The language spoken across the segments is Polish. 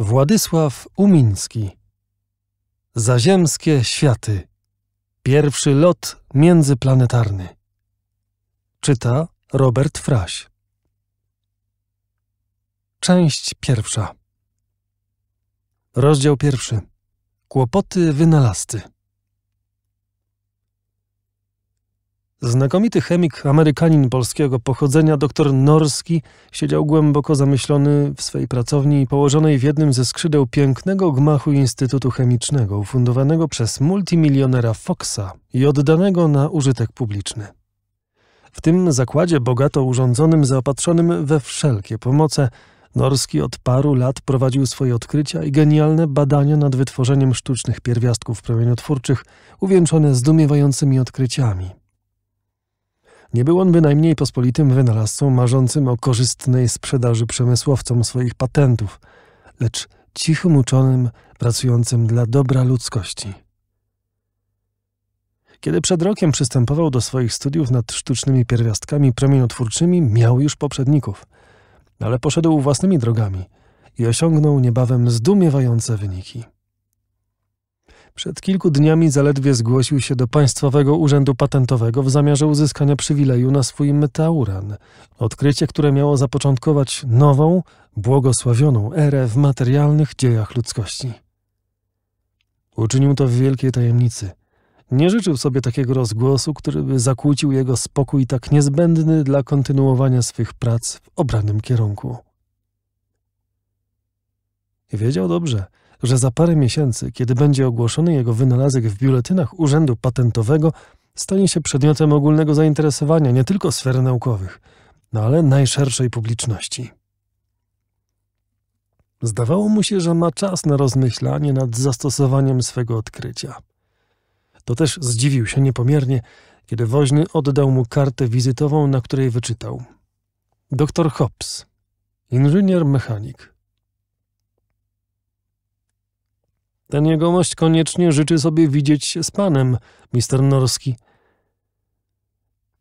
Władysław Umiński Zaziemskie światy Pierwszy lot międzyplanetarny Czyta Robert Fraś Część pierwsza Rozdział pierwszy Kłopoty wynalazcy Znakomity chemik, Amerykanin polskiego pochodzenia, dr Norski, siedział głęboko zamyślony w swej pracowni położonej w jednym ze skrzydeł pięknego gmachu Instytutu Chemicznego, ufundowanego przez multimilionera Foxa i oddanego na użytek publiczny. W tym zakładzie bogato urządzonym, zaopatrzonym we wszelkie pomoce, Norski od paru lat prowadził swoje odkrycia i genialne badania nad wytworzeniem sztucznych pierwiastków promieniotwórczych, uwieńczone zdumiewającymi odkryciami. Nie był on bynajmniej pospolitym wynalazcą marzącym o korzystnej sprzedaży przemysłowcom swoich patentów, lecz cichym uczonym pracującym dla dobra ludzkości. Kiedy przed rokiem przystępował do swoich studiów nad sztucznymi pierwiastkami promieniotwórczymi, miał już poprzedników, ale poszedł własnymi drogami i osiągnął niebawem zdumiewające wyniki. Przed kilku dniami zaledwie zgłosił się do Państwowego Urzędu Patentowego w zamiarze uzyskania przywileju na swój metauran. Odkrycie, które miało zapoczątkować nową, błogosławioną erę w materialnych dziejach ludzkości. Uczynił to w wielkiej tajemnicy. Nie życzył sobie takiego rozgłosu, który by zakłócił jego spokój tak niezbędny dla kontynuowania swych prac w obranym kierunku. Wiedział dobrze – że za parę miesięcy, kiedy będzie ogłoszony jego wynalazek w biuletynach Urzędu Patentowego, stanie się przedmiotem ogólnego zainteresowania nie tylko sfer naukowych, no ale najszerszej publiczności. Zdawało mu się, że ma czas na rozmyślanie nad zastosowaniem swego odkrycia. To też zdziwił się niepomiernie, kiedy woźny oddał mu kartę wizytową, na której wyczytał: Doktor Hobbs, inżynier mechanik, Ten jegomość koniecznie życzy sobie widzieć się z panem, mister Norski.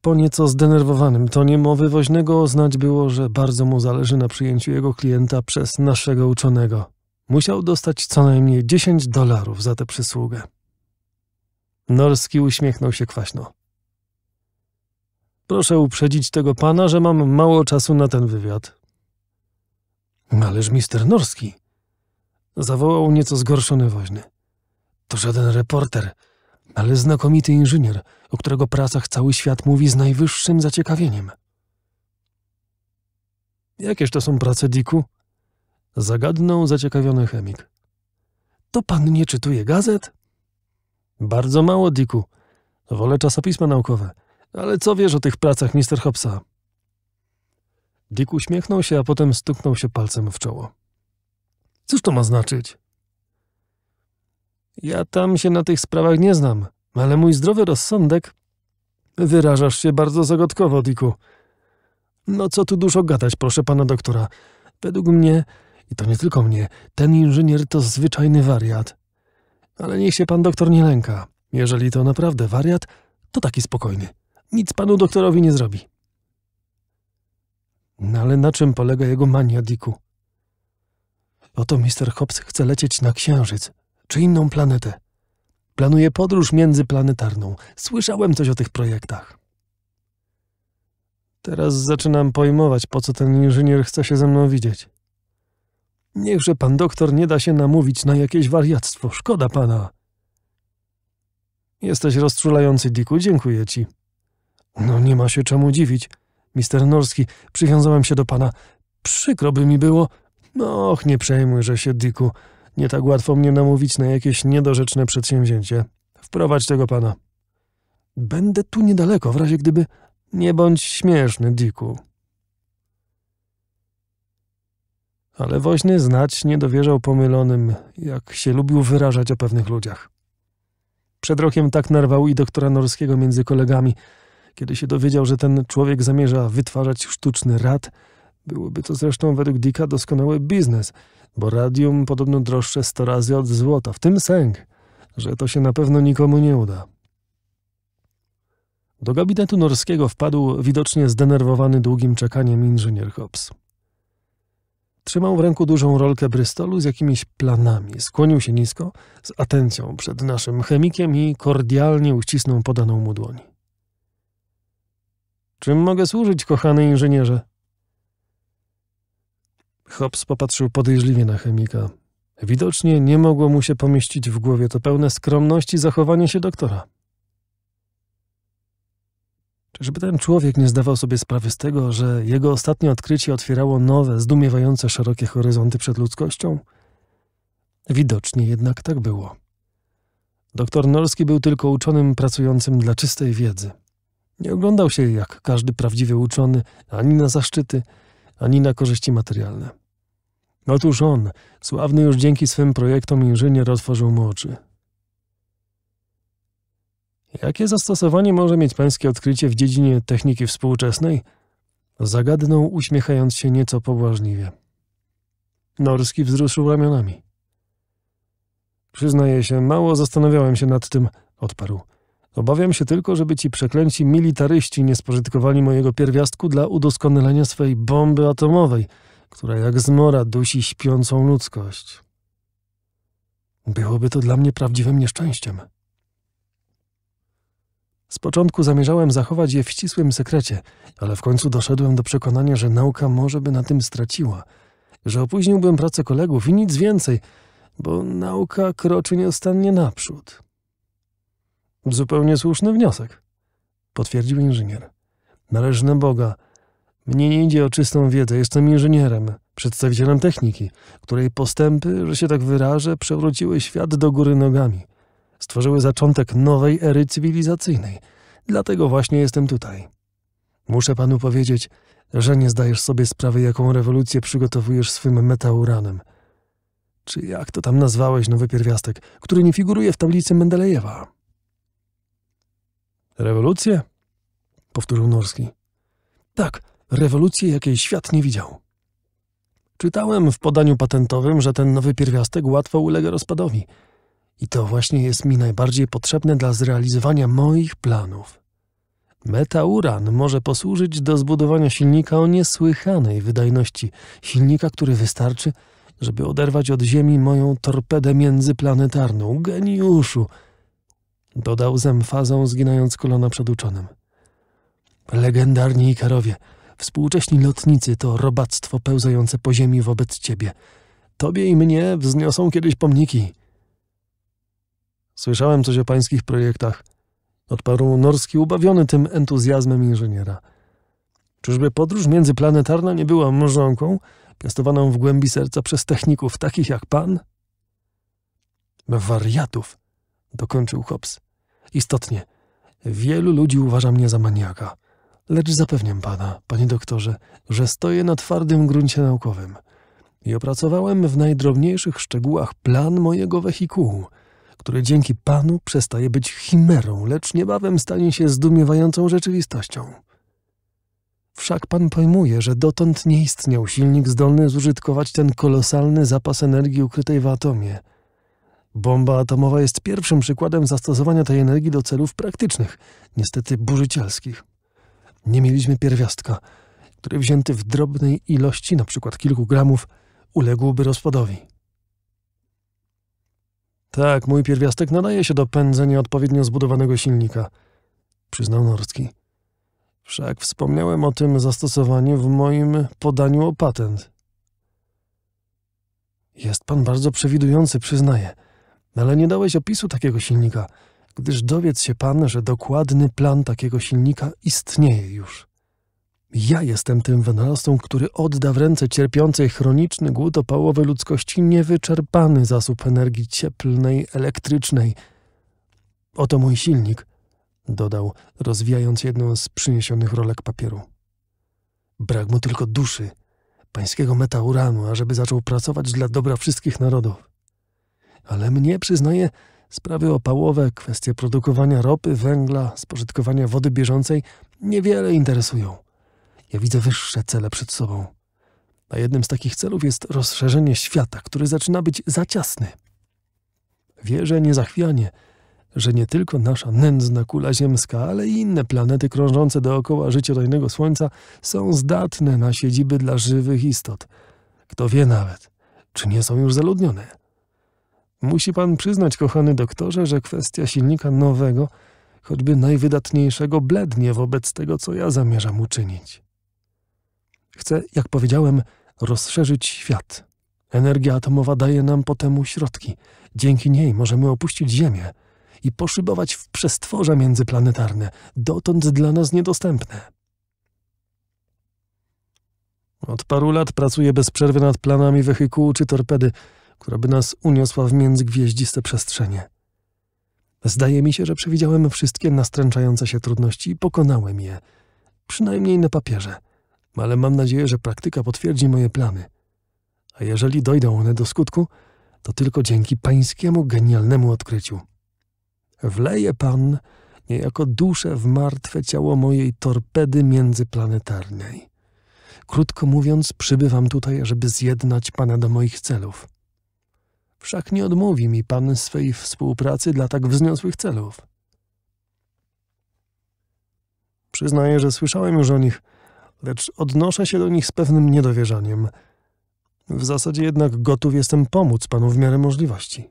Po nieco zdenerwowanym tonie mowy woźnego znać było, że bardzo mu zależy na przyjęciu jego klienta przez naszego uczonego. Musiał dostać co najmniej 10 dolarów za tę przysługę. Norski uśmiechnął się kwaśno. Proszę uprzedzić tego pana, że mam mało czasu na ten wywiad. Ależ mister Norski, Zawołał nieco zgorszony woźny. To żaden reporter, ale znakomity inżynier, o którego pracach cały świat mówi z najwyższym zaciekawieniem. Jakież to są prace, Diku? Zagadnął zaciekawiony chemik. To pan nie czytuje gazet? Bardzo mało, Diku. Wolę czasopisma naukowe. Ale co wiesz o tych pracach Mister Hobsa? Dick uśmiechnął się, a potem stuknął się palcem w czoło. Cóż to ma znaczyć? Ja tam się na tych sprawach nie znam, ale mój zdrowy rozsądek. Wyrażasz się bardzo zagadkowo, Diku. No co tu dużo gadać, proszę pana doktora. Według mnie, i to nie tylko mnie, ten inżynier to zwyczajny wariat. Ale niech się pan doktor nie lęka. Jeżeli to naprawdę wariat, to taki spokojny. Nic panu doktorowi nie zrobi. No ale na czym polega jego mania, Diku? Oto Mr. Hobbs chce lecieć na Księżyc czy inną planetę. Planuje podróż międzyplanetarną. Słyszałem coś o tych projektach. Teraz zaczynam pojmować, po co ten inżynier chce się ze mną widzieć. Niechże pan doktor nie da się namówić na jakieś wariactwo. Szkoda pana. Jesteś rozczulający, Diku, dziękuję ci. No nie ma się czemu dziwić. Mister Norski, przywiązałem się do pana. Przykro by mi było. No, och, nie przejmujże się, Diku. Nie tak łatwo mnie namówić na jakieś niedorzeczne przedsięwzięcie. Wprowadź tego pana. Będę tu niedaleko, w razie gdyby... Nie bądź śmieszny, Diku. Ale woźny znać nie dowierzał pomylonym, jak się lubił wyrażać o pewnych ludziach. Przed rokiem tak narwał i doktora Norskiego między kolegami, kiedy się dowiedział, że ten człowiek zamierza wytwarzać sztuczny rad, Byłoby to zresztą według Dicka doskonały biznes, bo radium podobno droższe 100 razy od złota, w tym sęk, że to się na pewno nikomu nie uda. Do gabinetu norskiego wpadł widocznie zdenerwowany długim czekaniem inżynier Hobbs. Trzymał w ręku dużą rolkę Bristolu z jakimiś planami. Skłonił się nisko, z atencją przed naszym chemikiem i kordialnie uścisnął podaną mu dłoń. Czym mogę służyć, kochany inżynierze? Hobbs popatrzył podejrzliwie na chemika. Widocznie nie mogło mu się pomieścić w głowie to pełne skromności zachowanie się doktora. Czyżby ten człowiek nie zdawał sobie sprawy z tego, że jego ostatnie odkrycie otwierało nowe, zdumiewające szerokie horyzonty przed ludzkością? Widocznie jednak tak było. Doktor Norski był tylko uczonym pracującym dla czystej wiedzy. Nie oglądał się jak każdy prawdziwy uczony ani na zaszczyty, ani na korzyści materialne. Otóż on, sławny już dzięki swym projektom inżynier, otworzył mu oczy. Jakie zastosowanie może mieć pańskie odkrycie w dziedzinie techniki współczesnej? Zagadnął, uśmiechając się nieco poważnie. Norski wzruszył ramionami. Przyznaję się, mało zastanawiałem się nad tym, odparł. Obawiam się tylko, żeby ci przeklęci militaryści nie spożytkowali mojego pierwiastku dla udoskonalenia swej bomby atomowej, która jak zmora dusi śpiącą ludzkość. Byłoby to dla mnie prawdziwym nieszczęściem. Z początku zamierzałem zachować je w ścisłym sekrecie, ale w końcu doszedłem do przekonania, że nauka może by na tym straciła, że opóźniłbym pracę kolegów i nic więcej, bo nauka kroczy nieustannie naprzód. Zupełnie słuszny wniosek, potwierdził inżynier. Należne Boga. Mnie nie idzie o czystą wiedzę, jestem inżynierem, przedstawicielem techniki, której postępy, że się tak wyrażę, przewróciły świat do góry nogami. Stworzyły zaczątek nowej ery cywilizacyjnej. Dlatego właśnie jestem tutaj. Muszę panu powiedzieć, że nie zdajesz sobie sprawy, jaką rewolucję przygotowujesz swym metauranem. Czy jak to tam nazwałeś nowy pierwiastek, który nie figuruje w tablicy Mendelejewa? Rewolucję? Powtórzył Norski. Tak, rewolucję, jakiej świat nie widział. Czytałem w podaniu patentowym, że ten nowy pierwiastek łatwo ulega rozpadowi. I to właśnie jest mi najbardziej potrzebne dla zrealizowania moich planów. Metauran może posłużyć do zbudowania silnika o niesłychanej wydajności, silnika, który wystarczy, żeby oderwać od Ziemi moją torpedę międzyplanetarną. Geniuszu! dodał z emfazą, zginając kolana przed uczonym. Legendarni Ikarowie, współcześni lotnicy to robactwo pełzające po ziemi wobec ciebie. Tobie i mnie wzniosą kiedyś pomniki. Słyszałem coś o pańskich projektach, odparł Norski, ubawiony tym entuzjazmem inżyniera. Czyżby podróż międzyplanetarna nie była mrzonką, piastowaną w głębi serca przez techników takich jak pan? Wariatów, dokończył Hobbs. Istotnie, wielu ludzi uważa mnie za maniaka. Lecz zapewniam pana, panie doktorze, że stoję na twardym gruncie naukowym i opracowałem w najdrobniejszych szczegółach plan mojego wehikułu, który dzięki panu przestaje być chimerą, lecz niebawem stanie się zdumiewającą rzeczywistością. Wszak pan pojmuje, że dotąd nie istniał silnik zdolny zużytkować ten kolosalny zapas energii ukrytej w atomie – Bomba atomowa jest pierwszym przykładem zastosowania tej energii do celów praktycznych, niestety burzycielskich. Nie mieliśmy pierwiastka, który wzięty w drobnej ilości, na przykład kilku gramów, uległby rozpadowi. Tak, mój pierwiastek nadaje się do pędzenia odpowiednio zbudowanego silnika, przyznał Norski. Wszak wspomniałem o tym zastosowaniu w moim podaniu o patent. Jest pan bardzo przewidujący, przyznaję – no ale nie dałeś opisu takiego silnika, gdyż dowiedz się pan, że dokładny plan takiego silnika istnieje już. Ja jestem tym wynalazcą, który odda w ręce cierpiącej chroniczny głód opałowy ludzkości niewyczerpany zasób energii cieplnej, elektrycznej. Oto mój silnik, dodał, rozwijając jedną z przyniesionych rolek papieru. Brak mu tylko duszy, pańskiego metauranu, ażeby zaczął pracować dla dobra wszystkich narodów ale mnie, przyznaje, sprawy opałowe, kwestie produkowania ropy, węgla, spożytkowania wody bieżącej niewiele interesują. Ja widzę wyższe cele przed sobą. A jednym z takich celów jest rozszerzenie świata, który zaczyna być za ciasny. Wierzę niezachwianie, że nie tylko nasza nędzna kula ziemska, ale i inne planety krążące dookoła życiodajnego Słońca są zdatne na siedziby dla żywych istot. Kto wie nawet, czy nie są już zaludnione. Musi pan przyznać, kochany doktorze, że kwestia silnika nowego, choćby najwydatniejszego, blednie wobec tego, co ja zamierzam uczynić. Chcę, jak powiedziałem, rozszerzyć świat. Energia atomowa daje nam potemu środki. Dzięki niej możemy opuścić Ziemię i poszybować w przestworze międzyplanetarne, dotąd dla nas niedostępne. Od paru lat pracuję bez przerwy nad planami wehikułu czy torpedy – która by nas uniosła w międzygwieździste przestrzenie. Zdaje mi się, że przewidziałem wszystkie nastręczające się trudności i pokonałem je, przynajmniej na papierze, ale mam nadzieję, że praktyka potwierdzi moje plany. A jeżeli dojdą one do skutku, to tylko dzięki pańskiemu genialnemu odkryciu. Wleje pan niejako duszę w martwe ciało mojej torpedy międzyplanetarnej. Krótko mówiąc, przybywam tutaj, żeby zjednać pana do moich celów. Wszak nie odmówi mi pan swej współpracy dla tak wzniosłych celów. Przyznaję, że słyszałem już o nich, lecz odnoszę się do nich z pewnym niedowierzaniem. W zasadzie jednak gotów jestem pomóc panu w miarę możliwości.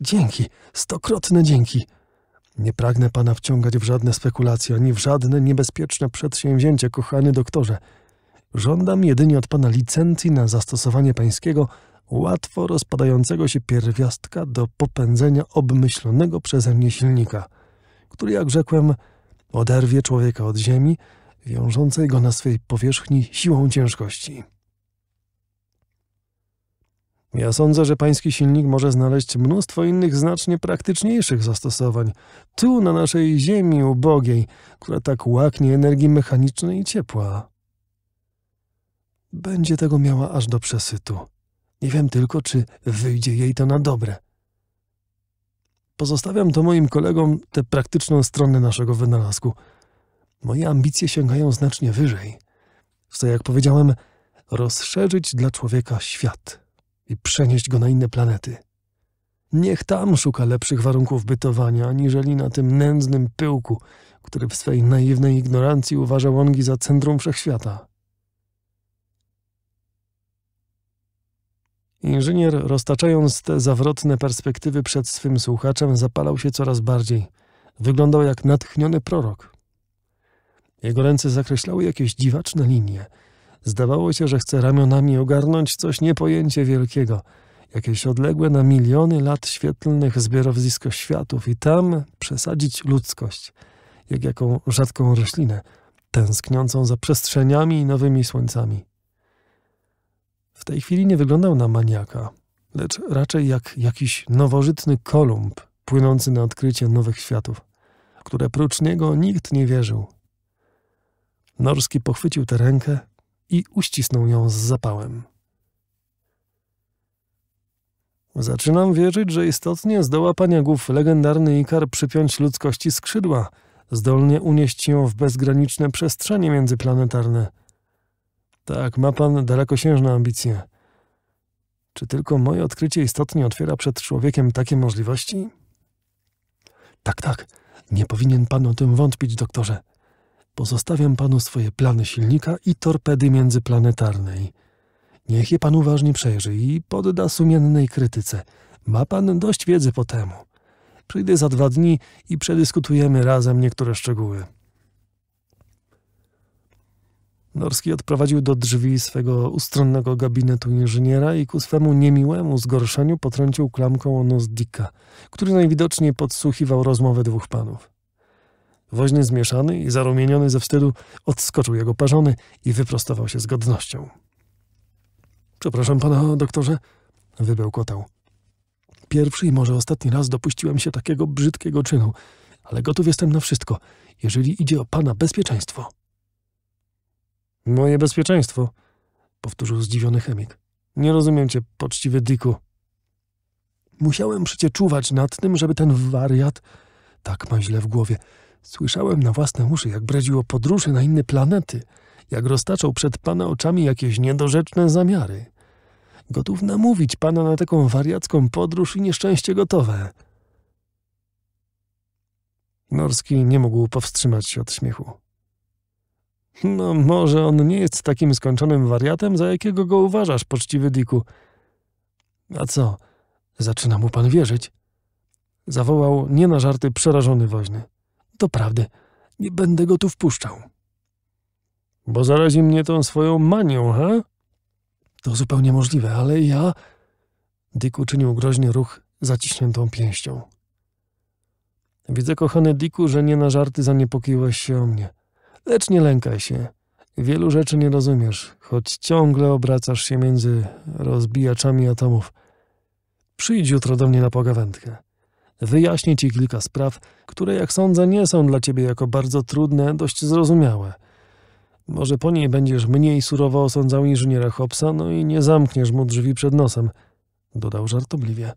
Dzięki, stokrotne dzięki. Nie pragnę pana wciągać w żadne spekulacje, ani w żadne niebezpieczne przedsięwzięcie, kochany doktorze. Żądam jedynie od pana licencji na zastosowanie pańskiego łatwo rozpadającego się pierwiastka do popędzenia obmyślonego przeze mnie silnika, który, jak rzekłem, oderwie człowieka od ziemi, wiążącej go na swej powierzchni siłą ciężkości. Ja sądzę, że pański silnik może znaleźć mnóstwo innych znacznie praktyczniejszych zastosowań tu na naszej ziemi ubogiej, która tak łaknie energii mechanicznej i ciepła. Będzie tego miała aż do przesytu, nie wiem tylko, czy wyjdzie jej to na dobre. Pozostawiam to moim kolegom tę praktyczną stronę naszego wynalazku. Moje ambicje sięgają znacznie wyżej. Chcę, jak powiedziałem, rozszerzyć dla człowieka świat i przenieść go na inne planety. Niech tam szuka lepszych warunków bytowania, aniżeli na tym nędznym pyłku, który w swej naiwnej ignorancji uważa łągi za centrum wszechświata. Inżynier, roztaczając te zawrotne perspektywy przed swym słuchaczem, zapalał się coraz bardziej. Wyglądał jak natchniony prorok. Jego ręce zakreślały jakieś dziwaczne linie. Zdawało się, że chce ramionami ogarnąć coś niepojęcie wielkiego, jakieś odległe na miliony lat świetlnych zbiorowisko światów i tam przesadzić ludzkość, jak jaką rzadką roślinę, tęskniącą za przestrzeniami i nowymi słońcami. W tej chwili nie wyglądał na maniaka, lecz raczej jak jakiś nowożytny kolumb płynący na odkrycie nowych światów, które prócz niego nikt nie wierzył. Norski pochwycił tę rękę i uścisnął ją z zapałem. Zaczynam wierzyć, że istotnie zdoła paniagów legendarny Ikar przypiąć ludzkości skrzydła, zdolnie unieść ją w bezgraniczne przestrzenie międzyplanetarne – tak, ma pan dalekosiężne ambicje. Czy tylko moje odkrycie istotnie otwiera przed człowiekiem takie możliwości? Tak, tak. Nie powinien pan o tym wątpić, doktorze. Pozostawiam panu swoje plany silnika i torpedy międzyplanetarnej. Niech je pan uważnie przejrzy i podda sumiennej krytyce. Ma pan dość wiedzy po temu. Przyjdę za dwa dni i przedyskutujemy razem niektóre szczegóły. Norski odprowadził do drzwi swego ustronnego gabinetu inżyniera i ku swemu niemiłemu zgorszeniu potrącił klamką o nos Dicka, który najwidoczniej podsłuchiwał rozmowę dwóch panów. Woźny zmieszany i zarumieniony ze wstydu odskoczył jego parzony i wyprostował się z godnością. Przepraszam pana, doktorze, wybełkotał. Pierwszy i może ostatni raz dopuściłem się takiego brzydkiego czynu, ale gotów jestem na wszystko, jeżeli idzie o pana bezpieczeństwo. Moje bezpieczeństwo, powtórzył zdziwiony chemik. Nie rozumiem cię, poczciwy Diku. Musiałem przecie czuwać nad tym, żeby ten wariat... Tak ma źle w głowie. Słyszałem na własne uszy, jak bredził o podróży na inne planety, jak roztaczał przed pana oczami jakieś niedorzeczne zamiary. Gotów namówić pana na taką wariacką podróż i nieszczęście gotowe. Norski nie mógł powstrzymać się od śmiechu. No, może on nie jest takim skończonym wariatem, za jakiego go uważasz, poczciwy Diku. A co? Zaczyna mu pan wierzyć? Zawołał nie na żarty przerażony woźny. Doprawdy, nie będę go tu wpuszczał. Bo zarazi mnie tą swoją manią, ha? To zupełnie możliwe, ale ja... Dick uczynił groźny ruch zaciśniętą pięścią. Widzę, kochany Diku, że nie na żarty zaniepokoiłeś się o mnie. Lecz nie lękaj się. Wielu rzeczy nie rozumiesz, choć ciągle obracasz się między rozbijaczami atomów. Przyjdź jutro do mnie na pogawędkę. Wyjaśnię ci kilka spraw, które jak sądzę nie są dla ciebie jako bardzo trudne, dość zrozumiałe. Może po niej będziesz mniej surowo osądzał inżyniera Hobsa, no i nie zamkniesz mu drzwi przed nosem, dodał żartobliwie.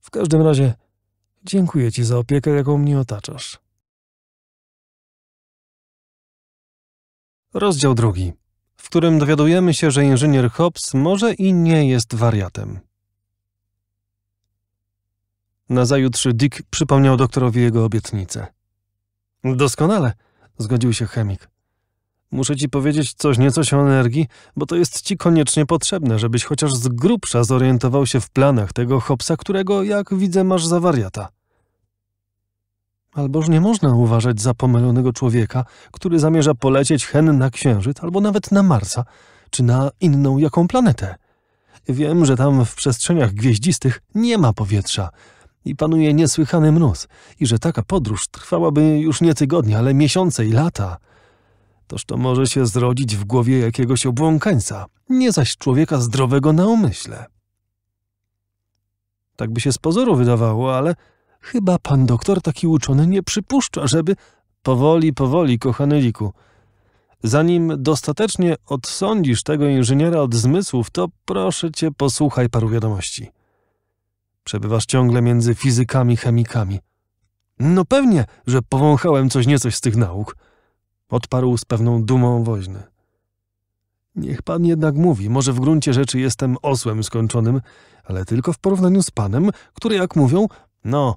W każdym razie dziękuję ci za opiekę, jaką mnie otaczasz. Rozdział drugi, w którym dowiadujemy się, że inżynier Hobbs może i nie jest wariatem. Nazajutrz Dick przypomniał doktorowi jego obietnicę. Doskonale, zgodził się chemik. Muszę ci powiedzieć coś niecoś o energii, bo to jest ci koniecznie potrzebne, żebyś chociaż z grubsza zorientował się w planach tego Hobbsa, którego, jak widzę, masz za wariata. Alboż nie można uważać za pomylonego człowieka, który zamierza polecieć hen na Księżyc albo nawet na Marsa, czy na inną jaką planetę. Wiem, że tam w przestrzeniach gwieździstych nie ma powietrza i panuje niesłychany mróz i że taka podróż trwałaby już nie tygodnie, ale miesiące i lata. Toż to może się zrodzić w głowie jakiegoś obłąkańca, nie zaś człowieka zdrowego na umyśle. Tak by się z pozoru wydawało, ale Chyba pan doktor taki uczony nie przypuszcza, żeby... Powoli, powoli, kochany Liku. Zanim dostatecznie odsądzisz tego inżyniera od zmysłów, to proszę cię posłuchaj paru wiadomości. Przebywasz ciągle między fizykami, chemikami. No pewnie, że powąchałem coś niecoś z tych nauk. Odparł z pewną dumą woźny. Niech pan jednak mówi, może w gruncie rzeczy jestem osłem skończonym, ale tylko w porównaniu z panem, który jak mówią, no,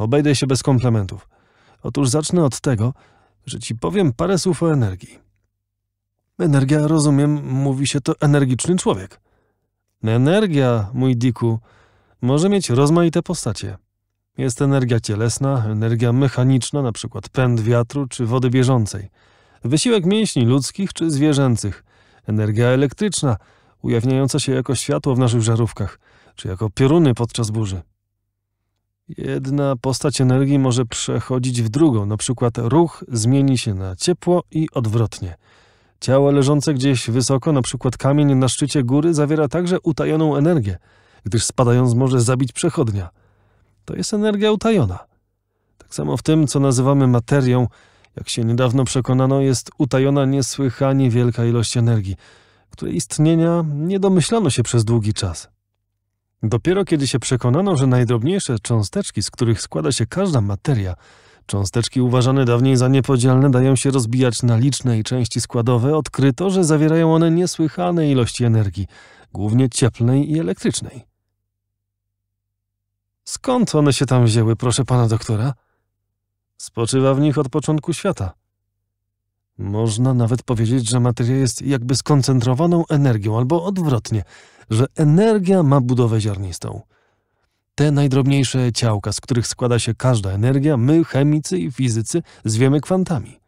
Obejdę się bez komplementów. Otóż zacznę od tego, że ci powiem parę słów o energii. Energia, rozumiem, mówi się to energiczny człowiek. Energia, mój Diku, może mieć rozmaite postacie. Jest energia cielesna, energia mechaniczna, na przykład pęd wiatru czy wody bieżącej, wysiłek mięśni ludzkich czy zwierzęcych, energia elektryczna, ujawniająca się jako światło w naszych żarówkach, czy jako pioruny podczas burzy. Jedna postać energii może przechodzić w drugą, na przykład ruch zmieni się na ciepło i odwrotnie. Ciało leżące gdzieś wysoko, na przykład kamień na szczycie góry, zawiera także utajoną energię, gdyż spadając może zabić przechodnia. To jest energia utajona. Tak samo w tym, co nazywamy materią, jak się niedawno przekonano, jest utajona niesłychanie wielka ilość energii, której istnienia nie domyślano się przez długi czas. Dopiero kiedy się przekonano, że najdrobniejsze cząsteczki, z których składa się każda materia, cząsteczki uważane dawniej za niepodzielne, dają się rozbijać na liczne i części składowe, odkryto, że zawierają one niesłychane ilości energii, głównie cieplnej i elektrycznej. Skąd one się tam wzięły, proszę pana doktora? Spoczywa w nich od początku świata. Można nawet powiedzieć, że materia jest jakby skoncentrowaną energią, albo odwrotnie, że energia ma budowę ziarnistą. Te najdrobniejsze ciałka, z których składa się każda energia, my, chemicy i fizycy, zwiemy kwantami.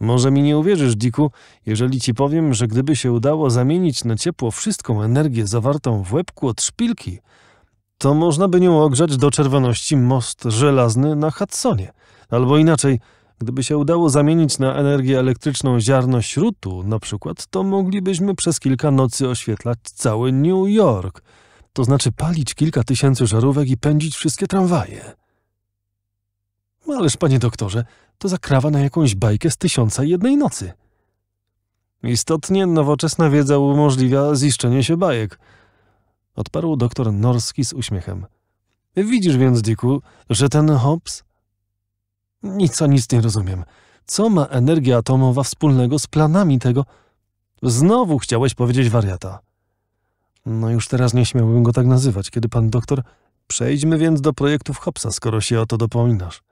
Może mi nie uwierzysz, Diku, jeżeli ci powiem, że gdyby się udało zamienić na ciepło wszystką energię zawartą w łebku od szpilki, to można by nią ogrzać do czerwoności most żelazny na Hudsonie, albo inaczej – Gdyby się udało zamienić na energię elektryczną ziarno śrutu, na przykład, to moglibyśmy przez kilka nocy oświetlać cały New York. To znaczy palić kilka tysięcy żarówek i pędzić wszystkie tramwaje. Ależ, panie doktorze, to zakrawa na jakąś bajkę z tysiąca jednej nocy. Istotnie nowoczesna wiedza umożliwia ziszczenie się bajek, odparł doktor Norski z uśmiechem. Widzisz więc, Diku, że ten Hobbes nic o nic nie rozumiem. Co ma energia atomowa wspólnego z planami tego? Znowu chciałeś powiedzieć wariata. No już teraz nie śmiałbym go tak nazywać, kiedy pan doktor... Przejdźmy więc do projektów Hobbesa, skoro się o to dopominasz.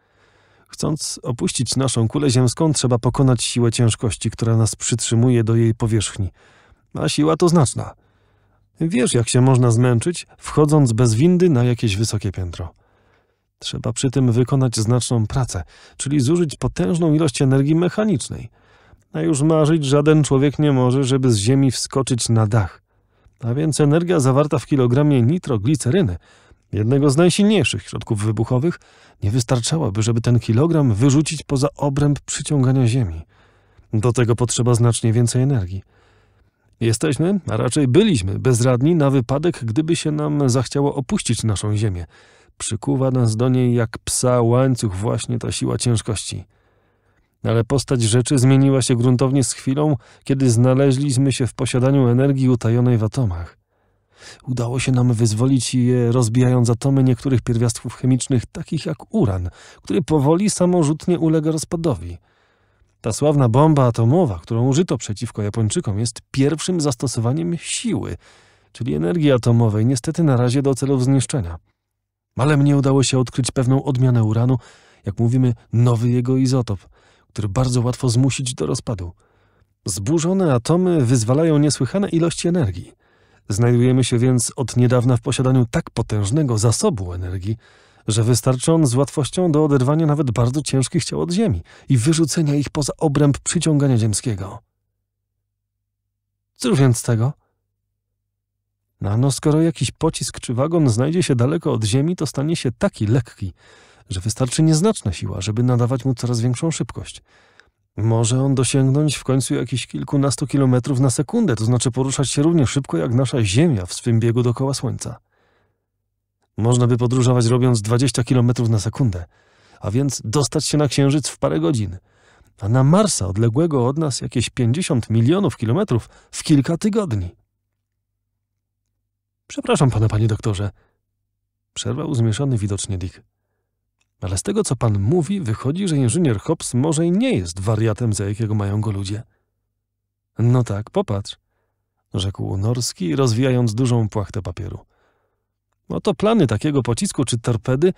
Chcąc opuścić naszą kulę ziemską, trzeba pokonać siłę ciężkości, która nas przytrzymuje do jej powierzchni. A siła to znaczna. Wiesz, jak się można zmęczyć, wchodząc bez windy na jakieś wysokie piętro. Trzeba przy tym wykonać znaczną pracę, czyli zużyć potężną ilość energii mechanicznej. A już marzyć żaden człowiek nie może, żeby z ziemi wskoczyć na dach. A więc energia zawarta w kilogramie nitrogliceryny, jednego z najsilniejszych środków wybuchowych, nie wystarczałaby, żeby ten kilogram wyrzucić poza obręb przyciągania Ziemi. Do tego potrzeba znacznie więcej energii. Jesteśmy, a raczej byliśmy bezradni na wypadek, gdyby się nam zachciało opuścić naszą Ziemię. Przykuwa nas do niej jak psa łańcuch właśnie ta siła ciężkości. Ale postać rzeczy zmieniła się gruntownie z chwilą, kiedy znaleźliśmy się w posiadaniu energii utajonej w atomach. Udało się nam wyzwolić je, rozbijając atomy niektórych pierwiastków chemicznych, takich jak uran, który powoli samorzutnie ulega rozpadowi. Ta sławna bomba atomowa, którą użyto przeciwko Japończykom, jest pierwszym zastosowaniem siły, czyli energii atomowej, niestety na razie do celów zniszczenia. Ale mnie udało się odkryć pewną odmianę uranu, jak mówimy, nowy jego izotop, który bardzo łatwo zmusić do rozpadu. Zburzone atomy wyzwalają niesłychane ilości energii. Znajdujemy się więc od niedawna w posiadaniu tak potężnego zasobu energii, że wystarczy on z łatwością do oderwania nawet bardzo ciężkich ciał od Ziemi i wyrzucenia ich poza obręb przyciągania ziemskiego. Cóż więc z tego? No, no skoro jakiś pocisk czy wagon znajdzie się daleko od Ziemi, to stanie się taki lekki, że wystarczy nieznaczna siła, żeby nadawać mu coraz większą szybkość. Może on dosięgnąć w końcu jakichś kilkunastu kilometrów na sekundę, to znaczy poruszać się równie szybko jak nasza Ziemia w swym biegu dookoła Słońca. Można by podróżować robiąc 20 kilometrów na sekundę, a więc dostać się na Księżyc w parę godzin, a na Marsa odległego od nas jakieś 50 milionów kilometrów w kilka tygodni. Przepraszam pana, panie doktorze. Przerwał zmieszany widocznie Dick. Ale z tego, co pan mówi, wychodzi, że inżynier Hobbs może i nie jest wariatem, za jakiego mają go ludzie. No tak, popatrz, rzekł Norski, rozwijając dużą płachtę papieru. Oto plany takiego pocisku czy torpedy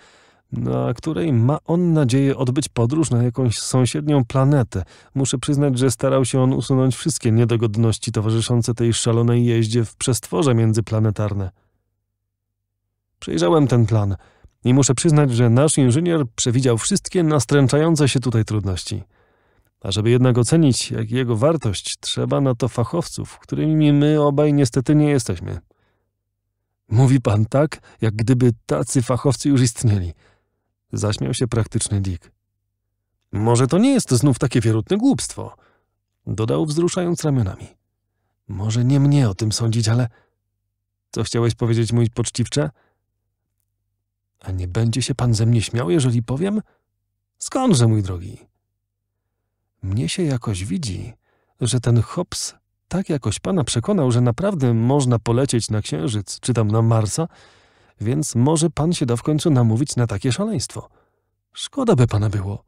na której ma on nadzieję odbyć podróż na jakąś sąsiednią planetę. Muszę przyznać, że starał się on usunąć wszystkie niedogodności towarzyszące tej szalonej jeździe w przestworze międzyplanetarne. Przejrzałem ten plan i muszę przyznać, że nasz inżynier przewidział wszystkie nastręczające się tutaj trudności. A żeby jednak ocenić jak jego wartość, trzeba na to fachowców, którymi my obaj niestety nie jesteśmy. Mówi pan tak, jak gdyby tacy fachowcy już istnieli – Zaśmiał się praktyczny Dick. Może to nie jest znów takie wierutne głupstwo, dodał wzruszając ramionami. Może nie mnie o tym sądzić, ale... Co chciałeś powiedzieć, mój poczciwcze? A nie będzie się pan ze mnie śmiał, jeżeli powiem? Skądże, mój drogi? Mnie się jakoś widzi, że ten Hobbs tak jakoś pana przekonał, że naprawdę można polecieć na Księżyc, czy tam na Marsa, więc może pan się da w końcu namówić na takie szaleństwo. Szkoda by pana było,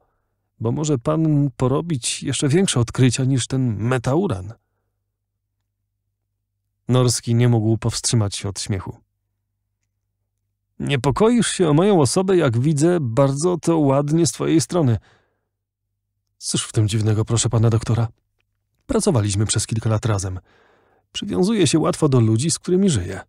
bo może pan porobić jeszcze większe odkrycia niż ten metauran. Norski nie mógł powstrzymać się od śmiechu. Niepokoisz się o moją osobę, jak widzę, bardzo to ładnie z twojej strony. Cóż w tym dziwnego, proszę pana doktora? Pracowaliśmy przez kilka lat razem. Przywiązuje się łatwo do ludzi, z którymi żyje.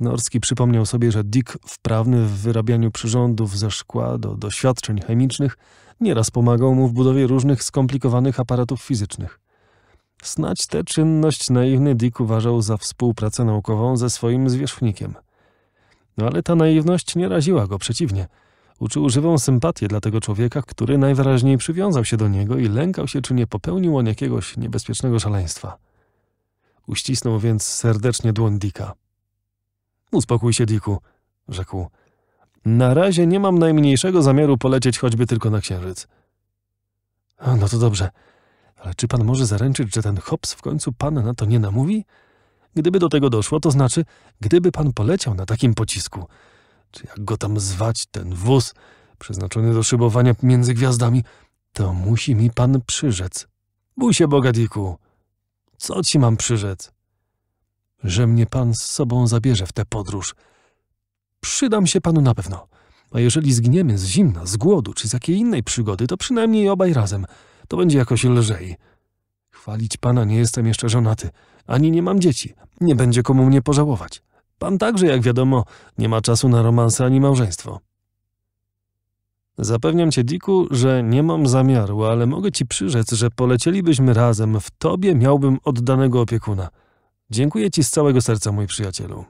Norski przypomniał sobie, że Dick, wprawny w wyrabianiu przyrządów ze szkła do doświadczeń chemicznych, nieraz pomagał mu w budowie różnych skomplikowanych aparatów fizycznych. Snać tę czynność naiwny Dick uważał za współpracę naukową ze swoim zwierzchnikiem. No ale ta naiwność nie raziła go, przeciwnie. Uczuł żywą sympatię dla tego człowieka, który najwyraźniej przywiązał się do niego i lękał się, czy nie popełnił on jakiegoś niebezpiecznego szaleństwa. Uścisnął więc serdecznie dłoń Dicka. Uspokój się, Diku, rzekł. Na razie nie mam najmniejszego zamiaru polecieć choćby tylko na księżyc. No to dobrze, ale czy pan może zaręczyć, że ten Hobbs w końcu pana na to nie namówi? Gdyby do tego doszło, to znaczy, gdyby pan poleciał na takim pocisku, czy jak go tam zwać, ten wóz przeznaczony do szybowania między gwiazdami, to musi mi pan przyrzec. Bój się Boga, Diku. Co ci mam przyrzec? że mnie pan z sobą zabierze w tę podróż. Przydam się panu na pewno. A jeżeli zgniemy z zimna, z głodu czy z jakiej innej przygody, to przynajmniej obaj razem. To będzie jakoś lżej. Chwalić pana nie jestem jeszcze żonaty, ani nie mam dzieci. Nie będzie komu mnie pożałować. Pan także, jak wiadomo, nie ma czasu na romanse ani małżeństwo. Zapewniam cię, Diku, że nie mam zamiaru, ale mogę ci przyrzec, że polecielibyśmy razem. W tobie miałbym oddanego opiekuna. Dziękuję ci z całego serca, mój przyjacielu.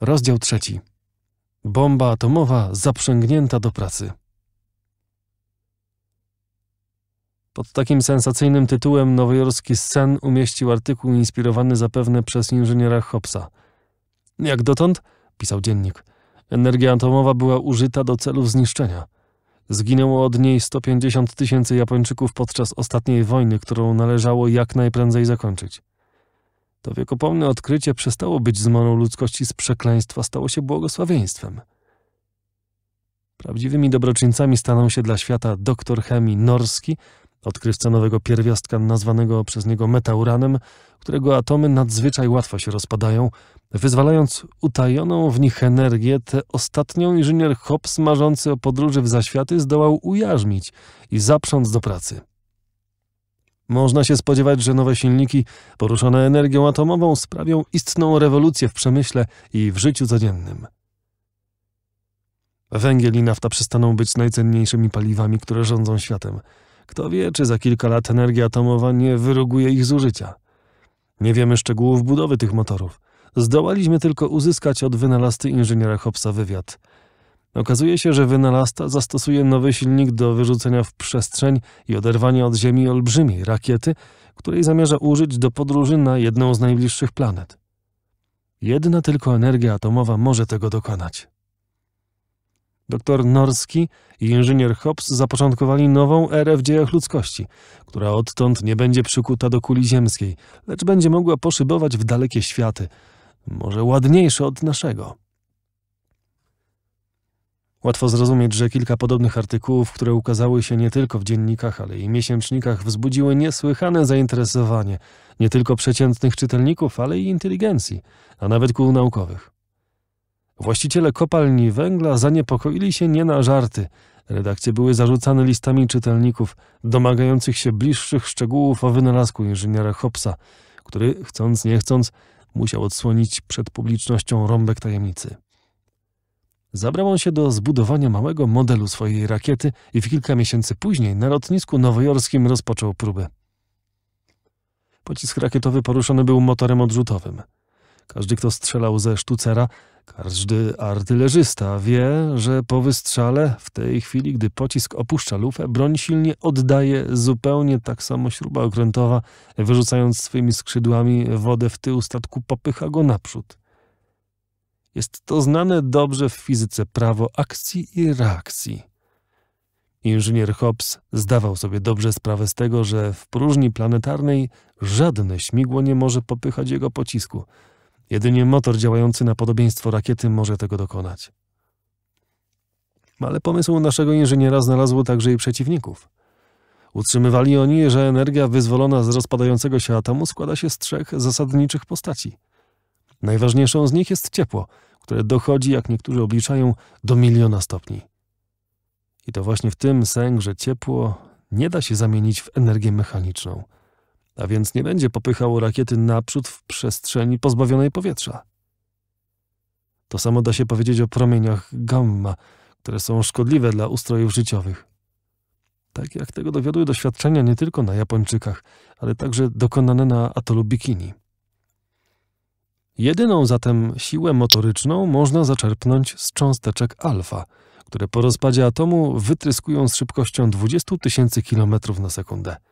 Rozdział trzeci. Bomba atomowa zaprzęgnięta do pracy. Pod takim sensacyjnym tytułem nowojorski scen umieścił artykuł inspirowany zapewne przez inżyniera Hobbesa. Jak dotąd, pisał dziennik, energia atomowa była użyta do celów zniszczenia – Zginęło od niej 150 tysięcy Japończyków podczas ostatniej wojny, którą należało jak najprędzej zakończyć. To wiekopomne odkrycie przestało być zmoną ludzkości z przekleństwa, stało się błogosławieństwem. Prawdziwymi dobroczyńcami staną się dla świata doktor chemii Norski, odkrywca nowego pierwiastka nazwanego przez niego metauranem, którego atomy nadzwyczaj łatwo się rozpadają, wyzwalając utajoną w nich energię, tę ostatnią inżynier Hobbs marzący o podróży w zaświaty zdołał ujarzmić i zaprząc do pracy. Można się spodziewać, że nowe silniki poruszone energią atomową sprawią istną rewolucję w przemyśle i w życiu codziennym. Węgiel i nafta przestaną być najcenniejszymi paliwami, które rządzą światem. Kto wie, czy za kilka lat energia atomowa nie wyroguje ich zużycia. Nie wiemy szczegółów budowy tych motorów zdołaliśmy tylko uzyskać od wynalazcy inżyniera Hobbsa wywiad. Okazuje się, że wynalazca zastosuje nowy silnik do wyrzucenia w przestrzeń i oderwania od Ziemi olbrzymiej rakiety, której zamierza użyć do podróży na jedną z najbliższych planet. Jedna tylko energia atomowa może tego dokonać. Doktor Norski i inżynier Hobbs zapoczątkowali nową erę w dziejach ludzkości, która odtąd nie będzie przykuta do kuli ziemskiej, lecz będzie mogła poszybować w dalekie światy – może ładniejsze od naszego. Łatwo zrozumieć, że kilka podobnych artykułów, które ukazały się nie tylko w dziennikach, ale i miesięcznikach, wzbudziły niesłychane zainteresowanie nie tylko przeciętnych czytelników, ale i inteligencji, a nawet kół naukowych. Właściciele kopalni węgla zaniepokoili się nie na żarty. Redakcje były zarzucane listami czytelników domagających się bliższych szczegółów o wynalazku inżyniera Hobbesa, który, chcąc nie chcąc, musiał odsłonić przed publicznością rąbek tajemnicy. Zabrał on się do zbudowania małego modelu swojej rakiety i w kilka miesięcy później na lotnisku nowojorskim rozpoczął próbę. Pocisk rakietowy poruszony był motorem odrzutowym. Każdy, kto strzelał ze sztucera, każdy artylerzysta wie, że po wystrzale, w tej chwili, gdy pocisk opuszcza lufę, broń silnie oddaje zupełnie tak samo śruba okrętowa, wyrzucając swymi skrzydłami wodę w tył statku, popycha go naprzód. Jest to znane dobrze w fizyce prawo akcji i reakcji. Inżynier Hobbes zdawał sobie dobrze sprawę z tego, że w próżni planetarnej żadne śmigło nie może popychać jego pocisku – Jedynie motor działający na podobieństwo rakiety może tego dokonać. Ale pomysł naszego inżyniera znalazło także i przeciwników. Utrzymywali oni, że energia wyzwolona z rozpadającego się atomu składa się z trzech zasadniczych postaci. Najważniejszą z nich jest ciepło, które dochodzi, jak niektórzy obliczają, do miliona stopni. I to właśnie w tym sęk, że ciepło nie da się zamienić w energię mechaniczną – a więc nie będzie popychał rakiety naprzód w przestrzeni pozbawionej powietrza. To samo da się powiedzieć o promieniach gamma, które są szkodliwe dla ustrojów życiowych. Tak jak tego dowiodły doświadczenia nie tylko na Japończykach, ale także dokonane na atolu Bikini. Jedyną zatem siłę motoryczną można zaczerpnąć z cząsteczek alfa, które po rozpadzie atomu wytryskują z szybkością 20 tysięcy km na sekundę –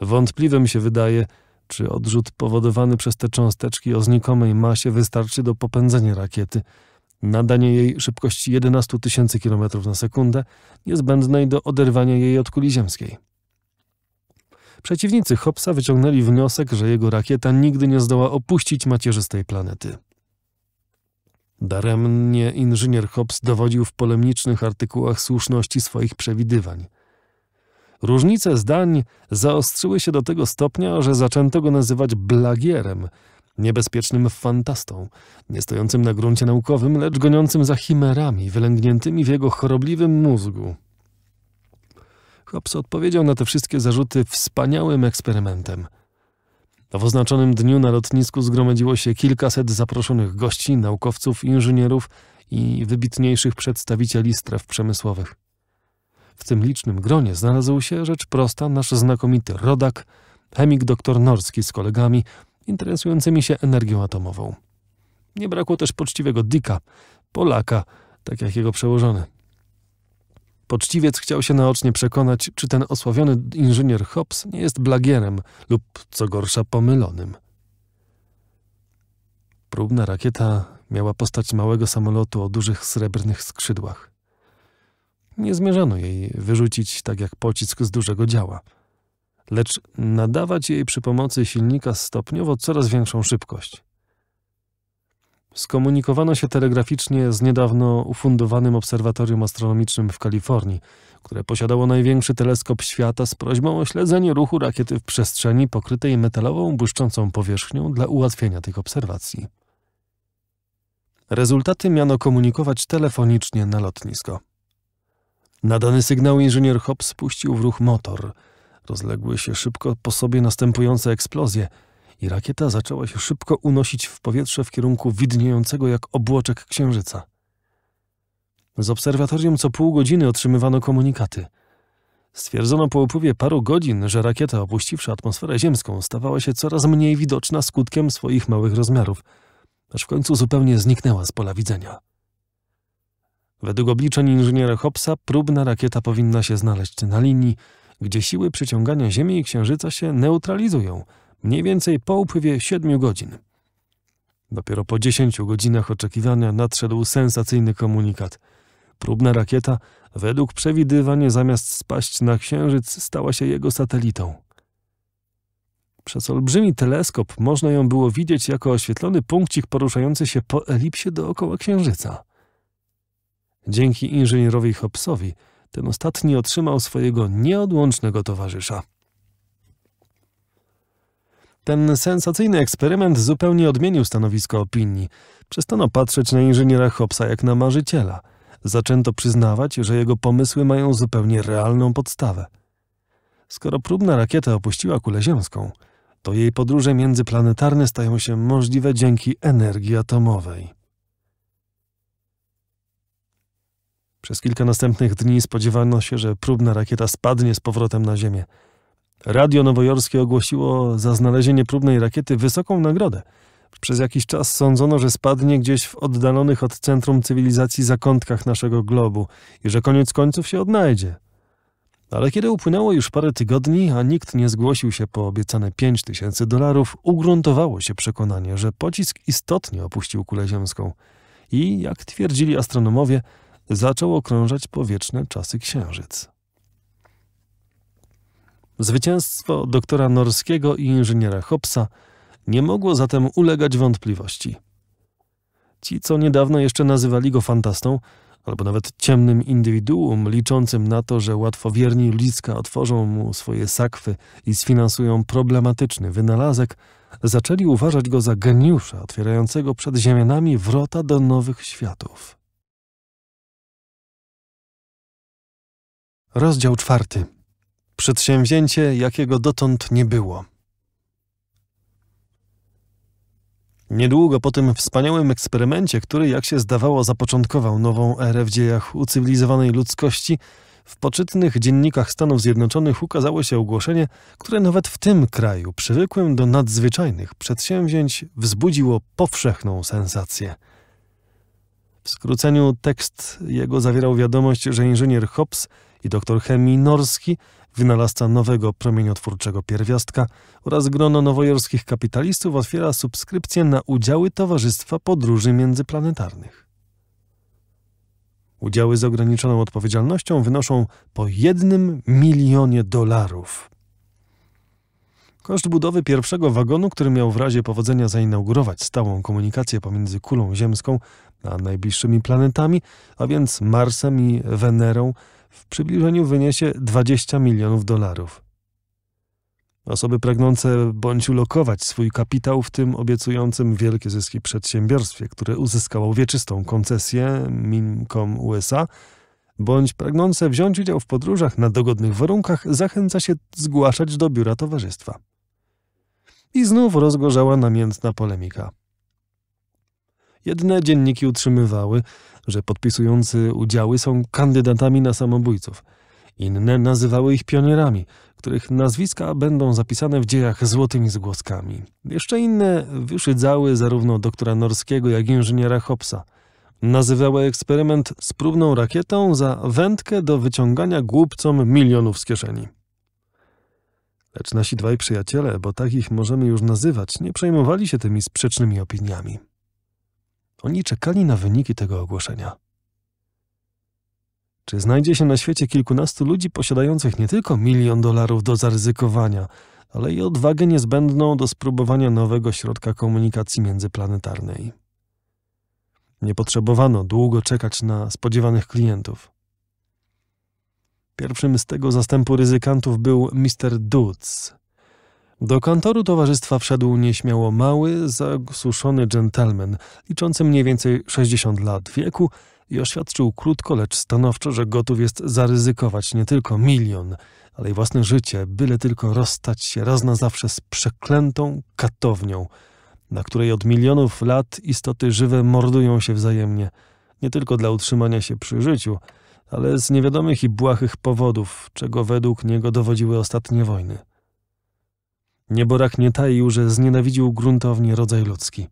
Wątpliwe mi się wydaje, czy odrzut powodowany przez te cząsteczki o znikomej masie wystarczy do popędzenia rakiety, nadanie jej szybkości 11 tysięcy km na sekundę, niezbędnej do oderwania jej od kuli ziemskiej. Przeciwnicy Hobsa wyciągnęli wniosek, że jego rakieta nigdy nie zdoła opuścić macierzystej planety. Daremnie inżynier Hobbs dowodził w polemicznych artykułach słuszności swoich przewidywań – Różnice zdań zaostrzyły się do tego stopnia, że zaczęto go nazywać blagierem, niebezpiecznym fantastą, nie stojącym na gruncie naukowym, lecz goniącym za chimerami wylęgniętymi w jego chorobliwym mózgu. Hobbes odpowiedział na te wszystkie zarzuty wspaniałym eksperymentem. W oznaczonym dniu na lotnisku zgromadziło się kilkaset zaproszonych gości, naukowców, inżynierów i wybitniejszych przedstawicieli stref przemysłowych. W tym licznym gronie znalazł się, rzecz prosta, nasz znakomity rodak, chemik dr Norski z kolegami interesującymi się energią atomową. Nie brakło też poczciwego Dicka, Polaka, tak jak jego przełożony. Poczciwiec chciał się naocznie przekonać, czy ten osławiony inżynier Hobbs nie jest blagierem lub, co gorsza, pomylonym. Próbna rakieta miała postać małego samolotu o dużych srebrnych skrzydłach. Nie zmierzano jej wyrzucić tak jak pocisk z dużego działa, lecz nadawać jej przy pomocy silnika stopniowo coraz większą szybkość. Skomunikowano się telegraficznie z niedawno ufundowanym obserwatorium astronomicznym w Kalifornii, które posiadało największy teleskop świata z prośbą o śledzenie ruchu rakiety w przestrzeni pokrytej metalową błyszczącą powierzchnią dla ułatwienia tych obserwacji. Rezultaty miano komunikować telefonicznie na lotnisko. Na dany sygnał inżynier Hobbs puścił w ruch motor. Rozległy się szybko po sobie następujące eksplozje i rakieta zaczęła się szybko unosić w powietrze w kierunku widniejącego jak obłoczek księżyca. Z obserwatorium co pół godziny otrzymywano komunikaty. Stwierdzono po upływie paru godzin, że rakieta opuściwszy atmosferę ziemską stawała się coraz mniej widoczna skutkiem swoich małych rozmiarów, aż w końcu zupełnie zniknęła z pola widzenia. Według obliczeń inżyniera Hobsa, próbna rakieta powinna się znaleźć na linii, gdzie siły przyciągania Ziemi i Księżyca się neutralizują, mniej więcej po upływie 7 godzin. Dopiero po 10 godzinach oczekiwania nadszedł sensacyjny komunikat. Próbna rakieta, według przewidywań, zamiast spaść na Księżyc, stała się jego satelitą. Przez olbrzymi teleskop można ją było widzieć jako oświetlony punkcik poruszający się po elipsie dookoła Księżyca. Dzięki inżynierowi Hobbesowi ten ostatni otrzymał swojego nieodłącznego towarzysza. Ten sensacyjny eksperyment zupełnie odmienił stanowisko opinii. Przestano patrzeć na inżyniera Hobbesa jak na marzyciela. Zaczęto przyznawać, że jego pomysły mają zupełnie realną podstawę. Skoro próbna rakieta opuściła kulę ziemską, to jej podróże międzyplanetarne stają się możliwe dzięki energii atomowej. Przez kilka następnych dni spodziewano się, że próbna rakieta spadnie z powrotem na Ziemię. Radio nowojorskie ogłosiło za znalezienie próbnej rakiety wysoką nagrodę. Przez jakiś czas sądzono, że spadnie gdzieś w oddalonych od centrum cywilizacji zakątkach naszego globu i że koniec końców się odnajdzie. Ale kiedy upłynęło już parę tygodni, a nikt nie zgłosił się po obiecane 5 tysięcy dolarów, ugruntowało się przekonanie, że pocisk istotnie opuścił kulę ziemską. I, jak twierdzili astronomowie, zaczął okrążać powietrzne czasy księżyc. Zwycięstwo doktora Norskiego i inżyniera Hobsa nie mogło zatem ulegać wątpliwości. Ci, co niedawno jeszcze nazywali go fantastą, albo nawet ciemnym indywiduum liczącym na to, że łatwowierni ludzka otworzą mu swoje sakwy i sfinansują problematyczny wynalazek, zaczęli uważać go za geniusza otwierającego przed ziemianami wrota do nowych światów. Rozdział czwarty. Przedsięwzięcie, jakiego dotąd nie było. Niedługo po tym wspaniałym eksperymencie, który, jak się zdawało, zapoczątkował nową erę w dziejach ucywilizowanej ludzkości, w poczytnych dziennikach Stanów Zjednoczonych ukazało się ogłoszenie, które nawet w tym kraju, przywykłym do nadzwyczajnych przedsięwzięć, wzbudziło powszechną sensację. W skróceniu tekst jego zawierał wiadomość, że inżynier Hobbs i doktor chemii Norski, wynalazca nowego promieniotwórczego pierwiastka oraz grono nowojorskich kapitalistów otwiera subskrypcję na udziały Towarzystwa Podróży Międzyplanetarnych. Udziały z ograniczoną odpowiedzialnością wynoszą po jednym milionie dolarów. Koszt budowy pierwszego wagonu, który miał w razie powodzenia zainaugurować stałą komunikację pomiędzy kulą ziemską a najbliższymi planetami, a więc Marsem i Wenerą, w przybliżeniu wyniesie 20 milionów dolarów. Osoby pragnące bądź ulokować swój kapitał w tym obiecującym wielkie zyski przedsiębiorstwie, które uzyskało wieczystą koncesję Mincom USA, bądź pragnące wziąć udział w podróżach na dogodnych warunkach, zachęca się zgłaszać do biura towarzystwa. I znów rozgorzała namiętna polemika. Jedne dzienniki utrzymywały, że podpisujący udziały są kandydatami na samobójców. Inne nazywały ich pionierami, których nazwiska będą zapisane w dziejach złotymi zgłoskami. Jeszcze inne wyszydzały zarówno doktora Norskiego, jak i inżyniera Hobsa. Nazywały eksperyment z próbną rakietą za wędkę do wyciągania głupcom milionów z kieszeni. Lecz nasi dwaj przyjaciele, bo tak ich możemy już nazywać, nie przejmowali się tymi sprzecznymi opiniami. Oni czekali na wyniki tego ogłoszenia. Czy znajdzie się na świecie kilkunastu ludzi posiadających nie tylko milion dolarów do zaryzykowania, ale i odwagę niezbędną do spróbowania nowego środka komunikacji międzyplanetarnej? Nie potrzebowano długo czekać na spodziewanych klientów. Pierwszym z tego zastępu ryzykantów był Mr. Dutz, do kantoru towarzystwa wszedł nieśmiało mały, zasuszony dżentelmen, liczący mniej więcej 60 lat wieku i oświadczył krótko, lecz stanowczo, że gotów jest zaryzykować nie tylko milion, ale i własne życie, byle tylko rozstać się raz na zawsze z przeklętą katownią, na której od milionów lat istoty żywe mordują się wzajemnie, nie tylko dla utrzymania się przy życiu, ale z niewiadomych i błahych powodów, czego według niego dowodziły ostatnie wojny. Nieborak nie taił, że znienawidził gruntownie rodzaj ludzki.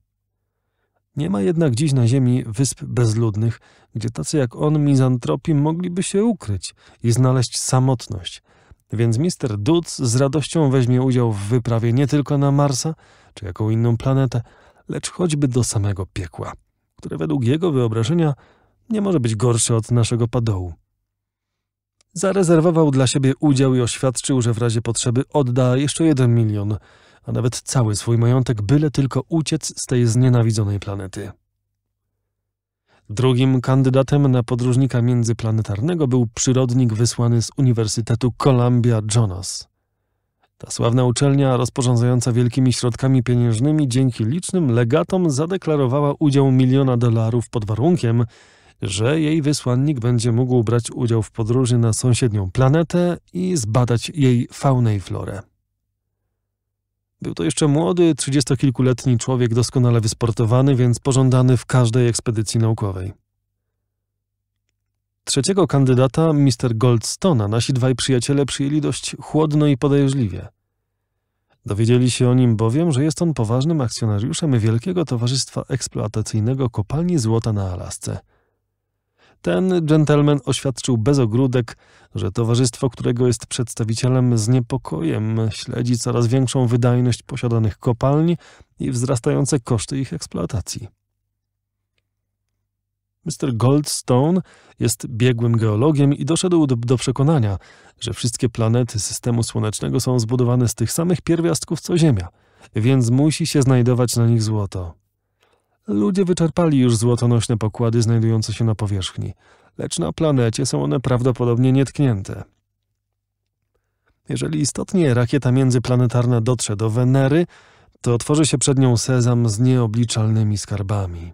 Nie ma jednak dziś na ziemi wysp bezludnych, gdzie tacy jak on, mizantropi, mogliby się ukryć i znaleźć samotność. Więc mister Dutz z radością weźmie udział w wyprawie nie tylko na Marsa, czy jaką inną planetę, lecz choćby do samego piekła, które według jego wyobrażenia nie może być gorsze od naszego padołu. Zarezerwował dla siebie udział i oświadczył, że w razie potrzeby odda jeszcze jeden milion, a nawet cały swój majątek, byle tylko uciec z tej znienawidzonej planety. Drugim kandydatem na podróżnika międzyplanetarnego był przyrodnik wysłany z Uniwersytetu Columbia Jonas. Ta sławna uczelnia, rozporządzająca wielkimi środkami pieniężnymi dzięki licznym legatom, zadeklarowała udział miliona dolarów pod warunkiem, że jej wysłannik będzie mógł brać udział w podróży na sąsiednią planetę i zbadać jej faunę i florę. Był to jeszcze młody, trzydziestokilkuletni człowiek doskonale wysportowany, więc pożądany w każdej ekspedycji naukowej. Trzeciego kandydata, Mr. Goldstona, nasi dwaj przyjaciele przyjęli dość chłodno i podejrzliwie. Dowiedzieli się o nim bowiem, że jest on poważnym akcjonariuszem Wielkiego Towarzystwa Eksploatacyjnego Kopalni Złota na Alasce – ten dżentelmen oświadczył bez ogródek, że towarzystwo, którego jest przedstawicielem, z niepokojem śledzi coraz większą wydajność posiadanych kopalni i wzrastające koszty ich eksploatacji. Mr. Goldstone jest biegłym geologiem i doszedł do, do, przekonania, że wszystkie planety systemu słonecznego są zbudowane z tych samych pierwiastków co Ziemia, więc musi się znajdować na nich złoto. Ludzie wyczerpali już złotonośne pokłady znajdujące się na powierzchni, lecz na planecie są one prawdopodobnie nietknięte. Jeżeli istotnie rakieta międzyplanetarna dotrze do Wenery, to otworzy się przed nią sezam z nieobliczalnymi skarbami.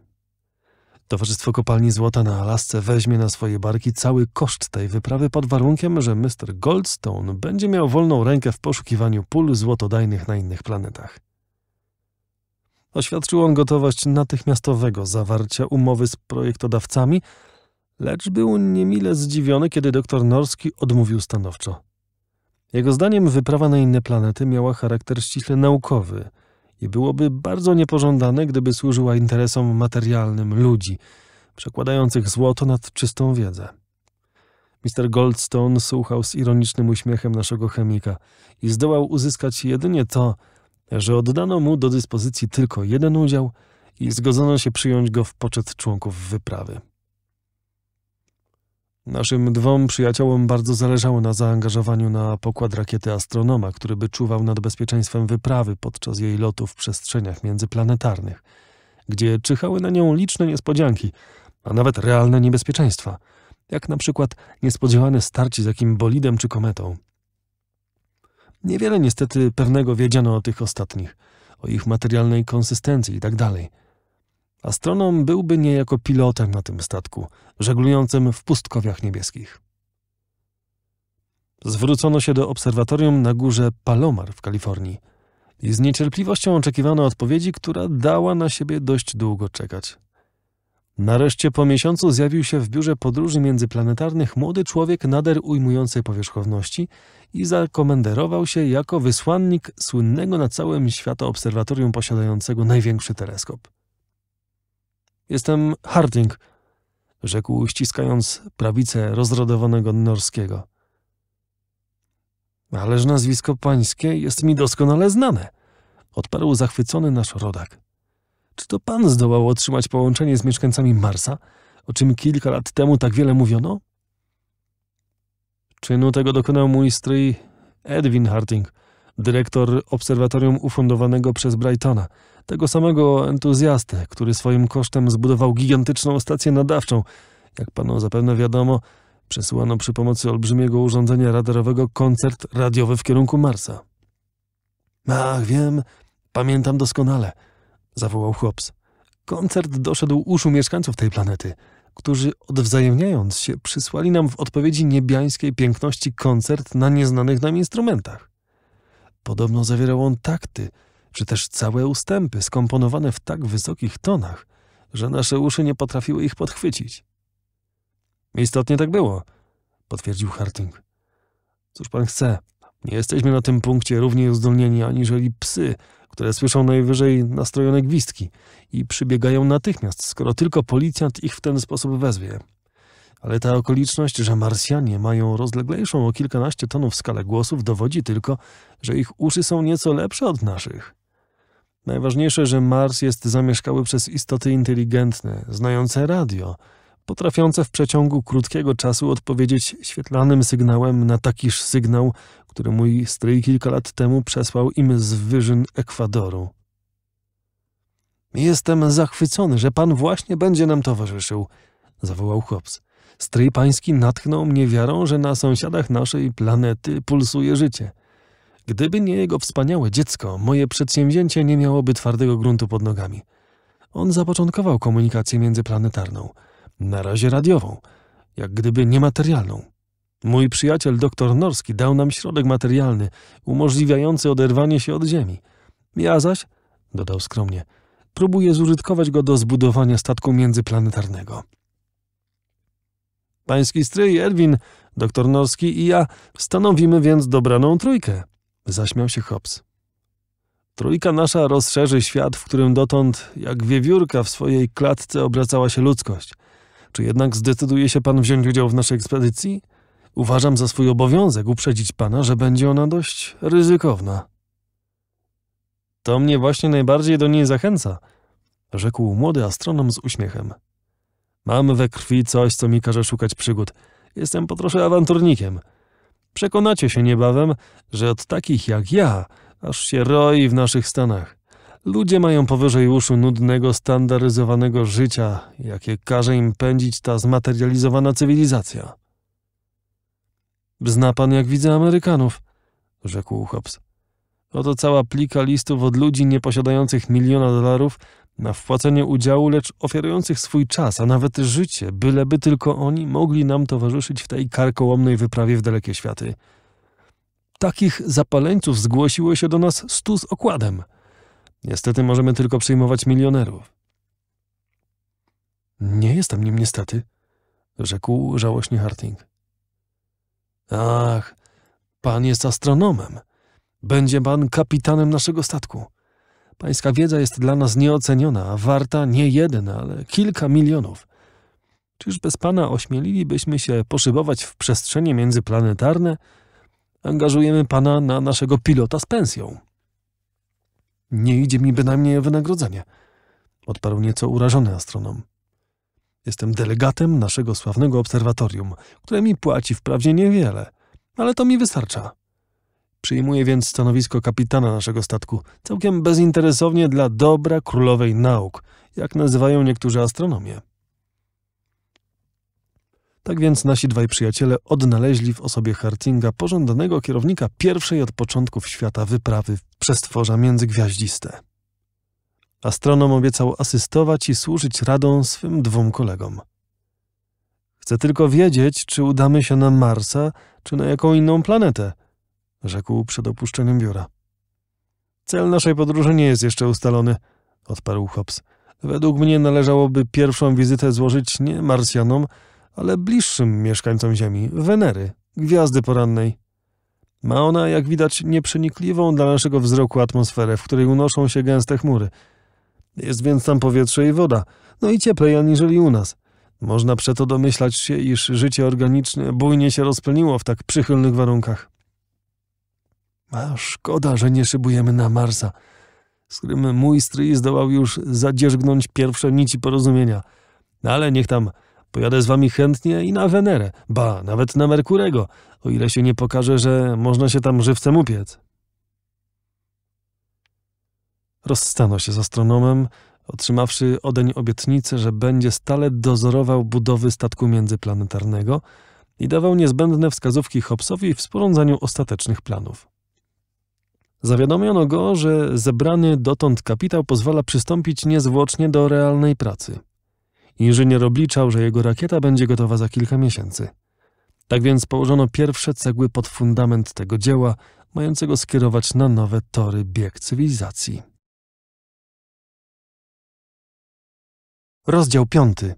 Towarzystwo Kopalni Złota na Alasce weźmie na swoje barki cały koszt tej wyprawy pod warunkiem, że Mr. Goldstone będzie miał wolną rękę w poszukiwaniu pól złotodajnych na innych planetach. Oświadczył on gotowość natychmiastowego zawarcia umowy z projektodawcami, lecz był niemile zdziwiony, kiedy doktor Norski odmówił stanowczo. Jego zdaniem wyprawa na inne planety miała charakter ściśle naukowy i byłoby bardzo niepożądane, gdyby służyła interesom materialnym ludzi, przekładających złoto nad czystą wiedzę. Mr. Goldstone słuchał z ironicznym uśmiechem naszego chemika i zdołał uzyskać jedynie to, że oddano mu do dyspozycji tylko jeden udział i zgodzono się przyjąć go w poczet członków wyprawy. Naszym dwom przyjaciołom bardzo zależało na zaangażowaniu na pokład rakiety astronoma, który by czuwał nad bezpieczeństwem wyprawy podczas jej lotu w przestrzeniach międzyplanetarnych, gdzie czyhały na nią liczne niespodzianki, a nawet realne niebezpieczeństwa, jak na przykład niespodziewane starcie z jakim bolidem czy kometą. Niewiele niestety pewnego wiedziano o tych ostatnich, o ich materialnej konsystencji itd. Tak Astronom byłby niejako pilotem na tym statku, żeglującym w pustkowiach niebieskich. Zwrócono się do obserwatorium na górze Palomar w Kalifornii i z niecierpliwością oczekiwano odpowiedzi, która dała na siebie dość długo czekać. Nareszcie po miesiącu zjawił się w biurze podróży międzyplanetarnych młody człowiek nader ujmującej powierzchowności i zakomenderował się jako wysłannik słynnego na całym świata obserwatorium posiadającego największy teleskop. Jestem Harding, rzekł ściskając prawicę rozrodowanego norskiego. Ależ nazwisko pańskie jest mi doskonale znane, odparł zachwycony nasz rodak. Czy to pan zdołał otrzymać połączenie z mieszkańcami Marsa, o czym kilka lat temu tak wiele mówiono? Czynu tego dokonał mój stryj Edwin Harting, dyrektor obserwatorium ufundowanego przez Brightona, tego samego entuzjastę, który swoim kosztem zbudował gigantyczną stację nadawczą. Jak panu zapewne wiadomo, przesyłano przy pomocy olbrzymiego urządzenia radarowego koncert radiowy w kierunku Marsa. Ach, wiem, pamiętam doskonale – zawołał chłops Koncert doszedł uszu mieszkańców tej planety, którzy odwzajemniając się przysłali nam w odpowiedzi niebiańskiej piękności koncert na nieznanych nam instrumentach. Podobno zawierał on takty, czy też całe ustępy skomponowane w tak wysokich tonach, że nasze uszy nie potrafiły ich podchwycić. Istotnie tak było, potwierdził Harting. Cóż pan chce? Nie jesteśmy na tym punkcie równie uzdolnieni aniżeli psy, które słyszą najwyżej nastrojone gwizdki i przybiegają natychmiast, skoro tylko policjant ich w ten sposób wezwie. Ale ta okoliczność, że Marsjanie mają rozleglejszą o kilkanaście tonów skalę głosów, dowodzi tylko, że ich uszy są nieco lepsze od naszych. Najważniejsze, że Mars jest zamieszkały przez istoty inteligentne, znające radio, potrafiące w przeciągu krótkiego czasu odpowiedzieć świetlanym sygnałem na takiż sygnał który mój stryj kilka lat temu przesłał im z wyżyn Ekwadoru. Jestem zachwycony, że pan właśnie będzie nam towarzyszył, zawołał chłops. Stryj pański natchnął mnie wiarą, że na sąsiadach naszej planety pulsuje życie. Gdyby nie jego wspaniałe dziecko, moje przedsięwzięcie nie miałoby twardego gruntu pod nogami. On zapoczątkował komunikację międzyplanetarną, na razie radiową, jak gdyby niematerialną. Mój przyjaciel doktor Norski dał nam środek materialny, umożliwiający oderwanie się od ziemi. Ja zaś, dodał skromnie, próbuję zużytkować go do zbudowania statku międzyplanetarnego. Pański stryj Erwin, doktor Norski i ja stanowimy więc dobraną trójkę, zaśmiał się Hobbs. Trójka nasza rozszerzy świat, w którym dotąd, jak wiewiórka w swojej klatce obracała się ludzkość. Czy jednak zdecyduje się pan wziąć udział w naszej ekspedycji? Uważam za swój obowiązek uprzedzić pana, że będzie ona dość ryzykowna. To mnie właśnie najbardziej do niej zachęca, rzekł młody astronom z uśmiechem. Mam we krwi coś, co mi każe szukać przygód. Jestem po trosze awanturnikiem. Przekonacie się niebawem, że od takich jak ja aż się roi w naszych stanach. Ludzie mają powyżej uszu nudnego, standaryzowanego życia, jakie każe im pędzić ta zmaterializowana cywilizacja. Zna pan, jak widzę, Amerykanów, rzekł Hobbs. Oto cała plika listów od ludzi nieposiadających miliona dolarów na wpłacenie udziału, lecz ofiarujących swój czas, a nawet życie, byleby tylko oni mogli nam towarzyszyć w tej karkołomnej wyprawie w dalekie światy. Takich zapaleńców zgłosiło się do nas stu z okładem. Niestety możemy tylko przyjmować milionerów. Nie jestem nim niestety, rzekł żałośnie Harting. Ach, pan jest astronomem. Będzie pan kapitanem naszego statku. Pańska wiedza jest dla nas nieoceniona, a warta nie jeden, ale kilka milionów. Czyż bez pana ośmielilibyśmy się poszybować w przestrzenie międzyplanetarne? Angażujemy pana na naszego pilota z pensją. Nie idzie mi bynajmniej wynagrodzenie, odparł nieco urażony astronom. Jestem delegatem naszego sławnego obserwatorium, które mi płaci wprawdzie niewiele, ale to mi wystarcza. Przyjmuję więc stanowisko kapitana naszego statku, całkiem bezinteresownie dla dobra królowej nauk, jak nazywają niektórzy astronomię. Tak więc nasi dwaj przyjaciele odnaleźli w osobie Hartinga pożądanego kierownika pierwszej od początków świata wyprawy w tworza międzygwiaździste. Astronom obiecał asystować i służyć radą swym dwóm kolegom. Chcę tylko wiedzieć, czy udamy się na Marsa, czy na jaką inną planetę, rzekł przed opuszczeniem biura. Cel naszej podróży nie jest jeszcze ustalony, odparł Hobbs. Według mnie należałoby pierwszą wizytę złożyć nie Marsjanom, ale bliższym mieszkańcom Ziemi, Wenery, gwiazdy porannej. Ma ona, jak widać, nieprzenikliwą dla naszego wzroku atmosferę, w której unoszą się gęste chmury – jest więc tam powietrze i woda, no i cieplej aniżeli u nas. Można przeto domyślać się, iż życie organiczne bujnie się rozpleniło w tak przychylnych warunkach. A szkoda, że nie szybujemy na Marsa, z którym mój stryj zdołał już zadzierzgnąć pierwsze nici porozumienia. Ale niech tam, pojadę z wami chętnie i na Wenerę, ba, nawet na Merkurego, o ile się nie pokaże, że można się tam żywcem upiec rozstano się z astronomem, otrzymawszy odeń obietnicę, że będzie stale dozorował budowy statku międzyplanetarnego i dawał niezbędne wskazówki Hobbesowi w sporządzaniu ostatecznych planów. Zawiadomiono go, że zebrany dotąd kapitał pozwala przystąpić niezwłocznie do realnej pracy. Inżynier obliczał, że jego rakieta będzie gotowa za kilka miesięcy. Tak więc położono pierwsze cegły pod fundament tego dzieła, mającego skierować na nowe tory bieg cywilizacji. Rozdział piąty.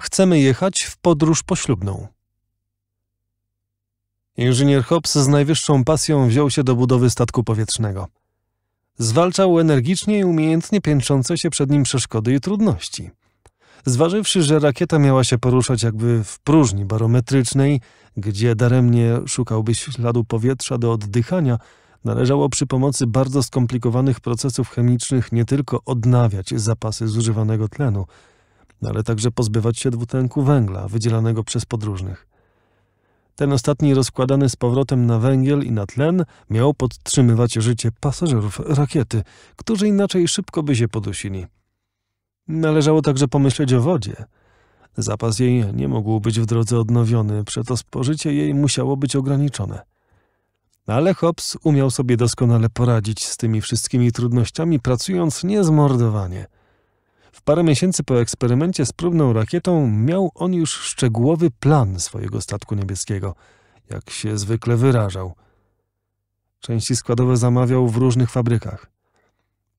Chcemy jechać w podróż poślubną. Inżynier Hobbs z najwyższą pasją wziął się do budowy statku powietrznego. Zwalczał energicznie i umiejętnie piętrzące się przed nim przeszkody i trudności. Zważywszy, że rakieta miała się poruszać jakby w próżni barometrycznej, gdzie daremnie szukałby śladu powietrza do oddychania, należało przy pomocy bardzo skomplikowanych procesów chemicznych nie tylko odnawiać zapasy zużywanego tlenu, no ale także pozbywać się dwutlenku węgla wydzielanego przez podróżnych. Ten ostatni rozkładany z powrotem na węgiel i na tlen miał podtrzymywać życie pasażerów rakiety, którzy inaczej szybko by się podusili. Należało także pomyśleć o wodzie. Zapas jej nie mógł być w drodze odnowiony, przeto spożycie jej musiało być ograniczone. No ale Hobbes umiał sobie doskonale poradzić z tymi wszystkimi trudnościami, pracując niezmordowanie. W parę miesięcy po eksperymencie z próbną rakietą miał on już szczegółowy plan swojego statku niebieskiego, jak się zwykle wyrażał. Części składowe zamawiał w różnych fabrykach.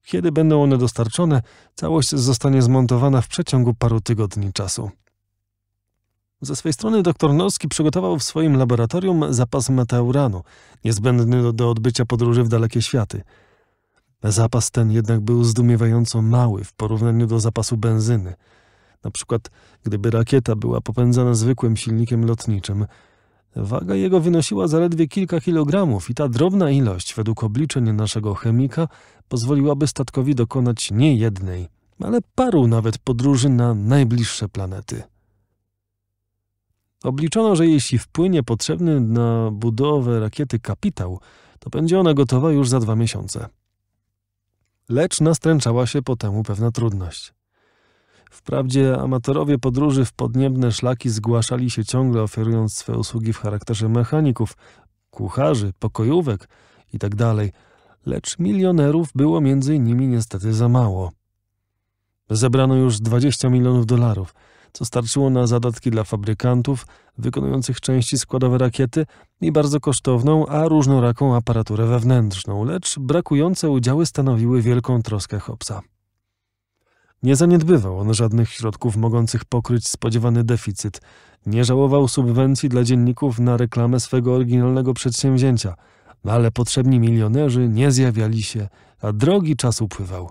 Kiedy będą one dostarczone, całość zostanie zmontowana w przeciągu paru tygodni czasu. Ze swej strony dr Norski przygotował w swoim laboratorium zapas meteoranu, niezbędny do, do odbycia podróży w dalekie światy. Zapas ten jednak był zdumiewająco mały w porównaniu do zapasu benzyny. Na przykład, gdyby rakieta była popędzana zwykłym silnikiem lotniczym, waga jego wynosiła zaledwie kilka kilogramów i ta drobna ilość, według obliczeń naszego chemika, pozwoliłaby statkowi dokonać nie jednej, ale paru nawet podróży na najbliższe planety. Obliczono, że jeśli wpłynie potrzebny na budowę rakiety kapitał, to będzie ona gotowa już za dwa miesiące. Lecz nastręczała się po temu pewna trudność. Wprawdzie amatorowie podróży w podniebne szlaki zgłaszali się ciągle, oferując swe usługi w charakterze mechaników, kucharzy, pokojówek itd., tak lecz milionerów było między nimi niestety za mało. Zebrano już 20 milionów dolarów – co starczyło na zadatki dla fabrykantów wykonujących części składowe rakiety i bardzo kosztowną, a różnoraką aparaturę wewnętrzną, lecz brakujące udziały stanowiły wielką troskę Hobsa. Nie zaniedbywał on żadnych środków mogących pokryć spodziewany deficyt. Nie żałował subwencji dla dzienników na reklamę swego oryginalnego przedsięwzięcia, no ale potrzebni milionerzy nie zjawiali się, a drogi czas upływał.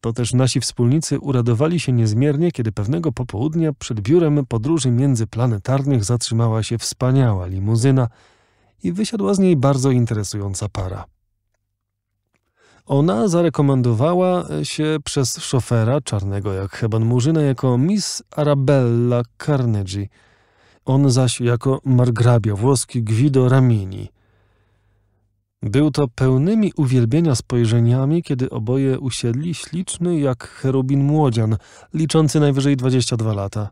To też nasi wspólnicy uradowali się niezmiernie, kiedy pewnego popołudnia przed biurem podróży międzyplanetarnych zatrzymała się wspaniała limuzyna i wysiadła z niej bardzo interesująca para. Ona zarekomendowała się przez szofera, czarnego jak heban murzyna, jako Miss Arabella Carnegie, on zaś jako margrabia włoski Guido Ramini – był to pełnymi uwielbienia spojrzeniami, kiedy oboje usiedli śliczny jak cherubin młodzian, liczący najwyżej 22 lata.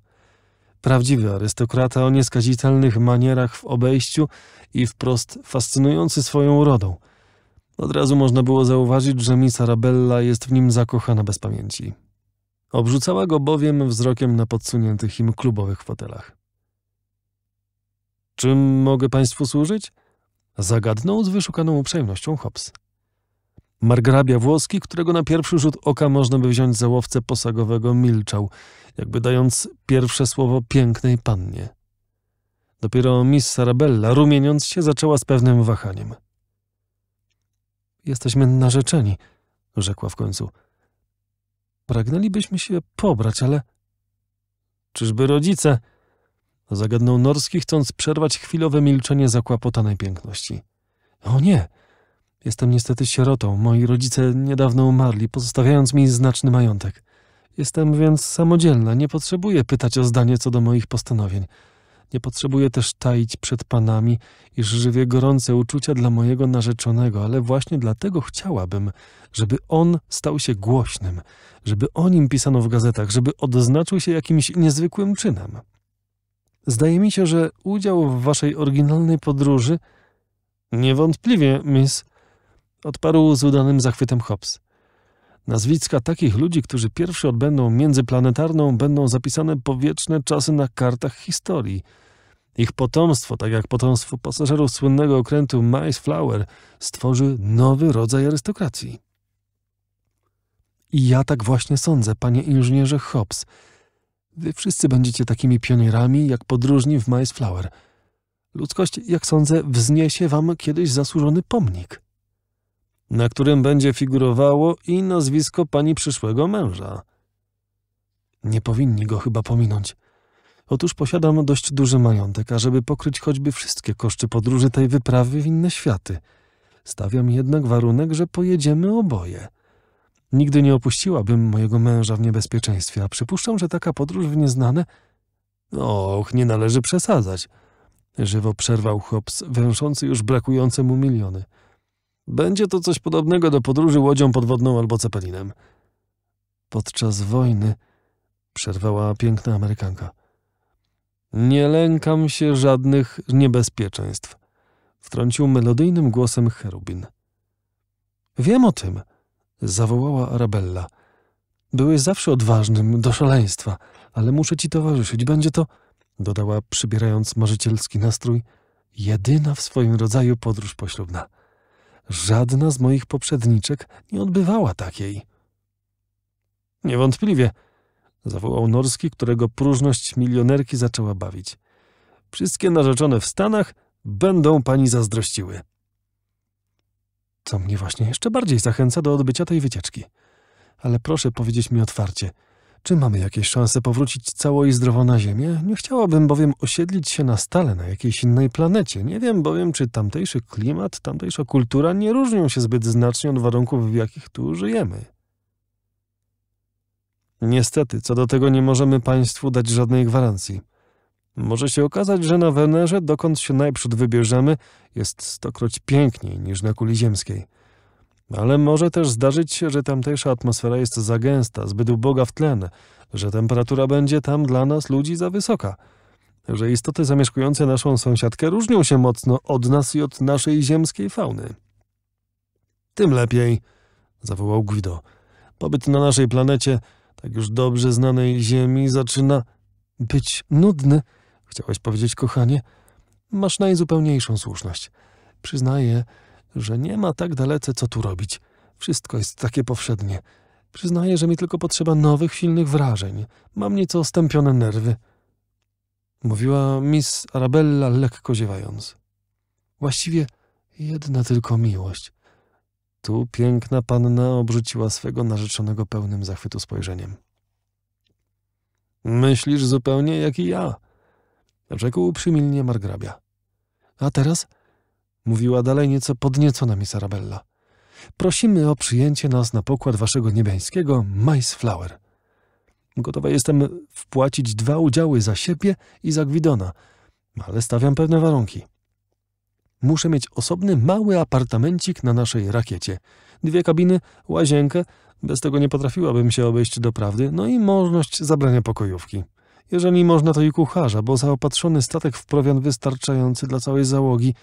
Prawdziwy arystokrata o nieskazitelnych manierach w obejściu i wprost fascynujący swoją urodą. Od razu można było zauważyć, że Miss Arabella jest w nim zakochana bez pamięci. Obrzucała go bowiem wzrokiem na podsuniętych im klubowych fotelach. Czym mogę państwu służyć? Zagadnął z wyszukaną uprzejmością Hobbs. Margrabia włoski, którego na pierwszy rzut oka można by wziąć za łowcę posagowego, milczał, jakby dając pierwsze słowo pięknej pannie. Dopiero miss Sarabella, rumieniąc się, zaczęła z pewnym wahaniem. Jesteśmy narzeczeni, rzekła w końcu. Pragnęlibyśmy się pobrać, ale... Czyżby rodzice... Zagadnął Norski, chcąc przerwać chwilowe milczenie zakłapotanej piękności. O nie! Jestem niestety sierotą. Moi rodzice niedawno umarli, pozostawiając mi znaczny majątek. Jestem więc samodzielna, nie potrzebuję pytać o zdanie co do moich postanowień. Nie potrzebuję też taić przed panami, iż żywię gorące uczucia dla mojego narzeczonego, ale właśnie dlatego chciałabym, żeby on stał się głośnym, żeby o nim pisano w gazetach, żeby odznaczył się jakimś niezwykłym czynem. Zdaje mi się, że udział w waszej oryginalnej podróży... Niewątpliwie, miss, odparł z udanym zachwytem Hobbs. Nazwiska takich ludzi, którzy pierwszy odbędą międzyplanetarną, będą zapisane po wieczne czasy na kartach historii. Ich potomstwo, tak jak potomstwo pasażerów słynnego okrętu Mice Flower, stworzy nowy rodzaj arystokracji. I ja tak właśnie sądzę, panie inżynierze Hobbs – Wy wszyscy będziecie takimi pionierami jak podróżni w Mice Flower. Ludzkość, jak sądzę, wzniesie wam kiedyś zasłużony pomnik, na którym będzie figurowało i nazwisko pani przyszłego męża. Nie powinni go chyba pominąć. Otóż posiadam dość duży majątek, ażeby pokryć choćby wszystkie koszty podróży tej wyprawy w inne światy. Stawiam jednak warunek, że pojedziemy oboje. Nigdy nie opuściłabym mojego męża w niebezpieczeństwie, a przypuszczam, że taka podróż w nieznane... Och, nie należy przesadzać. Żywo przerwał Hobbs, węszący już brakujące mu miliony. Będzie to coś podobnego do podróży łodzią podwodną albo cepelinem. Podczas wojny przerwała piękna Amerykanka. Nie lękam się żadnych niebezpieczeństw, wtrącił melodyjnym głosem Cherubin. Wiem o tym – zawołała Arabella. Byłeś zawsze odważnym do szaleństwa, ale muszę ci towarzyszyć. Będzie to, dodała, przybierając marzycielski nastrój, jedyna w swoim rodzaju podróż poślubna. Żadna z moich poprzedniczek nie odbywała takiej. Niewątpliwie, zawołał Norski, którego próżność milionerki zaczęła bawić. Wszystkie narzeczone w Stanach będą pani zazdrościły co mnie właśnie jeszcze bardziej zachęca do odbycia tej wycieczki. Ale proszę powiedzieć mi otwarcie, czy mamy jakieś szanse powrócić cało i zdrowo na Ziemię? Nie chciałabym bowiem osiedlić się na stale na jakiejś innej planecie. Nie wiem bowiem, czy tamtejszy klimat, tamtejsza kultura nie różnią się zbyt znacznie od warunków, w jakich tu żyjemy. Niestety, co do tego nie możemy Państwu dać żadnej gwarancji. Może się okazać, że na Wenerze, dokąd się najprzód wybierzemy, jest stokroć piękniej niż na kuli ziemskiej. Ale może też zdarzyć się, że tamtejsza atmosfera jest za gęsta, zbyt uboga w tlen, że temperatura będzie tam dla nas ludzi za wysoka, że istoty zamieszkujące naszą sąsiadkę różnią się mocno od nas i od naszej ziemskiej fauny. Tym lepiej, zawołał Guido. Pobyt na naszej planecie, tak już dobrze znanej Ziemi, zaczyna być nudny. Chciałeś powiedzieć, kochanie? Masz najzupełniejszą słuszność. Przyznaję, że nie ma tak dalece co tu robić. Wszystko jest takie powszednie. Przyznaję, że mi tylko potrzeba nowych, silnych wrażeń. Mam nieco stępione nerwy. Mówiła Miss Arabella lekko ziewając. Właściwie jedna tylko miłość. Tu piękna panna obrzuciła swego narzeczonego pełnym zachwytu spojrzeniem. Myślisz zupełnie jak i ja, Rzekł przymilnie margrabia. A teraz? Mówiła dalej nieco podniecona mi Sarabella. Prosimy o przyjęcie nas na pokład waszego niebiańskiego Mice Flower. Gotowa jestem wpłacić dwa udziały za siebie i za Gwidona, ale stawiam pewne warunki. Muszę mieć osobny mały apartamencik na naszej rakiecie. Dwie kabiny, łazienkę, bez tego nie potrafiłabym się obejść do prawdy, no i możliwość zabrania pokojówki. Jeżeli można, to i kucharza, bo zaopatrzony statek w prowiant wystarczający dla całej załogi.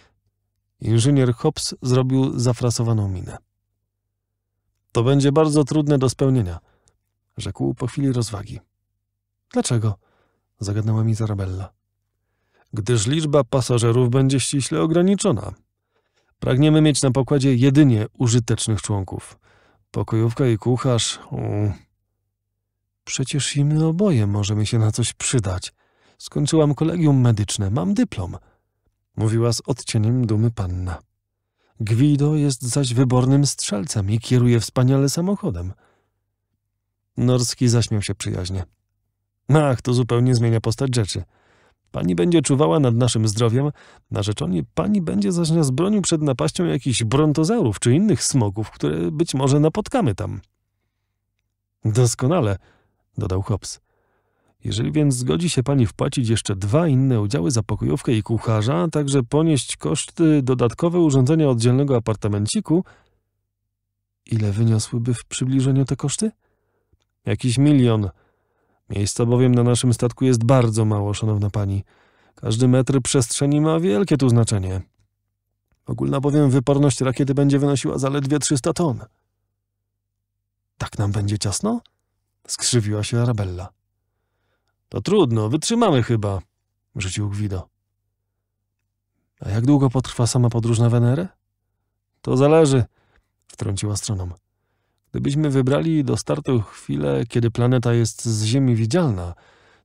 Inżynier Hobbs zrobił zafrasowaną minę. To będzie bardzo trudne do spełnienia, rzekł po chwili rozwagi. Dlaczego? zagadnęła mi Zarabella. Gdyż liczba pasażerów będzie ściśle ograniczona. Pragniemy mieć na pokładzie jedynie użytecznych członków. Pokojówka i kucharz. Um, Przecież i my oboje możemy się na coś przydać. Skończyłam kolegium medyczne, mam dyplom. Mówiła z odcieniem dumy panna. Gwido jest zaś wybornym strzelcem i kieruje wspaniale samochodem. Norski zaśmiał się przyjaźnie. Ach, to zupełnie zmienia postać rzeczy. Pani będzie czuwała nad naszym zdrowiem, narzeczoni pani będzie zaś nas bronił przed napaścią jakichś brontozaurów czy innych smoków, które być może napotkamy tam. Doskonale dodał Hobbs. Jeżeli więc zgodzi się pani wpłacić jeszcze dwa inne udziały za pokojówkę i kucharza, a także ponieść koszty dodatkowe urządzenia oddzielnego apartamenciku, ile wyniosłyby w przybliżeniu te koszty? Jakiś milion. Miejsca bowiem na naszym statku jest bardzo mało, szanowna pani. Każdy metr przestrzeni ma wielkie tu znaczenie. Ogólna bowiem wyporność rakiety będzie wynosiła zaledwie 300 ton. Tak nam będzie ciasno? Skrzywiła się Arabella. To trudno, wytrzymamy chyba, rzucił Gwido. A jak długo potrwa sama podróż na Wenerę? To zależy, wtrącił astronom. Gdybyśmy wybrali dostartą chwilę, kiedy planeta jest z Ziemi widzialna,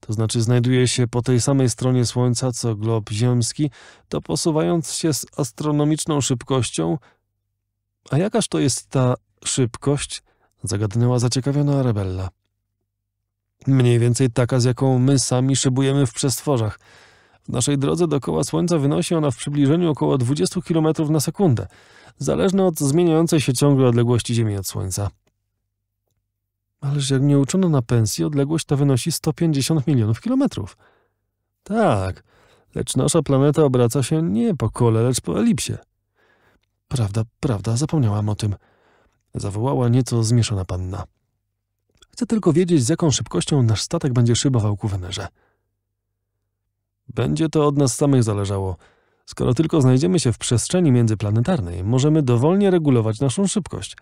to znaczy znajduje się po tej samej stronie Słońca co glob ziemski, to posuwając się z astronomiczną szybkością. A jakaż to jest ta szybkość? zagadnęła zaciekawiona Arabella. Mniej więcej taka, z jaką my sami szybujemy w przestworzach. W naszej drodze dookoła Słońca wynosi ona w przybliżeniu około 20 km na sekundę, zależne od zmieniającej się ciągle odległości Ziemi od Słońca. Ależ jak mnie uczono na pensji, odległość ta wynosi 150 milionów kilometrów. Tak, lecz nasza planeta obraca się nie po kole, lecz po elipsie. Prawda, prawda, zapomniałam o tym. Zawołała nieco zmieszana panna. Chcę tylko wiedzieć, z jaką szybkością nasz statek będzie szybował ku Wenerze. Będzie to od nas samych zależało. Skoro tylko znajdziemy się w przestrzeni międzyplanetarnej, możemy dowolnie regulować naszą szybkość.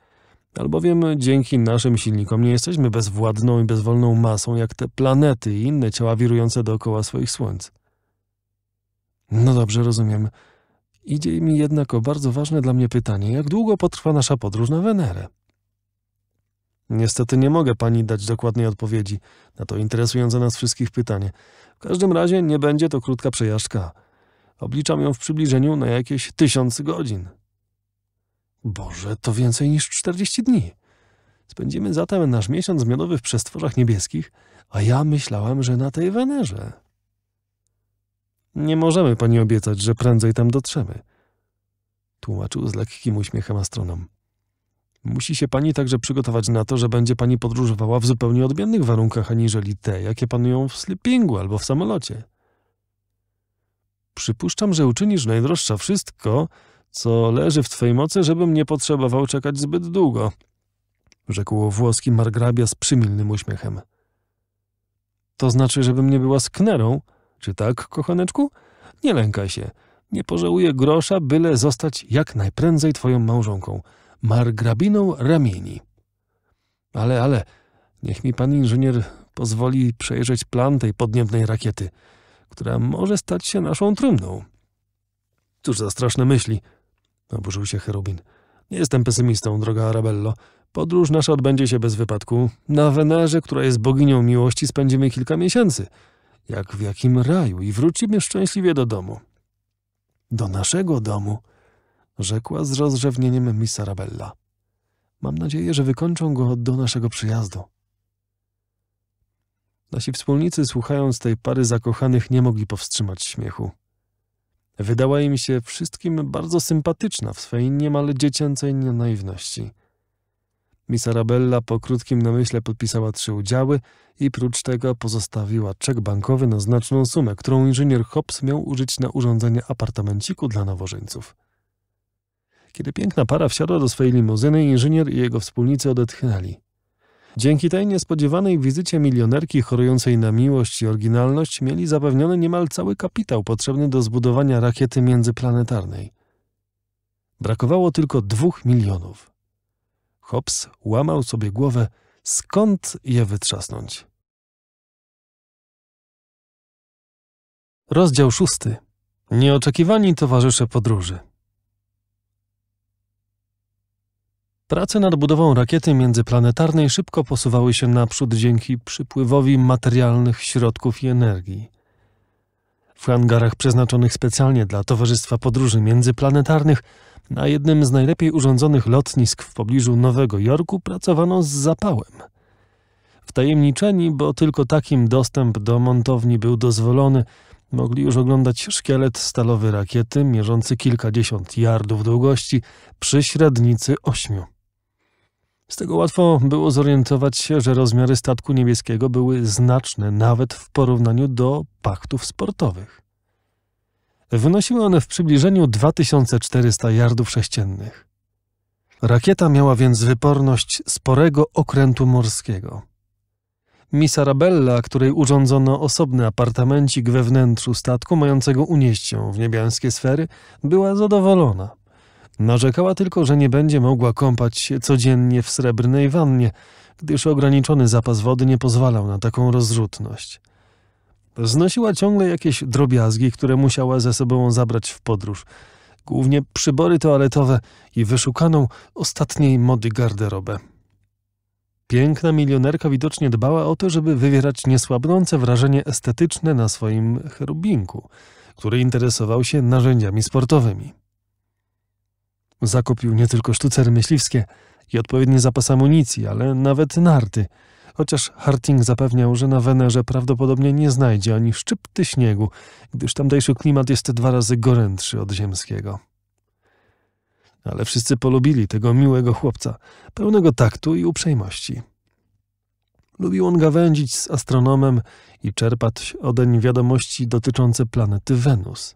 Albowiem dzięki naszym silnikom nie jesteśmy bezwładną i bezwolną masą jak te planety i inne ciała wirujące dookoła swoich słońc. No dobrze, rozumiem. Idzie mi jednak o bardzo ważne dla mnie pytanie, jak długo potrwa nasza podróż na Wenerę? Niestety nie mogę pani dać dokładnej odpowiedzi na to interesujące nas wszystkich pytanie. W każdym razie nie będzie to krótka przejażdżka. Obliczam ją w przybliżeniu na jakieś tysiąc godzin. Boże, to więcej niż czterdzieści dni. Spędzimy zatem nasz miesiąc miodowy w przestworzach niebieskich, a ja myślałem, że na tej Wenerze. Nie możemy pani obiecać, że prędzej tam dotrzemy, tłumaczył z lekkim uśmiechem astronom. Musi się pani także przygotować na to, że będzie pani podróżowała w zupełnie odmiennych warunkach aniżeli te, jakie panują w sleepingu albo w samolocie. Przypuszczam, że uczynisz najdroższa wszystko, co leży w twojej mocy, żebym nie potrzebował czekać zbyt długo, rzekł włoski margrabia z przymilnym uśmiechem. To znaczy, żebym nie była sknerą? Czy tak, kochaneczku? Nie lękaj się. Nie pożałuję grosza, byle zostać jak najprędzej twoją małżonką margrabiną ramieni. Ale, ale, niech mi pan inżynier pozwoli przejrzeć plan tej podniebnej rakiety, która może stać się naszą trumną. Cóż za straszne myśli, oburzył się Cherubin. Nie jestem pesymistą, droga Arabello. Podróż nasza odbędzie się bez wypadku. Na Wenerze, która jest boginią miłości, spędzimy kilka miesięcy. Jak w jakim raju i wrócimy szczęśliwie do domu. Do naszego domu, rzekła z rozrzewnieniem Miss Arabella. Mam nadzieję, że wykończą go do naszego przyjazdu. Nasi wspólnicy, słuchając tej pary zakochanych, nie mogli powstrzymać śmiechu. Wydała im się wszystkim bardzo sympatyczna w swej niemal dziecięcej naiwności. Miss Arabella po krótkim namyśle podpisała trzy udziały i prócz tego pozostawiła czek bankowy na znaczną sumę, którą inżynier Hobbs miał użyć na urządzenie apartamenciku dla nowożeńców. Kiedy piękna para wsiadła do swojej limuzyny, inżynier i jego wspólnicy odetchnęli. Dzięki tej niespodziewanej wizycie milionerki chorującej na miłość i oryginalność mieli zapewniony niemal cały kapitał potrzebny do zbudowania rakiety międzyplanetarnej. Brakowało tylko dwóch milionów. Hobbs łamał sobie głowę, skąd je wytrzasnąć. Rozdział szósty. Nieoczekiwani towarzysze podróży. Prace nad budową rakiety międzyplanetarnej szybko posuwały się naprzód dzięki przypływowi materialnych środków i energii. W hangarach przeznaczonych specjalnie dla Towarzystwa Podróży Międzyplanetarnych na jednym z najlepiej urządzonych lotnisk w pobliżu Nowego Jorku pracowano z zapałem. Wtajemniczeni, bo tylko takim dostęp do montowni był dozwolony, mogli już oglądać szkielet stalowy rakiety mierzący kilkadziesiąt yardów długości przy średnicy ośmiu. Z tego łatwo było zorientować się, że rozmiary statku niebieskiego były znaczne nawet w porównaniu do pachtów sportowych. Wynosiły one w przybliżeniu 2400 yardów sześciennych. Rakieta miała więc wyporność sporego okrętu morskiego. Miss Arabella, której urządzono osobny apartamencik we wnętrzu statku mającego unieść się w niebiańskie sfery, była zadowolona. Narzekała tylko, że nie będzie mogła kąpać się codziennie w srebrnej wannie, gdyż ograniczony zapas wody nie pozwalał na taką rozrzutność. Znosiła ciągle jakieś drobiazgi, które musiała ze sobą zabrać w podróż, głównie przybory toaletowe i wyszukaną ostatniej mody garderobę. Piękna milionerka widocznie dbała o to, żeby wywierać niesłabnące wrażenie estetyczne na swoim cherubinku, który interesował się narzędziami sportowymi. Zakupił nie tylko sztucery myśliwskie i odpowiednie zapas amunicji, ale nawet narty, chociaż Harting zapewniał, że na Wenerze prawdopodobnie nie znajdzie ani szczypty śniegu, gdyż tamtejszy klimat jest dwa razy gorętszy od ziemskiego. Ale wszyscy polubili tego miłego chłopca, pełnego taktu i uprzejmości. Lubił on gawędzić z astronomem i czerpać odeń wiadomości dotyczące planety Wenus.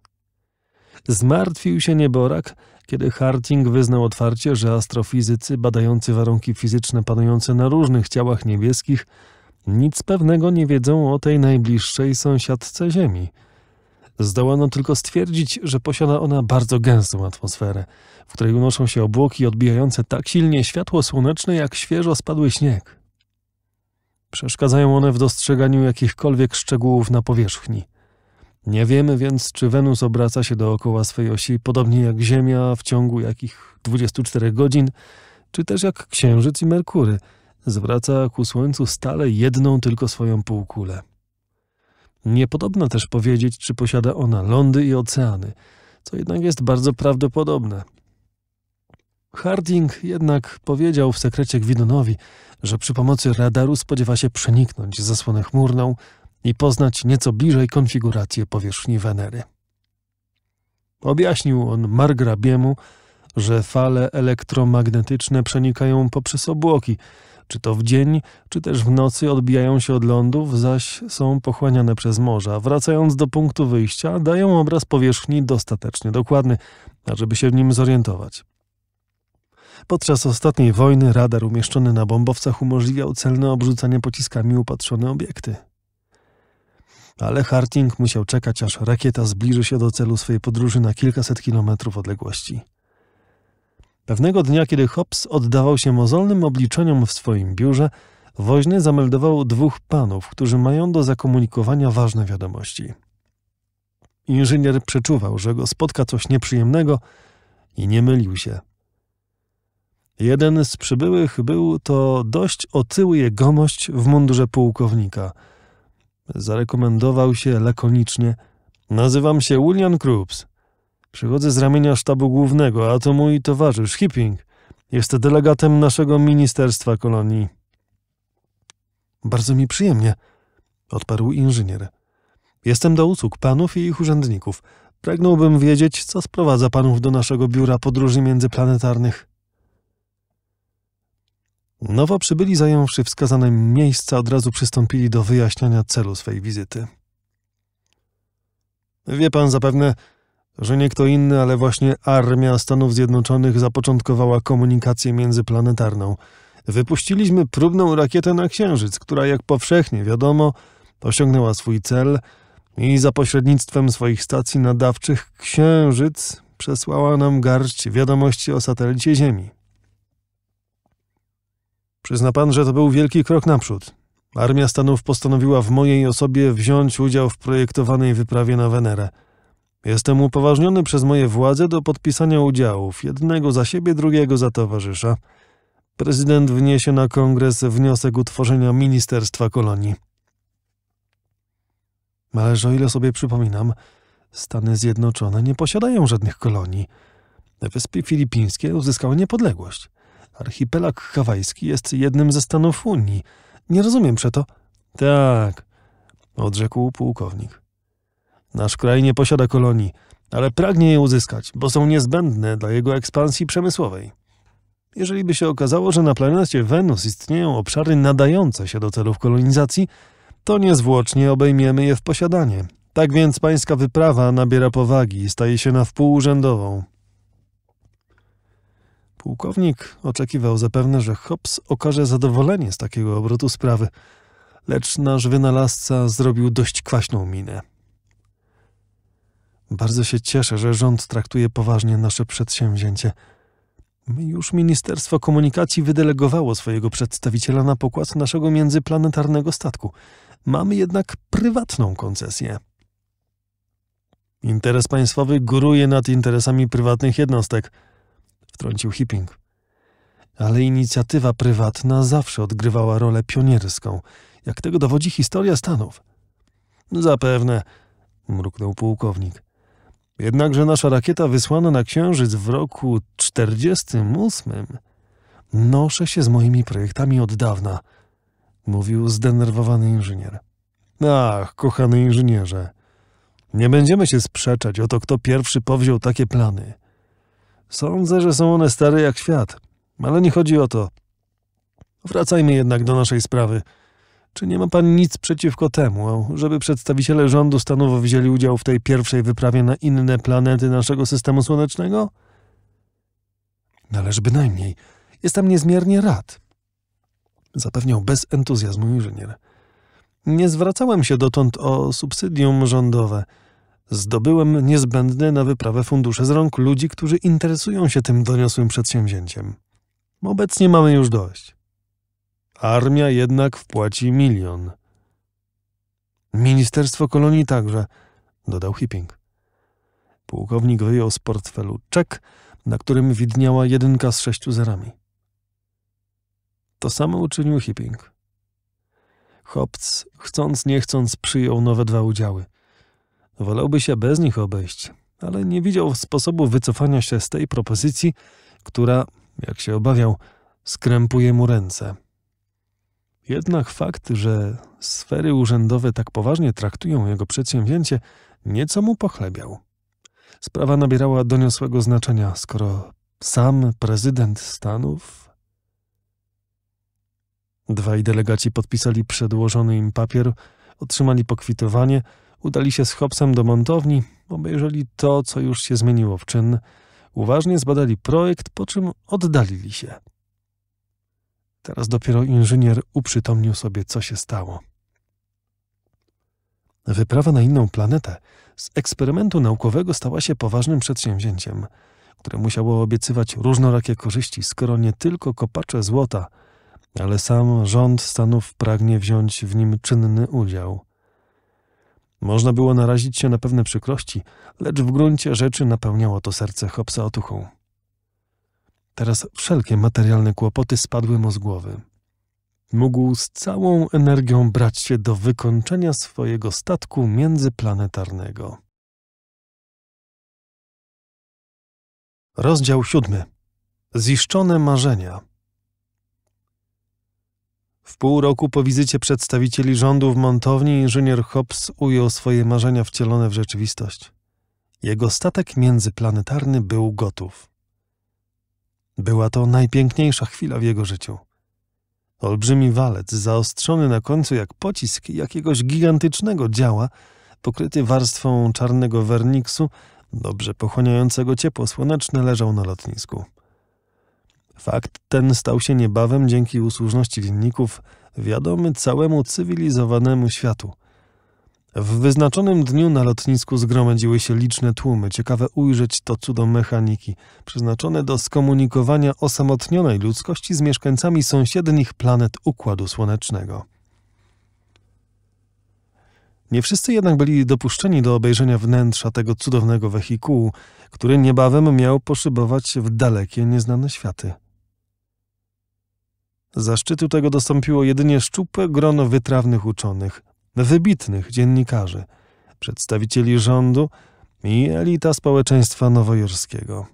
Zmartwił się nieborak, kiedy Harting wyznał otwarcie, że astrofizycy badający warunki fizyczne panujące na różnych ciałach niebieskich nic pewnego nie wiedzą o tej najbliższej sąsiadce Ziemi. Zdołano tylko stwierdzić, że posiada ona bardzo gęstą atmosferę, w której unoszą się obłoki odbijające tak silnie światło słoneczne, jak świeżo spadły śnieg. Przeszkadzają one w dostrzeganiu jakichkolwiek szczegółów na powierzchni. Nie wiemy więc, czy Wenus obraca się dookoła swej osi, podobnie jak Ziemia, w ciągu jakich 24 godzin, czy też jak Księżyc i Merkury. Zwraca ku Słońcu stale jedną tylko swoją półkulę. Niepodobna też powiedzieć, czy posiada ona lądy i oceany, co jednak jest bardzo prawdopodobne. Harding jednak powiedział w sekrecie Gwidonowi, że przy pomocy radaru spodziewa się przeniknąć zasłonę chmurną, i poznać nieco bliżej konfigurację powierzchni Wenery. Objaśnił on margrabiemu, że fale elektromagnetyczne przenikają poprzez obłoki, czy to w dzień, czy też w nocy odbijają się od lądów, zaś są pochłaniane przez morza. Wracając do punktu wyjścia, dają obraz powierzchni dostatecznie dokładny, ażeby się w nim zorientować. Podczas ostatniej wojny radar umieszczony na bombowcach umożliwiał celne obrzucanie pociskami upatrzone obiekty ale Harting musiał czekać, aż rakieta zbliży się do celu swojej podróży na kilkaset kilometrów odległości. Pewnego dnia, kiedy Hobbs oddawał się mozolnym obliczeniom w swoim biurze, woźny zameldował dwóch panów, którzy mają do zakomunikowania ważne wiadomości. Inżynier przeczuwał, że go spotka coś nieprzyjemnego i nie mylił się. Jeden z przybyłych był to dość otyły jegomość w mundurze pułkownika – Zarekomendował się lakonicznie. Nazywam się William Krups. Przychodzę z ramienia sztabu głównego, a to mój towarzysz Hipping. Jest delegatem naszego Ministerstwa Kolonii. Bardzo mi przyjemnie, odparł inżynier. Jestem do usług panów i ich urzędników. Pragnąłbym wiedzieć, co sprowadza panów do naszego biura podróży międzyplanetarnych. Nowo przybyli zająwszy wskazane miejsca, od razu przystąpili do wyjaśniania celu swej wizyty. Wie pan zapewne, że nie kto inny, ale właśnie armia Stanów Zjednoczonych zapoczątkowała komunikację międzyplanetarną. Wypuściliśmy próbną rakietę na Księżyc, która, jak powszechnie wiadomo, osiągnęła swój cel i za pośrednictwem swoich stacji nadawczych Księżyc przesłała nam garść wiadomości o satelicie Ziemi. Przyzna pan, że to był wielki krok naprzód. Armia Stanów postanowiła w mojej osobie wziąć udział w projektowanej wyprawie na Wenerę. Jestem upoważniony przez moje władze do podpisania udziałów, jednego za siebie, drugiego za towarzysza. Prezydent wniesie na kongres wniosek utworzenia Ministerstwa Kolonii. Ależ o ile sobie przypominam, Stany Zjednoczone nie posiadają żadnych kolonii. Wyspy Filipińskie uzyskały niepodległość – Archipelag hawajski jest jednym ze stanów Unii. Nie rozumiem przeto. Tak, odrzekł pułkownik. Nasz kraj nie posiada kolonii, ale pragnie je uzyskać, bo są niezbędne dla jego ekspansji przemysłowej. Jeżeli by się okazało, że na planecie Wenus istnieją obszary nadające się do celów kolonizacji, to niezwłocznie obejmiemy je w posiadanie. Tak więc pańska wyprawa nabiera powagi i staje się na wpół urzędową. Pułkownik oczekiwał zapewne, że Hobbs okaże zadowolenie z takiego obrotu sprawy, lecz nasz wynalazca zrobił dość kwaśną minę. Bardzo się cieszę, że rząd traktuje poważnie nasze przedsięwzięcie. Już Ministerstwo Komunikacji wydelegowało swojego przedstawiciela na pokład naszego międzyplanetarnego statku. Mamy jednak prywatną koncesję. Interes państwowy góruje nad interesami prywatnych jednostek – wtrącił Hipping. Ale inicjatywa prywatna zawsze odgrywała rolę pionierską, jak tego dowodzi historia Stanów. Zapewne, mruknął pułkownik. Jednakże nasza rakieta wysłana na Księżyc w roku 48 noszę się z moimi projektami od dawna, mówił zdenerwowany inżynier. Ach, kochany inżynierze, nie będziemy się sprzeczać o to, kto pierwszy powziął takie plany. Sądzę, że są one stare jak świat, ale nie chodzi o to. Wracajmy jednak do naszej sprawy. Czy nie ma pan nic przeciwko temu, żeby przedstawiciele rządu stanowo wzięli udział w tej pierwszej wyprawie na inne planety naszego systemu słonecznego? Należy bynajmniej. Jestem niezmiernie rad. Zapewniał bez entuzjazmu inżynier. Nie zwracałem się dotąd o subsydium rządowe – Zdobyłem niezbędne na wyprawę fundusze z rąk ludzi, którzy interesują się tym doniosłym przedsięwzięciem. Obecnie mamy już dość. Armia jednak wpłaci milion. Ministerstwo Kolonii także, dodał Hipping. Pułkownik wyjął z portfelu czek, na którym widniała jedynka z sześciu zerami. To samo uczynił Hipping. Hopc, chcąc nie chcąc, przyjął nowe dwa udziały. Wolałby się bez nich obejść, ale nie widział sposobu wycofania się z tej propozycji, która, jak się obawiał, skrępuje mu ręce. Jednak fakt, że sfery urzędowe tak poważnie traktują jego przedsięwzięcie, nieco mu pochlebiał. Sprawa nabierała doniosłego znaczenia, skoro sam prezydent Stanów. Dwaj delegaci podpisali przedłożony im papier, otrzymali pokwitowanie, Udali się z Hobsem do montowni, obejrzeli to, co już się zmieniło w czyn, uważnie zbadali projekt, po czym oddalili się. Teraz dopiero inżynier uprzytomnił sobie, co się stało. Wyprawa na inną planetę z eksperymentu naukowego stała się poważnym przedsięwzięciem, które musiało obiecywać różnorakie korzyści, skoro nie tylko kopacze złota, ale sam rząd Stanów pragnie wziąć w nim czynny udział. Można było narazić się na pewne przykrości, lecz w gruncie rzeczy napełniało to serce Hopsa otuchą. Teraz wszelkie materialne kłopoty spadły mu z głowy. Mógł z całą energią brać się do wykończenia swojego statku międzyplanetarnego. Rozdział siódmy. Ziszczone marzenia. W pół roku po wizycie przedstawicieli rządu w montowni inżynier Hobbs ujął swoje marzenia wcielone w rzeczywistość. Jego statek międzyplanetarny był gotów. Była to najpiękniejsza chwila w jego życiu. Olbrzymi walec, zaostrzony na końcu jak pocisk jakiegoś gigantycznego działa, pokryty warstwą czarnego werniksu, dobrze pochłaniającego ciepło słoneczne, leżał na lotnisku. Fakt ten stał się niebawem dzięki usłużności linników wiadomy całemu cywilizowanemu światu. W wyznaczonym dniu na lotnisku zgromadziły się liczne tłumy, ciekawe ujrzeć to cudo mechaniki, przeznaczone do skomunikowania osamotnionej ludzkości z mieszkańcami sąsiednich planet Układu Słonecznego. Nie wszyscy jednak byli dopuszczeni do obejrzenia wnętrza tego cudownego wehikułu, który niebawem miał poszybować w dalekie, nieznane światy. Zaszczytu tego dostąpiło jedynie szczupłe grono wytrawnych uczonych, wybitnych dziennikarzy, przedstawicieli rządu i elita społeczeństwa nowojorskiego.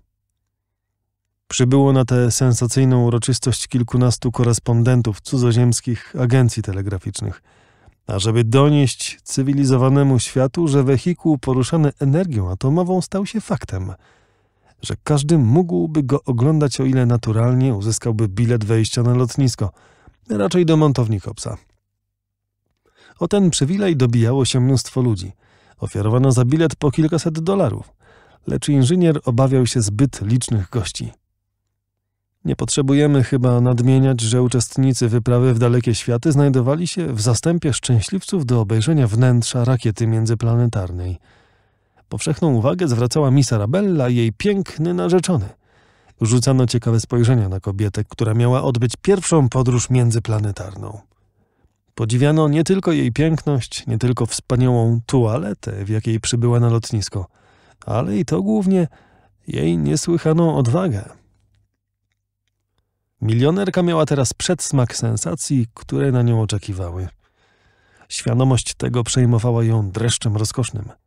Przybyło na tę sensacyjną uroczystość kilkunastu korespondentów cudzoziemskich agencji telegraficznych, ażeby donieść cywilizowanemu światu, że wehikuł poruszany energią atomową stał się faktem – że każdy mógłby go oglądać o ile naturalnie uzyskałby bilet wejścia na lotnisko, raczej do montowni Hobsa. O ten przywilej dobijało się mnóstwo ludzi. Ofiarowano za bilet po kilkaset dolarów, lecz inżynier obawiał się zbyt licznych gości. Nie potrzebujemy chyba nadmieniać, że uczestnicy wyprawy w dalekie światy znajdowali się w zastępie szczęśliwców do obejrzenia wnętrza rakiety międzyplanetarnej – Powszechną uwagę zwracała Miss Arabella i jej piękny narzeczony. Rzucano ciekawe spojrzenia na kobietę, która miała odbyć pierwszą podróż międzyplanetarną. Podziwiano nie tylko jej piękność, nie tylko wspaniałą toaletę, w jakiej przybyła na lotnisko, ale i to głównie jej niesłychaną odwagę. Milionerka miała teraz przedsmak sensacji, które na nią oczekiwały. Świadomość tego przejmowała ją dreszczem rozkosznym –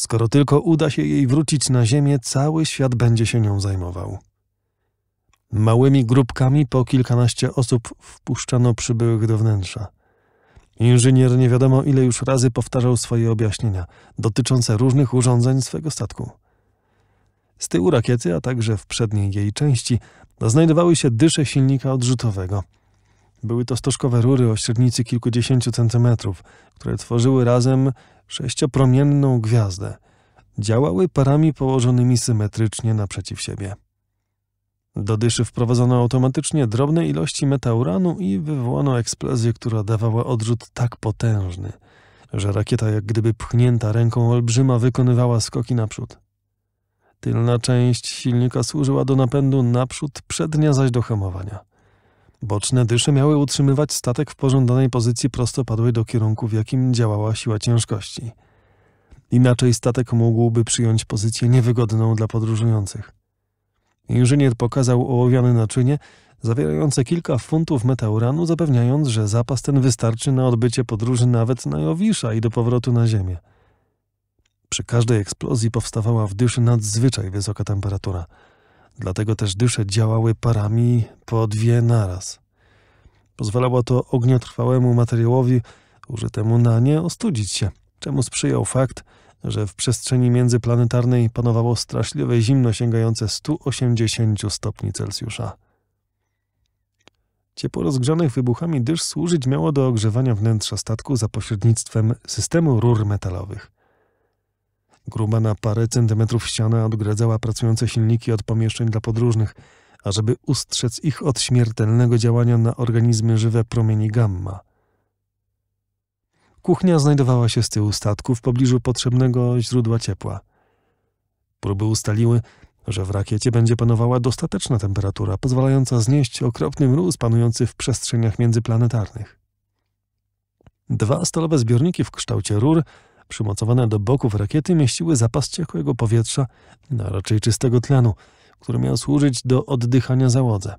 Skoro tylko uda się jej wrócić na ziemię, cały świat będzie się nią zajmował. Małymi grupkami po kilkanaście osób wpuszczano przybyłych do wnętrza. Inżynier nie wiadomo ile już razy powtarzał swoje objaśnienia dotyczące różnych urządzeń swego statku. Z tyłu rakiety, a także w przedniej jej części, znajdowały się dysze silnika odrzutowego. Były to stożkowe rury o średnicy kilkudziesięciu centymetrów, które tworzyły razem sześciopromienną gwiazdę. Działały parami położonymi symetrycznie naprzeciw siebie. Do dyszy wprowadzono automatycznie drobne ilości metauranu i wywołano eksplozję, która dawała odrzut tak potężny, że rakieta jak gdyby pchnięta ręką olbrzyma wykonywała skoki naprzód. Tylna część silnika służyła do napędu naprzód, przednia zaś do hamowania. Boczne dysze miały utrzymywać statek w pożądanej pozycji prostopadłej do kierunku, w jakim działała siła ciężkości. Inaczej statek mógłby przyjąć pozycję niewygodną dla podróżujących. Inżynier pokazał ołowiane naczynie zawierające kilka funtów meteoranu, zapewniając, że zapas ten wystarczy na odbycie podróży nawet na Jowisza i do powrotu na Ziemię. Przy każdej eksplozji powstawała w dyszy nadzwyczaj wysoka temperatura – Dlatego też dysze działały parami po dwie naraz. Pozwalało to ogniotrwałemu materiałowi użytemu na nie ostudzić się, czemu sprzyjał fakt, że w przestrzeni międzyplanetarnej panowało straszliwe zimno sięgające 180 stopni Celsjusza. Ciepło rozgrzanych wybuchami dysz służyć miało do ogrzewania wnętrza statku za pośrednictwem systemu rur metalowych – Gruba na parę centymetrów ściana odgradzała pracujące silniki od pomieszczeń dla podróżnych, ażeby ustrzec ich od śmiertelnego działania na organizmy żywe promieni gamma. Kuchnia znajdowała się z tyłu statku w pobliżu potrzebnego źródła ciepła. Próby ustaliły, że w rakiecie będzie panowała dostateczna temperatura, pozwalająca znieść okropny mróz panujący w przestrzeniach międzyplanetarnych. Dwa stalowe zbiorniki w kształcie rur Przymocowane do boków rakiety mieściły zapas ciekłego powietrza, a raczej czystego tlenu, który miał służyć do oddychania załodze.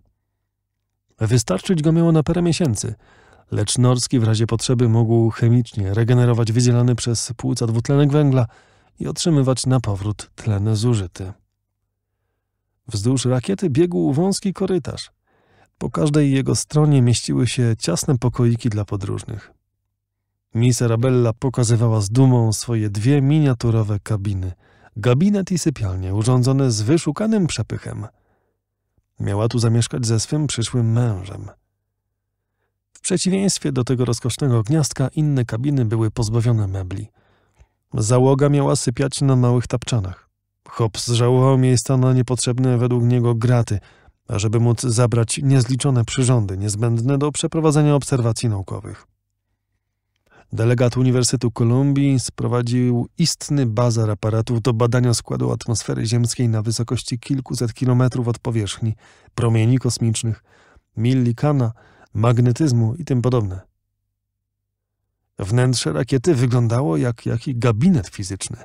Wystarczyć go miało na parę miesięcy, lecz Norski w razie potrzeby mógł chemicznie regenerować wydzielany przez płuca dwutlenek węgla i otrzymywać na powrót tlen zużyty. Wzdłuż rakiety biegł wąski korytarz. Po każdej jego stronie mieściły się ciasne pokoiki dla podróżnych. Arabella pokazywała z dumą swoje dwie miniaturowe kabiny, gabinet i sypialnie urządzone z wyszukanym przepychem. Miała tu zamieszkać ze swym przyszłym mężem. W przeciwieństwie do tego rozkosznego gniazdka inne kabiny były pozbawione mebli. Załoga miała sypiać na małych tapczanach. Hobbs żałował miejsca na niepotrzebne według niego graty, ażeby móc zabrać niezliczone przyrządy niezbędne do przeprowadzenia obserwacji naukowych. Delegat Uniwersytetu Kolumbii sprowadził istny bazar aparatów do badania składu atmosfery ziemskiej na wysokości kilkuset kilometrów od powierzchni, promieni kosmicznych, millikana, magnetyzmu i tym podobne. Wnętrze rakiety wyglądało jak jakiś gabinet fizyczny.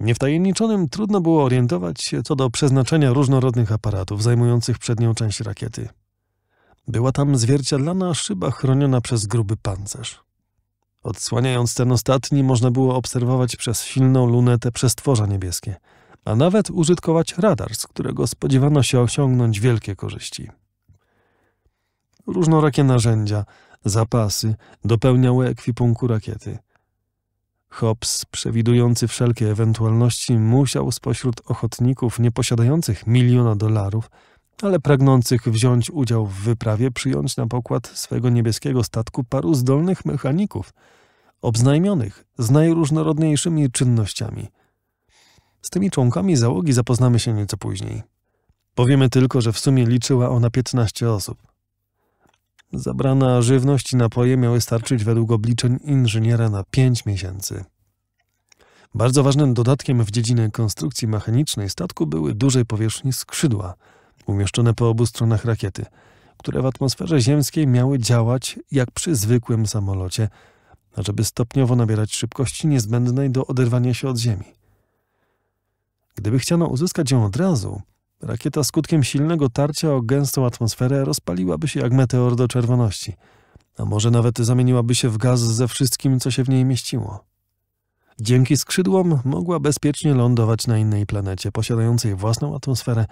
Niewtajemniczonym trudno było orientować się co do przeznaczenia różnorodnych aparatów zajmujących przednią część rakiety. Była tam zwierciadlana szyba chroniona przez gruby pancerz. Odsłaniając ten ostatni, można było obserwować przez silną lunetę przestworza niebieskie, a nawet użytkować radar, z którego spodziewano się osiągnąć wielkie korzyści. Różnorakie narzędzia, zapasy dopełniały ekwipunku rakiety. Hobbs, przewidujący wszelkie ewentualności, musiał spośród ochotników nieposiadających miliona dolarów ale pragnących wziąć udział w wyprawie przyjąć na pokład swego niebieskiego statku paru zdolnych mechaników, obznajmionych z najróżnorodniejszymi czynnościami. Z tymi członkami załogi zapoznamy się nieco później. Powiemy tylko, że w sumie liczyła ona 15 osób. Zabrana żywność i napoje miały starczyć według obliczeń inżyniera na 5 miesięcy. Bardzo ważnym dodatkiem w dziedzinie konstrukcji mechanicznej statku były duże powierzchni skrzydła – umieszczone po obu stronach rakiety, które w atmosferze ziemskiej miały działać jak przy zwykłym samolocie, ażeby stopniowo nabierać szybkości niezbędnej do oderwania się od Ziemi. Gdyby chciano uzyskać ją od razu, rakieta skutkiem silnego tarcia o gęstą atmosferę rozpaliłaby się jak meteor do czerwoności, a może nawet zamieniłaby się w gaz ze wszystkim, co się w niej mieściło. Dzięki skrzydłom mogła bezpiecznie lądować na innej planecie, posiadającej własną atmosferę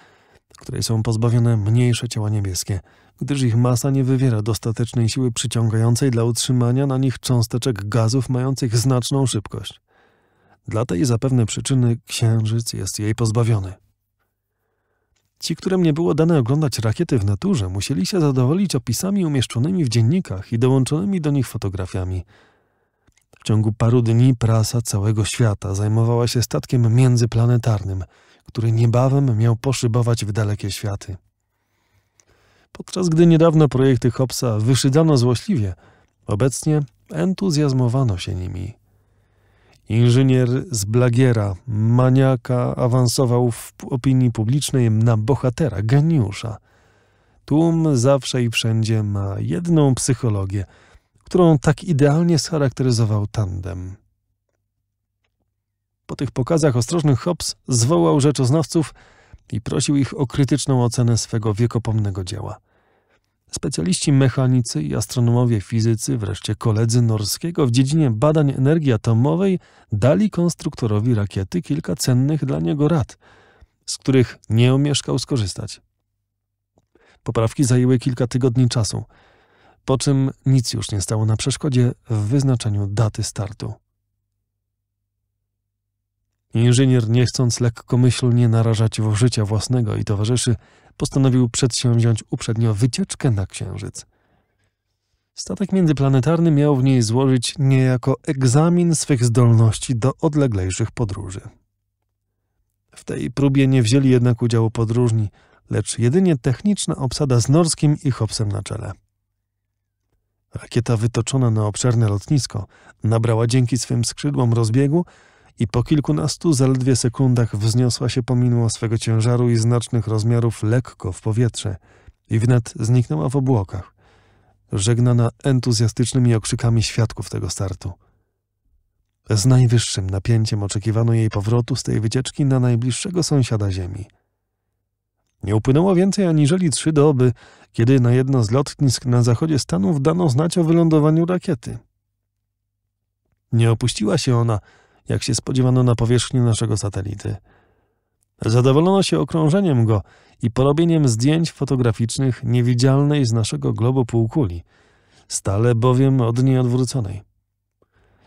której są pozbawione mniejsze ciała niebieskie, gdyż ich masa nie wywiera dostatecznej siły przyciągającej dla utrzymania na nich cząsteczek gazów mających znaczną szybkość. Dla tej zapewne przyczyny księżyc jest jej pozbawiony. Ci, którym nie było dane oglądać rakiety w naturze, musieli się zadowolić opisami umieszczonymi w dziennikach i dołączonymi do nich fotografiami. W ciągu paru dni prasa całego świata zajmowała się statkiem międzyplanetarnym – który niebawem miał poszybować w dalekie światy. Podczas gdy niedawno projekty Hobsa wyszydano złośliwie, obecnie entuzjazmowano się nimi. Inżynier z Blagiera, maniaka, awansował w opinii publicznej na bohatera, geniusza. Tłum zawsze i wszędzie ma jedną psychologię, którą tak idealnie scharakteryzował tandem. Po tych pokazach ostrożnych Hobbes zwołał rzeczoznawców i prosił ich o krytyczną ocenę swego wiekopomnego dzieła. Specjaliści mechanicy i astronomowie fizycy, wreszcie koledzy Norskiego w dziedzinie badań energii atomowej dali konstruktorowi rakiety kilka cennych dla niego rad, z których nie omieszkał skorzystać. Poprawki zajęły kilka tygodni czasu, po czym nic już nie stało na przeszkodzie w wyznaczeniu daty startu. Inżynier, nie chcąc lekkomyślnie narażać w życia własnego i towarzyszy, postanowił przedsięwziąć uprzednio wycieczkę na Księżyc. Statek międzyplanetarny miał w niej złożyć niejako egzamin swych zdolności do odleglejszych podróży. W tej próbie nie wzięli jednak udziału podróżni, lecz jedynie techniczna obsada z Norskim i Hobsem na czele. Rakieta wytoczona na obszerne lotnisko nabrała dzięki swym skrzydłom rozbiegu, i po kilkunastu zaledwie sekundach wzniosła się pomimo swego ciężaru i znacznych rozmiarów lekko w powietrze i wnet zniknęła w obłokach, żegnana entuzjastycznymi okrzykami świadków tego startu. Z najwyższym napięciem oczekiwano jej powrotu z tej wycieczki na najbliższego sąsiada Ziemi. Nie upłynęło więcej aniżeli trzy doby, kiedy na jedno z lotnisk na zachodzie Stanów dano znać o wylądowaniu rakiety. Nie opuściła się ona jak się spodziewano na powierzchni naszego satelity. Zadowolono się okrążeniem go i porobieniem zdjęć fotograficznych niewidzialnej z naszego globu półkuli, stale bowiem od niej odwróconej.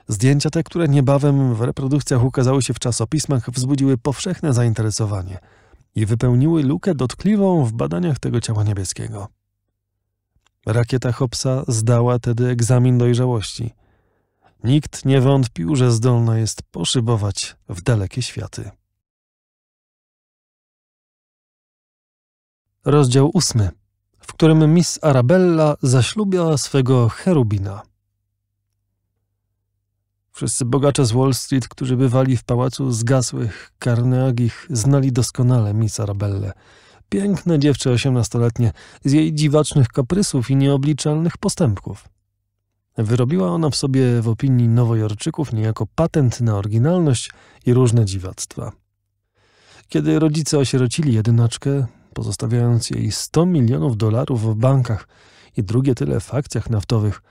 Zdjęcia te, które niebawem w reprodukcjach ukazały się w czasopismach, wzbudziły powszechne zainteresowanie i wypełniły lukę dotkliwą w badaniach tego ciała niebieskiego. Rakieta Hobsa zdała tedy egzamin dojrzałości – Nikt nie wątpił, że zdolna jest poszybować w dalekie światy. Rozdział ósmy, w którym Miss Arabella zaślubia swego cherubina. Wszyscy bogacze z Wall Street, którzy bywali w pałacu zgasłych Karneagich, znali doskonale Miss Arabelle. Piękne dziewczę osiemnastoletnie, z jej dziwacznych kaprysów i nieobliczalnych postępków. Wyrobiła ona w sobie w opinii nowojorczyków niejako patent na oryginalność i różne dziwactwa. Kiedy rodzice osierocili jedynaczkę, pozostawiając jej 100 milionów dolarów w bankach i drugie tyle w akcjach naftowych,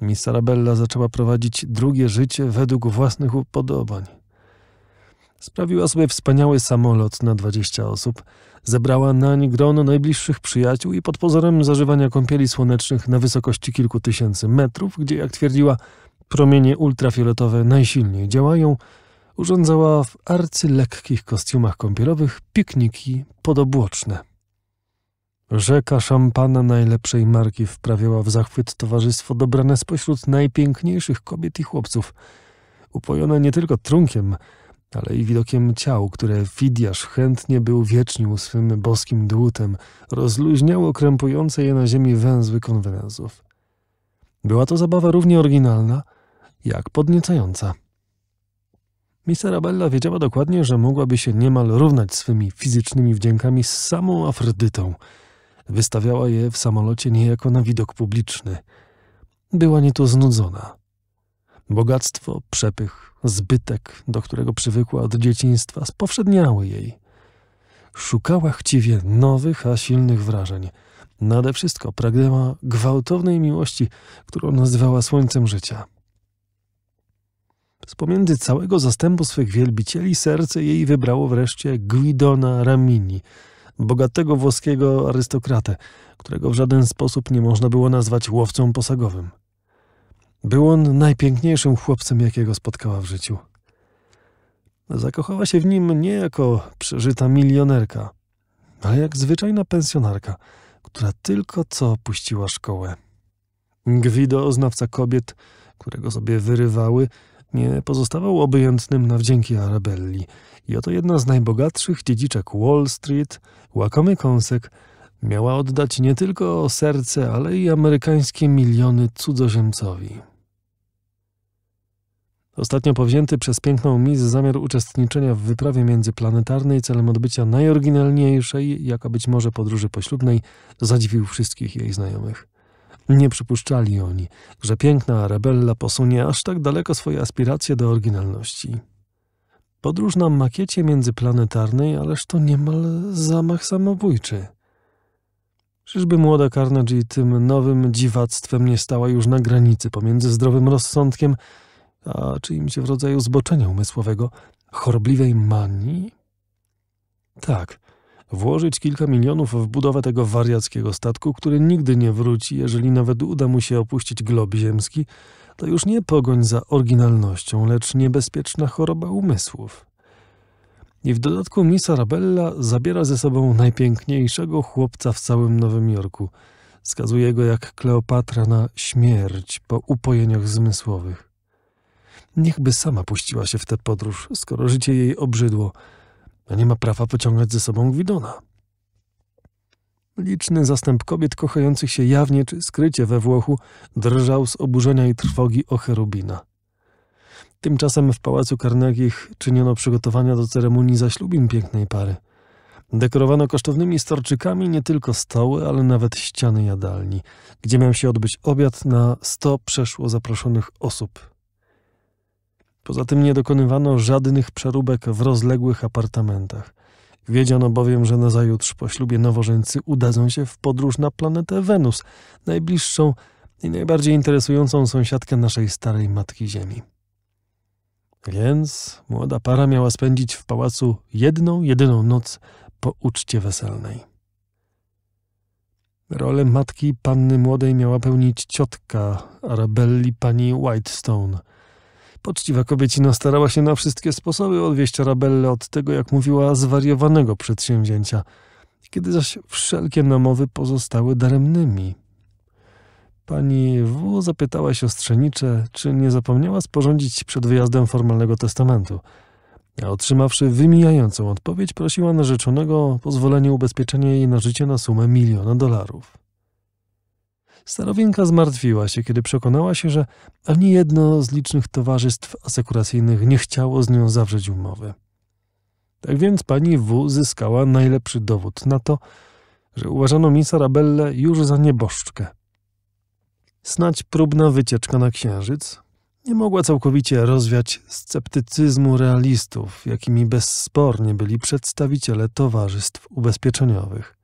Miss Arabella zaczęła prowadzić drugie życie według własnych upodobań. Sprawiła sobie wspaniały samolot na 20 osób – Zebrała nań grono najbliższych przyjaciół i pod pozorem zażywania kąpieli słonecznych na wysokości kilku tysięcy metrów, gdzie, jak twierdziła, promienie ultrafioletowe najsilniej działają, urządzała w arcylekkich kostiumach kąpielowych pikniki podobłoczne. Rzeka szampana najlepszej marki wprawiała w zachwyt towarzystwo dobrane spośród najpiękniejszych kobiet i chłopców, upojone nie tylko trunkiem, ale i widokiem ciał, które Fidiasz chętnie był wiecznił swym boskim dłutem, rozluźniało krępujące je na ziemi węzły konwenensów. Była to zabawa równie oryginalna, jak podniecająca. Miss Arabella wiedziała dokładnie, że mogłaby się niemal równać swymi fizycznymi wdziękami z samą Afrodytą. Wystawiała je w samolocie niejako na widok publiczny. Była nieco znudzona. Bogactwo, przepych, zbytek, do którego przywykła od dzieciństwa, spowszedniały jej. Szukała chciwie nowych, a silnych wrażeń. Nade wszystko pragnęła gwałtownej miłości, którą nazywała słońcem życia. Z pomiędzy całego zastępu swych wielbicieli serce jej wybrało wreszcie Guidona Ramini, bogatego włoskiego arystokratę, którego w żaden sposób nie można było nazwać łowcą posagowym. Był on najpiękniejszym chłopcem, jakiego spotkała w życiu. Zakochała się w nim nie jako przeżyta milionerka, ale jak zwyczajna pensjonarka, która tylko co opuściła szkołę. Gwido, znawca kobiet, którego sobie wyrywały, nie pozostawał obojętnym na wdzięki Arabelli i oto jedna z najbogatszych dziedziczek Wall Street, łakomy kąsek, miała oddać nie tylko serce, ale i amerykańskie miliony cudzoziemcowi. Ostatnio powzięty przez piękną Miss zamiar uczestniczenia w wyprawie międzyplanetarnej celem odbycia najoryginalniejszej, jaka być może podróży poślubnej, zadziwił wszystkich jej znajomych. Nie przypuszczali oni, że piękna Arabella posunie aż tak daleko swoje aspiracje do oryginalności. Podróż na makiecie międzyplanetarnej, ależ to niemal zamach samobójczy. Czyżby młoda Carnegie tym nowym dziwactwem nie stała już na granicy pomiędzy zdrowym rozsądkiem a czyimś w rodzaju zboczenia umysłowego, chorobliwej manii? Tak, włożyć kilka milionów w budowę tego wariackiego statku, który nigdy nie wróci, jeżeli nawet uda mu się opuścić glob ziemski, to już nie pogoń za oryginalnością, lecz niebezpieczna choroba umysłów. I w dodatku Miss Arabella zabiera ze sobą najpiękniejszego chłopca w całym Nowym Jorku. Skazuje go jak Kleopatra na śmierć po upojeniach zmysłowych. Niechby sama puściła się w tę podróż, skoro życie jej obrzydło, a nie ma prawa pociągać ze sobą Gwidona. Liczny zastęp kobiet kochających się jawnie czy skrycie we Włochu drżał z oburzenia i trwogi o cherubina. Tymczasem w pałacu Karnagich czyniono przygotowania do ceremonii zaślubin pięknej pary. Dekorowano kosztownymi storczykami nie tylko stoły, ale nawet ściany jadalni, gdzie miał się odbyć obiad na sto przeszło zaproszonych osób. Poza tym nie dokonywano żadnych przeróbek w rozległych apartamentach. Wiedziano bowiem, że nazajutrz po ślubie nowożeńcy udadzą się w podróż na planetę Wenus, najbliższą i najbardziej interesującą sąsiadkę naszej starej Matki Ziemi. Więc młoda para miała spędzić w pałacu jedną, jedyną noc po uczcie weselnej. Rolę matki panny młodej miała pełnić ciotka Arabelli pani Whitestone – Poczciwa kobiecina starała się na wszystkie sposoby odwieść Arabelle od tego, jak mówiła, zwariowanego przedsięwzięcia, kiedy zaś wszelkie namowy pozostały daremnymi. Pani W. zapytała siostrzenicze, czy nie zapomniała sporządzić przed wyjazdem formalnego testamentu. A otrzymawszy wymijającą odpowiedź, prosiła narzeczonego o pozwolenie ubezpieczenia jej na życie na sumę miliona dolarów. Starowinka zmartwiła się, kiedy przekonała się, że ani jedno z licznych towarzystw asekuracyjnych nie chciało z nią zawrzeć umowy. Tak więc pani W zyskała najlepszy dowód na to, że uważano mi Arabelle już za nieboszczkę. Snać próbna wycieczka na księżyc nie mogła całkowicie rozwiać sceptycyzmu realistów, jakimi bezspornie byli przedstawiciele towarzystw ubezpieczeniowych.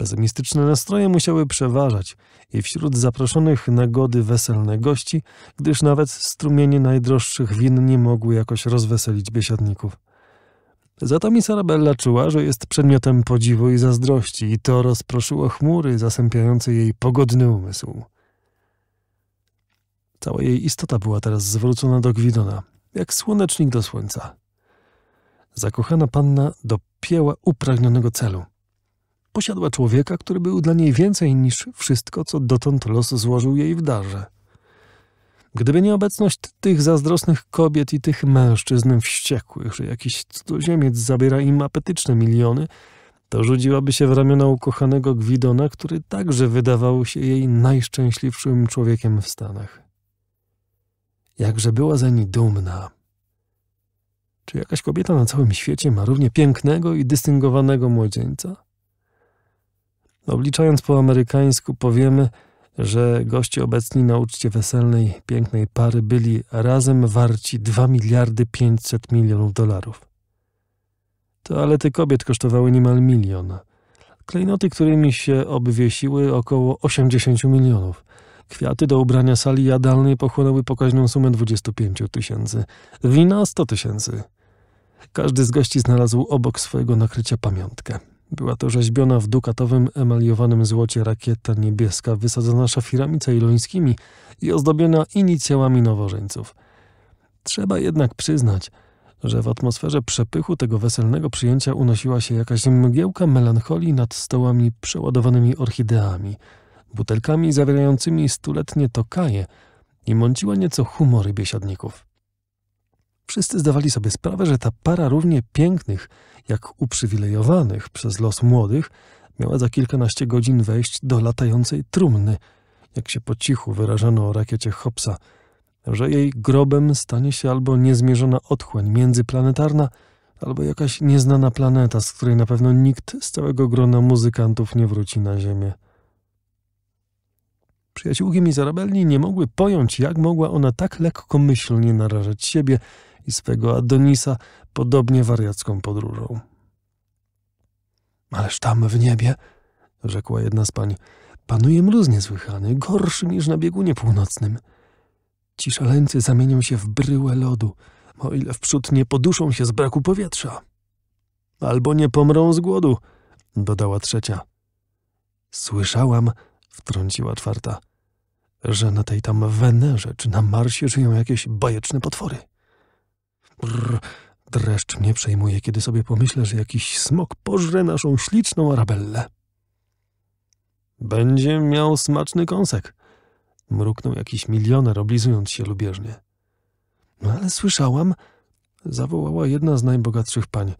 Pesymistyczne nastroje musiały przeważać i wśród zaproszonych na gody weselne gości, gdyż nawet strumienie najdroższych win nie mogły jakoś rozweselić biesiadników. Za to Sarabella czuła, że jest przedmiotem podziwu i zazdrości i to rozproszyło chmury zasępiające jej pogodny umysł. Cała jej istota była teraz zwrócona do Gwidona, jak słonecznik do słońca. Zakochana panna dopięła upragnionego celu – Posiadła człowieka, który był dla niej więcej niż wszystko, co dotąd los złożył jej w darze. Gdyby nie obecność tych zazdrosnych kobiet i tych mężczyzn wściekłych, że jakiś cudzoziemiec zabiera im apetyczne miliony, to rzuciłaby się w ramiona ukochanego Gwidona, który także wydawał się jej najszczęśliwszym człowiekiem w Stanach. Jakże była zeń dumna. Czy jakaś kobieta na całym świecie ma równie pięknego i dystyngowanego młodzieńca? No, obliczając po amerykańsku, powiemy, że goście obecni na uczcie weselnej pięknej pary byli razem warci 2 miliardy 500 milionów dolarów. Toalety kobiet kosztowały niemal milion. Klejnoty, którymi się obwiesiły, około 80 milionów. Kwiaty do ubrania sali jadalnej pochłonęły pokaźną sumę 25 tysięcy. Wina 100 tysięcy. Każdy z gości znalazł obok swojego nakrycia pamiątkę. Była to rzeźbiona w dukatowym, emaliowanym złocie rakieta niebieska wysadzona szafirami cejlońskimi i ozdobiona inicjałami nowożeńców. Trzeba jednak przyznać, że w atmosferze przepychu tego weselnego przyjęcia unosiła się jakaś mgiełka melancholii nad stołami przeładowanymi orchideami, butelkami zawierającymi stuletnie tokaje i mąciła nieco humory biesiadników. Wszyscy zdawali sobie sprawę, że ta para równie pięknych, jak uprzywilejowanych przez los młodych, miała za kilkanaście godzin wejść do latającej trumny, jak się po cichu wyrażano o rakiecie Hobbesa, że jej grobem stanie się albo niezmierzona otchłań międzyplanetarna, albo jakaś nieznana planeta, z której na pewno nikt z całego grona muzykantów nie wróci na Ziemię. Przyjaciółki Mizarabelli nie mogły pojąć, jak mogła ona tak lekkomyślnie narażać siebie i swego Adonisa podobnie wariacką podróżą. Ależ tam w niebie, rzekła jedna z pań, panuje mróz niesłychany, gorszy niż na biegunie północnym. Ci szaleńcy zamienią się w bryłę lodu, o ile wprzód nie poduszą się z braku powietrza. Albo nie pomrą z głodu, dodała trzecia. Słyszałam, wtrąciła czwarta, że na tej tam Wenerze czy na Marsie żyją jakieś bajeczne potwory. Brr, dreszcz mnie przejmuje, kiedy sobie pomyślę, że jakiś smok pożre naszą śliczną arabellę. Będzie miał smaczny kąsek, mruknął jakiś milioner, oblizując się lubieżnie. No ale słyszałam, zawołała jedna z najbogatszych pań,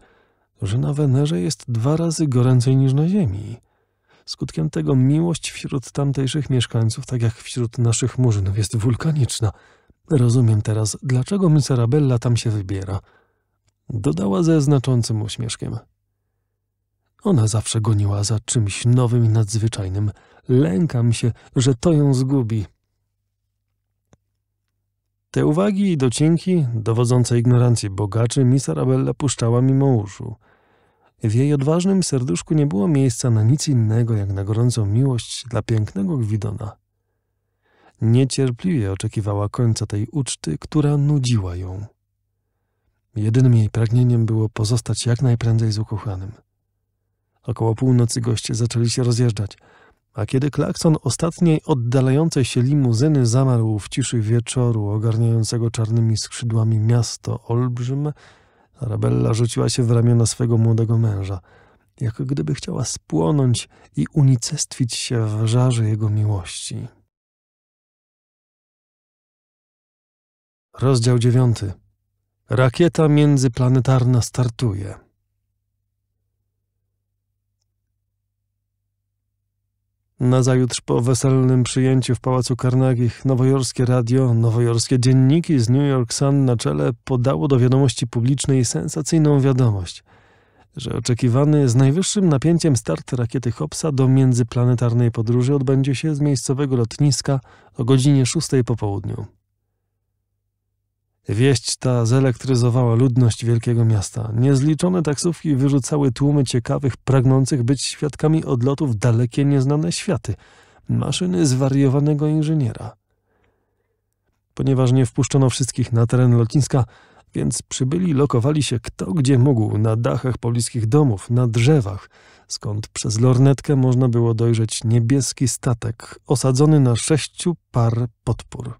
że na Wenerze jest dwa razy goręcej niż na Ziemi. Skutkiem tego miłość wśród tamtejszych mieszkańców, tak jak wśród naszych murzynów, jest wulkaniczna. Rozumiem teraz, dlaczego Arabella tam się wybiera. Dodała ze znaczącym uśmieszkiem. Ona zawsze goniła za czymś nowym i nadzwyczajnym. Lękam się, że to ją zgubi. Te uwagi i docinki, dowodzące ignorancji bogaczy, Arabella puszczała mimo uszu. W jej odważnym serduszku nie było miejsca na nic innego jak na gorącą miłość dla pięknego Gwidona. Niecierpliwie oczekiwała końca tej uczty, która nudziła ją. Jedynym jej pragnieniem było pozostać jak najprędzej z ukochanym. Około północy goście zaczęli się rozjeżdżać, a kiedy klakson ostatniej oddalającej się limuzyny zamarł w ciszy wieczoru ogarniającego czarnymi skrzydłami miasto olbrzym, Arabella rzuciła się w ramiona swego młodego męża, jak gdyby chciała spłonąć i unicestwić się w żarze jego miłości. Rozdział 9. Rakieta międzyplanetarna startuje. Nazajutrz po weselnym przyjęciu w Pałacu Carnegie nowojorskie radio, nowojorskie dzienniki z New York Sun na czele podało do wiadomości publicznej sensacyjną wiadomość, że oczekiwany z najwyższym napięciem start rakiety Hobbsa do międzyplanetarnej podróży odbędzie się z miejscowego lotniska o godzinie 6 po południu. Wieść ta zelektryzowała ludność wielkiego miasta. Niezliczone taksówki wyrzucały tłumy ciekawych, pragnących być świadkami odlotów dalekie, nieznane światy. Maszyny zwariowanego inżyniera. Ponieważ nie wpuszczono wszystkich na teren lotniska, więc przybyli lokowali się kto gdzie mógł, na dachach pobliskich domów, na drzewach, skąd przez lornetkę można było dojrzeć niebieski statek osadzony na sześciu par podpór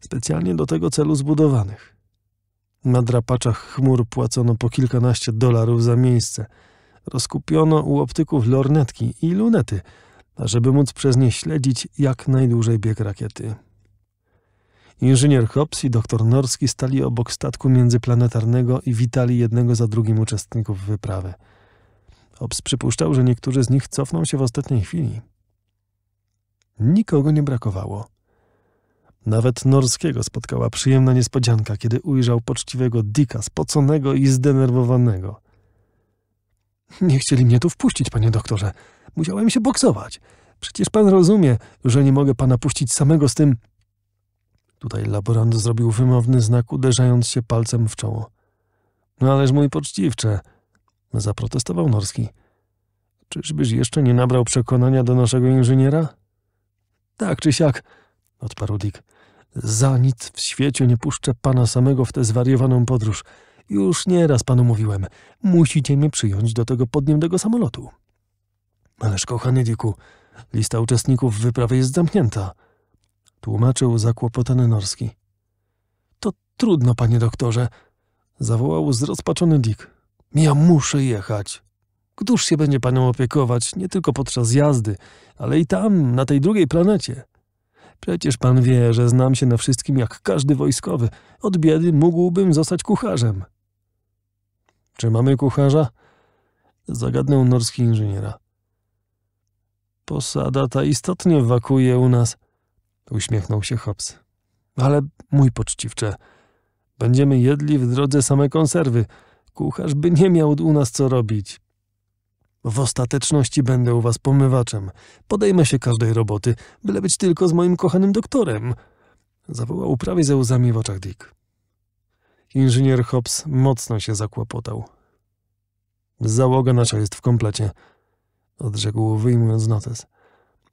specjalnie do tego celu zbudowanych. Na drapaczach chmur płacono po kilkanaście dolarów za miejsce. Rozkupiono u optyków lornetki i lunety, ażeby móc przez nie śledzić jak najdłużej bieg rakiety. Inżynier Hobbs i doktor Norski stali obok statku międzyplanetarnego i witali jednego za drugim uczestników wyprawy. Hobbs przypuszczał, że niektórzy z nich cofną się w ostatniej chwili. Nikogo nie brakowało. Nawet Norskiego spotkała przyjemna niespodzianka, kiedy ujrzał poczciwego Dika, spoconego i zdenerwowanego. Nie chcieli mnie tu wpuścić, panie doktorze. Musiałem się boksować. Przecież pan rozumie, że nie mogę pana puścić samego z tym... Tutaj laborant zrobił wymowny znak, uderzając się palcem w czoło. No ależ mój poczciwcze, zaprotestował Norski. Czyżbyś jeszcze nie nabrał przekonania do naszego inżyniera? Tak czy siak odparł Dick. Za nic w świecie nie puszczę pana samego w tę zwariowaną podróż. Już nieraz panu mówiłem, musicie mnie przyjąć do tego podniemnego samolotu. Ależ kochany Dicku, lista uczestników wyprawy jest zamknięta. Tłumaczył zakłopotany Norski. To trudno, panie doktorze, zawołał zrozpaczony Dick. Ja muszę jechać. Któż się będzie panem opiekować, nie tylko podczas jazdy, ale i tam, na tej drugiej planecie? Przecież pan wie, że znam się na wszystkim jak każdy wojskowy. Od biedy mógłbym zostać kucharzem. Czy mamy kucharza? Zagadnął norski inżyniera. Posada ta istotnie wakuje u nas, uśmiechnął się Hobbs. Ale mój poczciwcze, będziemy jedli w drodze same konserwy. Kucharz by nie miał u nas co robić. W ostateczności będę u was pomywaczem. Podejmę się każdej roboty, byle być tylko z moim kochanym doktorem. Zawołał prawie ze łzami w oczach Dick. Inżynier Hobbs mocno się zakłopotał. Załoga nasza jest w komplecie. Odrzekł, wyjmując notes.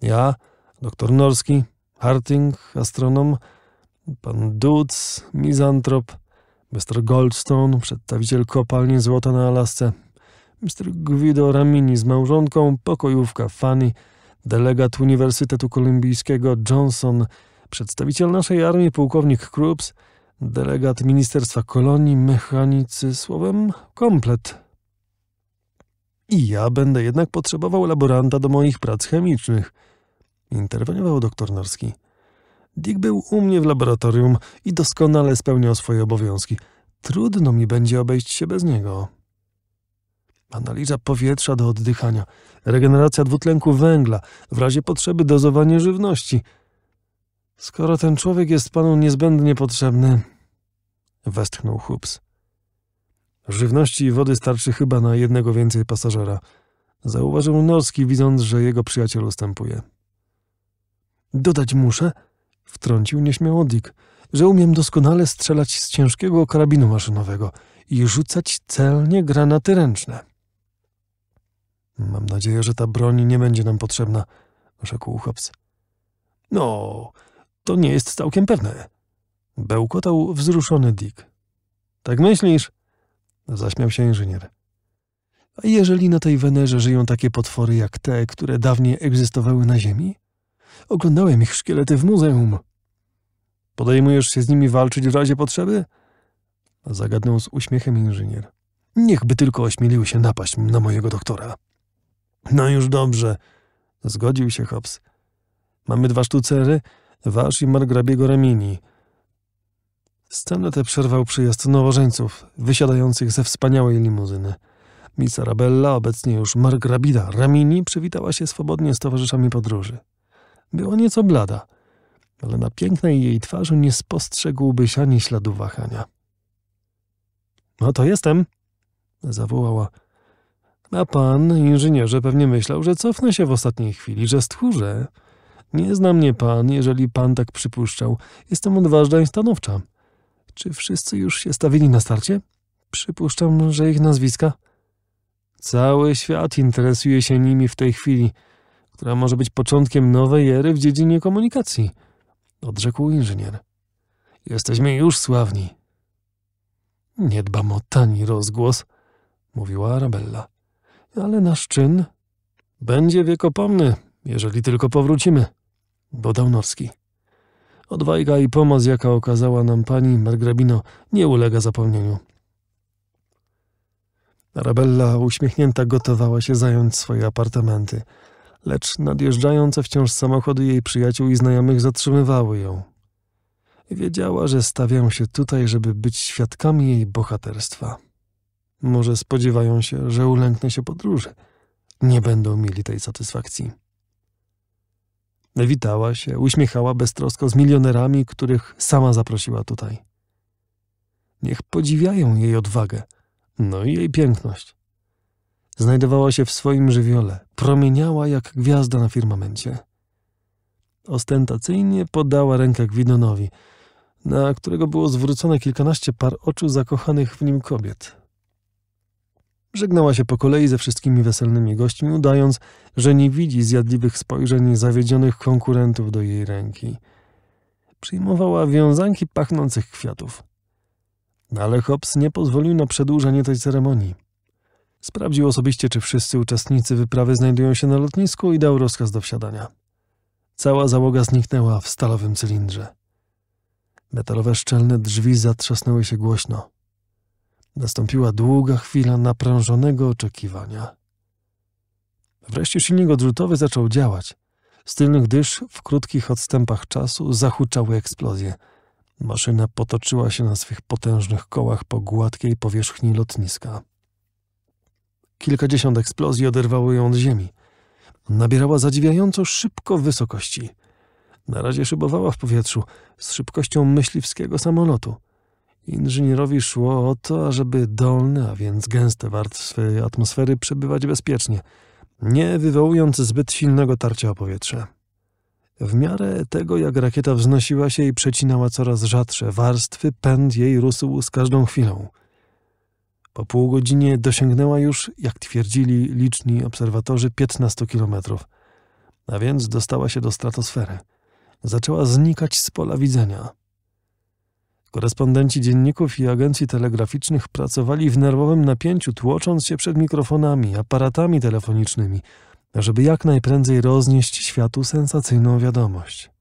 Ja, doktor Norski, Harting, astronom, pan Dudz, mizantrop, Mr. Goldstone, przedstawiciel kopalni złota na Alasce, Mr Guido Ramini z małżonką, pokojówka Fanny, delegat Uniwersytetu Kolumbijskiego Johnson, przedstawiciel naszej armii pułkownik Krups, delegat Ministerstwa Kolonii, mechanicy, słowem komplet. I ja będę jednak potrzebował laboranta do moich prac chemicznych, interweniował doktor Norski. Dick był u mnie w laboratorium i doskonale spełniał swoje obowiązki. Trudno mi będzie obejść się bez niego analiza powietrza do oddychania, regeneracja dwutlenku węgla, w razie potrzeby dozowanie żywności. Skoro ten człowiek jest panu niezbędnie potrzebny, westchnął Hubs. Żywności i wody starczy chyba na jednego więcej pasażera. Zauważył Norski, widząc, że jego przyjaciel ustępuje. Dodać muszę, wtrącił nieśmiało Dick, że umiem doskonale strzelać z ciężkiego karabinu maszynowego i rzucać celnie granaty ręczne. Mam nadzieję, że ta broń nie będzie nam potrzebna, rzekł Hobbs. No, to nie jest całkiem pewne. Bełkotał wzruszony Dick. Tak myślisz? Zaśmiał się inżynier. A jeżeli na tej Wenerze żyją takie potwory jak te, które dawniej egzystowały na Ziemi? Oglądałem ich szkielety w muzeum. Podejmujesz się z nimi walczyć w razie potrzeby? Zagadnął z uśmiechem inżynier. Niechby tylko ośmieliły się napaść na mojego doktora. No już dobrze, zgodził się Hobbs. Mamy dwa sztucery, wasz i margrabiego Remini. Scenę tę przerwał przyjazd nowożeńców, wysiadających ze wspaniałej limuzyny. Miss Arabella, obecnie już margrabida Ramini, przywitała się swobodnie z towarzyszami podróży. Była nieco blada, ale na pięknej jej twarzy nie spostrzegłbyś ani śladu wahania. — No to jestem! — zawołała a pan, inżynierze, pewnie myślał, że cofnę się w ostatniej chwili, że stchórzę. Nie zna mnie pan, jeżeli pan tak przypuszczał. Jestem odważna i stanowcza. Czy wszyscy już się stawili na starcie? Przypuszczam, że ich nazwiska. Cały świat interesuje się nimi w tej chwili, która może być początkiem nowej ery w dziedzinie komunikacji, odrzekł inżynier. Jesteśmy już sławni. Nie dbam o tani rozgłos, mówiła Arabella ale nasz czyn będzie wiekopomny, jeżeli tylko powrócimy, dodał Norski. Odwajga i pomoc, jaka okazała nam pani Margrabino, nie ulega zapomnieniu. Arabella uśmiechnięta gotowała się zająć swoje apartamenty, lecz nadjeżdżające wciąż samochody jej przyjaciół i znajomych zatrzymywały ją. Wiedziała, że stawiają się tutaj, żeby być świadkami jej bohaterstwa. Może spodziewają się, że ulęknę się podróży. Nie będą mieli tej satysfakcji. Witała się, uśmiechała beztrosko z milionerami, których sama zaprosiła tutaj. Niech podziwiają jej odwagę, no i jej piękność. Znajdowała się w swoim żywiole, promieniała jak gwiazda na firmamencie. Ostentacyjnie podała rękę Gwidonowi, na którego było zwrócone kilkanaście par oczu zakochanych w nim kobiet. Żegnała się po kolei ze wszystkimi weselnymi gośćmi, udając, że nie widzi zjadliwych spojrzeń zawiedzionych konkurentów do jej ręki. Przyjmowała wiązanki pachnących kwiatów. Ale Hobbs nie pozwolił na przedłużenie tej ceremonii. Sprawdził osobiście, czy wszyscy uczestnicy wyprawy znajdują się na lotnisku i dał rozkaz do wsiadania. Cała załoga zniknęła w stalowym cylindrze. Metalowe szczelne drzwi zatrzasnęły się głośno. Nastąpiła długa chwila naprężonego oczekiwania. Wreszcie silnik odrzutowy zaczął działać. Z tylnych dysz w krótkich odstępach czasu zahuczały eksplozje. Maszyna potoczyła się na swych potężnych kołach po gładkiej powierzchni lotniska. Kilkadziesiąt eksplozji oderwało ją od ziemi. Nabierała zadziwiająco szybko wysokości. Na razie szybowała w powietrzu z szybkością myśliwskiego samolotu – Inżynierowi szło o to, ażeby dolne, a więc gęste warstwy atmosfery przebywać bezpiecznie, nie wywołując zbyt silnego tarcia o powietrze. W miarę tego, jak rakieta wznosiła się i przecinała coraz rzadsze warstwy, pęd jej rósł z każdą chwilą. Po pół godzinie dosięgnęła już, jak twierdzili liczni obserwatorzy, 15 kilometrów, a więc dostała się do stratosfery. Zaczęła znikać z pola widzenia. Korespondenci dzienników i agencji telegraficznych pracowali w nerwowym napięciu, tłocząc się przed mikrofonami, aparatami telefonicznymi, żeby jak najprędzej roznieść światu sensacyjną wiadomość.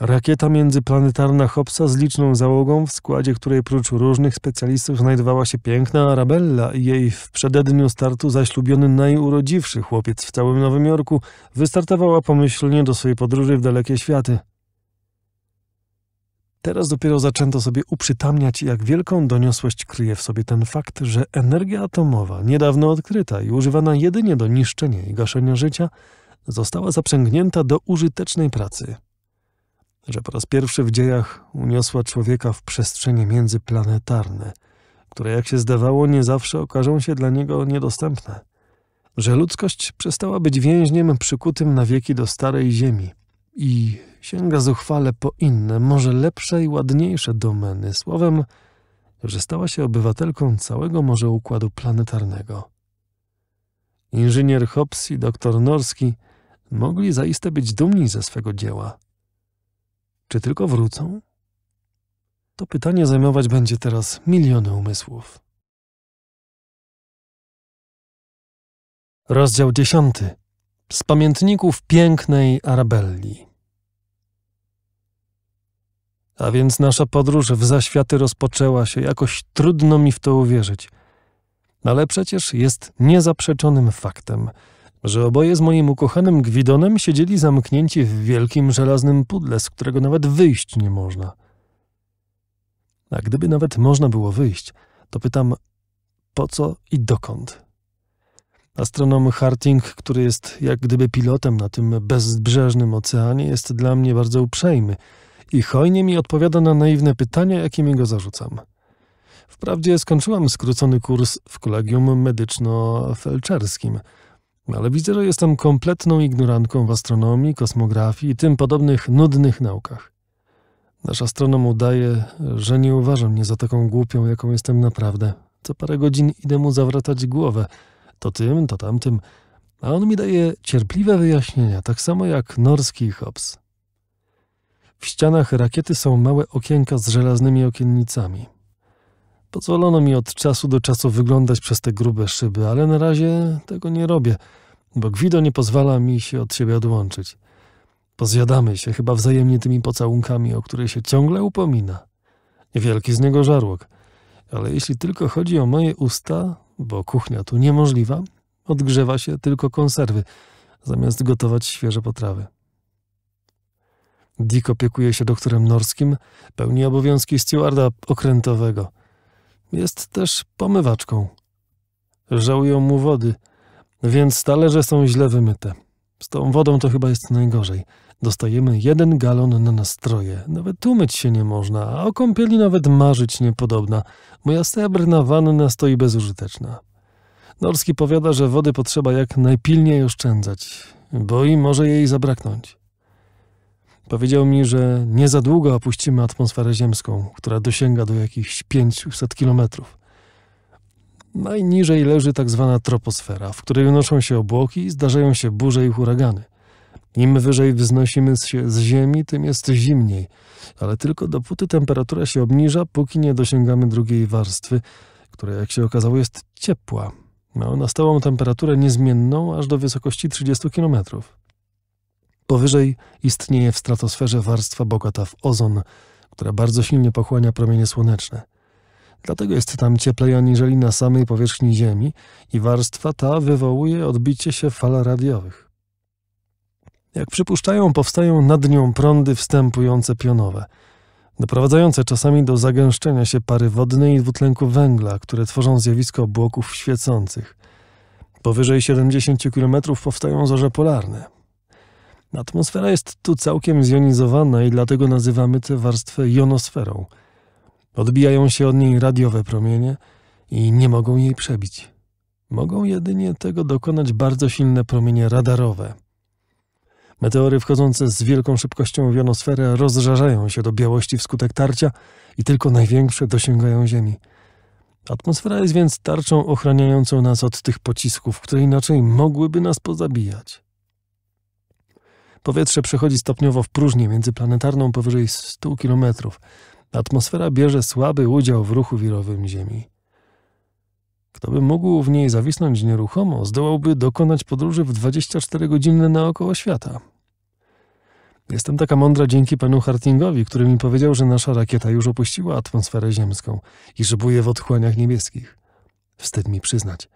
Rakieta międzyplanetarna Hobbsa z liczną załogą, w składzie której prócz różnych specjalistów znajdowała się piękna Arabella i jej w przededniu startu zaślubiony najurodziwszy chłopiec w całym Nowym Jorku, wystartowała pomyślnie do swojej podróży w dalekie światy – Teraz dopiero zaczęto sobie uprzytamniać, jak wielką doniosłość kryje w sobie ten fakt, że energia atomowa, niedawno odkryta i używana jedynie do niszczenia i gaszenia życia, została zaprzęgnięta do użytecznej pracy. Że po raz pierwszy w dziejach uniosła człowieka w przestrzenie międzyplanetarne, które, jak się zdawało, nie zawsze okażą się dla niego niedostępne. Że ludzkość przestała być więźniem przykutym na wieki do starej Ziemi i Sięga zuchwale po inne, może lepsze i ładniejsze domeny. Słowem, że stała się obywatelką całego może układu planetarnego. Inżynier Hobbs i doktor Norski mogli zaiste być dumni ze swego dzieła. Czy tylko wrócą? To pytanie zajmować będzie teraz miliony umysłów. Rozdział dziesiąty. Z pamiętników pięknej Arabelli. A więc nasza podróż w zaświaty rozpoczęła się, jakoś trudno mi w to uwierzyć. Ale przecież jest niezaprzeczonym faktem, że oboje z moim ukochanym Gwidonem siedzieli zamknięci w wielkim żelaznym pudle, z którego nawet wyjść nie można. A gdyby nawet można było wyjść, to pytam, po co i dokąd? Astronom Harting, który jest jak gdyby pilotem na tym bezbrzeżnym oceanie, jest dla mnie bardzo uprzejmy – i hojnie mi odpowiada na naiwne pytania, jakie mi go zarzucam. Wprawdzie skończyłam skrócony kurs w kolegium medyczno-felczerskim, ale widzę, że jestem kompletną ignoranką w astronomii, kosmografii i tym podobnych nudnych naukach. Nasz astronom udaje, że nie uważa mnie za taką głupią, jaką jestem naprawdę. Co parę godzin idę mu zawracać głowę, to tym, to tamtym, a on mi daje cierpliwe wyjaśnienia, tak samo jak norski Hobbes. W ścianach rakiety są małe okienka z żelaznymi okiennicami. Pozwolono mi od czasu do czasu wyglądać przez te grube szyby, ale na razie tego nie robię, bo Gwido nie pozwala mi się od siebie odłączyć. Pozjadamy się chyba wzajemnie tymi pocałunkami, o które się ciągle upomina. Niewielki z niego żarłok. Ale jeśli tylko chodzi o moje usta, bo kuchnia tu niemożliwa, odgrzewa się tylko konserwy, zamiast gotować świeże potrawy. Dick opiekuje się doktorem Norskim, pełni obowiązki stewarda okrętowego. Jest też pomywaczką. Żałują mu wody, więc talerze są źle wymyte. Z tą wodą to chyba jest najgorzej. Dostajemy jeden galon na nastroje. Nawet umyć się nie można, a o kąpieli nawet marzyć niepodobna. Moja srebrna wanna stoi bezużyteczna. Norski powiada, że wody potrzeba jak najpilniej oszczędzać, bo i może jej zabraknąć. Powiedział mi, że nie za długo opuścimy atmosferę ziemską, która dosięga do jakichś 500 kilometrów. Najniżej leży tak zwana troposfera, w której unoszą się obłoki i zdarzają się burze i huragany. Im wyżej wznosimy się z ziemi, tym jest zimniej, ale tylko dopóty temperatura się obniża, póki nie dosięgamy drugiej warstwy, która jak się okazało jest ciepła. Ma no, ona stałą temperaturę niezmienną aż do wysokości 30 kilometrów. Powyżej istnieje w stratosferze warstwa bogata w ozon, która bardzo silnie pochłania promienie słoneczne. Dlatego jest tam cieplej aniżeli na samej powierzchni Ziemi i warstwa ta wywołuje odbicie się fal radiowych. Jak przypuszczają, powstają nad nią prądy wstępujące pionowe, doprowadzające czasami do zagęszczenia się pary wodnej i dwutlenku węgla, które tworzą zjawisko obłoków świecących. Powyżej 70 km powstają zorze polarne, Atmosfera jest tu całkiem zjonizowana i dlatego nazywamy tę warstwę jonosferą. Odbijają się od niej radiowe promienie i nie mogą jej przebić. Mogą jedynie tego dokonać bardzo silne promienie radarowe. Meteory wchodzące z wielką szybkością w jonosferę rozżarzają się do białości wskutek tarcia i tylko największe dosięgają Ziemi. Atmosfera jest więc tarczą ochraniającą nas od tych pocisków, które inaczej mogłyby nas pozabijać. Powietrze przechodzi stopniowo w próżnię międzyplanetarną powyżej 100 km. Atmosfera bierze słaby udział w ruchu wirowym Ziemi. Kto by mógł w niej zawisnąć nieruchomo, zdołałby dokonać podróży w 24 godziny naokoło świata. Jestem taka mądra dzięki panu Hartingowi, który mi powiedział, że nasza rakieta już opuściła atmosferę ziemską i buje w otchłaniach niebieskich. Wstyd mi przyznać,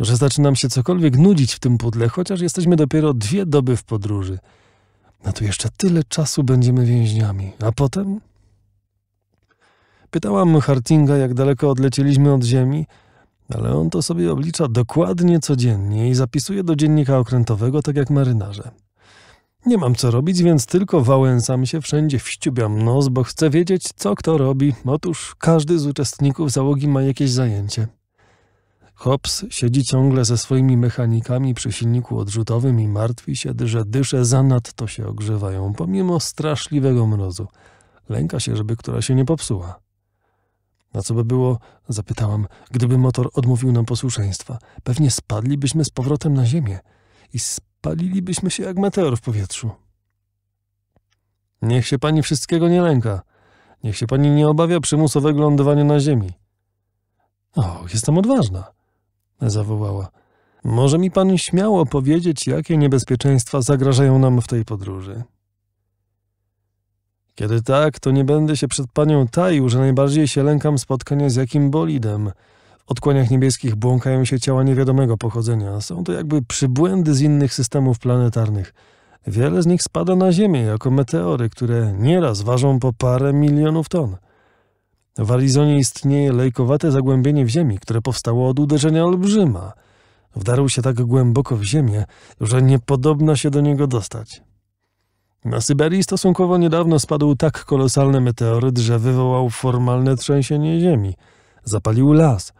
że zaczynam się cokolwiek nudzić w tym pudle, chociaż jesteśmy dopiero dwie doby w podróży – na to jeszcze tyle czasu będziemy więźniami, a potem? Pytałam Hartinga, jak daleko odlecieliśmy od Ziemi, ale on to sobie oblicza dokładnie codziennie i zapisuje do dziennika okrętowego, tak jak marynarze. Nie mam co robić, więc tylko wałęsam się wszędzie, wściubiam nos, bo chcę wiedzieć, co kto robi. Otóż każdy z uczestników załogi ma jakieś zajęcie. Hobbs siedzi ciągle ze swoimi mechanikami przy silniku odrzutowym i martwi się, że dysze zanadto się ogrzewają, pomimo straszliwego mrozu. Lęka się, żeby która się nie popsuła. Na co by było, zapytałam, gdyby motor odmówił nam posłuszeństwa. Pewnie spadlibyśmy z powrotem na ziemię i spalilibyśmy się jak meteor w powietrzu. Niech się pani wszystkiego nie lęka. Niech się pani nie obawia przymusowego lądowania na ziemi. O, jestem odważna zawołała. Może mi pan śmiało powiedzieć, jakie niebezpieczeństwa zagrażają nam w tej podróży? Kiedy tak, to nie będę się przed panią taił, że najbardziej się lękam spotkania z jakim bolidem. W odkłaniach niebieskich błąkają się ciała niewiadomego pochodzenia. Są to jakby przybłędy z innych systemów planetarnych. Wiele z nich spada na Ziemię jako meteory, które nieraz ważą po parę milionów ton. W Arizonie istnieje lejkowate zagłębienie w ziemi, które powstało od uderzenia olbrzyma. Wdarł się tak głęboko w ziemię, że niepodobna się do niego dostać. Na Syberii stosunkowo niedawno spadł tak kolosalny meteoryt, że wywołał formalne trzęsienie ziemi. Zapalił las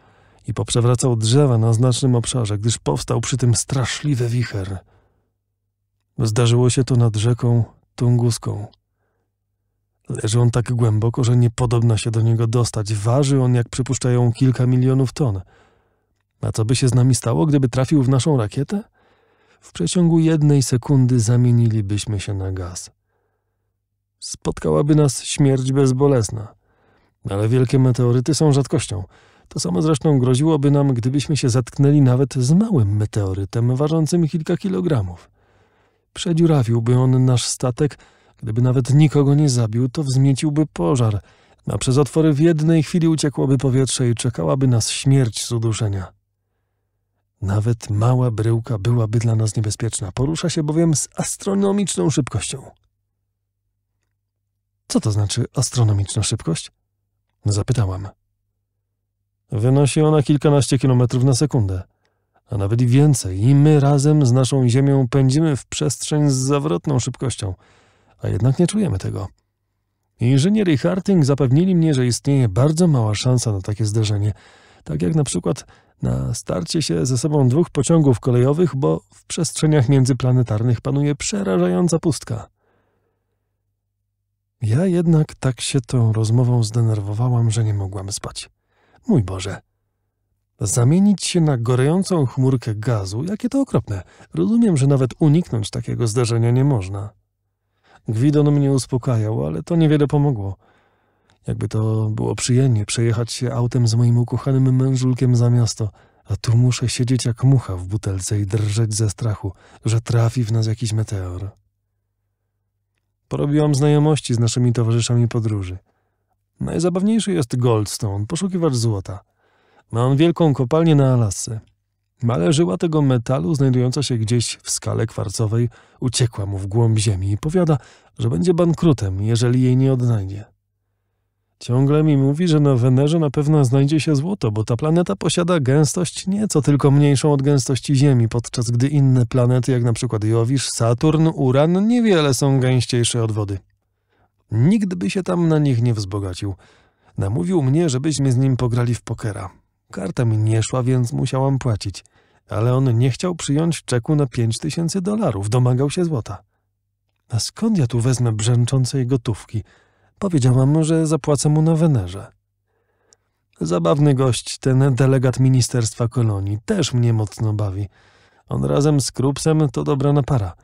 i poprzewracał drzewa na znacznym obszarze, gdyż powstał przy tym straszliwy wicher. Zdarzyło się to nad rzeką Tunguską. Leży on tak głęboko, że niepodobna się do niego dostać. Waży on, jak przypuszczają, kilka milionów ton. A co by się z nami stało, gdyby trafił w naszą rakietę? W przeciągu jednej sekundy zamienilibyśmy się na gaz. Spotkałaby nas śmierć bezbolesna. Ale wielkie meteoryty są rzadkością. To samo zresztą groziłoby nam, gdybyśmy się zatknęli nawet z małym meteorytem ważącym kilka kilogramów. Przedziurawiłby on nasz statek Gdyby nawet nikogo nie zabił, to wzmieciłby pożar, a przez otwory w jednej chwili uciekłoby powietrze i czekałaby nas śmierć z uduszenia. Nawet mała bryłka byłaby dla nas niebezpieczna, porusza się bowiem z astronomiczną szybkością. Co to znaczy astronomiczna szybkość? Zapytałam. Wynosi ona kilkanaście kilometrów na sekundę, a nawet i więcej, i my razem z naszą Ziemią pędzimy w przestrzeń z zawrotną szybkością – a jednak nie czujemy tego. Inżynieri Harting zapewnili mnie, że istnieje bardzo mała szansa na takie zdarzenie, tak jak na przykład na starcie się ze sobą dwóch pociągów kolejowych, bo w przestrzeniach międzyplanetarnych panuje przerażająca pustka. Ja jednak tak się tą rozmową zdenerwowałam, że nie mogłam spać. Mój Boże! Zamienić się na gorejącą chmurkę gazu, jakie to okropne. Rozumiem, że nawet uniknąć takiego zdarzenia nie można. Gwidon no mnie uspokajał, ale to niewiele pomogło. Jakby to było przyjemnie przejechać się autem z moim ukochanym mężulkiem za miasto, a tu muszę siedzieć jak mucha w butelce i drżeć ze strachu, że trafi w nas jakiś meteor. Porobiłam znajomości z naszymi towarzyszami podróży. Najzabawniejszy jest Goldstone, poszukiwacz złota. Ma on wielką kopalnię na Alasce. Ale tego metalu, znajdująca się gdzieś w skale kwarcowej, uciekła mu w głąb ziemi i powiada, że będzie bankrutem, jeżeli jej nie odnajdzie. Ciągle mi mówi, że na Wenerze na pewno znajdzie się złoto, bo ta planeta posiada gęstość nieco tylko mniejszą od gęstości Ziemi, podczas gdy inne planety, jak na przykład Jowisz, Saturn, Uran, niewiele są gęściejsze od wody. Nikt by się tam na nich nie wzbogacił. Namówił mnie, żebyśmy z nim pograli w pokera. Karta mi nie szła, więc musiałam płacić ale on nie chciał przyjąć czeku na pięć tysięcy dolarów, domagał się złota. A skąd ja tu wezmę brzęczącej gotówki? Powiedziałam, że zapłacę mu na Wenerze. Zabawny gość, ten delegat Ministerstwa Kolonii, też mnie mocno bawi. On razem z Krupsem to dobra napara. para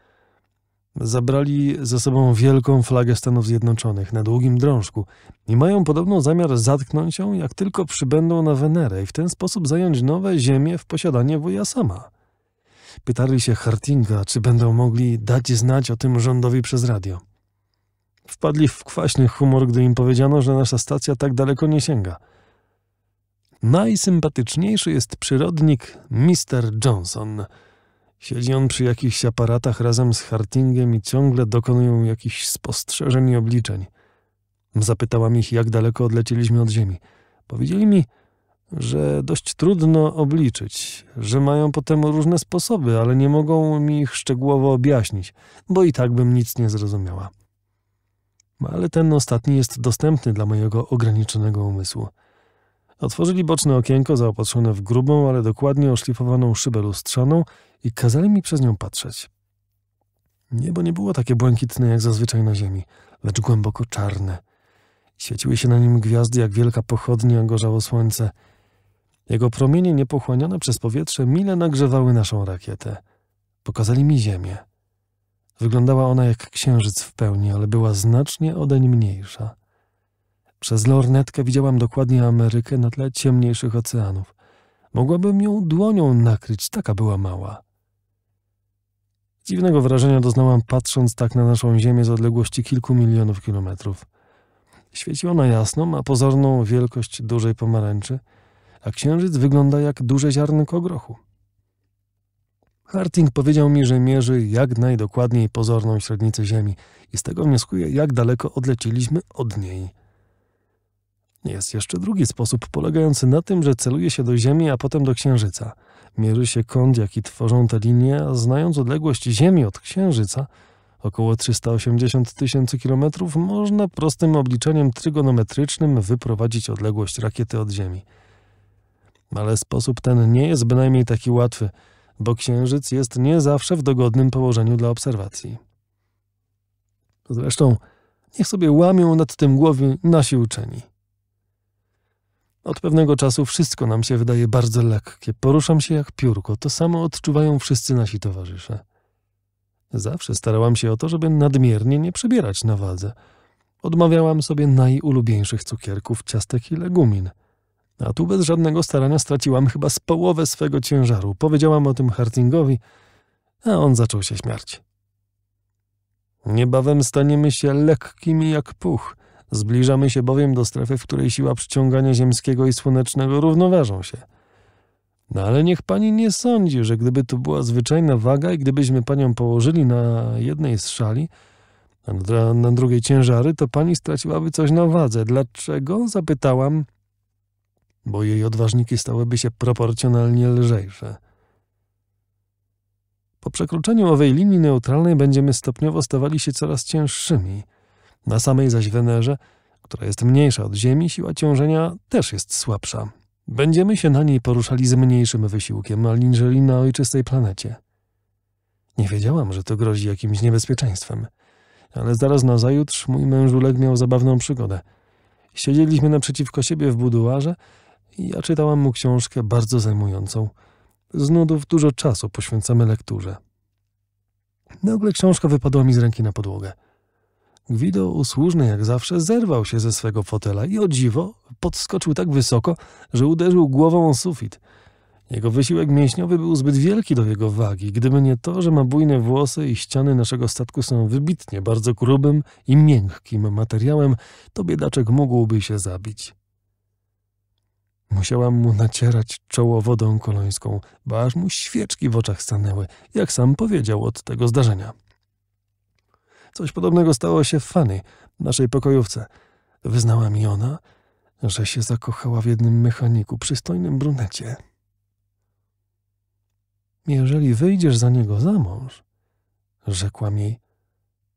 zabrali ze sobą wielką flagę Stanów Zjednoczonych na długim drążku i mają podobno zamiar zatknąć ją, jak tylko przybędą na Wenerę i w ten sposób zająć nowe ziemie w posiadanie wuja sama. Pytali się Hartinga, czy będą mogli dać znać o tym rządowi przez radio. Wpadli w kwaśny humor, gdy im powiedziano, że nasza stacja tak daleko nie sięga. Najsympatyczniejszy jest przyrodnik Mr. Johnson – Siedzi on przy jakichś aparatach razem z Hartingiem i ciągle dokonują jakichś spostrzeżeń i obliczeń. Zapytałam ich, jak daleko odlecieliśmy od Ziemi. Powiedzieli mi, że dość trudno obliczyć, że mają potem różne sposoby, ale nie mogą mi ich szczegółowo objaśnić, bo i tak bym nic nie zrozumiała. Ale ten ostatni jest dostępny dla mojego ograniczonego umysłu. Otworzyli boczne okienko zaopatrzone w grubą, ale dokładnie oszlifowaną szybę lustrzaną i kazali mi przez nią patrzeć. Niebo nie było takie błękitne jak zazwyczaj na ziemi, lecz głęboko czarne. Świeciły się na nim gwiazdy jak wielka pochodnia gorzało słońce. Jego promienie niepochłaniane przez powietrze mile nagrzewały naszą rakietę. Pokazali mi ziemię. Wyglądała ona jak księżyc w pełni, ale była znacznie odeń mniejsza. Przez lornetkę widziałam dokładnie Amerykę na tle ciemniejszych oceanów. Mogłabym ją dłonią nakryć, taka była mała. Dziwnego wrażenia doznałam patrząc tak na naszą Ziemię z odległości kilku milionów kilometrów. Świeciła na jasno, ma pozorną wielkość dużej pomarańczy, a księżyc wygląda jak duże ziarnko grochu. Harting powiedział mi, że mierzy jak najdokładniej pozorną średnicę Ziemi i z tego wnioskuje, jak daleko odleciliśmy od niej. Jest jeszcze drugi sposób, polegający na tym, że celuje się do Ziemi, a potem do Księżyca. Mierzy się kąt, jaki tworzą te linie, a znając odległość Ziemi od Księżyca, około 380 tysięcy kilometrów, można prostym obliczeniem trygonometrycznym wyprowadzić odległość rakiety od Ziemi. Ale sposób ten nie jest bynajmniej taki łatwy, bo Księżyc jest nie zawsze w dogodnym położeniu dla obserwacji. Zresztą, niech sobie łamią nad tym głowy nasi uczeni. Od pewnego czasu wszystko nam się wydaje bardzo lekkie. Poruszam się jak piórko. To samo odczuwają wszyscy nasi towarzysze. Zawsze starałam się o to, żeby nadmiernie nie przybierać na wadze. Odmawiałam sobie najulubieńszych cukierków, ciastek i legumin. A tu bez żadnego starania straciłam chyba z połowę swego ciężaru. Powiedziałam o tym Hartingowi, a on zaczął się śmiać. Niebawem staniemy się lekkimi jak puch. Zbliżamy się bowiem do strefy, w której siła przyciągania ziemskiego i słonecznego równoważą się. No ale niech pani nie sądzi, że gdyby to była zwyczajna waga i gdybyśmy panią położyli na jednej z szali, a na drugiej ciężary, to pani straciłaby coś na wadze. Dlaczego? Zapytałam, bo jej odważniki stałyby się proporcjonalnie lżejsze. Po przekroczeniu owej linii neutralnej będziemy stopniowo stawali się coraz cięższymi – na samej zaś Wenerze, która jest mniejsza od Ziemi, siła ciążenia też jest słabsza. Będziemy się na niej poruszali z mniejszym wysiłkiem, aniżeli na ojczystej planecie. Nie wiedziałam, że to grozi jakimś niebezpieczeństwem, ale zaraz na zajutrz mój mężulek miał zabawną przygodę. Siedzieliśmy naprzeciwko siebie w buduarze i ja czytałam mu książkę bardzo zajmującą. Z nudów dużo czasu poświęcamy lekturze. Nagle książka wypadła mi z ręki na podłogę. Guido usłużny jak zawsze zerwał się ze swego fotela i o dziwo podskoczył tak wysoko, że uderzył głową o sufit. Jego wysiłek mięśniowy był zbyt wielki do jego wagi, gdyby nie to, że ma bujne włosy i ściany naszego statku są wybitnie bardzo grubym i miękkim materiałem, to biedaczek mógłby się zabić. Musiałam mu nacierać czoło wodą kolońską, bo aż mu świeczki w oczach stanęły, jak sam powiedział od tego zdarzenia. Coś podobnego stało się w Fanny, naszej pokojówce. Wyznała mi ona, że się zakochała w jednym mechaniku, przystojnym brunecie. Jeżeli wyjdziesz za niego za mąż, rzekła mi,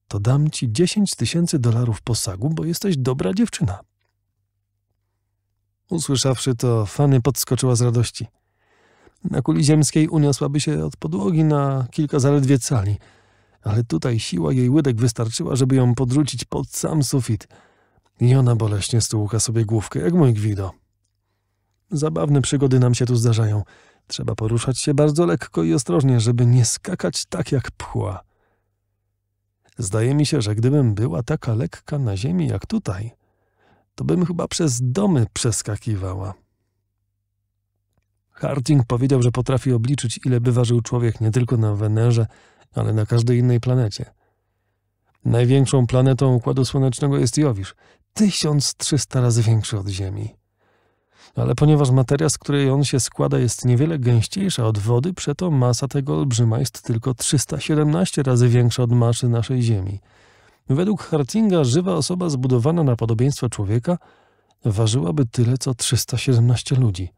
to dam ci dziesięć tysięcy dolarów posagu, bo jesteś dobra dziewczyna. Usłyszawszy to, Fanny podskoczyła z radości. Na kuli ziemskiej uniosłaby się od podłogi na kilka zaledwie cali – ale tutaj siła jej łydek wystarczyła, żeby ją podrzucić pod sam sufit. I ona boleśnie stłuka sobie główkę, jak mój Gwido. Zabawne przygody nam się tu zdarzają. Trzeba poruszać się bardzo lekko i ostrożnie, żeby nie skakać tak jak pchła. Zdaje mi się, że gdybym była taka lekka na ziemi jak tutaj, to bym chyba przez domy przeskakiwała. Harting powiedział, że potrafi obliczyć, ile byważył człowiek nie tylko na Wenerze, ale na każdej innej planecie. Największą planetą Układu Słonecznego jest Jowisz, 1300 razy większy od Ziemi. Ale ponieważ materia, z której on się składa, jest niewiele gęściejsza od wody, przeto masa tego olbrzyma jest tylko 317 razy większa od maszy naszej Ziemi. Według Hartinga żywa osoba zbudowana na podobieństwo człowieka ważyłaby tyle co 317 ludzi.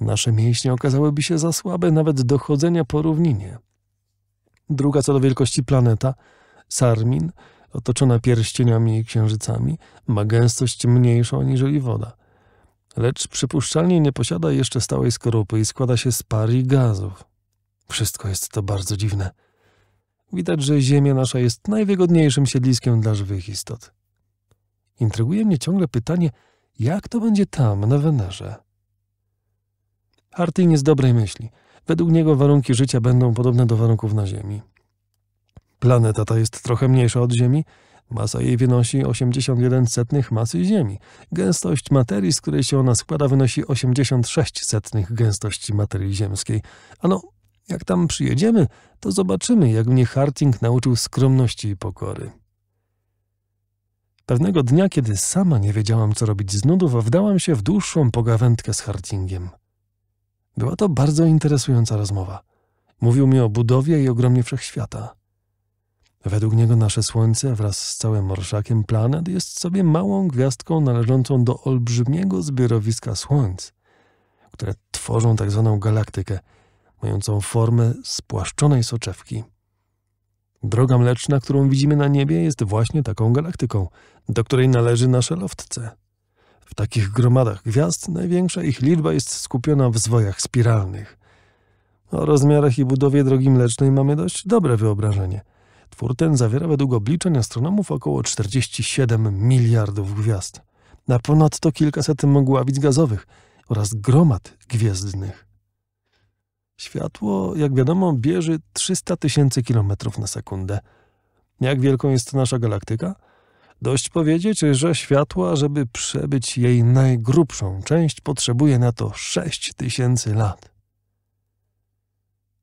Nasze mięśnie okazałyby się za słabe nawet do chodzenia po równinie. Druga co do wielkości planeta, Sarmin, otoczona pierścieniami i księżycami, ma gęstość mniejszą aniżeli woda. Lecz przypuszczalnie nie posiada jeszcze stałej skorupy i składa się z par i gazów. Wszystko jest to bardzo dziwne. Widać, że Ziemia nasza jest najwygodniejszym siedliskiem dla żywych istot. Intryguje mnie ciągle pytanie, jak to będzie tam, na Wenerze? Harting jest dobrej myśli – Według niego warunki życia będą podobne do warunków na Ziemi. Planeta ta jest trochę mniejsza od Ziemi. Masa jej wynosi 81 setnych masy Ziemi. Gęstość materii, z której się ona składa, wynosi 86 setnych gęstości materii ziemskiej. Ano, jak tam przyjedziemy, to zobaczymy, jak mnie Harting nauczył skromności i pokory. Pewnego dnia, kiedy sama nie wiedziałam, co robić z nudów, wdałam się w dłuższą pogawędkę z Hartingiem – była to bardzo interesująca rozmowa. Mówił mi o budowie i ogromie wszechświata. Według niego nasze Słońce wraz z całym morszakiem planet jest sobie małą gwiazdką należącą do olbrzymiego zbiorowiska Słońc, które tworzą tak zwaną galaktykę, mającą formę spłaszczonej soczewki. Droga mleczna, którą widzimy na niebie, jest właśnie taką galaktyką, do której należy nasze loftce. W takich gromadach gwiazd największa ich liczba jest skupiona w zwojach spiralnych. O rozmiarach i budowie drogi mlecznej mamy dość dobre wyobrażenie. Twór ten zawiera według obliczeń astronomów około 47 miliardów gwiazd, na ponadto kilkaset mgławic gazowych oraz gromad gwiezdnych. Światło, jak wiadomo, bierze 300 tysięcy kilometrów na sekundę. Jak wielką jest nasza galaktyka? Dość powiedzieć, że światła, żeby przebyć jej najgrubszą część, potrzebuje na to sześć tysięcy lat.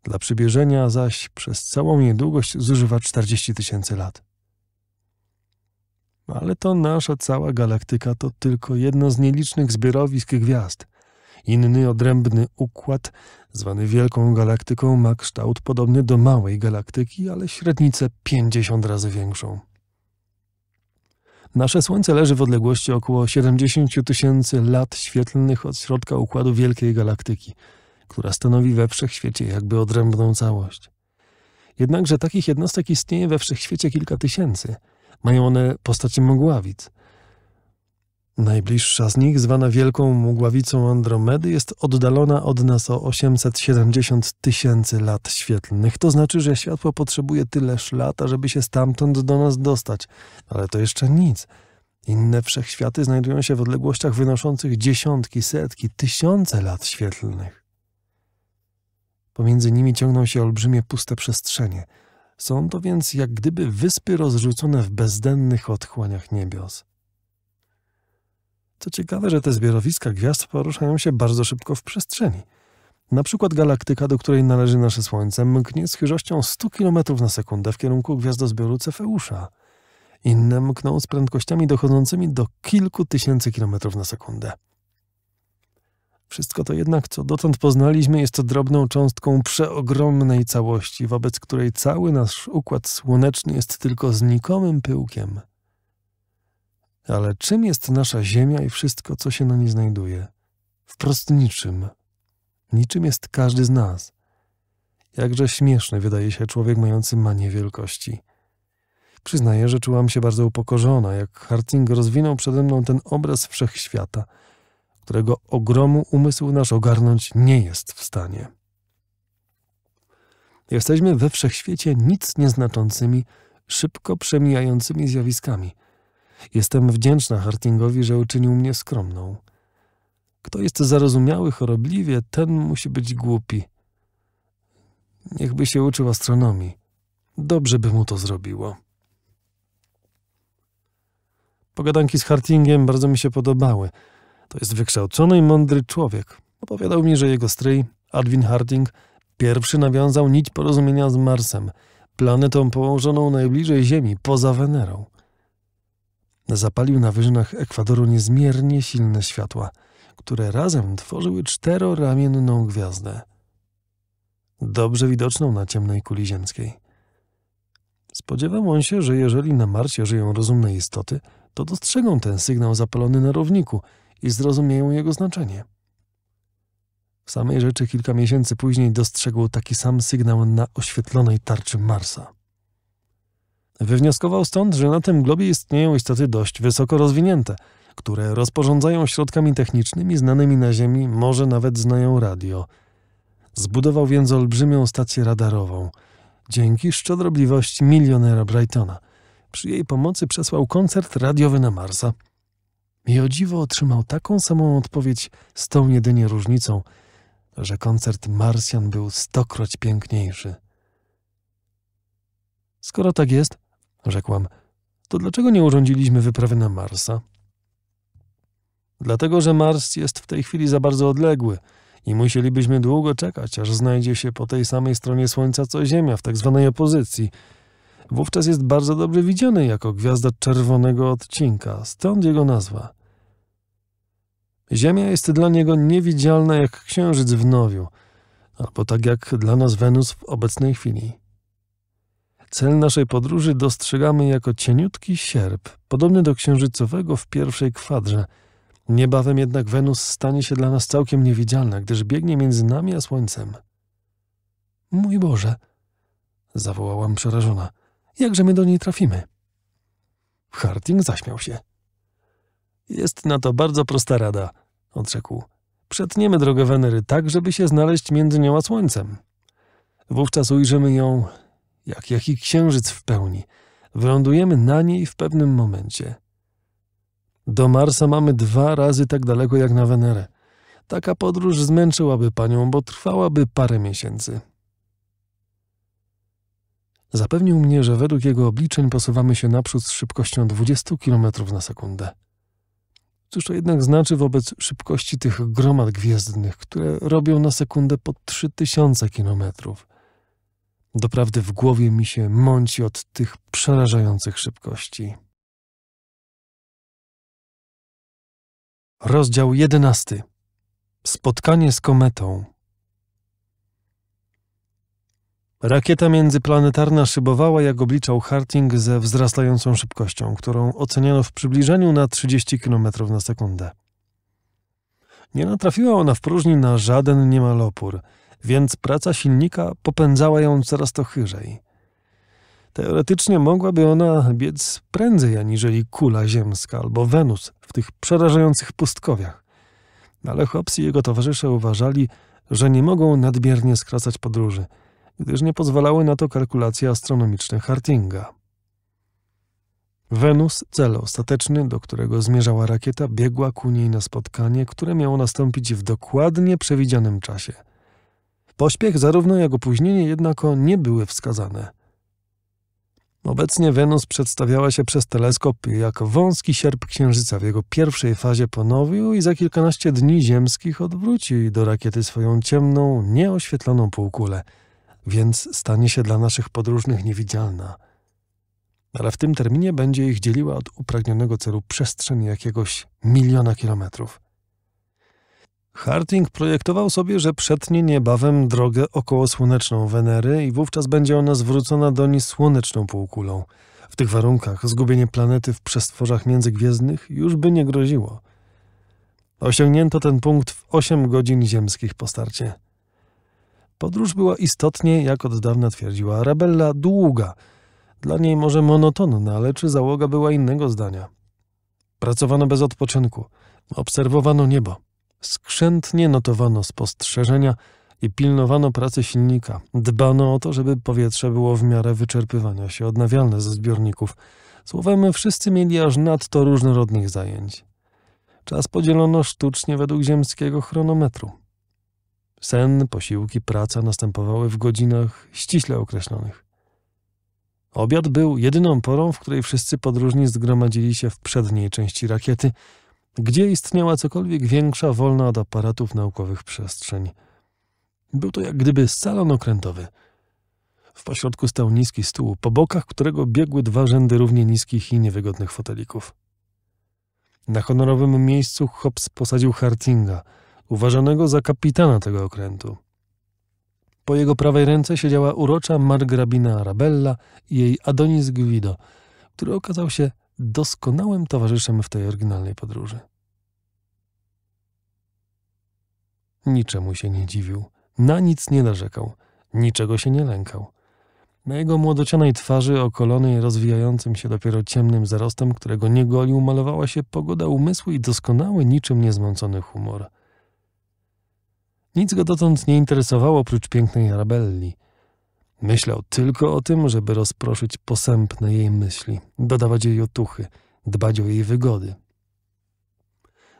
Dla przybierzenia zaś przez całą jej długość zużywa 40 tysięcy lat. Ale to nasza cała galaktyka to tylko jedno z nielicznych zbiorowisk gwiazd. Inny odrębny układ, zwany Wielką Galaktyką, ma kształt podobny do małej galaktyki, ale średnicę 50 razy większą. Nasze Słońce leży w odległości około 70 tysięcy lat świetlnych od środka układu Wielkiej Galaktyki, która stanowi we wszechświecie jakby odrębną całość. Jednakże takich jednostek istnieje we wszechświecie kilka tysięcy. Mają one postacie mgławic – Najbliższa z nich, zwana Wielką Mgławicą Andromedy, jest oddalona od nas o 870 tysięcy lat świetlnych. To znaczy, że światło potrzebuje tyleż lat, żeby się stamtąd do nas dostać. Ale to jeszcze nic. Inne wszechświaty znajdują się w odległościach wynoszących dziesiątki, setki, tysiące lat świetlnych. Pomiędzy nimi ciągną się olbrzymie puste przestrzenie. Są to więc jak gdyby wyspy rozrzucone w bezdennych otchłaniach niebios. To ciekawe, że te zbiorowiska gwiazd poruszają się bardzo szybko w przestrzeni. Na przykład galaktyka, do której należy nasze Słońce, mknie z chyżością 100 km na sekundę w kierunku gwiazdozbioru Cefeusza. Inne mkną z prędkościami dochodzącymi do kilku tysięcy kilometrów na sekundę. Wszystko to jednak, co dotąd poznaliśmy, jest drobną cząstką przeogromnej całości, wobec której cały nasz układ słoneczny jest tylko znikomym pyłkiem – ale czym jest nasza Ziemia i wszystko, co się na niej znajduje? Wprost niczym. Niczym jest każdy z nas. Jakże śmieszny wydaje się człowiek mający manię wielkości. Przyznaję, że czułam się bardzo upokorzona, jak Harting rozwinął przede mną ten obraz wszechświata, którego ogromu umysł nasz ogarnąć nie jest w stanie. Jesteśmy we wszechświecie nic nieznaczącymi, szybko przemijającymi zjawiskami – Jestem wdzięczna Hartingowi, że uczynił mnie skromną. Kto jest zarozumiały chorobliwie, ten musi być głupi. Niechby się uczył astronomii. Dobrze by mu to zrobiło. Pogadanki z Hartingiem bardzo mi się podobały. To jest wykształcony i mądry człowiek. Opowiadał mi, że jego stryj, Adwin Harting, pierwszy nawiązał nić porozumienia z Marsem, planetą położoną najbliżej Ziemi, poza Wenerą zapalił na wyżynach Ekwadoru niezmiernie silne światła, które razem tworzyły czteroramienną gwiazdę, dobrze widoczną na ciemnej kuli ziemskiej. Spodziewał on się, że jeżeli na Marsie żyją rozumne istoty, to dostrzegą ten sygnał zapalony na równiku i zrozumieją jego znaczenie. W samej rzeczy kilka miesięcy później dostrzegł taki sam sygnał na oświetlonej tarczy Marsa. Wywnioskował stąd, że na tym globie istnieją istoty dość wysoko rozwinięte, które rozporządzają środkami technicznymi znanymi na Ziemi, może nawet znają radio. Zbudował więc olbrzymią stację radarową, dzięki szczodrobliwości milionera Brightona. Przy jej pomocy przesłał koncert radiowy na Marsa. I o dziwo otrzymał taką samą odpowiedź z tą jedynie różnicą, że koncert Marsjan był stokroć piękniejszy. Skoro tak jest, rzekłam. To dlaczego nie urządziliśmy wyprawy na Marsa? Dlatego, że Mars jest w tej chwili za bardzo odległy i musielibyśmy długo czekać, aż znajdzie się po tej samej stronie Słońca co Ziemia, w tak zwanej opozycji. Wówczas jest bardzo dobrze widziany jako gwiazda czerwonego odcinka, stąd jego nazwa. Ziemia jest dla niego niewidzialna jak księżyc w nowiu, albo tak jak dla nas Wenus w obecnej chwili. Cel naszej podróży dostrzegamy jako cieniutki sierp, podobny do księżycowego w pierwszej kwadrze. Niebawem jednak Wenus stanie się dla nas całkiem niewidzialna, gdyż biegnie między nami a słońcem. Mój Boże! zawołałam przerażona. Jakże my do niej trafimy? Harting zaśmiał się. Jest na to bardzo prosta rada, odrzekł. Przetniemy drogę Wenery tak, żeby się znaleźć między nią a słońcem. Wówczas ujrzymy ją jak jaki księżyc w pełni. Wylądujemy na niej w pewnym momencie. Do Marsa mamy dwa razy tak daleko jak na Wenerę. Taka podróż zmęczyłaby panią, bo trwałaby parę miesięcy. Zapewnił mnie, że według jego obliczeń posuwamy się naprzód z szybkością 20 km na sekundę. Cóż to jednak znaczy wobec szybkości tych gromad gwiezdnych, które robią na sekundę po 3000 kilometrów? Doprawdy w głowie mi się mąci od tych przerażających szybkości. Rozdział jedenasty. Spotkanie z kometą. Rakieta międzyplanetarna szybowała, jak obliczał Harting, ze wzrastającą szybkością, którą oceniano w przybliżeniu na 30 km na sekundę. Nie natrafiła ona w próżni na żaden niemal opór – więc praca silnika popędzała ją coraz to chyżej. Teoretycznie mogłaby ona biec prędzej aniżeli kula ziemska albo Wenus w tych przerażających pustkowiach. Ale Hobbes i jego towarzysze uważali, że nie mogą nadmiernie skracać podróży, gdyż nie pozwalały na to kalkulacje astronomiczne Hartinga. Wenus, cel ostateczny, do którego zmierzała rakieta, biegła ku niej na spotkanie, które miało nastąpić w dokładnie przewidzianym czasie – Pośpiech zarówno jak opóźnienie jednako nie były wskazane. Obecnie Wenus przedstawiała się przez teleskop jako wąski sierp Księżyca w jego pierwszej fazie ponowił i za kilkanaście dni ziemskich odwróci do rakiety swoją ciemną, nieoświetloną półkulę, więc stanie się dla naszych podróżnych niewidzialna. Ale w tym terminie będzie ich dzieliła od upragnionego celu przestrzeń jakiegoś miliona kilometrów. Harting projektował sobie, że przetnie niebawem drogę okołosłoneczną Wenery i wówczas będzie ona zwrócona do niej słoneczną półkulą. W tych warunkach zgubienie planety w przestworzach międzygwiezdnych już by nie groziło. Osiągnięto ten punkt w 8 godzin ziemskich po starcie. Podróż była istotnie, jak od dawna twierdziła Arabella, długa. Dla niej może monotonna, ale czy załoga była innego zdania? Pracowano bez odpoczynku, obserwowano niebo. Skrzętnie notowano spostrzeżenia i pilnowano pracy silnika. Dbano o to, żeby powietrze było w miarę wyczerpywania się odnawialne ze zbiorników. Słowem, wszyscy mieli aż nadto różnorodnych zajęć. Czas podzielono sztucznie według ziemskiego chronometru. Sen, posiłki, praca następowały w godzinach ściśle określonych. Obiad był jedyną porą, w której wszyscy podróżni zgromadzili się w przedniej części rakiety – gdzie istniała cokolwiek większa, wolna od aparatów naukowych przestrzeń. Był to jak gdyby salon okrętowy. W pośrodku stał niski stół, po bokach którego biegły dwa rzędy równie niskich i niewygodnych fotelików. Na honorowym miejscu Hobbs posadził Hartinga, uważanego za kapitana tego okrętu. Po jego prawej ręce siedziała urocza margrabina Arabella i jej Adonis Guido, który okazał się doskonałym towarzyszem w tej oryginalnej podróży. Niczemu się nie dziwił, na nic nie narzekał, niczego się nie lękał. Na jego młodocianej twarzy, okolonej rozwijającym się dopiero ciemnym zarostem, którego nie golił, malowała się pogoda umysłu i doskonały, niczym niezmącony humor. Nic go dotąd nie interesowało oprócz pięknej Arabelli – Myślał tylko o tym, żeby rozproszyć posępne jej myśli, dodawać jej otuchy, dbać o jej wygody.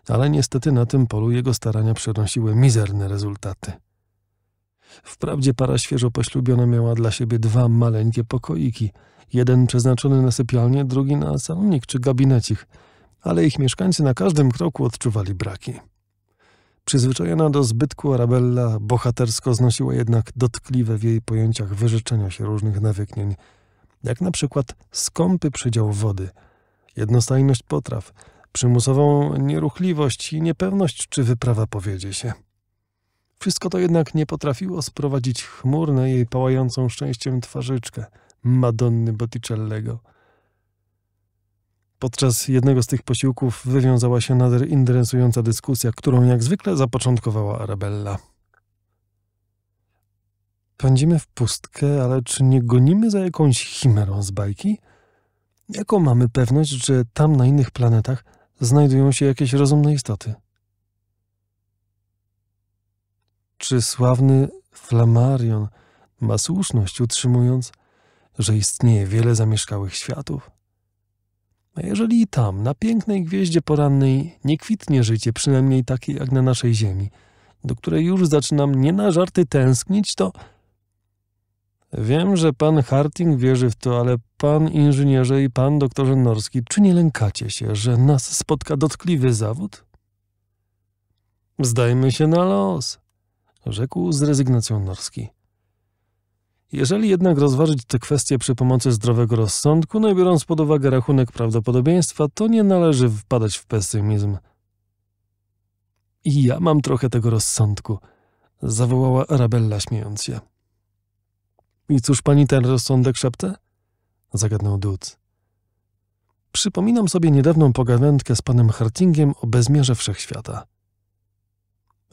Ale niestety na tym polu jego starania przynosiły mizerne rezultaty. Wprawdzie para świeżo poślubiona miała dla siebie dwa maleńkie pokoiki, jeden przeznaczony na sypialnię, drugi na salonik czy gabinecik, ale ich mieszkańcy na każdym kroku odczuwali braki. Przyzwyczajona do zbytku Arabella bohatersko znosiła jednak dotkliwe w jej pojęciach wyrzeczenia się różnych nawyknień, jak na przykład skąpy przydział wody, jednostajność potraw, przymusową nieruchliwość i niepewność, czy wyprawa powiedzie się. Wszystko to jednak nie potrafiło sprowadzić chmur na jej pałającą szczęściem twarzyczkę Madonny Botticellego – Podczas jednego z tych posiłków wywiązała się nader interesująca dyskusja, którą jak zwykle zapoczątkowała Arabella. Pędzimy w pustkę, ale czy nie gonimy za jakąś chimerą z bajki? Jaką mamy pewność, że tam na innych planetach znajdują się jakieś rozumne istoty? Czy sławny Flammarion ma słuszność utrzymując, że istnieje wiele zamieszkałych światów? A jeżeli i tam, na pięknej gwieździe porannej, nie kwitnie życie, przynajmniej takie jak na naszej ziemi, do której już zaczynam nie na żarty tęsknić, to... Wiem, że pan Harting wierzy w to, ale pan inżynierze i pan doktorze Norski, czy nie lękacie się, że nas spotka dotkliwy zawód? Zdajmy się na los, rzekł z rezygnacją Norski. Jeżeli jednak rozważyć tę kwestię przy pomocy zdrowego rozsądku, no i biorąc pod uwagę rachunek prawdopodobieństwa, to nie należy wpadać w pesymizm. I ja mam trochę tego rozsądku, zawołała Arabella śmiejąc się. I cóż pani ten rozsądek szepte? zagadnął Dud. Przypominam sobie niedawną pogawędkę z panem Hartingiem o bezmierze wszechświata.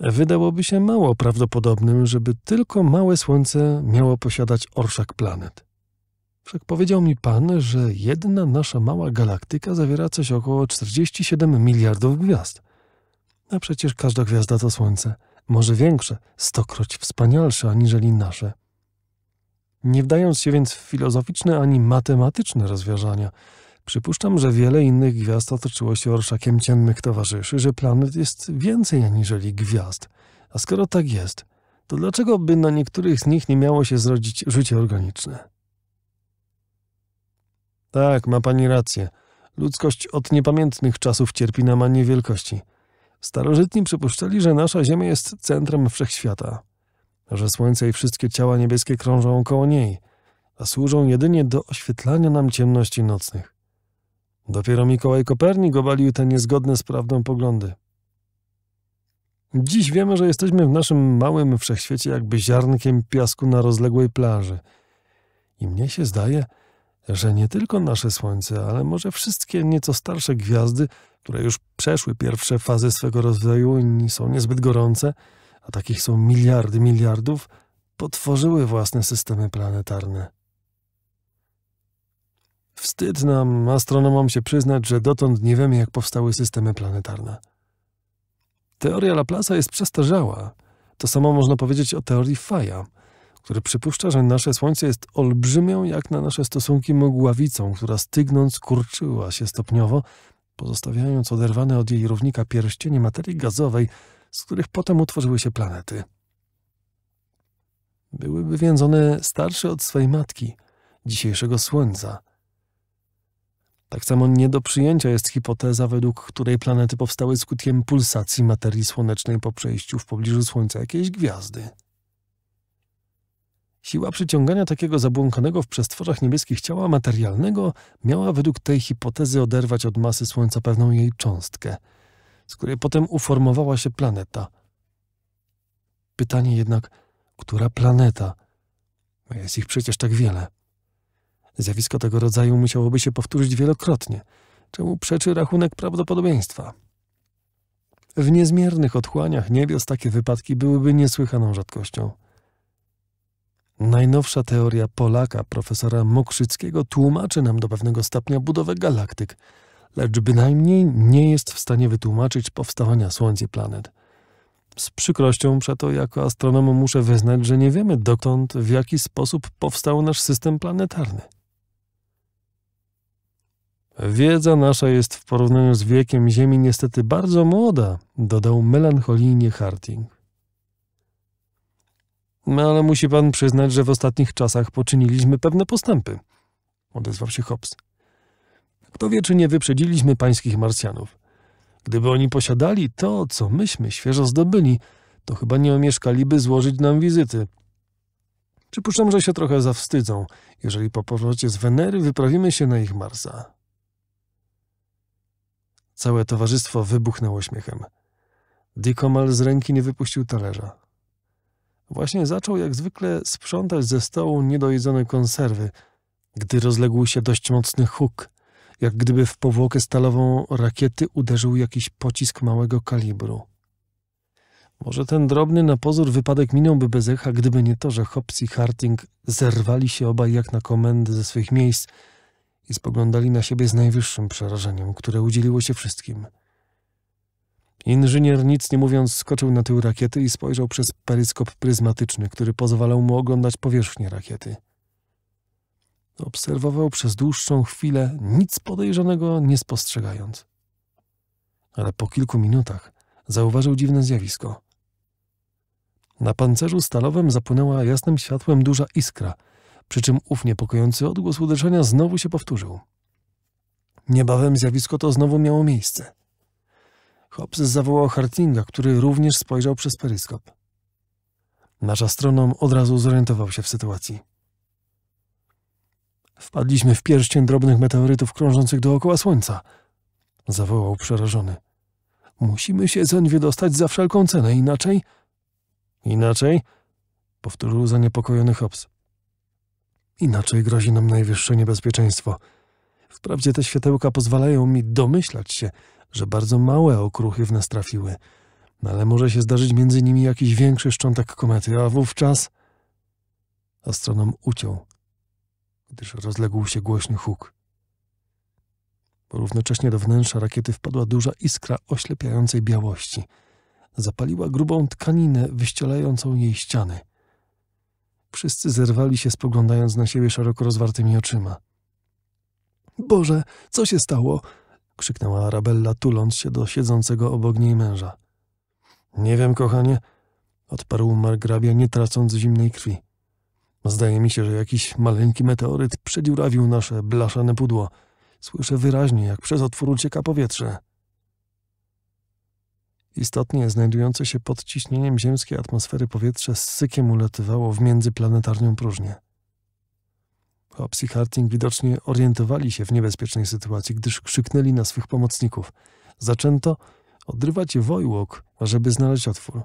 Wydałoby się mało prawdopodobnym, żeby tylko małe Słońce miało posiadać orszak planet. Wszak powiedział mi pan, że jedna nasza mała galaktyka zawiera coś około 47 miliardów gwiazd. A przecież każda gwiazda to Słońce, może większe, stokroć wspanialsze aniżeli nasze. Nie wdając się więc w filozoficzne ani matematyczne rozwiązania, Przypuszczam, że wiele innych gwiazd otoczyło się orszakiem ciemnych towarzyszy, że planet jest więcej aniżeli gwiazd. A skoro tak jest, to dlaczego by na niektórych z nich nie miało się zrodzić życie organiczne? Tak, ma pani rację. Ludzkość od niepamiętnych czasów cierpi na manię wielkości. Starożytni przypuszczali, że nasza Ziemia jest centrem wszechświata, że Słońce i wszystkie ciała niebieskie krążą koło niej, a służą jedynie do oświetlania nam ciemności nocnych. Dopiero Mikołaj Kopernik obalił te niezgodne z prawdą poglądy. Dziś wiemy, że jesteśmy w naszym małym wszechświecie jakby ziarnkiem piasku na rozległej plaży. I mnie się zdaje, że nie tylko nasze Słońce, ale może wszystkie nieco starsze gwiazdy, które już przeszły pierwsze fazy swego rozwoju i są niezbyt gorące, a takich są miliardy miliardów, potworzyły własne systemy planetarne. Wstyd nam, astronomom, się przyznać, że dotąd nie wiemy, jak powstały systemy planetarne. Teoria Laplace'a jest przestarzała. To samo można powiedzieć o teorii Faja, który przypuszcza, że nasze Słońce jest olbrzymią, jak na nasze stosunki, mgławicą, która stygnąc kurczyła się stopniowo, pozostawiając oderwane od jej równika pierścienie materii gazowej, z których potem utworzyły się planety. Byłyby więc one starsze od swej matki, dzisiejszego Słońca – tak samo nie do przyjęcia jest hipoteza, według której planety powstały skutkiem pulsacji materii słonecznej po przejściu w pobliżu Słońca jakiejś gwiazdy. Siła przyciągania takiego zabłąkanego w przestworzach niebieskich ciała materialnego miała według tej hipotezy oderwać od masy Słońca pewną jej cząstkę, z której potem uformowała się planeta. Pytanie jednak, która planeta? Jest ich przecież tak wiele. Zjawisko tego rodzaju musiałoby się powtórzyć wielokrotnie, czemu przeczy rachunek prawdopodobieństwa. W niezmiernych otchłaniach niebios takie wypadki byłyby niesłychaną rzadkością. Najnowsza teoria Polaka, profesora Mokrzyckiego, tłumaczy nam do pewnego stopnia budowę galaktyk, lecz bynajmniej nie jest w stanie wytłumaczyć powstawania Słońca i planet. Z przykrością przeto jako astronom muszę wyznać, że nie wiemy dokąd, w jaki sposób powstał nasz system planetarny. Wiedza nasza jest w porównaniu z wiekiem Ziemi niestety bardzo młoda, dodał melancholijnie Harting. No ale musi pan przyznać, że w ostatnich czasach poczyniliśmy pewne postępy, odezwał się Hobbs. Kto wie, czy nie wyprzedziliśmy pańskich Marsjanów. Gdyby oni posiadali to, co myśmy świeżo zdobyli, to chyba nie omieszkaliby złożyć nam wizyty. Przypuszczam, że się trochę zawstydzą, jeżeli po powrocie z Wenery wyprawimy się na ich Marsa. Całe towarzystwo wybuchnęło śmiechem. Dick z ręki nie wypuścił talerza. Właśnie zaczął jak zwykle sprzątać ze stołu niedojedzone konserwy, gdy rozległ się dość mocny huk, jak gdyby w powłokę stalową rakiety uderzył jakiś pocisk małego kalibru. Może ten drobny na pozór wypadek minąłby bez echa, gdyby nie to, że Hobbs i Harting zerwali się obaj jak na komendy ze swych miejsc – i spoglądali na siebie z najwyższym przerażeniem, które udzieliło się wszystkim. Inżynier, nic nie mówiąc, skoczył na tył rakiety i spojrzał przez peryskop pryzmatyczny, który pozwalał mu oglądać powierzchnię rakiety. Obserwował przez dłuższą chwilę, nic podejrzanego nie spostrzegając. Ale po kilku minutach zauważył dziwne zjawisko. Na pancerzu stalowym zapłynęła jasnym światłem duża iskra – przy czym ów niepokojący odgłos uderzenia znowu się powtórzył. Niebawem zjawisko to znowu miało miejsce. Hobbs zawołał Hartinga, który również spojrzał przez peryskop. Nasz astronom od razu zorientował się w sytuacji. Wpadliśmy w pierścień drobnych meteorytów krążących dookoła Słońca, zawołał przerażony. Musimy się zeń wydostać za wszelką cenę, inaczej... Inaczej? Powtórzył zaniepokojony Hobbs. Inaczej grozi nam najwyższe niebezpieczeństwo. Wprawdzie te światełka pozwalają mi domyślać się, że bardzo małe okruchy w nas trafiły, no ale może się zdarzyć między nimi jakiś większy szczątek komety, a wówczas... Astronom uciął, gdyż rozległ się głośny huk. Równocześnie do wnętrza rakiety wpadła duża iskra oślepiającej białości. Zapaliła grubą tkaninę wyścielającą jej ściany – Wszyscy zerwali się, spoglądając na siebie szeroko rozwartymi oczyma. Boże, co się stało? krzyknęła Arabella, tuląc się do siedzącego obok niej męża. Nie wiem, kochanie, odparł margrabia, nie tracąc zimnej krwi. Zdaje mi się, że jakiś maleńki meteoryt przedziurawił nasze blaszane pudło. Słyszę wyraźnie, jak przez otwór ucieka powietrze. Istotnie, znajdujące się pod ciśnieniem ziemskiej atmosfery powietrze z sykiem ulatywało w międzyplanetarnią próżnię. Hobbs i Harting widocznie orientowali się w niebezpiecznej sytuacji, gdyż krzyknęli na swych pomocników. Zaczęto odrywać wojłok, ażeby znaleźć otwór.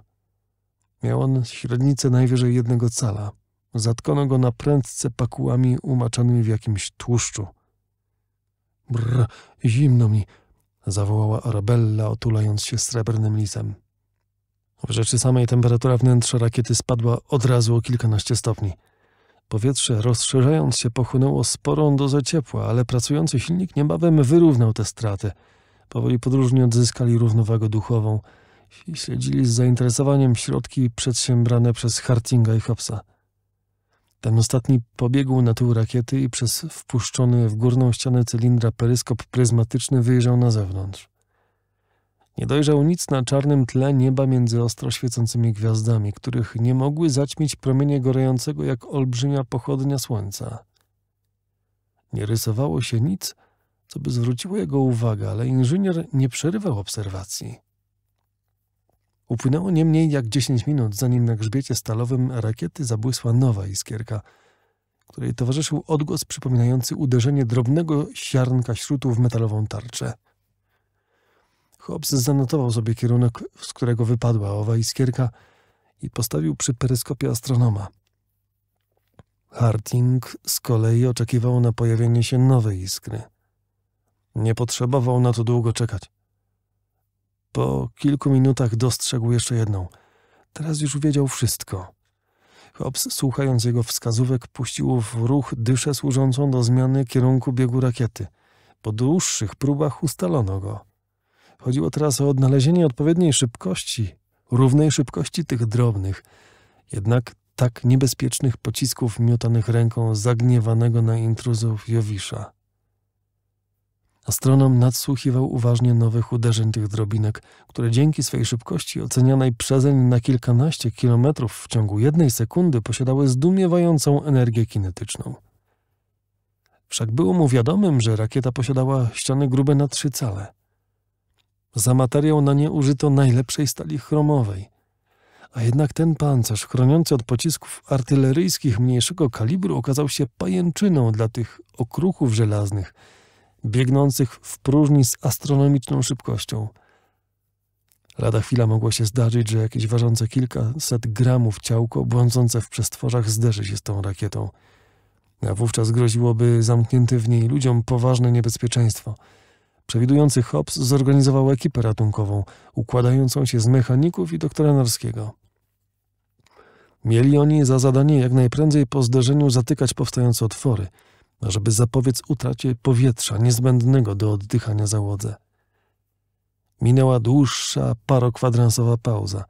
Miał on średnicę najwyżej jednego cala. Zatkono go na prędce pakułami umaczonymi w jakimś tłuszczu. Brr, zimno mi, zawołała Arabella, otulając się srebrnym lisem. W rzeczy samej temperatura wnętrza rakiety spadła od razu o kilkanaście stopni. Powietrze, rozszerzając się, pochłonęło sporą dozę ciepła, ale pracujący silnik niebawem wyrównał te straty. Powoli podróżni odzyskali równowagę duchową i śledzili z zainteresowaniem środki przedsiębrane przez Hartinga i Hobsa. Ten ostatni pobiegł na tył rakiety i przez wpuszczony w górną ścianę cylindra peryskop pryzmatyczny wyjrzał na zewnątrz. Nie dojrzał nic na czarnym tle nieba między ostro świecącymi gwiazdami, których nie mogły zaćmić promienie gorącego jak olbrzymia pochodnia słońca. Nie rysowało się nic, co by zwróciło jego uwagę, ale inżynier nie przerywał obserwacji. Upłynęło nie mniej jak 10 minut, zanim na grzbiecie stalowym rakiety zabłysła nowa iskierka, której towarzyszył odgłos przypominający uderzenie drobnego siarnka śrutu w metalową tarczę. Hobbs zanotował sobie kierunek, z którego wypadła owa iskierka i postawił przy peryskopie astronoma. Harting z kolei oczekiwał na pojawienie się nowej iskry. Nie potrzebował na to długo czekać. Po kilku minutach dostrzegł jeszcze jedną. Teraz już wiedział wszystko. Hobbs, słuchając jego wskazówek, puścił w ruch dyszę służącą do zmiany kierunku biegu rakiety. Po dłuższych próbach ustalono go. Chodziło teraz o odnalezienie odpowiedniej szybkości, równej szybkości tych drobnych, jednak tak niebezpiecznych pocisków miotanych ręką zagniewanego na intruzów Jowisza. Astronom nadsłuchiwał uważnie nowych uderzeń tych drobinek, które dzięki swej szybkości ocenianej przezeń na kilkanaście kilometrów w ciągu jednej sekundy posiadały zdumiewającą energię kinetyczną. Wszak było mu wiadomym, że rakieta posiadała ściany grube na trzy cale. Za materiał na nie użyto najlepszej stali chromowej. A jednak ten pancerz chroniący od pocisków artyleryjskich mniejszego kalibru okazał się pajęczyną dla tych okruchów żelaznych – biegnących w próżni z astronomiczną szybkością. Lada chwila mogło się zdarzyć, że jakieś ważące kilkaset gramów ciałko błądzące w przestworzach zderzy się z tą rakietą. A wówczas groziłoby zamknięty w niej ludziom poważne niebezpieczeństwo. Przewidujący Hobbs zorganizował ekipę ratunkową, układającą się z mechaników i doktora Norskiego. Mieli oni za zadanie jak najprędzej po zderzeniu zatykać powstające otwory – żeby zapobiec utracie powietrza niezbędnego do oddychania załodze. Minęła dłuższa, parokwadransowa pauza,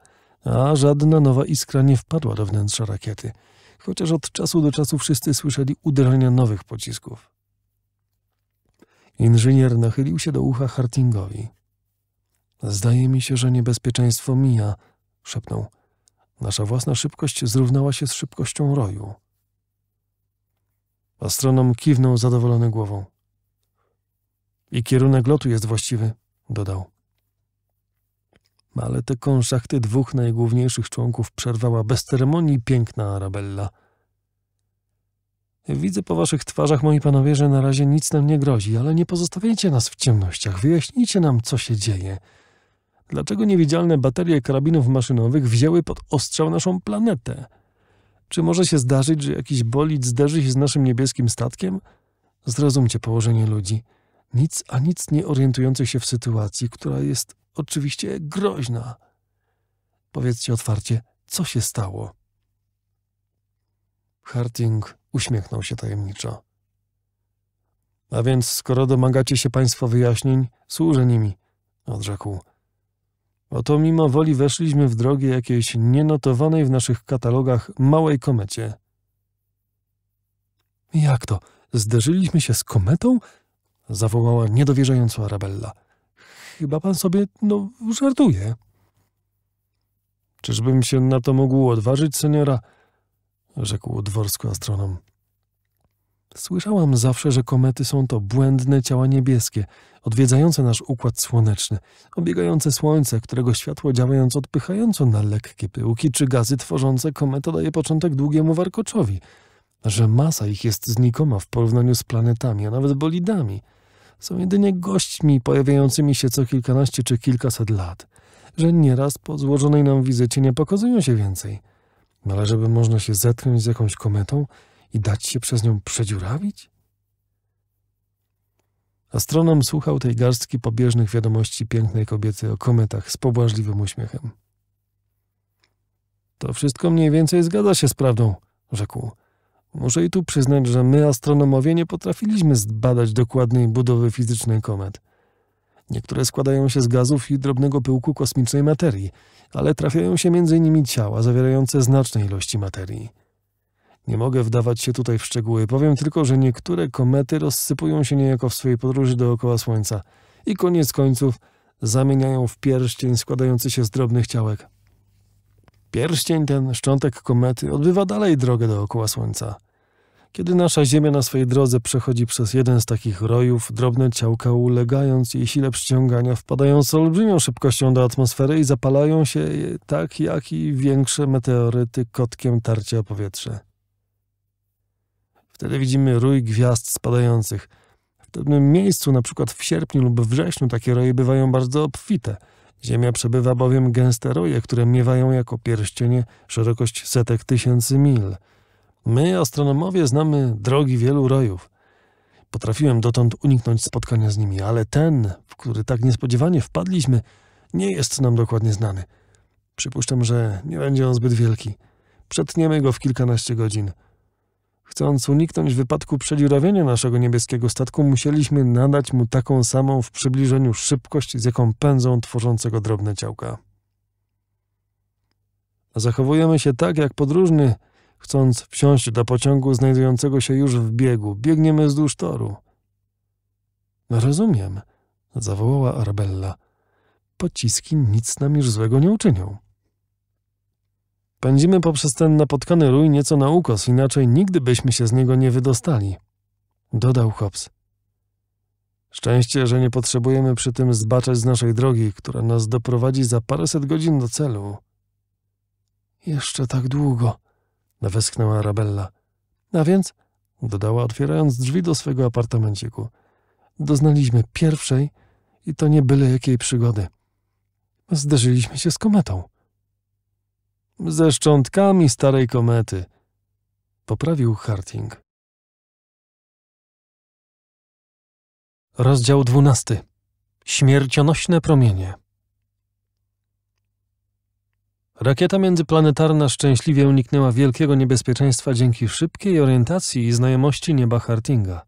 a żadna nowa iskra nie wpadła do wnętrza rakiety, chociaż od czasu do czasu wszyscy słyszeli uderzenia nowych pocisków. Inżynier nachylił się do ucha Hartingowi. Zdaje mi się, że niebezpieczeństwo mija, szepnął. Nasza własna szybkość zrównała się z szybkością roju. Astronom kiwnął zadowolony głową. I kierunek lotu jest właściwy, dodał. Ale te konszachty dwóch najgłówniejszych członków przerwała bez ceremonii piękna Arabella. Widzę po waszych twarzach, moi panowie, że na razie nic nam nie grozi, ale nie pozostawiajcie nas w ciemnościach. Wyjaśnijcie nam, co się dzieje. Dlaczego niewidzialne baterie karabinów maszynowych wzięły pod ostrzał naszą planetę? Czy może się zdarzyć, że jakiś bolid zderzy się z naszym niebieskim statkiem? Zrozumcie położenie ludzi. Nic a nic nie orientujących się w sytuacji, która jest oczywiście groźna. Powiedzcie otwarcie, co się stało? Harting uśmiechnął się tajemniczo. A więc, skoro domagacie się państwo wyjaśnień, służę nimi, odrzekł. Oto mimo woli weszliśmy w drogę jakiejś nienotowanej w naszych katalogach małej komecie. Jak to? Zderzyliśmy się z kometą? zawołała niedowierzająco Arabella. Chyba pan sobie, no, żartuje. Czyżbym się na to mógł odważyć, seniora? rzekł dworski astronom. Słyszałam zawsze, że komety są to błędne ciała niebieskie, odwiedzające nasz układ słoneczny, obiegające słońce, którego światło działając odpychająco na lekkie pyłki czy gazy tworzące kometę daje początek długiemu warkoczowi, że masa ich jest znikoma w porównaniu z planetami, a nawet bolidami. Są jedynie gośćmi pojawiającymi się co kilkanaście czy kilkaset lat, że nieraz po złożonej nam wizycie nie pokazują się więcej. Ale żeby można się zetknąć z jakąś kometą, i dać się przez nią przedziurawić? Astronom słuchał tej garstki pobieżnych wiadomości pięknej kobiety o kometach z pobłażliwym uśmiechem. To wszystko mniej więcej zgadza się z prawdą, rzekł. Muszę i tu przyznać, że my, astronomowie, nie potrafiliśmy zbadać dokładnej budowy fizycznej komet. Niektóre składają się z gazów i drobnego pyłku kosmicznej materii, ale trafiają się między nimi ciała zawierające znaczne ilości materii. Nie mogę wdawać się tutaj w szczegóły, powiem tylko, że niektóre komety rozsypują się niejako w swojej podróży dookoła Słońca i koniec końców zamieniają w pierścień składający się z drobnych ciałek. Pierścień ten, szczątek komety, odbywa dalej drogę dookoła Słońca. Kiedy nasza Ziemia na swojej drodze przechodzi przez jeden z takich rojów, drobne ciałka ulegając jej sile przyciągania wpadają z olbrzymią szybkością do atmosfery i zapalają się tak jak i większe meteoryty kotkiem tarcia o powietrze. Wtedy widzimy rój gwiazd spadających. W pewnym miejscu, na przykład w sierpniu lub wrześniu, takie roje bywają bardzo obfite. Ziemia przebywa bowiem gęste roje, które miewają jako pierścienie szerokość setek tysięcy mil. My, astronomowie, znamy drogi wielu rojów. Potrafiłem dotąd uniknąć spotkania z nimi, ale ten, w który tak niespodziewanie wpadliśmy, nie jest nam dokładnie znany. Przypuszczam, że nie będzie on zbyt wielki. Przetniemy go w kilkanaście godzin – Chcąc uniknąć wypadku przedziurawienia naszego niebieskiego statku, musieliśmy nadać mu taką samą w przybliżeniu szybkość, z jaką pędzą tworzącego drobne ciałka. Zachowujemy się tak, jak podróżny, chcąc wsiąść do pociągu znajdującego się już w biegu. Biegniemy wzdłuż toru. Rozumiem, zawołała Arabella. Pociski nic nam już złego nie uczynią. Pędzimy poprzez ten napotkany rój nieco na ukos, inaczej nigdy byśmy się z niego nie wydostali. Dodał Hobbs. Szczęście, że nie potrzebujemy przy tym zbaczać z naszej drogi, która nas doprowadzi za paręset godzin do celu. Jeszcze tak długo, nawesknęła Arabella. A więc, dodała otwierając drzwi do swego apartamenciku, doznaliśmy pierwszej i to nie byle jakiej przygody. Zderzyliśmy się z kometą. Ze szczątkami starej komety. Poprawił Harting. Rozdział dwunasty. Śmiercionośne promienie. Rakieta międzyplanetarna szczęśliwie uniknęła wielkiego niebezpieczeństwa dzięki szybkiej orientacji i znajomości nieba Hartinga.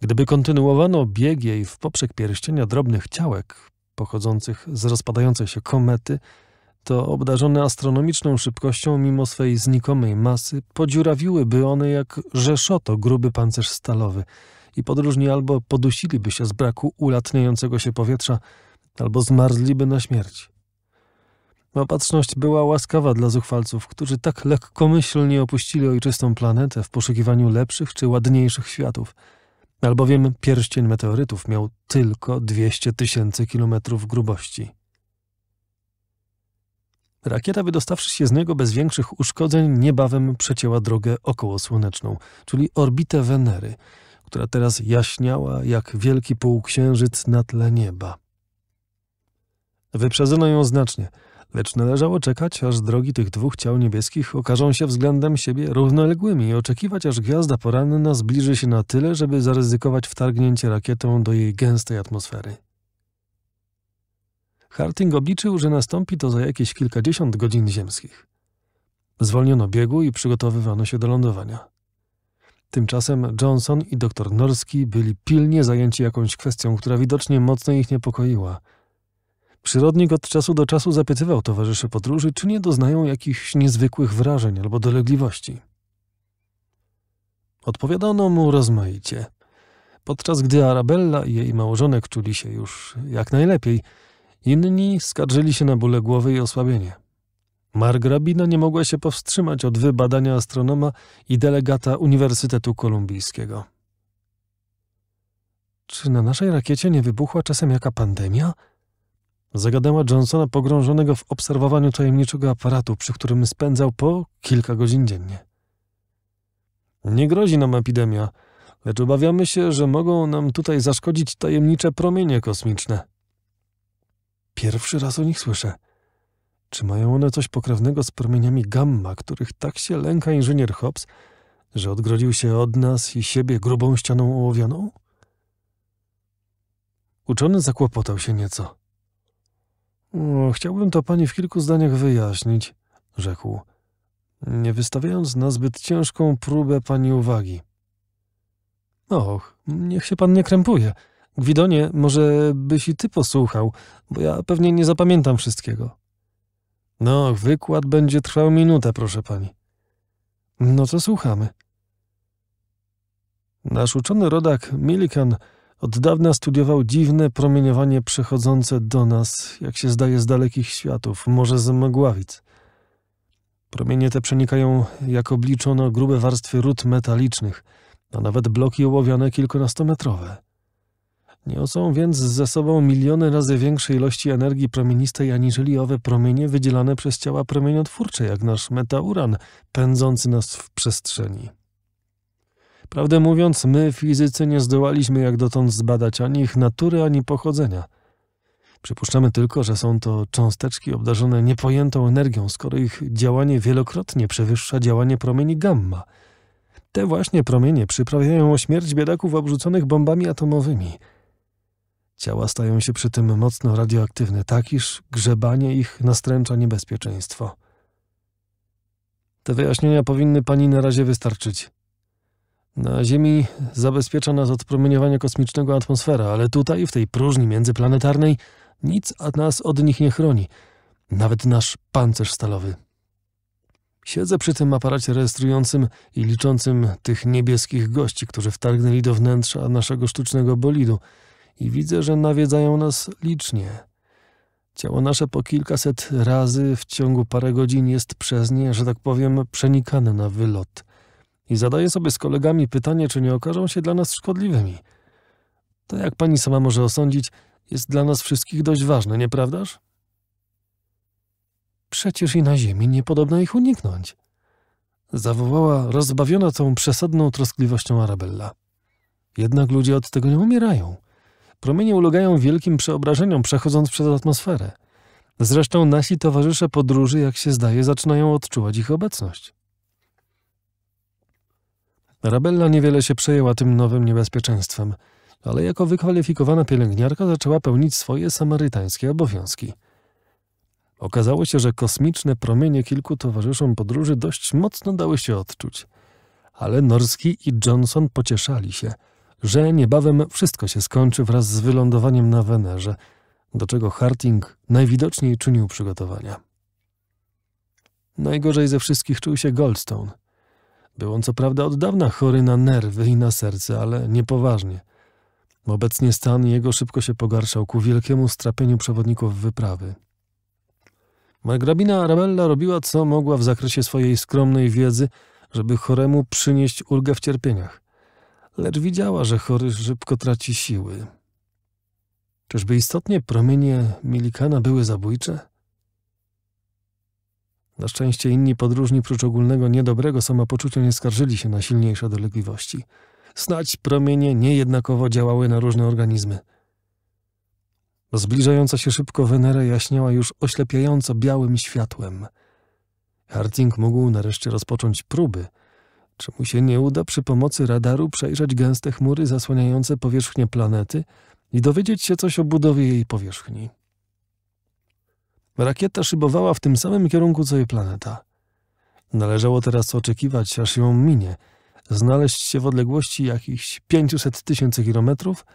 Gdyby kontynuowano bieg jej w poprzek pierścienia drobnych ciałek pochodzących z rozpadającej się komety, to obdarzone astronomiczną szybkością mimo swej znikomej masy, podziurawiłyby one jak rzeszoto gruby pancerz stalowy i podróżni albo podusiliby się z braku ulatniającego się powietrza, albo zmarzliby na śmierć. Opatrzność była łaskawa dla zuchwalców, którzy tak lekkomyślnie opuścili ojczystą planetę w poszukiwaniu lepszych czy ładniejszych światów, albowiem pierścień meteorytów miał tylko 200 tysięcy kilometrów grubości. Rakieta, wydostawszy się z niego bez większych uszkodzeń, niebawem przecięła drogę okołosłoneczną, czyli orbitę Wenery, która teraz jaśniała jak wielki półksiężyc na tle nieba. Wyprzedzono ją znacznie, lecz należało czekać, aż drogi tych dwóch ciał niebieskich okażą się względem siebie równoległymi i oczekiwać, aż gwiazda poranna zbliży się na tyle, żeby zaryzykować wtargnięcie rakietą do jej gęstej atmosfery. Harting obliczył, że nastąpi to za jakieś kilkadziesiąt godzin ziemskich. Zwolniono biegu i przygotowywano się do lądowania. Tymczasem Johnson i doktor Norski byli pilnie zajęci jakąś kwestią, która widocznie mocno ich niepokoiła. Przyrodnik od czasu do czasu zapytywał towarzyszy podróży, czy nie doznają jakichś niezwykłych wrażeń albo dolegliwości. Odpowiadano mu rozmaicie. Podczas gdy Arabella i jej małżonek czuli się już jak najlepiej – Inni skarżyli się na bóle głowy i osłabienie. Margrabina nie mogła się powstrzymać od wybadania astronoma i delegata Uniwersytetu Kolumbijskiego. Czy na naszej rakiecie nie wybuchła czasem jaka pandemia? Zagadała Johnsona pogrążonego w obserwowaniu tajemniczego aparatu, przy którym spędzał po kilka godzin dziennie. Nie grozi nam epidemia, lecz obawiamy się, że mogą nam tutaj zaszkodzić tajemnicze promienie kosmiczne – Pierwszy raz o nich słyszę. Czy mają one coś pokrewnego z promieniami gamma, których tak się lęka inżynier Hobbs, że odgrodził się od nas i siebie grubą ścianą ołowianą? Uczony zakłopotał się nieco. O, chciałbym to pani w kilku zdaniach wyjaśnić, rzekł, nie wystawiając na zbyt ciężką próbę pani uwagi. Och, niech się pan nie krępuje – Gwidonie, może byś i ty posłuchał, bo ja pewnie nie zapamiętam wszystkiego. No, wykład będzie trwał minutę, proszę pani. No to słuchamy. Nasz uczony rodak Millikan od dawna studiował dziwne promieniowanie przechodzące do nas, jak się zdaje, z dalekich światów, może z mgławic. Promienie te przenikają, jak obliczono, grube warstwy ród metalicznych, a nawet bloki ołowiane kilkunastometrowe. Niosą więc ze sobą miliony razy większej ilości energii promienistej aniżeli owe promienie wydzielane przez ciała promieniotwórcze, jak nasz metauran pędzący nas w przestrzeni. Prawdę mówiąc, my, fizycy, nie zdołaliśmy jak dotąd zbadać ani ich natury, ani pochodzenia. Przypuszczamy tylko, że są to cząsteczki obdarzone niepojętą energią, skoro ich działanie wielokrotnie przewyższa działanie promieni gamma. Te właśnie promienie przyprawiają o śmierć biedaków obrzuconych bombami atomowymi – Ciała stają się przy tym mocno radioaktywne, tak iż grzebanie ich nastręcza niebezpieczeństwo. Te wyjaśnienia powinny pani na razie wystarczyć. Na Ziemi zabezpiecza nas od promieniowania kosmicznego atmosfera, ale tutaj, w tej próżni międzyplanetarnej, nic nas od nich nie chroni. Nawet nasz pancerz stalowy. Siedzę przy tym aparacie rejestrującym i liczącym tych niebieskich gości, którzy wtargnęli do wnętrza naszego sztucznego bolidu – i widzę, że nawiedzają nas licznie. Ciało nasze po kilkaset razy w ciągu parę godzin jest przez nie, że tak powiem, przenikane na wylot. I zadaję sobie z kolegami pytanie, czy nie okażą się dla nas szkodliwymi. To, jak pani sama może osądzić, jest dla nas wszystkich dość ważne, nieprawdaż? Przecież i na ziemi niepodobna ich uniknąć. Zawołała rozbawiona tą przesadną troskliwością Arabella. Jednak ludzie od tego nie umierają. Promienie ulegają wielkim przeobrażeniom, przechodząc przez atmosferę. Zresztą nasi towarzysze podróży, jak się zdaje, zaczynają odczuwać ich obecność. Rabella niewiele się przejęła tym nowym niebezpieczeństwem, ale jako wykwalifikowana pielęgniarka zaczęła pełnić swoje samarytańskie obowiązki. Okazało się, że kosmiczne promienie kilku towarzyszom podróży dość mocno dały się odczuć, ale Norski i Johnson pocieszali się – że niebawem wszystko się skończy wraz z wylądowaniem na Wenerze, do czego Harting najwidoczniej czynił przygotowania. Najgorzej ze wszystkich czuł się Goldstone. Był on co prawda od dawna chory na nerwy i na serce, ale niepoważnie. Obecnie stan jego szybko się pogarszał ku wielkiemu strapieniu przewodników wyprawy. Margrabina Arabella robiła co mogła w zakresie swojej skromnej wiedzy, żeby choremu przynieść ulgę w cierpieniach lecz widziała, że chory szybko traci siły. Czyżby istotnie promienie Milikana były zabójcze? Na szczęście inni podróżni prócz ogólnego niedobrego samopoczucia nie skarżyli się na silniejsze dolegliwości. Snać promienie niejednakowo działały na różne organizmy. Zbliżająca się szybko Wenera jaśniała już oślepiająco białym światłem. Harting mógł nareszcie rozpocząć próby – czy mu się nie uda przy pomocy radaru przejrzeć gęste chmury zasłaniające powierzchnię planety i dowiedzieć się coś o budowie jej powierzchni? Rakieta szybowała w tym samym kierunku co jej planeta. Należało teraz oczekiwać, aż ją minie, znaleźć się w odległości jakichś 500 tysięcy kilometrów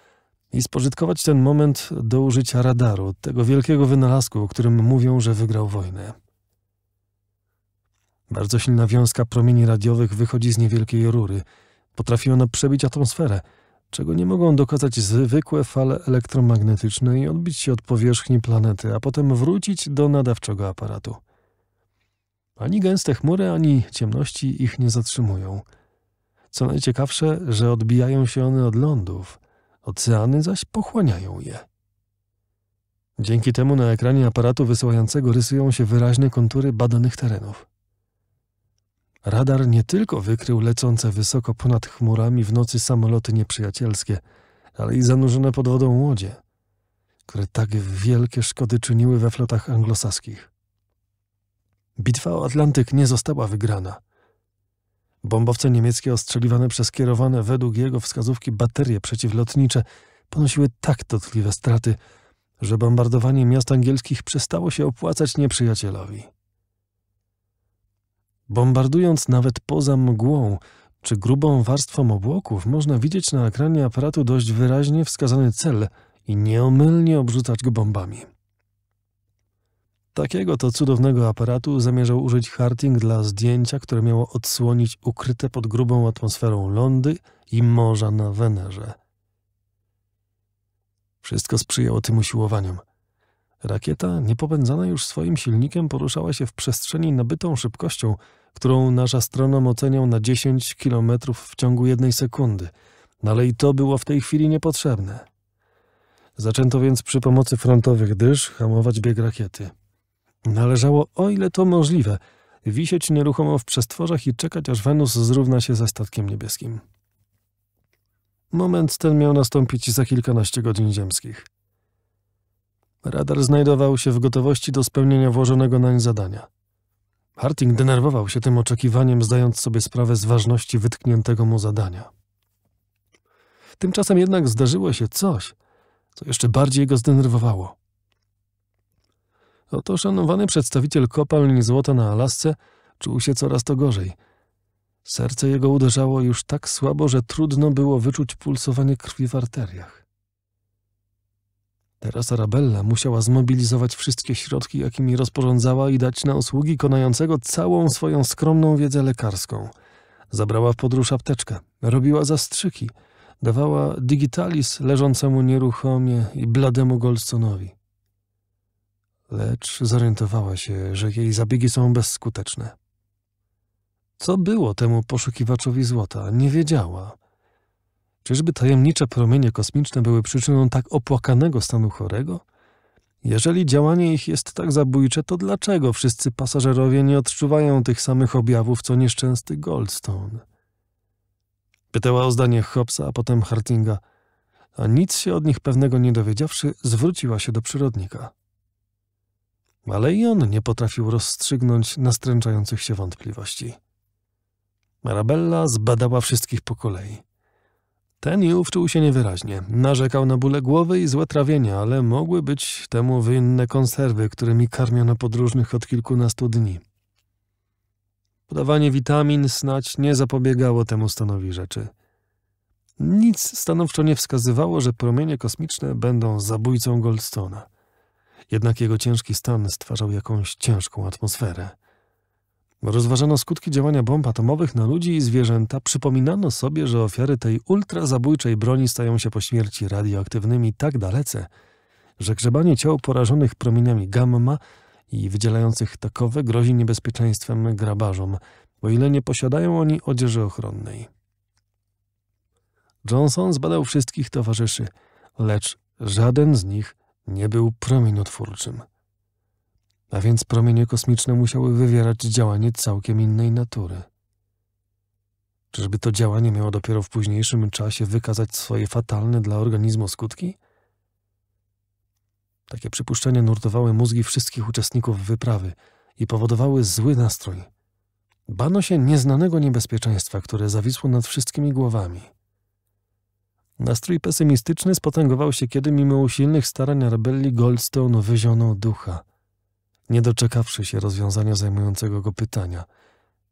i spożytkować ten moment do użycia radaru, tego wielkiego wynalazku, o którym mówią, że wygrał wojnę. Bardzo silna wiązka promieni radiowych wychodzi z niewielkiej rury. Potrafi ona przebić atmosferę, czego nie mogą dokazać zwykłe fale elektromagnetyczne i odbić się od powierzchni planety, a potem wrócić do nadawczego aparatu. Ani gęste chmury, ani ciemności ich nie zatrzymują. Co najciekawsze, że odbijają się one od lądów, oceany zaś pochłaniają je. Dzięki temu na ekranie aparatu wysyłającego rysują się wyraźne kontury badanych terenów. Radar nie tylko wykrył lecące wysoko ponad chmurami w nocy samoloty nieprzyjacielskie, ale i zanurzone pod wodą łodzie, które tak wielkie szkody czyniły we flotach anglosaskich. Bitwa o Atlantyk nie została wygrana. Bombowce niemieckie ostrzeliwane przez kierowane według jego wskazówki baterie przeciwlotnicze ponosiły tak dotkliwe straty, że bombardowanie miast angielskich przestało się opłacać nieprzyjacielowi. Bombardując nawet poza mgłą czy grubą warstwą obłoków, można widzieć na ekranie aparatu dość wyraźnie wskazany cel i nieomylnie obrzucać go bombami. Takiego to cudownego aparatu zamierzał użyć Harting dla zdjęcia, które miało odsłonić ukryte pod grubą atmosferą lądy i morza na Wenerze. Wszystko sprzyjało tym usiłowaniom – Rakieta, niepopędzana już swoim silnikiem, poruszała się w przestrzeni nabytą szybkością, którą nasz astronom oceniał na 10 km w ciągu jednej sekundy, no ale i to było w tej chwili niepotrzebne. Zaczęto więc przy pomocy frontowych dysz hamować bieg rakiety. Należało, o ile to możliwe, wisieć nieruchomo w przestworzach i czekać, aż Wenus zrówna się ze statkiem niebieskim. Moment ten miał nastąpić za kilkanaście godzin ziemskich. Radar znajdował się w gotowości do spełnienia włożonego nań zadania. Harting denerwował się tym oczekiwaniem, zdając sobie sprawę z ważności wytkniętego mu zadania. Tymczasem jednak zdarzyło się coś, co jeszcze bardziej go zdenerwowało. Oto szanowany przedstawiciel kopalń złota na Alasce czuł się coraz to gorzej. Serce jego uderzało już tak słabo, że trudno było wyczuć pulsowanie krwi w arteriach. Teraz Arabella musiała zmobilizować wszystkie środki, jakimi rozporządzała i dać na usługi konającego całą swoją skromną wiedzę lekarską. Zabrała w podróż apteczkę, robiła zastrzyki, dawała digitalis leżącemu nieruchomie i blademu Goldstonowi. Lecz zorientowała się, że jej zabiegi są bezskuteczne. Co było temu poszukiwaczowi złota, nie wiedziała. Czyżby tajemnicze promienie kosmiczne były przyczyną tak opłakanego stanu chorego? Jeżeli działanie ich jest tak zabójcze, to dlaczego wszyscy pasażerowie nie odczuwają tych samych objawów co nieszczęsny Goldstone? Pytała o zdanie Hobbesa, a potem Hartinga, a nic się od nich pewnego nie dowiedziawszy, zwróciła się do przyrodnika. Ale i on nie potrafił rozstrzygnąć nastręczających się wątpliwości. Marabella zbadała wszystkich po kolei. Ten i ów czuł się niewyraźnie. Narzekał na bóle głowy i złe trawienie, ale mogły być temu winne konserwy, którymi karmiono podróżnych od kilkunastu dni. Podawanie witamin snać nie zapobiegało temu stanowi rzeczy. Nic stanowczo nie wskazywało, że promienie kosmiczne będą zabójcą Goldstona. Jednak jego ciężki stan stwarzał jakąś ciężką atmosferę. Rozważano skutki działania bomb atomowych na ludzi i zwierzęta, przypominano sobie, że ofiary tej ultrazabójczej broni stają się po śmierci radioaktywnymi tak dalece, że grzebanie ciał porażonych promieniami gamma i wydzielających takowe grozi niebezpieczeństwem grabarzom, o ile nie posiadają oni odzieży ochronnej. Johnson zbadał wszystkich towarzyszy, lecz żaden z nich nie był promieniotwórczym a więc promienie kosmiczne musiały wywierać działanie całkiem innej natury. Czyżby to działanie miało dopiero w późniejszym czasie wykazać swoje fatalne dla organizmu skutki? Takie przypuszczenia nurtowały mózgi wszystkich uczestników wyprawy i powodowały zły nastrój. Bano się nieznanego niebezpieczeństwa, które zawisło nad wszystkimi głowami. Nastrój pesymistyczny spotęgował się, kiedy mimo usilnych starań rebelii Goldstone wyzionął ducha – nie doczekawszy się rozwiązania zajmującego go pytania,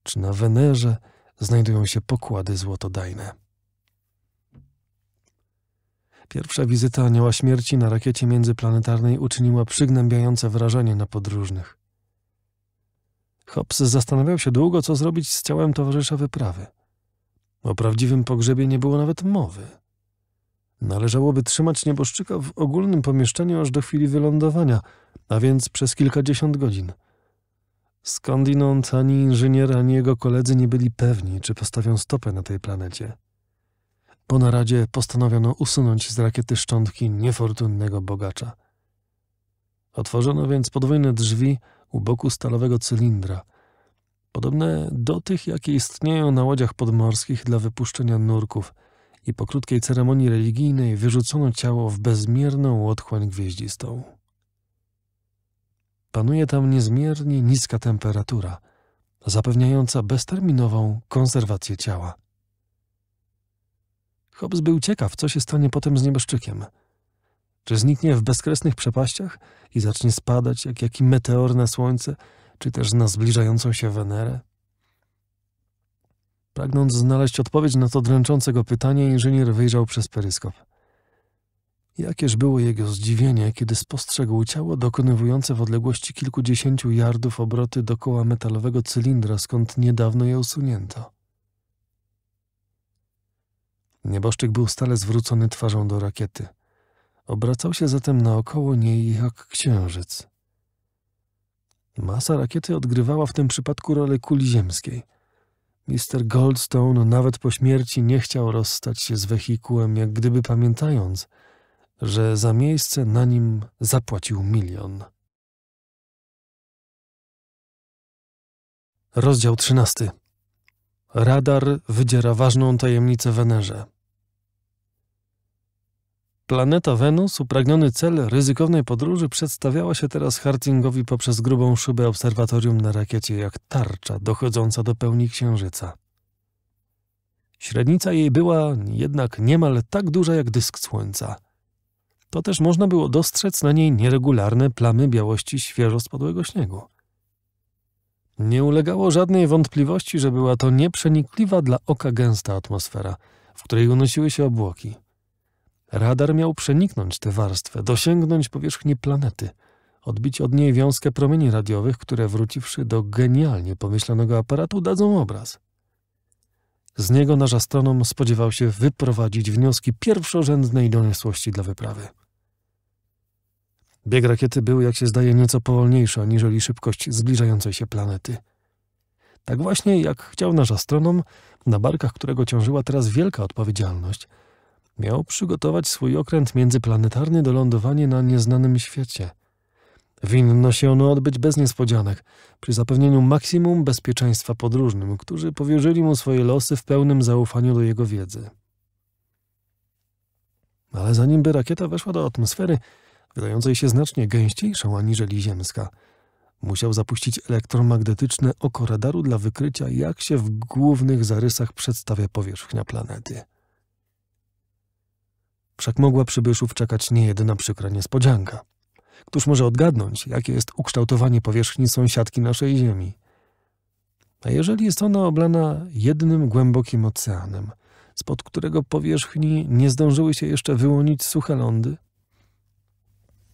czy na Wenerze znajdują się pokłady złotodajne. Pierwsza wizyta anioła śmierci na rakiecie międzyplanetarnej uczyniła przygnębiające wrażenie na podróżnych. Hobbs zastanawiał się długo, co zrobić z ciałem towarzysza wyprawy. O prawdziwym pogrzebie nie było nawet mowy. Należałoby trzymać nieboszczyka w ogólnym pomieszczeniu aż do chwili wylądowania, a więc przez kilkadziesiąt godzin. Skądinąd ani inżynier, ani jego koledzy nie byli pewni, czy postawią stopę na tej planecie. Po naradzie postanowiono usunąć z rakiety szczątki niefortunnego bogacza. Otworzono więc podwójne drzwi u boku stalowego cylindra, podobne do tych, jakie istnieją na łodziach podmorskich dla wypuszczenia nurków – i po krótkiej ceremonii religijnej wyrzucono ciało w bezmierną otchłań gwieździstą. Panuje tam niezmiernie niska temperatura, zapewniająca bezterminową konserwację ciała. Hobbes był ciekaw, co się stanie potem z nieboszczykiem. Czy zniknie w bezkresnych przepaściach i zacznie spadać jak jaki meteor na słońce, czy też na zbliżającą się Wenerę? Pragnąc znaleźć odpowiedź na to dręczące go pytanie, inżynier wyjrzał przez peryskop. Jakież było jego zdziwienie, kiedy spostrzegł ciało dokonywujące w odległości kilkudziesięciu jardów obroty dokoła metalowego cylindra, skąd niedawno je usunięto. Nieboszczyk był stale zwrócony twarzą do rakiety. Obracał się zatem naokoło niej jak księżyc. Masa rakiety odgrywała w tym przypadku rolę kuli ziemskiej – Mister Goldstone nawet po śmierci nie chciał rozstać się z wehikułem, jak gdyby pamiętając, że za miejsce na nim zapłacił milion. Rozdział 13. Radar wydziera ważną tajemnicę Wenerze. Planeta Wenus, upragniony cel ryzykownej podróży, przedstawiała się teraz Hartingowi poprzez grubą szybę obserwatorium na rakiecie jak tarcza dochodząca do pełni księżyca. Średnica jej była jednak niemal tak duża jak dysk Słońca. To też można było dostrzec na niej nieregularne plamy białości świeżo spadłego śniegu. Nie ulegało żadnej wątpliwości, że była to nieprzenikliwa dla oka gęsta atmosfera, w której unosiły się obłoki – Radar miał przeniknąć tę warstwę, dosięgnąć powierzchni planety, odbić od niej wiązkę promieni radiowych, które wróciwszy do genialnie pomyślanego aparatu dadzą obraz. Z niego nasz astronom spodziewał się wyprowadzić wnioski pierwszorzędnej doniosłości dla wyprawy. Bieg rakiety był, jak się zdaje, nieco powolniejszy aniżeli szybkość zbliżającej się planety. Tak właśnie, jak chciał nasz astronom, na barkach którego ciążyła teraz wielka odpowiedzialność – Miał przygotować swój okręt międzyplanetarny do lądowania na nieznanym świecie. Winno się ono odbyć bez niespodzianek, przy zapewnieniu maksimum bezpieczeństwa podróżnym, którzy powierzyli mu swoje losy w pełnym zaufaniu do jego wiedzy. Ale zanim by rakieta weszła do atmosfery, wydającej się znacznie gęściejszą aniżeli ziemska, musiał zapuścić elektromagnetyczne oko radaru dla wykrycia, jak się w głównych zarysach przedstawia powierzchnia planety. Wszak mogła przybyszów czekać niejedna przykra niespodzianka. Któż może odgadnąć, jakie jest ukształtowanie powierzchni sąsiadki naszej Ziemi? A jeżeli jest ona oblana jednym głębokim oceanem, spod którego powierzchni nie zdążyły się jeszcze wyłonić suche lądy?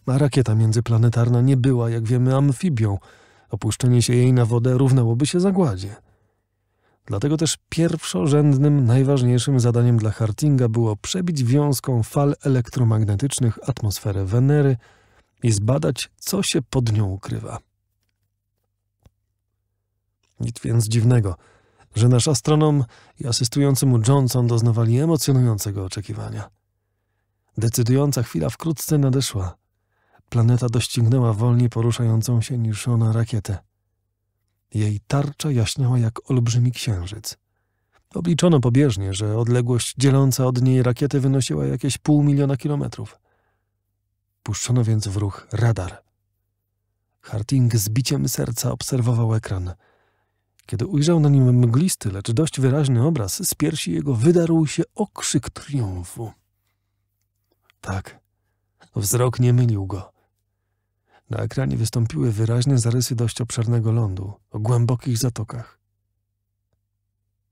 A rakieta międzyplanetarna nie była, jak wiemy, amfibią. Opuszczenie się jej na wodę równałoby się zagładzie – Dlatego też pierwszorzędnym, najważniejszym zadaniem dla Hartinga było przebić wiązką fal elektromagnetycznych atmosferę Wenery i zbadać, co się pod nią ukrywa. Nic więc dziwnego, że nasz astronom i asystujący mu Johnson doznawali emocjonującego oczekiwania. Decydująca chwila wkrótce nadeszła. Planeta doścignęła wolniej poruszającą się niż ona rakietę. Jej tarcza jaśniała jak olbrzymi księżyc. Obliczono pobieżnie, że odległość dzieląca od niej rakietę wynosiła jakieś pół miliona kilometrów. Puszczono więc w ruch radar. Harting z biciem serca obserwował ekran. Kiedy ujrzał na nim mglisty, lecz dość wyraźny obraz, z piersi jego wydarł się okrzyk triumfu. Tak, wzrok nie mylił go. Na ekranie wystąpiły wyraźne zarysy dość obszernego lądu o głębokich zatokach.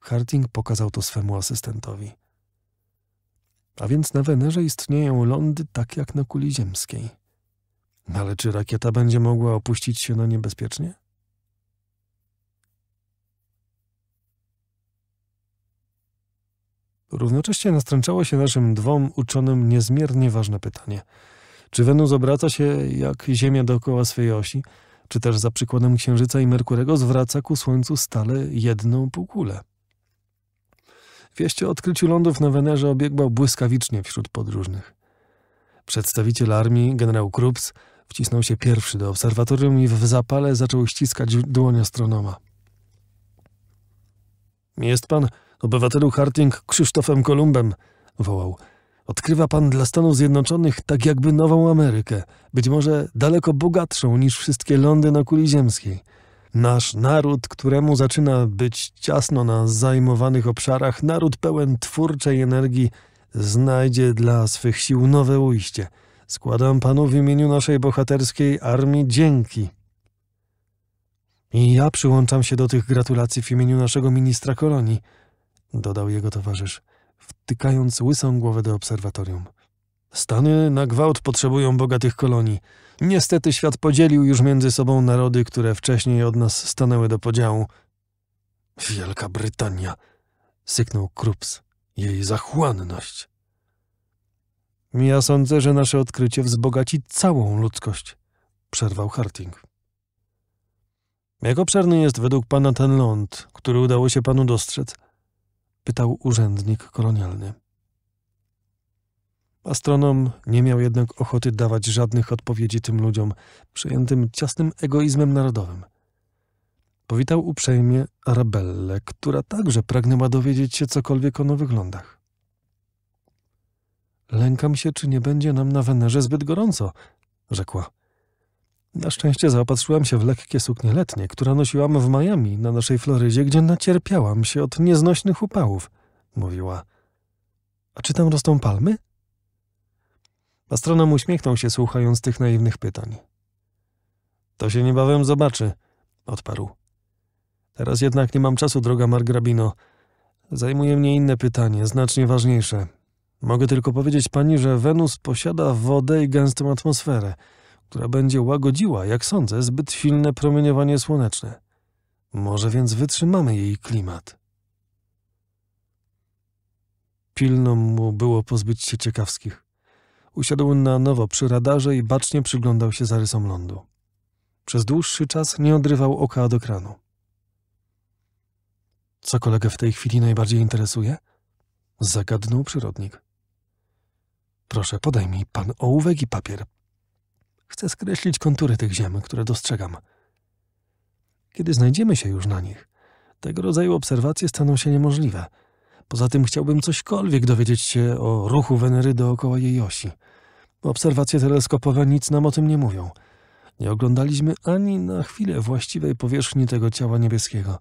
Harding pokazał to swemu asystentowi. A więc na Wenerze istnieją lądy tak jak na kuli ziemskiej. No ale czy rakieta będzie mogła opuścić się na niebezpiecznie? Równocześnie nastręczało się naszym dwom uczonym niezmiernie ważne pytanie – czy Wenus obraca się jak Ziemia dookoła swej osi, czy też za przykładem Księżyca i Merkurego zwraca ku Słońcu stale jedną półkulę? Wieść o odkryciu lądów na Wenerze obiegła błyskawicznie wśród podróżnych. Przedstawiciel armii, generał Krups, wcisnął się pierwszy do obserwatorium i w zapale zaczął ściskać dłoń astronoma. Jest pan obywatelu Harting Krzysztofem Kolumbem, wołał. Odkrywa pan dla Stanów Zjednoczonych tak jakby nową Amerykę, być może daleko bogatszą niż wszystkie lądy na kuli ziemskiej. Nasz naród, któremu zaczyna być ciasno na zajmowanych obszarach, naród pełen twórczej energii, znajdzie dla swych sił nowe ujście. Składam panu w imieniu naszej bohaterskiej armii dzięki. I ja przyłączam się do tych gratulacji w imieniu naszego ministra kolonii, dodał jego towarzysz wtykając łysą głowę do obserwatorium. Stany na gwałt potrzebują bogatych kolonii. Niestety świat podzielił już między sobą narody, które wcześniej od nas stanęły do podziału. Wielka Brytania! syknął Krups. Jej zachłanność! Ja sądzę, że nasze odkrycie wzbogaci całą ludzkość, przerwał Harting. Jak obszerny jest według pana ten ląd, który udało się panu dostrzec? pytał urzędnik kolonialny. Astronom nie miał jednak ochoty dawać żadnych odpowiedzi tym ludziom, przejętym ciasnym egoizmem narodowym. Powitał uprzejmie Arabelle, która także pragnęła dowiedzieć się cokolwiek o nowych lądach. Lękam się, czy nie będzie nam na Wenerze zbyt gorąco, rzekła. Na szczęście zaopatrzyłam się w lekkie suknie letnie, które nosiłam w Miami, na naszej Florydzie, gdzie nacierpiałam się od nieznośnych upałów, mówiła. A czy tam rosną palmy? Astronom uśmiechnął się, słuchając tych naiwnych pytań. To się niebawem zobaczy, odparł. Teraz jednak nie mam czasu, droga Margrabino. Zajmuje mnie inne pytanie, znacznie ważniejsze. Mogę tylko powiedzieć pani, że Wenus posiada wodę i gęstą atmosferę – która będzie łagodziła, jak sądzę, zbyt silne promieniowanie słoneczne. Może więc wytrzymamy jej klimat. Pilno mu było pozbyć się ciekawskich. Usiadł na nowo przy radarze i bacznie przyglądał się zarysom lądu. Przez dłuższy czas nie odrywał oka od ekranu. Co kolegę w tej chwili najbardziej interesuje? Zagadnął przyrodnik. Proszę, podaj mi pan ołówek i papier. Chcę skreślić kontury tych ziem, które dostrzegam. Kiedy znajdziemy się już na nich, tego rodzaju obserwacje staną się niemożliwe. Poza tym chciałbym cośkolwiek dowiedzieć się o ruchu Wenery dookoła jej osi. Obserwacje teleskopowe nic nam o tym nie mówią. Nie oglądaliśmy ani na chwilę właściwej powierzchni tego ciała niebieskiego.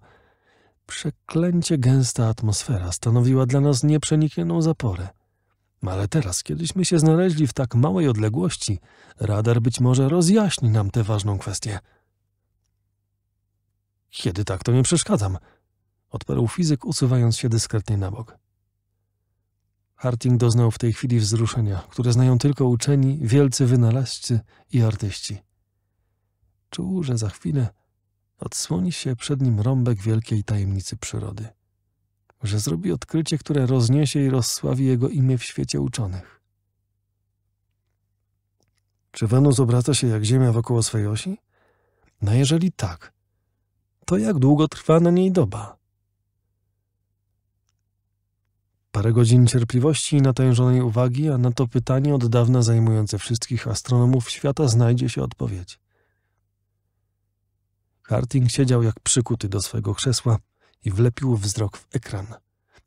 Przeklęcie gęsta atmosfera stanowiła dla nas nieprzeniknioną zaporę. Ale teraz, kiedyśmy się znaleźli w tak małej odległości, radar być może rozjaśni nam tę ważną kwestię. Kiedy tak, to nie przeszkadzam, odparł fizyk, usuwając się dyskretnie na bok. Harting doznał w tej chwili wzruszenia, które znają tylko uczeni, wielcy wynalazcy i artyści. Czuł, że za chwilę odsłoni się przed nim rąbek wielkiej tajemnicy przyrody że zrobi odkrycie, które rozniesie i rozsławi jego imię w świecie uczonych. Czy Wenus obraca się jak Ziemia wokoło swej osi? No jeżeli tak, to jak długo trwa na niej doba? Parę godzin cierpliwości i natężonej uwagi, a na to pytanie od dawna zajmujące wszystkich astronomów świata znajdzie się odpowiedź. Harting siedział jak przykuty do swego krzesła, i wlepił wzrok w ekran.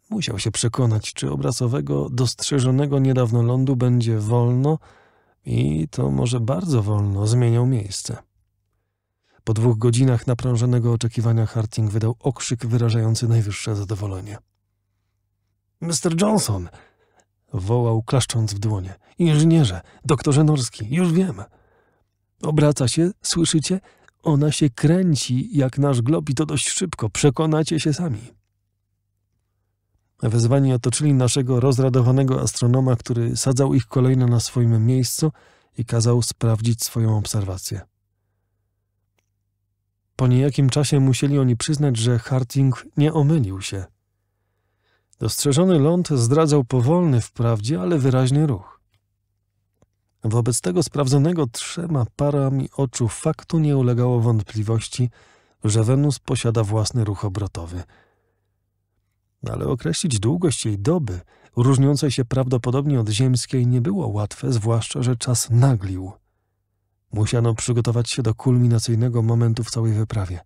Musiał się przekonać, czy obrazowego, dostrzeżonego niedawno lądu będzie wolno i to może bardzo wolno zmieniał miejsce. Po dwóch godzinach naprężonego oczekiwania Harting wydał okrzyk wyrażający najwyższe zadowolenie. Mr. Johnson! wołał, klaszcząc w dłonie. Inżynierze, doktorze Norski, już wiem. Obraca się, słyszycie? Ona się kręci jak nasz glob i to dość szybko. Przekonacie się sami. Wezwani otoczyli naszego rozradowanego astronoma, który sadzał ich kolejno na swoim miejscu i kazał sprawdzić swoją obserwację. Po niejakim czasie musieli oni przyznać, że Harting nie omylił się. Dostrzeżony ląd zdradzał powolny wprawdzie, ale wyraźny ruch. Wobec tego sprawdzonego trzema parami oczu faktu nie ulegało wątpliwości, że Wenus posiada własny ruch obrotowy. Ale określić długość jej doby, różniącej się prawdopodobnie od ziemskiej, nie było łatwe, zwłaszcza, że czas naglił. Musiano przygotować się do kulminacyjnego momentu w całej wyprawie.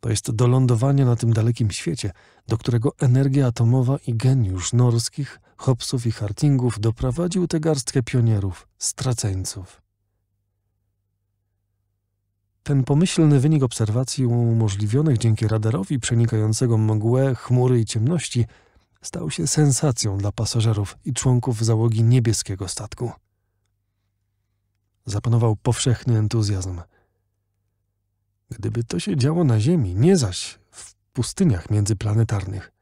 To jest do lądowania na tym dalekim świecie, do którego energia atomowa i geniusz norskich Hopsów i Hartingów doprowadził tę garstkę pionierów, straceńców. Ten pomyślny wynik obserwacji umożliwionych dzięki radarowi przenikającego mgłę, chmury i ciemności stał się sensacją dla pasażerów i członków załogi niebieskiego statku. Zapanował powszechny entuzjazm. Gdyby to się działo na Ziemi, nie zaś w pustyniach międzyplanetarnych,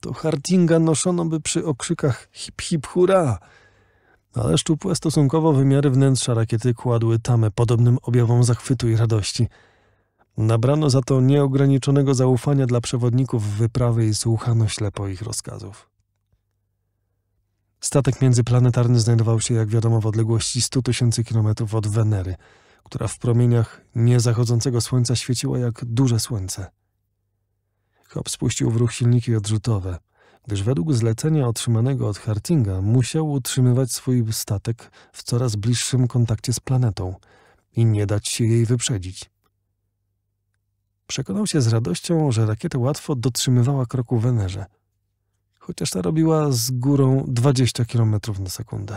to Hardinga noszono by przy okrzykach hip hip hura. Ale szczupłe stosunkowo wymiary wnętrza rakiety kładły tamę podobnym objawom zachwytu i radości. Nabrano za to nieograniczonego zaufania dla przewodników wyprawy i słuchano ślepo ich rozkazów. Statek międzyplanetarny znajdował się, jak wiadomo, w odległości 100 tysięcy kilometrów od Wenery, która w promieniach niezachodzącego słońca świeciła jak duże słońce. Hobbs spuścił w ruch silniki odrzutowe, gdyż według zlecenia otrzymanego od Hartinga musiał utrzymywać swój statek w coraz bliższym kontakcie z planetą i nie dać się jej wyprzedzić. Przekonał się z radością, że rakieta łatwo dotrzymywała kroku Wenerze, chociaż ta robiła z górą 20 km na sekundę.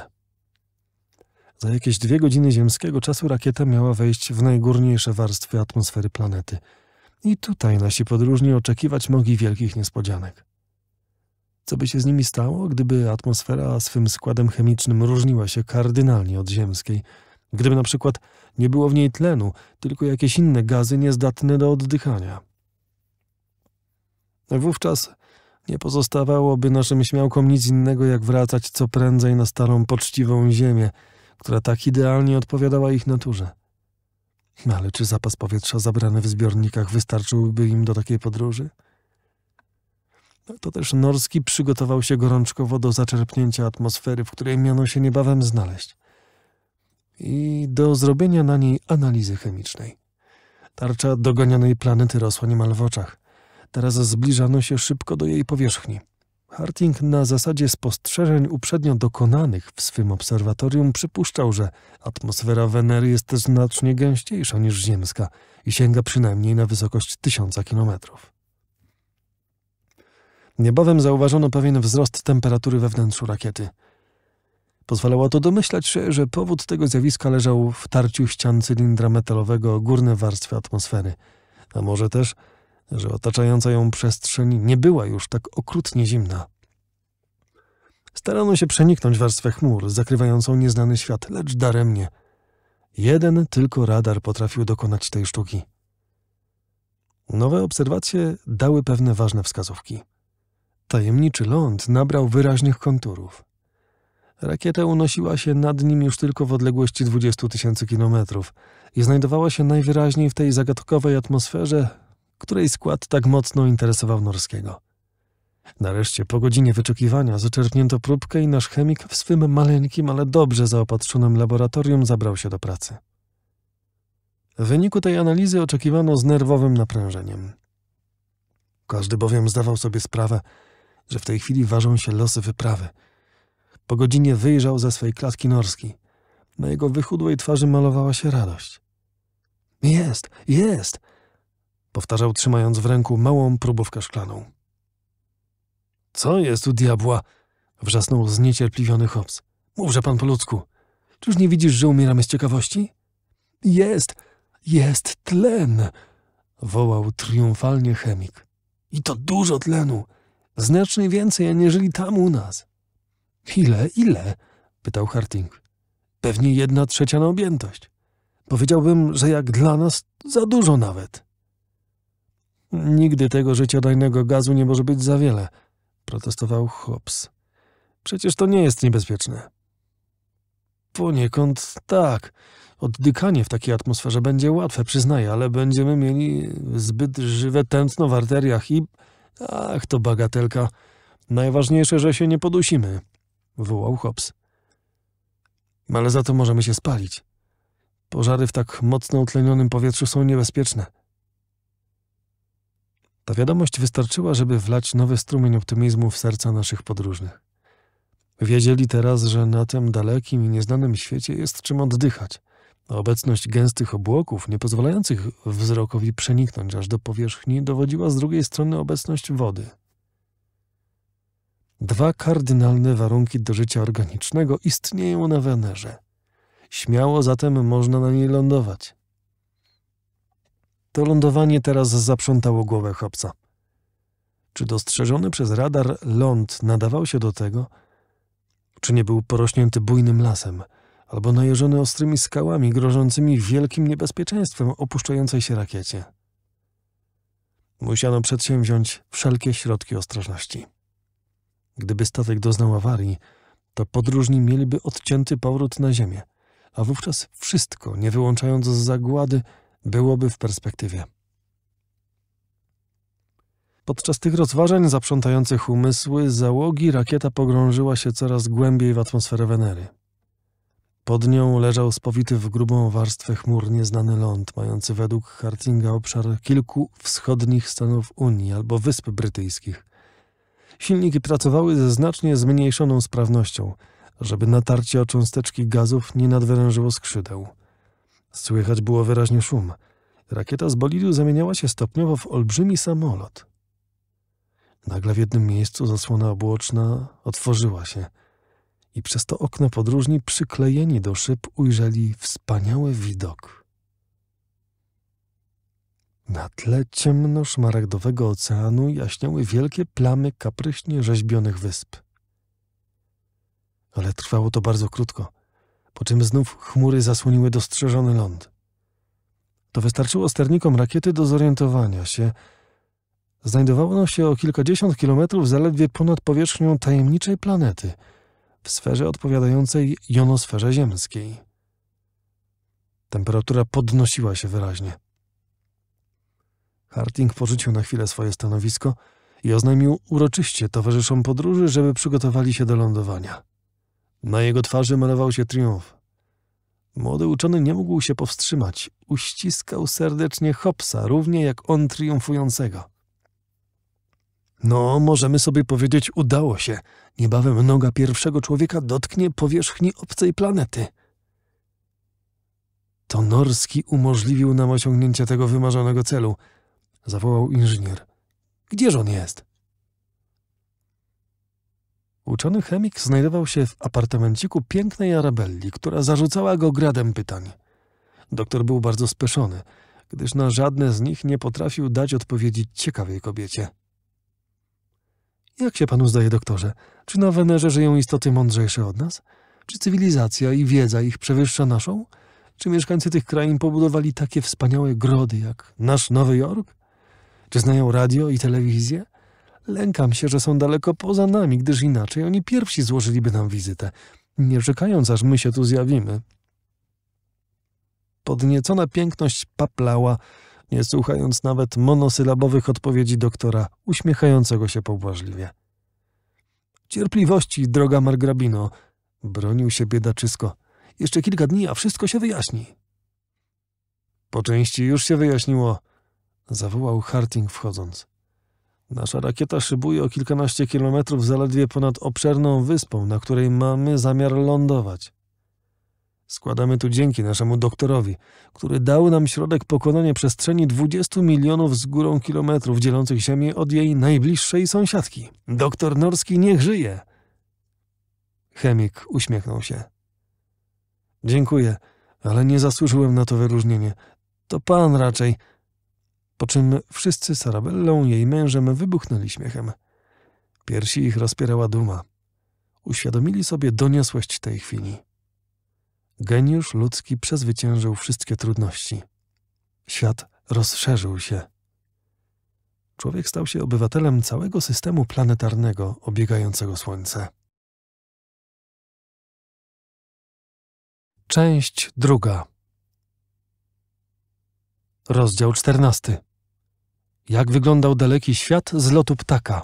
Za jakieś dwie godziny ziemskiego czasu rakieta miała wejść w najgórniejsze warstwy atmosfery planety – i tutaj nasi podróżni oczekiwać mogli wielkich niespodzianek. Co by się z nimi stało, gdyby atmosfera swym składem chemicznym różniła się kardynalnie od ziemskiej? Gdyby na przykład nie było w niej tlenu, tylko jakieś inne gazy niezdatne do oddychania? Wówczas nie pozostawałoby naszym śmiałkom nic innego, jak wracać co prędzej na starą, poczciwą ziemię, która tak idealnie odpowiadała ich naturze. No ale czy zapas powietrza zabrany w zbiornikach wystarczyłby im do takiej podróży? No to też Norski przygotował się gorączkowo do zaczerpnięcia atmosfery, w której miano się niebawem znaleźć i do zrobienia na niej analizy chemicznej. Tarcza dogonionej planety rosła niemal w oczach. Teraz zbliżano się szybko do jej powierzchni. Harting na zasadzie spostrzeżeń uprzednio dokonanych w swym obserwatorium przypuszczał, że atmosfera Wenery jest znacznie gęściejsza niż ziemska i sięga przynajmniej na wysokość tysiąca kilometrów. Niebawem zauważono pewien wzrost temperatury we wnętrzu rakiety. Pozwalało to domyślać się, że powód tego zjawiska leżał w tarciu ścian cylindra metalowego o górne warstwy atmosfery, a może też że otaczająca ją przestrzeń nie była już tak okrutnie zimna. Starano się przeniknąć warstwę chmur zakrywającą nieznany świat, lecz daremnie. Jeden tylko radar potrafił dokonać tej sztuki. Nowe obserwacje dały pewne ważne wskazówki. Tajemniczy ląd nabrał wyraźnych konturów. Rakieta unosiła się nad nim już tylko w odległości 20 tysięcy kilometrów i znajdowała się najwyraźniej w tej zagadkowej atmosferze, której skład tak mocno interesował Norskiego. Nareszcie po godzinie wyczekiwania zaczerpnięto próbkę i nasz chemik w swym maleńkim, ale dobrze zaopatrzonym laboratorium zabrał się do pracy. W wyniku tej analizy oczekiwano z nerwowym naprężeniem. Każdy bowiem zdawał sobie sprawę, że w tej chwili ważą się losy wyprawy. Po godzinie wyjrzał ze swej klatki norski. Na jego wychudłej twarzy malowała się radość. Jest, jest! powtarzał trzymając w ręku małą próbówkę szklaną. Co jest u diabła? wrzasnął zniecierpliwiony Hobbs. Mówże pan po ludzku. Czyż nie widzisz, że umieramy z ciekawości? Jest, jest tlen! wołał triumfalnie chemik. I to dużo tlenu, znacznie więcej aniżeli tam u nas. Ile, ile? pytał Harting. Pewnie jedna trzecia na objętość. Powiedziałbym, że jak dla nas za dużo nawet. Nigdy tego życiodajnego gazu nie może być za wiele, protestował Hobbs. Przecież to nie jest niebezpieczne. Poniekąd tak. Oddykanie w takiej atmosferze będzie łatwe, przyznaję, ale będziemy mieli zbyt żywe tętno w arteriach i... Ach, to bagatelka. Najważniejsze, że się nie podusimy, wołał Hobbs. Ale za to możemy się spalić. Pożary w tak mocno utlenionym powietrzu są niebezpieczne. Ta wiadomość wystarczyła, żeby wlać nowy strumień optymizmu w serca naszych podróżnych. Wiedzieli teraz, że na tym dalekim i nieznanym świecie jest czym oddychać, obecność gęstych obłoków, nie pozwalających wzrokowi przeniknąć aż do powierzchni, dowodziła z drugiej strony obecność wody. Dwa kardynalne warunki do życia organicznego istnieją na Wenerze. Śmiało zatem można na niej lądować. To lądowanie teraz zaprzątało głowę chłopca. Czy dostrzeżony przez radar ląd nadawał się do tego? Czy nie był porośnięty bujnym lasem, albo najeżony ostrymi skałami grożącymi wielkim niebezpieczeństwem opuszczającej się rakiecie? Musiano przedsięwziąć wszelkie środki ostrożności. Gdyby statek doznał awarii, to podróżni mieliby odcięty powrót na ziemię, a wówczas wszystko, nie wyłączając z zagłady, byłoby w perspektywie. Podczas tych rozważań zaprzątających umysły załogi rakieta pogrążyła się coraz głębiej w atmosferę Wenery. Pod nią leżał spowity w grubą warstwę chmur nieznany ląd, mający według Hartinga obszar kilku wschodnich stanów Unii albo Wysp Brytyjskich. Silniki pracowały ze znacznie zmniejszoną sprawnością, żeby natarcie o cząsteczki gazów nie nadwyrężyło skrzydeł – Słychać było wyraźnie szum. Rakieta z bolidu zamieniała się stopniowo w olbrzymi samolot. Nagle w jednym miejscu zasłona obłoczna otworzyła się i przez to okno podróżni przyklejeni do szyb ujrzeli wspaniały widok. Na tle ciemno-szmaragdowego oceanu jaśniały wielkie plamy kapryśnie rzeźbionych wysp. Ale trwało to bardzo krótko – po czym znów chmury zasłoniły dostrzeżony ląd. To wystarczyło sternikom rakiety do zorientowania się. Znajdowano się o kilkadziesiąt kilometrów zaledwie ponad powierzchnią tajemniczej planety, w sferze odpowiadającej jonosferze ziemskiej. Temperatura podnosiła się wyraźnie. Harting porzucił na chwilę swoje stanowisko i oznajmił uroczyście towarzyszom podróży, żeby przygotowali się do lądowania. Na jego twarzy malował się triumf. Młody uczony nie mógł się powstrzymać. Uściskał serdecznie Hopsa, równie jak on triumfującego. No, możemy sobie powiedzieć, udało się. Niebawem noga pierwszego człowieka dotknie powierzchni obcej planety. To Norski umożliwił nam osiągnięcie tego wymarzonego celu, zawołał inżynier. Gdzież on jest? Uczony chemik znajdował się w apartamenciku pięknej Arabelli, która zarzucała go gradem pytań. Doktor był bardzo speszony, gdyż na żadne z nich nie potrafił dać odpowiedzi ciekawej kobiecie. Jak się panu zdaje, doktorze, czy na Wenerze żyją istoty mądrzejsze od nas? Czy cywilizacja i wiedza ich przewyższa naszą? Czy mieszkańcy tych krain pobudowali takie wspaniałe grody jak nasz Nowy Jork? Czy znają radio i telewizję? Lękam się, że są daleko poza nami, gdyż inaczej oni pierwsi złożyliby nam wizytę, nie czekając, aż my się tu zjawimy. Podniecona piękność paplała, nie słuchając nawet monosylabowych odpowiedzi doktora, uśmiechającego się pobłażliwie. Cierpliwości, droga Margrabino, bronił się biedaczysko. Jeszcze kilka dni, a wszystko się wyjaśni. Po części już się wyjaśniło, zawołał Harting wchodząc. Nasza rakieta szybuje o kilkanaście kilometrów zaledwie ponad obszerną wyspą, na której mamy zamiar lądować. Składamy tu dzięki naszemu doktorowi, który dał nam środek pokonania przestrzeni 20 milionów z górą kilometrów dzielących Ziemię od jej najbliższej sąsiadki. Doktor Norski niech żyje! Chemik uśmiechnął się. Dziękuję, ale nie zasłużyłem na to wyróżnienie. To pan raczej po czym wszyscy Sarabellą jej mężem, wybuchnęli śmiechem. Piersi ich rozpierała duma. Uświadomili sobie doniosłość tej chwili. Geniusz ludzki przezwyciężył wszystkie trudności. Świat rozszerzył się. Człowiek stał się obywatelem całego systemu planetarnego obiegającego Słońce. Część druga. Rozdział czternasty. Jak wyglądał daleki świat z lotu ptaka.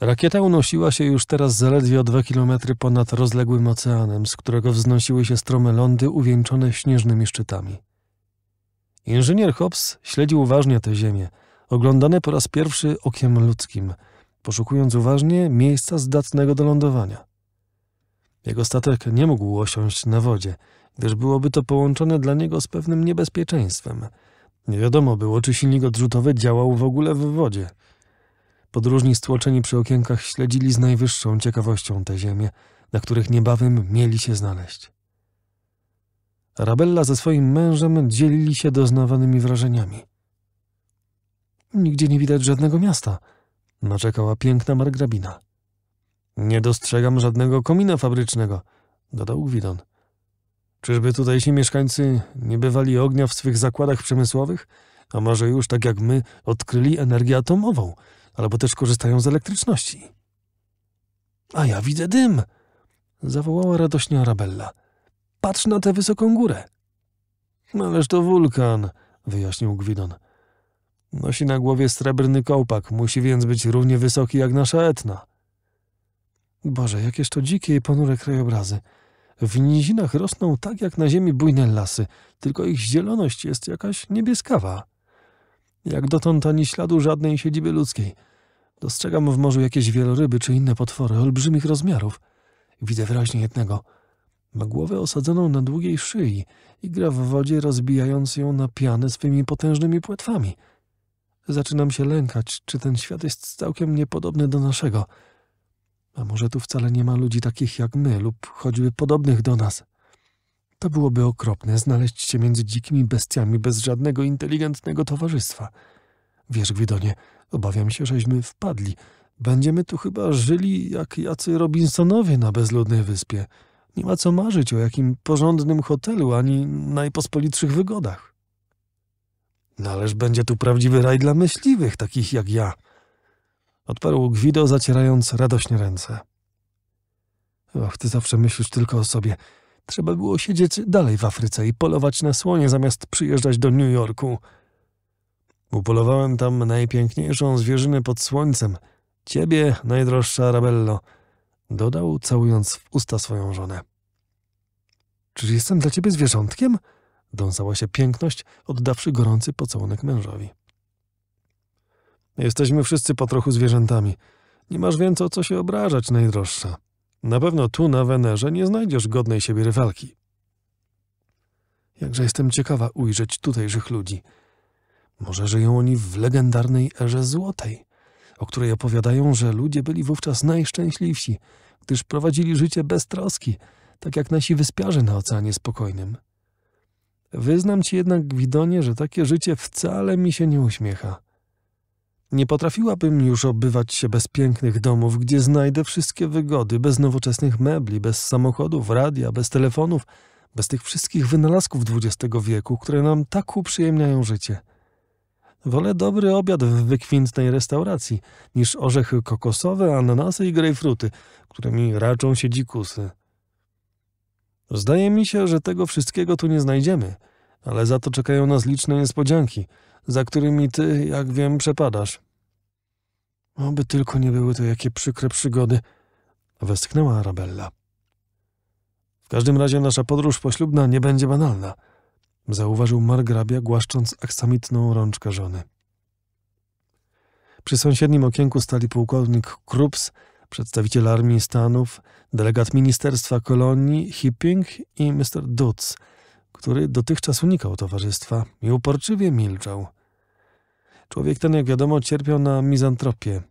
Rakieta unosiła się już teraz zaledwie o dwa kilometry ponad rozległym oceanem, z którego wznosiły się strome lądy uwieńczone śnieżnymi szczytami. Inżynier Hobbs śledził uważnie tę ziemię, oglądane po raz pierwszy okiem ludzkim, poszukując uważnie miejsca zdatnego do lądowania. Jego statek nie mógł osiąść na wodzie, gdyż byłoby to połączone dla niego z pewnym niebezpieczeństwem. Nie wiadomo było, czy silnik odrzutowy działał w ogóle w wodzie. Podróżni stłoczeni przy okienkach śledzili z najwyższą ciekawością te ziemie, na których niebawem mieli się znaleźć. Arabella ze swoim mężem dzielili się doznawanymi wrażeniami. Nigdzie nie widać żadnego miasta, naczekała piękna margrabina. Nie dostrzegam żadnego komina fabrycznego, dodał Gwidon. Czyżby tutajsi mieszkańcy nie bywali ognia w swych zakładach przemysłowych? A może już, tak jak my, odkryli energię atomową, albo też korzystają z elektryczności? A ja widzę dym! zawołała radośnie Arabella. Patrz na tę wysoką górę! Ależ to wulkan, wyjaśnił Gwidon. Nosi na głowie srebrny kołpak, musi więc być równie wysoki jak nasza Etna. Boże, jakież to dzikie i ponure krajobrazy. W nizinach rosną tak jak na ziemi bujne lasy, tylko ich zieloność jest jakaś niebieskawa. Jak dotąd ani śladu żadnej siedziby ludzkiej. Dostrzegam w morzu jakieś wieloryby czy inne potwory olbrzymich rozmiarów. Widzę wyraźnie jednego. Ma głowę osadzoną na długiej szyi i gra w wodzie, rozbijając ją na pianę swymi potężnymi płetwami. Zaczynam się lękać, czy ten świat jest całkiem niepodobny do naszego – a może tu wcale nie ma ludzi takich jak my lub choćby podobnych do nas? To byłoby okropne znaleźć się między dzikimi bestiami bez żadnego inteligentnego towarzystwa. Wiesz, Gwidonie, obawiam się, żeśmy wpadli. Będziemy tu chyba żyli jak jacy Robinsonowie na bezludnej wyspie. Nie ma co marzyć o jakim porządnym hotelu ani najpospolitszych wygodach. No ależ będzie tu prawdziwy raj dla myśliwych, takich jak ja, Odparł Gwido, zacierając radośnie ręce. Och, ty zawsze myślisz tylko o sobie. Trzeba było siedzieć dalej w Afryce i polować na słonie, zamiast przyjeżdżać do New Yorku. Upolowałem tam najpiękniejszą zwierzynę pod słońcem. Ciebie, najdroższa Arabello. Dodał, całując w usta swoją żonę. Czyż jestem dla ciebie zwierzątkiem? Dąsała się piękność, oddawszy gorący pocałunek mężowi. Jesteśmy wszyscy po trochu zwierzętami. Nie masz więc o co się obrażać, najdroższa. Na pewno tu, na Wenerze, nie znajdziesz godnej siebie rywalki. Jakże jestem ciekawa ujrzeć tutejszych ludzi. Może żyją oni w legendarnej erze złotej, o której opowiadają, że ludzie byli wówczas najszczęśliwsi, gdyż prowadzili życie bez troski, tak jak nasi wyspiarze na Oceanie Spokojnym. Wyznam ci jednak, Gwidonie, że takie życie wcale mi się nie uśmiecha. Nie potrafiłabym już obywać się bez pięknych domów, gdzie znajdę wszystkie wygody, bez nowoczesnych mebli, bez samochodów, radia, bez telefonów, bez tych wszystkich wynalazków XX wieku, które nam tak uprzyjemniają życie. Wolę dobry obiad w wykwintnej restauracji niż orzechy kokosowe, ananasy i grejpfruty, którymi raczą się dzikusy. Zdaje mi się, że tego wszystkiego tu nie znajdziemy, ale za to czekają nas liczne niespodzianki – za którymi ty, jak wiem, przepadasz. Oby tylko nie były to jakie przykre przygody, westchnęła Arabella. W każdym razie nasza podróż poślubna nie będzie banalna, zauważył margrabia, głaszcząc aksamitną rączkę żony. Przy sąsiednim okienku stali pułkownik Krups, przedstawiciel armii Stanów, delegat Ministerstwa Kolonii Hipping i Mr. Dutz, który dotychczas unikał towarzystwa i uporczywie milczał. Człowiek ten, jak wiadomo, cierpiał na mizantropię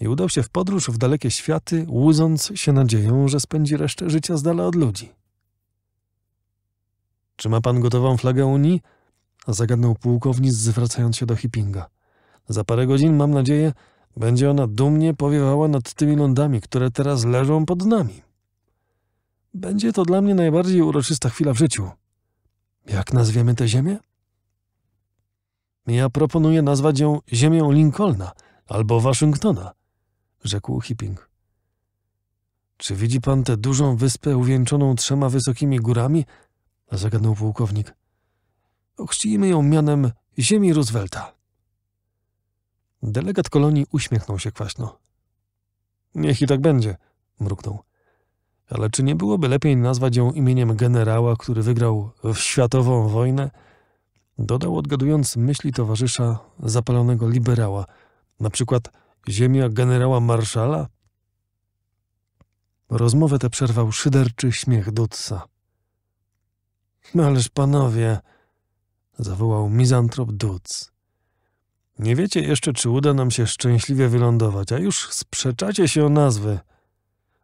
i udał się w podróż w dalekie światy, łudząc się nadzieją, że spędzi resztę życia z dala od ludzi. Czy ma pan gotową flagę Unii? Zagadnął pułkownik, zwracając się do Hippinga. Za parę godzin, mam nadzieję, będzie ona dumnie powiewała nad tymi lądami, które teraz leżą pod nami. Będzie to dla mnie najbardziej uroczysta chwila w życiu. Jak nazwiemy tę ziemię? Ja proponuję nazwać ją Ziemią Lincolna albo Waszyngtona, rzekł Hipping. Czy widzi pan tę dużą wyspę uwieńczoną trzema wysokimi górami? zagadnął pułkownik. Ochrzcijmy ją mianem Ziemi Roosevelta. Delegat kolonii uśmiechnął się kwaśno. Niech i tak będzie, mruknął. Ale czy nie byłoby lepiej nazwać ją imieniem generała, który wygrał światową wojnę? Dodał odgadując myśli towarzysza zapalonego liberała, na przykład ziemia generała marszala? Rozmowę tę przerwał szyderczy śmiech Dudsa. No ależ panowie, zawołał mizantrop Dudz, Nie wiecie jeszcze, czy uda nam się szczęśliwie wylądować, a już sprzeczacie się o nazwy.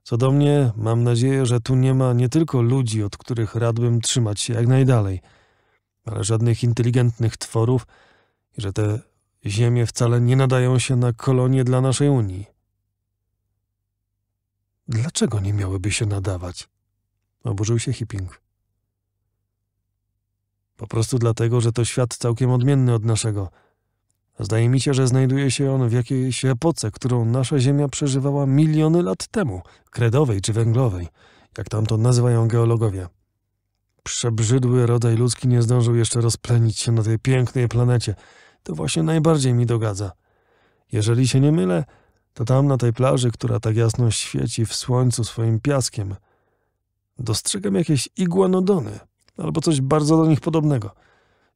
Co do mnie, mam nadzieję, że tu nie ma nie tylko ludzi, od których radbym trzymać się jak najdalej – ale żadnych inteligentnych tworów i że te ziemie wcale nie nadają się na kolonie dla naszej Unii. Dlaczego nie miałyby się nadawać? Oburzył się Hipping. Po prostu dlatego, że to świat całkiem odmienny od naszego. Zdaje mi się, że znajduje się on w jakiejś epoce, którą nasza Ziemia przeżywała miliony lat temu, kredowej czy węglowej, jak tam to nazywają geologowie przebrzydły rodzaj ludzki nie zdążył jeszcze rozplenić się na tej pięknej planecie. To właśnie najbardziej mi dogadza. Jeżeli się nie mylę, to tam na tej plaży, która tak jasno świeci w słońcu swoim piaskiem, dostrzegam jakieś igłanodony albo coś bardzo do nich podobnego.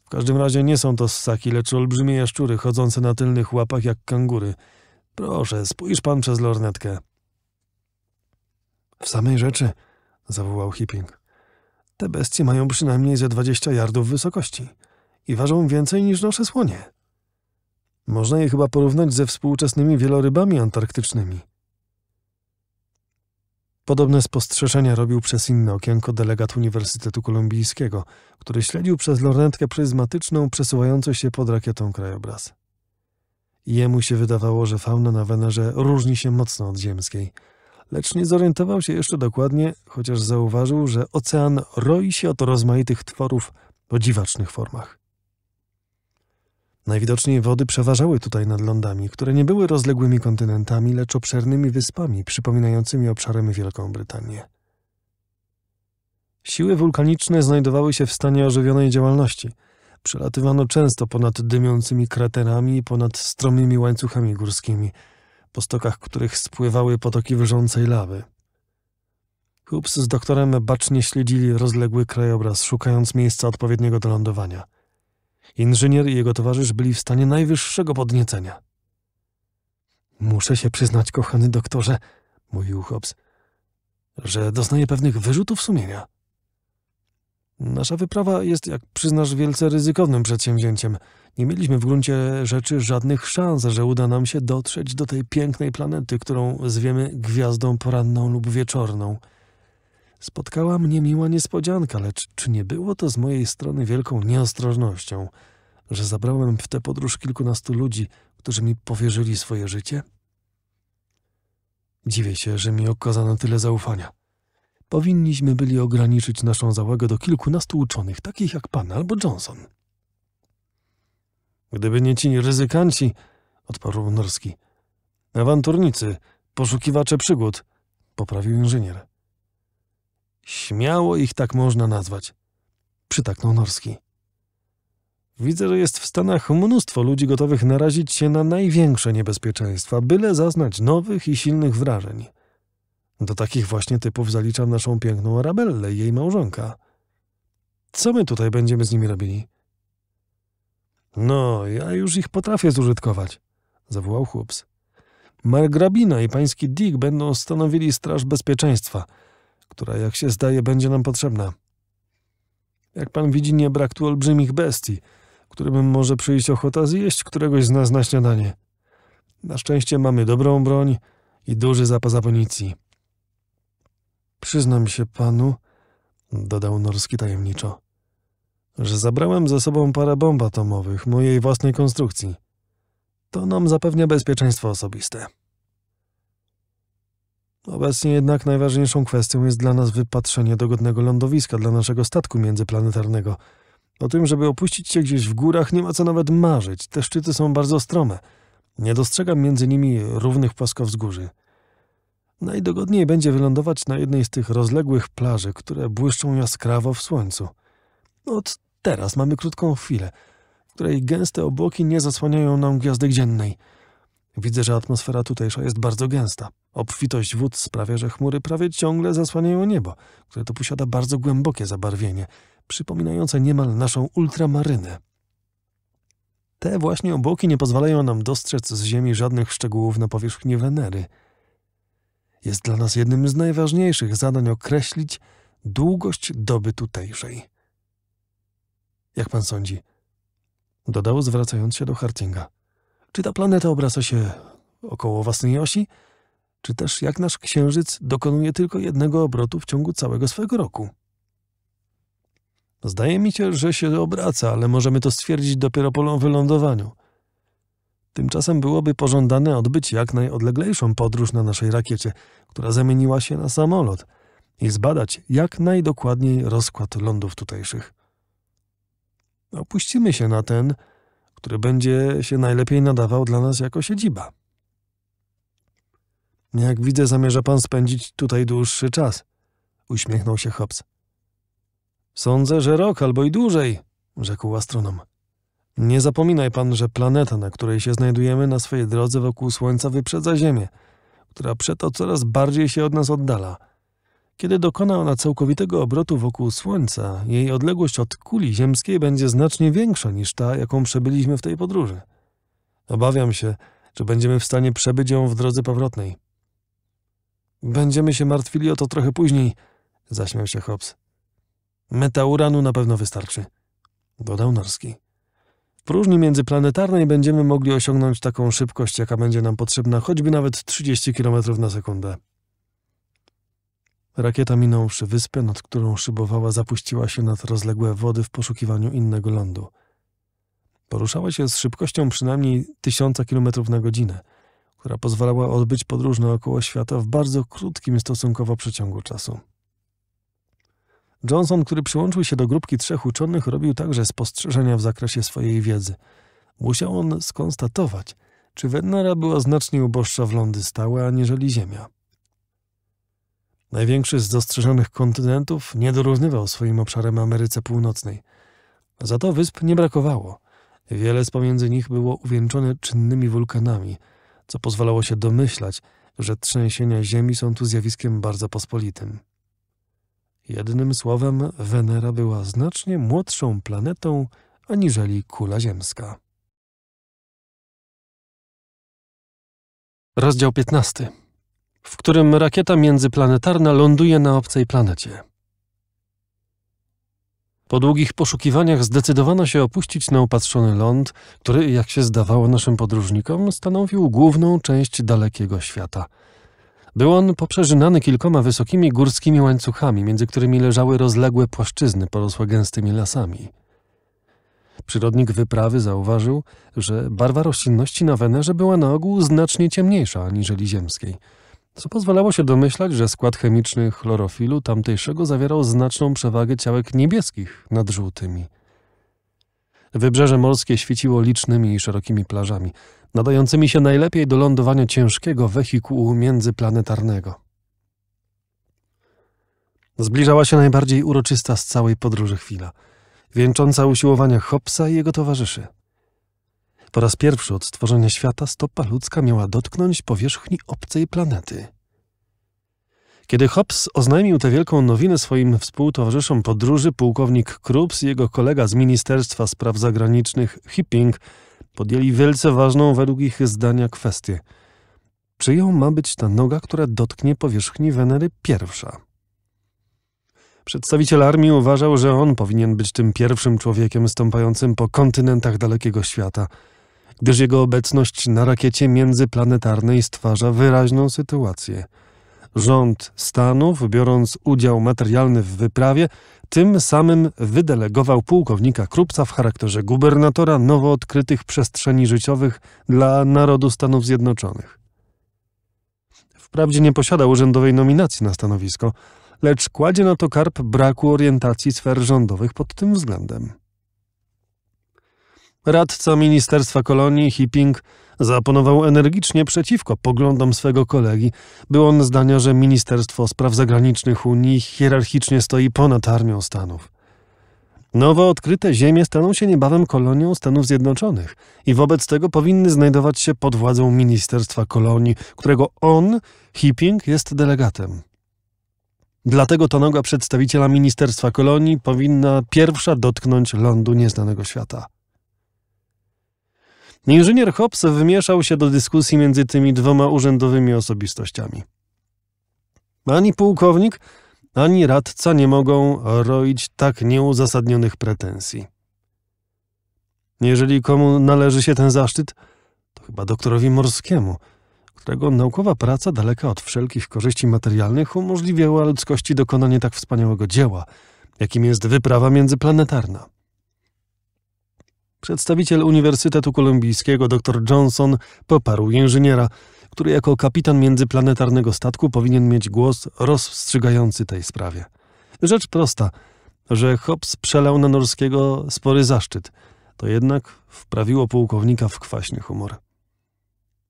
W każdym razie nie są to ssaki, lecz olbrzymie jaszczury chodzące na tylnych łapach jak kangury. Proszę, spójrz pan przez lornetkę. W samej rzeczy, zawołał Hipping. Te bestie mają przynajmniej ze 20 yardów wysokości i ważą więcej niż nasze słonie. Można je chyba porównać ze współczesnymi wielorybami antarktycznymi. Podobne spostrzeżenia robił przez inne okienko delegat Uniwersytetu Kolumbijskiego, który śledził przez lornetkę pryzmatyczną przesuwającą się pod rakietą krajobraz. Jemu się wydawało, że fauna na Wenerze różni się mocno od ziemskiej – lecz nie zorientował się jeszcze dokładnie, chociaż zauważył, że ocean roi się od rozmaitych tworów o dziwacznych formach. Najwidoczniej wody przeważały tutaj nad lądami, które nie były rozległymi kontynentami, lecz obszernymi wyspami przypominającymi obszarem Wielką Brytanię. Siły wulkaniczne znajdowały się w stanie ożywionej działalności. Przelatywano często ponad dymiącymi kraterami i ponad stromymi łańcuchami górskimi – po stokach których spływały potoki wrzącej lawy. Hoops z doktorem bacznie śledzili rozległy krajobraz, szukając miejsca odpowiedniego do lądowania. Inżynier i jego towarzysz byli w stanie najwyższego podniecenia. Muszę się przyznać, kochany doktorze, mówił Hobbs, że doznaję pewnych wyrzutów sumienia. Nasza wyprawa jest, jak przyznasz, wielce ryzykownym przedsięwzięciem. Nie mieliśmy w gruncie rzeczy żadnych szans, że uda nam się dotrzeć do tej pięknej planety, którą zwiemy gwiazdą poranną lub wieczorną. Spotkała mnie miła niespodzianka, lecz czy nie było to z mojej strony wielką nieostrożnością, że zabrałem w tę podróż kilkunastu ludzi, którzy mi powierzyli swoje życie? Dziwię się, że mi okazano tyle zaufania. Powinniśmy byli ograniczyć naszą załogę do kilkunastu uczonych, takich jak pan albo Johnson. Gdyby nie ci ryzykanci, odparł Norski. Awanturnicy, poszukiwacze przygód, poprawił inżynier. Śmiało ich tak można nazwać, przytaknął Norski. Widzę, że jest w Stanach mnóstwo ludzi gotowych narazić się na największe niebezpieczeństwa, byle zaznać nowych i silnych wrażeń. Do takich właśnie typów zaliczam naszą piękną Arabellę i jej małżonka. Co my tutaj będziemy z nimi robili? No, ja już ich potrafię zużytkować, zawołał chłops. Margrabina i pański Dick będą stanowili straż bezpieczeństwa, która, jak się zdaje, będzie nam potrzebna. Jak pan widzi, nie brak tu olbrzymich bestii, którym może przyjść ochota zjeść któregoś z nas na śniadanie. Na szczęście mamy dobrą broń i duży zapas amunicji. Przyznam się panu, dodał Norski tajemniczo, że zabrałem ze sobą parę bomb atomowych mojej własnej konstrukcji. To nam zapewnia bezpieczeństwo osobiste. Obecnie jednak najważniejszą kwestią jest dla nas wypatrzenie dogodnego lądowiska dla naszego statku międzyplanetarnego. O tym, żeby opuścić się gdzieś w górach, nie ma co nawet marzyć. Te szczyty są bardzo strome. Nie dostrzegam między nimi równych płaskowzgórzy. Najdogodniej będzie wylądować na jednej z tych rozległych plaży, które błyszczą jaskrawo w słońcu. Od teraz mamy krótką chwilę, w której gęste obłoki nie zasłaniają nam gwiazdek dziennej. Widzę, że atmosfera tutejsza jest bardzo gęsta. Obfitość wód sprawia, że chmury prawie ciągle zasłaniają niebo, które to posiada bardzo głębokie zabarwienie, przypominające niemal naszą ultramarynę. Te właśnie obłoki nie pozwalają nam dostrzec z Ziemi żadnych szczegółów na powierzchni Wenery – jest dla nas jednym z najważniejszych zadań określić długość doby tutejszej. Jak pan sądzi? Dodał, zwracając się do Hartinga. Czy ta planeta obraca się około własnej osi? Czy też jak nasz księżyc dokonuje tylko jednego obrotu w ciągu całego swego roku? Zdaje mi się, że się obraca, ale możemy to stwierdzić dopiero po wylądowaniu. Tymczasem byłoby pożądane odbyć jak najodleglejszą podróż na naszej rakiecie, która zamieniła się na samolot, i zbadać jak najdokładniej rozkład lądów tutejszych. Opuścimy się na ten, który będzie się najlepiej nadawał dla nas jako siedziba. Jak widzę, zamierza pan spędzić tutaj dłuższy czas, uśmiechnął się Hobbs. Sądzę, że rok albo i dłużej, rzekł astronom. Nie zapominaj pan, że planeta, na której się znajdujemy, na swojej drodze wokół Słońca wyprzedza Ziemię, która przeto coraz bardziej się od nas oddala. Kiedy dokona ona całkowitego obrotu wokół Słońca, jej odległość od kuli ziemskiej będzie znacznie większa niż ta, jaką przebyliśmy w tej podróży. Obawiam się, że będziemy w stanie przebyć ją w drodze powrotnej. Będziemy się martwili o to trochę później, zaśmiał się Hobbs. Metauranu na pewno wystarczy, dodał Norski próżni międzyplanetarnej będziemy mogli osiągnąć taką szybkość, jaka będzie nam potrzebna, choćby nawet 30 km na sekundę. Rakieta minąwszy wyspę, nad którą szybowała, zapuściła się nad rozległe wody w poszukiwaniu innego lądu. Poruszała się z szybkością przynajmniej 1000 km na godzinę, która pozwalała odbyć podróż naokoło świata w bardzo krótkim stosunkowo przeciągu czasu. Johnson, który przyłączył się do grupki trzech uczonych, robił także spostrzeżenia w zakresie swojej wiedzy. Musiał on skonstatować, czy Wennera była znacznie uboższa w lądy stałe, aniżeli Ziemia. Największy z dostrzeżonych kontynentów nie dorównywał swoim obszarem Ameryce Północnej. Za to wysp nie brakowało. Wiele z pomiędzy nich było uwieńczone czynnymi wulkanami, co pozwalało się domyślać, że trzęsienia ziemi są tu zjawiskiem bardzo pospolitym. Jednym słowem, Wenera była znacznie młodszą planetą aniżeli kula ziemska. Rozdział 15, w którym rakieta międzyplanetarna ląduje na obcej planecie. Po długich poszukiwaniach zdecydowano się opuścić naopatrzony ląd, który, jak się zdawało naszym podróżnikom, stanowił główną część dalekiego świata – był on poprzeżynany kilkoma wysokimi górskimi łańcuchami, między którymi leżały rozległe płaszczyzny porosłe gęstymi lasami. Przyrodnik wyprawy zauważył, że barwa roślinności na Wenerze była na ogół znacznie ciemniejsza aniżeli ziemskiej, co pozwalało się domyślać, że skład chemiczny chlorofilu tamtejszego zawierał znaczną przewagę ciałek niebieskich nad żółtymi – Wybrzeże morskie świeciło licznymi i szerokimi plażami, nadającymi się najlepiej do lądowania ciężkiego wehikułu międzyplanetarnego. Zbliżała się najbardziej uroczysta z całej podróży chwila, wieńcząca usiłowania Hobbesa i jego towarzyszy. Po raz pierwszy od stworzenia świata stopa ludzka miała dotknąć powierzchni obcej planety. Kiedy Hobbes oznajmił tę wielką nowinę swoim współtowarzyszom podróży, pułkownik Krups i jego kolega z Ministerstwa Spraw Zagranicznych Hipping podjęli wielce ważną według ich zdania kwestię. Czyją ma być ta noga, która dotknie powierzchni Wenery pierwsza? Przedstawiciel armii uważał, że on powinien być tym pierwszym człowiekiem stąpającym po kontynentach dalekiego świata, gdyż jego obecność na rakiecie międzyplanetarnej stwarza wyraźną sytuację – Rząd Stanów, biorąc udział materialny w wyprawie, tym samym wydelegował pułkownika Krupca w charakterze gubernatora nowo odkrytych przestrzeni życiowych dla narodu Stanów Zjednoczonych. Wprawdzie nie posiada urzędowej nominacji na stanowisko, lecz kładzie na to karp braku orientacji sfer rządowych pod tym względem. Radca Ministerstwa Kolonii Hipping zaponował energicznie przeciwko poglądom swego kolegi. Był on zdania, że Ministerstwo Spraw Zagranicznych Unii hierarchicznie stoi ponad armią Stanów. Nowo odkryte ziemie staną się niebawem kolonią Stanów Zjednoczonych i wobec tego powinny znajdować się pod władzą Ministerstwa Kolonii, którego on, Hipping, jest delegatem. Dlatego to noga przedstawiciela Ministerstwa Kolonii powinna pierwsza dotknąć lądu nieznanego świata. Inżynier Hobbs wymieszał się do dyskusji między tymi dwoma urzędowymi osobistościami. Ani pułkownik, ani radca nie mogą roić tak nieuzasadnionych pretensji. Jeżeli komu należy się ten zaszczyt, to chyba doktorowi Morskiemu, którego naukowa praca daleka od wszelkich korzyści materialnych umożliwiała ludzkości dokonanie tak wspaniałego dzieła, jakim jest wyprawa międzyplanetarna. Przedstawiciel Uniwersytetu Kolumbijskiego dr Johnson poparł inżyniera, który jako kapitan międzyplanetarnego statku powinien mieć głos rozstrzygający tej sprawie. Rzecz prosta, że Hobbs przelał na Norskiego spory zaszczyt, to jednak wprawiło pułkownika w kwaśny humor.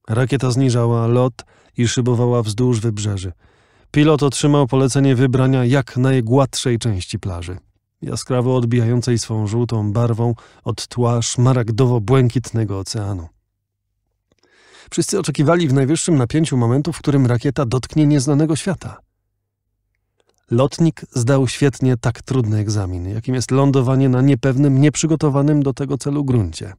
Rakieta zniżała lot i szybowała wzdłuż wybrzeży. Pilot otrzymał polecenie wybrania jak najgładszej części plaży jaskrawo odbijającej swą żółtą barwą od tła szmaragdowo-błękitnego oceanu. Wszyscy oczekiwali w najwyższym napięciu momentu, w którym rakieta dotknie nieznanego świata. Lotnik zdał świetnie tak trudny egzamin, jakim jest lądowanie na niepewnym, nieprzygotowanym do tego celu gruncie.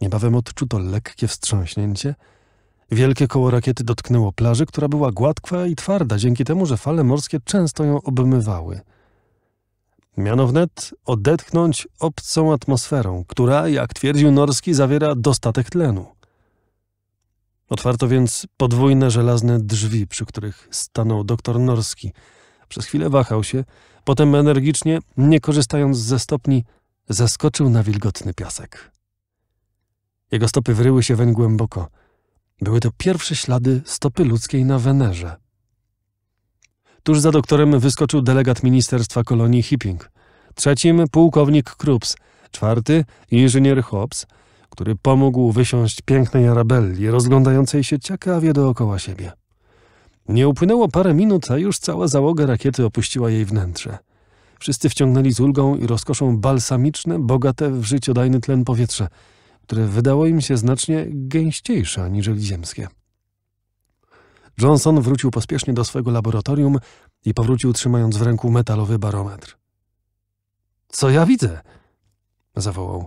Niebawem odczuto lekkie wstrząśnięcie. Wielkie koło rakiety dotknęło plaży, która była gładka i twarda, dzięki temu, że fale morskie często ją obmywały – Miano wnet odetchnąć obcą atmosferą, która, jak twierdził Norski, zawiera dostatek tlenu. Otwarto więc podwójne żelazne drzwi, przy których stanął doktor Norski. Przez chwilę wahał się, potem energicznie, nie korzystając ze stopni, zeskoczył na wilgotny piasek. Jego stopy wryły się weń głęboko. Były to pierwsze ślady stopy ludzkiej na Wenerze. Tuż za doktorem wyskoczył delegat Ministerstwa Kolonii Hipping. Trzecim pułkownik Krups, czwarty inżynier Hobbs, który pomógł wysiąść pięknej Arabelli, rozglądającej się ciekawie dookoła siebie. Nie upłynęło parę minut, a już cała załoga rakiety opuściła jej wnętrze. Wszyscy wciągnęli z ulgą i rozkoszą balsamiczne, bogate w życiodajny tlen powietrze, które wydało im się znacznie gęściejsze aniżeli ziemskie. Johnson wrócił pospiesznie do swojego laboratorium i powrócił trzymając w ręku metalowy barometr. Co ja widzę? zawołał.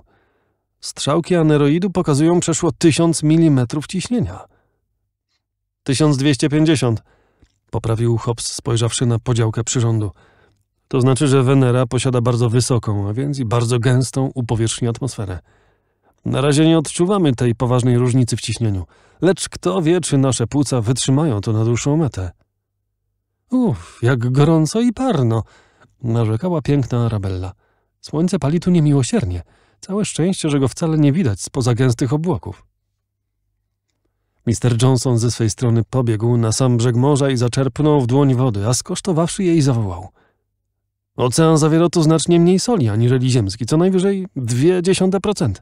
Strzałki aneroidu pokazują przeszło tysiąc milimetrów ciśnienia. 1250, poprawił Hobbs, spojrzawszy na podziałkę przyrządu. To znaczy, że Wenera posiada bardzo wysoką, a więc i bardzo gęstą u powierzchni atmosferę. Na razie nie odczuwamy tej poważnej różnicy w ciśnieniu, lecz kto wie, czy nasze płuca wytrzymają to na dłuższą metę. Uff, jak gorąco i parno, narzekała piękna Arabella. Słońce pali tu niemiłosiernie. Całe szczęście, że go wcale nie widać spoza gęstych obłoków. Mister Johnson ze swej strony pobiegł na sam brzeg morza i zaczerpnął w dłoń wody, a skosztowawszy jej zawołał. Ocean zawiera tu znacznie mniej soli aniżeli ziemski, co najwyżej procent.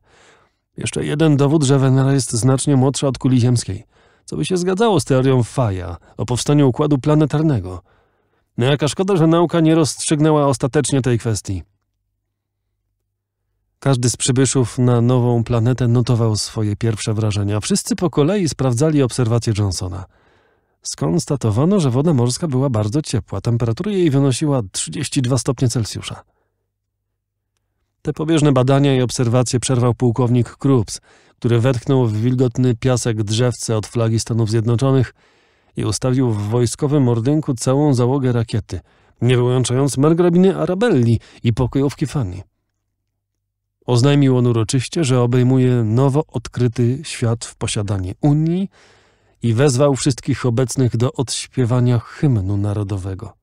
Jeszcze jeden dowód, że Wenera jest znacznie młodsza od kuli ziemskiej, co by się zgadzało z teorią Faja o powstaniu układu planetarnego. No jaka szkoda, że nauka nie rozstrzygnęła ostatecznie tej kwestii. Każdy z przybyszów na nową planetę notował swoje pierwsze wrażenia. Wszyscy po kolei sprawdzali obserwacje Johnsona. Skonstatowano, że woda morska była bardzo ciepła. Temperatura jej wynosiła 32 stopnie Celsjusza. Te pobieżne badania i obserwacje przerwał pułkownik Krups, który wetknął w wilgotny piasek drzewce od flagi Stanów Zjednoczonych i ustawił w wojskowym ordynku całą załogę rakiety, nie wyłączając margrabiny Arabelli i pokojówki Fanny. Oznajmił on uroczyście, że obejmuje nowo odkryty świat w posiadanie Unii i wezwał wszystkich obecnych do odśpiewania hymnu narodowego.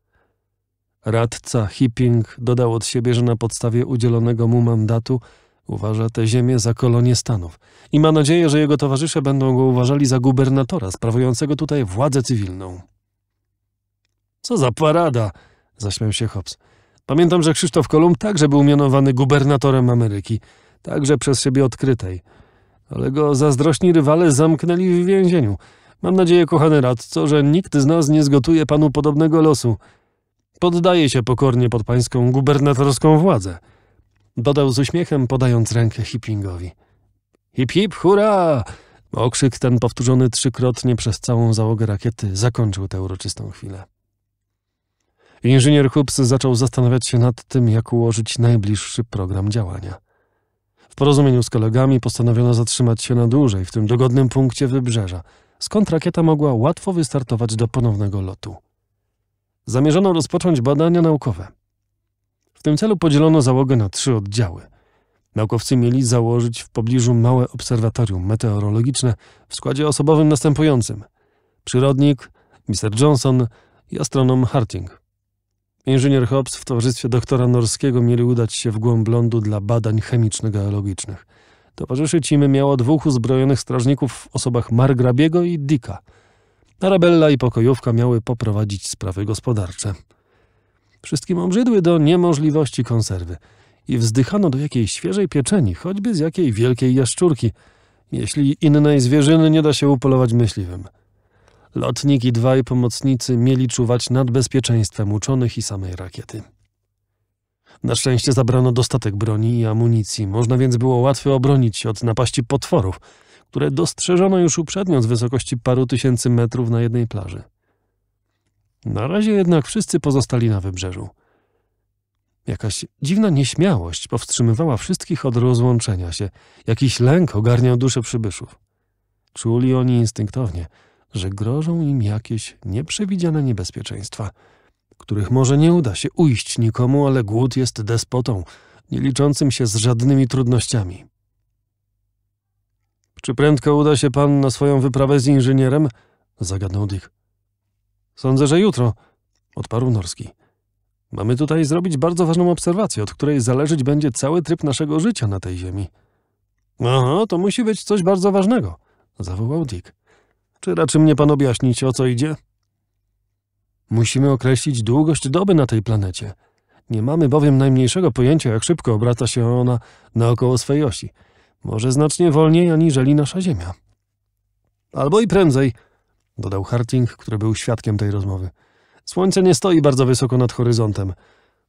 Radca Hipping dodał od siebie, że na podstawie udzielonego mu mandatu uważa tę ziemię za kolonię Stanów i ma nadzieję, że jego towarzysze będą go uważali za gubernatora sprawującego tutaj władzę cywilną. Co za parada! zaśmiał się Hobbs. Pamiętam, że Krzysztof Kolumb także był mianowany gubernatorem Ameryki, także przez siebie odkrytej. Ale go zazdrośni rywale zamknęli w więzieniu. Mam nadzieję, kochany radco, że nikt z nas nie zgotuje panu podobnego losu poddaje się pokornie pod pańską gubernatorską władzę. Dodał z uśmiechem, podając rękę Hippingowi. Hip hip hura! Okrzyk ten powtórzony trzykrotnie przez całą załogę rakiety zakończył tę uroczystą chwilę. Inżynier Hubs zaczął zastanawiać się nad tym, jak ułożyć najbliższy program działania. W porozumieniu z kolegami postanowiono zatrzymać się na dłużej w tym dogodnym punkcie wybrzeża, skąd rakieta mogła łatwo wystartować do ponownego lotu zamierzono rozpocząć badania naukowe. W tym celu podzielono załogę na trzy oddziały. Naukowcy mieli założyć w pobliżu małe obserwatorium meteorologiczne w składzie osobowym następującym: przyrodnik, Mr. Johnson i astronom Harting. Inżynier Hobbs w towarzystwie doktora Norskiego mieli udać się w głąb lądu dla badań chemiczno-geologicznych. Towarzyszyć im miało dwóch uzbrojonych strażników w osobach Margrabiego i Dicka – Arabella i pokojówka miały poprowadzić sprawy gospodarcze. Wszystkim obrzydły do niemożliwości konserwy i wzdychano do jakiejś świeżej pieczeni, choćby z jakiej wielkiej jaszczurki, jeśli innej zwierzyny nie da się upolować myśliwym. Lotnik i dwaj pomocnicy mieli czuwać nad bezpieczeństwem uczonych i samej rakiety. Na szczęście zabrano dostatek broni i amunicji, można więc było łatwo obronić się od napaści potworów – które dostrzeżono już uprzednio z wysokości paru tysięcy metrów na jednej plaży. Na razie jednak wszyscy pozostali na wybrzeżu. Jakaś dziwna nieśmiałość powstrzymywała wszystkich od rozłączenia się. Jakiś lęk ogarniał duszę przybyszów. Czuli oni instynktownie, że grożą im jakieś nieprzewidziane niebezpieczeństwa, których może nie uda się ujść nikomu, ale głód jest despotą, nie liczącym się z żadnymi trudnościami. Czy prędko uda się pan na swoją wyprawę z inżynierem? zagadnął Dick. Sądzę, że jutro, odparł Norski. Mamy tutaj zrobić bardzo ważną obserwację, od której zależeć będzie cały tryb naszego życia na tej ziemi. Aha, to musi być coś bardzo ważnego, zawołał Dick. Czy raczy mnie pan objaśnić, o co idzie? Musimy określić długość doby na tej planecie. Nie mamy bowiem najmniejszego pojęcia, jak szybko obraca się ona naokoło swej osi. Może znacznie wolniej aniżeli nasza Ziemia. Albo i prędzej, dodał Harting, który był świadkiem tej rozmowy. Słońce nie stoi bardzo wysoko nad horyzontem.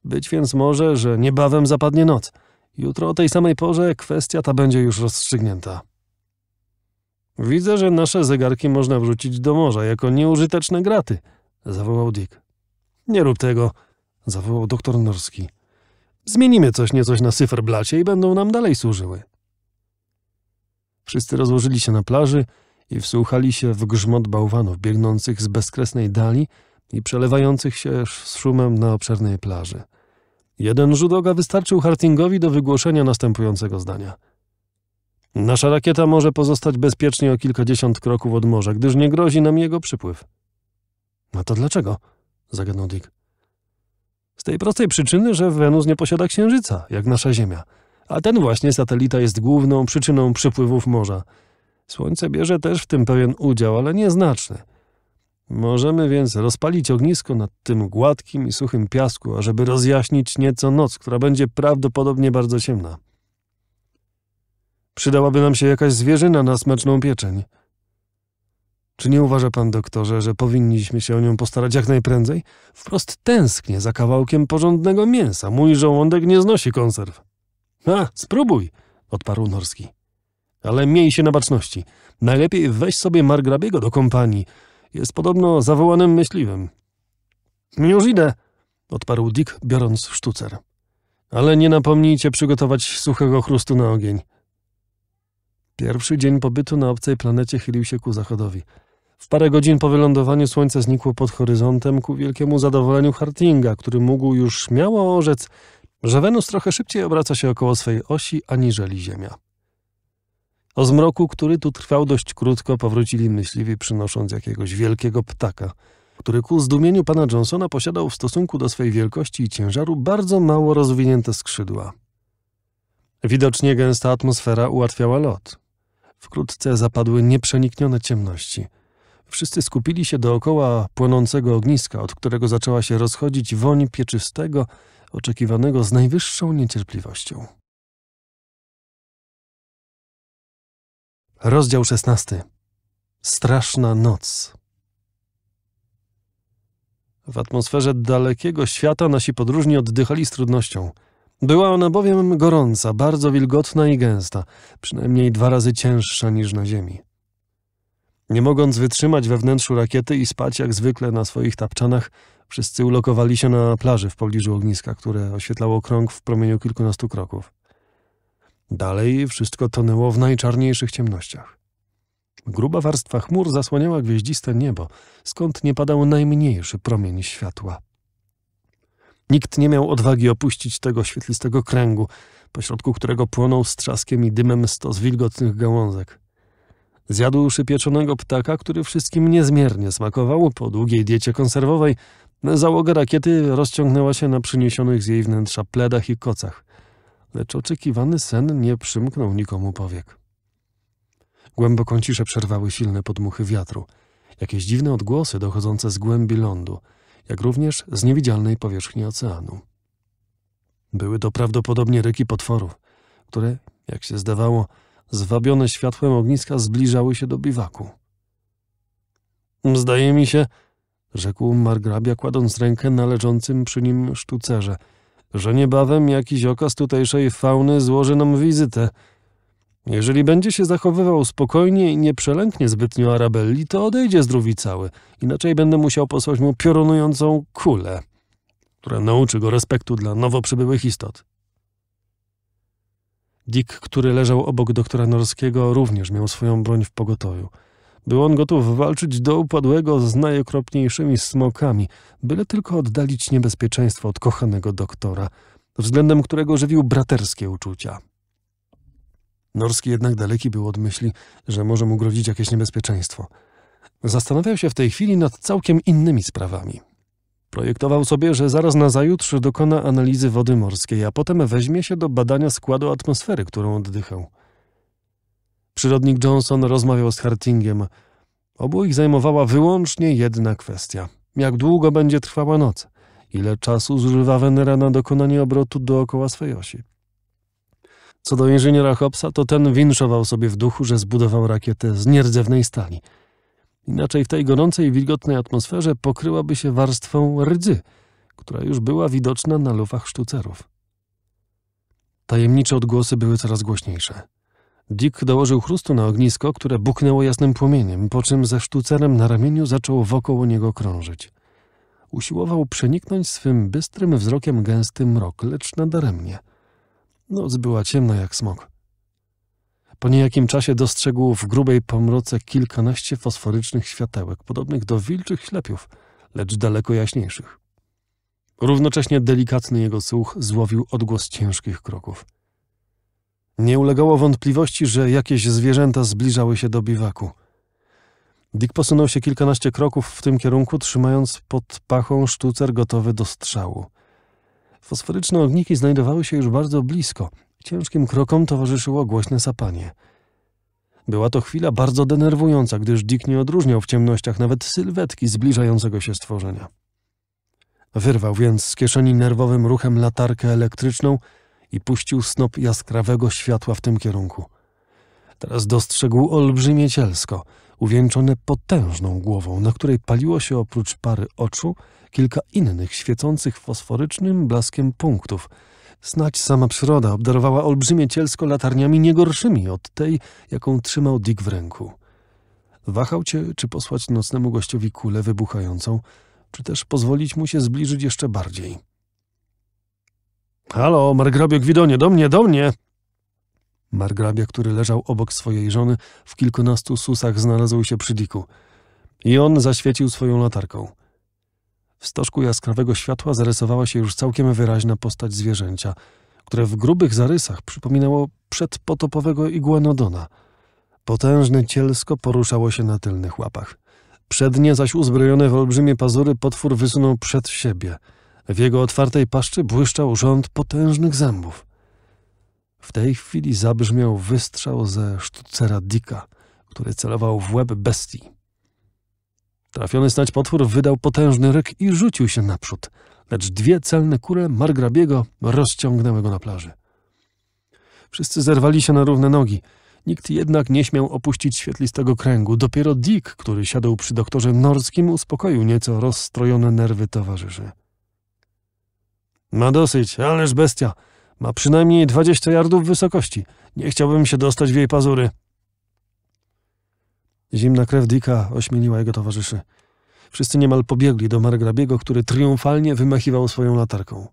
Być więc może, że niebawem zapadnie noc. Jutro o tej samej porze kwestia ta będzie już rozstrzygnięta. Widzę, że nasze zegarki można wrzucić do morza jako nieużyteczne graty, zawołał Dick. Nie rób tego, zawołał doktor Norski. Zmienimy coś niecoś na cyferblacie i będą nam dalej służyły. Wszyscy rozłożyli się na plaży i wsłuchali się w grzmot bałwanów biegnących z bezkresnej dali i przelewających się z szumem na obszernej plaży. Jeden rzut oka wystarczył Hartingowi do wygłoszenia następującego zdania. Nasza rakieta może pozostać bezpiecznie o kilkadziesiąt kroków od morza, gdyż nie grozi nam jego przypływ. No to dlaczego? zagadnął Dick. Z tej prostej przyczyny, że Wenus nie posiada księżyca, jak nasza Ziemia – a ten właśnie satelita jest główną przyczyną przypływów morza. Słońce bierze też w tym pewien udział, ale nieznaczny. Możemy więc rozpalić ognisko nad tym gładkim i suchym piasku, ażeby rozjaśnić nieco noc, która będzie prawdopodobnie bardzo ciemna. Przydałaby nam się jakaś zwierzyna na smaczną pieczeń. Czy nie uważa pan, doktorze, że powinniśmy się o nią postarać jak najprędzej? Wprost tęsknię za kawałkiem porządnego mięsa. Mój żołądek nie znosi konserw. A, spróbuj, odparł Norski. Ale miej się na baczności. Najlepiej weź sobie Margrabiego do kompanii. Jest podobno zawołanym myśliwym. Już idę, odparł Dick, biorąc sztucer. Ale nie napomnijcie przygotować suchego chrustu na ogień. Pierwszy dzień pobytu na obcej planecie chylił się ku zachodowi. W parę godzin po wylądowaniu słońce znikło pod horyzontem ku wielkiemu zadowoleniu Hartinga, który mógł już śmiało orzec, że Wenus trochę szybciej obraca się około swej osi aniżeli Ziemia. O zmroku, który tu trwał dość krótko, powrócili myśliwi przynosząc jakiegoś wielkiego ptaka, który ku zdumieniu pana Johnsona posiadał w stosunku do swej wielkości i ciężaru bardzo mało rozwinięte skrzydła. Widocznie gęsta atmosfera ułatwiała lot. Wkrótce zapadły nieprzeniknione ciemności. Wszyscy skupili się dookoła płonącego ogniska, od którego zaczęła się rozchodzić woń pieczystego, oczekiwanego z najwyższą niecierpliwością. Rozdział 16. Straszna noc. W atmosferze dalekiego świata nasi podróżni oddychali z trudnością. Była ona bowiem gorąca, bardzo wilgotna i gęsta, przynajmniej dwa razy cięższa niż na Ziemi. Nie mogąc wytrzymać we wnętrzu rakiety i spać jak zwykle na swoich tapczanach, Wszyscy ulokowali się na plaży w pobliżu ogniska, które oświetlało krąg w promieniu kilkunastu kroków. Dalej wszystko tonęło w najczarniejszych ciemnościach. Gruba warstwa chmur zasłaniała gwieździste niebo, skąd nie padał najmniejszy promień światła. Nikt nie miał odwagi opuścić tego świetlistego kręgu, pośrodku którego płonął strzaskiem i dymem stos wilgotnych gałązek. Zjadłszy pieczonego ptaka, który wszystkim niezmiernie smakował po długiej diecie konserwowej, załoga rakiety rozciągnęła się na przyniesionych z jej wnętrza pledach i kocach. Lecz oczekiwany sen nie przymknął nikomu powiek. Głęboką ciszę przerwały silne podmuchy wiatru, jakieś dziwne odgłosy dochodzące z głębi lądu, jak również z niewidzialnej powierzchni oceanu. Były to prawdopodobnie ryki potworów, które, jak się zdawało, zwabione światłem ogniska zbliżały się do biwaku. Zdaje mi się, rzekł margrabia, kładąc rękę na leżącym przy nim sztucerze, że niebawem jakiś okaz tutejszej fauny złoży nam wizytę. Jeżeli będzie się zachowywał spokojnie i nie przelęknie zbytnio Arabelli, to odejdzie zdrówi cały, inaczej będę musiał posłać mu piorunującą kulę, która nauczy go respektu dla nowo przybyłych istot. Dick, który leżał obok doktora Norskiego, również miał swoją broń w pogotowiu. Był on gotów walczyć do upadłego z najokropniejszymi smokami, byle tylko oddalić niebezpieczeństwo od kochanego doktora, względem którego żywił braterskie uczucia. Norski jednak daleki był od myśli, że może mu grozić jakieś niebezpieczeństwo. Zastanawiał się w tej chwili nad całkiem innymi sprawami. Projektował sobie, że zaraz na zajutrz dokona analizy wody morskiej, a potem weźmie się do badania składu atmosfery, którą oddychał. Przyrodnik Johnson rozmawiał z Hartingiem. Obu ich zajmowała wyłącznie jedna kwestia. Jak długo będzie trwała noc? Ile czasu zużywa Wenera na dokonanie obrotu dookoła swej osi? Co do inżyniera Hobsa, to ten winszował sobie w duchu, że zbudował rakietę z nierdzewnej stali – Inaczej w tej gorącej, wilgotnej atmosferze pokryłaby się warstwą rdzy, która już była widoczna na lufach sztucerów. Tajemnicze odgłosy były coraz głośniejsze. Dick dołożył chrustu na ognisko, które buknęło jasnym płomieniem, po czym ze sztucerem na ramieniu zaczął wokoło niego krążyć. Usiłował przeniknąć swym bystrym wzrokiem gęsty mrok, lecz nadaremnie. Noc była ciemna jak smok. Po niejakim czasie dostrzegł w grubej pomroce kilkanaście fosforycznych światełek, podobnych do wilczych ślepiów, lecz daleko jaśniejszych. Równocześnie delikatny jego słuch złowił odgłos ciężkich kroków. Nie ulegało wątpliwości, że jakieś zwierzęta zbliżały się do biwaku. Dick posunął się kilkanaście kroków w tym kierunku, trzymając pod pachą sztucer gotowy do strzału. Fosforyczne ogniki znajdowały się już bardzo blisko – Ciężkim krokom towarzyszyło głośne sapanie. Była to chwila bardzo denerwująca, gdyż Dick nie odróżniał w ciemnościach nawet sylwetki zbliżającego się stworzenia. Wyrwał więc z kieszeni nerwowym ruchem latarkę elektryczną i puścił snop jaskrawego światła w tym kierunku. Teraz dostrzegł olbrzymie cielsko, uwieńczone potężną głową, na której paliło się oprócz pary oczu kilka innych świecących fosforycznym blaskiem punktów – Snać sama przyroda obdarowała olbrzymie cielsko latarniami niegorszymi od tej, jaką trzymał Dick w ręku. Wahał cię, czy posłać nocnemu gościowi kulę wybuchającą, czy też pozwolić mu się zbliżyć jeszcze bardziej. Halo, margrabio Gwidonie, do mnie, do mnie! Margrabia, który leżał obok swojej żony, w kilkunastu susach znalazł się przy Diku. I on zaświecił swoją latarką – w stożku jaskrawego światła zarysowała się już całkiem wyraźna postać zwierzęcia, które w grubych zarysach przypominało przedpotopowego iguanodona. Potężne cielsko poruszało się na tylnych łapach. Przednie zaś uzbrojone w olbrzymie pazury potwór wysunął przed siebie. W jego otwartej paszczy błyszczał rząd potężnych zębów. W tej chwili zabrzmiał wystrzał ze sztucera dika, który celował w łeb bestii. Trafiony snać potwór wydał potężny ryk i rzucił się naprzód, lecz dwie celne kule Margrabiego rozciągnęły go na plaży. Wszyscy zerwali się na równe nogi. Nikt jednak nie śmiał opuścić świetlistego kręgu. Dopiero Dick, który siadał przy doktorze Norskim, uspokoił nieco rozstrojone nerwy towarzyszy. Ma dosyć, ależ bestia. Ma przynajmniej dwadzieścia yardów wysokości. Nie chciałbym się dostać w jej pazury, Zimna krew Dicka ośmieliła jego towarzyszy. Wszyscy niemal pobiegli do margrabiego, który triumfalnie wymachiwał swoją latarką.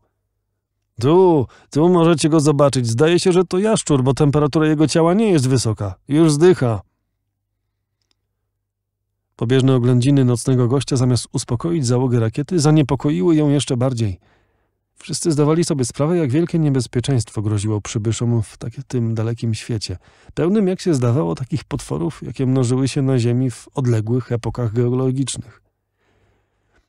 Tu, tu możecie go zobaczyć. Zdaje się, że to jaszczur, bo temperatura jego ciała nie jest wysoka. Już zdycha. Pobieżne oględziny nocnego gościa, zamiast uspokoić załogę rakiety, zaniepokoiły ją jeszcze bardziej – Wszyscy zdawali sobie sprawę, jak wielkie niebezpieczeństwo groziło przybyszom w takim tym dalekim świecie, pełnym, jak się zdawało, takich potworów, jakie mnożyły się na Ziemi w odległych epokach geologicznych.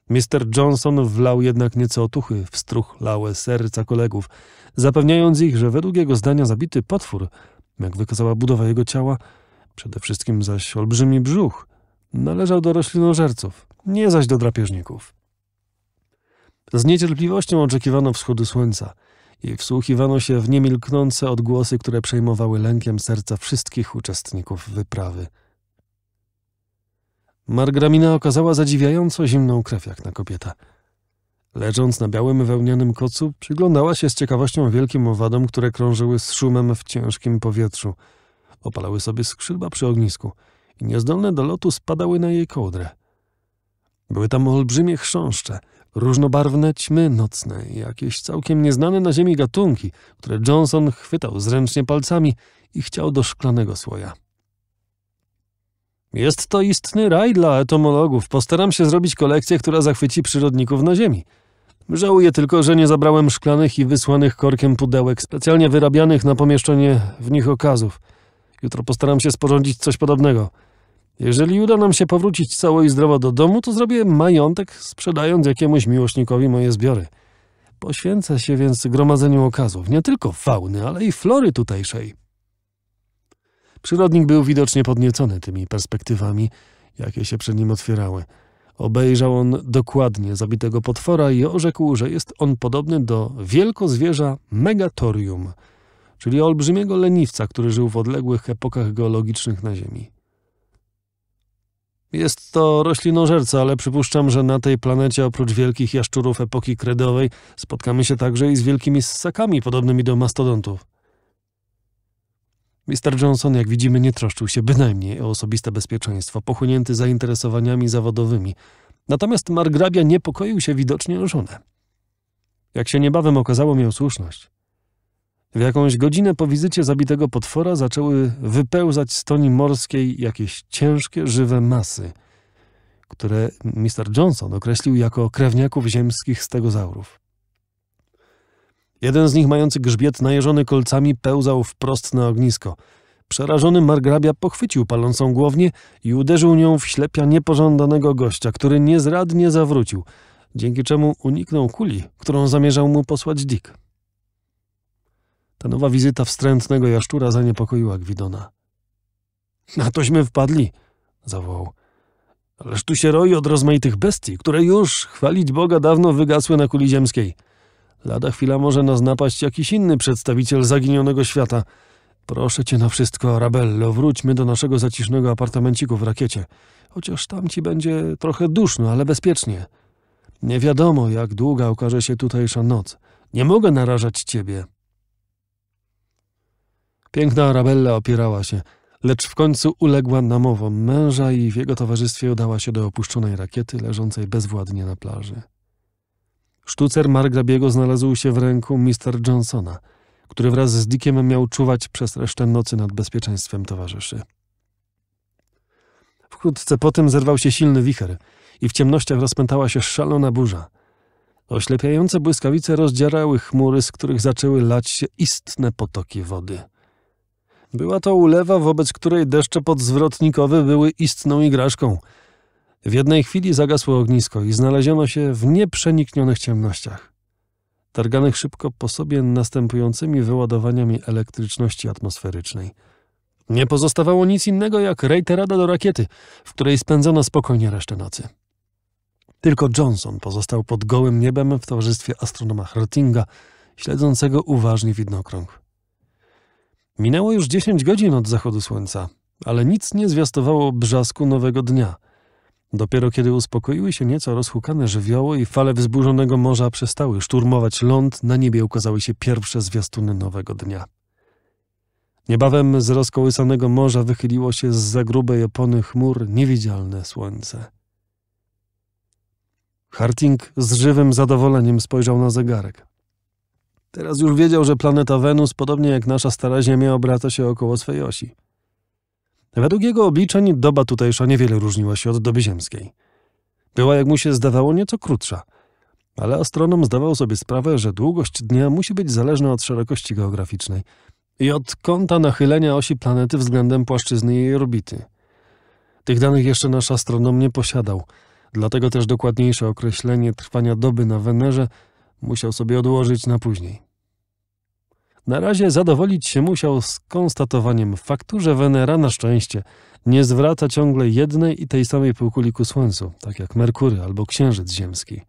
Mr. Johnson wlał jednak nieco otuchy w struch lałe serca kolegów, zapewniając ich, że według jego zdania zabity potwór, jak wykazała budowa jego ciała, przede wszystkim zaś olbrzymi brzuch, należał do roślinożerców, nie zaś do drapieżników. Z niecierpliwością oczekiwano wschodu słońca i wsłuchiwano się w niemilknące odgłosy, które przejmowały lękiem serca wszystkich uczestników wyprawy. Margramina okazała zadziwiająco zimną krew jak na kobieta. Leżąc na białym wełnianym kocu, przyglądała się z ciekawością wielkim owadom, które krążyły z szumem w ciężkim powietrzu. Opalały sobie skrzydła przy ognisku i niezdolne do lotu spadały na jej kołdrę. Były tam olbrzymie chrząszcze, różnobarwne ćmy nocne, jakieś całkiem nieznane na ziemi gatunki, które Johnson chwytał zręcznie palcami i chciał do szklanego słoja. Jest to istny raj dla etomologów. Postaram się zrobić kolekcję, która zachwyci przyrodników na ziemi. Żałuję tylko, że nie zabrałem szklanych i wysłanych korkiem pudełek specjalnie wyrabianych na pomieszczenie w nich okazów. Jutro postaram się sporządzić coś podobnego – jeżeli uda nam się powrócić cało i zdrowo do domu, to zrobię majątek, sprzedając jakiemuś miłośnikowi moje zbiory. Poświęcę się więc gromadzeniu okazów, nie tylko fauny, ale i flory tutejszej. Przyrodnik był widocznie podniecony tymi perspektywami, jakie się przed nim otwierały. Obejrzał on dokładnie zabitego potwora i orzekł, że jest on podobny do wielkozwierza Megatorium, czyli olbrzymiego leniwca, który żył w odległych epokach geologicznych na Ziemi. Jest to roślinożerca, ale przypuszczam, że na tej planecie oprócz wielkich jaszczurów epoki kredowej spotkamy się także i z wielkimi ssakami podobnymi do mastodontów. Mr. Johnson, jak widzimy, nie troszczył się bynajmniej o osobiste bezpieczeństwo, pochłonięty zainteresowaniami zawodowymi. Natomiast margrabia niepokoił się widocznie o żonę. Jak się niebawem okazało, miał słuszność. W jakąś godzinę po wizycie zabitego potwora zaczęły wypełzać z toni morskiej jakieś ciężkie, żywe masy, które Mr. Johnson określił jako krewniaków ziemskich stegozaurów. Jeden z nich, mający grzbiet najeżony kolcami, pełzał wprost na ognisko. Przerażony margrabia pochwycił palącą głownię i uderzył nią w ślepia niepożądanego gościa, który niezradnie zawrócił, dzięki czemu uniknął kuli, którą zamierzał mu posłać Dick. Ta nowa wizyta wstrętnego jaszczura zaniepokoiła Gwidona. Na tośmy wpadli, zawołał. Ależ tu się roi od rozmaitych bestii, które już, chwalić Boga, dawno wygasły na kuli ziemskiej. Lada chwila może nas napaść jakiś inny przedstawiciel zaginionego świata. Proszę cię na wszystko, Arabello, wróćmy do naszego zacisznego apartamenciku w rakiecie. Chociaż tam ci będzie trochę duszno, ale bezpiecznie. Nie wiadomo, jak długa okaże się tutejsza noc. Nie mogę narażać ciebie, Piękna Arabella opierała się, lecz w końcu uległa namowom męża i w jego towarzystwie udała się do opuszczonej rakiety leżącej bezwładnie na plaży. Sztucer Margrabiego znalazł się w ręku Mr. Johnsona, który wraz z Dickiem miał czuwać przez resztę nocy nad bezpieczeństwem towarzyszy. Wkrótce potem zerwał się silny wicher i w ciemnościach rozpętała się szalona burza. Oślepiające błyskawice rozdzierały chmury, z których zaczęły lać się istne potoki wody. Była to ulewa, wobec której deszcze podzwrotnikowe były istną igraszką. W jednej chwili zagasło ognisko i znaleziono się w nieprzeniknionych ciemnościach, targanych szybko po sobie następującymi wyładowaniami elektryczności atmosferycznej. Nie pozostawało nic innego jak rejterada do rakiety, w której spędzono spokojnie resztę nocy. Tylko Johnson pozostał pod gołym niebem w towarzystwie astronoma Hartinga, śledzącego uważnie widnokrąg. Minęło już 10 godzin od zachodu słońca, ale nic nie zwiastowało brzasku nowego dnia. Dopiero kiedy uspokoiły się nieco rozhukane żywioły i fale wzburzonego morza przestały szturmować ląd, na niebie ukazały się pierwsze zwiastuny nowego dnia. Niebawem z rozkołysanego morza wychyliło się z za grubej opony chmur niewidzialne słońce. Harting z żywym zadowoleniem spojrzał na zegarek. Teraz już wiedział, że planeta Wenus, podobnie jak nasza stara Ziemia, obraca się około swej osi. Według jego obliczeń doba tutejsza niewiele różniła się od doby ziemskiej. Była, jak mu się zdawało, nieco krótsza, ale astronom zdawał sobie sprawę, że długość dnia musi być zależna od szerokości geograficznej i od kąta nachylenia osi planety względem płaszczyzny jej orbity. Tych danych jeszcze nasz astronom nie posiadał, dlatego też dokładniejsze określenie trwania doby na Wenerze – Musiał sobie odłożyć na później. Na razie zadowolić się musiał z konstatowaniem faktu, że Wenera na szczęście nie zwraca ciągle jednej i tej samej półkuli ku Słońcu, tak jak Merkury albo Księżyc Ziemski.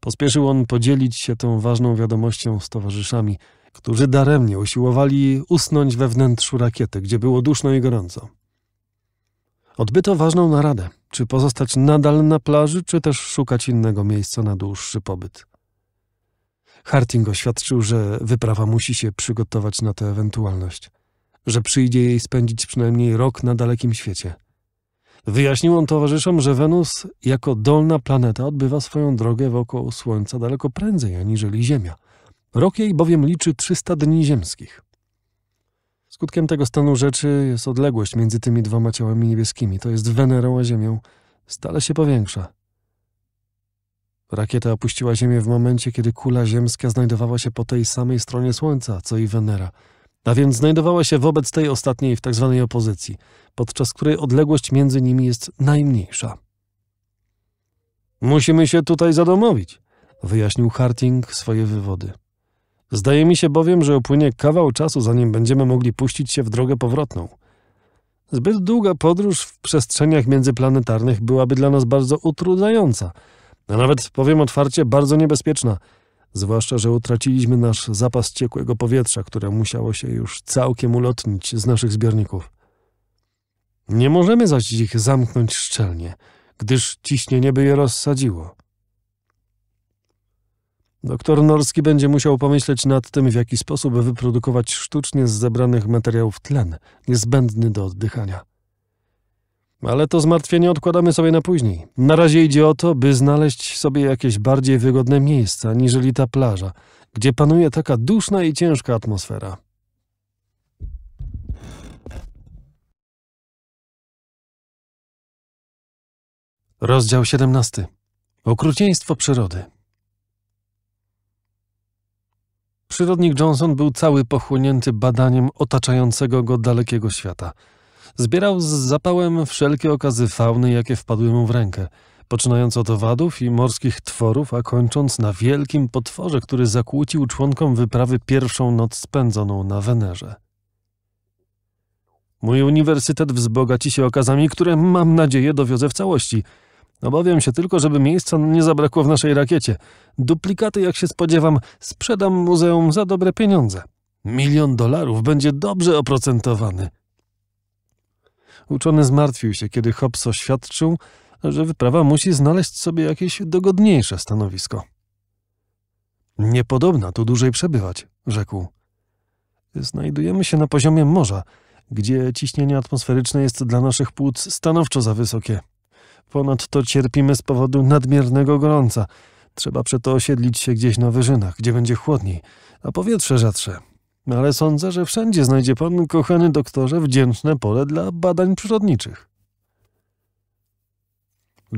Pospieszył on podzielić się tą ważną wiadomością z towarzyszami, którzy daremnie usiłowali usnąć we wnętrzu rakiety, gdzie było duszno i gorąco. Odbyto ważną naradę, czy pozostać nadal na plaży, czy też szukać innego miejsca na dłuższy pobyt. Harting oświadczył, że wyprawa musi się przygotować na tę ewentualność, że przyjdzie jej spędzić przynajmniej rok na dalekim świecie. Wyjaśnił on towarzyszom, że Wenus jako dolna planeta odbywa swoją drogę wokół Słońca daleko prędzej aniżeli Ziemia. Rok jej bowiem liczy 300 dni ziemskich. Skutkiem tego stanu rzeczy jest odległość między tymi dwoma ciałami niebieskimi, to jest Wenerą a Ziemią, stale się powiększa – Rakieta opuściła Ziemię w momencie, kiedy kula ziemska znajdowała się po tej samej stronie Słońca, co i Wenera, a więc znajdowała się wobec tej ostatniej w tzw. Tak opozycji, podczas której odległość między nimi jest najmniejsza. Musimy się tutaj zadomowić, wyjaśnił Harting swoje wywody. Zdaje mi się bowiem, że upłynie kawał czasu, zanim będziemy mogli puścić się w drogę powrotną. Zbyt długa podróż w przestrzeniach międzyplanetarnych byłaby dla nas bardzo utrudniająca – a nawet powiem otwarcie, bardzo niebezpieczna. Zwłaszcza, że utraciliśmy nasz zapas ciekłego powietrza, które musiało się już całkiem ulotnić z naszych zbiorników. Nie możemy zaś ich zamknąć szczelnie, gdyż ciśnienie by je rozsadziło. Doktor Norski będzie musiał pomyśleć nad tym, w jaki sposób wyprodukować sztucznie z zebranych materiałów tlen, niezbędny do oddychania. Ale to zmartwienie odkładamy sobie na później. Na razie idzie o to, by znaleźć sobie jakieś bardziej wygodne miejsce, aniżeli ta plaża, gdzie panuje taka duszna i ciężka atmosfera. Rozdział 17. Okrucieństwo przyrody. Przyrodnik Johnson był cały pochłonięty badaniem otaczającego go dalekiego świata – Zbierał z zapałem wszelkie okazy fauny, jakie wpadły mu w rękę, poczynając od owadów i morskich tworów, a kończąc na wielkim potworze, który zakłócił członkom wyprawy pierwszą noc spędzoną na Wenerze. Mój uniwersytet wzbogaci się okazami, które mam nadzieję dowiozę w całości. Obawiam się tylko, żeby miejsca nie zabrakło w naszej rakiecie. Duplikaty, jak się spodziewam, sprzedam muzeum za dobre pieniądze. Milion dolarów będzie dobrze oprocentowany. Uczony zmartwił się, kiedy Hobbes oświadczył, że wyprawa musi znaleźć sobie jakieś dogodniejsze stanowisko. Niepodobna tu dłużej przebywać, rzekł. Znajdujemy się na poziomie morza, gdzie ciśnienie atmosferyczne jest dla naszych płuc stanowczo za wysokie. Ponadto cierpimy z powodu nadmiernego gorąca. Trzeba przeto osiedlić się gdzieś na wyżynach, gdzie będzie chłodniej, a powietrze rzadsze. No ale sądzę, że wszędzie znajdzie pan, kochany doktorze, wdzięczne pole dla badań przyrodniczych.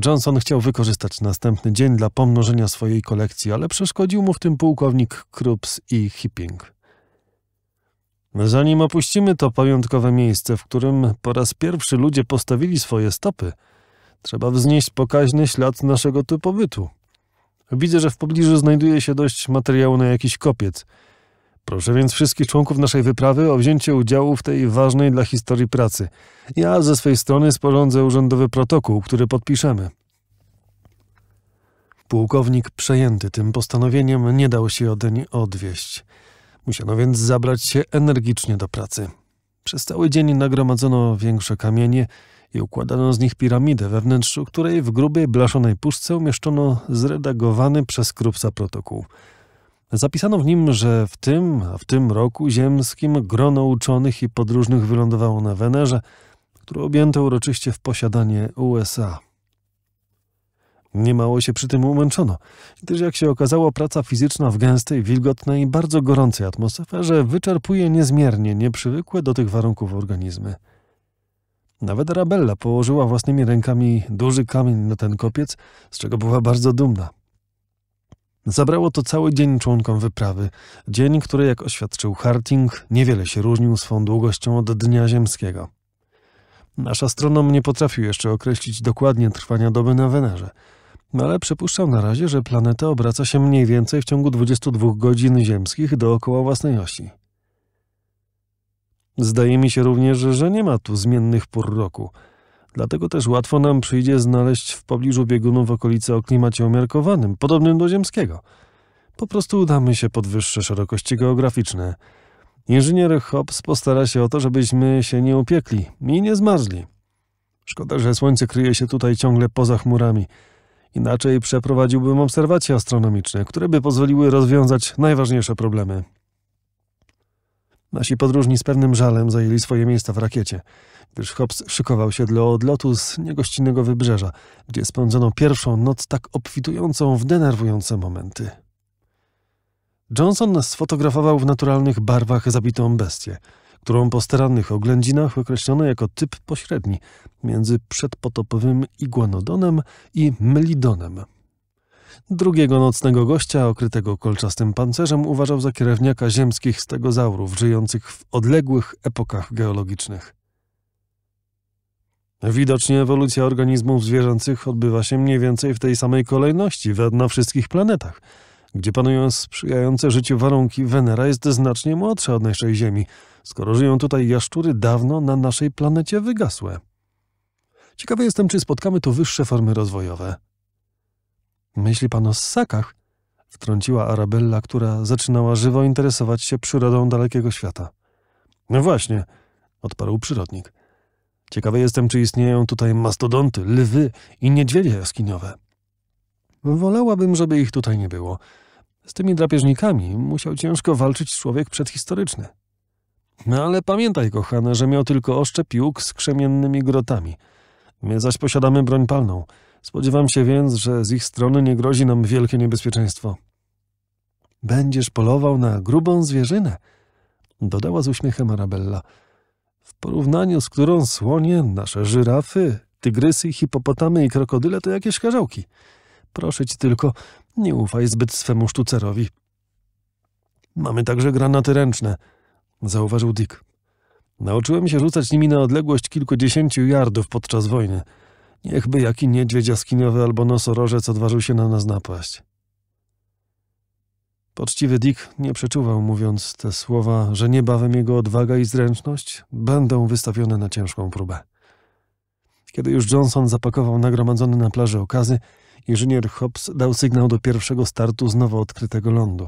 Johnson chciał wykorzystać następny dzień dla pomnożenia swojej kolekcji, ale przeszkodził mu w tym pułkownik Krups i Hipping. Zanim opuścimy to pamiątkowe miejsce, w którym po raz pierwszy ludzie postawili swoje stopy, trzeba wznieść pokaźny ślad naszego tu pobytu. Widzę, że w pobliżu znajduje się dość materiału na jakiś kopiec – Proszę więc wszystkich członków naszej wyprawy o wzięcie udziału w tej ważnej dla historii pracy. Ja ze swej strony sporządzę urzędowy protokół, który podpiszemy. Pułkownik przejęty tym postanowieniem nie dał się odeń odwieść. Musiano więc zabrać się energicznie do pracy. Przez cały dzień nagromadzono większe kamienie i układano z nich piramidę, we wnętrzu której w grubej, blaszonej puszce umieszczono zredagowany przez Krupsa protokół – Zapisano w nim, że w tym, a w tym roku ziemskim grono uczonych i podróżnych wylądowało na Wenerze, które objęto uroczyście w posiadanie USA. Niemało się przy tym umęczono, gdyż jak się okazało, praca fizyczna w gęstej, wilgotnej i bardzo gorącej atmosferze wyczerpuje niezmiernie nieprzywykłe do tych warunków organizmy. Nawet Arabella położyła własnymi rękami duży kamień na ten kopiec, z czego była bardzo dumna. Zabrało to cały dzień członkom wyprawy. Dzień, który, jak oświadczył Harting, niewiele się różnił swą długością od dnia ziemskiego. Nasz astronom nie potrafił jeszcze określić dokładnie trwania doby na Wenerze, ale przypuszczał na razie, że planeta obraca się mniej więcej w ciągu 22 godzin ziemskich dookoła własnej osi. Zdaje mi się również, że nie ma tu zmiennych pór roku – Dlatego też łatwo nam przyjdzie znaleźć w pobliżu biegunów okolice o klimacie umiarkowanym, podobnym do ziemskiego. Po prostu udamy się pod wyższe szerokości geograficzne. Inżynier Hobbs postara się o to, żebyśmy się nie upiekli i nie zmarzli. Szkoda, że słońce kryje się tutaj ciągle poza chmurami. Inaczej przeprowadziłbym obserwacje astronomiczne, które by pozwoliły rozwiązać najważniejsze problemy. Nasi podróżni z pewnym żalem zajęli swoje miejsca w rakiecie, gdyż Hobbs szykował się dla odlotu z niegościnnego wybrzeża, gdzie spędzono pierwszą noc tak obfitującą w denerwujące momenty. Johnson sfotografował w naturalnych barwach zabitą bestię, którą po starannych oględzinach określono jako typ pośredni między przedpotopowym iguanodonem i mylidonem. Drugiego nocnego gościa, okrytego kolczastym pancerzem, uważał za kierowniaka ziemskich stegozaurów, żyjących w odległych epokach geologicznych. Widocznie ewolucja organizmów zwierzęcych odbywa się mniej więcej w tej samej kolejności na wszystkich planetach. Gdzie panują sprzyjające życiu warunki, Wenera jest znacznie młodsza od naszej Ziemi, skoro żyją tutaj jaszczury dawno na naszej planecie wygasłe. Ciekawy jestem, czy spotkamy tu wyższe formy rozwojowe. Myśli pan o ssakach? Wtrąciła Arabella, która zaczynała żywo interesować się przyrodą dalekiego świata. No właśnie, odparł przyrodnik. Ciekawy jestem, czy istnieją tutaj mastodonty, lwy i niedźwiedzie jaskiniowe. Wolałabym, żeby ich tutaj nie było. Z tymi drapieżnikami musiał ciężko walczyć człowiek przedhistoryczny. No ale pamiętaj, kochane, że miał tylko oszczepiłk z krzemiennymi grotami. My zaś posiadamy broń palną – Spodziewam się więc, że z ich strony nie grozi nam wielkie niebezpieczeństwo. Będziesz polował na grubą zwierzynę, dodała z uśmiechem Arabella. W porównaniu z którą słonie, nasze żyrafy, tygrysy, hipopotamy i krokodyle to jakieś karzałki. Proszę ci tylko, nie ufaj zbyt swemu sztucerowi. Mamy także granaty ręczne, zauważył Dick. Nauczyłem się rzucać nimi na odległość kilkudziesięciu jardów podczas wojny. Niechby jaki niedźwiedź jaskiniowy albo nosorożec odważył się na nas napaść. Poczciwy Dick nie przeczuwał, mówiąc te słowa, że niebawem jego odwaga i zręczność będą wystawione na ciężką próbę. Kiedy już Johnson zapakował nagromadzone na plaży okazy, inżynier Hobbs dał sygnał do pierwszego startu z nowo odkrytego lądu.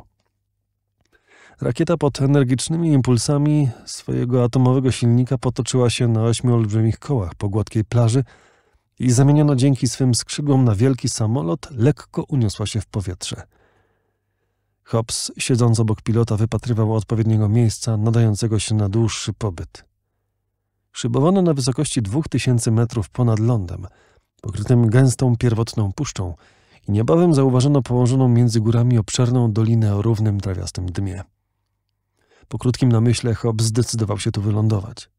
Rakieta pod energicznymi impulsami swojego atomowego silnika potoczyła się na ośmiu olbrzymich kołach po gładkiej plaży, i zamieniona dzięki swym skrzydłom na wielki samolot, lekko uniosła się w powietrze. Hobbs, siedząc obok pilota, wypatrywał odpowiedniego miejsca nadającego się na dłuższy pobyt. Szybowano na wysokości dwóch tysięcy metrów ponad lądem, pokrytym gęstą pierwotną puszczą i niebawem zauważono położoną między górami obszerną dolinę o równym trawiastym dmie. Po krótkim namyśle Hobbs zdecydował się tu wylądować.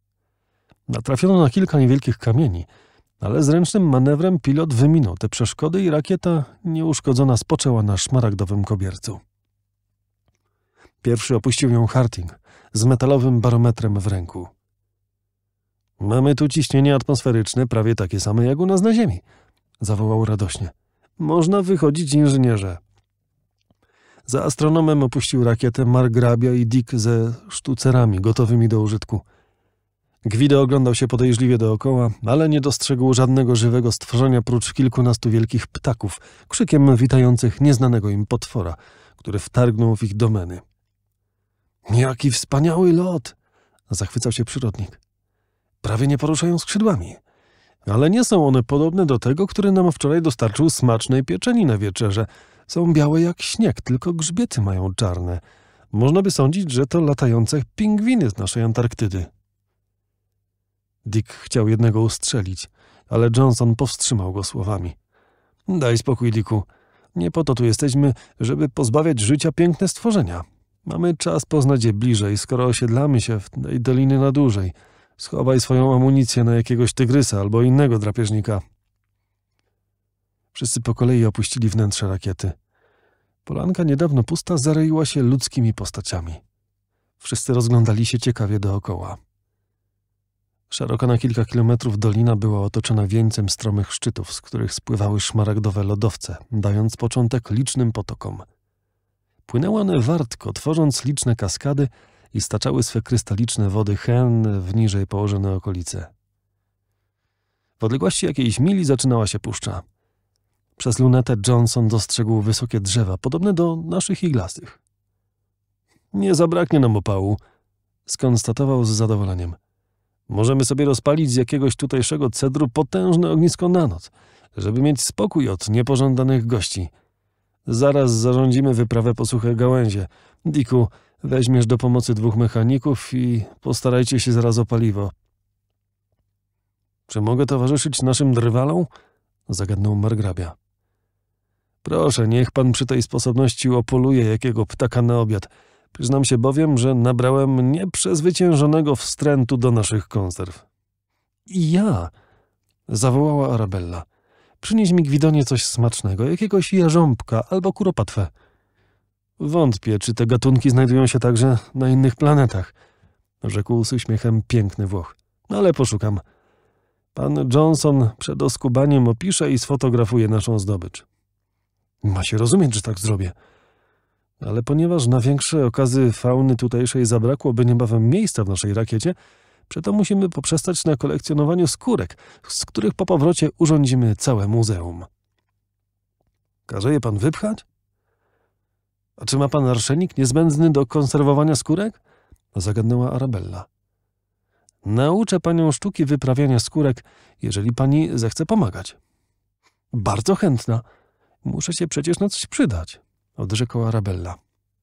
Natrafiono na kilka niewielkich kamieni – ale zręcznym manewrem pilot wyminął te przeszkody i rakieta nieuszkodzona spoczęła na szmaragdowym kobiercu. Pierwszy opuścił ją Harting z metalowym barometrem w ręku. Mamy tu ciśnienie atmosferyczne prawie takie same jak u nas na Ziemi, zawołał radośnie. Można wychodzić, inżynierze. Za astronomem opuścił rakietę margrabia i Dick ze sztucerami gotowymi do użytku – Gwido oglądał się podejrzliwie dookoła, ale nie dostrzegł żadnego żywego stworzenia prócz kilkunastu wielkich ptaków, krzykiem witających nieznanego im potwora, który wtargnął w ich domeny. Jaki wspaniały lot! zachwycał się przyrodnik. Prawie nie poruszają skrzydłami. Ale nie są one podobne do tego, który nam wczoraj dostarczył smacznej pieczeni na wieczerze. Są białe jak śnieg, tylko grzbiety mają czarne. Można by sądzić, że to latające pingwiny z naszej Antarktydy. Dick chciał jednego ustrzelić, ale Johnson powstrzymał go słowami. Daj spokój, Dicku. Nie po to tu jesteśmy, żeby pozbawiać życia piękne stworzenia. Mamy czas poznać je bliżej, skoro osiedlamy się w tej doliny na dłużej. Schowaj swoją amunicję na jakiegoś tygrysa albo innego drapieżnika. Wszyscy po kolei opuścili wnętrze rakiety. Polanka niedawno pusta zareiła się ludzkimi postaciami. Wszyscy rozglądali się ciekawie dookoła. Szeroka na kilka kilometrów dolina była otoczona wieńcem stromych szczytów, z których spływały szmaragdowe lodowce, dając początek licznym potokom. Płynęły one wartko, tworząc liczne kaskady i staczały swe krystaliczne wody hen w niżej położone okolice. W odległości jakiejś mili zaczynała się puszcza. Przez lunetę Johnson dostrzegł wysokie drzewa, podobne do naszych iglastych. Nie zabraknie nam opału, skonstatował z zadowoleniem. Możemy sobie rozpalić z jakiegoś tutejszego cedru potężne ognisko na noc, żeby mieć spokój od niepożądanych gości. Zaraz zarządzimy wyprawę po suche gałęzie. Diku, weźmiesz do pomocy dwóch mechaników i postarajcie się zaraz o paliwo. Czy mogę towarzyszyć naszym drwalom? Zagadnął margrabia. Proszę, niech pan przy tej sposobności opoluje jakiego ptaka na obiad – Przyznam się bowiem, że nabrałem nieprzezwyciężonego wstrętu do naszych konserw. I ja! zawołała Arabella. Przynieś mi gwidonie coś smacznego, jakiegoś jarząbka albo kuropatwę. Wątpię, czy te gatunki znajdują się także na innych planetach, rzekł z uśmiechem piękny Włoch. No ale poszukam. Pan Johnson przed oskubaniem opisze i sfotografuje naszą zdobycz. Ma się rozumieć, że tak zrobię ale ponieważ na większe okazy fauny tutejszej zabrakłoby niebawem miejsca w naszej rakiecie, przeto musimy poprzestać na kolekcjonowaniu skórek, z których po powrocie urządzimy całe muzeum. Każe je pan wypchać? A czy ma pan arszenik niezbędny do konserwowania skórek? Zagadnęła Arabella. Nauczę panią sztuki wyprawiania skórek, jeżeli pani zechce pomagać. Bardzo chętna. Muszę się przecież na coś przydać odrzekła Arabella.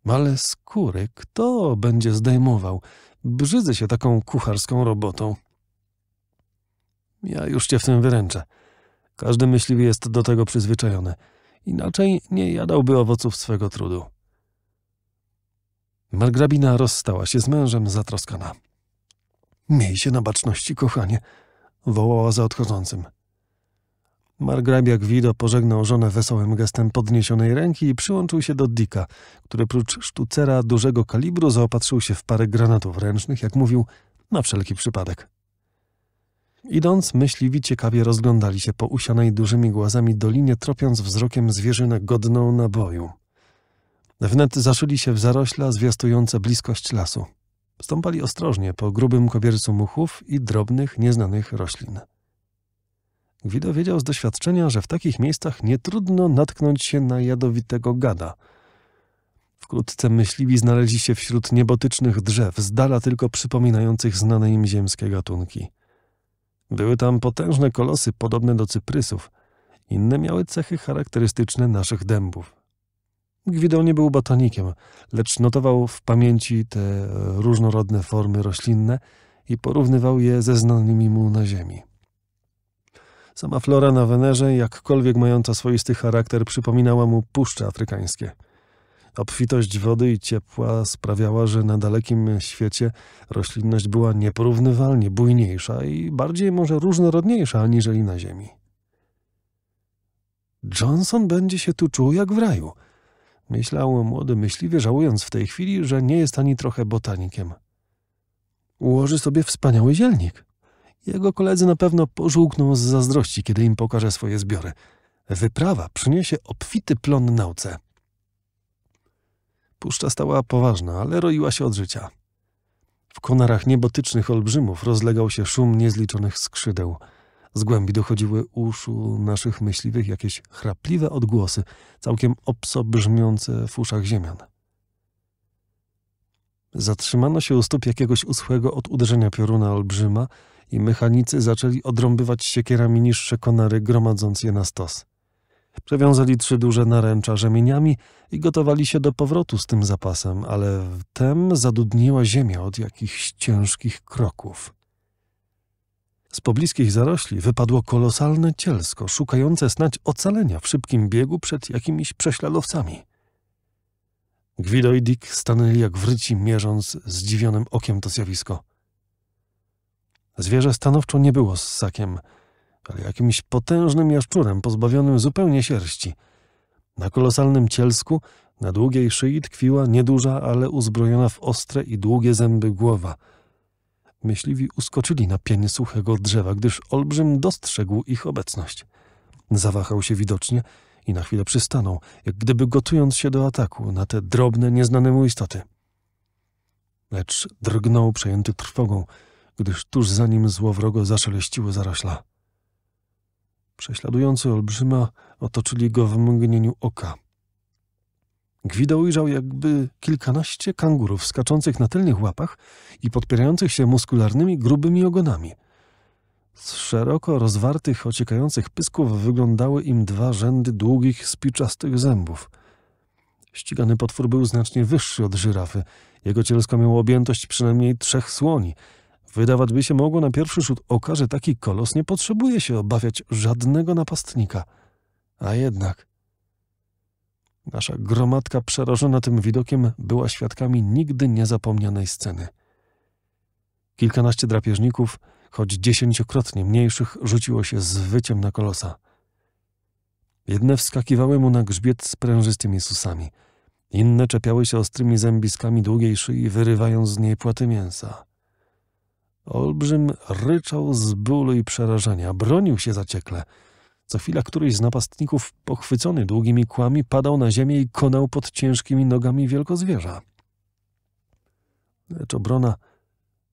Ale skóry kto będzie zdejmował? Brzydzę się taką kucharską robotą. Ja już cię w tym wyręczę. Każdy myśliwy jest do tego przyzwyczajony. Inaczej nie jadałby owoców swego trudu. Margrabina rozstała się z mężem zatroskana. Miej się na baczności, kochanie, wołała za odchodzącym. Margrabia Gwido pożegnał żonę wesołym gestem podniesionej ręki i przyłączył się do Dika, który prócz sztucera dużego kalibru zaopatrzył się w parę granatów ręcznych, jak mówił, na wszelki przypadek. Idąc, myśliwi ciekawie rozglądali się po usianej dużymi głazami dolinie, tropiąc wzrokiem zwierzynę godną naboju. Wnet zaszyli się w zarośla zwiastujące bliskość lasu. Stąpali ostrożnie po grubym kobiercu muchów i drobnych, nieznanych roślin. Guido wiedział z doświadczenia, że w takich miejscach nie trudno natknąć się na jadowitego gada. Wkrótce myśliwi znaleźli się wśród niebotycznych drzew, z dala tylko przypominających znane im ziemskie gatunki. Były tam potężne kolosy podobne do cyprysów. Inne miały cechy charakterystyczne naszych dębów. Gwido nie był botanikiem, lecz notował w pamięci te różnorodne formy roślinne i porównywał je ze znanymi mu na ziemi. Sama flora na Wenerze, jakkolwiek mająca swoisty charakter, przypominała mu puszcze afrykańskie. Obfitość wody i ciepła sprawiała, że na dalekim świecie roślinność była nieporównywalnie bujniejsza i bardziej może różnorodniejsza aniżeli na Ziemi. Johnson będzie się tu czuł jak w raju, myślał młody myśliwie, żałując w tej chwili, że nie jest ani trochę botanikiem. Ułoży sobie wspaniały zielnik. Jego koledzy na pewno pożółkną z zazdrości, kiedy im pokaże swoje zbiory. Wyprawa przyniesie obfity plon nauce. Puszcza stała poważna, ale roiła się od życia. W konarach niebotycznych olbrzymów rozlegał się szum niezliczonych skrzydeł. Z głębi dochodziły uszu naszych myśliwych jakieś chrapliwe odgłosy, całkiem obso brzmiące w uszach ziemian. Zatrzymano się u stóp jakiegoś uschłego od uderzenia pioruna olbrzyma, i mechanicy zaczęli odrąbywać siekierami niższe konary, gromadząc je na stos. Przewiązali trzy duże naręcza rzemieniami i gotowali się do powrotu z tym zapasem, ale wtem zadudniła ziemia od jakichś ciężkich kroków. Z pobliskich zarośli wypadło kolosalne cielsko, szukające snać ocalenia w szybkim biegu przed jakimiś prześladowcami. Gwido i Dick stanęli jak wryci, mierząc zdziwionym okiem to zjawisko – Zwierzę stanowczo nie było ssakiem, ale jakimś potężnym jaszczurem pozbawionym zupełnie sierści. Na kolosalnym cielsku, na długiej szyi tkwiła nieduża, ale uzbrojona w ostre i długie zęby głowa. Myśliwi uskoczyli na pień suchego drzewa, gdyż olbrzym dostrzegł ich obecność. Zawahał się widocznie i na chwilę przystanął, jak gdyby gotując się do ataku na te drobne, nieznane mu istoty. Lecz drgnął przejęty trwogą, gdyż tuż za nim złowrogo zaszeleściło zarośla. Prześladujący olbrzyma otoczyli go w mgnieniu oka. Gwida ujrzał jakby kilkanaście kangurów skaczących na tylnych łapach i podpierających się muskularnymi, grubymi ogonami. Z szeroko rozwartych, ociekających pysków wyglądały im dwa rzędy długich, spiczastych zębów. Ścigany potwór był znacznie wyższy od żyrafy. Jego cielsko miało objętość przynajmniej trzech słoni – Wydawać by się mogło na pierwszy rzut oka, że taki kolos nie potrzebuje się obawiać żadnego napastnika. A jednak... Nasza gromadka przerażona tym widokiem była świadkami nigdy niezapomnianej sceny. Kilkanaście drapieżników, choć dziesięciokrotnie mniejszych, rzuciło się z wyciem na kolosa. Jedne wskakiwały mu na grzbiet sprężystymi susami, inne czepiały się ostrymi zębiskami długiej szyi, wyrywając z niej płaty mięsa. Olbrzym ryczał z bólu i przerażenia, bronił się zaciekle. Co chwila któryś z napastników, pochwycony długimi kłami, padał na ziemię i konał pod ciężkimi nogami wielkozwierza. Lecz obrona,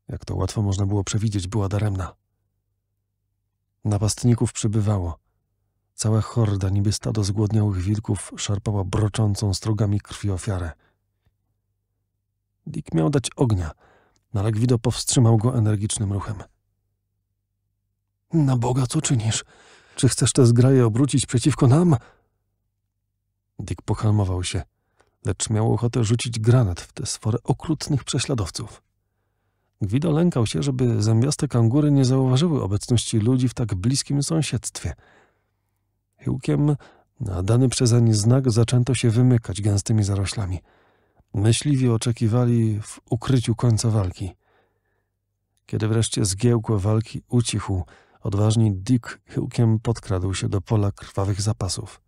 jak to łatwo można było przewidzieć, była daremna. Napastników przybywało. Cała horda, niby stado zgłodniałych wilków, szarpała broczącą strogami krwi ofiarę. Dick miał dać ognia — Nalagwido no powstrzymał go energicznym ruchem. Na Boga, co czynisz? Czy chcesz te zgraje obrócić przeciwko nam? Dick pohamował się, lecz miał ochotę rzucić granat w tę sforę okrutnych prześladowców. Gwido lękał się, żeby zębiaste kangury nie zauważyły obecności ludzi w tak bliskim sąsiedztwie. Chyłkiem na dany przezeń znak zaczęto się wymykać gęstymi zaroślami – Myśliwi oczekiwali w ukryciu końca walki. Kiedy wreszcie zgiełk walki ucichł, odważny Dick chyłkiem podkradł się do pola krwawych zapasów.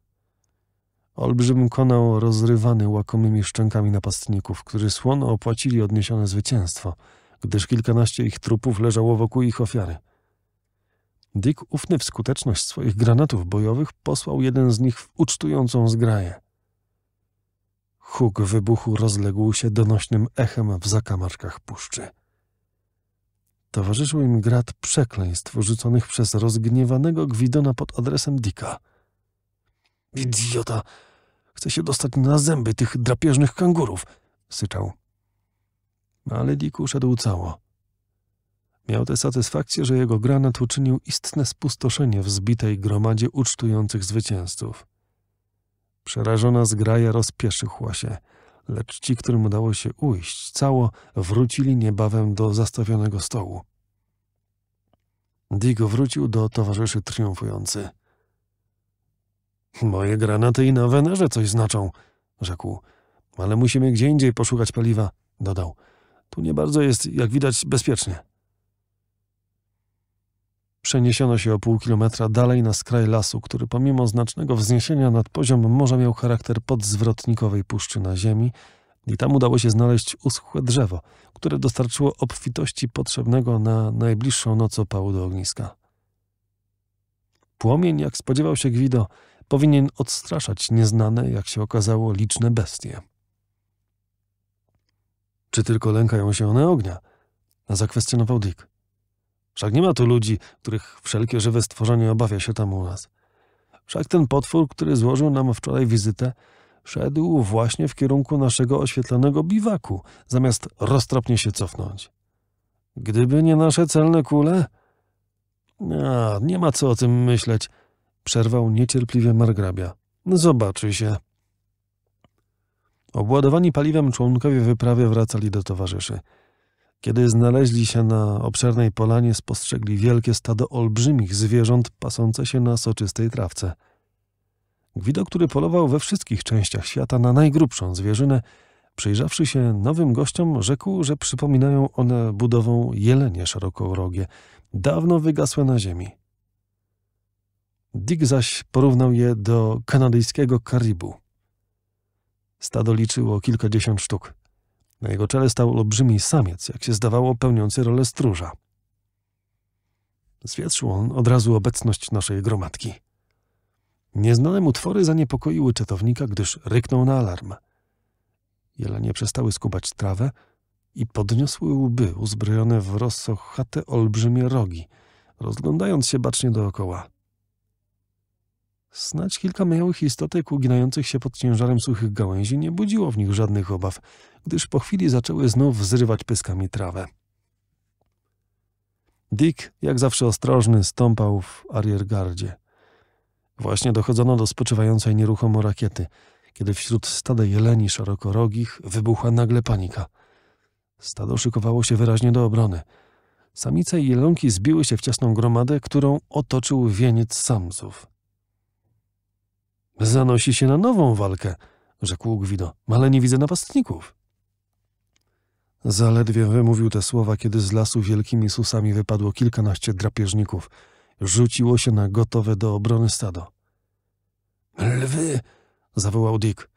Olbrzym konał rozrywany łakomymi szczękami napastników, którzy słono opłacili odniesione zwycięstwo, gdyż kilkanaście ich trupów leżało wokół ich ofiary. Dick, ufny w skuteczność swoich granatów bojowych, posłał jeden z nich w ucztującą zgraję. Huk wybuchu rozległ się donośnym echem w zakamarkach puszczy. Towarzyszył im grat przekleństw rzuconych przez rozgniewanego Gwidona pod adresem Dika. Idiota! Chce się dostać na zęby tych drapieżnych kangurów! syczał. Ale Dick uszedł cało. Miał tę satysfakcję, że jego granat uczynił istne spustoszenie w zbitej gromadzie ucztujących zwycięzców. Przerażona zgraja rozpieszychła się, lecz ci, którym udało się ujść cało, wrócili niebawem do zastawionego stołu. Digo wrócił do towarzyszy triumfujący. Moje granaty i na Wenerze coś znaczą, rzekł. Ale musimy gdzie indziej poszukać paliwa, dodał. Tu nie bardzo jest, jak widać, bezpiecznie. Przeniesiono się o pół kilometra dalej na skraj lasu, który pomimo znacznego wzniesienia nad poziom morza miał charakter podzwrotnikowej puszczy na ziemi i tam udało się znaleźć uschłe drzewo, które dostarczyło obfitości potrzebnego na najbliższą noc opału do ogniska. Płomień, jak spodziewał się Gwido, powinien odstraszać nieznane, jak się okazało, liczne bestie. Czy tylko lękają się one ognia? zakwestionował Dick. Wszak nie ma tu ludzi, których wszelkie żywe stworzenie obawia się tam u nas. Wszak ten potwór, który złożył nam wczoraj wizytę, szedł właśnie w kierunku naszego oświetlonego biwaku, zamiast roztropnie się cofnąć. Gdyby nie nasze celne kule... A, nie ma co o tym myśleć, przerwał niecierpliwie margrabia. Zobaczy się. Obładowani paliwem członkowie wyprawy wracali do towarzyszy. Kiedy znaleźli się na obszernej polanie, spostrzegli wielkie stado olbrzymich zwierząt pasące się na soczystej trawce. Gwido, który polował we wszystkich częściach świata na najgrubszą zwierzynę, przyjrzawszy się nowym gościom, rzekł, że przypominają one budową jelenie szerokorogie, dawno wygasłe na ziemi. Dick zaś porównał je do kanadyjskiego karibu. Stado liczyło kilkadziesiąt sztuk. Na jego czele stał olbrzymi samiec, jak się zdawało, pełniący rolę stróża. Zwietrzył on od razu obecność naszej gromadki. Nieznane mu twory zaniepokoiły czetownika, gdyż ryknął na alarm. Jelenie przestały skubać trawę i podniosły łby uzbrojone w rozsochate olbrzymie rogi, rozglądając się bacznie dookoła. Snać kilka miałych istotek uginających się pod ciężarem suchych gałęzi nie budziło w nich żadnych obaw, gdyż po chwili zaczęły znów zrywać pyskami trawę. Dick, jak zawsze ostrożny, stąpał w ariergardzie. Właśnie dochodzono do spoczywającej nieruchomo rakiety, kiedy wśród stada jeleni szerokorogich wybuchła nagle panika. Stado szykowało się wyraźnie do obrony. Samice i jelonki zbiły się w ciasną gromadę, którą otoczył wieniec samców. Zanosi się na nową walkę, rzekł Gwido, ale nie widzę napastników. Zaledwie wymówił te słowa, kiedy z lasu wielkimi susami wypadło kilkanaście drapieżników. Rzuciło się na gotowe do obrony stado. Lwy! zawołał Dick.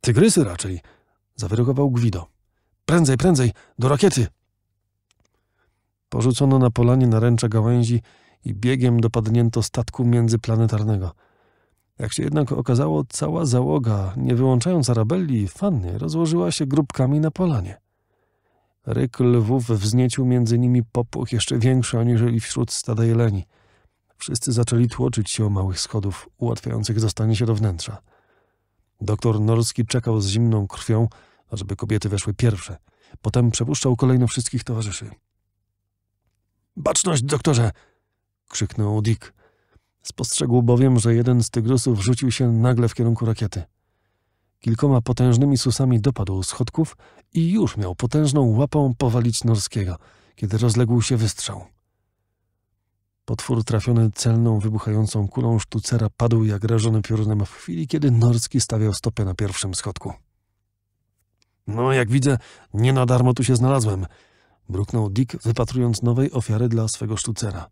Tygrysy raczej, zawyrokował Gwido. Prędzej, prędzej, do rakiety! Porzucono na polanie naręcze gałęzi i biegiem dopadnięto statku międzyplanetarnego – jak się jednak okazało, cała załoga, nie wyłączając Arabelli i Fanny, rozłożyła się grupkami na polanie. Ryk lwów wzniecił między nimi popłoch jeszcze większy aniżeli wśród stada jeleni. Wszyscy zaczęli tłoczyć się o małych schodów, ułatwiających dostanie się do wnętrza. Doktor Norski czekał z zimną krwią, ażeby kobiety weszły pierwsze. Potem przepuszczał kolejno wszystkich towarzyszy. — Baczność, doktorze! — krzyknął Dick. Spostrzegł bowiem, że jeden z tygrysów rzucił się nagle w kierunku rakiety. Kilkoma potężnymi susami dopadł schodków i już miał potężną łapą powalić Norskiego, kiedy rozległ się wystrzał. Potwór trafiony celną, wybuchającą kulą sztucera padł jak rażony piorunem w chwili, kiedy Norski stawiał stopę na pierwszym schodku. No, jak widzę, nie na darmo tu się znalazłem, bruknął Dick, wypatrując nowej ofiary dla swego sztucera.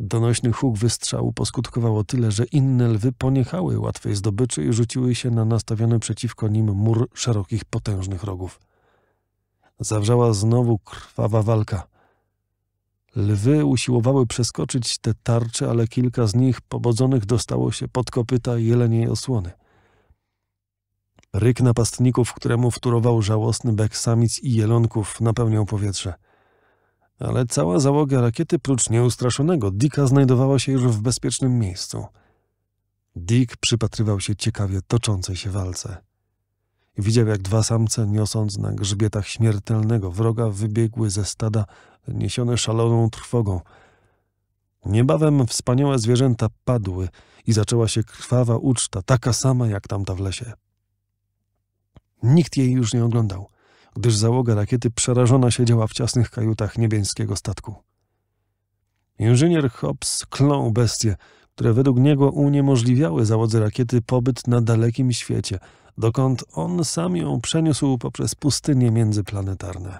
Donośny huk wystrzału poskutkowało tyle, że inne lwy poniechały łatwej zdobyczy i rzuciły się na nastawiony przeciwko nim mur szerokich, potężnych rogów. Zawrzała znowu krwawa walka. Lwy usiłowały przeskoczyć te tarcze, ale kilka z nich pobodzonych dostało się pod kopyta jeleniej osłony. Ryk napastników, któremu wtórował żałosny bek samic i jelonków, napełniał powietrze – ale cała załoga rakiety prócz nieustraszonego Dicka znajdowała się już w bezpiecznym miejscu. Dick przypatrywał się ciekawie toczącej się walce. Widział, jak dwa samce, niosąc na grzbietach śmiertelnego wroga, wybiegły ze stada, niesione szaloną trwogą. Niebawem wspaniałe zwierzęta padły i zaczęła się krwawa uczta, taka sama jak tamta w lesie. Nikt jej już nie oglądał gdyż załoga rakiety przerażona siedziała w ciasnych kajutach niebieskiego statku. Inżynier Hobbs klął bestie, które według niego uniemożliwiały załodze rakiety pobyt na dalekim świecie, dokąd on sam ją przeniósł poprzez pustynie międzyplanetarne.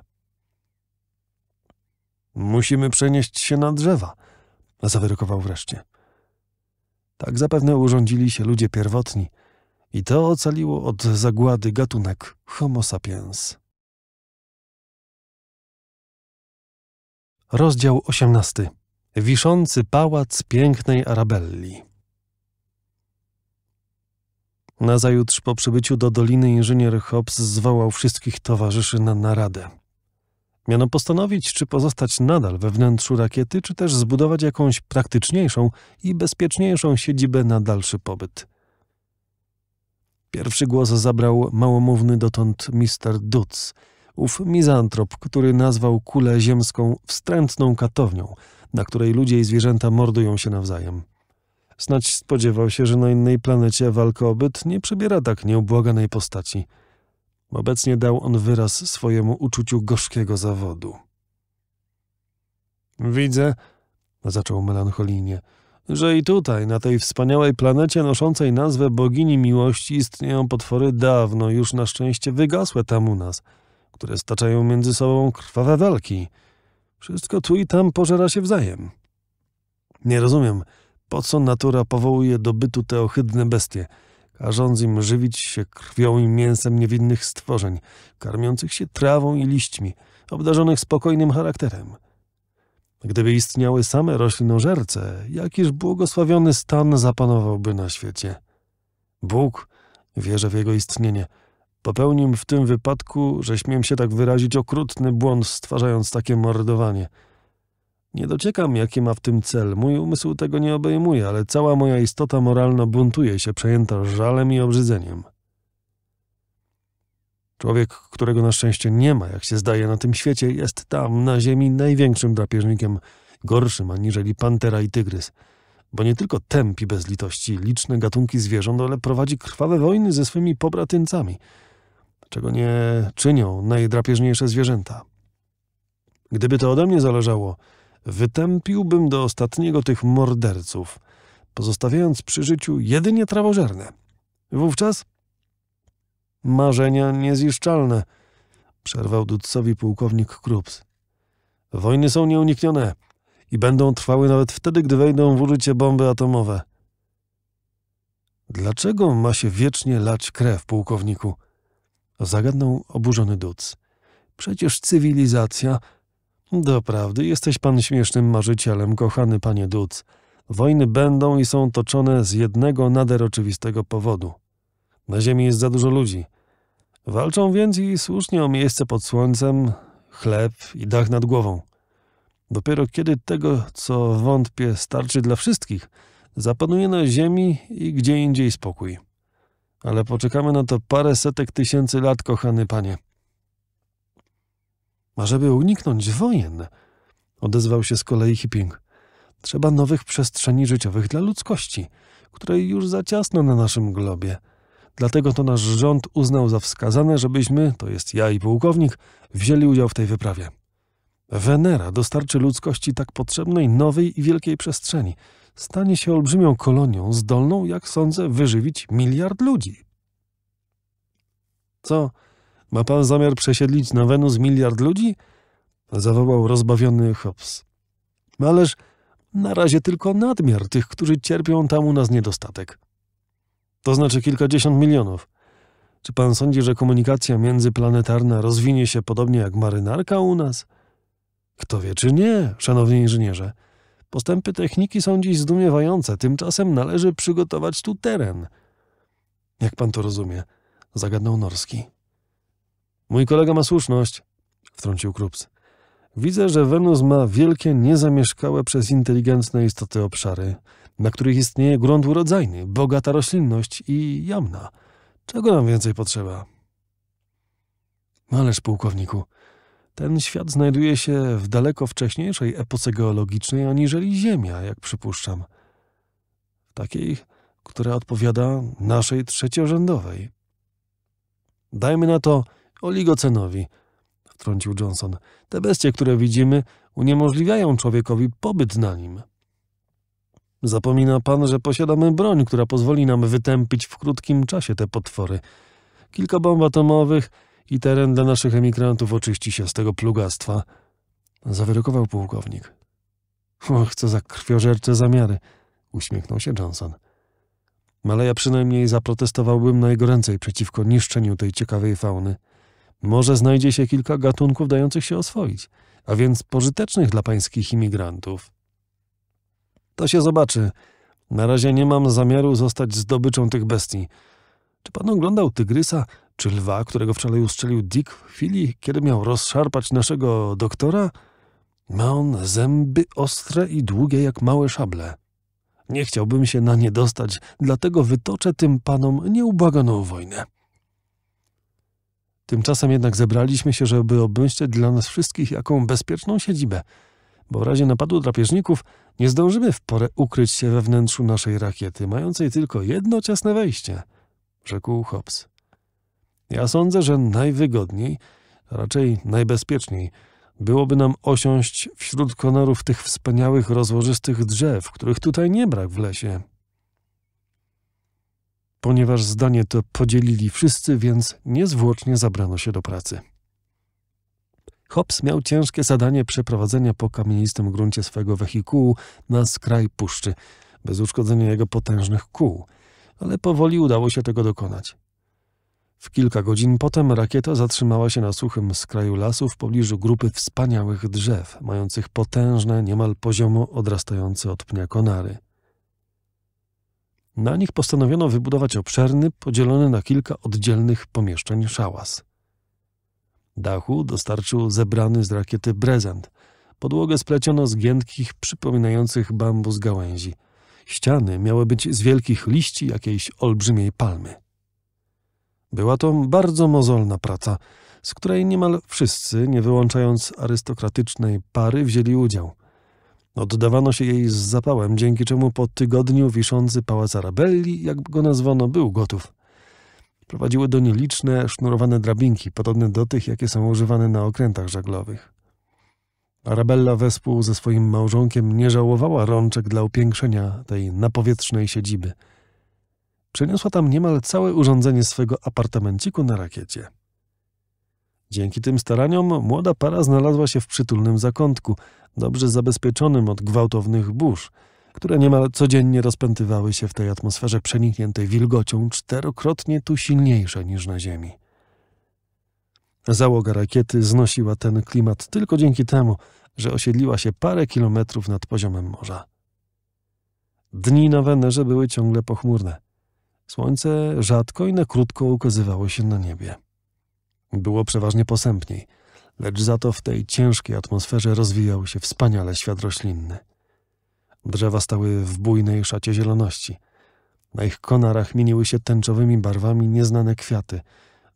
Musimy przenieść się na drzewa, zawyrokował wreszcie. Tak zapewne urządzili się ludzie pierwotni i to ocaliło od zagłady gatunek Homo sapiens. Rozdział 18. Wiszący pałac pięknej Arabelli. Nazajutrz po przybyciu do doliny inżynier Hobbs zwołał wszystkich towarzyszy na naradę. Miano postanowić, czy pozostać nadal we wnętrzu rakiety, czy też zbudować jakąś praktyczniejszą i bezpieczniejszą siedzibę na dalszy pobyt. Pierwszy głos zabrał małomówny dotąd Mr. Dutz – ów mizantrop, który nazwał kulę ziemską wstrętną katownią, na której ludzie i zwierzęta mordują się nawzajem. Snać spodziewał się, że na innej planecie byt nie przybiera tak nieubłaganej postaci. Obecnie dał on wyraz swojemu uczuciu gorzkiego zawodu. Widzę, zaczął melancholijnie, że i tutaj, na tej wspaniałej planecie noszącej nazwę bogini miłości istnieją potwory dawno już na szczęście wygasłe tam u nas – które staczają między sobą krwawe walki. Wszystko tu i tam pożera się wzajem. Nie rozumiem, po co natura powołuje do bytu te ohydne bestie, każąc im żywić się krwią i mięsem niewinnych stworzeń, karmiących się trawą i liśćmi, obdarzonych spokojnym charakterem. Gdyby istniały same roślinożerce, jakiż błogosławiony stan zapanowałby na świecie. Bóg, wierzę w jego istnienie, Popełnił w tym wypadku, że śmiem się tak wyrazić, okrutny błąd, stwarzając takie mordowanie. Nie dociekam, jaki ma w tym cel. Mój umysł tego nie obejmuje, ale cała moja istota moralna buntuje się, przejęta żalem i obrzydzeniem. Człowiek, którego na szczęście nie ma, jak się zdaje, na tym świecie, jest tam, na ziemi, największym drapieżnikiem, gorszym aniżeli pantera i tygrys. Bo nie tylko tępi bez litości liczne gatunki zwierząt, ale prowadzi krwawe wojny ze swymi pobratyńcami – czego nie czynią najdrapieżniejsze zwierzęta. Gdyby to ode mnie zależało, wytępiłbym do ostatniego tych morderców, pozostawiając przy życiu jedynie trawożerne. Wówczas marzenia nieziszczalne, przerwał Dudcowi pułkownik Krups. Wojny są nieuniknione i będą trwały nawet wtedy, gdy wejdą w użycie bomby atomowe. Dlaczego ma się wiecznie lać krew, pułkowniku? Zagadnął oburzony Duc. Przecież cywilizacja... Doprawdy, jesteś pan śmiesznym marzycielem, kochany panie Duc. Wojny będą i są toczone z jednego nader oczywistego powodu. Na ziemi jest za dużo ludzi. Walczą więc i słusznie o miejsce pod słońcem, chleb i dach nad głową. Dopiero kiedy tego, co wątpię, starczy dla wszystkich, zapanuje na ziemi i gdzie indziej spokój ale poczekamy na to parę setek tysięcy lat, kochany panie. A żeby uniknąć wojen, odezwał się z kolei Hipping, trzeba nowych przestrzeni życiowych dla ludzkości, której już za ciasno na naszym globie. Dlatego to nasz rząd uznał za wskazane, żebyśmy, to jest ja i pułkownik, wzięli udział w tej wyprawie. Wenera dostarczy ludzkości tak potrzebnej nowej i wielkiej przestrzeni – stanie się olbrzymią kolonią zdolną, jak sądzę, wyżywić miliard ludzi. Co? Ma pan zamiar przesiedlić na Wenus miliard ludzi? zawołał rozbawiony Hobbes. Ależ na razie tylko nadmiar tych, którzy cierpią tam u nas niedostatek. To znaczy kilkadziesiąt milionów. Czy pan sądzi, że komunikacja międzyplanetarna rozwinie się podobnie jak marynarka u nas? Kto wie, czy nie, szanowni inżynierze. Postępy techniki są dziś zdumiewające, tymczasem należy przygotować tu teren. Jak pan to rozumie? zagadnął Norski. Mój kolega ma słuszność, wtrącił Krups. Widzę, że Wenus ma wielkie, niezamieszkałe przez inteligentne istoty obszary, na których istnieje grunt urodzajny, bogata roślinność i jamna. Czego nam więcej potrzeba? Ależ, pułkowniku, ten świat znajduje się w daleko wcześniejszej epoce geologicznej aniżeli Ziemia, jak przypuszczam. Takiej, która odpowiada naszej trzeciorzędowej. Dajmy na to oligocenowi, wtrącił Johnson. Te bestie, które widzimy, uniemożliwiają człowiekowi pobyt na nim. Zapomina pan, że posiadamy broń, która pozwoli nam wytępić w krótkim czasie te potwory. Kilka bomb atomowych i teren dla naszych emigrantów oczyści się z tego plugastwa, zawyrokował pułkownik. Och, co za krwiożercze zamiary, uśmiechnął się Johnson. Ale ja przynajmniej zaprotestowałbym najgoręcej przeciwko niszczeniu tej ciekawej fauny. Może znajdzie się kilka gatunków dających się oswoić, a więc pożytecznych dla pańskich imigrantów. To się zobaczy. Na razie nie mam zamiaru zostać zdobyczą tych bestii. Czy pan oglądał Tygrysa czy lwa, którego wczoraj ustrzelił Dick w chwili, kiedy miał rozszarpać naszego doktora? Ma on zęby ostre i długie jak małe szable. Nie chciałbym się na nie dostać, dlatego wytoczę tym panom nieubłaganą wojnę. Tymczasem jednak zebraliśmy się, żeby obmyśleć dla nas wszystkich jaką bezpieczną siedzibę, bo w razie napadu drapieżników nie zdążymy w porę ukryć się we wnętrzu naszej rakiety, mającej tylko jedno ciasne wejście, rzekł Hobbs. Ja sądzę, że najwygodniej, a raczej najbezpieczniej byłoby nam osiąść wśród konarów tych wspaniałych rozłożystych drzew, których tutaj nie brak w lesie. Ponieważ zdanie to podzielili wszyscy, więc niezwłocznie zabrano się do pracy. Hobbs miał ciężkie zadanie przeprowadzenia po kamienistym gruncie swego wehikułu na skraj puszczy, bez uszkodzenia jego potężnych kół, ale powoli udało się tego dokonać. W kilka godzin potem rakieta zatrzymała się na suchym skraju lasu w pobliżu grupy wspaniałych drzew, mających potężne, niemal poziomo odrastające od pnia konary. Na nich postanowiono wybudować obszerny, podzielony na kilka oddzielnych pomieszczeń szałas. Dachu dostarczył zebrany z rakiety brezent. Podłogę spleciono z giętkich, przypominających bambus gałęzi. Ściany miały być z wielkich liści jakiejś olbrzymiej palmy. Była to bardzo mozolna praca, z której niemal wszyscy, nie wyłączając arystokratycznej pary, wzięli udział. Oddawano się jej z zapałem, dzięki czemu po tygodniu wiszący pałac Arabelli, jak go nazwano, był gotów. Prowadziły do liczne sznurowane drabinki, podobne do tych, jakie są używane na okrętach żaglowych. Arabella wespół ze swoim małżonkiem nie żałowała rączek dla upiększenia tej napowietrznej siedziby – Przeniosła tam niemal całe urządzenie swego apartamenciku na rakiecie. Dzięki tym staraniom młoda para znalazła się w przytulnym zakątku, dobrze zabezpieczonym od gwałtownych burz, które niemal codziennie rozpętywały się w tej atmosferze przenikniętej wilgocią czterokrotnie tu silniejsze niż na Ziemi. Załoga rakiety znosiła ten klimat tylko dzięki temu, że osiedliła się parę kilometrów nad poziomem morza. Dni na Wenerze były ciągle pochmurne. Słońce rzadko i na krótko ukazywało się na niebie. Było przeważnie posępniej, lecz za to w tej ciężkiej atmosferze rozwijał się wspaniale świat roślinny. Drzewa stały w bujnej szacie zieloności. Na ich konarach mieniły się tęczowymi barwami nieznane kwiaty,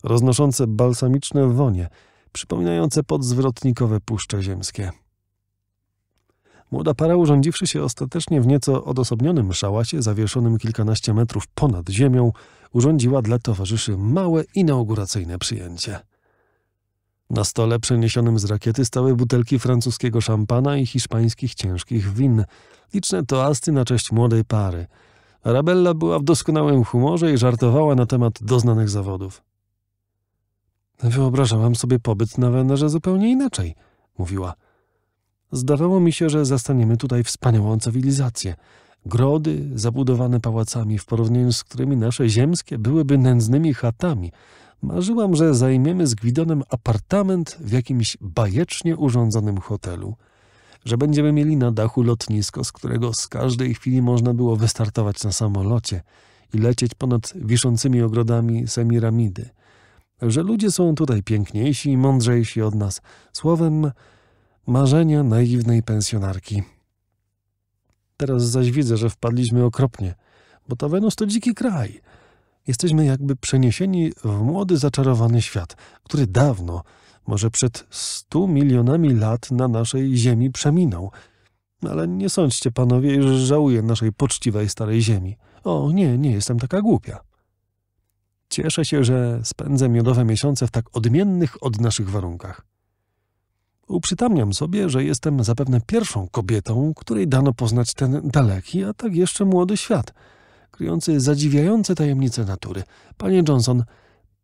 roznoszące balsamiczne wonie, przypominające podzwrotnikowe puszcze ziemskie. Młoda para, urządziwszy się ostatecznie w nieco odosobnionym szałasie, zawieszonym kilkanaście metrów ponad ziemią, urządziła dla towarzyszy małe inauguracyjne przyjęcie. Na stole przeniesionym z rakiety stały butelki francuskiego szampana i hiszpańskich ciężkich win, liczne toasty na cześć młodej pary. Arabella była w doskonałym humorze i żartowała na temat doznanych zawodów. Wyobrażałam sobie pobyt na Wenerze zupełnie inaczej, mówiła – Zdawało mi się, że zastaniemy tutaj wspaniałą cywilizację. Grody zabudowane pałacami, w porównaniu z którymi nasze ziemskie byłyby nędznymi chatami. Marzyłam, że zajmiemy z Gwidonem apartament w jakimś bajecznie urządzonym hotelu. Że będziemy mieli na dachu lotnisko, z którego z każdej chwili można było wystartować na samolocie i lecieć ponad wiszącymi ogrodami Semiramidy. Że ludzie są tutaj piękniejsi i mądrzejsi od nas. Słowem, Marzenia naiwnej pensjonarki. Teraz zaś widzę, że wpadliśmy okropnie, bo Wenus to dziki kraj. Jesteśmy jakby przeniesieni w młody, zaczarowany świat, który dawno, może przed stu milionami lat na naszej ziemi przeminął. Ale nie sądźcie, panowie, iż żałuję naszej poczciwej starej ziemi. O, nie, nie jestem taka głupia. Cieszę się, że spędzę miodowe miesiące w tak odmiennych od naszych warunkach. Uprzytamniam sobie, że jestem zapewne pierwszą kobietą, której dano poznać ten daleki, a tak jeszcze młody świat, kryjący zadziwiające tajemnice natury. Panie Johnson,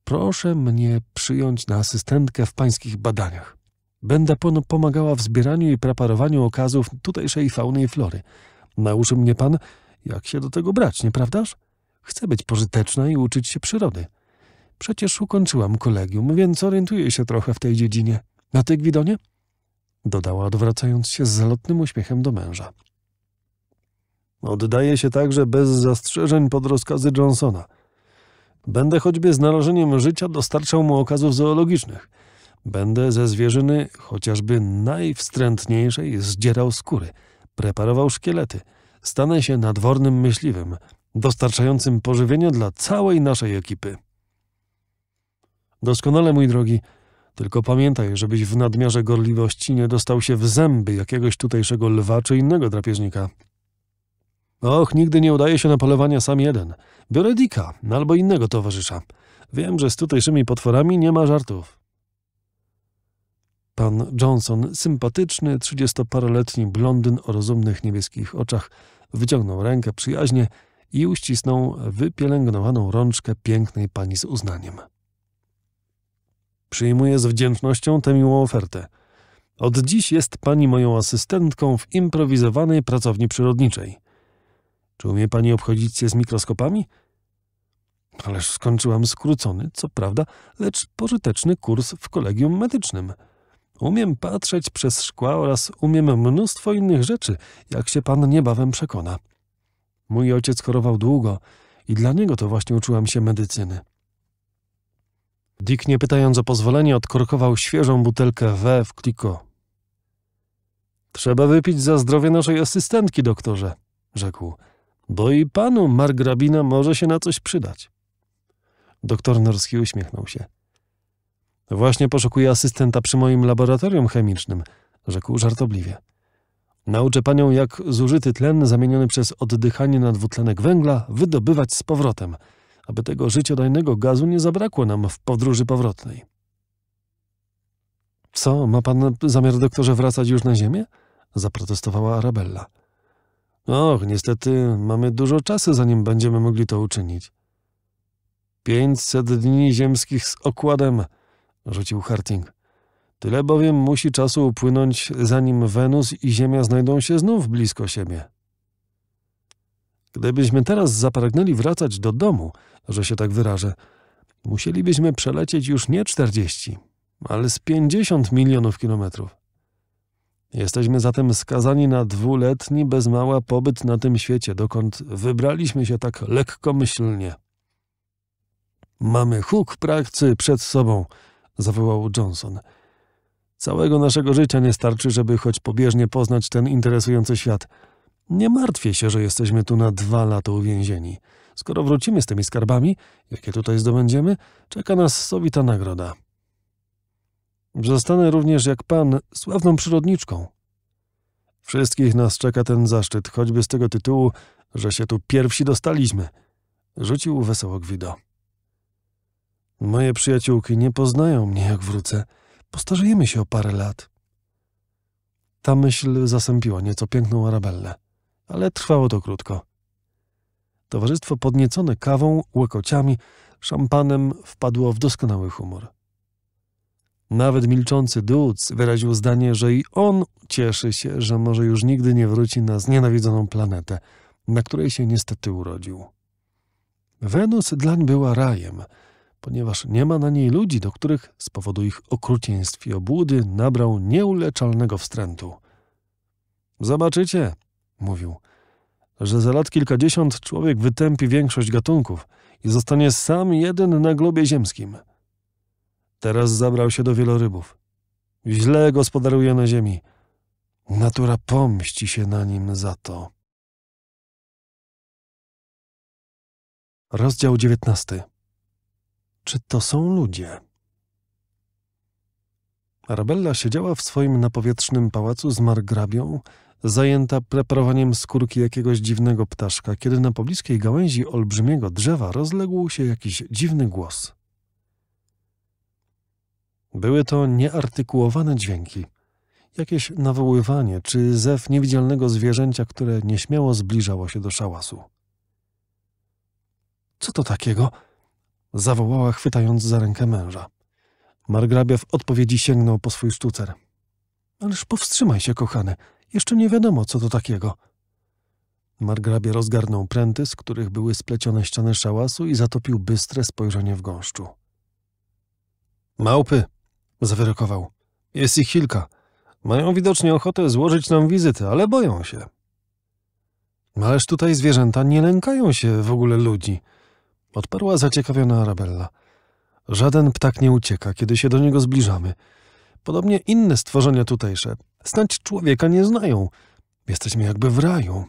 proszę mnie przyjąć na asystentkę w pańskich badaniach. Będę panu pomagała w zbieraniu i preparowaniu okazów tutejszej fauny i flory. Nauczy mnie pan, jak się do tego brać, nieprawdaż? Chcę być pożyteczna i uczyć się przyrody. Przecież ukończyłam kolegium, więc orientuję się trochę w tej dziedzinie. Na ty, Gwidonie? dodała, odwracając się z zalotnym uśmiechem do męża. Oddaję się także bez zastrzeżeń pod rozkazy Johnsona. Będę choćby z narażeniem życia dostarczał mu okazów zoologicznych. Będę ze zwierzyny, chociażby najwstrętniejszej, zdzierał skóry, preparował szkielety. Stanę się nadwornym myśliwym, dostarczającym pożywienie dla całej naszej ekipy. Doskonale, mój drogi, tylko pamiętaj, żebyś w nadmiarze gorliwości nie dostał się w zęby jakiegoś tutejszego lwa czy innego drapieżnika. Och, nigdy nie udaje się na polowania sam jeden. Biorę Dika albo innego towarzysza. Wiem, że z tutejszymi potworami nie ma żartów. Pan Johnson, sympatyczny, trzydziestoparoletni blondyn o rozumnych niebieskich oczach, wyciągnął rękę przyjaźnie i uścisnął wypielęgnowaną rączkę pięknej pani z uznaniem. Przyjmuję z wdzięcznością tę miłą ofertę. Od dziś jest pani moją asystentką w improwizowanej pracowni przyrodniczej. Czy umie pani obchodzić się z mikroskopami? Ależ skończyłam skrócony, co prawda, lecz pożyteczny kurs w kolegium medycznym. Umiem patrzeć przez szkła oraz umiem mnóstwo innych rzeczy, jak się pan niebawem przekona. Mój ojciec chorował długo i dla niego to właśnie uczyłam się medycyny. Dick, nie pytając o pozwolenie, odkorkował świeżą butelkę we w kliko. Trzeba wypić za zdrowie naszej asystentki, doktorze, rzekł, bo i panu margrabina może się na coś przydać. Doktor Norski uśmiechnął się. Właśnie poszukuję asystenta przy moim laboratorium chemicznym, rzekł żartobliwie. Nauczę panią, jak zużyty tlen zamieniony przez oddychanie na dwutlenek węgla wydobywać z powrotem – aby tego życiodajnego gazu nie zabrakło nam w podróży powrotnej. Co, ma pan zamiar, doktorze, wracać już na ziemię? zaprotestowała Arabella. Och, niestety mamy dużo czasu, zanim będziemy mogli to uczynić. Pięćset dni ziemskich z okładem, rzucił Harting. Tyle bowiem musi czasu upłynąć, zanim Wenus i Ziemia znajdą się znów blisko siebie. Gdybyśmy teraz zapragnęli wracać do domu, że się tak wyrażę, musielibyśmy przelecieć już nie 40, ale z 50 milionów kilometrów. Jesteśmy zatem skazani na dwuletni bez mała pobyt na tym świecie, dokąd wybraliśmy się tak lekkomyślnie. Mamy huk pracy przed sobą, zawołał Johnson. Całego naszego życia nie starczy, żeby choć pobieżnie poznać ten interesujący świat – nie martwię się, że jesteśmy tu na dwa lata uwięzieni. Skoro wrócimy z tymi skarbami, jakie tutaj zdobędziemy, czeka nas sowita nagroda. Zostanę również jak pan sławną przyrodniczką. Wszystkich nas czeka ten zaszczyt, choćby z tego tytułu, że się tu pierwsi dostaliśmy. Rzucił wesoło Gwido. Moje przyjaciółki nie poznają mnie, jak wrócę. Postarzejemy się o parę lat. Ta myśl zasępiła nieco piękną Arabellę ale trwało to krótko. Towarzystwo podniecone kawą, łekociami, szampanem wpadło w doskonały humor. Nawet milczący Dudz wyraził zdanie, że i on cieszy się, że może już nigdy nie wróci na znienawidzoną planetę, na której się niestety urodził. Wenus dlań była rajem, ponieważ nie ma na niej ludzi, do których z powodu ich okrucieństw i obłudy nabrał nieuleczalnego wstrętu. Zobaczycie, mówił, że za lat kilkadziesiąt człowiek wytępi większość gatunków i zostanie sam jeden na globie ziemskim. Teraz zabrał się do wielorybów. Źle gospodaruje na ziemi. Natura pomści się na nim za to. Rozdział dziewiętnasty. Czy to są ludzie? Arabella siedziała w swoim napowietrznym pałacu z margrabią, zajęta preparowaniem skórki jakiegoś dziwnego ptaszka, kiedy na pobliskiej gałęzi olbrzymiego drzewa rozległ się jakiś dziwny głos. Były to nieartykułowane dźwięki, jakieś nawoływanie czy zew niewidzialnego zwierzęcia, które nieśmiało zbliżało się do szałasu. Co to takiego? zawołała, chwytając za rękę męża. Margrabia w odpowiedzi sięgnął po swój sztucer. Ależ powstrzymaj się, kochany – jeszcze nie wiadomo, co to takiego. Margrabie rozgarnął pręty, z których były splecione ściany szałasu i zatopił bystre spojrzenie w gąszczu. Małpy, zawyrokował. Jest ich kilka. Mają widocznie ochotę złożyć nam wizytę, ale boją się. Ależ tutaj zwierzęta nie lękają się w ogóle ludzi, odparła zaciekawiona Arabella. Żaden ptak nie ucieka, kiedy się do niego zbliżamy. Podobnie inne stworzenia tutejsze, Snać człowieka nie znają. Jesteśmy jakby w raju.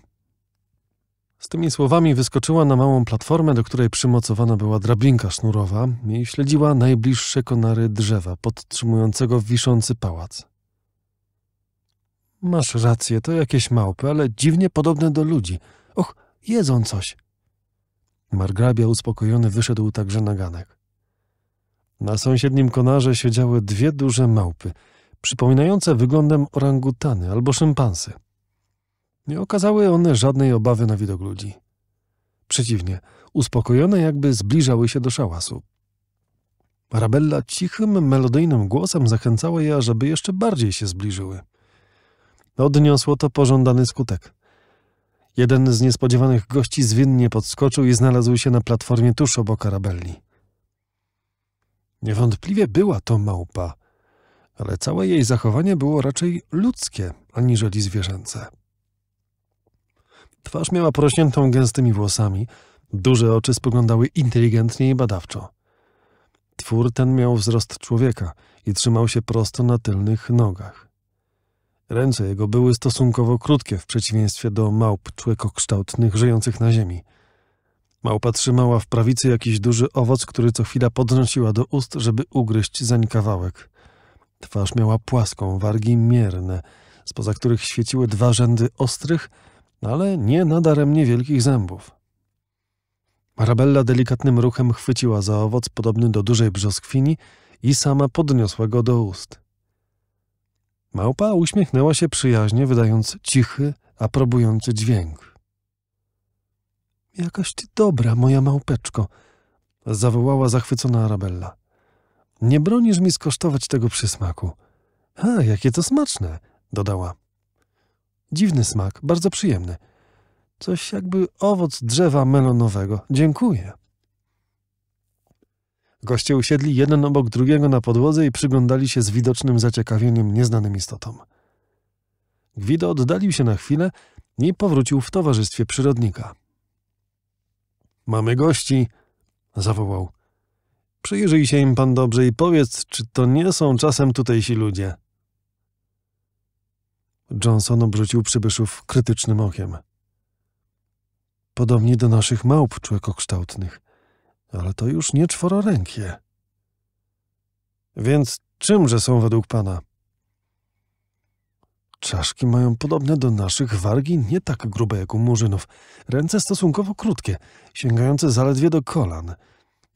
Z tymi słowami wyskoczyła na małą platformę, do której przymocowana była drabinka sznurowa i śledziła najbliższe konary drzewa podtrzymującego wiszący pałac. Masz rację, to jakieś małpy, ale dziwnie podobne do ludzi. Och, jedzą coś. Margrabia uspokojony wyszedł także na ganek. Na sąsiednim konarze siedziały dwie duże małpy – przypominające wyglądem orangutany albo szympansy. Nie okazały one żadnej obawy na widok ludzi. Przeciwnie, uspokojone jakby zbliżały się do szałasu. Arabella cichym, melodyjnym głosem zachęcała je, ażeby jeszcze bardziej się zbliżyły. Odniosło to pożądany skutek. Jeden z niespodziewanych gości zwinnie podskoczył i znalazł się na platformie tuż obok Arabelli. Niewątpliwie była to małpa — ale całe jej zachowanie było raczej ludzkie aniżeli zwierzęce. Twarz miała porośniętą gęstymi włosami, duże oczy spoglądały inteligentnie i badawczo. Twór ten miał wzrost człowieka i trzymał się prosto na tylnych nogach. Ręce jego były stosunkowo krótkie w przeciwieństwie do małp człekokształtnych żyjących na ziemi. Małpa trzymała w prawicy jakiś duży owoc, który co chwila podnosiła do ust, żeby ugryźć zeń kawałek. Twarz miała płaską, wargi mierne, spoza których świeciły dwa rzędy ostrych, ale nie nadaremnie wielkich zębów. Marabella delikatnym ruchem chwyciła za owoc podobny do dużej brzoskwini i sama podniosła go do ust. Małpa uśmiechnęła się przyjaźnie, wydając cichy, aprobujący dźwięk. Jakaś ty dobra, moja małpeczko, zawołała zachwycona Arabella. Nie bronisz mi skosztować tego przysmaku. A, jakie to smaczne, dodała. Dziwny smak, bardzo przyjemny. Coś jakby owoc drzewa melonowego. Dziękuję. Goście usiedli jeden obok drugiego na podłodze i przyglądali się z widocznym zaciekawieniem nieznanym istotom. Gwido oddalił się na chwilę i powrócił w towarzystwie przyrodnika. Mamy gości, zawołał. Przyjrzyj się im pan dobrze i powiedz, czy to nie są czasem tutejsi ludzie. Johnson obrzucił przybyszów krytycznym okiem. Podobnie do naszych małp człekokształtnych, ale to już nie czwororękie. Więc czymże są według pana? Czaszki mają podobne do naszych, wargi nie tak grube jak u murzynów, ręce stosunkowo krótkie, sięgające zaledwie do kolan –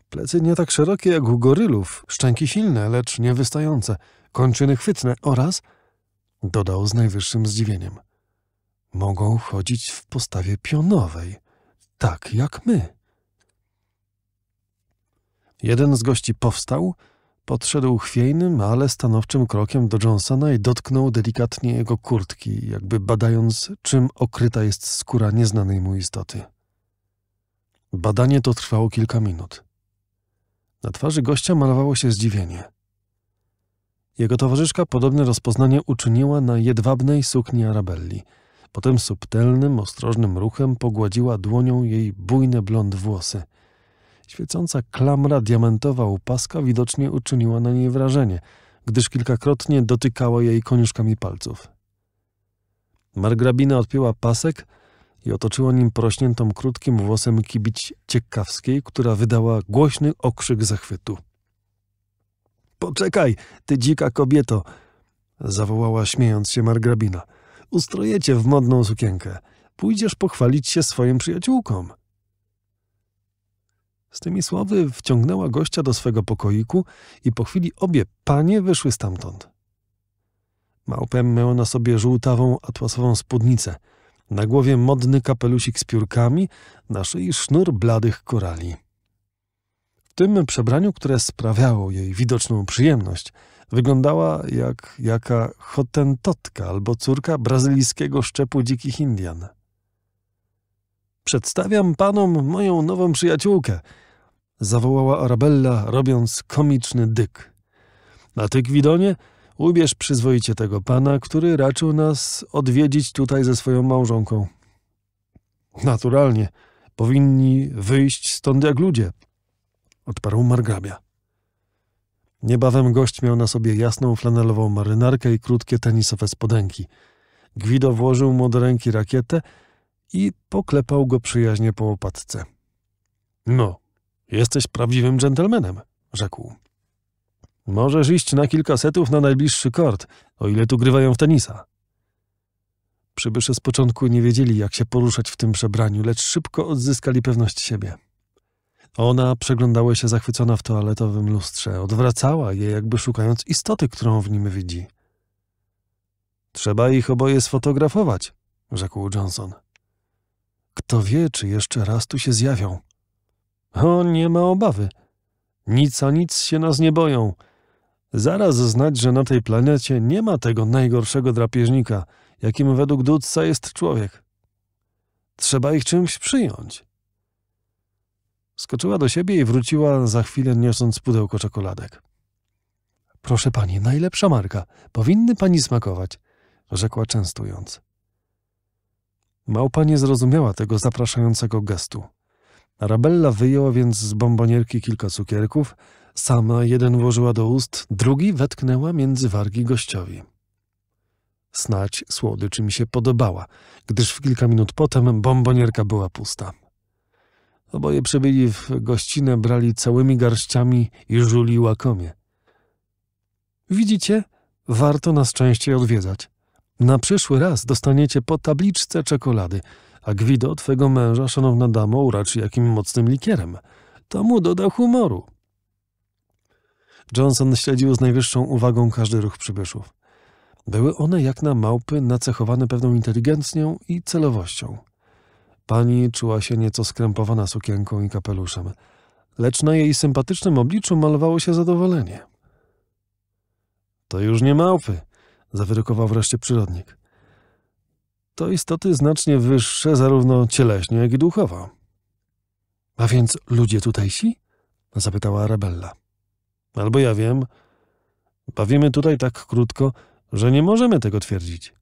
Plecy nie tak szerokie jak u gorylów, szczęki silne, lecz niewystające, kończyny chwytne oraz, dodał z najwyższym zdziwieniem, mogą chodzić w postawie pionowej, tak jak my. Jeden z gości powstał, podszedł chwiejnym, ale stanowczym krokiem do Johnsona i dotknął delikatnie jego kurtki, jakby badając, czym okryta jest skóra nieznanej mu istoty. Badanie to trwało kilka minut. Na twarzy gościa malowało się zdziwienie. Jego towarzyszka podobne rozpoznanie uczyniła na jedwabnej sukni Arabelli. Potem subtelnym, ostrożnym ruchem pogładziła dłonią jej bujne blond włosy. Świecąca klamra diamentowa u paska widocznie uczyniła na niej wrażenie, gdyż kilkakrotnie dotykała jej koniuszkami palców. Margrabina odpięła pasek, i otoczyło nim prośniętą, krótkim włosem kibić Ciekawskiej, która wydała głośny okrzyk zachwytu. Poczekaj, ty dzika kobieto! zawołała śmiejąc się margrabina. Ustrojecie w modną sukienkę. Pójdziesz pochwalić się swoim przyjaciółkom. Z tymi słowy wciągnęła gościa do swego pokoiku i po chwili obie panie wyszły stamtąd. Małpę miała na sobie żółtawą atłasową spódnicę – na głowie modny kapelusik z piórkami, na szyi sznur bladych korali. W tym przebraniu, które sprawiało jej widoczną przyjemność, wyglądała jak jaka hotentotka albo córka brazylijskiego szczepu dzikich Indian. Przedstawiam panom moją nową przyjaciółkę, zawołała Arabella, robiąc komiczny dyk. Na tych widonie Ubierz przyzwoicie tego pana, który raczył nas odwiedzić tutaj ze swoją małżonką. Naturalnie, powinni wyjść stąd jak ludzie, odparł margrabia. Niebawem gość miał na sobie jasną flanelową marynarkę i krótkie tenisowe spodenki. Gwido włożył mu do ręki rakietę i poklepał go przyjaźnie po łopatce. No, jesteś prawdziwym dżentelmenem, rzekł. Możesz iść na kilka setów na najbliższy kort, o ile tu grywają w tenisa. Przybysze z początku nie wiedzieli, jak się poruszać w tym przebraniu, lecz szybko odzyskali pewność siebie. Ona przeglądała się zachwycona w toaletowym lustrze, odwracała je, jakby szukając istoty, którą w nim widzi. Trzeba ich oboje sfotografować, rzekł Johnson. Kto wie, czy jeszcze raz tu się zjawią. O, nie ma obawy. Nic a nic się nas nie boją. Zaraz znać, że na tej planecie nie ma tego najgorszego drapieżnika, jakim według Dudca jest człowiek. Trzeba ich czymś przyjąć. Skoczyła do siebie i wróciła za chwilę niosąc pudełko czekoladek. Proszę pani, najlepsza marka. Powinny pani smakować, rzekła częstując. Małpa nie zrozumiała tego zapraszającego gestu. Arabella wyjęła więc z bombonierki kilka cukierków, Sama jeden włożyła do ust, drugi wetknęła między wargi gościowi. Snać słodyczy mi się podobała, gdyż w kilka minut potem bombonierka była pusta. Oboje przebyli w gościnę, brali całymi garściami i żuli łakomie. Widzicie, warto nas częściej odwiedzać. Na przyszły raz dostaniecie po tabliczce czekolady, a Gwido, twego męża, szanowna damo, uraczy jakim mocnym likierem. To mu doda humoru. Johnson śledził z najwyższą uwagą każdy ruch przybyszów. Były one jak na małpy nacechowane pewną inteligencją i celowością. Pani czuła się nieco skrępowana sukienką i kapeluszem, lecz na jej sympatycznym obliczu malowało się zadowolenie. To już nie małpy, zawyrokował wreszcie przyrodnik. To istoty znacznie wyższe zarówno cieleśnie, jak i duchowo. A więc ludzie tutejsi? zapytała Arabella. Albo ja wiem, bawimy tutaj tak krótko, że nie możemy tego twierdzić.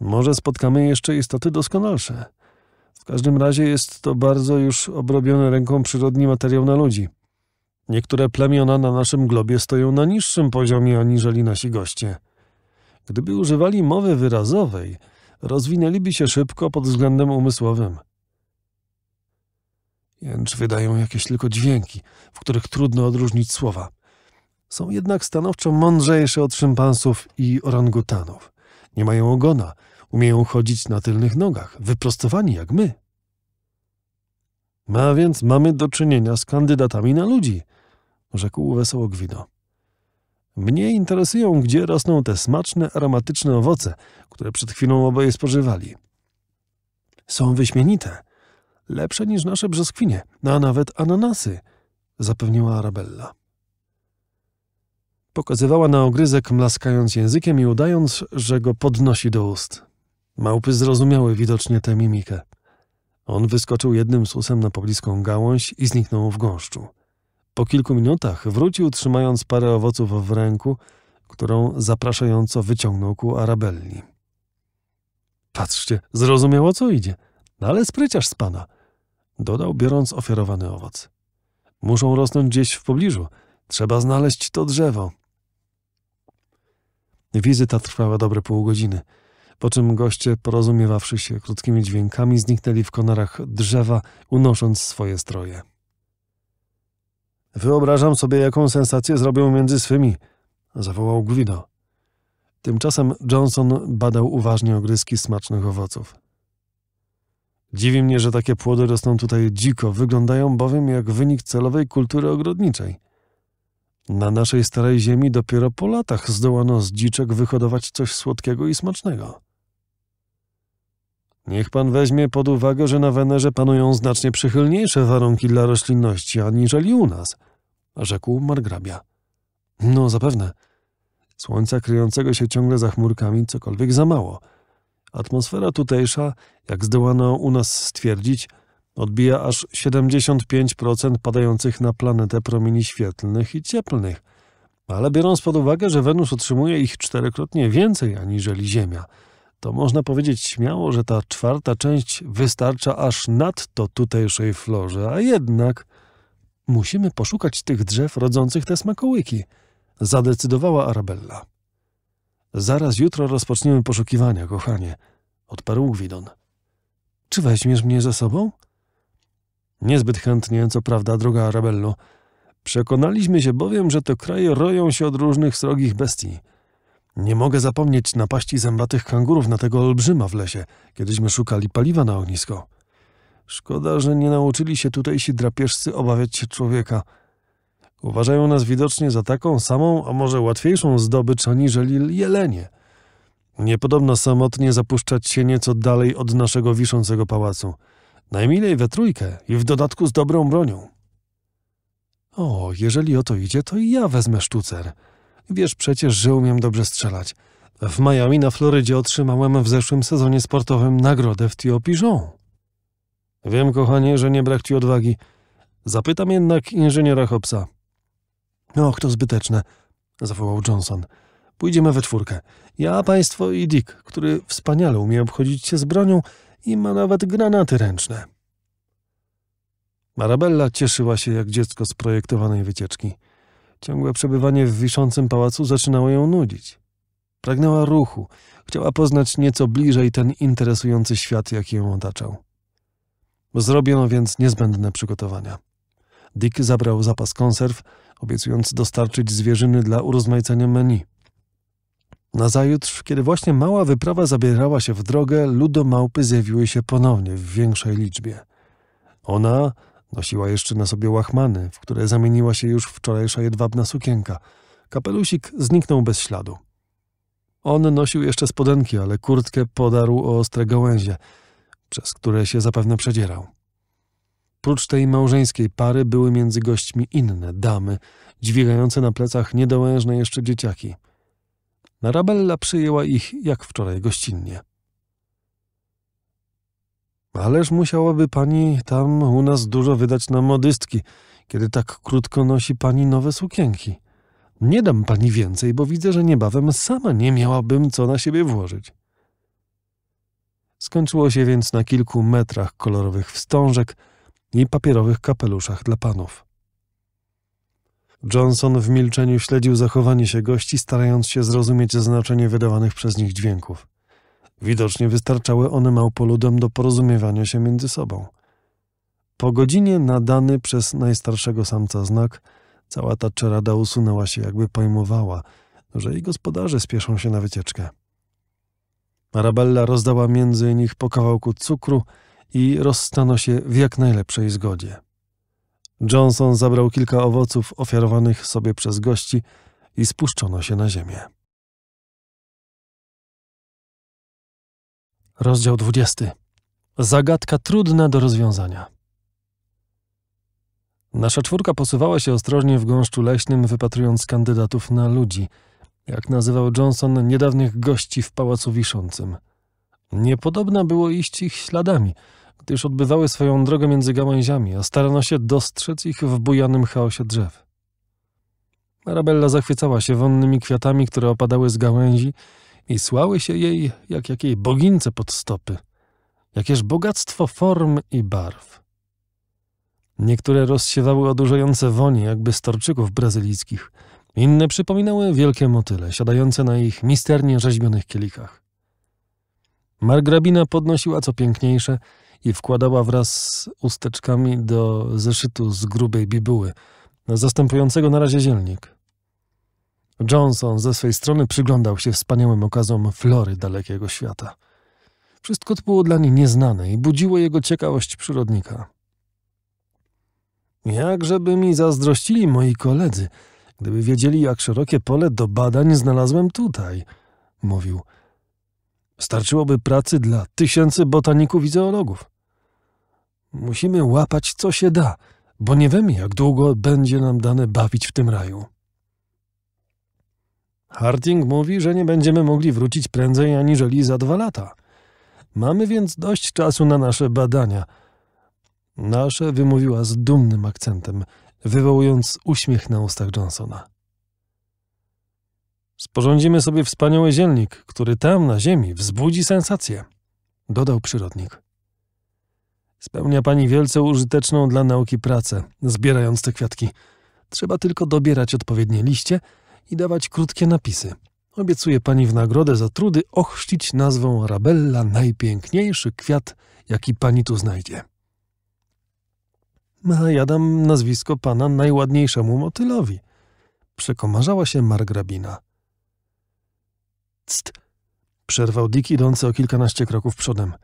Może spotkamy jeszcze istoty doskonalsze. W każdym razie jest to bardzo już obrobiony ręką przyrodni materiał na ludzi. Niektóre plemiona na naszym globie stoją na niższym poziomie aniżeli nasi goście. Gdyby używali mowy wyrazowej, rozwinęliby się szybko pod względem umysłowym. Jęcz wydają jakieś tylko dźwięki, w których trudno odróżnić słowa. Są jednak stanowczo mądrzejsze od szympansów i orangutanów. Nie mają ogona, umieją chodzić na tylnych nogach, wyprostowani jak my. A więc mamy do czynienia z kandydatami na ludzi, rzekł wesoło Gwido. Mnie interesują, gdzie rosną te smaczne, aromatyczne owoce, które przed chwilą oboje spożywali. Są wyśmienite. Lepsze niż nasze brzoskwinie, a nawet ananasy, zapewniła Arabella. Pokazywała na ogryzek, mlaskając językiem i udając, że go podnosi do ust. Małpy zrozumiały widocznie tę mimikę. On wyskoczył jednym susem na pobliską gałąź i zniknął w gąszczu. Po kilku minutach wrócił trzymając parę owoców w ręku, którą zapraszająco wyciągnął ku Arabelli. Patrzcie, zrozumiało co idzie, no ale spryciarz z pana, dodał biorąc ofiarowany owoc. Muszą rosnąć gdzieś w pobliżu. Trzeba znaleźć to drzewo. Wizyta trwała dobre pół godziny, po czym goście, porozumiewawszy się krótkimi dźwiękami, zniknęli w konarach drzewa, unosząc swoje stroje. Wyobrażam sobie, jaką sensację zrobią między swymi, zawołał Gwido. Tymczasem Johnson badał uważnie ogryski smacznych owoców. Dziwi mnie, że takie płody rosną tutaj dziko, wyglądają bowiem jak wynik celowej kultury ogrodniczej. Na naszej starej ziemi dopiero po latach zdołano z dziczek wyhodować coś słodkiego i smacznego. Niech pan weźmie pod uwagę, że na Wenerze panują znacznie przychylniejsze warunki dla roślinności aniżeli u nas, rzekł margrabia. No, zapewne. Słońca kryjącego się ciągle za chmurkami cokolwiek za mało. Atmosfera tutejsza, jak zdołano u nas stwierdzić, odbija aż 75% padających na planetę promieni świetlnych i cieplnych. Ale biorąc pod uwagę, że Wenus otrzymuje ich czterokrotnie więcej aniżeli Ziemia, to można powiedzieć śmiało, że ta czwarta część wystarcza aż nadto tutejszej florze, a jednak musimy poszukać tych drzew rodzących te smakołyki, zadecydowała Arabella. Zaraz jutro rozpoczniemy poszukiwania, kochanie, odparł Gwidon. Czy weźmiesz mnie ze sobą? Niezbyt chętnie, co prawda, droga Arabello. Przekonaliśmy się bowiem, że te kraje roją się od różnych srogich bestii. Nie mogę zapomnieć napaści zębatych kangurów na tego olbrzyma w lesie, kiedyśmy szukali paliwa na ognisko. Szkoda, że nie nauczyli się tutejsi drapieżcy obawiać się człowieka. Uważają nas widocznie za taką samą, a może łatwiejszą zdobycz aniżeli jelenie. Niepodobno samotnie zapuszczać się nieco dalej od naszego wiszącego pałacu. Najmilej we trójkę i w dodatku z dobrą bronią. O, jeżeli o to idzie, to i ja wezmę sztucer. Wiesz przecież, że umiem dobrze strzelać. W Miami na Florydzie otrzymałem w zeszłym sezonie sportowym nagrodę w Tio Wiem, kochanie, że nie brak ci odwagi. Zapytam jednak inżyniera Hobsa. Och, no, to zbyteczne, zawołał Johnson. Pójdziemy we czwórkę. Ja, państwo i Dick, który wspaniale umie obchodzić się z bronią, i ma nawet granaty ręczne. Marabella cieszyła się jak dziecko z projektowanej wycieczki. Ciągłe przebywanie w wiszącym pałacu zaczynało ją nudzić. Pragnęła ruchu, chciała poznać nieco bliżej ten interesujący świat, jaki ją otaczał. Zrobiono więc niezbędne przygotowania. Dick zabrał zapas konserw, obiecując dostarczyć zwierzyny dla urozmaicenia menu. Nazajutrz, kiedy właśnie mała wyprawa zabierała się w drogę, ludomałpy zjawiły się ponownie w większej liczbie. Ona nosiła jeszcze na sobie łachmany, w które zamieniła się już wczorajsza jedwabna sukienka. Kapelusik zniknął bez śladu. On nosił jeszcze spodenki, ale kurtkę podarł o ostre gałęzie, przez które się zapewne przedzierał. Prócz tej małżeńskiej pary były między gośćmi inne damy, dźwigające na plecach niedołężne jeszcze dzieciaki – Narabella przyjęła ich jak wczoraj gościnnie. Ależ musiałaby pani tam u nas dużo wydać na modystki, kiedy tak krótko nosi pani nowe sukienki. Nie dam pani więcej, bo widzę, że niebawem sama nie miałabym co na siebie włożyć. Skończyło się więc na kilku metrach kolorowych wstążek i papierowych kapeluszach dla panów. Johnson w milczeniu śledził zachowanie się gości, starając się zrozumieć znaczenie wydawanych przez nich dźwięków. Widocznie wystarczały one małpoludom do porozumiewania się między sobą. Po godzinie nadany przez najstarszego samca znak, cała ta czerada usunęła się, jakby pojmowała, że jej gospodarze spieszą się na wycieczkę. Arabella rozdała między nich po kawałku cukru i rozstano się w jak najlepszej zgodzie. Johnson zabrał kilka owoców ofiarowanych sobie przez gości i spuszczono się na ziemię. Rozdział 20. Zagadka trudna do rozwiązania. Nasza czwórka posuwała się ostrożnie w gąszczu leśnym, wypatrując kandydatów na ludzi, jak nazywał Johnson niedawnych gości w pałacu wiszącym. Niepodobna było iść ich śladami – gdy już odbywały swoją drogę między gałęziami, a starano się dostrzec ich w bujanym chaosie drzew. Arabella zachwycała się wonnymi kwiatami, które opadały z gałęzi i słały się jej jak jakiej bogince pod stopy. Jakież bogactwo form i barw. Niektóre rozsiewały odurzające wonie, jakby storczyków brazylijskich. Inne przypominały wielkie motyle, siadające na ich misternie rzeźbionych kielichach. Margrabina podnosiła co piękniejsze i wkładała wraz z usteczkami do zeszytu z grubej bibuły, zastępującego na razie zielnik. Johnson ze swej strony przyglądał się wspaniałym okazom flory dalekiego świata. Wszystko to było dla niej nieznane i budziło jego ciekawość przyrodnika. Jakżeby mi zazdrościli moi koledzy, gdyby wiedzieli, jak szerokie pole do badań znalazłem tutaj, mówił – Starczyłoby pracy dla tysięcy botaników i zoologów. Musimy łapać co się da, bo nie wiemy, jak długo będzie nam dane bawić w tym raju. Harding mówi, że nie będziemy mogli wrócić prędzej aniżeli za dwa lata. Mamy więc dość czasu na nasze badania. Nasze wymówiła z dumnym akcentem, wywołując uśmiech na ustach Johnsona. Sporządzimy sobie wspaniały zielnik, który tam na ziemi wzbudzi sensację, dodał przyrodnik. Spełnia pani wielce użyteczną dla nauki pracę, zbierając te kwiatki. Trzeba tylko dobierać odpowiednie liście i dawać krótkie napisy. Obiecuje pani w nagrodę za trudy ochrzcić nazwą Rabella najpiękniejszy kwiat, jaki pani tu znajdzie. A no, ja dam nazwisko pana najładniejszemu motylowi, przekomarzała się margrabina. Cst! Przerwał Dick idący o kilkanaście kroków przodem.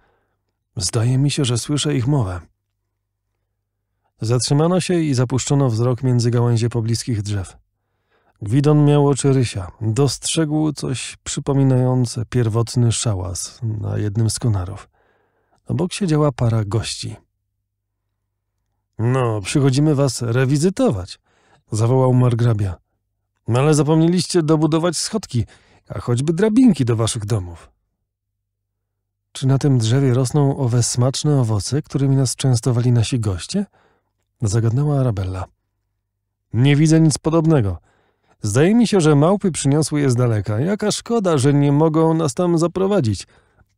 Zdaje mi się, że słyszę ich mowę. Zatrzymano się i zapuszczono wzrok między gałęzie pobliskich drzew. Gwidon miał oczy rysia. Dostrzegł coś przypominające pierwotny szałas na jednym z konarów. Obok siedziała para gości. No, przychodzimy was rewizytować, zawołał margrabia. No, ale zapomnieliście dobudować schodki a choćby drabinki do waszych domów. Czy na tym drzewie rosną owe smaczne owoce, którymi nas częstowali nasi goście? Zagadnęła Arabella. Nie widzę nic podobnego. Zdaje mi się, że małpy przyniosły je z daleka. Jaka szkoda, że nie mogą nas tam zaprowadzić,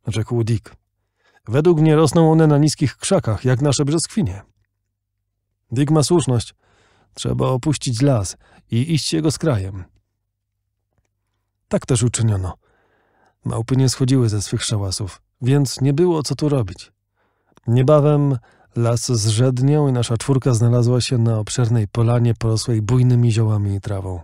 rzekł Dick. Według mnie rosną one na niskich krzakach, jak nasze brzoskwinie. Dick ma słuszność. Trzeba opuścić las i iść jego z krajem. Tak też uczyniono. Małpy nie schodziły ze swych szałasów, więc nie było co tu robić. Niebawem las zrzedniał i nasza czwórka znalazła się na obszernej polanie porosłej bujnymi ziołami i trawą.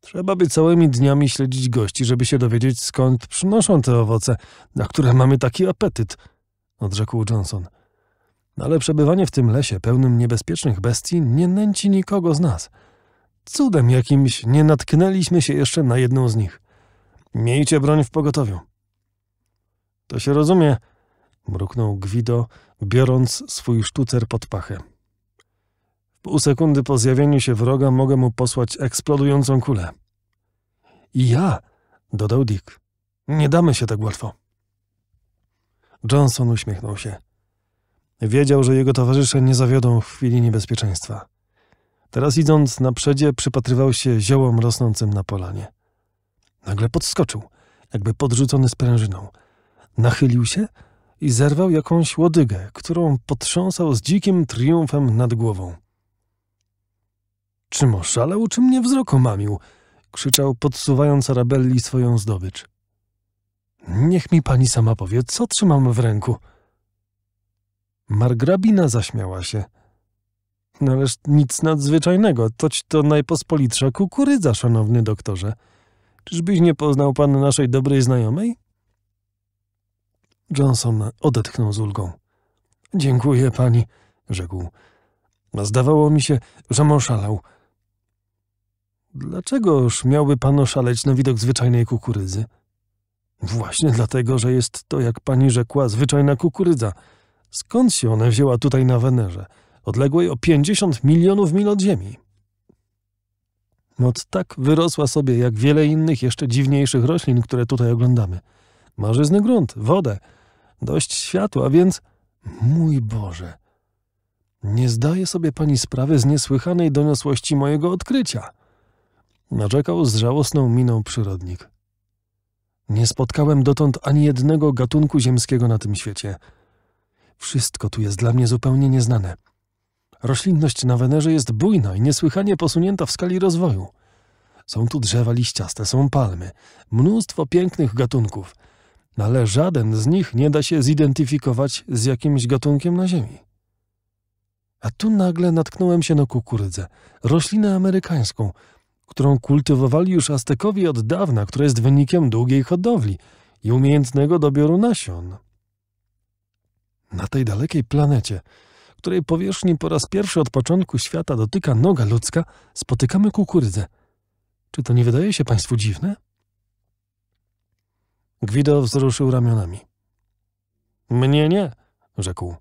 Trzeba by całymi dniami śledzić gości, żeby się dowiedzieć, skąd przynoszą te owoce, na które mamy taki apetyt, odrzekł Johnson. Ale przebywanie w tym lesie pełnym niebezpiecznych bestii nie nęci nikogo z nas – Cudem jakimś nie natknęliśmy się jeszcze na jedną z nich. Miejcie broń w pogotowiu. To się rozumie, mruknął Gwido, biorąc swój sztucer pod pachę. Pół sekundy po zjawieniu się wroga mogę mu posłać eksplodującą kulę. I ja, dodał Dick. Nie damy się tak łatwo. Johnson uśmiechnął się. Wiedział, że jego towarzysze nie zawiodą w chwili niebezpieczeństwa. Teraz idąc na przodzie, przypatrywał się ziołom rosnącym na polanie. Nagle podskoczył, jakby podrzucony sprężyną. Nachylił się i zerwał jakąś łodygę, którą potrząsał z dzikim triumfem nad głową. Czym oszalał, czy mnie wzrok omamił? krzyczał, podsuwając Arabelli swoją zdobycz. Niech mi pani sama powie, co trzymam w ręku. Margrabina zaśmiała się. No ależ nic nadzwyczajnego, toć to najpospolitsza kukurydza, szanowny doktorze. Czyżbyś nie poznał pan naszej dobrej znajomej? Johnson odetchnął z ulgą. Dziękuję pani, rzekł. Zdawało mi się, że oszalał. Dlaczegoż miałby pan oszaleć na widok zwyczajnej kukurydzy? Właśnie dlatego, że jest to, jak pani rzekła, zwyczajna kukurydza. Skąd się ona wzięła tutaj na Wenerze? odległej o 50 milionów mil od Ziemi. Noc tak wyrosła sobie, jak wiele innych jeszcze dziwniejszych roślin, które tutaj oglądamy. Marzyzny grunt, wodę, dość światła, więc... Mój Boże! Nie zdaje sobie pani sprawy z niesłychanej doniosłości mojego odkrycia! Narzekał z żałosną miną przyrodnik. Nie spotkałem dotąd ani jednego gatunku ziemskiego na tym świecie. Wszystko tu jest dla mnie zupełnie nieznane. Roślinność na Wenerze jest bujna i niesłychanie posunięta w skali rozwoju. Są tu drzewa liściaste, są palmy, mnóstwo pięknych gatunków, no ale żaden z nich nie da się zidentyfikować z jakimś gatunkiem na Ziemi. A tu nagle natknąłem się na kukurydzę, roślinę amerykańską, którą kultywowali już Aztekowie od dawna, która jest wynikiem długiej hodowli i umiejętnego dobioru nasion. Na tej dalekiej planecie – której powierzchni po raz pierwszy od początku świata dotyka noga ludzka, spotykamy kukurydzę. Czy to nie wydaje się Państwu dziwne? Gwido wzruszył ramionami. Mnie nie, rzekł.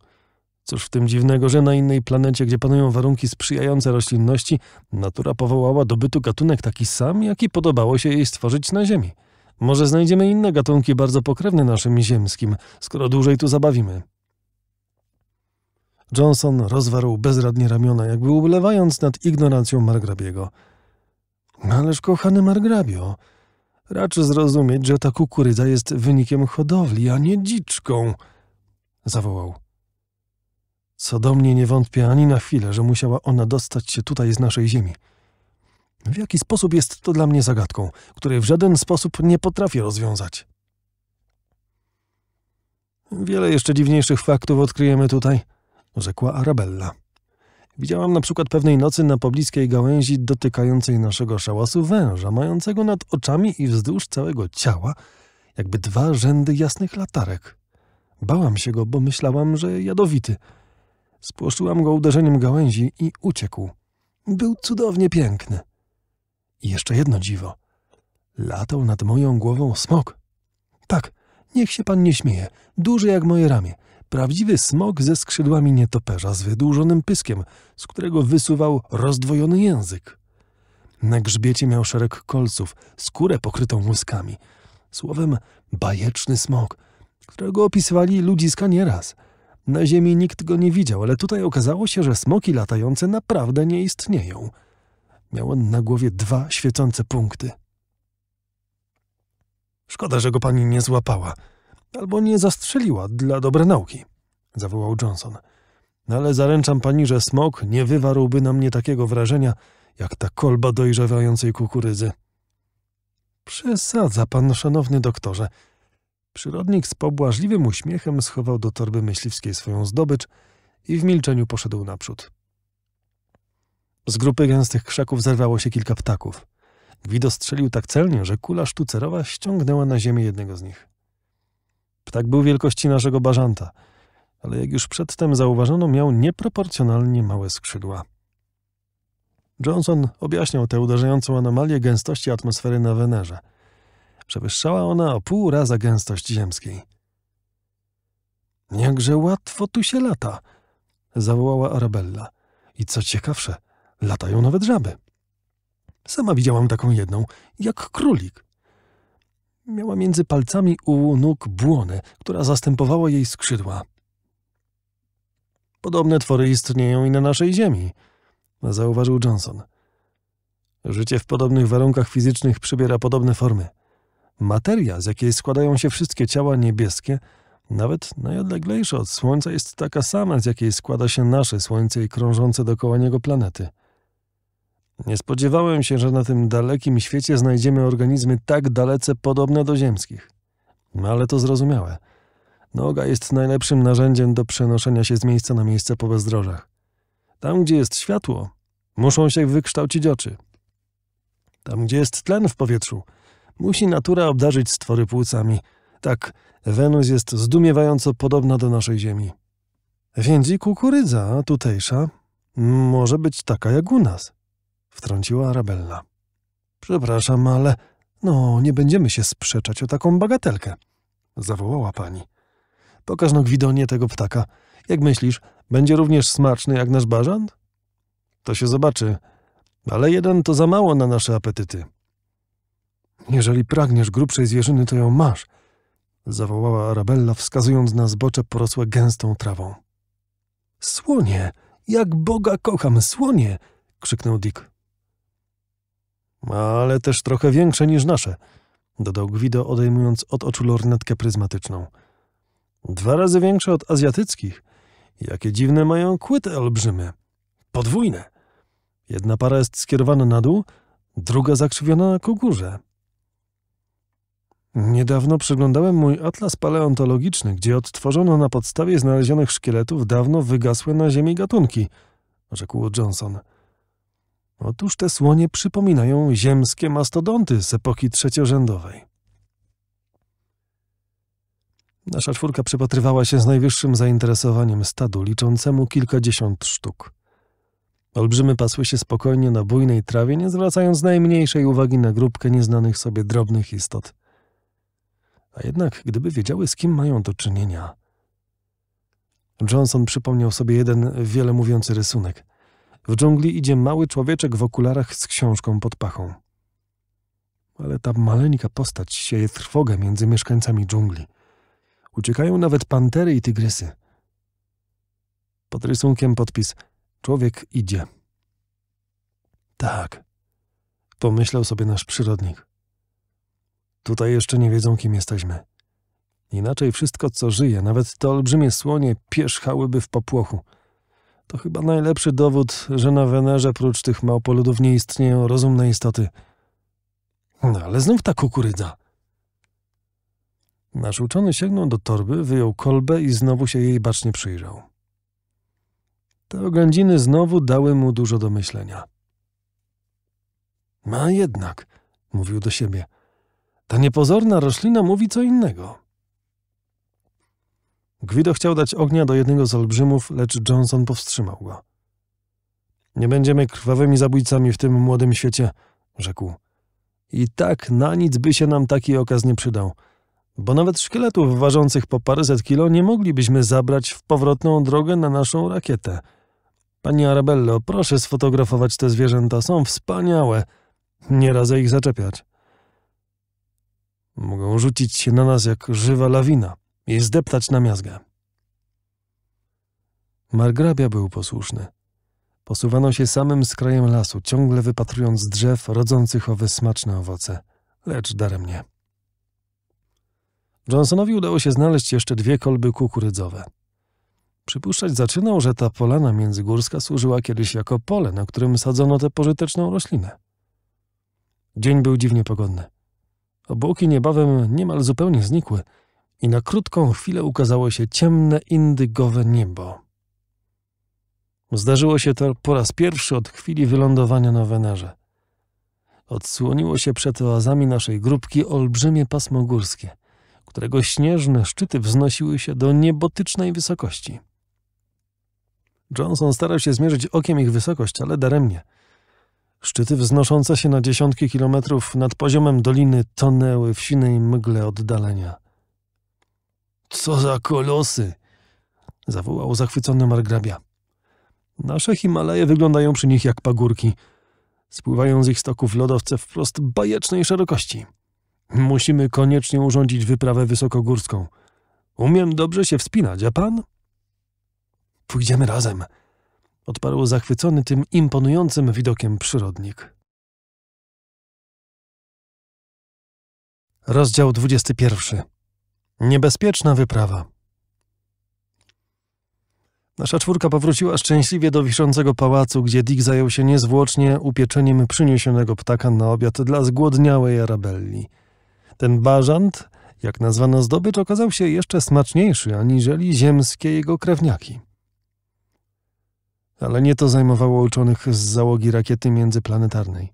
Cóż w tym dziwnego, że na innej planecie, gdzie panują warunki sprzyjające roślinności, natura powołała do bytu gatunek taki sam, jaki podobało się jej stworzyć na Ziemi. Może znajdziemy inne gatunki bardzo pokrewne naszym ziemskim, skoro dłużej tu zabawimy. Johnson rozwarł bezradnie ramiona, jakby ubolewając nad ignorancją Margrabiego. No ależ kochany Margrabio, raczy zrozumieć, że ta kukurydza jest wynikiem hodowli, a nie dziczką, zawołał. Co do mnie nie wątpię ani na chwilę, że musiała ona dostać się tutaj z naszej ziemi. W jaki sposób jest to dla mnie zagadką, której w żaden sposób nie potrafię rozwiązać. Wiele jeszcze dziwniejszych faktów odkryjemy tutaj – rzekła Arabella. Widziałam na przykład pewnej nocy na pobliskiej gałęzi dotykającej naszego szałasu węża, mającego nad oczami i wzdłuż całego ciała jakby dwa rzędy jasnych latarek. Bałam się go, bo myślałam, że jadowity. Spłoszyłam go uderzeniem gałęzi i uciekł. Był cudownie piękny. I jeszcze jedno dziwo. Latał nad moją głową smok. Tak, niech się pan nie śmieje, duży jak moje ramię, Prawdziwy smok ze skrzydłami nietoperza z wydłużonym pyskiem, z którego wysuwał rozdwojony język. Na grzbiecie miał szereg kolców, skórę pokrytą łuskami. Słowem, bajeczny smok, którego opisywali ludziska nieraz. Na ziemi nikt go nie widział, ale tutaj okazało się, że smoki latające naprawdę nie istnieją. Miał on na głowie dwa świecące punkty. Szkoda, że go pani nie złapała, Albo nie zastrzeliła dla dobrej nauki, zawołał Johnson. No ale zaręczam pani, że smok nie wywarłby na mnie takiego wrażenia, jak ta kolba dojrzewającej kukurydzy. Przesadza pan, szanowny doktorze. Przyrodnik z pobłażliwym uśmiechem schował do torby myśliwskiej swoją zdobycz i w milczeniu poszedł naprzód. Z grupy gęstych krzaków zerwało się kilka ptaków. Gwido strzelił tak celnie, że kula sztucerowa ściągnęła na ziemię jednego z nich. Ptak był wielkości naszego bażanta, ale jak już przedtem zauważono, miał nieproporcjonalnie małe skrzydła. Johnson objaśniał tę uderzającą anomalię gęstości atmosfery na Wenerze. Przewyższała ona o pół raza gęstość ziemskiej. Jakże łatwo tu się lata! zawołała Arabella. I co ciekawsze, latają nawet żaby. Sama widziałam taką jedną, jak królik. Miała między palcami u nóg błonę, która zastępowała jej skrzydła. Podobne twory istnieją i na naszej ziemi, zauważył Johnson. Życie w podobnych warunkach fizycznych przybiera podobne formy. Materia, z jakiej składają się wszystkie ciała niebieskie, nawet najodleglejsze od Słońca, jest taka sama, z jakiej składa się nasze Słońce i krążące dookoła niego planety – nie spodziewałem się, że na tym dalekim świecie znajdziemy organizmy tak dalece podobne do ziemskich. No, ale to zrozumiałe. Noga jest najlepszym narzędziem do przenoszenia się z miejsca na miejsce po bezdrożach. Tam, gdzie jest światło, muszą się wykształcić oczy. Tam, gdzie jest tlen w powietrzu, musi natura obdarzyć stwory płucami. Tak, Wenus jest zdumiewająco podobna do naszej Ziemi. Więc i kukurydza tutejsza może być taka jak u nas wtrąciła Arabella. Przepraszam, ale no nie będziemy się sprzeczać o taką bagatelkę, zawołała pani. Pokaż no gwidonie tego ptaka. Jak myślisz, będzie również smaczny jak nasz bażant? To się zobaczy, ale jeden to za mało na nasze apetyty. Jeżeli pragniesz grubszej zwierzyny, to ją masz, zawołała Arabella, wskazując na zbocze porosłe gęstą trawą. Słonie! Jak Boga kocham, słonie! krzyknął Dick. Ale też trochę większe niż nasze, dodał Gwido, odejmując od oczu lornetkę pryzmatyczną. Dwa razy większe od azjatyckich. Jakie dziwne mają kłyty olbrzymie. Podwójne. Jedna para jest skierowana na dół, druga zakrzywiona ku górze. Niedawno przeglądałem mój atlas paleontologiczny, gdzie odtworzono na podstawie znalezionych szkieletów dawno wygasłe na Ziemi gatunki, rzekł Johnson. Otóż te słonie przypominają ziemskie mastodonty z epoki trzeciorzędowej. Nasza czwórka przypatrywała się z najwyższym zainteresowaniem stadu, liczącemu kilkadziesiąt sztuk. Olbrzymy pasły się spokojnie na bujnej trawie, nie zwracając najmniejszej uwagi na grupkę nieznanych sobie drobnych istot. A jednak, gdyby wiedziały, z kim mają do czynienia. Johnson przypomniał sobie jeden wiele mówiący rysunek. W dżungli idzie mały człowieczek w okularach z książką pod pachą. Ale ta maleńka postać sieje trwogę między mieszkańcami dżungli. Uciekają nawet pantery i tygrysy. Pod rysunkiem podpis Człowiek idzie. Tak, pomyślał sobie nasz przyrodnik. Tutaj jeszcze nie wiedzą, kim jesteśmy. Inaczej wszystko, co żyje, nawet te olbrzymie słonie, pierzchałyby w popłochu – to chyba najlepszy dowód, że na Wenerze prócz tych małpoludów nie istnieją rozumne istoty. No ale znów ta kukurydza. Nasz uczony sięgnął do torby, wyjął kolbę i znowu się jej bacznie przyjrzał. Te oględziny znowu dały mu dużo do myślenia. No, a jednak, mówił do siebie, ta niepozorna roślina mówi co innego. Gwido chciał dać ognia do jednego z olbrzymów, lecz Johnson powstrzymał go. Nie będziemy krwawymi zabójcami w tym młodym świecie, rzekł. I tak na nic by się nam taki okaz nie przydał, bo nawet szkieletów ważących po paręset kilo nie moglibyśmy zabrać w powrotną drogę na naszą rakietę. Pani Arabello, proszę sfotografować te zwierzęta, są wspaniałe. Nie radzę ich zaczepiać. Mogą rzucić się na nas jak żywa lawina i zdeptać na miazgę. Margrabia był posłuszny. Posuwano się samym skrajem lasu, ciągle wypatrując drzew rodzących owe smaczne owoce, lecz daremnie. Johnsonowi udało się znaleźć jeszcze dwie kolby kukurydzowe. Przypuszczać zaczynał, że ta polana międzygórska służyła kiedyś jako pole, na którym sadzono tę pożyteczną roślinę. Dzień był dziwnie pogodny. Obłoki niebawem niemal zupełnie znikły – i na krótką chwilę ukazało się ciemne, indygowe niebo. Zdarzyło się to po raz pierwszy od chwili wylądowania na Wenerze. Odsłoniło się przed oazami naszej grupki olbrzymie pasmo górskie, którego śnieżne szczyty wznosiły się do niebotycznej wysokości. Johnson starał się zmierzyć okiem ich wysokość, ale daremnie. Szczyty wznoszące się na dziesiątki kilometrów nad poziomem doliny tonęły w sinej mgle oddalenia. Co za kolosy! zawołał zachwycony margrabia. Nasze Himalaje wyglądają przy nich jak pagórki. Spływają z ich stoków lodowce wprost bajecznej szerokości. Musimy koniecznie urządzić wyprawę wysokogórską. Umiem dobrze się wspinać, a pan? Pójdziemy razem, odparł zachwycony tym imponującym widokiem przyrodnik. Rozdział 21 Niebezpieczna wyprawa. Nasza czwórka powróciła szczęśliwie do wiszącego pałacu, gdzie Dick zajął się niezwłocznie upieczeniem przyniesionego ptaka na obiad dla zgłodniałej Arabelli. Ten bażant, jak nazwano zdobycz, okazał się jeszcze smaczniejszy aniżeli ziemskie jego krewniaki. Ale nie to zajmowało uczonych z załogi rakiety międzyplanetarnej.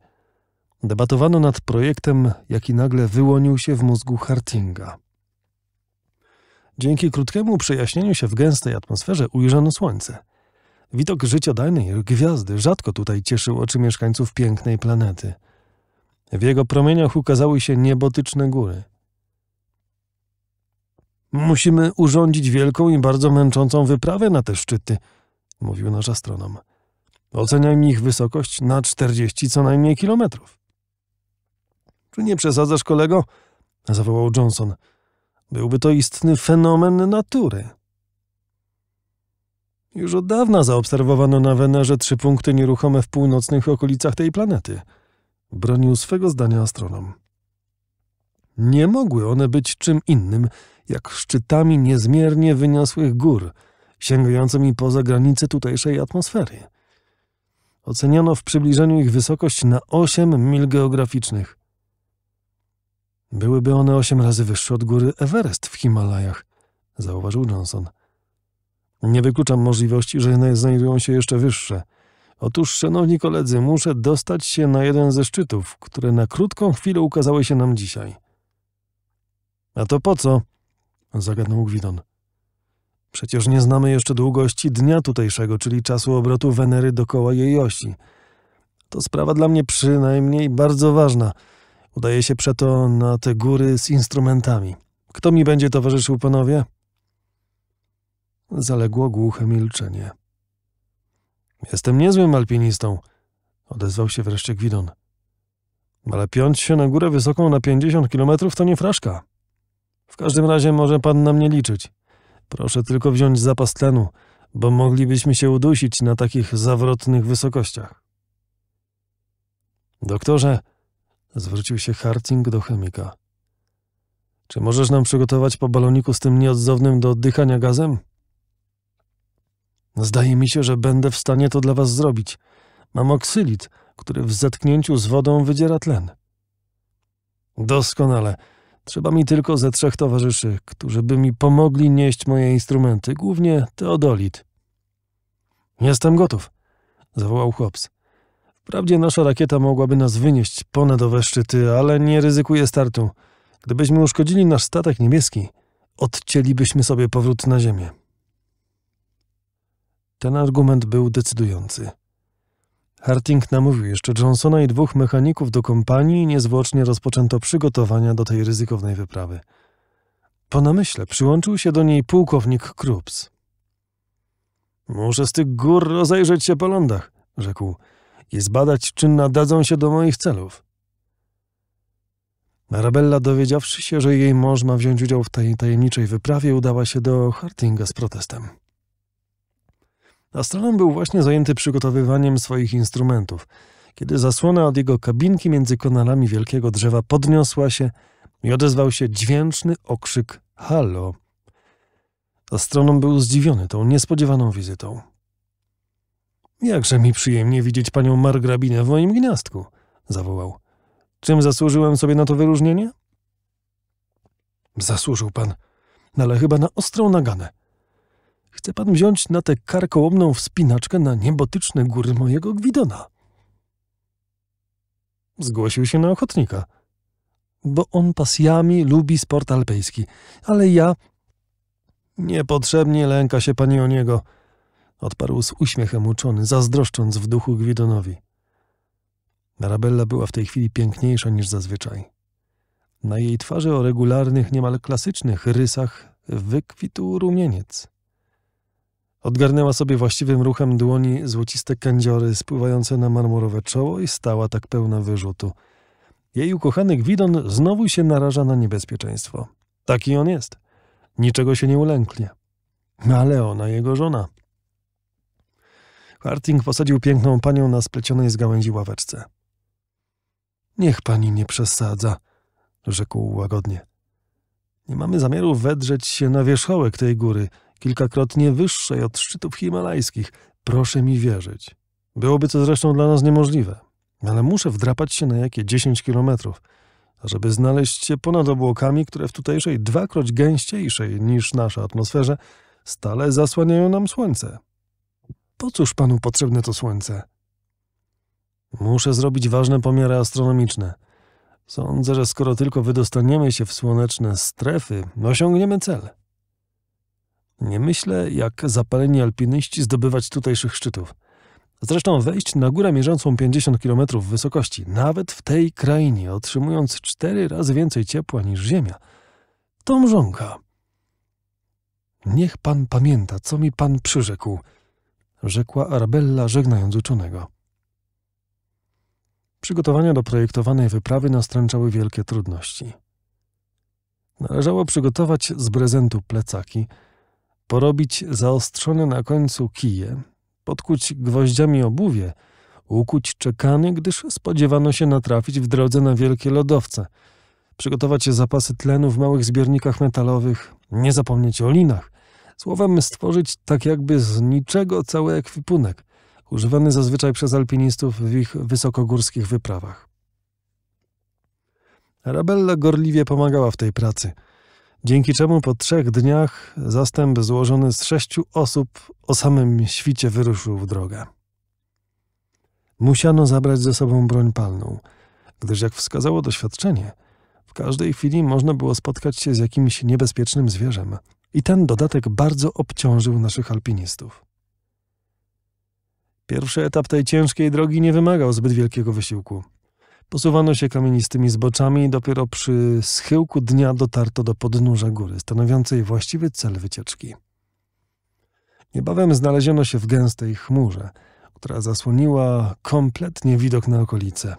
Debatowano nad projektem, jaki nagle wyłonił się w mózgu Hartinga. Dzięki krótkiemu przejaśnieniu się w gęstej atmosferze ujrzano słońce. Widok życiodajnej gwiazdy rzadko tutaj cieszył oczy mieszkańców pięknej planety. W jego promieniach ukazały się niebotyczne góry. Musimy urządzić wielką i bardzo męczącą wyprawę na te szczyty, mówił nasz astronom. Oceniam ich wysokość na 40 co najmniej kilometrów. Czy nie przesadzasz, kolego? zawołał Johnson. Byłby to istny fenomen natury. Już od dawna zaobserwowano na Wenerze trzy punkty nieruchome w północnych okolicach tej planety. Bronił swego zdania astronom. Nie mogły one być czym innym, jak szczytami niezmiernie wyniosłych gór, sięgającymi poza granice tutejszej atmosfery. Oceniano w przybliżeniu ich wysokość na 8 mil geograficznych. Byłyby one osiem razy wyższe od góry Everest w Himalajach, zauważył Johnson. Nie wykluczam możliwości, że znajdują się jeszcze wyższe. Otóż, szanowni koledzy, muszę dostać się na jeden ze szczytów, które na krótką chwilę ukazały się nam dzisiaj. A to po co? zagadnął Gwidon. Przecież nie znamy jeszcze długości dnia tutejszego, czyli czasu obrotu Wenery dokoła jej osi. To sprawa dla mnie przynajmniej bardzo ważna – Daje się przeto na te góry z instrumentami. Kto mi będzie towarzyszył, panowie? Zaległo głuche milczenie. Jestem niezłym alpinistą, odezwał się wreszcie Gwidon. Ale piąć się na górę wysoką na pięćdziesiąt kilometrów to nie fraszka. W każdym razie może pan na mnie liczyć. Proszę tylko wziąć zapas tlenu, bo moglibyśmy się udusić na takich zawrotnych wysokościach. Doktorze, Zwrócił się Harting do chemika. Czy możesz nam przygotować po baloniku z tym nieodzownym do oddychania gazem? Zdaje mi się, że będę w stanie to dla was zrobić. Mam oksylit, który w zetknięciu z wodą wydziera tlen. Doskonale. Trzeba mi tylko ze trzech towarzyszy, którzy by mi pomogli nieść moje instrumenty, głównie Teodolit. Jestem gotów, zawołał Hobbs. Wprawdzie nasza rakieta mogłaby nas wynieść ponad owe szczyty, ale nie ryzykuję startu. Gdybyśmy uszkodzili nasz statek niebieski, odcięlibyśmy sobie powrót na Ziemię. Ten argument był decydujący. Harting namówił jeszcze Johnsona i dwóch mechaników do kompanii i niezwłocznie rozpoczęto przygotowania do tej ryzykownej wyprawy. Po namyśle przyłączył się do niej pułkownik Krups. Muszę z tych gór rozejrzeć się po lądach, rzekł i zbadać, czy nadadzą się do moich celów. Arabella, dowiedziawszy się, że jej mąż ma wziąć udział w tej tajemniczej wyprawie, udała się do Hartinga z protestem. Astronom był właśnie zajęty przygotowywaniem swoich instrumentów, kiedy zasłona od jego kabinki między konalami wielkiego drzewa podniosła się i odezwał się dźwięczny okrzyk Halo! Astronom był zdziwiony tą niespodziewaną wizytą. Jakże mi przyjemnie widzieć panią margrabinę w moim gniazdku, zawołał. Czym zasłużyłem sobie na to wyróżnienie? Zasłużył pan, ale chyba na ostrą naganę. Chce pan wziąć na tę karkołomną wspinaczkę na niebotyczne góry mojego gwidona. Zgłosił się na ochotnika, bo on pasjami lubi sport alpejski, ale ja... Niepotrzebnie lęka się pani o niego – odparł z uśmiechem uczony, zazdroszcząc w duchu Gwidonowi. Arabella była w tej chwili piękniejsza niż zazwyczaj. Na jej twarzy o regularnych, niemal klasycznych rysach wykwitł rumieniec. Odgarnęła sobie właściwym ruchem dłoni złociste kędziory spływające na marmurowe czoło i stała tak pełna wyrzutu. Jej ukochany Gwidon znowu się naraża na niebezpieczeństwo. Taki on jest. Niczego się nie ulęknie. Ale ona jego żona. Harting posadził piękną panią na splecionej z gałęzi ławeczce. Niech pani nie przesadza, rzekł łagodnie. Nie mamy zamiaru wedrzeć się na wierzchołek tej góry, kilkakrotnie wyższej od szczytów himalajskich. Proszę mi wierzyć. Byłoby to zresztą dla nas niemożliwe, ale muszę wdrapać się na jakie dziesięć kilometrów, ażeby znaleźć się ponad obłokami, które w tutejszej dwakroć gęściejszej niż nasza atmosferze stale zasłaniają nam słońce. Po cóż panu potrzebne to słońce? Muszę zrobić ważne pomiary astronomiczne. Sądzę, że skoro tylko wydostaniemy się w słoneczne strefy, osiągniemy cel. Nie myślę, jak zapaleni alpinyści zdobywać tutejszych szczytów. Zresztą wejść na górę mierzącą 50 km wysokości, nawet w tej krainie, otrzymując cztery razy więcej ciepła niż Ziemia, to mrzonka. Niech pan pamięta, co mi pan przyrzekł – rzekła Arabella, żegnając uczonego. Przygotowania do projektowanej wyprawy nastręczały wielkie trudności. Należało przygotować z prezentu plecaki, porobić zaostrzone na końcu kije, podkuć gwoździami obuwie, ukuć czekany, gdyż spodziewano się natrafić w drodze na wielkie lodowce, przygotować zapasy tlenu w małych zbiornikach metalowych, nie zapomnieć o linach, Słowem stworzyć tak jakby z niczego cały ekwipunek, używany zazwyczaj przez alpinistów w ich wysokogórskich wyprawach. Arabella gorliwie pomagała w tej pracy, dzięki czemu po trzech dniach zastęp złożony z sześciu osób o samym świcie wyruszył w drogę. Musiano zabrać ze sobą broń palną, gdyż jak wskazało doświadczenie, w każdej chwili można było spotkać się z jakimś niebezpiecznym zwierzem – i ten dodatek bardzo obciążył naszych alpinistów. Pierwszy etap tej ciężkiej drogi nie wymagał zbyt wielkiego wysiłku. Posuwano się kamienistymi zboczami i dopiero przy schyłku dnia dotarto do podnóża góry, stanowiącej właściwy cel wycieczki. Niebawem znaleziono się w gęstej chmurze, która zasłoniła kompletnie widok na okolice.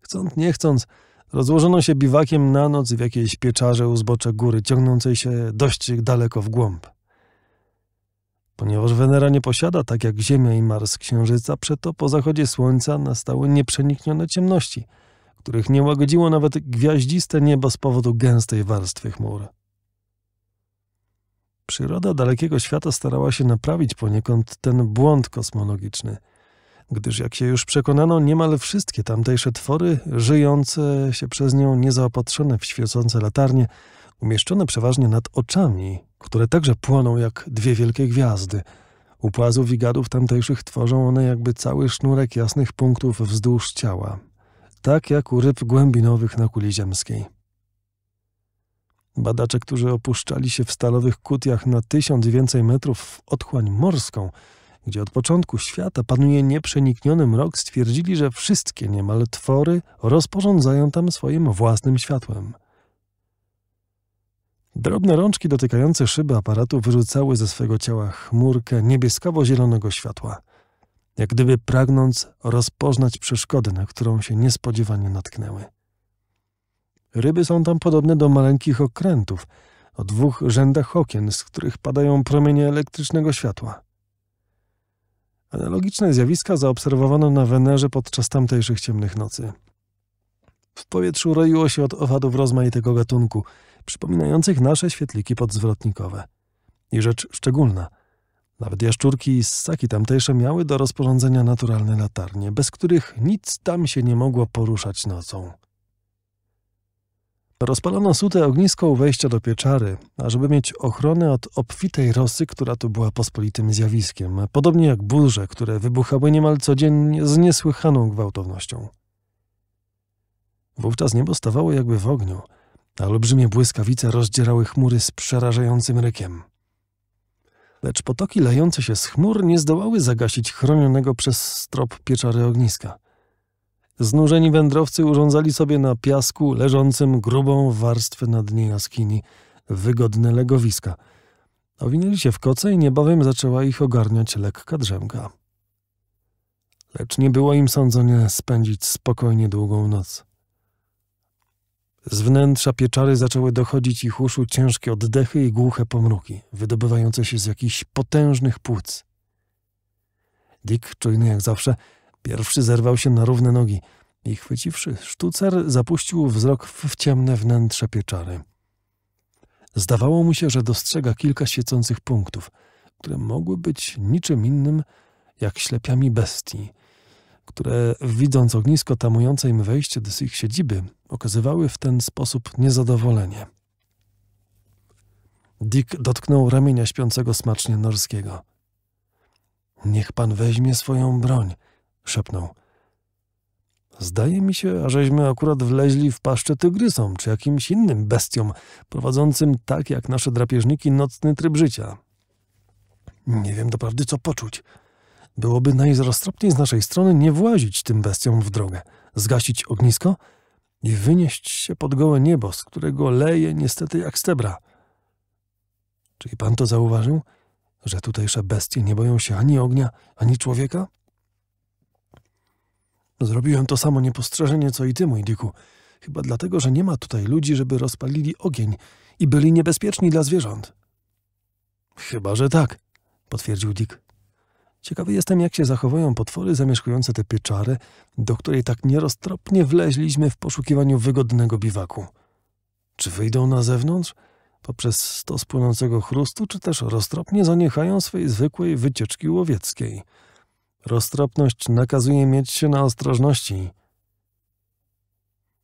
Chcąc nie chcąc, Rozłożono się biwakiem na noc w jakiejś pieczarze u zbocza góry, ciągnącej się dość daleko w głąb. Ponieważ Wenera nie posiada, tak jak Ziemia i Mars, księżyca, przeto po zachodzie Słońca nastały nieprzeniknione ciemności, których nie łagodziło nawet gwiaździste niebo z powodu gęstej warstwy chmur. Przyroda dalekiego świata starała się naprawić poniekąd ten błąd kosmologiczny – gdyż jak się już przekonano, niemal wszystkie tamtejsze twory, żyjące się przez nią niezaopatrzone w świecące latarnie, umieszczone przeważnie nad oczami, które także płoną jak dwie wielkie gwiazdy. U płazów i gadów tamtejszych tworzą one jakby cały sznurek jasnych punktów wzdłuż ciała, tak jak u ryb głębinowych na kuli ziemskiej. Badacze, którzy opuszczali się w stalowych kutiach na tysiąc więcej metrów w otchłań morską – gdzie od początku świata panuje nieprzenikniony mrok, stwierdzili, że wszystkie niemal twory rozporządzają tam swoim własnym światłem. Drobne rączki dotykające szyby aparatu wyrzucały ze swego ciała chmurkę niebieskawo-zielonego światła, jak gdyby pragnąc rozpoznać przeszkodę, na którą się niespodziewanie natknęły. Ryby są tam podobne do maleńkich okrętów, o dwóch rzędach okien, z których padają promienie elektrycznego światła. Analogiczne zjawiska zaobserwowano na Wenerze podczas tamtejszych ciemnych nocy. W powietrzu roiło się od owadów rozmaitego gatunku, przypominających nasze świetliki podzwrotnikowe. I rzecz szczególna. Nawet jaszczurki i ssaki tamtejsze miały do rozporządzenia naturalne latarnie, bez których nic tam się nie mogło poruszać nocą. Rozpalono sute ognisko u wejścia do pieczary, ażeby mieć ochronę od obfitej rosy, która tu była pospolitym zjawiskiem, podobnie jak burze, które wybuchały niemal codziennie z niesłychaną gwałtownością. Wówczas niebo stawało jakby w ogniu, a olbrzymie błyskawice rozdzierały chmury z przerażającym rykiem. Lecz potoki lejące się z chmur nie zdołały zagasić chronionego przez strop pieczary ogniska – Znużeni wędrowcy urządzali sobie na piasku leżącym grubą warstwę na dnie jaskini wygodne legowiska. Owinęli się w koce i niebawem zaczęła ich ogarniać lekka drzemka. Lecz nie było im sądzone spędzić spokojnie długą noc. Z wnętrza pieczary zaczęły dochodzić ich uszu ciężkie oddechy i głuche pomruki, wydobywające się z jakichś potężnych płuc. Dick, czujny jak zawsze, Pierwszy zerwał się na równe nogi i chwyciwszy sztucer, zapuścił wzrok w ciemne wnętrze pieczary. Zdawało mu się, że dostrzega kilka świecących punktów, które mogły być niczym innym jak ślepiami bestii, które widząc ognisko tamujące im wejście do ich siedziby, okazywały w ten sposób niezadowolenie. Dick dotknął ramienia śpiącego smacznie norskiego. Niech pan weźmie swoją broń, szepnął. Zdaje mi się, ażeśmy akurat wleźli w paszczę tygrysom czy jakimś innym bestiom, prowadzącym tak jak nasze drapieżniki nocny tryb życia. Nie wiem doprawdy, co poczuć. Byłoby najzroztropniej z naszej strony nie włazić tym bestiom w drogę, zgasić ognisko i wynieść się pod gołe niebo, z którego leje niestety jak stebra. Czy i pan to zauważył, że tutejsze bestie nie boją się ani ognia, ani człowieka? Zrobiłem to samo niepostrzeżenie, co i ty, mój Dicku. Chyba dlatego, że nie ma tutaj ludzi, żeby rozpalili ogień i byli niebezpieczni dla zwierząt. Chyba, że tak, potwierdził Dick. Ciekawy jestem, jak się zachowują potwory zamieszkujące te pieczary, do której tak nieroztropnie wleźliśmy w poszukiwaniu wygodnego biwaku. Czy wyjdą na zewnątrz? Poprzez stos płynącego chrustu, czy też roztropnie zaniechają swej zwykłej wycieczki łowieckiej – Roztropność nakazuje mieć się na ostrożności.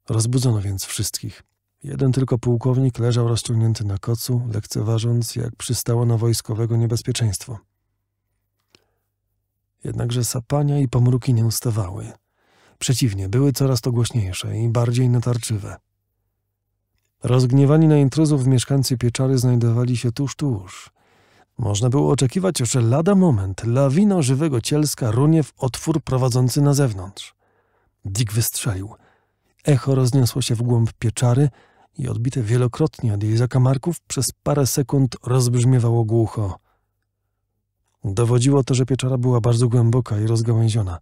Rozbudzono więc wszystkich. Jeden tylko pułkownik leżał rozciągnięty na kocu, lekceważąc, jak przystało na wojskowego niebezpieczeństwo. Jednakże sapania i pomruki nie ustawały. Przeciwnie, były coraz to głośniejsze i bardziej natarczywe. Rozgniewani na intruzów mieszkańcy pieczary znajdowali się tuż, tuż. Można było oczekiwać, że lada moment lawina żywego cielska runie w otwór prowadzący na zewnątrz. Dick wystrzelił. Echo rozniosło się w głąb pieczary i odbite wielokrotnie od jej zakamarków przez parę sekund rozbrzmiewało głucho. Dowodziło to, że pieczara była bardzo głęboka i rozgałęziona.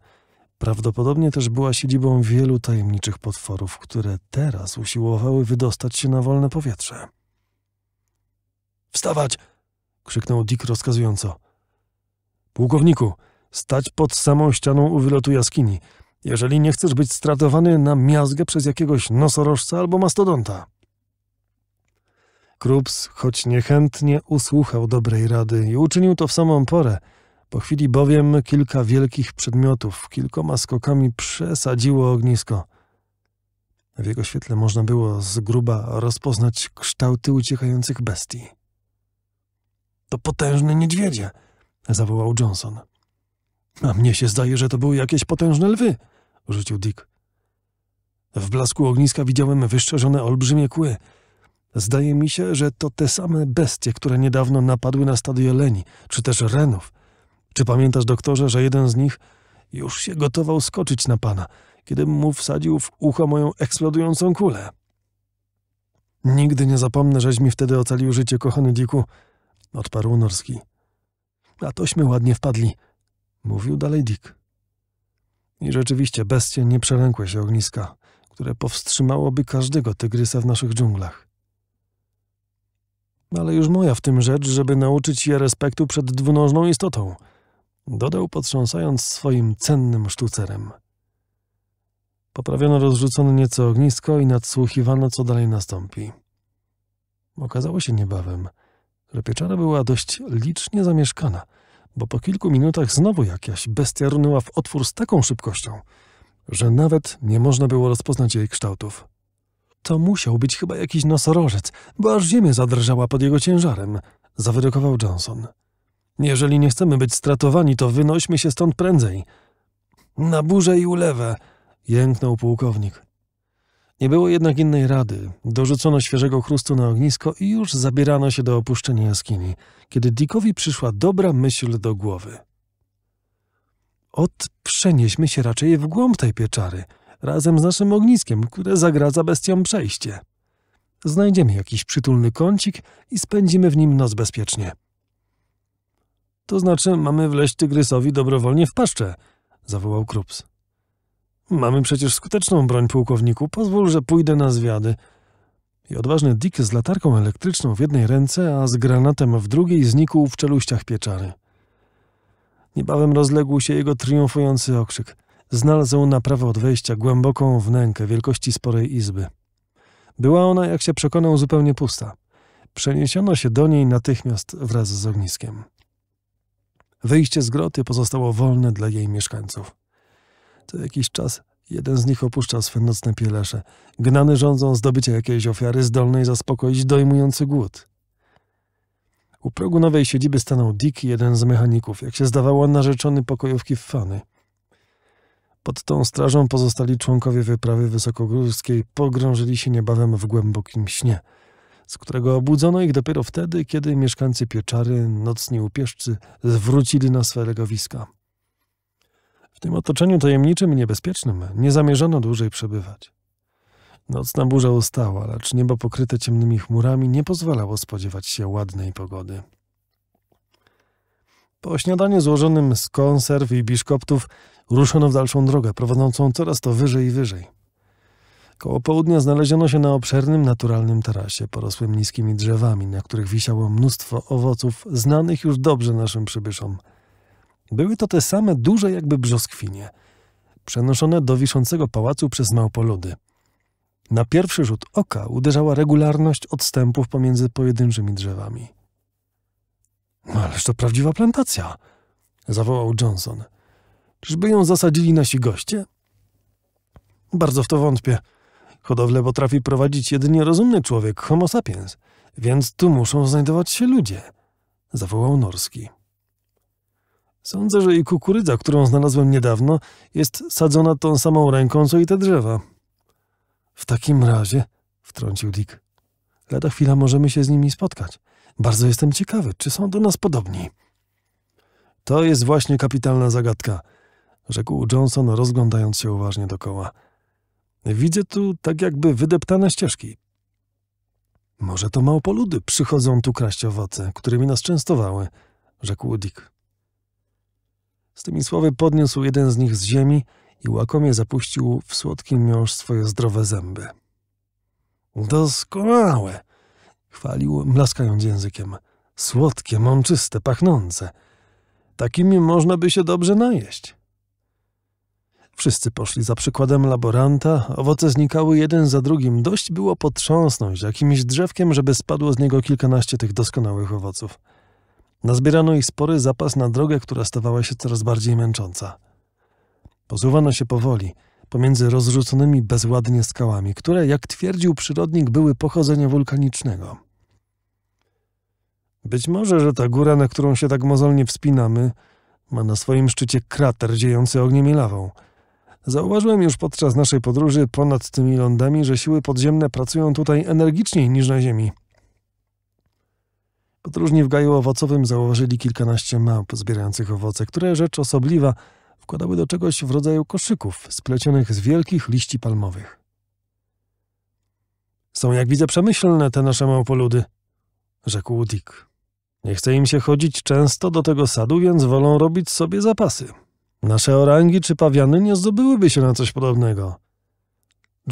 Prawdopodobnie też była siedzibą wielu tajemniczych potworów, które teraz usiłowały wydostać się na wolne powietrze. Wstawać! krzyknął Dick rozkazująco. Pułkowniku, stać pod samą ścianą u wylotu jaskini, jeżeli nie chcesz być stratowany na miazgę przez jakiegoś nosorożca albo mastodonta. Krups, choć niechętnie, usłuchał dobrej rady i uczynił to w samą porę. Po chwili bowiem kilka wielkich przedmiotów kilkoma skokami przesadziło ognisko. W jego świetle można było z gruba rozpoznać kształty uciekających bestii. To potężny niedźwiedzie, zawołał Johnson. A mnie się zdaje, że to były jakieś potężne lwy, rzucił Dick. W blasku ogniska widziałem wyszczerzone olbrzymie kły. Zdaje mi się, że to te same bestie, które niedawno napadły na stado jeleni, czy też renów. Czy pamiętasz, doktorze, że jeden z nich już się gotował skoczyć na pana, kiedy mu wsadził w ucho moją eksplodującą kulę? Nigdy nie zapomnę, żeś mi wtedy ocalił życie, kochany Diku, odparł Norski. A tośmy ładnie wpadli, mówił dalej Dick. I rzeczywiście bestie nie przelękły się ogniska, które powstrzymałoby każdego tygrysa w naszych dżunglach. Ale już moja w tym rzecz, żeby nauczyć je respektu przed dwunożną istotą, dodał potrząsając swoim cennym sztucerem. Poprawiono rozrzucone nieco ognisko i nadsłuchiwano, co dalej nastąpi. Okazało się niebawem, Lepieczara była dość licznie zamieszkana, bo po kilku minutach znowu jakaś bestia runęła w otwór z taką szybkością, że nawet nie można było rozpoznać jej kształtów. To musiał być chyba jakiś nosorożec, bo aż ziemia zadrżała pod jego ciężarem, zawyrokował Johnson. Jeżeli nie chcemy być stratowani, to wynośmy się stąd prędzej. Na burzę i ulewę, jęknął pułkownik. Nie było jednak innej rady. Dorzucono świeżego chrustu na ognisko i już zabierano się do opuszczenia jaskini, kiedy Dickowi przyszła dobra myśl do głowy. Ot, przenieśmy się raczej w głąb tej pieczary, razem z naszym ogniskiem, które zagradza bestiom przejście. Znajdziemy jakiś przytulny kącik i spędzimy w nim noc bezpiecznie. To znaczy, mamy wleść tygrysowi dobrowolnie w paszczę, zawołał Krups. Mamy przecież skuteczną broń, pułkowniku. Pozwól, że pójdę na zwiady. I odważny Dick z latarką elektryczną w jednej ręce, a z granatem w drugiej znikł w czeluściach pieczary. Niebawem rozległ się jego triumfujący okrzyk. Znalazł na prawo od wejścia głęboką wnękę wielkości sporej izby. Była ona, jak się przekonał, zupełnie pusta. Przeniesiono się do niej natychmiast wraz z ogniskiem. Wyjście z groty pozostało wolne dla jej mieszkańców. Co jakiś czas jeden z nich opuszcza swe nocne pielesze. Gnany rządzą zdobycia jakiejś ofiary zdolnej zaspokoić dojmujący głód. U progu nowej siedziby stanął Dick, jeden z mechaników, jak się zdawało narzeczony pokojówki w Fany. Pod tą strażą pozostali członkowie wyprawy wysokogórskiej pogrążyli się niebawem w głębokim śnie, z którego obudzono ich dopiero wtedy, kiedy mieszkańcy pieczary, nocni upieszczy, zwrócili na swe legowiska. W tym otoczeniu tajemniczym i niebezpiecznym nie zamierzono dłużej przebywać. Nocna burza ustała, lecz niebo pokryte ciemnymi chmurami nie pozwalało spodziewać się ładnej pogody. Po śniadaniu złożonym z konserw i biszkoptów ruszono w dalszą drogę, prowadzącą coraz to wyżej i wyżej. Koło południa znaleziono się na obszernym, naturalnym tarasie, porosłym niskimi drzewami, na których wisiało mnóstwo owoców znanych już dobrze naszym przybyszom – były to te same duże jakby brzoskwinie, przenoszone do wiszącego pałacu przez małpoludy. Na pierwszy rzut oka uderzała regularność odstępów pomiędzy pojedynczymi drzewami. No, ależ to prawdziwa plantacja! zawołał Johnson. Czyżby ją zasadzili nasi goście? Bardzo w to wątpię. Hodowlę potrafi prowadzić jedynie rozumny człowiek, homo sapiens, więc tu muszą znajdować się ludzie, zawołał Norski. Sądzę, że i kukurydza, którą znalazłem niedawno, jest sadzona tą samą ręką, co i te drzewa. W takim razie, wtrącił Dick, lada chwila możemy się z nimi spotkać. Bardzo jestem ciekawy, czy są do nas podobni. To jest właśnie kapitalna zagadka, rzekł Johnson, rozglądając się uważnie dokoła. Widzę tu tak jakby wydeptane ścieżki. Może to małpoludy przychodzą tu kraść owoce, którymi nas częstowały, rzekł Dick. Z tymi słowy podniósł jeden z nich z ziemi i łakomie zapuścił w słodki miąższ swoje zdrowe zęby. Doskonałe! Chwalił, mlaskając językiem. Słodkie, mączyste, pachnące. Takimi można by się dobrze najeść. Wszyscy poszli za przykładem laboranta, owoce znikały jeden za drugim. Dość było potrząsnąć jakimś drzewkiem, żeby spadło z niego kilkanaście tych doskonałych owoców. Nazbierano ich spory zapas na drogę, która stawała się coraz bardziej męcząca. Posuwano się powoli, pomiędzy rozrzuconymi bezładnie skałami, które, jak twierdził przyrodnik, były pochodzenia wulkanicznego. Być może, że ta góra, na którą się tak mozolnie wspinamy, ma na swoim szczycie krater dziejący ogniem i lawą. Zauważyłem już podczas naszej podróży ponad tymi lądami, że siły podziemne pracują tutaj energiczniej niż na Ziemi. Podróżni w gaju owocowym zauważyli kilkanaście małp zbierających owoce, które rzecz osobliwa wkładały do czegoś w rodzaju koszyków splecionych z wielkich liści palmowych. Są, jak widzę, przemyślne te nasze małpoludy, rzekł Dick. Nie chce im się chodzić często do tego sadu, więc wolą robić sobie zapasy. Nasze orangi czy pawiany nie zdobyłyby się na coś podobnego.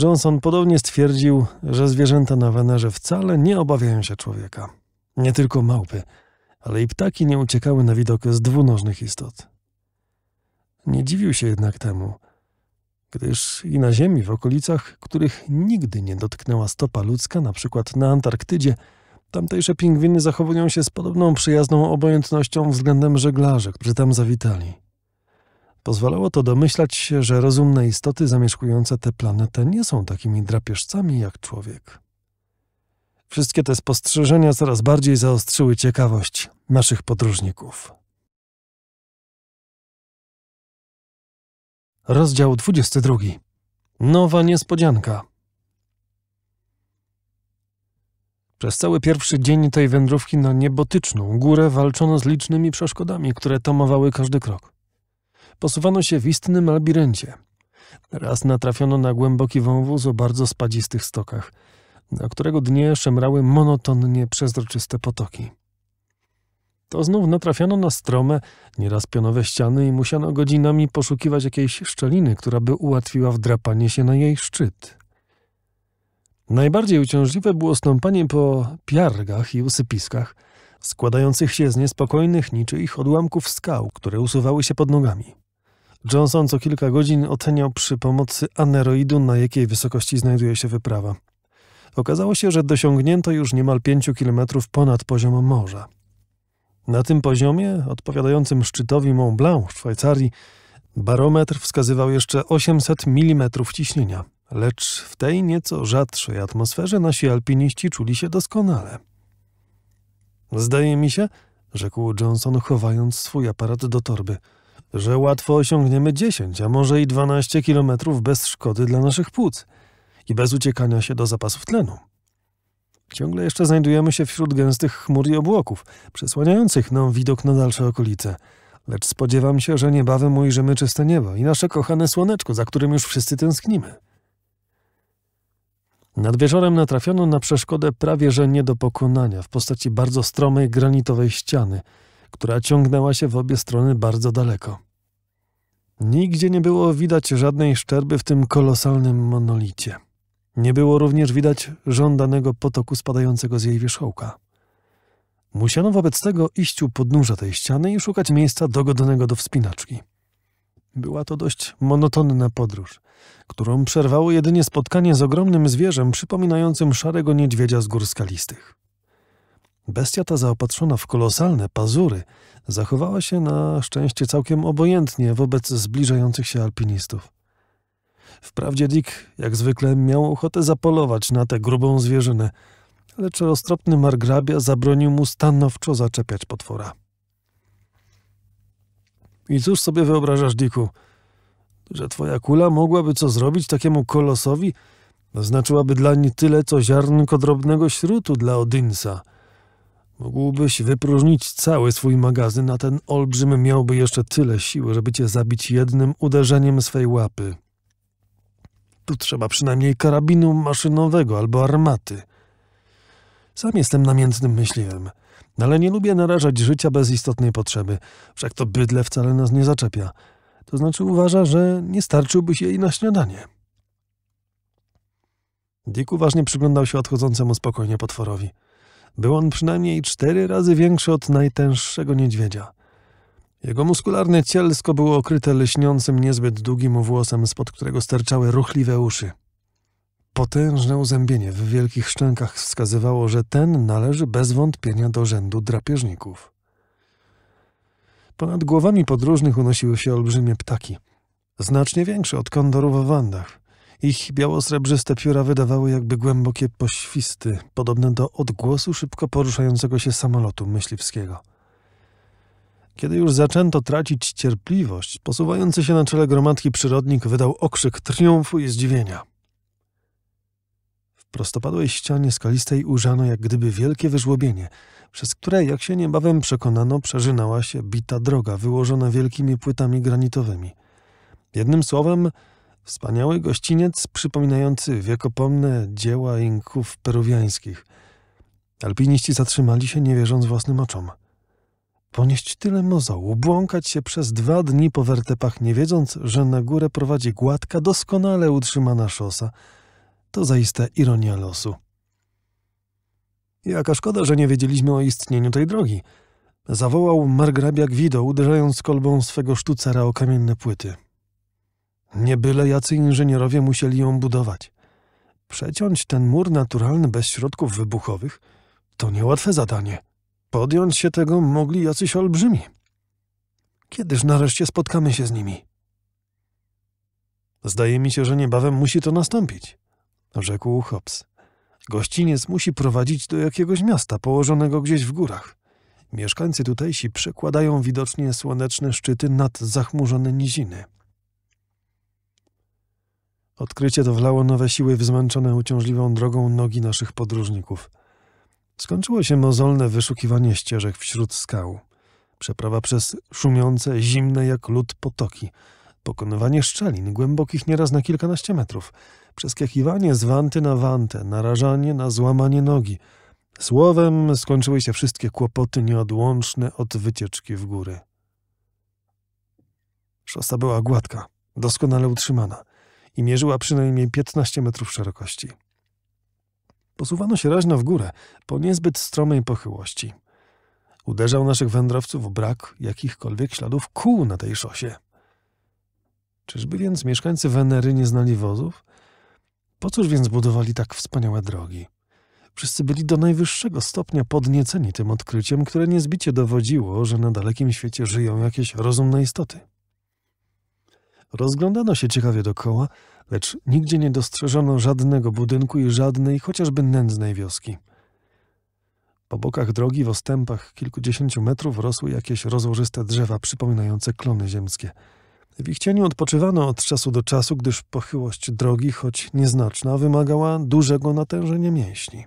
Johnson podobnie stwierdził, że zwierzęta na Wenerze wcale nie obawiają się człowieka. Nie tylko małpy, ale i ptaki nie uciekały na widok z dwunożnych istot. Nie dziwił się jednak temu, gdyż i na Ziemi, w okolicach, których nigdy nie dotknęła stopa ludzka, na przykład na Antarktydzie, tamtejsze pingwiny zachowują się z podobną przyjazną obojętnością względem żeglarzy, którzy tam zawitali. Pozwalało to domyślać się, że rozumne istoty zamieszkujące tę planetę nie są takimi drapieżcami jak człowiek. Wszystkie te spostrzeżenia coraz bardziej zaostrzyły ciekawość naszych podróżników. Rozdział 22. Nowa niespodzianka. Przez cały pierwszy dzień tej wędrówki na niebotyczną górę walczono z licznymi przeszkodami, które tomowały każdy krok. Posuwano się w istnym labiryncie. Raz natrafiono na głęboki wąwóz o bardzo spadzistych stokach – na którego dnie szemrały monotonnie przezroczyste potoki. To znów natrafiano na strome, nieraz pionowe ściany i musiano godzinami poszukiwać jakiejś szczeliny, która by ułatwiła wdrapanie się na jej szczyt. Najbardziej uciążliwe było stąpanie po piargach i usypiskach, składających się z niespokojnych niczyich odłamków skał, które usuwały się pod nogami. Johnson co kilka godzin oceniał przy pomocy aneroidu, na jakiej wysokości znajduje się wyprawa. Okazało się, że dosiągnięto już niemal 5 km ponad poziom morza. Na tym poziomie, odpowiadającym szczytowi Mont Blanc w Szwajcarii, barometr wskazywał jeszcze 800 mm ciśnienia, lecz w tej nieco rzadszej atmosferze nasi alpiniści czuli się doskonale. Zdaje mi się, rzekł Johnson, chowając swój aparat do torby, że łatwo osiągniemy 10, a może i 12 kilometrów bez szkody dla naszych płuc i bez uciekania się do zapasów tlenu. Ciągle jeszcze znajdujemy się wśród gęstych chmur i obłoków, przesłaniających nam widok na dalsze okolice. Lecz spodziewam się, że niebawem ujrzymy czyste niebo i nasze kochane słoneczko, za którym już wszyscy tęsknimy. Nad wieczorem natrafiono na przeszkodę prawie że nie do pokonania w postaci bardzo stromej granitowej ściany, która ciągnęła się w obie strony bardzo daleko. Nigdzie nie było widać żadnej szczerby w tym kolosalnym monolicie. Nie było również widać żądanego potoku spadającego z jej wierzchołka. Musiano wobec tego iść u podnóża tej ściany i szukać miejsca dogodnego do wspinaczki. Była to dość monotonna podróż, którą przerwało jedynie spotkanie z ogromnym zwierzem przypominającym szarego niedźwiedzia z gór skalistych. Bestia ta zaopatrzona w kolosalne pazury zachowała się na szczęście całkiem obojętnie wobec zbliżających się alpinistów. Wprawdzie Dick, jak zwykle, miał ochotę zapolować na tę grubą zwierzynę, lecz roztropny margrabia zabronił mu stanowczo zaczepiać potwora. I cóż sobie wyobrażasz, Diku? Że twoja kula mogłaby co zrobić takiemu kolosowi? Znaczyłaby dla niej tyle, co ziarnko drobnego śrutu dla Odynsa. Mógłbyś wypróżnić cały swój magazyn, a ten olbrzym miałby jeszcze tyle siły, żeby cię zabić jednym uderzeniem swej łapy tu trzeba przynajmniej karabinu maszynowego albo armaty. Sam jestem namiętnym myśliwym, ale nie lubię narażać życia bez istotnej potrzeby. Wszak to bydle wcale nas nie zaczepia. To znaczy uważa, że nie starczyłby jej na śniadanie. Dick uważnie przyglądał się odchodzącemu spokojnie potworowi. Był on przynajmniej cztery razy większy od najtęższego niedźwiedzia. Jego muskularne cielsko było okryte leśniącym niezbyt długim włosem, spod którego sterczały ruchliwe uszy. Potężne uzębienie w wielkich szczękach wskazywało, że ten należy bez wątpienia do rzędu drapieżników. Ponad głowami podróżnych unosiły się olbrzymie ptaki, znacznie większe od kondorów w Wandach. Ich biało-srebrzyste pióra wydawały jakby głębokie poświsty, podobne do odgłosu szybko poruszającego się samolotu myśliwskiego. Kiedy już zaczęto tracić cierpliwość, posuwający się na czele gromadki przyrodnik wydał okrzyk triumfu i zdziwienia. W prostopadłej ścianie skalistej ujrzano jak gdyby wielkie wyżłobienie, przez które, jak się niebawem przekonano, przeżynała się bita droga wyłożona wielkimi płytami granitowymi. Jednym słowem, wspaniały gościniec przypominający wiekopomne dzieła inków peruwiańskich. Alpiniści zatrzymali się, nie wierząc własnym oczom. Ponieść tyle mozołu, błąkać się przez dwa dni po wertepach, nie wiedząc, że na górę prowadzi gładka, doskonale utrzymana szosa. To zaiste ironia losu. Jaka szkoda, że nie wiedzieliśmy o istnieniu tej drogi. Zawołał margrabia Gwido, uderzając kolbą swego sztucera o kamienne płyty. Nie byle jacy inżynierowie musieli ją budować. Przeciąć ten mur naturalny bez środków wybuchowych to niełatwe zadanie. Podjąć się tego mogli jacyś olbrzymi. Kiedyż nareszcie spotkamy się z nimi? Zdaje mi się, że niebawem musi to nastąpić, rzekł Hobbs. Gościniec musi prowadzić do jakiegoś miasta położonego gdzieś w górach. Mieszkańcy tutejsi przekładają widocznie słoneczne szczyty nad zachmurzone niziny. Odkrycie to wlało nowe siły w zmęczone uciążliwą drogą nogi naszych podróżników – Skończyło się mozolne wyszukiwanie ścieżek wśród skał, przeprawa przez szumiące, zimne jak lód potoki, pokonywanie szczelin głębokich nieraz na kilkanaście metrów, przeskakiwanie z wanty na wantę, narażanie na złamanie nogi. Słowem skończyły się wszystkie kłopoty nieodłączne od wycieczki w góry. Szosa była gładka, doskonale utrzymana i mierzyła przynajmniej 15 metrów szerokości. Posuwano się raźno w górę, po niezbyt stromej pochyłości. Uderzał naszych wędrowców brak jakichkolwiek śladów kół na tej szosie. Czyżby więc mieszkańcy Wenery nie znali wozów? Po cóż więc budowali tak wspaniałe drogi? Wszyscy byli do najwyższego stopnia podnieceni tym odkryciem, które niezbicie dowodziło, że na dalekim świecie żyją jakieś rozumne istoty. Rozglądano się ciekawie dokoła, lecz nigdzie nie dostrzeżono żadnego budynku i żadnej, chociażby nędznej wioski. Po bokach drogi w ostępach kilkudziesięciu metrów rosły jakieś rozłożyste drzewa przypominające klony ziemskie. W ich cieniu odpoczywano od czasu do czasu, gdyż pochyłość drogi, choć nieznaczna, wymagała dużego natężenia mięśni.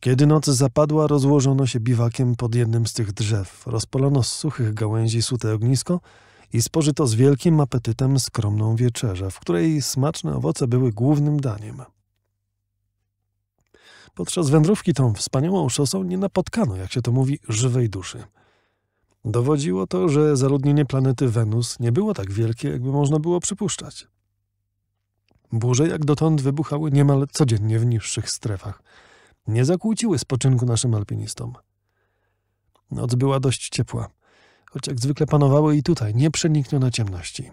Kiedy noc zapadła, rozłożono się biwakiem pod jednym z tych drzew, rozpolono z suchych gałęzi sute ognisko – i spożyto z wielkim apetytem skromną wieczerzę, w której smaczne owoce były głównym daniem. Podczas wędrówki tą wspaniałą szosą nie napotkano, jak się to mówi, żywej duszy. Dowodziło to, że zaludnienie planety Wenus nie było tak wielkie, jakby można było przypuszczać. Burze jak dotąd wybuchały niemal codziennie w niższych strefach. Nie zakłóciły spoczynku naszym alpinistom. Noc była dość ciepła choć jak zwykle panowały i tutaj nieprzeniknione ciemności.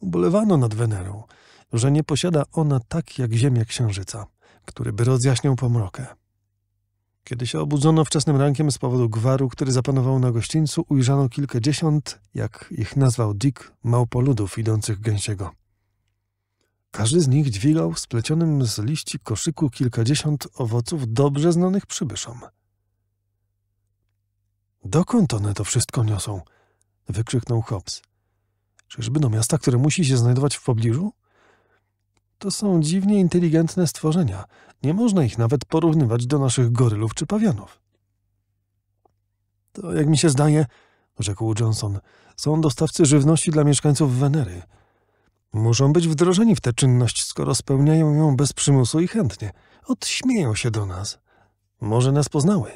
Ubolewano nad Wenerą, że nie posiada ona tak jak Ziemia Księżyca, który by rozjaśniał pomrokę. Kiedy się obudzono wczesnym rankiem z powodu gwaru, który zapanował na gościńcu, ujrzano kilkadziesiąt, jak ich nazwał Dick, małpoludów idących gęsiego. Każdy z nich dźwigał w splecionym z liści koszyku kilkadziesiąt owoców dobrze znanych przybyszom – Dokąd one to wszystko niosą? wykrzyknął Hobbs. Czyżby do miasta, które musi się znajdować w pobliżu? To są dziwnie inteligentne stworzenia. Nie można ich nawet porównywać do naszych gorylów czy pawianów. To, jak mi się zdaje, rzekł Johnson, są dostawcy żywności dla mieszkańców Wenery. Muszą być wdrożeni w tę czynność, skoro spełniają ją bez przymusu i chętnie. Odśmieją się do nas. Może nas poznały.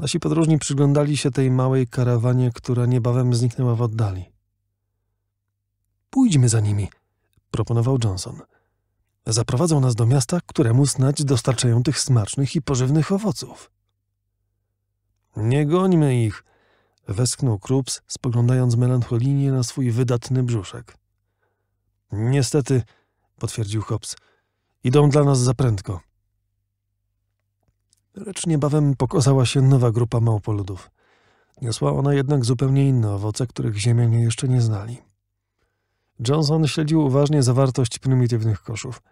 Nasi podróżni przyglądali się tej małej karawanie, która niebawem zniknęła w oddali. Pójdźmy za nimi, proponował Johnson. Zaprowadzą nas do miasta, któremu snać dostarczają tych smacznych i pożywnych owoców. Nie gońmy ich, westchnął Krups, spoglądając melancholijnie na swój wydatny brzuszek. Niestety, potwierdził Hobbs, idą dla nas za prędko. Lecz niebawem pokazała się nowa grupa małpoludów. Niosła ona jednak zupełnie inne owoce, których ziemianie jeszcze nie znali. Johnson śledził uważnie zawartość prymitywnych koszów.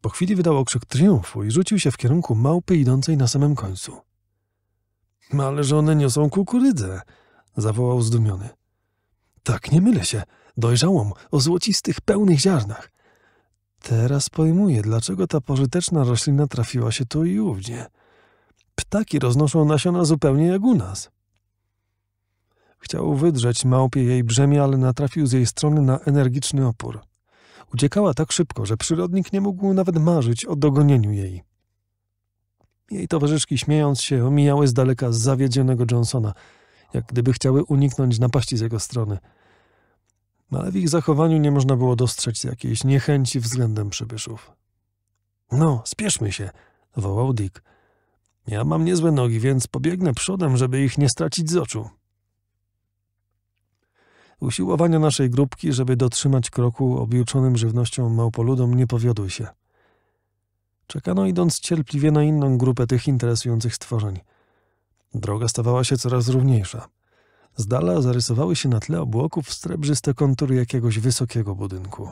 Po chwili wydał okrzyk triumfu i rzucił się w kierunku małpy idącej na samym końcu. Ale że one niosą kukurydzę, zawołał zdumiony. Tak, nie mylę się, dojrzałą, o złocistych, pełnych ziarnach. Teraz pojmuję, dlaczego ta pożyteczna roślina trafiła się tu i ówdzie. Ptaki roznoszą nasiona zupełnie jak u nas. Chciał wydrzeć małpie jej brzemię, ale natrafił z jej strony na energiczny opór. Uciekała tak szybko, że przyrodnik nie mógł nawet marzyć o dogonieniu jej. Jej towarzyszki, śmiejąc się, omijały z daleka zawiedzionego Johnsona, jak gdyby chciały uniknąć napaści z jego strony. Ale w ich zachowaniu nie można było dostrzec jakiejś niechęci względem przybyszów. No, spieszmy się, wołał Dick. Ja mam niezłe nogi, więc pobiegnę przodem, żeby ich nie stracić z oczu. Usiłowania naszej grupki, żeby dotrzymać kroku objuczonym żywnością małpoludom, nie powiodły się. Czekano idąc cierpliwie na inną grupę tych interesujących stworzeń. Droga stawała się coraz równiejsza. Z dala zarysowały się na tle obłoków srebrzyste kontury jakiegoś wysokiego budynku.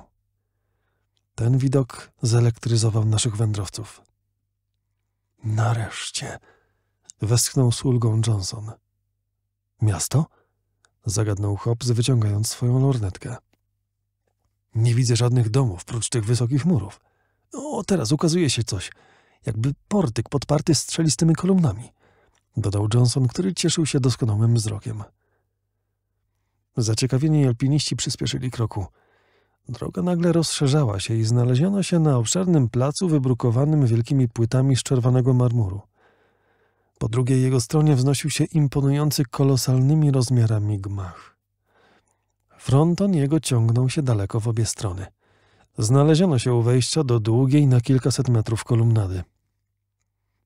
Ten widok zelektryzował naszych wędrowców. Nareszcie! Westchnął z ulgą Johnson. Miasto? Zagadnął Hobbs, wyciągając swoją lornetkę. Nie widzę żadnych domów, prócz tych wysokich murów. O, teraz ukazuje się coś. Jakby portyk podparty strzelistymi kolumnami. Dodał Johnson, który cieszył się doskonałym wzrokiem. Zaciekawieni alpiniści przyspieszyli kroku. Droga nagle rozszerzała się i znaleziono się na obszernym placu wybrukowanym wielkimi płytami z czerwonego marmuru. Po drugiej jego stronie wznosił się imponujący kolosalnymi rozmiarami gmach. Fronton jego ciągnął się daleko w obie strony. Znaleziono się u wejścia do długiej na kilkaset metrów kolumnady.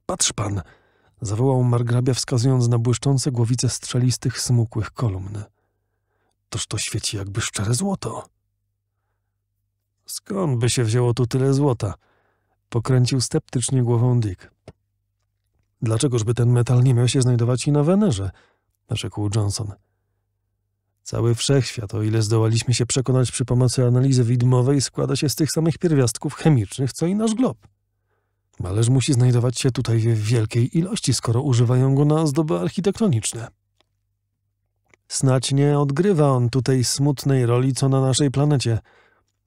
Patrz pan! zawołał margrabia wskazując na błyszczące głowice strzelistych, smukłych kolumn. Toż to świeci jakby szczere złoto. Skąd by się wzięło tu tyle złota? Pokręcił sceptycznie głową Dick. Dlaczegożby ten metal nie miał się znajdować i na Wenerze? Rzekł Johnson. Cały wszechświat, o ile zdołaliśmy się przekonać przy pomocy analizy widmowej, składa się z tych samych pierwiastków chemicznych, co i nasz glob. Ależ musi znajdować się tutaj w wielkiej ilości, skoro używają go na ozdoby architektoniczne. Snać nie odgrywa on tutaj smutnej roli, co na naszej planecie –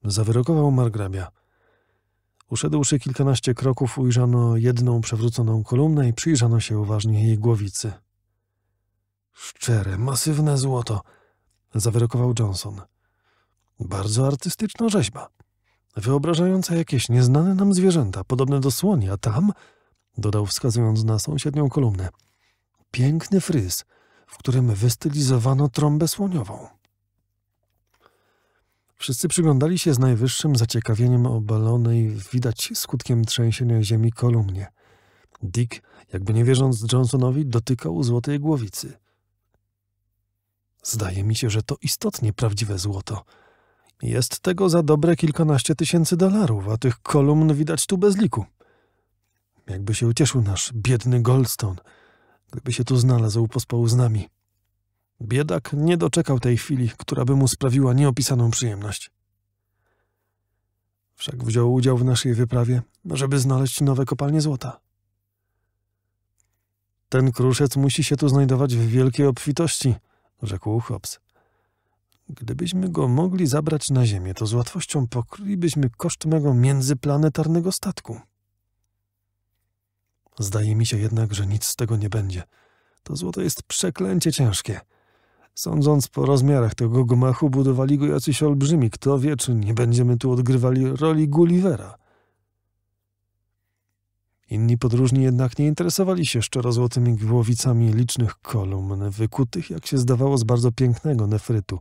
zawyrokował margrabia. Uszedłszy kilkanaście kroków, ujrzano jedną przewróconą kolumnę i przyjrzano się uważnie jej głowicy. Szczere, masywne złoto, zawyrokował Johnson. Bardzo artystyczna rzeźba, wyobrażająca jakieś nieznane nam zwierzęta, podobne do słoni, a tam, dodał wskazując na sąsiednią kolumnę, piękny fryz, w którym wystylizowano trąbę słoniową. Wszyscy przyglądali się z najwyższym zaciekawieniem obalonej, widać skutkiem trzęsienia ziemi kolumnie. Dick, jakby nie wierząc Johnsonowi, dotykał złotej głowicy. Zdaje mi się, że to istotnie prawdziwe złoto. Jest tego za dobre kilkanaście tysięcy dolarów, a tych kolumn widać tu bez liku. Jakby się ucieszył nasz biedny Goldstone, gdyby się tu znalazł pospołu z nami. Biedak nie doczekał tej chwili, która by mu sprawiła nieopisaną przyjemność. Wszak wziął udział w naszej wyprawie, żeby znaleźć nowe kopalnie złota. Ten kruszec musi się tu znajdować w wielkiej obfitości, rzekł Hobbs. Gdybyśmy go mogli zabrać na ziemię, to z łatwością pokrylibyśmy koszt mego międzyplanetarnego statku. Zdaje mi się jednak, że nic z tego nie będzie. To złoto jest przeklęcie ciężkie. Sądząc po rozmiarach tego gmachu, budowali go jacyś olbrzymi. Kto wie, czy nie będziemy tu odgrywali roli Gullivera. Inni podróżni jednak nie interesowali się szczerozłotymi głowicami licznych kolumn, wykutych, jak się zdawało, z bardzo pięknego nefrytu,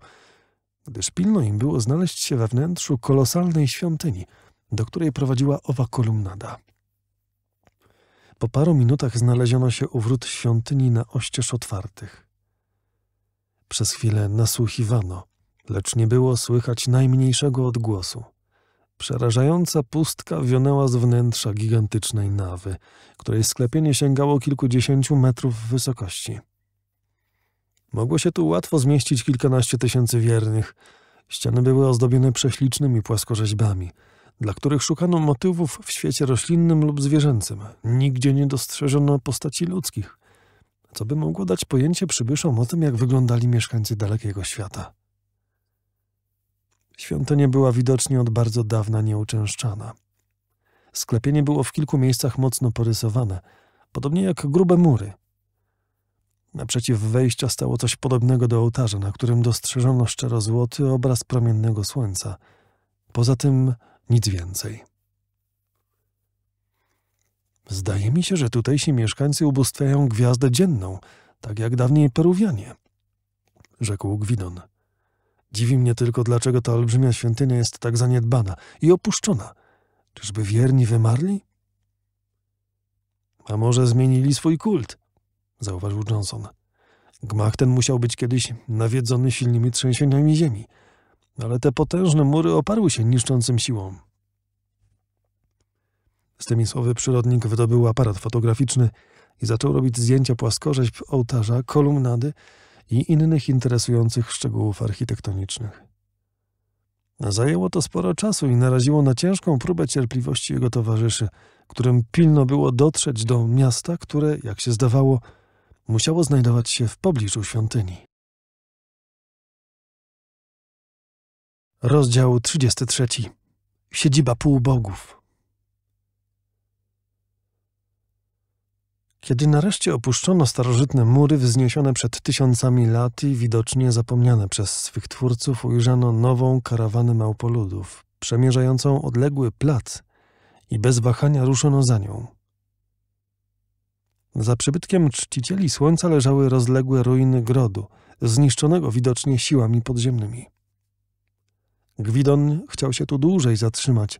gdyż pilno im było znaleźć się we wnętrzu kolosalnej świątyni, do której prowadziła owa kolumnada. Po paru minutach znaleziono się u wrót świątyni na oścież otwartych. Przez chwilę nasłuchiwano, lecz nie było słychać najmniejszego odgłosu. Przerażająca pustka wionęła z wnętrza gigantycznej nawy, której sklepienie sięgało kilkudziesięciu metrów wysokości. Mogło się tu łatwo zmieścić kilkanaście tysięcy wiernych. Ściany były ozdobione prześlicznymi płaskorzeźbami, dla których szukano motywów w świecie roślinnym lub zwierzęcym. Nigdzie nie dostrzeżono postaci ludzkich co by mogło dać pojęcie przybyszom o tym, jak wyglądali mieszkańcy dalekiego świata. Świątynia była widocznie od bardzo dawna nieuczęszczana. Sklepienie było w kilku miejscach mocno porysowane, podobnie jak grube mury. Naprzeciw wejścia stało coś podobnego do ołtarza, na którym dostrzeżono szczerozłoty obraz promiennego słońca. Poza tym nic więcej. Zdaje mi się, że tutejsi mieszkańcy ubóstwiają gwiazdę dzienną, tak jak dawniej Peruwianie, rzekł Gwidon. Dziwi mnie tylko, dlaczego ta olbrzymia świątynia jest tak zaniedbana i opuszczona. Czyżby wierni wymarli? A może zmienili swój kult? zauważył Johnson. Gmach ten musiał być kiedyś nawiedzony silnymi trzęsieniami ziemi, ale te potężne mury oparły się niszczącym siłom. Z słowy Przyrodnik wydobył aparat fotograficzny i zaczął robić zdjęcia płaskorzeźb, ołtarza, kolumnady i innych interesujących szczegółów architektonicznych. Zajęło to sporo czasu i naraziło na ciężką próbę cierpliwości jego towarzyszy, którym pilno było dotrzeć do miasta, które, jak się zdawało, musiało znajdować się w pobliżu świątyni. Rozdział 33. Siedziba półbogów. Kiedy nareszcie opuszczono starożytne mury wzniesione przed tysiącami lat i widocznie zapomniane przez swych twórców, ujrzano nową karawanę małpoludów, przemierzającą odległy plac i bez wahania ruszono za nią. Za przybytkiem czcicieli słońca leżały rozległe ruiny grodu, zniszczonego widocznie siłami podziemnymi. Gwidon chciał się tu dłużej zatrzymać,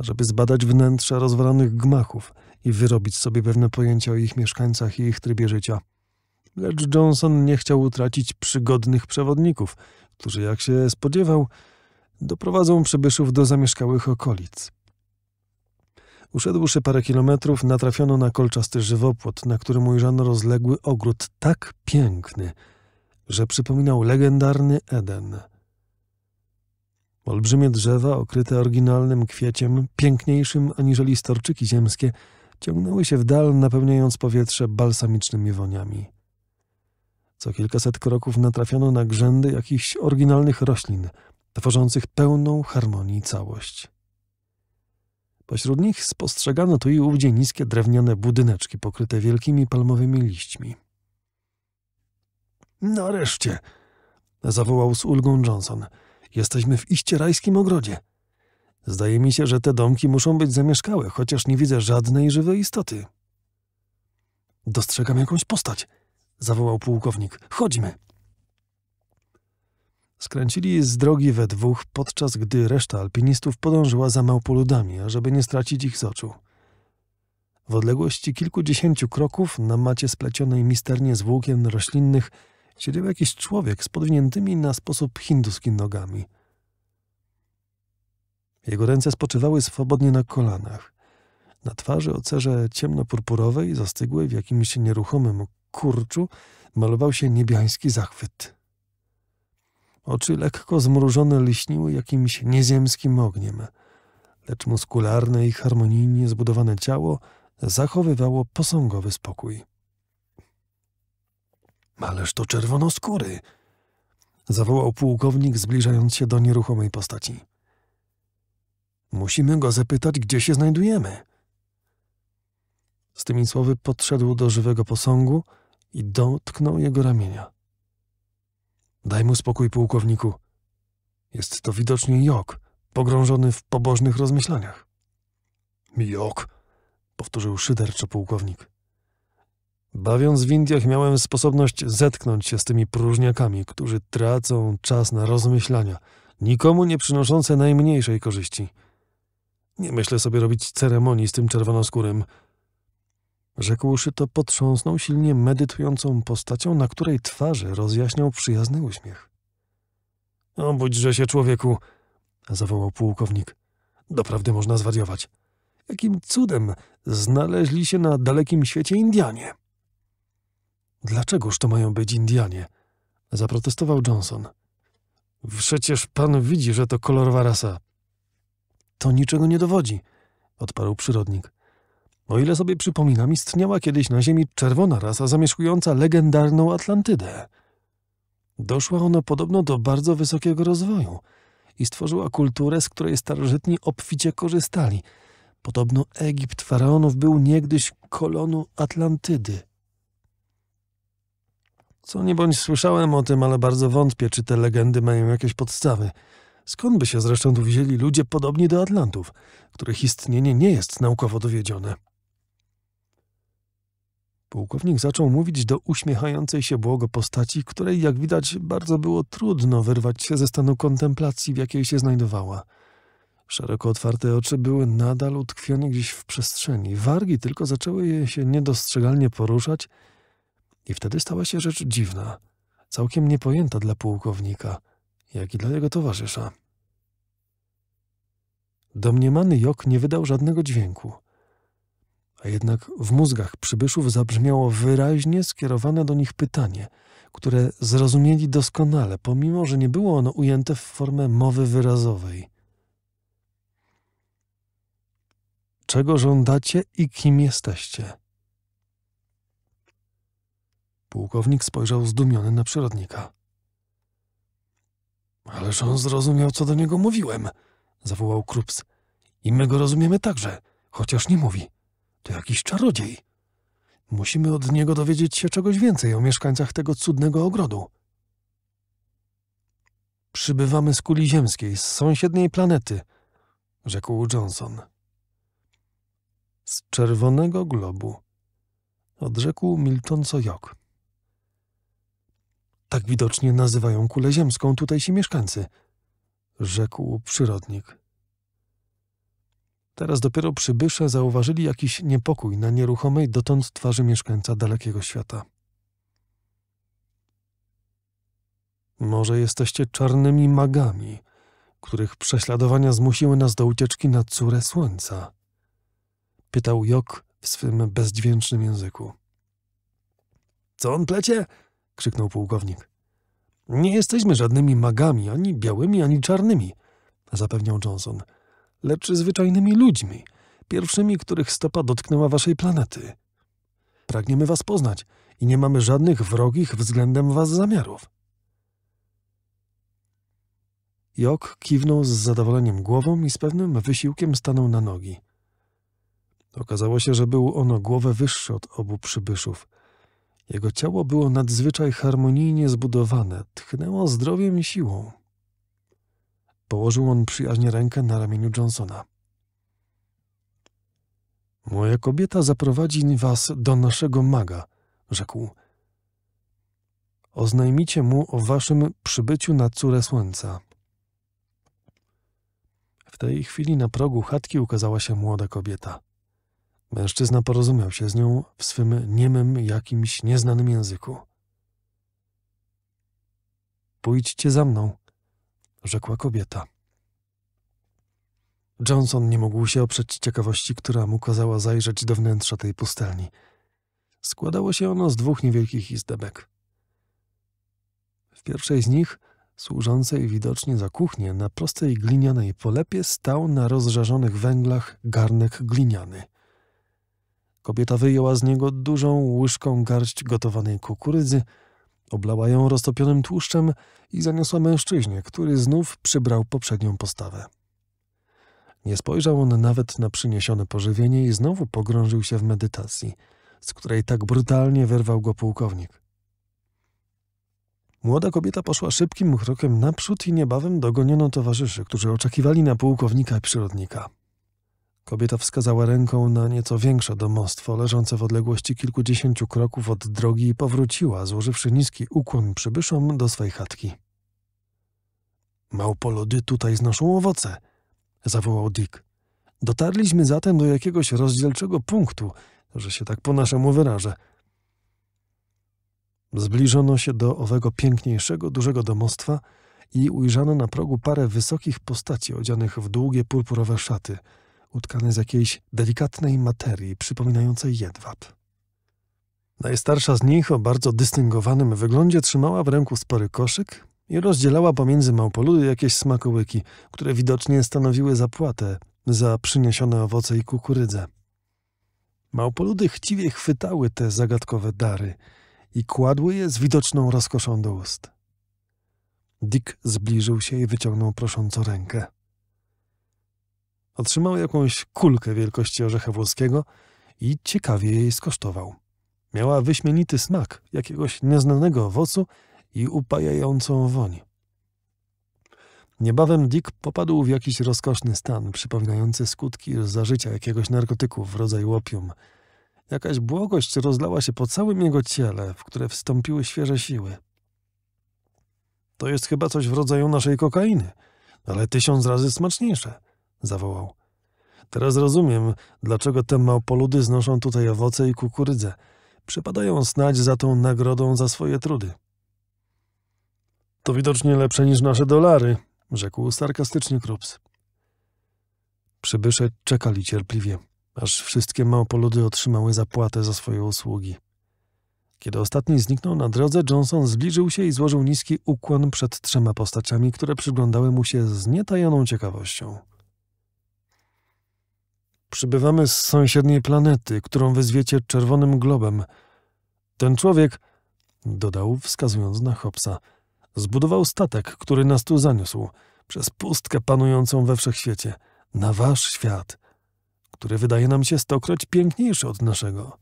żeby zbadać wnętrza rozwalonych gmachów – i wyrobić sobie pewne pojęcia o ich mieszkańcach i ich trybie życia. Lecz Johnson nie chciał utracić przygodnych przewodników, którzy, jak się spodziewał, doprowadzą przybyszów do zamieszkałych okolic. Uszedłszy parę kilometrów, natrafiono na kolczasty żywopłot, na którym ujrzano rozległy ogród tak piękny, że przypominał legendarny Eden. Olbrzymie drzewa, okryte oryginalnym kwieciem, piękniejszym aniżeli storczyki ziemskie, ciągnęły się w dal, napełniając powietrze balsamicznymi woniami. Co kilkaset kroków natrafiono na grzędy jakichś oryginalnych roślin, tworzących pełną harmonii całość. Pośród nich spostrzegano tu i ówdzie niskie drewniane budyneczki pokryte wielkimi palmowymi liśćmi. Nareszcie! zawołał z ulgą Johnson. Jesteśmy w iście rajskim ogrodzie. Zdaje mi się, że te domki muszą być zamieszkałe, chociaż nie widzę żadnej żywej istoty. Dostrzegam jakąś postać, zawołał pułkownik. Chodźmy. Skręcili z drogi we dwóch, podczas gdy reszta alpinistów podążyła za małpoludami, ażeby nie stracić ich z oczu. W odległości kilkudziesięciu kroków na macie splecionej misternie z włókien roślinnych siedział jakiś człowiek z podwiniętymi na sposób hinduski nogami – jego ręce spoczywały swobodnie na kolanach. Na twarzy o cerze ciemnopurpurowej, zastygłej w jakimś nieruchomym kurczu, malował się niebiański zachwyt. Oczy lekko zmrużone lśniły jakimś nieziemskim ogniem, lecz muskularne i harmonijnie zbudowane ciało zachowywało posągowy spokój. Ależ to czerwonoskóry! zawołał pułkownik, zbliżając się do nieruchomej postaci. Musimy go zapytać, gdzie się znajdujemy. Z tymi słowy podszedł do żywego posągu i dotknął jego ramienia. Daj mu spokój, pułkowniku. Jest to widocznie Jok, pogrążony w pobożnych rozmyślaniach. Jok, powtórzył szyderczo pułkownik. Bawiąc w Indiach, miałem sposobność zetknąć się z tymi próżniakami, którzy tracą czas na rozmyślania, nikomu nie przynoszące najmniejszej korzyści. Nie myślę sobie robić ceremonii z tym czerwonoskórym. Rzekłszy to, potrząsnął silnie medytującą postacią, na której twarzy rozjaśniał przyjazny uśmiech. Obudźże się, człowieku! zawołał pułkownik. Doprawdy można zwariować. Jakim cudem znaleźli się na dalekim świecie Indianie? Dlaczegoż to mają być Indianie? zaprotestował Johnson. Przecież pan widzi, że to kolorowa rasa. To niczego nie dowodzi, odparł przyrodnik. O ile sobie przypominam, istniała kiedyś na Ziemi czerwona rasa zamieszkująca legendarną Atlantydę. Doszła ona podobno do bardzo wysokiego rozwoju i stworzyła kulturę, z której starożytni obficie korzystali. Podobno Egipt faraonów był niegdyś kolonu Atlantydy. Co nie bądź słyszałem o tym, ale bardzo wątpię, czy te legendy mają jakieś podstawy – Skąd by się zresztą tu wzięli ludzie podobni do Atlantów, których istnienie nie jest naukowo dowiedzione? Pułkownik zaczął mówić do uśmiechającej się błogo postaci, której, jak widać, bardzo było trudno wyrwać się ze stanu kontemplacji, w jakiej się znajdowała. Szeroko otwarte oczy były nadal utkwione gdzieś w przestrzeni. Wargi tylko zaczęły je się niedostrzegalnie poruszać i wtedy stała się rzecz dziwna, całkiem niepojęta dla pułkownika – jak i dla jego towarzysza. Domniemany Jok nie wydał żadnego dźwięku, a jednak w mózgach przybyszów zabrzmiało wyraźnie skierowane do nich pytanie, które zrozumieli doskonale, pomimo że nie było ono ujęte w formę mowy wyrazowej. Czego żądacie i kim jesteście? Pułkownik spojrzał zdumiony na przyrodnika. Ależ on zrozumiał, co do niego mówiłem, zawołał Krups. I my go rozumiemy także, chociaż nie mówi. To jakiś czarodziej. Musimy od niego dowiedzieć się czegoś więcej o mieszkańcach tego cudnego ogrodu. Przybywamy z kuli ziemskiej, z sąsiedniej planety, rzekł Johnson. Z czerwonego globu, odrzekł milcząco Jok. Tak widocznie nazywają kulę ziemską tutejsi mieszkańcy, rzekł przyrodnik. Teraz dopiero przybysze zauważyli jakiś niepokój na nieruchomej dotąd twarzy mieszkańca dalekiego świata. Może jesteście czarnymi magami, których prześladowania zmusiły nas do ucieczki na córę słońca? Pytał Jok w swym bezdźwięcznym języku. Co on plecie? krzyknął pułkownik. Nie jesteśmy żadnymi magami, ani białymi, ani czarnymi, zapewniał Johnson, lecz zwyczajnymi ludźmi, pierwszymi, których stopa dotknęła waszej planety. Pragniemy was poznać i nie mamy żadnych wrogich względem was zamiarów. Jok kiwnął z zadowoleniem głową i z pewnym wysiłkiem stanął na nogi. Okazało się, że był ono głowę wyższy od obu przybyszów – jego ciało było nadzwyczaj harmonijnie zbudowane, tchnęło zdrowiem i siłą. Położył on przyjaźnie rękę na ramieniu Johnsona. Moja kobieta zaprowadzi was do naszego maga, rzekł. Oznajmicie mu o waszym przybyciu na córę słońca. W tej chwili na progu chatki ukazała się młoda kobieta. Mężczyzna porozumiał się z nią w swym niemym, jakimś nieznanym języku. Pójdźcie za mną, rzekła kobieta. Johnson nie mógł się oprzeć ciekawości, która mu kazała zajrzeć do wnętrza tej pustelni. Składało się ono z dwóch niewielkich izdebek. W pierwszej z nich, służącej widocznie za kuchnię, na prostej glinianej polepie stał na rozżarzonych węglach garnek gliniany – Kobieta wyjęła z niego dużą łyżką garść gotowanej kukurydzy, oblała ją roztopionym tłuszczem i zaniosła mężczyźnie, który znów przybrał poprzednią postawę. Nie spojrzał on nawet na przyniesione pożywienie i znowu pogrążył się w medytacji, z której tak brutalnie wyrwał go pułkownik. Młoda kobieta poszła szybkim krokiem naprzód i niebawem dogoniono towarzyszy, którzy oczekiwali na pułkownika i przyrodnika. Kobieta wskazała ręką na nieco większe domostwo leżące w odległości kilkudziesięciu kroków od drogi i powróciła, złożywszy niski ukłon przybyszom do swej chatki. Małpolody tutaj znoszą owoce, zawołał Dick. Dotarliśmy zatem do jakiegoś rozdzielczego punktu, że się tak po naszemu wyrażę. Zbliżono się do owego piękniejszego, dużego domostwa i ujrzano na progu parę wysokich postaci odzianych w długie purpurowe szaty – utkany z jakiejś delikatnej materii przypominającej jedwab. Najstarsza z nich o bardzo dystyngowanym wyglądzie trzymała w ręku spory koszyk i rozdzielała pomiędzy małpoludy jakieś smakołyki, które widocznie stanowiły zapłatę za przyniesione owoce i kukurydzę. Małpoludy chciwie chwytały te zagadkowe dary i kładły je z widoczną rozkoszą do ust. Dick zbliżył się i wyciągnął prosząco rękę. Otrzymał jakąś kulkę wielkości orzecha włoskiego i ciekawie jej skosztował. Miała wyśmienity smak jakiegoś nieznanego owocu i upajającą woń. Niebawem Dick popadł w jakiś rozkoszny stan, przypominający skutki zażycia jakiegoś narkotyku w rodzaju opium. Jakaś błogość rozlała się po całym jego ciele, w które wstąpiły świeże siły. To jest chyba coś w rodzaju naszej kokainy, ale tysiąc razy smaczniejsze, zawołał. Teraz rozumiem, dlaczego te małpoludy znoszą tutaj owoce i kukurydzę. Przepadają snać za tą nagrodą za swoje trudy. To widocznie lepsze niż nasze dolary, rzekł sarkastycznie Krups. Przybysze czekali cierpliwie, aż wszystkie małpoludy otrzymały zapłatę za swoje usługi. Kiedy ostatni zniknął na drodze, Johnson zbliżył się i złożył niski ukłon przed trzema postaciami, które przyglądały mu się z nietajoną ciekawością. Przybywamy z sąsiedniej planety, którą wyzwiecie czerwonym globem. Ten człowiek, dodał, wskazując na Hopsa, zbudował statek, który nas tu zaniósł, przez pustkę panującą we wszechświecie, na wasz świat, który wydaje nam się stokroć piękniejszy od naszego.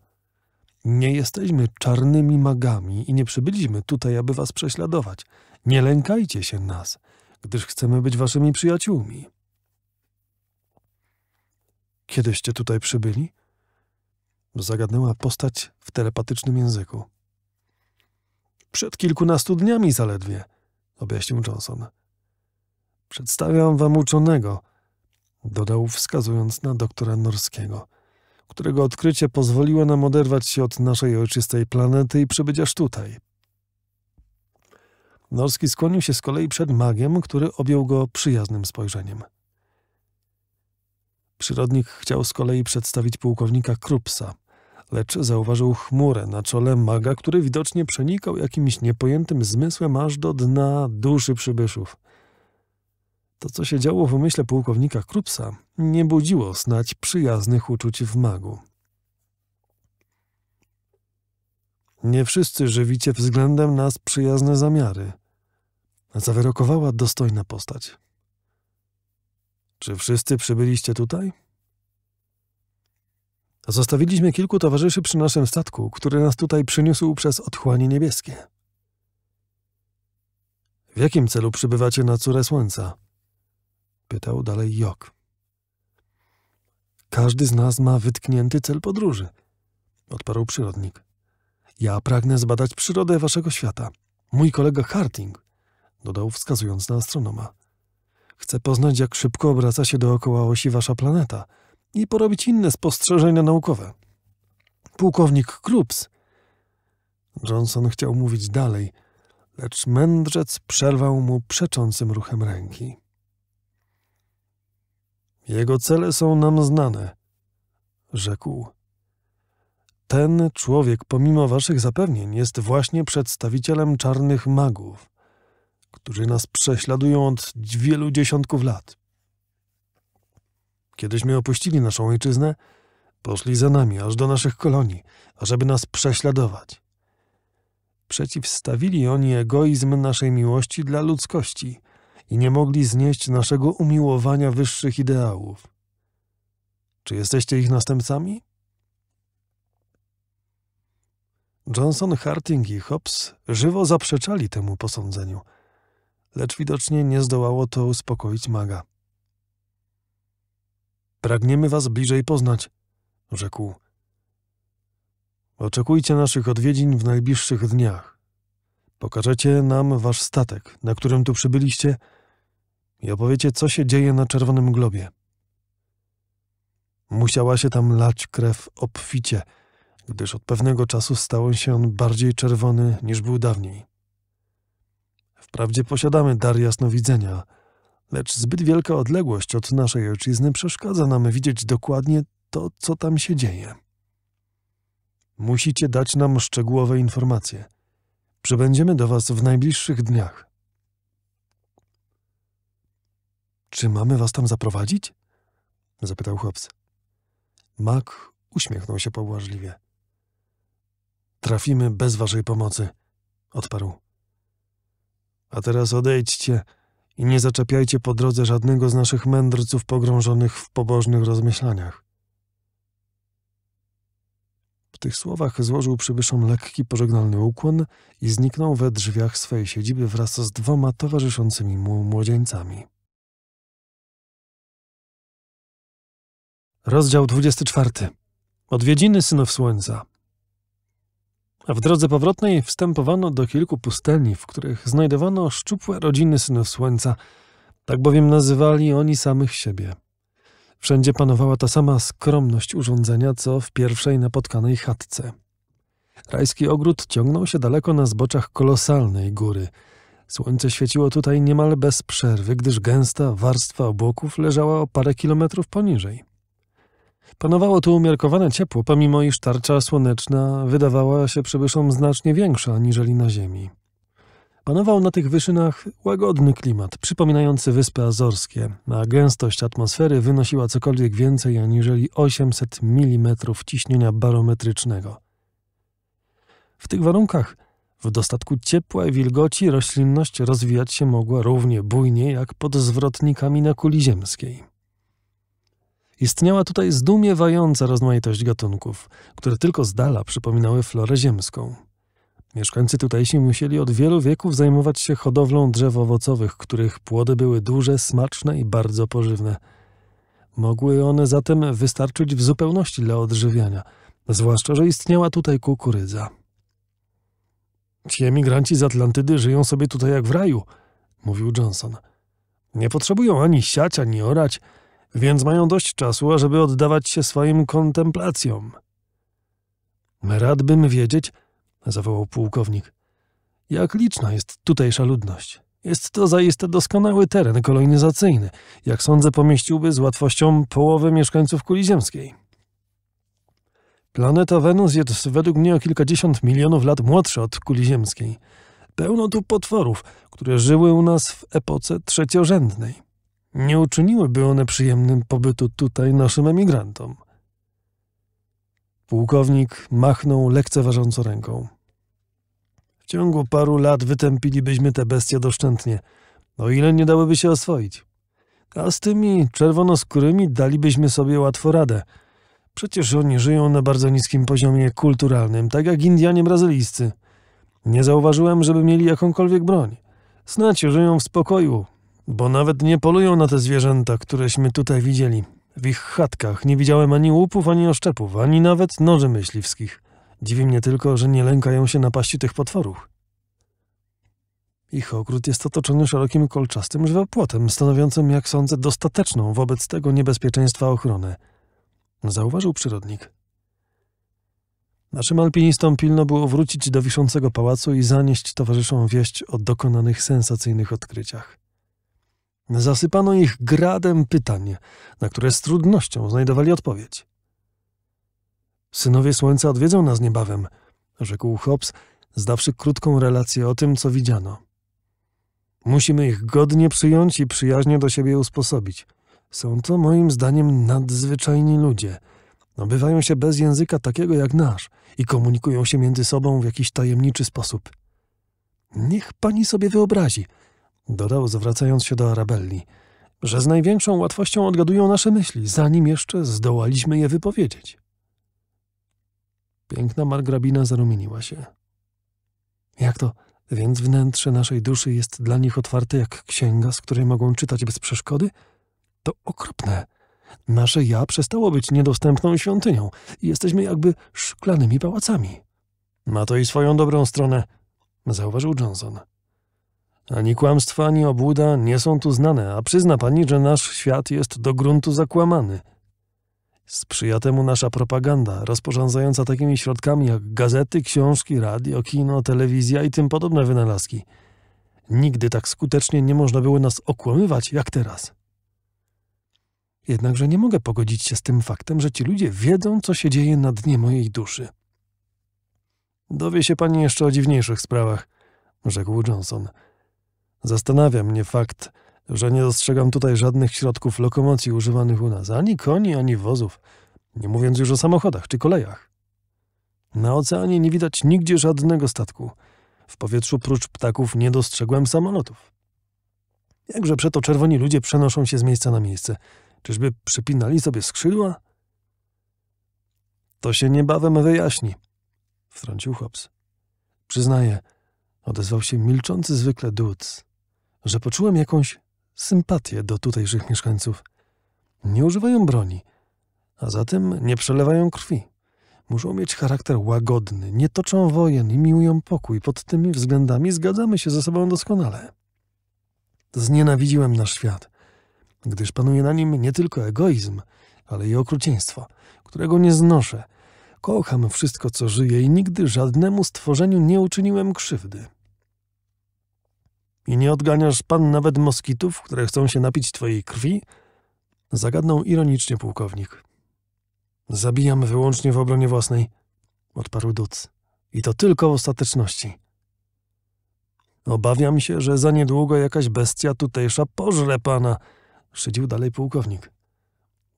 Nie jesteśmy czarnymi magami i nie przybyliśmy tutaj, aby was prześladować. Nie lękajcie się nas, gdyż chcemy być waszymi przyjaciółmi. Kiedyście tutaj przybyli? Zagadnęła postać w telepatycznym języku. Przed kilkunastu dniami zaledwie, objaśnił Johnson. Przedstawiam wam uczonego, dodał wskazując na doktora Norskiego, którego odkrycie pozwoliło nam oderwać się od naszej ojczystej planety i przybyć aż tutaj. Norski skłonił się z kolei przed magiem, który objął go przyjaznym spojrzeniem. Przyrodnik chciał z kolei przedstawić pułkownika Krupsa, lecz zauważył chmurę na czole maga, który widocznie przenikał jakimś niepojętym zmysłem aż do dna duszy przybyszów. To, co się działo w umyśle pułkownika Krupsa, nie budziło snać przyjaznych uczuć w magu. Nie wszyscy żywicie względem nas przyjazne zamiary, zawyrokowała dostojna postać. Czy wszyscy przybyliście tutaj? Zostawiliśmy kilku towarzyszy przy naszym statku, który nas tutaj przyniósł przez otchłanie niebieskie. W jakim celu przybywacie na córę słońca? Pytał dalej Jok. Każdy z nas ma wytknięty cel podróży, odparł przyrodnik. Ja pragnę zbadać przyrodę waszego świata. Mój kolega Harting, dodał wskazując na astronoma. Chcę poznać, jak szybko obraca się dookoła osi wasza planeta i porobić inne spostrzeżenia naukowe. Pułkownik Krups. Johnson chciał mówić dalej, lecz mędrzec przerwał mu przeczącym ruchem ręki. Jego cele są nam znane, rzekł. Ten człowiek, pomimo waszych zapewnień, jest właśnie przedstawicielem czarnych magów którzy nas prześladują od wielu dziesiątków lat. Kiedyśmy opuścili naszą ojczyznę, poszli za nami aż do naszych kolonii, ażeby nas prześladować. Przeciwstawili oni egoizm naszej miłości dla ludzkości i nie mogli znieść naszego umiłowania wyższych ideałów. Czy jesteście ich następcami? Johnson, Harting i Hobbes żywo zaprzeczali temu posądzeniu – lecz widocznie nie zdołało to uspokoić maga. Pragniemy was bliżej poznać, rzekł. Oczekujcie naszych odwiedzin w najbliższych dniach. Pokażecie nam wasz statek, na którym tu przybyliście i opowiecie, co się dzieje na Czerwonym Globie. Musiała się tam lać krew obficie, gdyż od pewnego czasu stał się on bardziej czerwony niż był dawniej. Wprawdzie posiadamy dar jasnowidzenia, lecz zbyt wielka odległość od naszej ojczyzny przeszkadza nam widzieć dokładnie to, co tam się dzieje. Musicie dać nam szczegółowe informacje. Przybędziemy do Was w najbliższych dniach. Czy mamy Was tam zaprowadzić? zapytał Hobbs. Mak uśmiechnął się pobłażliwie. Trafimy bez Waszej pomocy, odparł. A teraz odejdźcie i nie zaczepiajcie po drodze żadnego z naszych mędrców pogrążonych w pobożnych rozmyślaniach. W tych słowach złożył przybyszom lekki pożegnalny ukłon i zniknął we drzwiach swej siedziby wraz z dwoma towarzyszącymi mu młodzieńcami. Rozdział 24. Odwiedziny Synów Słońca. A w drodze powrotnej wstępowano do kilku pustelni, w których znajdowano szczupłe rodziny synów słońca, tak bowiem nazywali oni samych siebie. Wszędzie panowała ta sama skromność urządzenia, co w pierwszej napotkanej chatce. Rajski ogród ciągnął się daleko na zboczach kolosalnej góry. Słońce świeciło tutaj niemal bez przerwy, gdyż gęsta warstwa obłoków leżała o parę kilometrów poniżej. Panowało tu umiarkowane ciepło, pomimo iż tarcza słoneczna wydawała się przybyszom znacznie większa aniżeli na ziemi. Panował na tych wyszynach łagodny klimat, przypominający Wyspy Azorskie, a gęstość atmosfery wynosiła cokolwiek więcej aniżeli 800 mm ciśnienia barometrycznego. W tych warunkach, w dostatku ciepła i wilgoci, roślinność rozwijać się mogła równie bujnie jak pod zwrotnikami na kuli ziemskiej. Istniała tutaj zdumiewająca rozmaitość gatunków, które tylko z dala przypominały florę ziemską. Mieszkańcy tutejsi musieli od wielu wieków zajmować się hodowlą drzew owocowych, których płody były duże, smaczne i bardzo pożywne. Mogły one zatem wystarczyć w zupełności dla odżywiania, zwłaszcza, że istniała tutaj kukurydza. Ci emigranci z Atlantydy żyją sobie tutaj jak w raju, mówił Johnson. Nie potrzebują ani siać, ani orać, więc mają dość czasu, ażeby oddawać się swoim kontemplacjom. Radbym wiedzieć, zawołał pułkownik, jak liczna jest tutejsza ludność. Jest to zaiste doskonały teren kolonizacyjny. Jak sądzę, pomieściłby z łatwością połowę mieszkańców kuli ziemskiej. Planeta Wenus jest według mnie o kilkadziesiąt milionów lat młodsza od kuli ziemskiej. Pełno tu potworów, które żyły u nas w epoce trzeciorzędnej. Nie uczyniłyby one przyjemnym pobytu tutaj naszym emigrantom. Pułkownik machnął lekceważąco ręką. W ciągu paru lat wytępilibyśmy te bestie doszczętnie, o ile nie dałyby się oswoić. A z tymi czerwonoskórymi dalibyśmy sobie łatwo radę. Przecież oni żyją na bardzo niskim poziomie kulturalnym, tak jak Indianie brazylijscy. Nie zauważyłem, żeby mieli jakąkolwiek broń. Znacie, żyją w spokoju, bo nawet nie polują na te zwierzęta, któreśmy tutaj widzieli. W ich chatkach nie widziałem ani łupów, ani oszczepów, ani nawet noży myśliwskich. Dziwi mnie tylko, że nie lękają się napaści tych potworów. Ich ogród jest otoczony szerokim kolczastym żywopłotem, stanowiącym, jak sądzę, dostateczną wobec tego niebezpieczeństwa ochronę. Zauważył przyrodnik. Naszym alpinistom pilno było wrócić do wiszącego pałacu i zanieść towarzyszom wieść o dokonanych sensacyjnych odkryciach. Zasypano ich gradem pytań, na które z trudnością znajdowali odpowiedź. Synowie Słońca odwiedzą nas niebawem, rzekł Hobbs, zdawszy krótką relację o tym, co widziano. Musimy ich godnie przyjąć i przyjaźnie do siebie usposobić. Są to moim zdaniem nadzwyczajni ludzie. Obywają się bez języka takiego jak nasz i komunikują się między sobą w jakiś tajemniczy sposób. Niech pani sobie wyobrazi, dodał, zwracając się do Arabelli, że z największą łatwością odgadują nasze myśli, zanim jeszcze zdołaliśmy je wypowiedzieć. Piękna margrabina zarumieniła się. Jak to, więc wnętrze naszej duszy jest dla nich otwarte jak księga, z której mogą czytać bez przeszkody? To okropne. Nasze ja przestało być niedostępną świątynią i jesteśmy jakby szklanymi pałacami. Ma to i swoją dobrą stronę, zauważył Johnson. Ani kłamstwa, ani obłuda nie są tu znane, a przyzna pani, że nasz świat jest do gruntu zakłamany. Sprzyja temu nasza propaganda, rozporządzająca takimi środkami jak gazety, książki, radio, kino, telewizja i tym podobne wynalazki. Nigdy tak skutecznie nie można było nas okłamywać jak teraz. Jednakże nie mogę pogodzić się z tym faktem, że ci ludzie wiedzą, co się dzieje na dnie mojej duszy. Dowie się pani jeszcze o dziwniejszych sprawach, rzekł Johnson. Zastanawia mnie fakt, że nie dostrzegam tutaj żadnych środków lokomocji używanych u nas, ani koni, ani wozów, nie mówiąc już o samochodach czy kolejach. Na oceanie nie widać nigdzie żadnego statku. W powietrzu prócz ptaków nie dostrzegłem samolotów. Jakże przeto czerwoni ludzie przenoszą się z miejsca na miejsce? Czyżby przypinali sobie skrzydła? To się niebawem wyjaśni, wtrącił Hobbs. Przyznaję, odezwał się milczący zwykle Dudz że poczułem jakąś sympatię do tutejszych mieszkańców. Nie używają broni, a zatem nie przelewają krwi. Muszą mieć charakter łagodny, nie toczą wojen i miłują pokój. Pod tymi względami zgadzamy się ze sobą doskonale. Znienawidziłem nasz świat, gdyż panuje na nim nie tylko egoizm, ale i okrucieństwo, którego nie znoszę. Kocham wszystko, co żyje i nigdy żadnemu stworzeniu nie uczyniłem krzywdy i nie odganiasz pan nawet moskitów, które chcą się napić twojej krwi? Zagadnął ironicznie pułkownik. Zabijam wyłącznie w obronie własnej, odparł Duc. I to tylko w ostateczności. Obawiam się, że za niedługo jakaś bestia tutejsza pożre pana, szydził dalej pułkownik.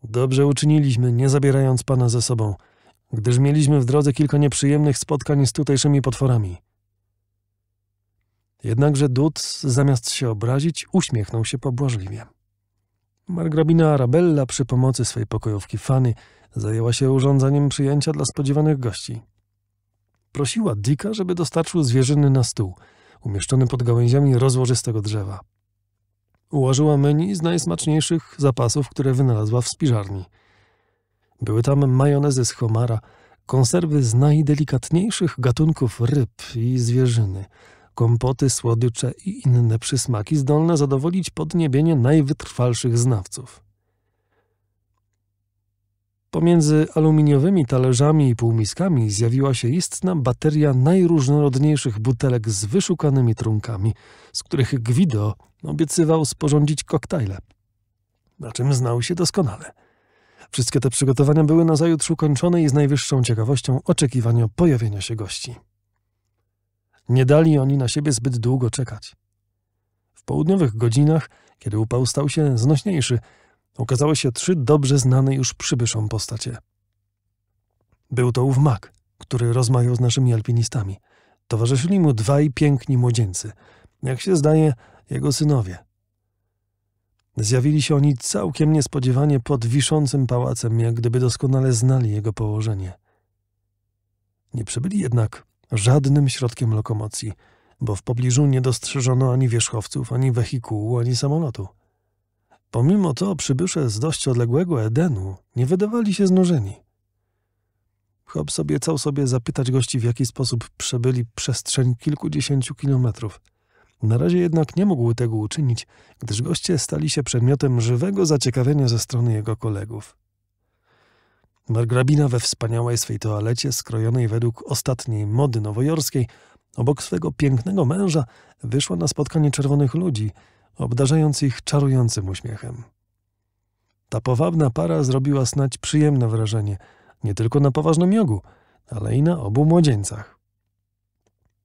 Dobrze uczyniliśmy, nie zabierając pana ze sobą, gdyż mieliśmy w drodze kilka nieprzyjemnych spotkań z tutejszymi potworami. Jednakże Dud, zamiast się obrazić, uśmiechnął się pobłażliwie. Margrabina Arabella przy pomocy swojej pokojówki Fanny zajęła się urządzeniem przyjęcia dla spodziewanych gości. Prosiła Dicka, żeby dostarczył zwierzyny na stół, umieszczony pod gałęziami rozłożystego drzewa. Ułożyła menu z najsmaczniejszych zapasów, które wynalazła w spiżarni. Były tam majonezy z homara, konserwy z najdelikatniejszych gatunków ryb i zwierzyny – kompoty, słodycze i inne przysmaki zdolne zadowolić podniebienie najwytrwalszych znawców. Pomiędzy aluminiowymi talerzami i półmiskami zjawiła się istna bateria najróżnorodniejszych butelek z wyszukanymi trunkami, z których Gwido obiecywał sporządzić koktajle, na czym znał się doskonale. Wszystkie te przygotowania były nazajutrz ukończone i z najwyższą ciekawością oczekiwano pojawienia się gości. Nie dali oni na siebie zbyt długo czekać. W południowych godzinach, kiedy upał stał się znośniejszy, okazały się trzy dobrze znane już przybyszom postacie. Był to ów mak, który rozmawiał z naszymi alpinistami. Towarzyszyli mu dwaj piękni młodzieńcy, jak się zdaje, jego synowie. Zjawili się oni całkiem niespodziewanie pod wiszącym pałacem, jak gdyby doskonale znali jego położenie. Nie przybyli jednak żadnym środkiem lokomocji, bo w pobliżu nie dostrzeżono ani wierzchowców, ani wehikułu, ani samolotu. Pomimo to przybysze z dość odległego Edenu nie wydawali się znużeni. Hobbs obiecał sobie zapytać gości, w jaki sposób przebyli przestrzeń kilkudziesięciu kilometrów. Na razie jednak nie mógł tego uczynić, gdyż goście stali się przedmiotem żywego zaciekawienia ze strony jego kolegów. Margrabina we wspaniałej swej toalecie, skrojonej według ostatniej mody nowojorskiej, obok swego pięknego męża, wyszła na spotkanie czerwonych ludzi, obdarzając ich czarującym uśmiechem. Ta powabna para zrobiła snać przyjemne wrażenie, nie tylko na poważnym jogu, ale i na obu młodzieńcach.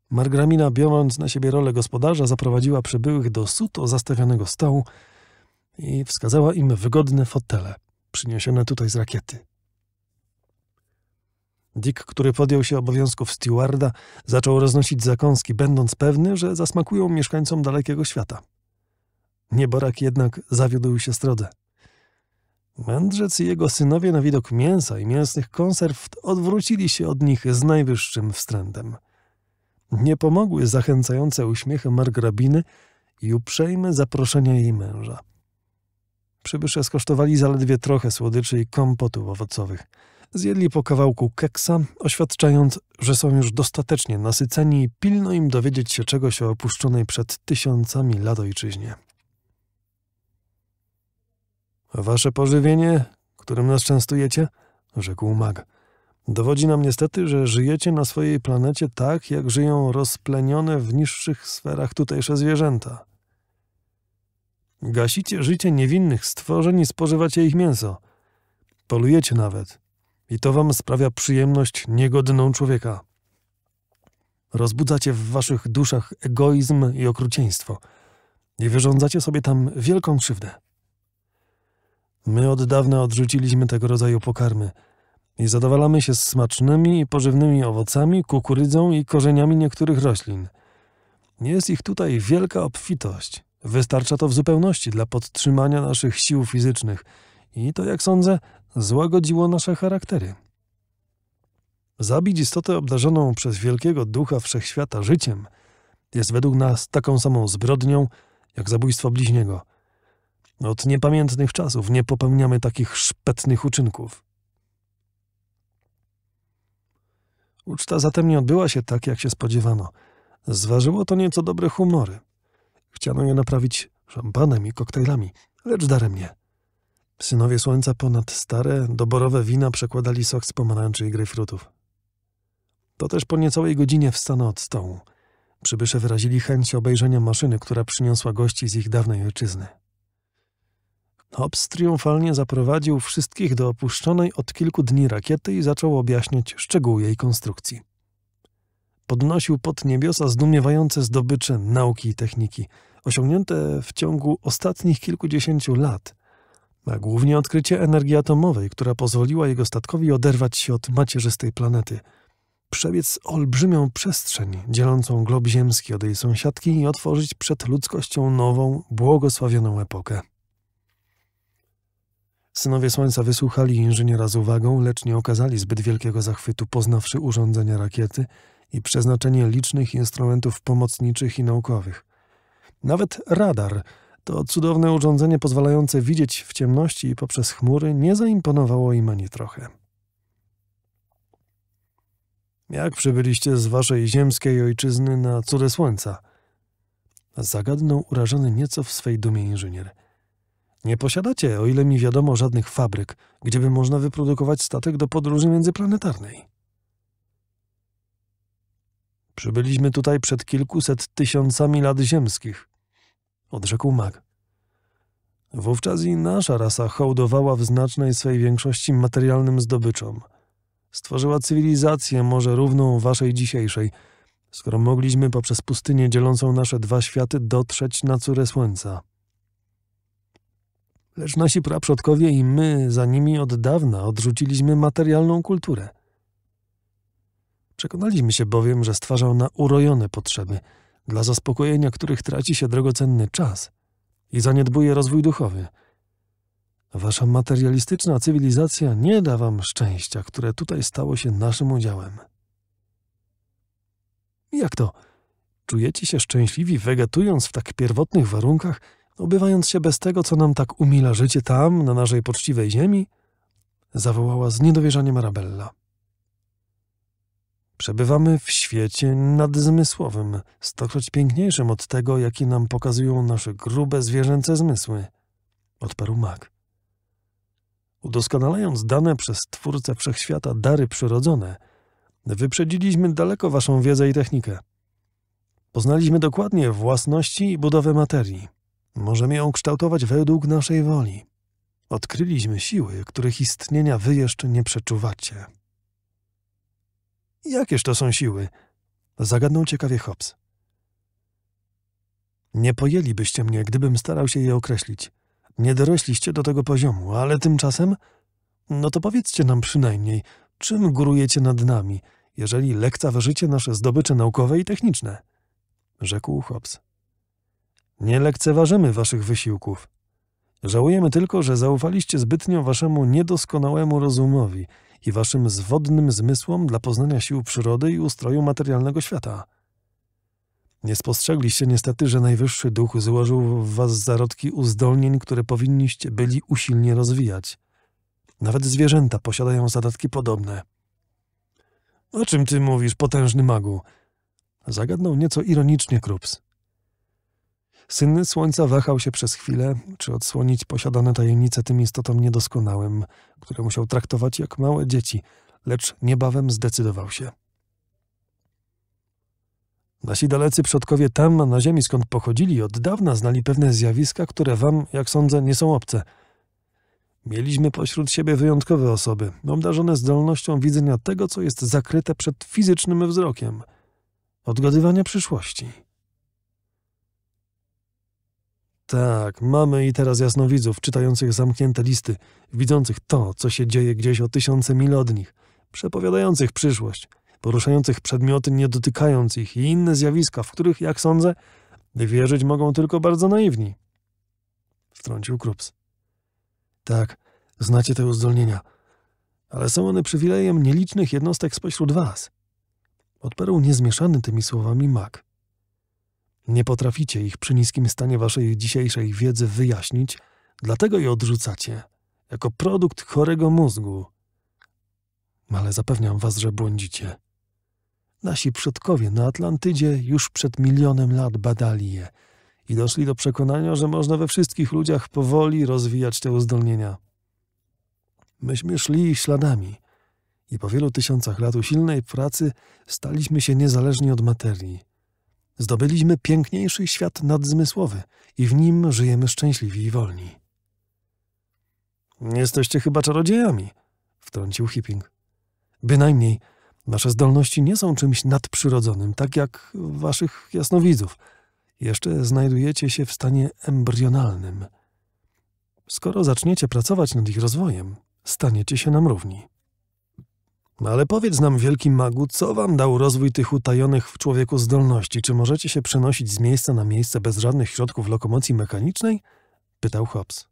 Margramina, biorąc na siebie rolę gospodarza, zaprowadziła przybyłych do suto zastawionego stołu i wskazała im wygodne fotele, przyniesione tutaj z rakiety. Dick, który podjął się obowiązków stewarda, zaczął roznosić zakąski, będąc pewny, że zasmakują mieszkańcom dalekiego świata. Nieborak jednak zawiódł się strodze. Mędrzec i jego synowie na widok mięsa i mięsnych konserw odwrócili się od nich z najwyższym wstrętem. Nie pomogły zachęcające uśmiechy margrabiny i uprzejme zaproszenia jej męża. Przybysze skosztowali zaledwie trochę słodyczy i kompotów owocowych – Zjedli po kawałku keksa, oświadczając, że są już dostatecznie nasyceni i pilno im dowiedzieć się czegoś o opuszczonej przed tysiącami lat ojczyźnie. Wasze pożywienie, którym nas częstujecie, rzekł mag, dowodzi nam niestety, że żyjecie na swojej planecie tak, jak żyją rozplenione w niższych sferach tutejsze zwierzęta. Gasicie życie niewinnych stworzeń i spożywacie ich mięso. Polujecie nawet, i to wam sprawia przyjemność niegodną człowieka. Rozbudzacie w waszych duszach egoizm i okrucieństwo i wyrządzacie sobie tam wielką krzywdę. My od dawna odrzuciliśmy tego rodzaju pokarmy i zadowalamy się smacznymi i pożywnymi owocami, kukurydzą i korzeniami niektórych roślin. Jest ich tutaj wielka obfitość. Wystarcza to w zupełności dla podtrzymania naszych sił fizycznych i to, jak sądzę, złagodziło nasze charaktery. Zabić istotę obdarzoną przez wielkiego ducha wszechświata życiem jest według nas taką samą zbrodnią jak zabójstwo bliźniego. Od niepamiętnych czasów nie popełniamy takich szpetnych uczynków. Uczta zatem nie odbyła się tak, jak się spodziewano. Zważyło to nieco dobre humory. Chciano je naprawić szampanem i koktajlami, lecz daremnie. Synowie słońca ponad stare, doborowe wina przekładali sok z pomarańczy i gryfrutów. To też po niecałej godzinie wstano od stołu. Przybysze wyrazili chęć obejrzenia maszyny, która przyniosła gości z ich dawnej ojczyzny. Hobbs triumfalnie zaprowadził wszystkich do opuszczonej od kilku dni rakiety i zaczął objaśniać szczegóły jej konstrukcji. Podnosił pod niebiosa zdumiewające zdobycze nauki i techniki, osiągnięte w ciągu ostatnich kilkudziesięciu lat – a głównie odkrycie energii atomowej, która pozwoliła jego statkowi oderwać się od macierzystej planety, przebiec olbrzymią przestrzeń dzielącą glob ziemski od jej sąsiadki i otworzyć przed ludzkością nową, błogosławioną epokę. Synowie Słońca wysłuchali inżyniera z uwagą, lecz nie okazali zbyt wielkiego zachwytu, poznawszy urządzenia rakiety i przeznaczenie licznych instrumentów pomocniczych i naukowych. Nawet radar – to cudowne urządzenie pozwalające widzieć w ciemności i poprzez chmury nie zaimponowało im ani trochę. Jak przybyliście z waszej ziemskiej ojczyzny na cudze słońca? Zagadnął urażony nieco w swej dumie inżynier. Nie posiadacie, o ile mi wiadomo, żadnych fabryk, gdzieby można wyprodukować statek do podróży międzyplanetarnej. Przybyliśmy tutaj przed kilkuset tysiącami lat ziemskich, odrzekł mag. Wówczas i nasza rasa hołdowała w znacznej swej większości materialnym zdobyczom. Stworzyła cywilizację może równą waszej dzisiejszej, skoro mogliśmy poprzez pustynię dzielącą nasze dwa światy dotrzeć na córę słońca. Lecz nasi praprzodkowie i my za nimi od dawna odrzuciliśmy materialną kulturę. Przekonaliśmy się bowiem, że stwarzał na urojone potrzeby – dla zaspokojenia których traci się drogocenny czas i zaniedbuje rozwój duchowy. Wasza materialistyczna cywilizacja nie da wam szczęścia, które tutaj stało się naszym udziałem. Jak to? Czujecie się szczęśliwi, wegetując w tak pierwotnych warunkach, obywając się bez tego, co nam tak umila życie tam, na naszej poczciwej ziemi? Zawołała z niedowierzaniem Arabella. Przebywamy w świecie nadzmysłowym, stokroć piękniejszym od tego, jaki nam pokazują nasze grube zwierzęce zmysły, odparł Mak. Udoskonalając dane przez Twórcę Wszechświata dary przyrodzone, wyprzedziliśmy daleko Waszą wiedzę i technikę. Poznaliśmy dokładnie własności i budowę materii. Możemy ją kształtować według naszej woli. Odkryliśmy siły, których istnienia Wy jeszcze nie przeczuwacie. Jakież to są siły? Zagadnął ciekawie Hobbs. Nie pojęlibyście mnie, gdybym starał się je określić. Nie dorośliście do tego poziomu, ale tymczasem... No to powiedzcie nam przynajmniej, czym górujecie nad nami, jeżeli lekceważycie nasze zdobycze naukowe i techniczne? Rzekł Hobbs. Nie lekceważymy waszych wysiłków. Żałujemy tylko, że zaufaliście zbytnio waszemu niedoskonałemu rozumowi – i waszym zwodnym zmysłom dla poznania sił przyrody i ustroju materialnego świata. Nie spostrzegliście niestety, że Najwyższy Duch złożył w was zarodki uzdolnień, które powinniście byli usilnie rozwijać. Nawet zwierzęta posiadają zadatki podobne. O czym ty mówisz, potężny magu? Zagadnął nieco ironicznie Krups. Syn słońca wahał się przez chwilę, czy odsłonić posiadane tajemnice tym istotom niedoskonałym, które musiał traktować jak małe dzieci, lecz niebawem zdecydował się. Nasi dalecy przodkowie tam, na ziemi, skąd pochodzili, od dawna znali pewne zjawiska, które wam, jak sądzę, nie są obce. Mieliśmy pośród siebie wyjątkowe osoby, obdarzone zdolnością widzenia tego, co jest zakryte przed fizycznym wzrokiem, odgadywania przyszłości. Tak, mamy i teraz jasnowidzów, czytających zamknięte listy, widzących to, co się dzieje gdzieś o tysiące mil od nich, przepowiadających przyszłość, poruszających przedmioty nie dotykając ich i inne zjawiska, w których, jak sądzę, wierzyć mogą tylko bardzo naiwni. Wtrącił Krups. Tak, znacie te uzdolnienia, ale są one przywilejem nielicznych jednostek spośród was. Odparł niezmieszany tymi słowami mak. Nie potraficie ich przy niskim stanie waszej dzisiejszej wiedzy wyjaśnić, dlatego je odrzucacie, jako produkt chorego mózgu. Ale zapewniam was, że błądzicie. Nasi przodkowie na Atlantydzie już przed milionem lat badali je i doszli do przekonania, że można we wszystkich ludziach powoli rozwijać te uzdolnienia. Myśmy szli ich śladami i po wielu tysiącach lat usilnej pracy staliśmy się niezależni od materii. Zdobyliśmy piękniejszy świat nadzmysłowy i w nim żyjemy szczęśliwi i wolni. Jesteście chyba czarodziejami, wtrącił Hipping. Bynajmniej, nasze zdolności nie są czymś nadprzyrodzonym, tak jak waszych jasnowidzów. Jeszcze znajdujecie się w stanie embrionalnym. Skoro zaczniecie pracować nad ich rozwojem, staniecie się nam równi. No ale powiedz nam, wielki magu, co wam dał rozwój tych utajonych w człowieku zdolności? Czy możecie się przenosić z miejsca na miejsce bez żadnych środków lokomocji mechanicznej? Pytał Hobbes.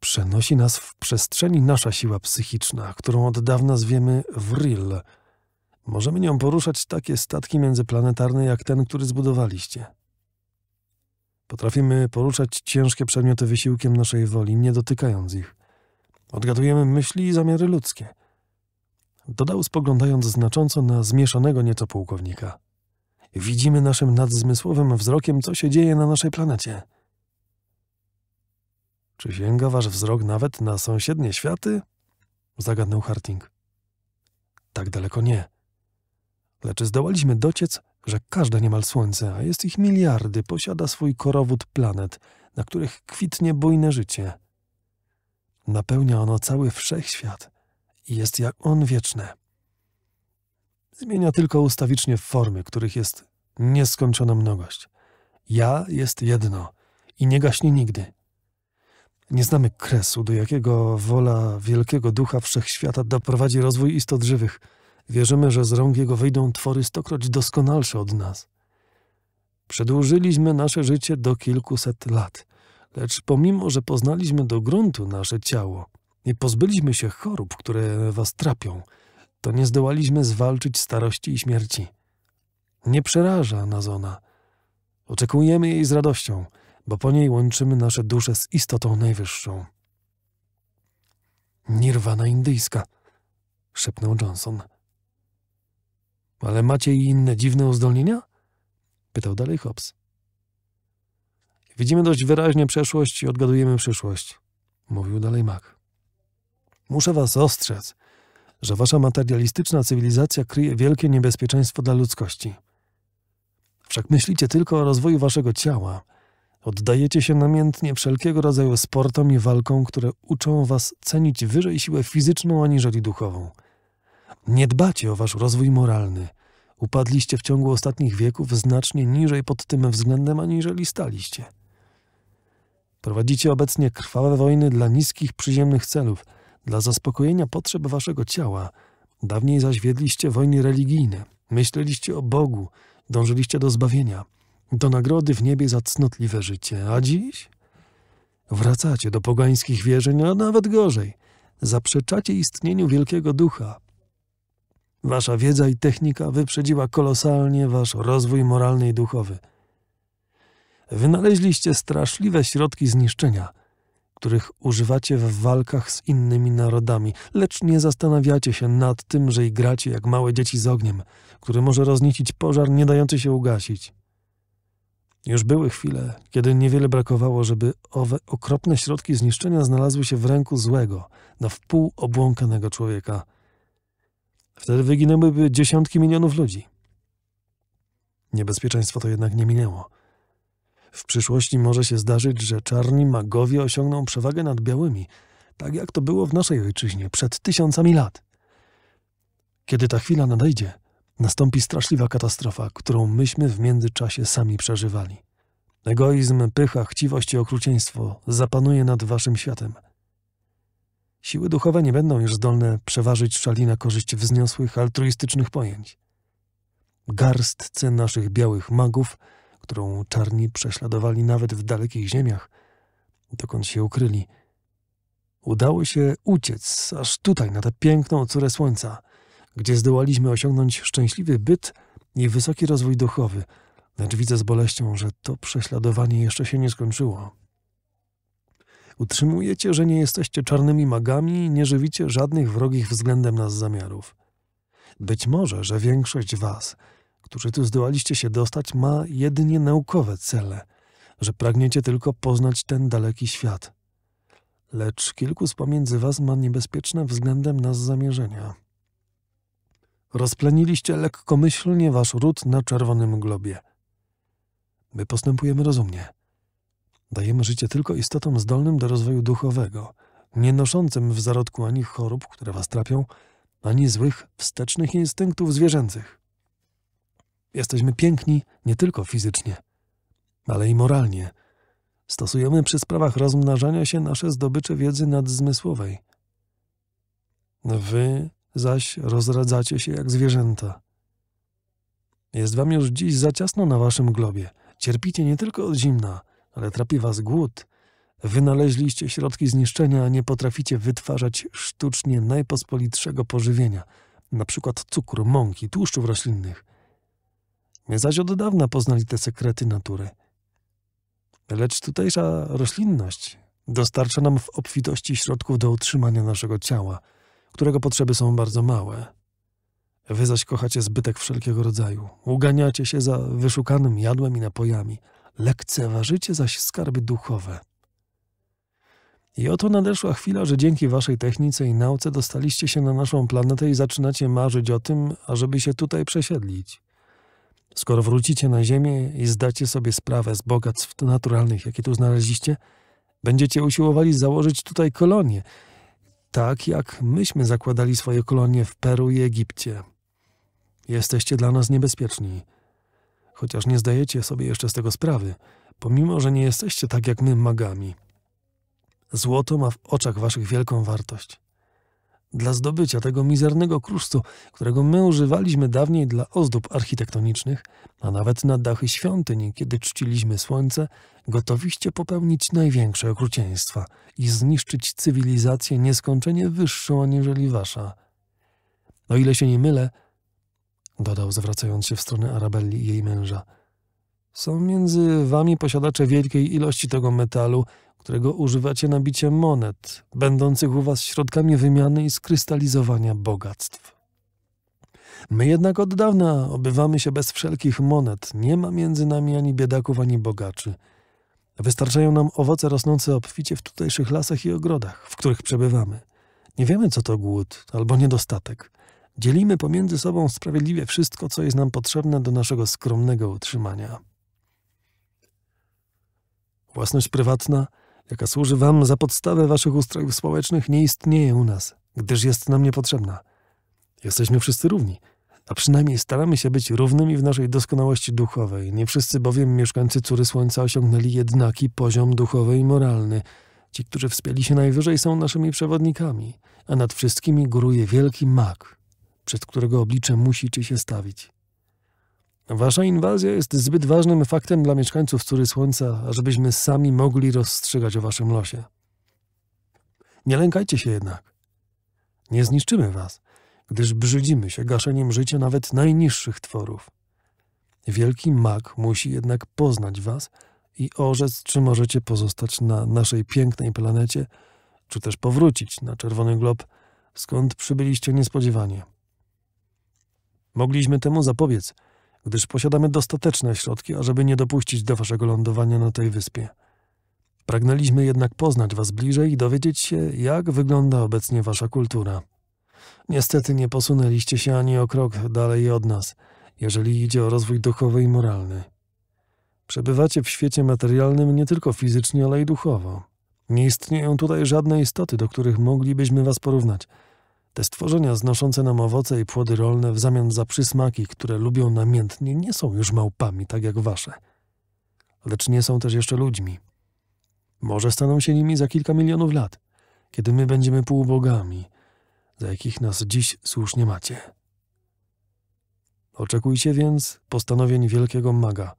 Przenosi nas w przestrzeni nasza siła psychiczna, którą od dawna zwiemy Vril. Możemy nią poruszać takie statki międzyplanetarne jak ten, który zbudowaliście. Potrafimy poruszać ciężkie przedmioty wysiłkiem naszej woli, nie dotykając ich. Odgadujemy myśli i zamiary ludzkie – dodał spoglądając znacząco na zmieszanego nieco pułkownika. Widzimy naszym nadzmysłowym wzrokiem, co się dzieje na naszej planecie. Czy sięga wasz wzrok nawet na sąsiednie światy? Zagadnął Harting. Tak daleko nie. Lecz zdołaliśmy dociec, że każde niemal słońce, a jest ich miliardy, posiada swój korowód planet, na których kwitnie bujne życie. Napełnia ono cały wszechświat i jest jak on wieczne. Zmienia tylko ustawicznie formy, których jest nieskończona mnogość. Ja jest jedno i nie gaśnie nigdy. Nie znamy kresu, do jakiego wola wielkiego ducha wszechświata doprowadzi rozwój istot żywych. Wierzymy, że z rąk jego wyjdą twory stokroć doskonalsze od nas. Przedłużyliśmy nasze życie do kilkuset lat, lecz pomimo, że poznaliśmy do gruntu nasze ciało, nie pozbyliśmy się chorób, które was trapią, to nie zdołaliśmy zwalczyć starości i śmierci. Nie przeraża nas ona. Oczekujemy jej z radością, bo po niej łączymy nasze dusze z istotą najwyższą. Nirwana indyjska, szepnął Johnson. Ale macie i inne dziwne uzdolnienia? Pytał dalej Hobbs. Widzimy dość wyraźnie przeszłość i odgadujemy przyszłość, mówił dalej Mac. Muszę was ostrzec, że wasza materialistyczna cywilizacja kryje wielkie niebezpieczeństwo dla ludzkości. Wszak myślicie tylko o rozwoju waszego ciała. Oddajecie się namiętnie wszelkiego rodzaju sportom i walkom, które uczą was cenić wyżej siłę fizyczną aniżeli duchową. Nie dbacie o wasz rozwój moralny. Upadliście w ciągu ostatnich wieków znacznie niżej pod tym względem, aniżeli staliście. Prowadzicie obecnie krwawe wojny dla niskich przyziemnych celów – dla zaspokojenia potrzeb waszego ciała. Dawniej zaś wiedliście wojny religijne, myśleliście o Bogu, dążyliście do zbawienia, do nagrody w niebie za cnotliwe życie, a dziś? Wracacie do pogańskich wierzeń, a nawet gorzej. Zaprzeczacie istnieniu Wielkiego Ducha. Wasza wiedza i technika wyprzedziła kolosalnie wasz rozwój moralny i duchowy. Wynaleźliście straszliwe środki zniszczenia – których używacie w walkach z innymi narodami, lecz nie zastanawiacie się nad tym, że igracie jak małe dzieci z ogniem, który może rozniecić pożar nie dający się ugasić. Już były chwile, kiedy niewiele brakowało, żeby owe okropne środki zniszczenia znalazły się w ręku złego, na wpół obłąkanego człowieka. Wtedy wyginęłyby dziesiątki milionów ludzi. Niebezpieczeństwo to jednak nie minęło. W przyszłości może się zdarzyć, że czarni magowie osiągną przewagę nad białymi, tak jak to było w naszej ojczyźnie przed tysiącami lat. Kiedy ta chwila nadejdzie, nastąpi straszliwa katastrofa, którą myśmy w międzyczasie sami przeżywali. Egoizm, pycha, chciwość i okrucieństwo zapanuje nad waszym światem. Siły duchowe nie będą już zdolne przeważyć szali na korzyść wzniosłych, altruistycznych pojęć. Garstce naszych białych magów – którą czarni prześladowali nawet w dalekich ziemiach, dokąd się ukryli. Udało się uciec aż tutaj, na tę piękną córę słońca, gdzie zdołaliśmy osiągnąć szczęśliwy byt i wysoki rozwój duchowy, lecz widzę z boleścią, że to prześladowanie jeszcze się nie skończyło. Utrzymujecie, że nie jesteście czarnymi magami i nie żywicie żadnych wrogich względem nas zamiarów. Być może, że większość was którzy tu zdołaliście się dostać, ma jedynie naukowe cele, że pragniecie tylko poznać ten daleki świat. Lecz kilku z pomiędzy was ma niebezpieczne względem nas zamierzenia. Rozpleniliście lekkomyślnie wasz ród na czerwonym globie. My postępujemy rozumnie. Dajemy życie tylko istotom zdolnym do rozwoju duchowego, nie noszącym w zarodku ani chorób, które was trapią, ani złych, wstecznych instynktów zwierzęcych. Jesteśmy piękni nie tylko fizycznie, ale i moralnie. Stosujemy przy sprawach rozmnażania się nasze zdobycze wiedzy nadzmysłowej. Wy zaś rozradzacie się jak zwierzęta. Jest wam już dziś za ciasno na waszym globie. Cierpicie nie tylko od zimna, ale trapi was głód. Wynaleźliście środki zniszczenia, a nie potraficie wytwarzać sztucznie najpospolitszego pożywienia, na przykład cukru, mąki, tłuszczów roślinnych zaś od dawna poznali te sekrety natury. Lecz tutejsza roślinność dostarcza nam w obfitości środków do utrzymania naszego ciała, którego potrzeby są bardzo małe. Wy zaś kochacie zbytek wszelkiego rodzaju, uganiacie się za wyszukanym jadłem i napojami, lekceważycie zaś skarby duchowe. I oto nadeszła chwila, że dzięki waszej technice i nauce dostaliście się na naszą planetę i zaczynacie marzyć o tym, ażeby się tutaj przesiedlić. Skoro wrócicie na ziemię i zdacie sobie sprawę z bogactw naturalnych, jakie tu znaleźliście, będziecie usiłowali założyć tutaj kolonie, tak jak myśmy zakładali swoje kolonie w Peru i Egipcie. Jesteście dla nas niebezpieczni. Chociaż nie zdajecie sobie jeszcze z tego sprawy, pomimo że nie jesteście tak jak my magami. Złoto ma w oczach waszych wielką wartość dla zdobycia tego mizernego kruszcu, którego my używaliśmy dawniej dla ozdób architektonicznych, a nawet na dachy świątyń, kiedy czciliśmy słońce, gotowiście popełnić największe okrucieństwa i zniszczyć cywilizację nieskończenie wyższą aniżeli wasza. O ile się nie mylę, dodał, zwracając się w stronę Arabelli i jej męża, są między wami posiadacze wielkiej ilości tego metalu, którego używacie na bicie monet, będących u was środkami wymiany i skrystalizowania bogactw. My jednak od dawna obywamy się bez wszelkich monet, nie ma między nami ani biedaków, ani bogaczy. Wystarczają nam owoce rosnące obficie w tutejszych lasach i ogrodach, w których przebywamy. Nie wiemy, co to głód albo niedostatek. Dzielimy pomiędzy sobą sprawiedliwie wszystko, co jest nam potrzebne do naszego skromnego utrzymania. Własność prywatna – jaka służy wam za podstawę waszych ustrojów społecznych, nie istnieje u nas, gdyż jest nam niepotrzebna. Jesteśmy wszyscy równi, a przynajmniej staramy się być równymi w naszej doskonałości duchowej. Nie wszyscy bowiem mieszkańcy Córy Słońca osiągnęli jednaki poziom duchowy i moralny. Ci, którzy wspięli się najwyżej, są naszymi przewodnikami, a nad wszystkimi góruje wielki mak, przed którego oblicze musi czy się stawić. Wasza inwazja jest zbyt ważnym faktem dla mieszkańców Córy Słońca, ażebyśmy sami mogli rozstrzygać o waszym losie. Nie lękajcie się jednak. Nie zniszczymy was, gdyż brzydzimy się gaszeniem życia nawet najniższych tworów. Wielki mak musi jednak poznać was i orzec, czy możecie pozostać na naszej pięknej planecie, czy też powrócić na Czerwony Glob, skąd przybyliście niespodziewanie. Mogliśmy temu zapobiec – gdyż posiadamy dostateczne środki, ażeby nie dopuścić do waszego lądowania na tej wyspie. Pragnęliśmy jednak poznać was bliżej i dowiedzieć się, jak wygląda obecnie wasza kultura. Niestety nie posunęliście się ani o krok dalej od nas, jeżeli idzie o rozwój duchowy i moralny. Przebywacie w świecie materialnym nie tylko fizycznie, ale i duchowo. Nie istnieją tutaj żadne istoty, do których moglibyśmy was porównać – te stworzenia znoszące nam owoce i płody rolne w zamian za przysmaki, które lubią namiętnie, nie są już małpami, tak jak wasze. Lecz nie są też jeszcze ludźmi. Może staną się nimi za kilka milionów lat, kiedy my będziemy półbogami, za jakich nas dziś słusznie macie. Oczekujcie więc postanowień wielkiego maga,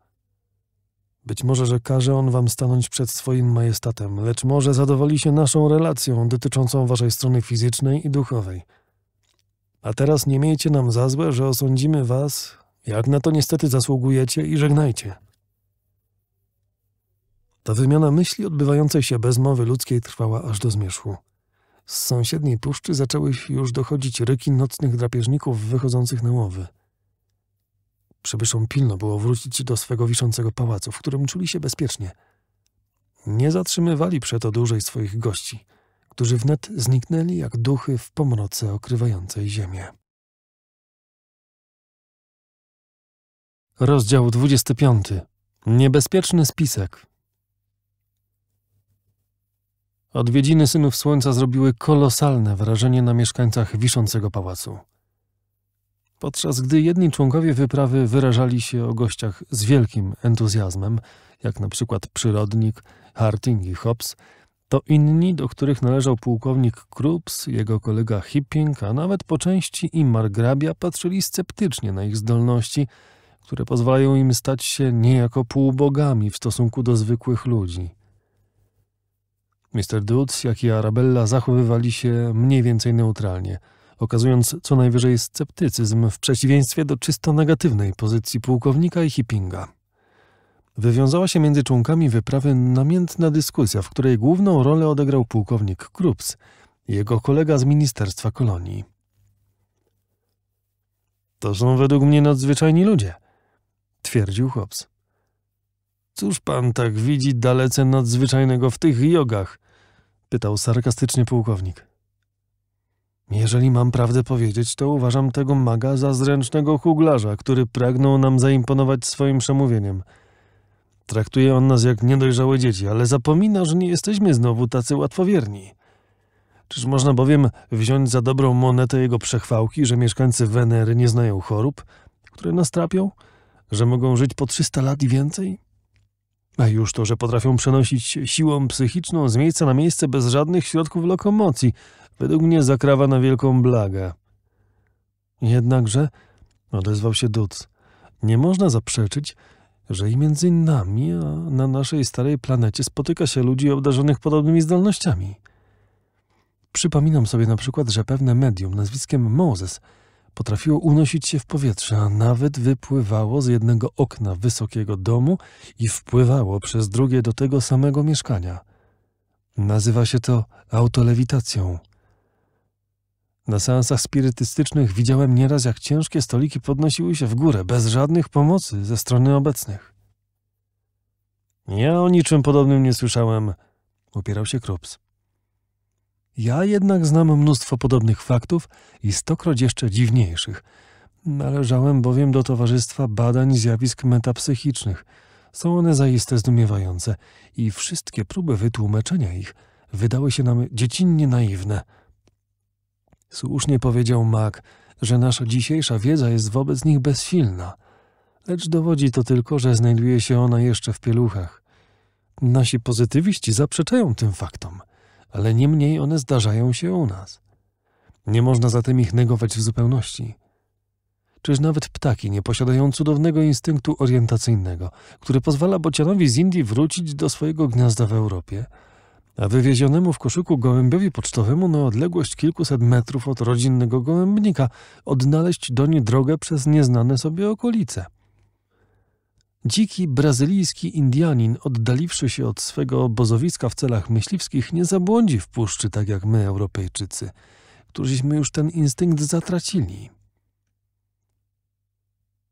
być może, że każe on wam stanąć przed swoim majestatem, lecz może zadowoli się naszą relacją dotyczącą waszej strony fizycznej i duchowej. A teraz nie miejcie nam za złe, że osądzimy was, jak na to niestety zasługujecie i żegnajcie. Ta wymiana myśli odbywającej się bez mowy ludzkiej trwała aż do zmierzchu. Z sąsiedniej puszczy zaczęły już dochodzić ryki nocnych drapieżników wychodzących na łowy. Przybyszom pilno było wrócić do swego wiszącego pałacu, w którym czuli się bezpiecznie. Nie zatrzymywali przeto dłużej swoich gości, którzy wnet zniknęli jak duchy w pomroce okrywającej ziemię. Rozdział 25. Niebezpieczny spisek. Odwiedziny synów słońca zrobiły kolosalne wrażenie na mieszkańcach wiszącego pałacu. Podczas gdy jedni członkowie wyprawy wyrażali się o gościach z wielkim entuzjazmem, jak na przykład przyrodnik Harting i Hobbes, to inni, do których należał pułkownik Krups, jego kolega Hipping, a nawet po części i margrabia, patrzyli sceptycznie na ich zdolności, które pozwalają im stać się niejako półbogami w stosunku do zwykłych ludzi. Mr. Dutz, jak i Arabella zachowywali się mniej więcej neutralnie – okazując co najwyżej sceptycyzm w przeciwieństwie do czysto negatywnej pozycji pułkownika i Hippinga. Wywiązała się między członkami wyprawy namiętna dyskusja, w której główną rolę odegrał pułkownik Krups, jego kolega z Ministerstwa Kolonii. To są według mnie nadzwyczajni ludzie, twierdził Hobbs. Cóż pan tak widzi dalece nadzwyczajnego w tych jogach? pytał sarkastycznie pułkownik. Jeżeli mam prawdę powiedzieć, to uważam tego maga za zręcznego huglarza, który pragnął nam zaimponować swoim przemówieniem. Traktuje on nas jak niedojrzałe dzieci, ale zapomina, że nie jesteśmy znowu tacy łatwowierni. Czyż można bowiem wziąć za dobrą monetę jego przechwałki, że mieszkańcy Wenery nie znają chorób, które nas trapią? Że mogą żyć po 300 lat i więcej? A już to, że potrafią przenosić siłą psychiczną z miejsca na miejsce bez żadnych środków lokomocji, Według mnie zakrawa na wielką blagę. Jednakże, odezwał się Duc, nie można zaprzeczyć, że i między nami, a na naszej starej planecie spotyka się ludzi obdarzonych podobnymi zdolnościami. Przypominam sobie na przykład, że pewne medium nazwiskiem Moses potrafiło unosić się w powietrze, a nawet wypływało z jednego okna wysokiego domu i wpływało przez drugie do tego samego mieszkania. Nazywa się to autolewitacją. Na seansach spirytystycznych widziałem nieraz, jak ciężkie stoliki podnosiły się w górę bez żadnych pomocy ze strony obecnych. Ja o niczym podobnym nie słyszałem, upierał się Krups. Ja jednak znam mnóstwo podobnych faktów i stokroć jeszcze dziwniejszych. Należałem bowiem do Towarzystwa Badań Zjawisk Metapsychicznych. Są one zaiste zdumiewające i wszystkie próby wytłumaczenia ich wydały się nam dziecinnie naiwne – Słusznie powiedział Mac, że nasza dzisiejsza wiedza jest wobec nich bezsilna, lecz dowodzi to tylko, że znajduje się ona jeszcze w pieluchach. Nasi pozytywiści zaprzeczają tym faktom, ale niemniej one zdarzają się u nas. Nie można zatem ich negować w zupełności. Czyż nawet ptaki nie posiadają cudownego instynktu orientacyjnego, który pozwala bocianowi z Indii wrócić do swojego gniazda w Europie – a wywiezionemu w koszyku gołębiowi pocztowemu na odległość kilkuset metrów od rodzinnego gołębnika odnaleźć do niej drogę przez nieznane sobie okolice. Dziki brazylijski Indianin, oddaliwszy się od swego obozowiska w celach myśliwskich, nie zabłądzi w puszczy tak jak my, Europejczycy, którzyśmy już ten instynkt zatracili.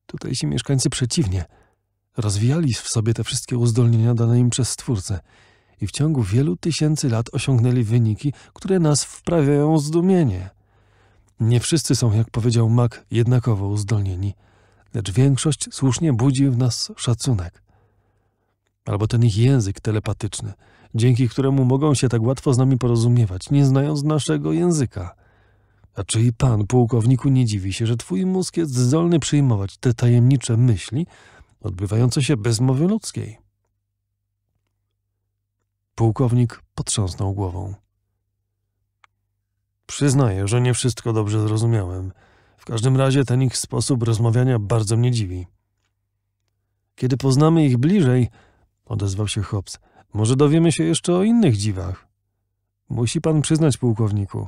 Tutejsi mieszkańcy przeciwnie, rozwijali w sobie te wszystkie uzdolnienia dane im przez Stwórcę i w ciągu wielu tysięcy lat osiągnęli wyniki, które nas wprawiają w zdumienie. Nie wszyscy są, jak powiedział Mac, jednakowo uzdolnieni, lecz większość słusznie budzi w nas szacunek. Albo ten ich język telepatyczny, dzięki któremu mogą się tak łatwo z nami porozumiewać, nie znając naszego języka. A czy i pan, pułkowniku, nie dziwi się, że twój mózg jest zdolny przyjmować te tajemnicze myśli, odbywające się bez mowy ludzkiej? Pułkownik potrząsnął głową. Przyznaję, że nie wszystko dobrze zrozumiałem. W każdym razie ten ich sposób rozmawiania bardzo mnie dziwi. Kiedy poznamy ich bliżej, odezwał się Hobbs, może dowiemy się jeszcze o innych dziwach. Musi pan przyznać, pułkowniku,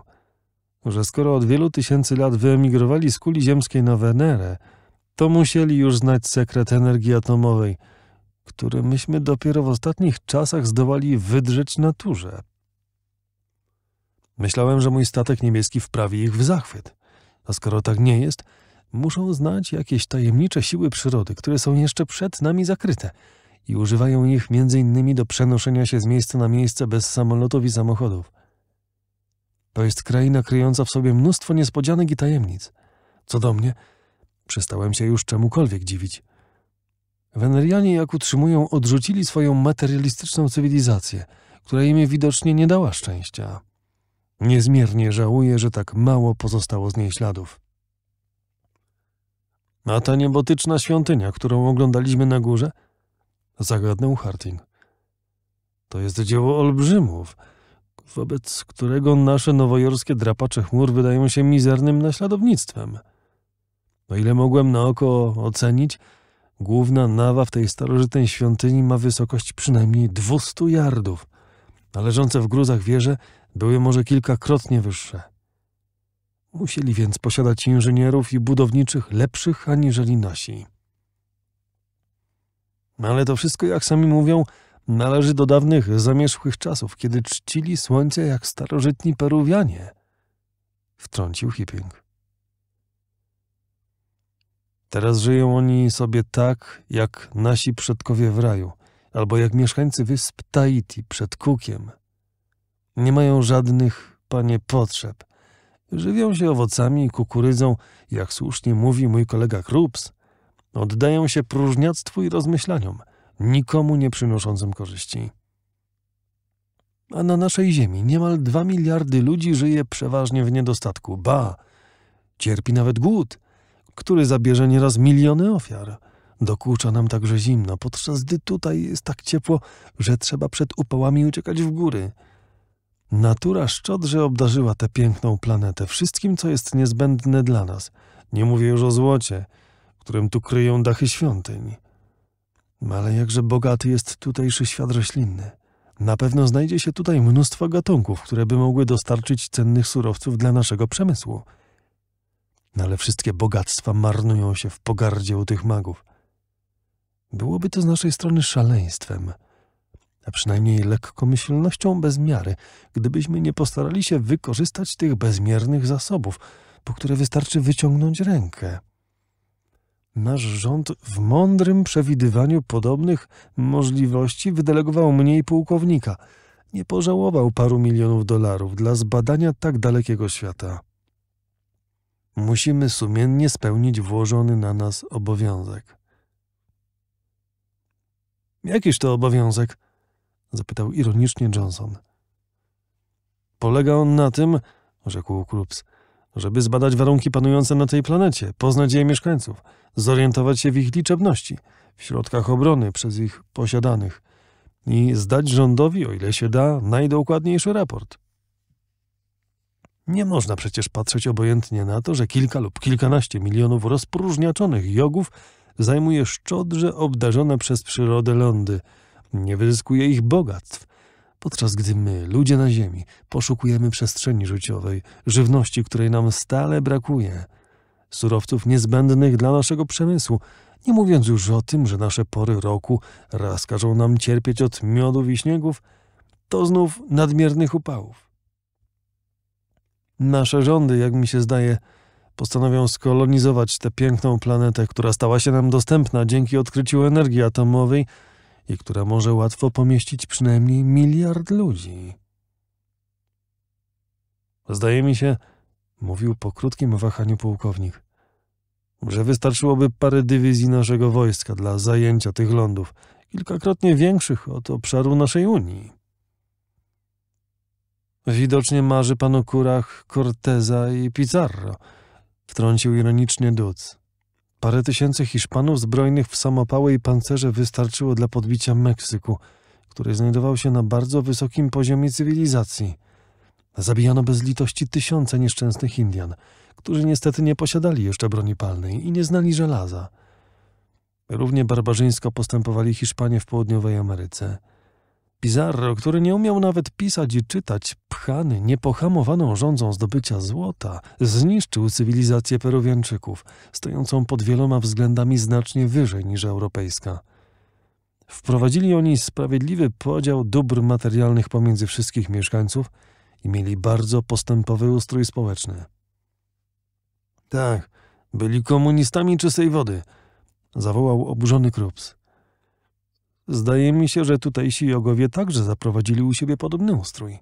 że skoro od wielu tysięcy lat wyemigrowali z kuli ziemskiej na Wenerę, to musieli już znać sekret energii atomowej – który myśmy dopiero w ostatnich czasach zdołali wydrzeć naturze. Myślałem, że mój statek niemiecki wprawi ich w zachwyt. A skoro tak nie jest, muszą znać jakieś tajemnicze siły przyrody, które są jeszcze przed nami zakryte i używają ich m.in. do przenoszenia się z miejsca na miejsce bez samolotów i samochodów. To jest kraina kryjąca w sobie mnóstwo niespodzianek i tajemnic. Co do mnie, przestałem się już czemukolwiek dziwić. Wenerianie, jak utrzymują, odrzucili swoją materialistyczną cywilizację, która im widocznie nie dała szczęścia. Niezmiernie żałuję, że tak mało pozostało z niej śladów. A ta niebotyczna świątynia, którą oglądaliśmy na górze? Zagadnął Harting. To jest dzieło olbrzymów, wobec którego nasze nowojorskie drapacze chmur wydają się mizernym naśladownictwem. O ile mogłem na oko ocenić, Główna nawa w tej starożytnej świątyni ma wysokość przynajmniej 200 jardów, a leżące w gruzach wieże były może kilkakrotnie wyższe. Musieli więc posiadać inżynierów i budowniczych lepszych aniżeli nasi. No ale to wszystko, jak sami mówią, należy do dawnych, zamierzchłych czasów, kiedy czcili słońce jak starożytni Peruwianie. Wtrącił Hipping. Teraz żyją oni sobie tak, jak nasi przodkowie w raju, albo jak mieszkańcy wysp Tahiti przed Kukiem. Nie mają żadnych, panie, potrzeb. Żywią się owocami i kukurydzą, jak słusznie mówi mój kolega Krups. Oddają się próżniactwu i rozmyślaniom, nikomu nie przynoszącym korzyści. A na naszej ziemi niemal dwa miliardy ludzi żyje przeważnie w niedostatku. Ba, cierpi nawet głód – który zabierze nieraz miliony ofiar. Dokucza nam także zimno, podczas gdy tutaj jest tak ciepło, że trzeba przed upałami uciekać w góry. Natura szczodrze obdarzyła tę piękną planetę wszystkim, co jest niezbędne dla nas. Nie mówię już o złocie, którym tu kryją dachy świątyń. Ale jakże bogaty jest tutejszy świat roślinny. Na pewno znajdzie się tutaj mnóstwo gatunków, które by mogły dostarczyć cennych surowców dla naszego przemysłu. No ale wszystkie bogactwa marnują się w pogardzie u tych magów. Byłoby to z naszej strony szaleństwem, a przynajmniej lekkomyślnością bez miary, gdybyśmy nie postarali się wykorzystać tych bezmiernych zasobów, po które wystarczy wyciągnąć rękę. Nasz rząd w mądrym przewidywaniu podobnych możliwości wydelegował mniej pułkownika. Nie pożałował paru milionów dolarów dla zbadania tak dalekiego świata musimy sumiennie spełnić włożony na nas obowiązek. Jakiż to obowiązek? zapytał ironicznie Johnson. Polega on na tym, rzekł Krups, żeby zbadać warunki panujące na tej planecie, poznać jej mieszkańców, zorientować się w ich liczebności, w środkach obrony przez ich posiadanych i zdać rządowi, o ile się da, najdokładniejszy raport. Nie można przecież patrzeć obojętnie na to, że kilka lub kilkanaście milionów rozpróżniaczonych jogów zajmuje szczodrze obdarzone przez przyrodę lądy, nie wyzyskuje ich bogactw, podczas gdy my, ludzie na Ziemi, poszukujemy przestrzeni życiowej, żywności, której nam stale brakuje, surowców niezbędnych dla naszego przemysłu, nie mówiąc już o tym, że nasze pory roku raz każą nam cierpieć od miodów i śniegów, to znów nadmiernych upałów. Nasze rządy, jak mi się zdaje, postanowią skolonizować tę piękną planetę, która stała się nam dostępna dzięki odkryciu energii atomowej i która może łatwo pomieścić przynajmniej miliard ludzi. Zdaje mi się, mówił po krótkim wahaniu pułkownik, że wystarczyłoby parę dywizji naszego wojska dla zajęcia tych lądów, kilkakrotnie większych od obszaru naszej Unii. Widocznie marzy pan o kurach Corteza i Pizarro, wtrącił ironicznie duc. Parę tysięcy Hiszpanów zbrojnych w samopały i pancerze wystarczyło dla podbicia Meksyku, który znajdował się na bardzo wysokim poziomie cywilizacji. Zabijano bez litości tysiące nieszczęsnych Indian, którzy niestety nie posiadali jeszcze broni palnej i nie znali żelaza. Równie barbarzyńsko postępowali Hiszpanie w południowej Ameryce – Pizarro, który nie umiał nawet pisać i czytać, pchany niepohamowaną rządzą zdobycia złota, zniszczył cywilizację Peruwianczyków, stojącą pod wieloma względami znacznie wyżej niż europejska. Wprowadzili oni sprawiedliwy podział dóbr materialnych pomiędzy wszystkich mieszkańców i mieli bardzo postępowy ustrój społeczny. Tak, byli komunistami czystej wody, zawołał oburzony Krups. Zdaje mi się, że tutejsi jogowie także zaprowadzili u siebie podobny ustrój.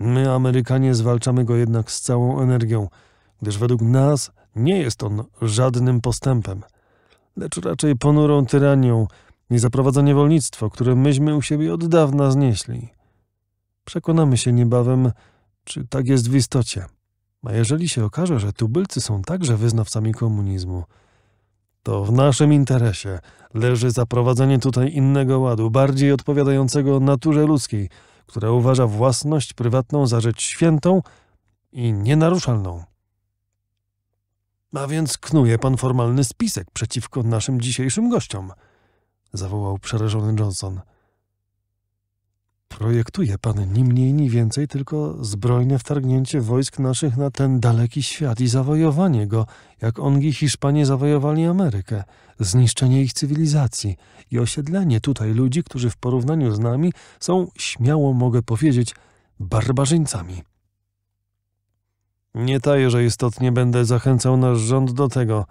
My, Amerykanie, zwalczamy go jednak z całą energią, gdyż według nas nie jest on żadnym postępem, lecz raczej ponurą tyranią i zaprowadza niewolnictwo, które myśmy u siebie od dawna znieśli. Przekonamy się niebawem, czy tak jest w istocie. A jeżeli się okaże, że tubylcy są także wyznawcami komunizmu, to w naszym interesie leży zaprowadzenie tutaj innego ładu, bardziej odpowiadającego naturze ludzkiej, która uważa własność prywatną za rzecz świętą i nienaruszalną. A więc knuje pan formalny spisek przeciwko naszym dzisiejszym gościom, zawołał przerażony Johnson. Projektuje pan ni mniej, ni więcej, tylko zbrojne wtargnięcie wojsk naszych na ten daleki świat i zawojowanie go, jak ongi Hiszpanie zawojowali Amerykę, zniszczenie ich cywilizacji i osiedlenie tutaj ludzi, którzy w porównaniu z nami są, śmiało mogę powiedzieć, barbarzyńcami. Nie taję, że istotnie będę zachęcał nasz rząd do tego,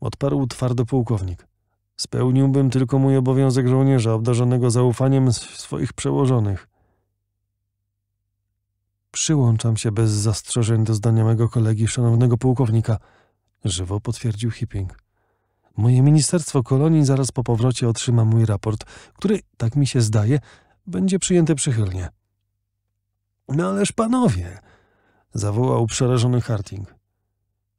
odparł twardo pułkownik. Spełniłbym tylko mój obowiązek żołnierza obdarzonego zaufaniem swoich przełożonych. Przyłączam się bez zastrzeżeń do zdania mego kolegi, szanownego pułkownika, żywo potwierdził Hipping. Moje ministerstwo kolonii zaraz po powrocie otrzyma mój raport, który, tak mi się zdaje, będzie przyjęty przychylnie. No ależ panowie, zawołał przerażony Harting.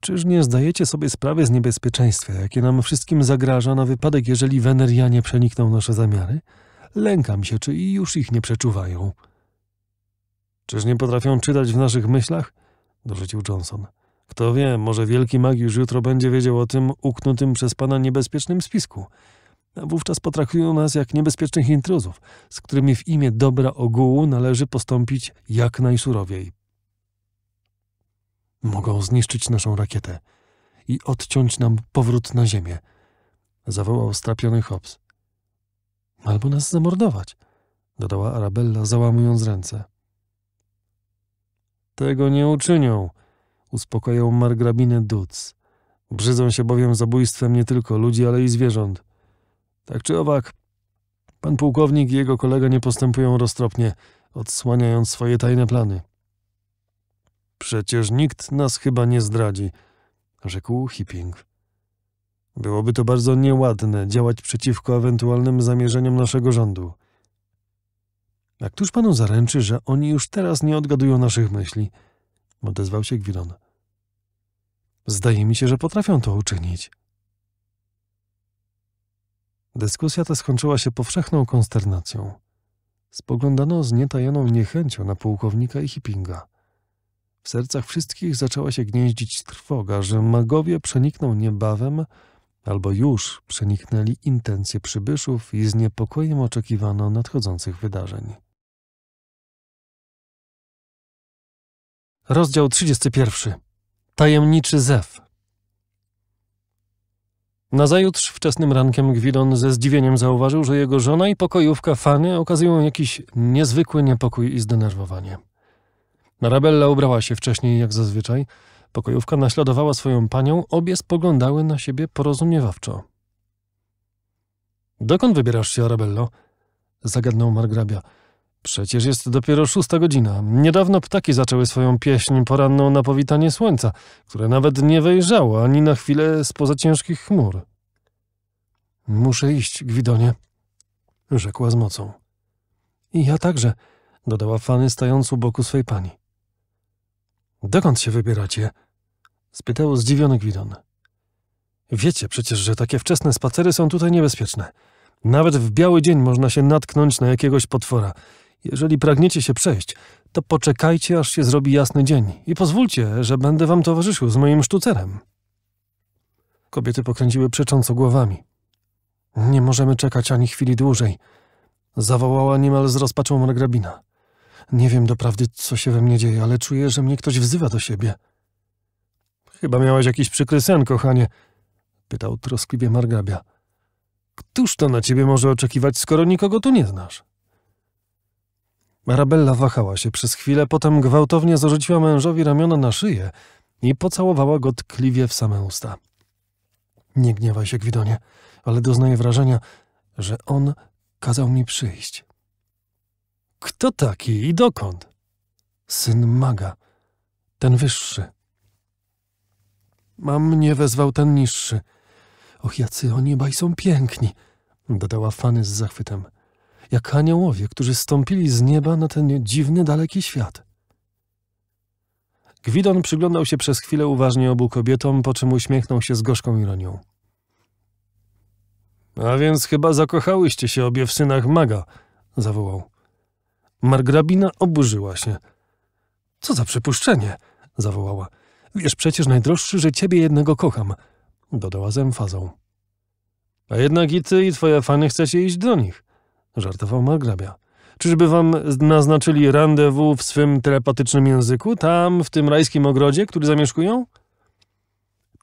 Czyż nie zdajecie sobie sprawy z niebezpieczeństwa, jakie nam wszystkim zagraża na wypadek, jeżeli Wenerianie przenikną nasze zamiary? Lękam się, czy i już ich nie przeczuwają. Czyż nie potrafią czytać w naszych myślach? Dorzucił Johnson. Kto wie, może wielki mag już jutro będzie wiedział o tym uknutym przez pana niebezpiecznym spisku. A wówczas potraktują nas jak niebezpiecznych intruzów, z którymi w imię dobra ogółu należy postąpić jak najsurowiej. Mogą zniszczyć naszą rakietę i odciąć nam powrót na ziemię. Zawołał strapiony Hobbs. Albo nas zamordować, dodała Arabella, załamując ręce. Tego nie uczynią, uspokajał margrabinę Dudz. Brzydzą się bowiem zabójstwem nie tylko ludzi, ale i zwierząt. Tak czy owak, pan pułkownik i jego kolega nie postępują roztropnie, odsłaniając swoje tajne plany. Przecież nikt nas chyba nie zdradzi, rzekł Hipping. Byłoby to bardzo nieładne działać przeciwko ewentualnym zamierzeniom naszego rządu. A któż panu zaręczy, że oni już teraz nie odgadują naszych myśli? Odezwał się Gwiron. Zdaje mi się, że potrafią to uczynić. Dyskusja ta skończyła się powszechną konsternacją. Spoglądano z nietajoną niechęcią na pułkownika i Hippinga. W sercach wszystkich zaczęła się gnieździć trwoga, że magowie przenikną niebawem albo już przeniknęli intencje przybyszów i z niepokojem oczekiwano nadchodzących wydarzeń. Rozdział 31. Tajemniczy Zew. Nazajutrz wczesnym rankiem Gwidon ze zdziwieniem zauważył, że jego żona i pokojówka Fany okazują jakiś niezwykły niepokój i zdenerwowanie. Narabella ubrała się wcześniej jak zazwyczaj. Pokojówka naśladowała swoją panią, obie spoglądały na siebie porozumiewawczo. Dokąd wybierasz się, Arabello? zagadnął margrabia. Przecież jest dopiero szósta godzina. Niedawno ptaki zaczęły swoją pieśń poranną na powitanie słońca, które nawet nie wejrzało ani na chwilę spoza ciężkich chmur. Muszę iść, Gwidonie, rzekła z mocą. I ja także, dodała Fanny stając u boku swej pani. Dokąd się wybieracie? spytał zdziwiony Gwidon. Wiecie przecież, że takie wczesne spacery są tutaj niebezpieczne. Nawet w biały dzień można się natknąć na jakiegoś potwora. Jeżeli pragniecie się przejść, to poczekajcie, aż się zrobi jasny dzień i pozwólcie, że będę wam towarzyszył z moim sztucerem. Kobiety pokręciły przecząco głowami. Nie możemy czekać ani chwili dłużej, zawołała niemal z rozpaczą margrabina. Nie wiem doprawdy, co się we mnie dzieje, ale czuję, że mnie ktoś wzywa do siebie. Chyba miałeś jakiś przykry sen, kochanie, pytał troskliwie Margabia. Któż to na ciebie może oczekiwać, skoro nikogo tu nie znasz? Arabella wahała się przez chwilę, potem gwałtownie zarzuciła mężowi ramiona na szyję i pocałowała go tkliwie w same usta. Nie gniewaj się, Gwidonie, ale doznaję wrażenia, że on kazał mi przyjść. Kto taki i dokąd? Syn maga, ten wyższy. Mam mnie wezwał ten niższy. Och, jacy oni baj są piękni, dodała Fanny z zachwytem. Jak aniołowie, którzy stąpili z nieba na ten dziwny, daleki świat. Gwidon przyglądał się przez chwilę uważnie obu kobietom, po czym uśmiechnął się z gorzką ironią. A więc chyba zakochałyście się obie w synach maga, zawołał. Margrabina oburzyła się. Co za przypuszczenie, zawołała. Wiesz przecież najdroższy, że ciebie jednego kocham, dodała z emfazą. A jednak i ty, i twoje fany chcecie iść do nich, żartował margrabia. Czyżby wam naznaczyli randewu w swym telepatycznym języku, tam, w tym rajskim ogrodzie, który zamieszkują?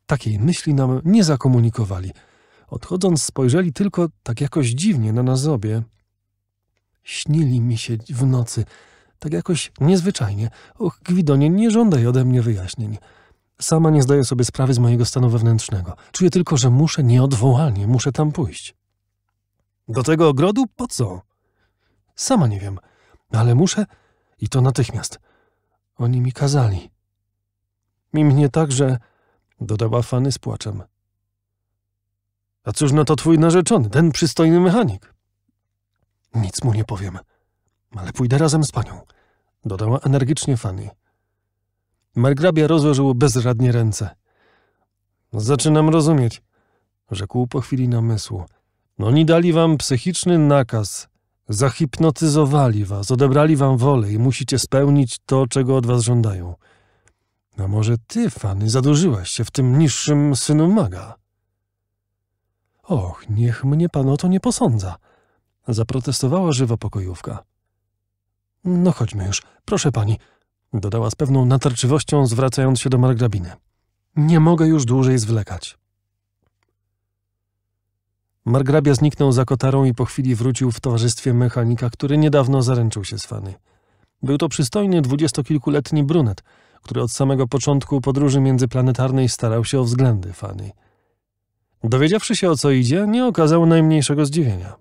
Takiej myśli nam nie zakomunikowali. Odchodząc, spojrzeli tylko tak jakoś dziwnie na nas obie, Śnili mi się w nocy, tak jakoś niezwyczajnie. Och, Gwidonie, nie żądaj ode mnie wyjaśnień. Sama nie zdaję sobie sprawy z mojego stanu wewnętrznego. Czuję tylko, że muszę nieodwołalnie, muszę tam pójść. Do tego ogrodu? Po co? Sama nie wiem, ale muszę i to natychmiast. Oni mi kazali. Mi mnie także, dodała Fanny z płaczem. A cóż na to twój narzeczony, ten przystojny mechanik? Nic mu nie powiem, ale pójdę razem z panią, dodała energicznie Fanny. Margrabia rozłożył bezradnie ręce. Zaczynam rozumieć, rzekł po chwili namysłu. No oni dali wam psychiczny nakaz. Zahipnotyzowali was, odebrali wam wolę i musicie spełnić to, czego od was żądają. A może ty, Fanny, zadłużyłaś się w tym niższym synu maga? Och, niech mnie pan o to nie posądza, Zaprotestowała żywa pokojówka. No chodźmy już, proszę pani, dodała z pewną natarczywością, zwracając się do margrabiny. Nie mogę już dłużej zwlekać. Margrabia zniknął za kotarą i po chwili wrócił w towarzystwie mechanika, który niedawno zaręczył się z Fanny. Był to przystojny dwudziestokilkuletni brunet, który od samego początku podróży międzyplanetarnej starał się o względy Fanny. Dowiedziawszy się o co idzie, nie okazał najmniejszego zdziwienia.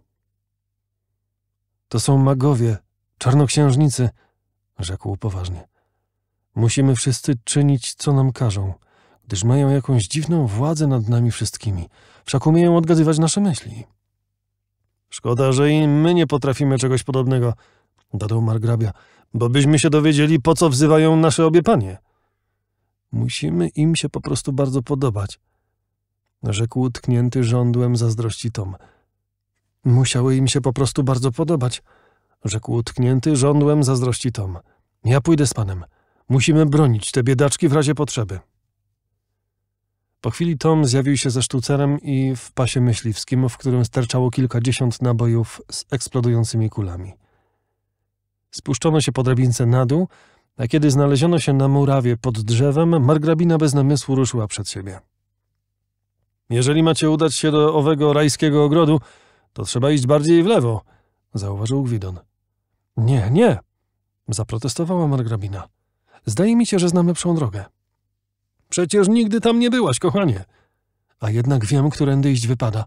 To są magowie, czarnoksiężnicy, rzekł poważnie. Musimy wszyscy czynić, co nam każą, gdyż mają jakąś dziwną władzę nad nami wszystkimi, wszak umieją odgadywać nasze myśli. Szkoda, że i my nie potrafimy czegoś podobnego, dodał margrabia, bo byśmy się dowiedzieli, po co wzywają nasze obie panie. Musimy im się po prostu bardzo podobać, rzekł tknięty żądłem zazdrości Tom. Musiały im się po prostu bardzo podobać, rzekł utknięty żądłem zazdrości Tom. Ja pójdę z panem. Musimy bronić te biedaczki w razie potrzeby. Po chwili Tom zjawił się ze sztucerem i w pasie myśliwskim, w którym sterczało kilkadziesiąt nabojów z eksplodującymi kulami. Spuszczono się po drabince na dół, a kiedy znaleziono się na murawie pod drzewem, margrabina bez namysłu ruszyła przed siebie. Jeżeli macie udać się do owego rajskiego ogrodu, to trzeba iść bardziej w lewo, zauważył Gwidon. Nie, nie, zaprotestowała margrabina. Zdaje mi się, że znam lepszą drogę. Przecież nigdy tam nie byłaś, kochanie. A jednak wiem, którędy iść wypada.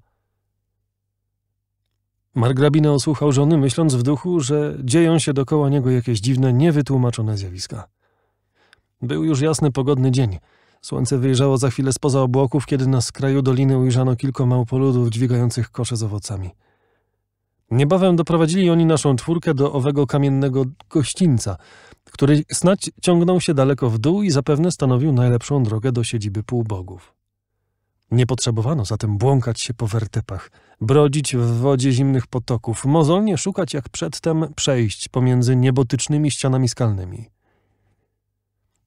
Margrabina osłuchał żony, myśląc w duchu, że dzieją się dokoła niego jakieś dziwne, niewytłumaczone zjawiska. Był już jasny, pogodny dzień – Słońce wyjrzało za chwilę spoza obłoków, kiedy na skraju doliny ujrzano kilka małpoludów dźwigających kosze z owocami. Niebawem doprowadzili oni naszą czwórkę do owego kamiennego gościńca, który snać ciągnął się daleko w dół i zapewne stanowił najlepszą drogę do siedziby półbogów. Nie potrzebowano zatem błąkać się po wertepach, brodzić w wodzie zimnych potoków, mozolnie szukać jak przedtem przejść pomiędzy niebotycznymi ścianami skalnymi.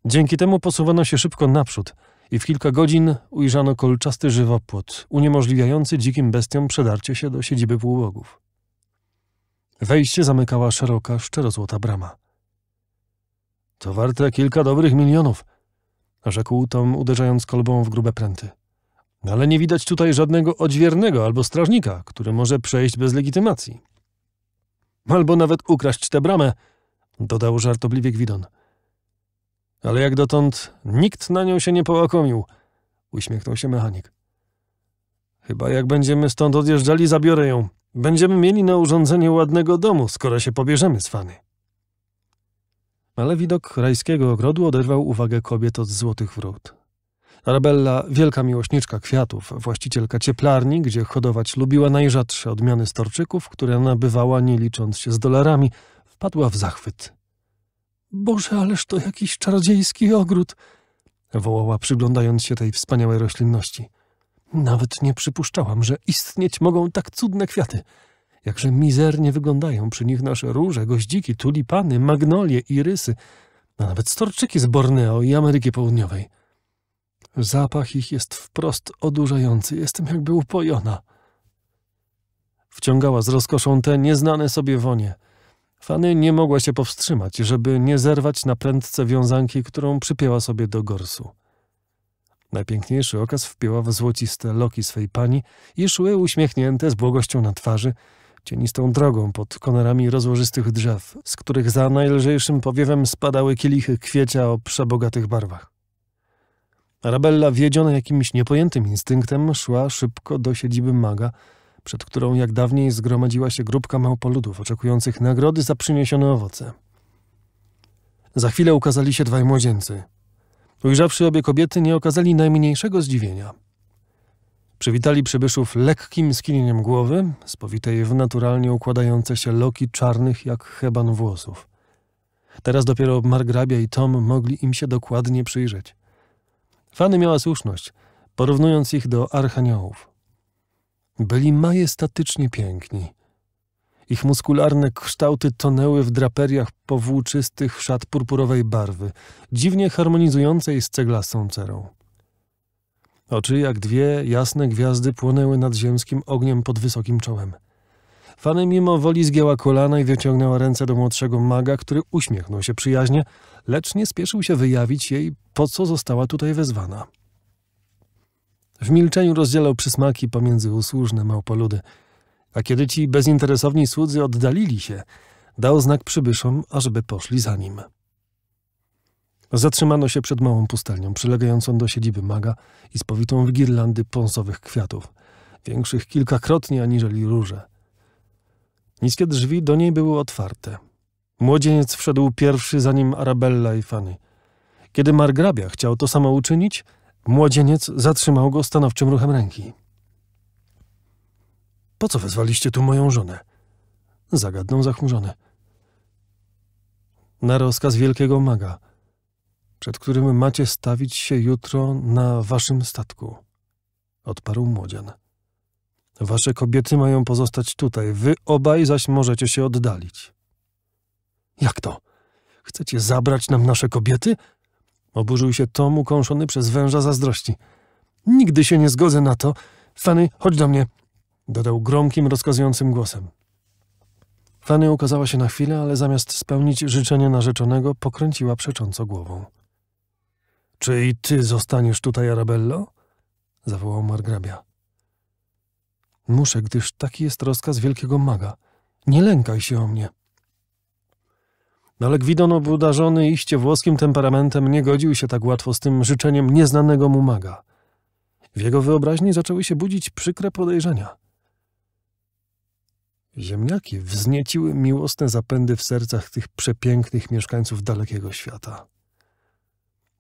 Dzięki temu posuwano się szybko naprzód i w kilka godzin ujrzano kolczasty żywopłot, uniemożliwiający dzikim bestiom przedarcie się do siedziby półbogów. Wejście zamykała szeroka, szczerozłota brama. To warte kilka dobrych milionów, rzekł Tom, uderzając kolbą w grube pręty. Ale nie widać tutaj żadnego odźwiernego albo strażnika, który może przejść bez legitymacji. Albo nawet ukraść tę bramę, dodał żartobliwie Gwidon ale jak dotąd nikt na nią się nie połakomił, uśmiechnął się mechanik. Chyba jak będziemy stąd odjeżdżali, zabiorę ją. Będziemy mieli na urządzenie ładnego domu, skoro się pobierzemy z fany. Ale widok rajskiego ogrodu oderwał uwagę kobiet od złotych wrót. Arabella, wielka miłośniczka kwiatów, właścicielka cieplarni, gdzie hodować lubiła najrzadsze odmiany storczyków, które nabywała nie licząc się z dolarami, wpadła w zachwyt. Boże, ależ to jakiś czarodziejski ogród! wołała, przyglądając się tej wspaniałej roślinności. Nawet nie przypuszczałam, że istnieć mogą tak cudne kwiaty. Jakże mizernie wyglądają przy nich nasze róże, goździki, tulipany, magnolie, irysy, a nawet storczyki z Borneo i Ameryki Południowej. Zapach ich jest wprost odurzający. Jestem jakby upojona. Wciągała z rozkoszą te nieznane sobie wonie – Fanny nie mogła się powstrzymać, żeby nie zerwać na prędce wiązanki, którą przypięła sobie do gorsu. Najpiękniejszy okaz wpięła w złociste loki swej pani i szły uśmiechnięte z błogością na twarzy, cienistą drogą pod konarami rozłożystych drzew, z których za najlżejszym powiewem spadały kielichy kwiecia o przebogatych barwach. Arabella, wiedziona jakimś niepojętym instynktem, szła szybko do siedziby maga, przed którą jak dawniej zgromadziła się grupka małpoludów oczekujących nagrody za przyniesione owoce. Za chwilę ukazali się dwaj młodzieńcy. Ujrzawszy obie kobiety, nie okazali najmniejszego zdziwienia. Przywitali przybyszów lekkim skinieniem głowy, spowitej w naturalnie układające się loki czarnych jak heban włosów. Teraz dopiero margrabia i Tom mogli im się dokładnie przyjrzeć. Fanny miała słuszność, porównując ich do archaniołów. Byli majestatycznie piękni. Ich muskularne kształty tonęły w draperiach powłóczystych szat purpurowej barwy, dziwnie harmonizującej z ceglastą cerą. Oczy jak dwie jasne gwiazdy płonęły nad ziemskim ogniem pod wysokim czołem. Fanny mimo woli zgięła kolana i wyciągnęła ręce do młodszego maga, który uśmiechnął się przyjaźnie, lecz nie spieszył się wyjawić jej, po co została tutaj wezwana. W milczeniu rozdzielał przysmaki pomiędzy usłużne małpoludy. A kiedy ci bezinteresowni słudzy oddalili się, dał znak przybyszom, ażeby poszli za nim. Zatrzymano się przed małą pustelnią, przylegającą do siedziby maga i spowitą w girlandy pąsowych kwiatów, większych kilkakrotnie aniżeli róże. Niskie drzwi do niej były otwarte. Młodzieniec wszedł pierwszy, zanim Arabella i Fanny. Kiedy margrabia chciał to samo uczynić – Młodzieniec zatrzymał go stanowczym ruchem ręki. Po co wezwaliście tu moją żonę? Zagadnął zachmurzony. Na rozkaz wielkiego maga, przed którym macie stawić się jutro na waszym statku, odparł młodzian. Wasze kobiety mają pozostać tutaj, wy obaj zaś możecie się oddalić. Jak to? Chcecie zabrać nam nasze kobiety? Oburzył się Tom ukąszony przez węża zazdrości. Nigdy się nie zgodzę na to. Fanny, chodź do mnie. Dodał gromkim, rozkazującym głosem. Fanny ukazała się na chwilę, ale zamiast spełnić życzenie narzeczonego, pokręciła przecząco głową. Czy i ty zostaniesz tutaj, Arabello? zawołał margrabia. Muszę, gdyż taki jest rozkaz wielkiego maga. Nie lękaj się o mnie. No ale Gwidono był iście włoskim temperamentem, nie godził się tak łatwo z tym życzeniem nieznanego mu maga. W jego wyobraźni zaczęły się budzić przykre podejrzenia. Ziemniaki wznieciły miłosne zapędy w sercach tych przepięknych mieszkańców dalekiego świata.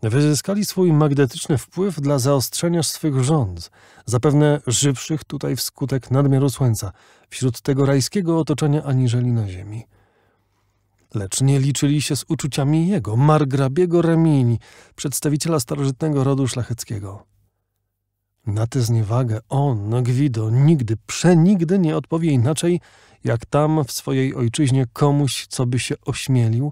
Wyzyskali swój magnetyczny wpływ dla zaostrzenia swych rząd, zapewne żywszych tutaj wskutek nadmiaru słońca, wśród tego rajskiego otoczenia aniżeli na ziemi lecz nie liczyli się z uczuciami jego, margrabiego Remini, przedstawiciela starożytnego rodu szlacheckiego. Na tę zniewagę on, Gwido, nigdy, przenigdy nie odpowie inaczej, jak tam w swojej ojczyźnie komuś, co by się ośmielił.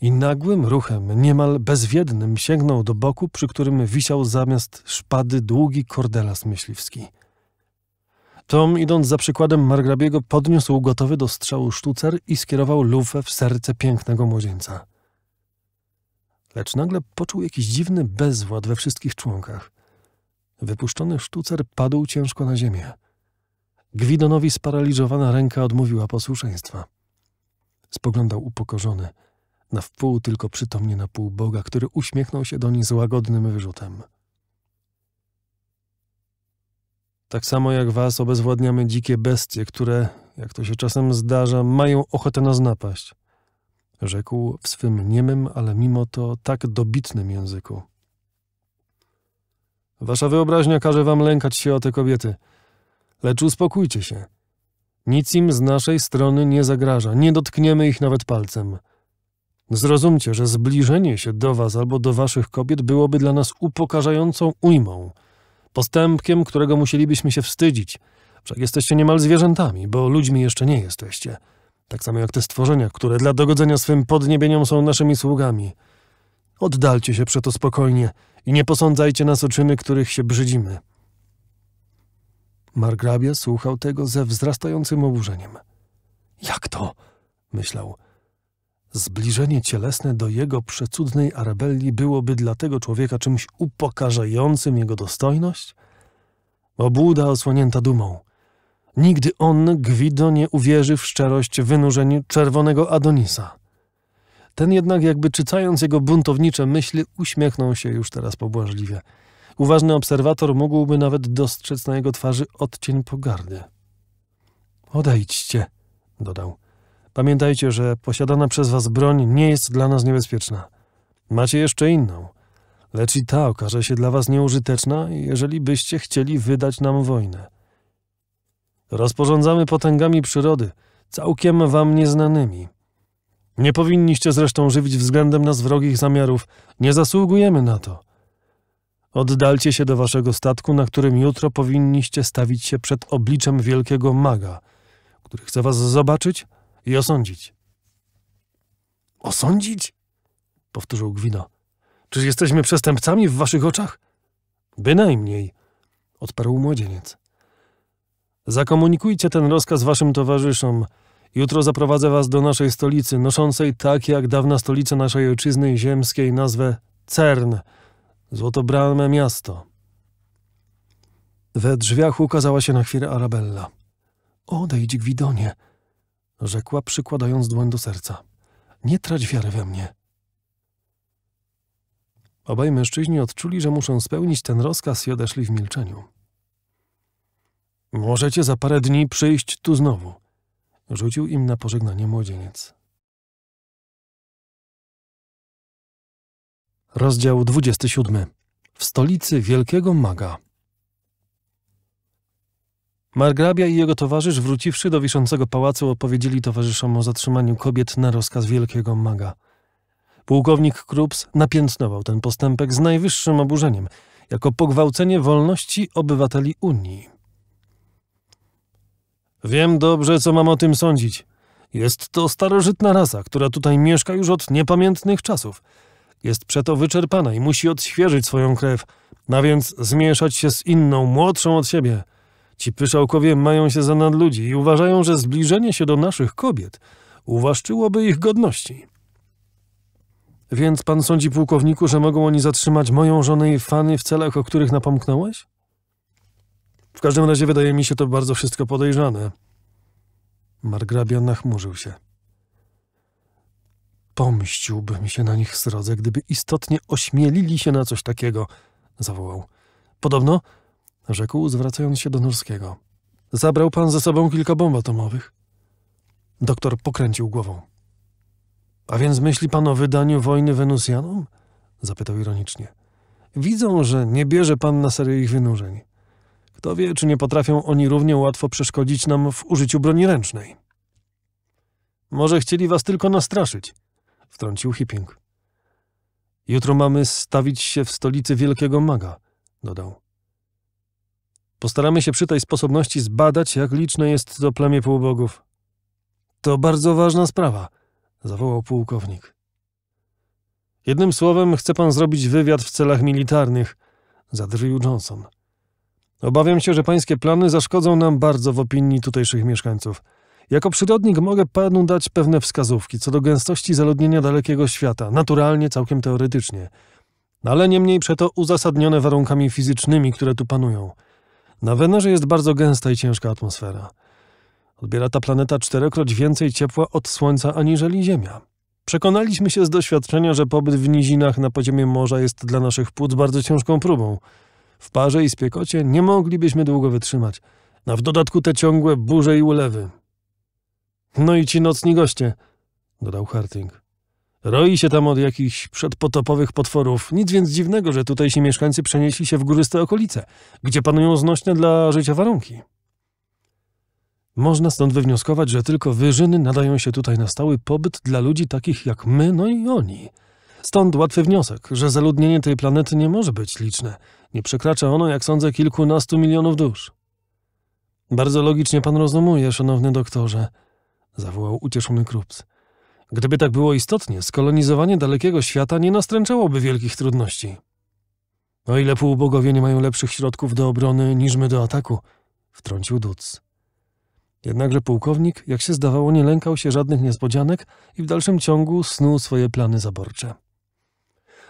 I nagłym ruchem, niemal bezwiednym, sięgnął do boku, przy którym wisiał zamiast szpady długi kordelas myśliwski. Tom, idąc za przykładem margrabiego, podniósł gotowy do strzału sztucer i skierował lufę w serce pięknego młodzieńca. Lecz nagle poczuł jakiś dziwny bezwład we wszystkich członkach. Wypuszczony sztucer padł ciężko na ziemię. Gwidonowi sparaliżowana ręka odmówiła posłuszeństwa. Spoglądał upokorzony, na wpół tylko przytomnie na pół Boga, który uśmiechnął się do niej z łagodnym wyrzutem. Tak samo jak was obezwładniamy dzikie bestie, które, jak to się czasem zdarza, mają ochotę nas napaść. Rzekł w swym niemym, ale mimo to tak dobitnym języku. Wasza wyobraźnia każe wam lękać się o te kobiety. Lecz uspokójcie się. Nic im z naszej strony nie zagraża, nie dotkniemy ich nawet palcem. Zrozumcie, że zbliżenie się do was albo do waszych kobiet byłoby dla nas upokarzającą ujmą – postępkiem, którego musielibyśmy się wstydzić. Wszak jesteście niemal zwierzętami, bo ludźmi jeszcze nie jesteście. Tak samo jak te stworzenia, które dla dogodzenia swym podniebieniom są naszymi sługami. Oddalcie się przeto spokojnie i nie posądzajcie nas o czyny, których się brzydzimy. Margrabia słuchał tego ze wzrastającym oburzeniem. Jak to? myślał. Zbliżenie cielesne do jego przecudnej Arabelli byłoby dla tego człowieka czymś upokarzającym jego dostojność? Obłuda osłonięta dumą. Nigdy on, Gwido, nie uwierzy w szczerość wynurzeń czerwonego Adonisa. Ten jednak, jakby czytając jego buntownicze myśli, uśmiechnął się już teraz pobłażliwie. Uważny obserwator mógłby nawet dostrzec na jego twarzy odcień pogardy. Odejdźcie, dodał. Pamiętajcie, że posiadana przez was broń nie jest dla nas niebezpieczna. Macie jeszcze inną, lecz i ta okaże się dla was nieużyteczna, jeżeli byście chcieli wydać nam wojnę. Rozporządzamy potęgami przyrody, całkiem wam nieznanymi. Nie powinniście zresztą żywić względem nas wrogich zamiarów, nie zasługujemy na to. Oddalcie się do waszego statku, na którym jutro powinniście stawić się przed obliczem wielkiego maga, który chce was zobaczyć i osądzić. Osądzić? powtórzył Gwido. Czyż jesteśmy przestępcami w waszych oczach? Bynajmniej, odparł młodzieniec. Zakomunikujcie ten rozkaz waszym towarzyszom. Jutro zaprowadzę was do naszej stolicy, noszącej tak jak dawna stolica naszej ojczyzny ziemskiej nazwę Cern, złotobramę miasto. We drzwiach ukazała się na chwilę Arabella. Odejdź, Gwidonie, rzekła, przykładając dłoń do serca. Nie trać wiary we mnie. Obaj mężczyźni odczuli, że muszą spełnić ten rozkaz i odeszli w milczeniu. Możecie za parę dni przyjść tu znowu, rzucił im na pożegnanie młodzieniec. Rozdział 27. W stolicy Wielkiego Maga. Margrabia i jego towarzysz, wróciwszy do wiszącego pałacu, opowiedzieli towarzyszom o zatrzymaniu kobiet na rozkaz wielkiego maga. Pułkownik Krups napiętnował ten postępek z najwyższym oburzeniem, jako pogwałcenie wolności obywateli Unii. Wiem dobrze, co mam o tym sądzić. Jest to starożytna rasa, która tutaj mieszka już od niepamiętnych czasów. Jest przeto wyczerpana i musi odświeżyć swoją krew, a więc zmieszać się z inną, młodszą od siebie – Ci pyszałkowie mają się za nadludzi i uważają, że zbliżenie się do naszych kobiet uwłaszczyłoby ich godności. Więc pan sądzi, pułkowniku, że mogą oni zatrzymać moją żonę i fany w celach, o których napomknąłeś? W każdym razie wydaje mi się to bardzo wszystko podejrzane. Margrabion nachmurzył się. Pomściłbym się na nich srodze, gdyby istotnie ośmielili się na coś takiego, zawołał. Podobno rzekł, zwracając się do Norskiego. Zabrał pan ze sobą kilka bomb atomowych. Doktor pokręcił głową. A więc myśli pan o wydaniu wojny Wenusjanom? Zapytał ironicznie. Widzą, że nie bierze pan na serio ich wynurzeń. Kto wie, czy nie potrafią oni równie łatwo przeszkodzić nam w użyciu broni ręcznej. Może chcieli was tylko nastraszyć, wtrącił Hipping. Jutro mamy stawić się w stolicy Wielkiego Maga, dodał. Postaramy się przy tej sposobności zbadać, jak liczne jest to plemię półbogów. To bardzo ważna sprawa, zawołał pułkownik. Jednym słowem, chce pan zrobić wywiad w celach militarnych, zadrwił Johnson. Obawiam się, że pańskie plany zaszkodzą nam bardzo w opinii tutejszych mieszkańców. Jako przyrodnik mogę panu dać pewne wskazówki co do gęstości zaludnienia dalekiego świata, naturalnie, całkiem teoretycznie, ale niemniej przeto uzasadnione warunkami fizycznymi, które tu panują – na Wenerze jest bardzo gęsta i ciężka atmosfera. Odbiera ta planeta czterokroć więcej ciepła od Słońca aniżeli Ziemia. Przekonaliśmy się z doświadczenia, że pobyt w nizinach na poziomie morza jest dla naszych płuc bardzo ciężką próbą. W parze i spiekocie nie moglibyśmy długo wytrzymać. A w dodatku te ciągłe burze i ulewy. No i ci nocni goście, dodał Harting. Roi się tam od jakichś przedpotopowych potworów. Nic więc dziwnego, że tutejsi mieszkańcy przenieśli się w góryste okolice, gdzie panują znośne dla życia warunki. Można stąd wywnioskować, że tylko wyżyny nadają się tutaj na stały pobyt dla ludzi takich jak my, no i oni. Stąd łatwy wniosek, że zaludnienie tej planety nie może być liczne. Nie przekracza ono, jak sądzę, kilkunastu milionów dusz. Bardzo logicznie pan rozumuje, szanowny doktorze, zawołał ucieszony Krups. Gdyby tak było istotnie, skolonizowanie dalekiego świata nie nastręczałoby wielkich trudności. O ile półbogowie nie mają lepszych środków do obrony niż my do ataku, wtrącił Duc. Jednakże pułkownik, jak się zdawało, nie lękał się żadnych niespodzianek i w dalszym ciągu snuł swoje plany zaborcze.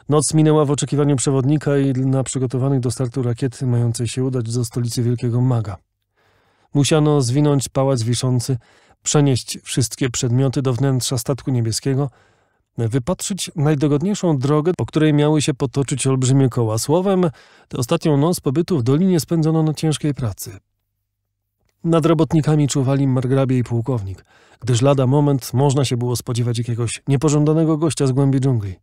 Noc minęła w oczekiwaniu przewodnika i na przygotowanych do startu rakiety mającej się udać do stolicy Wielkiego Maga. Musiano zwinąć pałac wiszący przenieść wszystkie przedmioty do wnętrza statku niebieskiego, wypatrzyć najdogodniejszą drogę, po której miały się potoczyć olbrzymie koła. Słowem, tę ostatnią noc pobytu w dolinie spędzono na ciężkiej pracy. Nad robotnikami czuwali margrabie i pułkownik, gdyż lada moment można się było spodziewać jakiegoś niepożądanego gościa z głębi dżungli.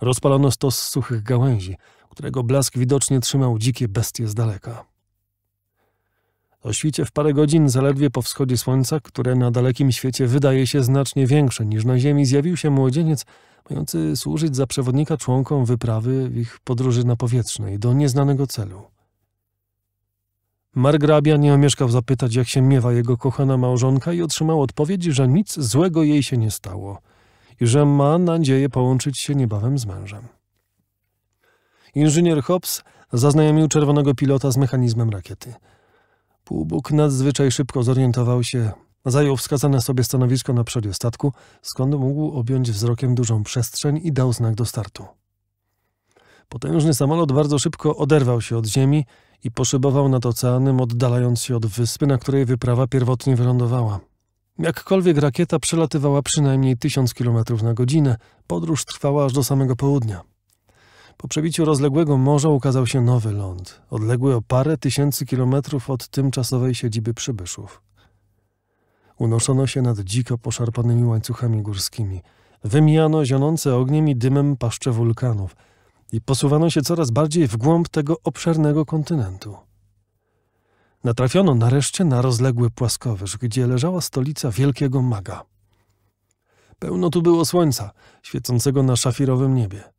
Rozpalono stos suchych gałęzi, którego blask widocznie trzymał dzikie bestie z daleka. O świcie w parę godzin zaledwie po wschodzie słońca, które na dalekim świecie wydaje się znacznie większe niż na Ziemi, zjawił się młodzieniec mający służyć za przewodnika członkom wyprawy w ich podróży na powietrznej do nieznanego celu. Margrabia nie omieszkał zapytać, jak się miewa jego kochana małżonka i otrzymał odpowiedź, że nic złego jej się nie stało i że ma nadzieję połączyć się niebawem z mężem. Inżynier Hobbs zaznajomił czerwonego pilota z mechanizmem rakiety – Półbóg nadzwyczaj szybko zorientował się, zajął wskazane sobie stanowisko na przodzie statku, skąd mógł objąć wzrokiem dużą przestrzeń i dał znak do startu. Potężny samolot bardzo szybko oderwał się od ziemi i poszybował nad oceanem, oddalając się od wyspy, na której wyprawa pierwotnie wylądowała. Jakkolwiek rakieta przelatywała przynajmniej tysiąc kilometrów na godzinę, podróż trwała aż do samego południa. Po przebiciu rozległego morza ukazał się nowy ląd, odległy o parę tysięcy kilometrów od tymczasowej siedziby przybyszów. Unoszono się nad dziko poszarpanymi łańcuchami górskimi, wymijano zionące ogniem i dymem paszcze wulkanów i posuwano się coraz bardziej w głąb tego obszernego kontynentu. Natrafiono nareszcie na rozległy płaskowyż, gdzie leżała stolica wielkiego maga. Pełno tu było słońca, świecącego na szafirowym niebie.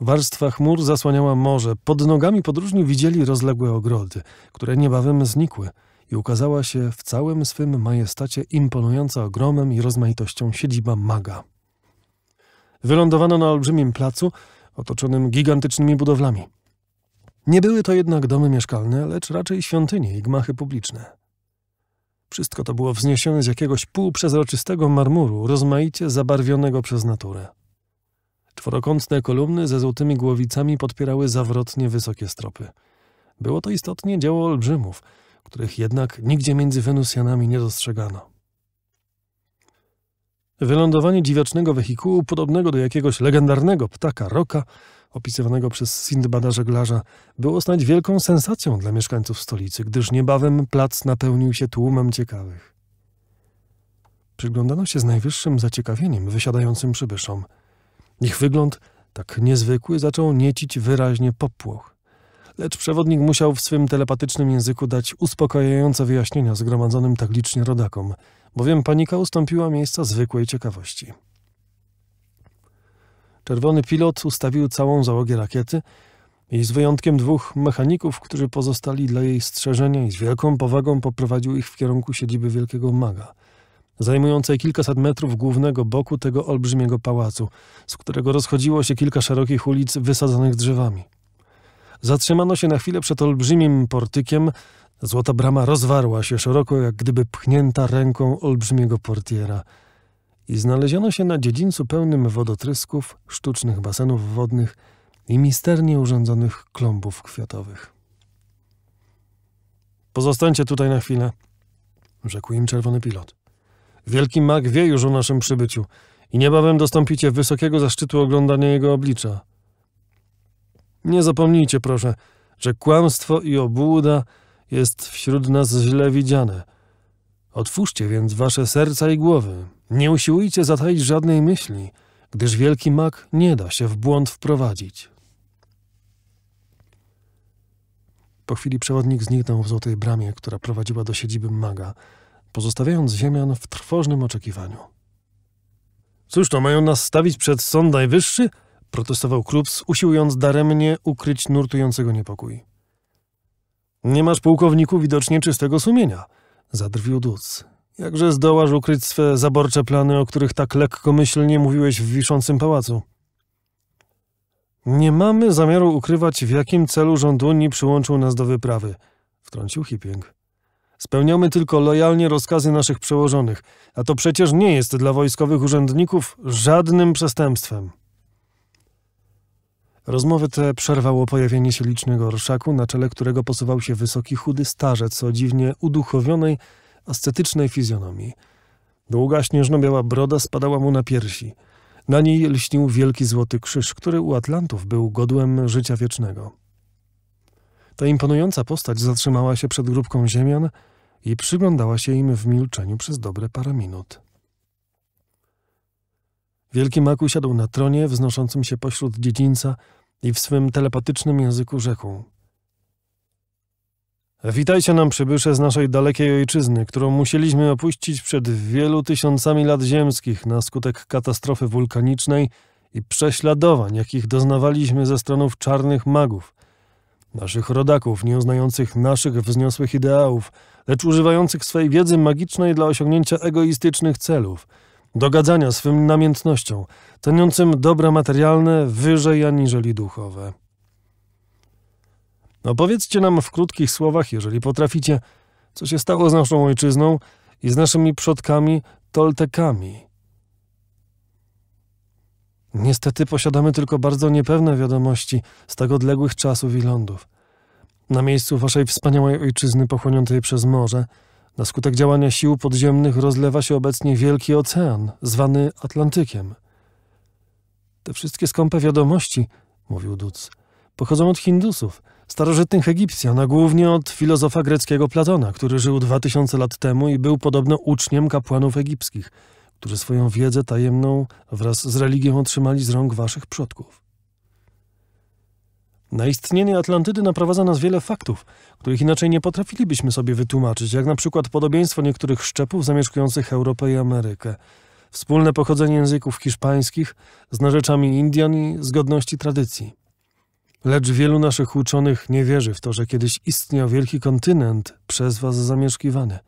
Warstwa chmur zasłaniała morze. Pod nogami podróżni widzieli rozległe ogrody, które niebawem znikły i ukazała się w całym swym majestacie imponująca ogromem i rozmaitością siedziba maga. Wylądowano na olbrzymim placu otoczonym gigantycznymi budowlami. Nie były to jednak domy mieszkalne, lecz raczej świątynie i gmachy publiczne. Wszystko to było wzniesione z jakiegoś półprzezroczystego marmuru, rozmaicie zabarwionego przez naturę. Czworokątne kolumny ze złotymi głowicami podpierały zawrotnie wysokie stropy. Było to istotnie dzieło olbrzymów, których jednak nigdzie między Wenusjanami nie dostrzegano. Wylądowanie dziwacznego wehikułu, podobnego do jakiegoś legendarnego ptaka roka, opisywanego przez Sindbada żeglarza, było stać wielką sensacją dla mieszkańców stolicy, gdyż niebawem plac napełnił się tłumem ciekawych. Przyglądano się z najwyższym zaciekawieniem wysiadającym przybyszom – ich wygląd, tak niezwykły, zaczął niecić wyraźnie popłoch. Lecz przewodnik musiał w swym telepatycznym języku dać uspokajające wyjaśnienia zgromadzonym tak licznie rodakom, bowiem panika ustąpiła miejsca zwykłej ciekawości. Czerwony pilot ustawił całą załogę rakiety i z wyjątkiem dwóch mechaników, którzy pozostali dla jej strzeżenia i z wielką powagą poprowadził ich w kierunku siedziby wielkiego maga – zajmującej kilkaset metrów głównego boku tego olbrzymiego pałacu, z którego rozchodziło się kilka szerokich ulic wysadzonych drzewami. Zatrzymano się na chwilę przed olbrzymim portykiem. Złota brama rozwarła się szeroko, jak gdyby pchnięta ręką olbrzymiego portiera. I znaleziono się na dziedzińcu pełnym wodotrysków, sztucznych basenów wodnych i misternie urządzonych klombów kwiatowych. Pozostańcie tutaj na chwilę, rzekł im czerwony pilot. Wielki mag wie już o naszym przybyciu i niebawem dostąpicie wysokiego zaszczytu oglądania jego oblicza. Nie zapomnijcie, proszę, że kłamstwo i obłuda jest wśród nas źle widziane. Otwórzcie więc wasze serca i głowy. Nie usiłujcie zataić żadnej myśli, gdyż wielki mak nie da się w błąd wprowadzić. Po chwili przewodnik zniknął w złotej bramie, która prowadziła do siedziby maga pozostawiając ziemian w trwożnym oczekiwaniu. Cóż to, mają nas stawić przed Sąd Najwyższy? protestował Krups, usiłując daremnie ukryć nurtującego niepokój. Nie masz, pułkowniku, widocznie czystego sumienia, zadrwił Duc. Jakże zdołasz ukryć swe zaborcze plany, o których tak lekkomyślnie mówiłeś w wiszącym pałacu? Nie mamy zamiaru ukrywać, w jakim celu rząd Unii przyłączył nas do wyprawy, wtrącił Hipieng. Spełniamy tylko lojalnie rozkazy naszych przełożonych, a to przecież nie jest dla wojskowych urzędników żadnym przestępstwem. Rozmowy te przerwało pojawienie się licznego orszaku, na czele którego posuwał się wysoki, chudy starzec o dziwnie uduchowionej, ascetycznej fizjonomii. Długa, śnieżno-biała broda spadała mu na piersi. Na niej lśnił wielki złoty krzyż, który u Atlantów był godłem życia wiecznego. Ta imponująca postać zatrzymała się przed grupką ziemian i przyglądała się im w milczeniu przez dobre parę minut. Wielki Maku usiadł na tronie wznoszącym się pośród dziedzińca i w swym telepatycznym języku rzekł. Witajcie nam przybysze z naszej dalekiej ojczyzny, którą musieliśmy opuścić przed wielu tysiącami lat ziemskich na skutek katastrofy wulkanicznej i prześladowań, jakich doznawaliśmy ze stronów czarnych magów, naszych rodaków, nieuznających naszych wzniosłych ideałów, lecz używających swej wiedzy magicznej dla osiągnięcia egoistycznych celów, dogadzania swym namiętnością, ceniącym dobra materialne wyżej aniżeli duchowe. Opowiedzcie nam w krótkich słowach, jeżeli potraficie, co się stało z naszą ojczyzną i z naszymi przodkami Toltekami – Niestety posiadamy tylko bardzo niepewne wiadomości z tak odległych czasów i lądów. Na miejscu waszej wspaniałej ojczyzny pochłoniętej przez morze, na skutek działania sił podziemnych rozlewa się obecnie wielki ocean, zwany Atlantykiem. Te wszystkie skąpe wiadomości, mówił Duc, pochodzą od Hindusów, starożytnych Egipcjan, a głównie od filozofa greckiego Platona, który żył dwa tysiące lat temu i był podobno uczniem kapłanów egipskich – którzy swoją wiedzę tajemną wraz z religią otrzymali z rąk waszych przodków. Na istnienie Atlantydy naprowadza nas wiele faktów, których inaczej nie potrafilibyśmy sobie wytłumaczyć, jak na przykład podobieństwo niektórych szczepów zamieszkujących Europę i Amerykę, wspólne pochodzenie języków hiszpańskich z narzeczami Indian i zgodności tradycji. Lecz wielu naszych uczonych nie wierzy w to, że kiedyś istniał wielki kontynent przez was zamieszkiwany –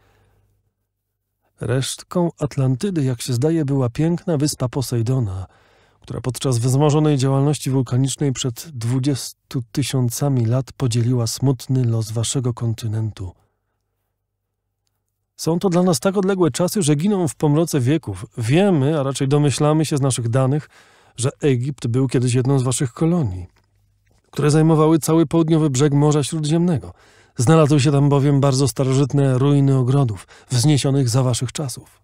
Resztką Atlantydy, jak się zdaje, była piękna wyspa Posejdona, która podczas wzmożonej działalności wulkanicznej przed dwudziestu tysiącami lat podzieliła smutny los waszego kontynentu. Są to dla nas tak odległe czasy, że giną w pomroce wieków. Wiemy, a raczej domyślamy się z naszych danych, że Egipt był kiedyś jedną z waszych kolonii, które zajmowały cały południowy brzeg Morza Śródziemnego – Znalazły się tam bowiem bardzo starożytne ruiny ogrodów, wzniesionych za waszych czasów.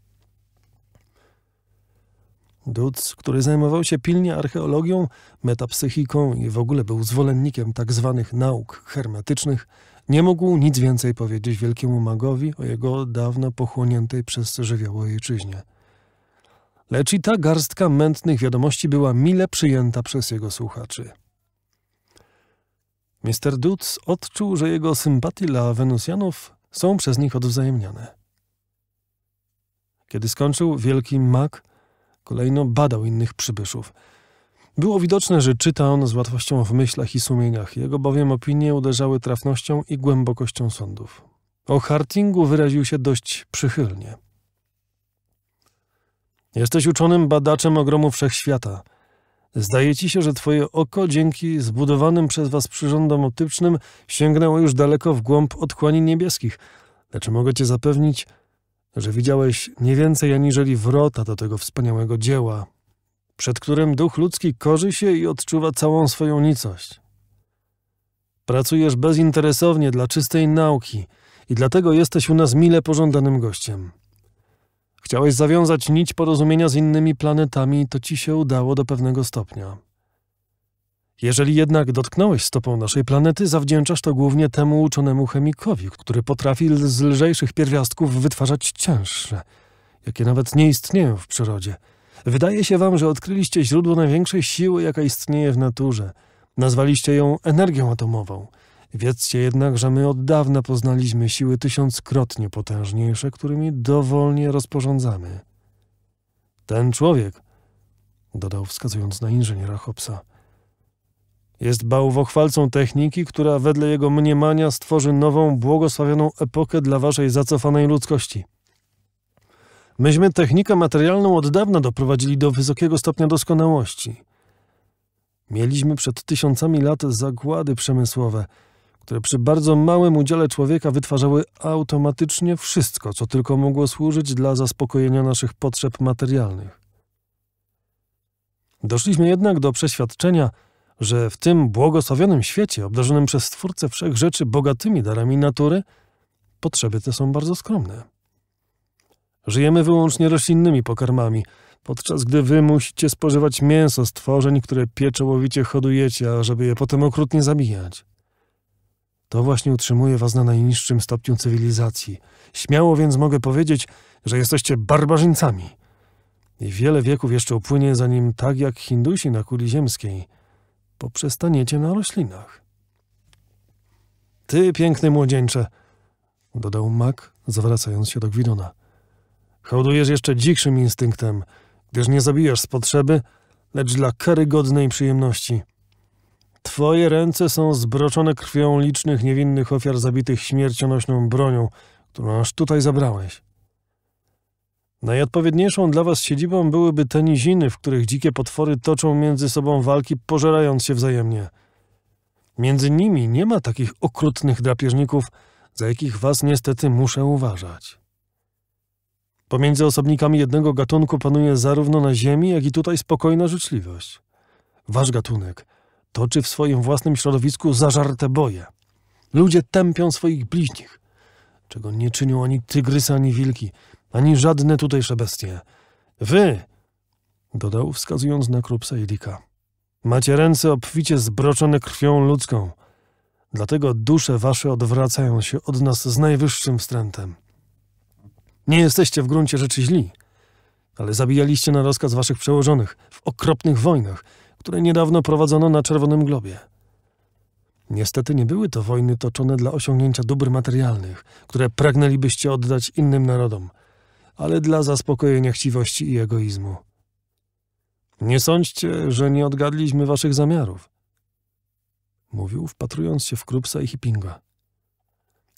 Dudz, który zajmował się pilnie archeologią, metapsychiką i w ogóle był zwolennikiem tak zwanych nauk hermetycznych, nie mógł nic więcej powiedzieć wielkiemu magowi o jego dawno pochłoniętej przez żywioło ojczyźnie. Lecz i ta garstka mętnych wiadomości była mile przyjęta przez jego słuchaczy. Mr. Dutz odczuł, że jego sympatii dla Wenusjanów są przez nich odwzajemniane. Kiedy skończył wielki mak, kolejno badał innych przybyszów. Było widoczne, że czyta on z łatwością w myślach i sumieniach, jego bowiem opinie uderzały trafnością i głębokością sądów. O Hartingu wyraził się dość przychylnie. Jesteś uczonym badaczem ogromu wszechświata – Zdaje ci się, że twoje oko dzięki zbudowanym przez was przyrządom optycznym sięgnęło już daleko w głąb otchłani niebieskich. Lecz znaczy, mogę cię zapewnić, że widziałeś nie więcej aniżeli wrota do tego wspaniałego dzieła, przed którym duch ludzki korzy się i odczuwa całą swoją nicość. Pracujesz bezinteresownie dla czystej nauki i dlatego jesteś u nas mile pożądanym gościem. Chciałeś zawiązać nić porozumienia z innymi planetami to ci się udało do pewnego stopnia. Jeżeli jednak dotknąłeś stopą naszej planety, zawdzięczasz to głównie temu uczonemu chemikowi, który potrafi z lżejszych pierwiastków wytwarzać cięższe, jakie nawet nie istnieją w przyrodzie. Wydaje się wam, że odkryliście źródło największej siły, jaka istnieje w naturze. Nazwaliście ją energią atomową – Wiedzcie jednak, że my od dawna poznaliśmy siły tysiąckrotnie potężniejsze, którymi dowolnie rozporządzamy. Ten człowiek, dodał wskazując na inżyniera Hobsa, jest bałwochwalcą techniki, która wedle jego mniemania stworzy nową, błogosławioną epokę dla waszej zacofanej ludzkości. Myśmy technikę materialną od dawna doprowadzili do wysokiego stopnia doskonałości. Mieliśmy przed tysiącami lat zagłady przemysłowe – które przy bardzo małym udziale człowieka wytwarzały automatycznie wszystko, co tylko mogło służyć dla zaspokojenia naszych potrzeb materialnych. Doszliśmy jednak do przeświadczenia, że w tym błogosławionym świecie, obdarzonym przez Twórcę wszech rzeczy bogatymi darami natury, potrzeby te są bardzo skromne. Żyjemy wyłącznie roślinnymi pokarmami, podczas gdy wy musicie spożywać mięso stworzeń, które pieczołowicie hodujecie, ażeby je potem okrutnie zabijać. To właśnie utrzymuje was na najniższym stopniu cywilizacji. Śmiało więc mogę powiedzieć, że jesteście barbarzyńcami. I wiele wieków jeszcze upłynie, zanim tak jak Hindusi na kuli ziemskiej, poprzestaniecie na roślinach. Ty, piękny młodzieńcze, dodał Mak, zwracając się do Gwidona. Hołdujesz jeszcze dzikszym instynktem, gdyż nie zabijasz z potrzeby, lecz dla karygodnej przyjemności – Twoje ręce są zbroczone krwią licznych niewinnych ofiar zabitych śmiercionośną bronią, którą aż tutaj zabrałeś. Najodpowiedniejszą dla was siedzibą byłyby te niziny, w których dzikie potwory toczą między sobą walki, pożerając się wzajemnie. Między nimi nie ma takich okrutnych drapieżników, za jakich was niestety muszę uważać. Pomiędzy osobnikami jednego gatunku panuje zarówno na ziemi, jak i tutaj spokojna życzliwość. Wasz gatunek – toczy w swoim własnym środowisku zażarte boje. Ludzie tępią swoich bliźnich, czego nie czynią ani tygrysy, ani wilki, ani żadne tutejsze bestie. Wy, dodał, wskazując na krupsa Ilika, macie ręce obficie zbroczone krwią ludzką. Dlatego dusze wasze odwracają się od nas z najwyższym wstrętem. Nie jesteście w gruncie rzeczy źli, ale zabijaliście na rozkaz waszych przełożonych w okropnych wojnach – które niedawno prowadzono na Czerwonym Globie. Niestety nie były to wojny toczone dla osiągnięcia dóbr materialnych, które pragnęlibyście oddać innym narodom, ale dla zaspokojenia chciwości i egoizmu. Nie sądźcie, że nie odgadliśmy waszych zamiarów. Mówił, wpatrując się w Krupsa i Hippinga.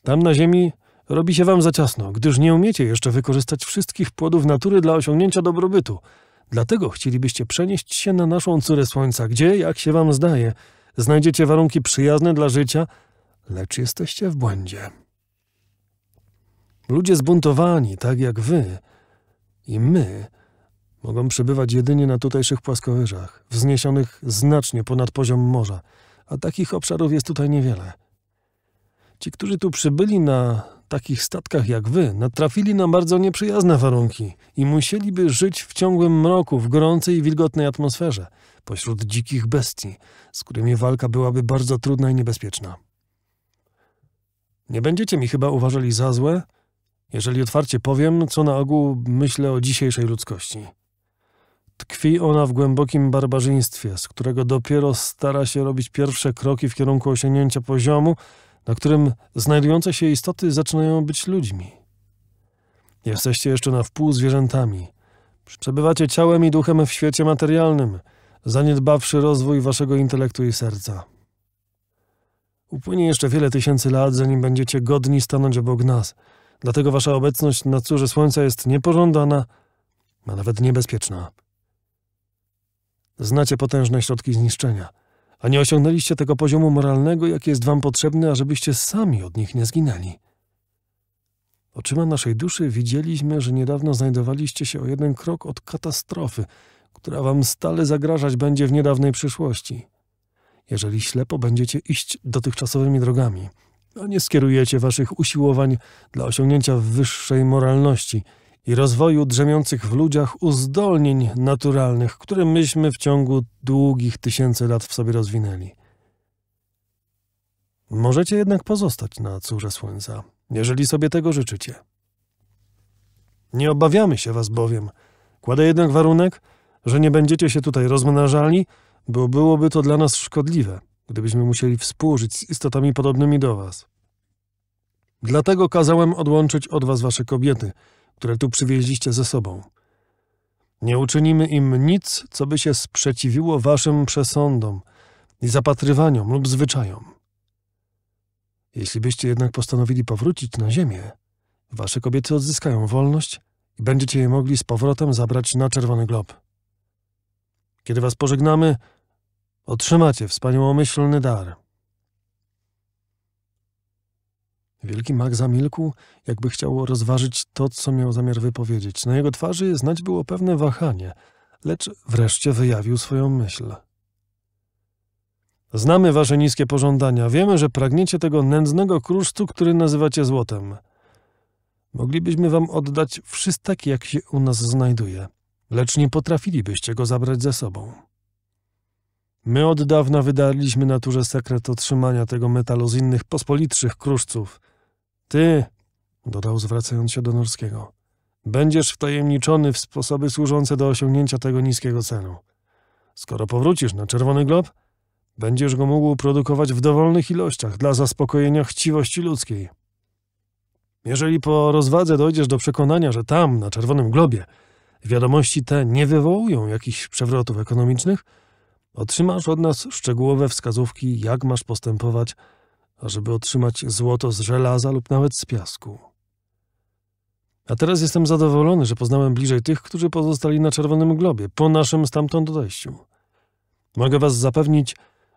Tam na ziemi robi się wam za ciasno, gdyż nie umiecie jeszcze wykorzystać wszystkich płodów natury dla osiągnięcia dobrobytu – Dlatego chcielibyście przenieść się na naszą córę słońca, gdzie, jak się wam zdaje, znajdziecie warunki przyjazne dla życia, lecz jesteście w błędzie. Ludzie zbuntowani, tak jak wy i my, mogą przebywać jedynie na tutejszych płaskowyżach, wzniesionych znacznie ponad poziom morza, a takich obszarów jest tutaj niewiele. Ci, którzy tu przybyli na takich statkach jak wy natrafili na bardzo nieprzyjazne warunki i musieliby żyć w ciągłym mroku, w gorącej i wilgotnej atmosferze, pośród dzikich bestii, z którymi walka byłaby bardzo trudna i niebezpieczna. Nie będziecie mi chyba uważali za złe, jeżeli otwarcie powiem, co na ogół myślę o dzisiejszej ludzkości. Tkwi ona w głębokim barbarzyństwie, z którego dopiero stara się robić pierwsze kroki w kierunku osiągnięcia poziomu, na którym znajdujące się istoty zaczynają być ludźmi. Jesteście jeszcze na wpół zwierzętami. Przebywacie ciałem i duchem w świecie materialnym, zaniedbawszy rozwój waszego intelektu i serca. Upłynie jeszcze wiele tysięcy lat, zanim będziecie godni stanąć obok nas. Dlatego wasza obecność na córze słońca jest niepożądana, a nawet niebezpieczna. Znacie potężne środki zniszczenia – a nie osiągnęliście tego poziomu moralnego, jaki jest wam potrzebny, ażebyście sami od nich nie zginęli. Oczyma naszej duszy widzieliśmy, że niedawno znajdowaliście się o jeden krok od katastrofy, która wam stale zagrażać będzie w niedawnej przyszłości. Jeżeli ślepo będziecie iść dotychczasowymi drogami, a no nie skierujecie waszych usiłowań dla osiągnięcia wyższej moralności – i rozwoju drzemiących w ludziach uzdolnień naturalnych, które myśmy w ciągu długich tysięcy lat w sobie rozwinęli. Możecie jednak pozostać na córze słońca, jeżeli sobie tego życzycie. Nie obawiamy się was bowiem. Kładę jednak warunek, że nie będziecie się tutaj rozmnażali, bo byłoby to dla nas szkodliwe, gdybyśmy musieli współżyć z istotami podobnymi do was. Dlatego kazałem odłączyć od was wasze kobiety – które tu przywieźliście ze sobą. Nie uczynimy im nic, co by się sprzeciwiło waszym przesądom i zapatrywaniom lub zwyczajom. Jeśli byście jednak postanowili powrócić na ziemię, wasze kobiety odzyskają wolność i będziecie je mogli z powrotem zabrać na czerwony glob. Kiedy was pożegnamy, otrzymacie wspaniałomyślny dar – Wielki Mak zamilkł, jakby chciał rozważyć to, co miał zamiar wypowiedzieć. Na jego twarzy znać było pewne wahanie, lecz wreszcie wyjawił swoją myśl. Znamy wasze niskie pożądania. Wiemy, że pragniecie tego nędznego kruszcu, który nazywacie złotem. Moglibyśmy wam oddać wszystek, jak się u nas znajduje, lecz nie potrafilibyście go zabrać ze sobą. My od dawna wydaliśmy naturze sekret otrzymania tego metalu z innych pospolitszych kruszców – ty, dodał zwracając się do Norskiego, będziesz wtajemniczony w sposoby służące do osiągnięcia tego niskiego celu. Skoro powrócisz na Czerwony Glob, będziesz go mógł produkować w dowolnych ilościach dla zaspokojenia chciwości ludzkiej. Jeżeli po rozwadze dojdziesz do przekonania, że tam, na Czerwonym Globie, wiadomości te nie wywołują jakichś przewrotów ekonomicznych, otrzymasz od nas szczegółowe wskazówki, jak masz postępować – ażeby otrzymać złoto z żelaza lub nawet z piasku. A teraz jestem zadowolony, że poznałem bliżej tych, którzy pozostali na Czerwonym Globie, po naszym stamtąd odejściu. Mogę was zapewnić,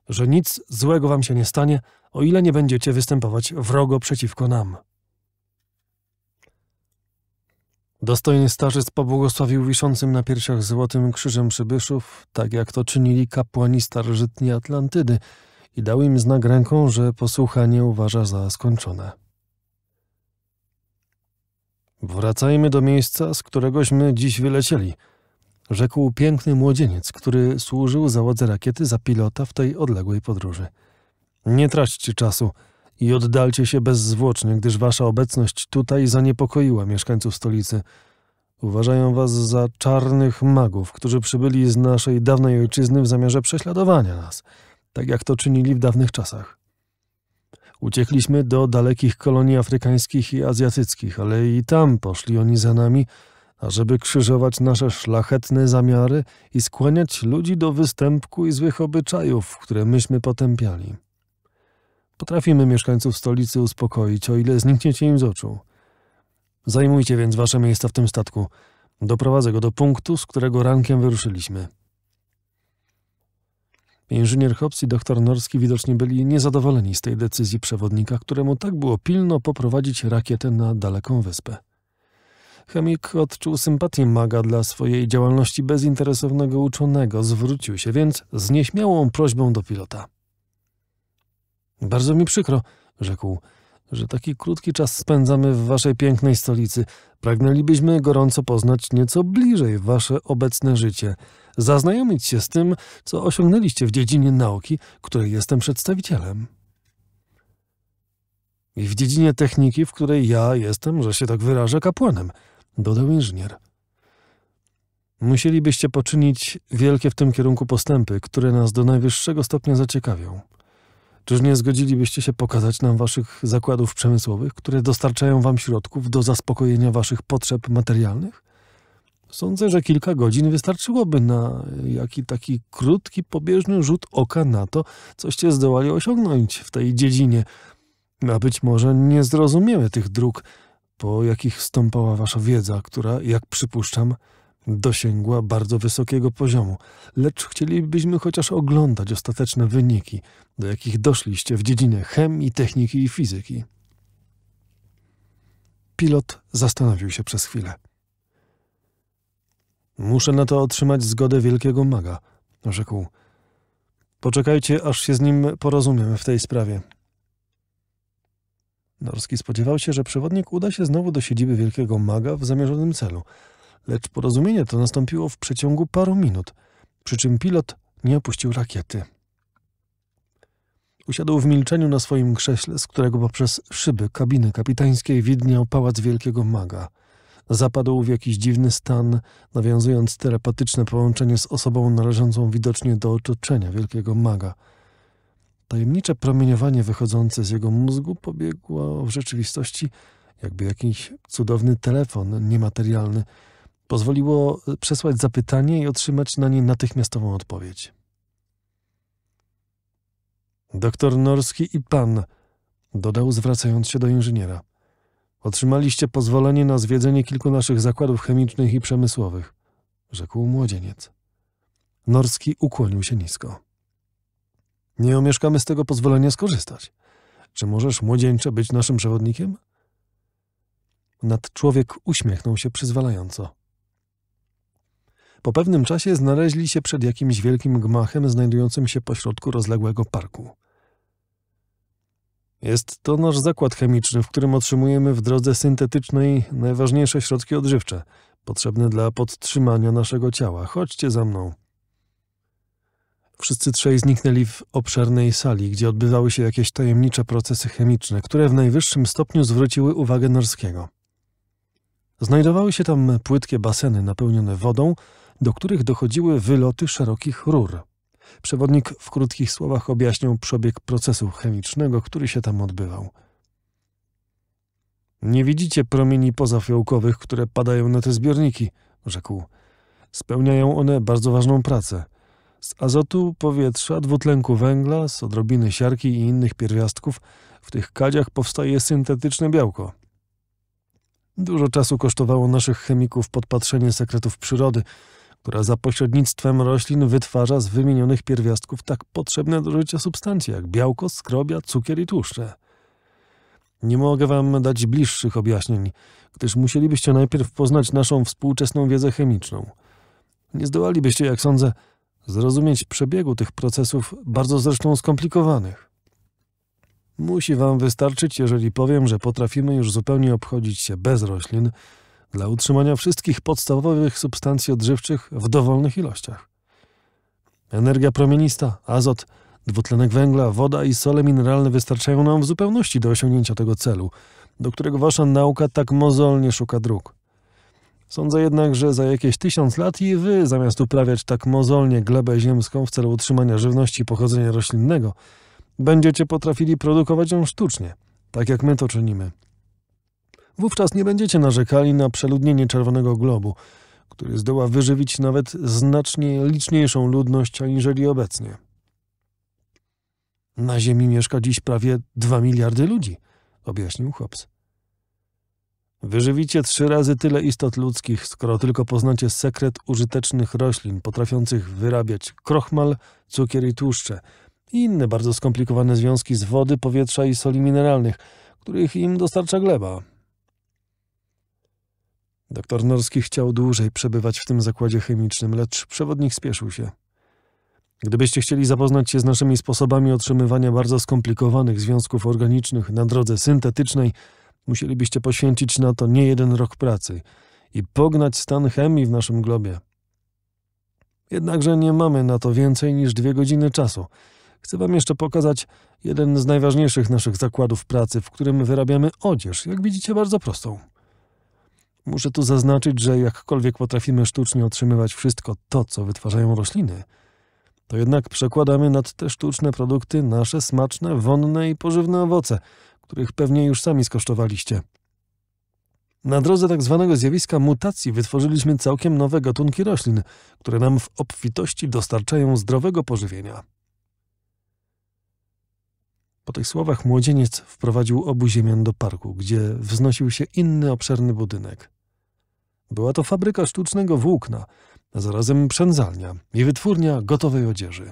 że nic złego wam się nie stanie, o ile nie będziecie występować wrogo przeciwko nam. Dostojny starzec pobłogosławił wiszącym na piersiach złotym krzyżem przybyszów, tak jak to czynili kapłani starożytni Atlantydy – i dał im znak ręką, że posłuchanie uważa za skończone. Wracajmy do miejsca, z któregośmy dziś wylecieli, rzekł piękny młodzieniec, który służył załodze rakiety za pilota w tej odległej podróży. Nie traćcie czasu i oddalcie się bezzwłocznie, gdyż wasza obecność tutaj zaniepokoiła mieszkańców stolicy. Uważają was za czarnych magów, którzy przybyli z naszej dawnej ojczyzny w zamiarze prześladowania nas tak jak to czynili w dawnych czasach. Uciekliśmy do dalekich kolonii afrykańskich i azjatyckich, ale i tam poszli oni za nami, ażeby krzyżować nasze szlachetne zamiary i skłaniać ludzi do występku i złych obyczajów, które myśmy potępiali. Potrafimy mieszkańców stolicy uspokoić, o ile znikniecie im z oczu. Zajmujcie więc wasze miejsca w tym statku. Doprowadzę go do punktu, z którego rankiem wyruszyliśmy. Inżynier Hobbs i doktor Norski widocznie byli niezadowoleni z tej decyzji przewodnika, któremu tak było pilno poprowadzić rakietę na daleką wyspę. Chemik odczuł sympatię maga dla swojej działalności bezinteresownego uczonego, zwrócił się więc z nieśmiałą prośbą do pilota. Bardzo mi przykro, rzekł, że taki krótki czas spędzamy w waszej pięknej stolicy. Pragnęlibyśmy gorąco poznać nieco bliżej wasze obecne życie – zaznajomić się z tym, co osiągnęliście w dziedzinie nauki, której jestem przedstawicielem. I w dziedzinie techniki, w której ja jestem, że się tak wyrażę, kapłanem, dodał inżynier. Musielibyście poczynić wielkie w tym kierunku postępy, które nas do najwyższego stopnia zaciekawią. Czyż nie zgodzilibyście się pokazać nam waszych zakładów przemysłowych, które dostarczają wam środków do zaspokojenia waszych potrzeb materialnych? Sądzę, że kilka godzin wystarczyłoby na jaki taki krótki, pobieżny rzut oka na to, coście zdołali osiągnąć w tej dziedzinie. A być może nie zrozumiemy tych dróg, po jakich stąpała wasza wiedza, która, jak przypuszczam, dosięgła bardzo wysokiego poziomu, lecz chcielibyśmy chociaż oglądać ostateczne wyniki, do jakich doszliście w dziedzinie chemii, techniki i fizyki. Pilot zastanowił się przez chwilę. Muszę na to otrzymać zgodę wielkiego maga, rzekł. Poczekajcie, aż się z nim porozumiem w tej sprawie. Norski spodziewał się, że przewodnik uda się znowu do siedziby wielkiego maga w zamierzonym celu, lecz porozumienie to nastąpiło w przeciągu paru minut, przy czym pilot nie opuścił rakiety. Usiadł w milczeniu na swoim krześle, z którego poprzez szyby kabiny kapitańskiej widniał pałac wielkiego maga – Zapadł w jakiś dziwny stan, nawiązując telepatyczne połączenie z osobą należącą widocznie do otoczenia wielkiego maga. Tajemnicze promieniowanie wychodzące z jego mózgu pobiegło w rzeczywistości, jakby jakiś cudowny telefon niematerialny. Pozwoliło e, przesłać zapytanie i otrzymać na nie natychmiastową odpowiedź. Doktor Norski i pan, dodał, zwracając się do inżyniera. Otrzymaliście pozwolenie na zwiedzenie kilku naszych zakładów chemicznych i przemysłowych, rzekł młodzieniec. Norski ukłonił się nisko. Nie omieszkamy z tego pozwolenia skorzystać. Czy możesz, młodzieńcze, być naszym przewodnikiem? Nad człowiek uśmiechnął się przyzwalająco. Po pewnym czasie znaleźli się przed jakimś wielkim gmachem znajdującym się pośrodku rozległego parku. Jest to nasz zakład chemiczny, w którym otrzymujemy w drodze syntetycznej najważniejsze środki odżywcze, potrzebne dla podtrzymania naszego ciała. Chodźcie za mną. Wszyscy trzej zniknęli w obszernej sali, gdzie odbywały się jakieś tajemnicze procesy chemiczne, które w najwyższym stopniu zwróciły uwagę Norskiego. Znajdowały się tam płytkie baseny napełnione wodą, do których dochodziły wyloty szerokich rur. Przewodnik w krótkich słowach objaśniał przebieg procesu chemicznego, który się tam odbywał. Nie widzicie promieni pozafiołkowych, które padają na te zbiorniki, rzekł. Spełniają one bardzo ważną pracę. Z azotu, powietrza, dwutlenku węgla, z odrobiny siarki i innych pierwiastków w tych kadziach powstaje syntetyczne białko. Dużo czasu kosztowało naszych chemików podpatrzenie sekretów przyrody, która za pośrednictwem roślin wytwarza z wymienionych pierwiastków tak potrzebne do życia substancje jak białko, skrobia, cukier i tłuszcze. Nie mogę wam dać bliższych objaśnień, gdyż musielibyście najpierw poznać naszą współczesną wiedzę chemiczną. Nie zdołalibyście, jak sądzę, zrozumieć przebiegu tych procesów, bardzo zresztą skomplikowanych. Musi wam wystarczyć, jeżeli powiem, że potrafimy już zupełnie obchodzić się bez roślin, dla utrzymania wszystkich podstawowych substancji odżywczych w dowolnych ilościach. Energia promienista, azot, dwutlenek węgla, woda i sole mineralne wystarczają nam w zupełności do osiągnięcia tego celu, do którego wasza nauka tak mozolnie szuka dróg. Sądzę jednak, że za jakieś tysiąc lat i wy, zamiast uprawiać tak mozolnie glebę ziemską w celu utrzymania żywności pochodzenia roślinnego, będziecie potrafili produkować ją sztucznie, tak jak my to czynimy. Wówczas nie będziecie narzekali na przeludnienie Czerwonego Globu, który zdoła wyżywić nawet znacznie liczniejszą ludność aniżeli obecnie. Na Ziemi mieszka dziś prawie 2 miliardy ludzi, objaśnił Hobbes. Wyżywicie trzy razy tyle istot ludzkich, skoro tylko poznacie sekret użytecznych roślin potrafiących wyrabiać krochmal, cukier i tłuszcze i inne bardzo skomplikowane związki z wody, powietrza i soli mineralnych, których im dostarcza gleba. Doktor Norski chciał dłużej przebywać w tym zakładzie chemicznym, lecz przewodnik spieszył się. Gdybyście chcieli zapoznać się z naszymi sposobami otrzymywania bardzo skomplikowanych związków organicznych na drodze syntetycznej, musielibyście poświęcić na to nie jeden rok pracy i pognać stan chemii w naszym globie. Jednakże nie mamy na to więcej niż dwie godziny czasu. Chcę Wam jeszcze pokazać jeden z najważniejszych naszych zakładów pracy, w którym wyrabiamy odzież, jak widzicie, bardzo prostą. Muszę tu zaznaczyć, że jakkolwiek potrafimy sztucznie otrzymywać wszystko to, co wytwarzają rośliny, to jednak przekładamy nad te sztuczne produkty nasze smaczne, wonne i pożywne owoce, których pewnie już sami skosztowaliście. Na drodze tak zwanego zjawiska mutacji wytworzyliśmy całkiem nowe gatunki roślin, które nam w obfitości dostarczają zdrowego pożywienia. Po tych słowach młodzieniec wprowadził obu ziemian do parku, gdzie wznosił się inny obszerny budynek. Była to fabryka sztucznego włókna, a zarazem przędzalnia i wytwórnia gotowej odzieży.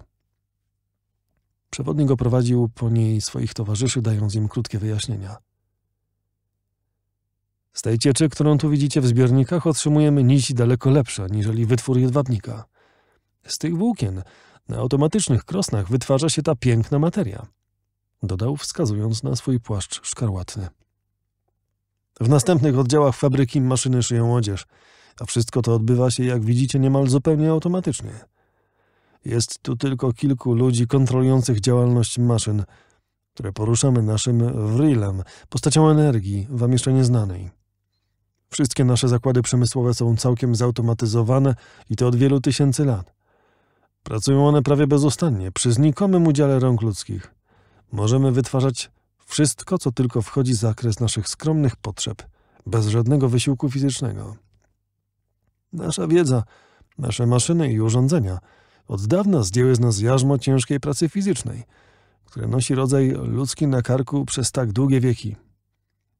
Przewodnik oprowadził po niej swoich towarzyszy, dając im krótkie wyjaśnienia. Z tej cieczy, którą tu widzicie w zbiornikach, otrzymujemy nici daleko lepsze, niżeli wytwór jedwabnika. Z tych włókien na automatycznych krosnach wytwarza się ta piękna materia dodał, wskazując na swój płaszcz szkarłatny. W następnych oddziałach fabryki maszyny szyją odzież, a wszystko to odbywa się, jak widzicie, niemal zupełnie automatycznie. Jest tu tylko kilku ludzi kontrolujących działalność maszyn, które poruszamy naszym wrillem, postacią energii, wam jeszcze nieznanej. Wszystkie nasze zakłady przemysłowe są całkiem zautomatyzowane i to od wielu tysięcy lat. Pracują one prawie bezustannie, przy znikomym udziale rąk ludzkich. Możemy wytwarzać wszystko, co tylko wchodzi w zakres naszych skromnych potrzeb, bez żadnego wysiłku fizycznego. Nasza wiedza, nasze maszyny i urządzenia od dawna zdjęły z nas jarzmo ciężkiej pracy fizycznej, które nosi rodzaj ludzki na karku przez tak długie wieki.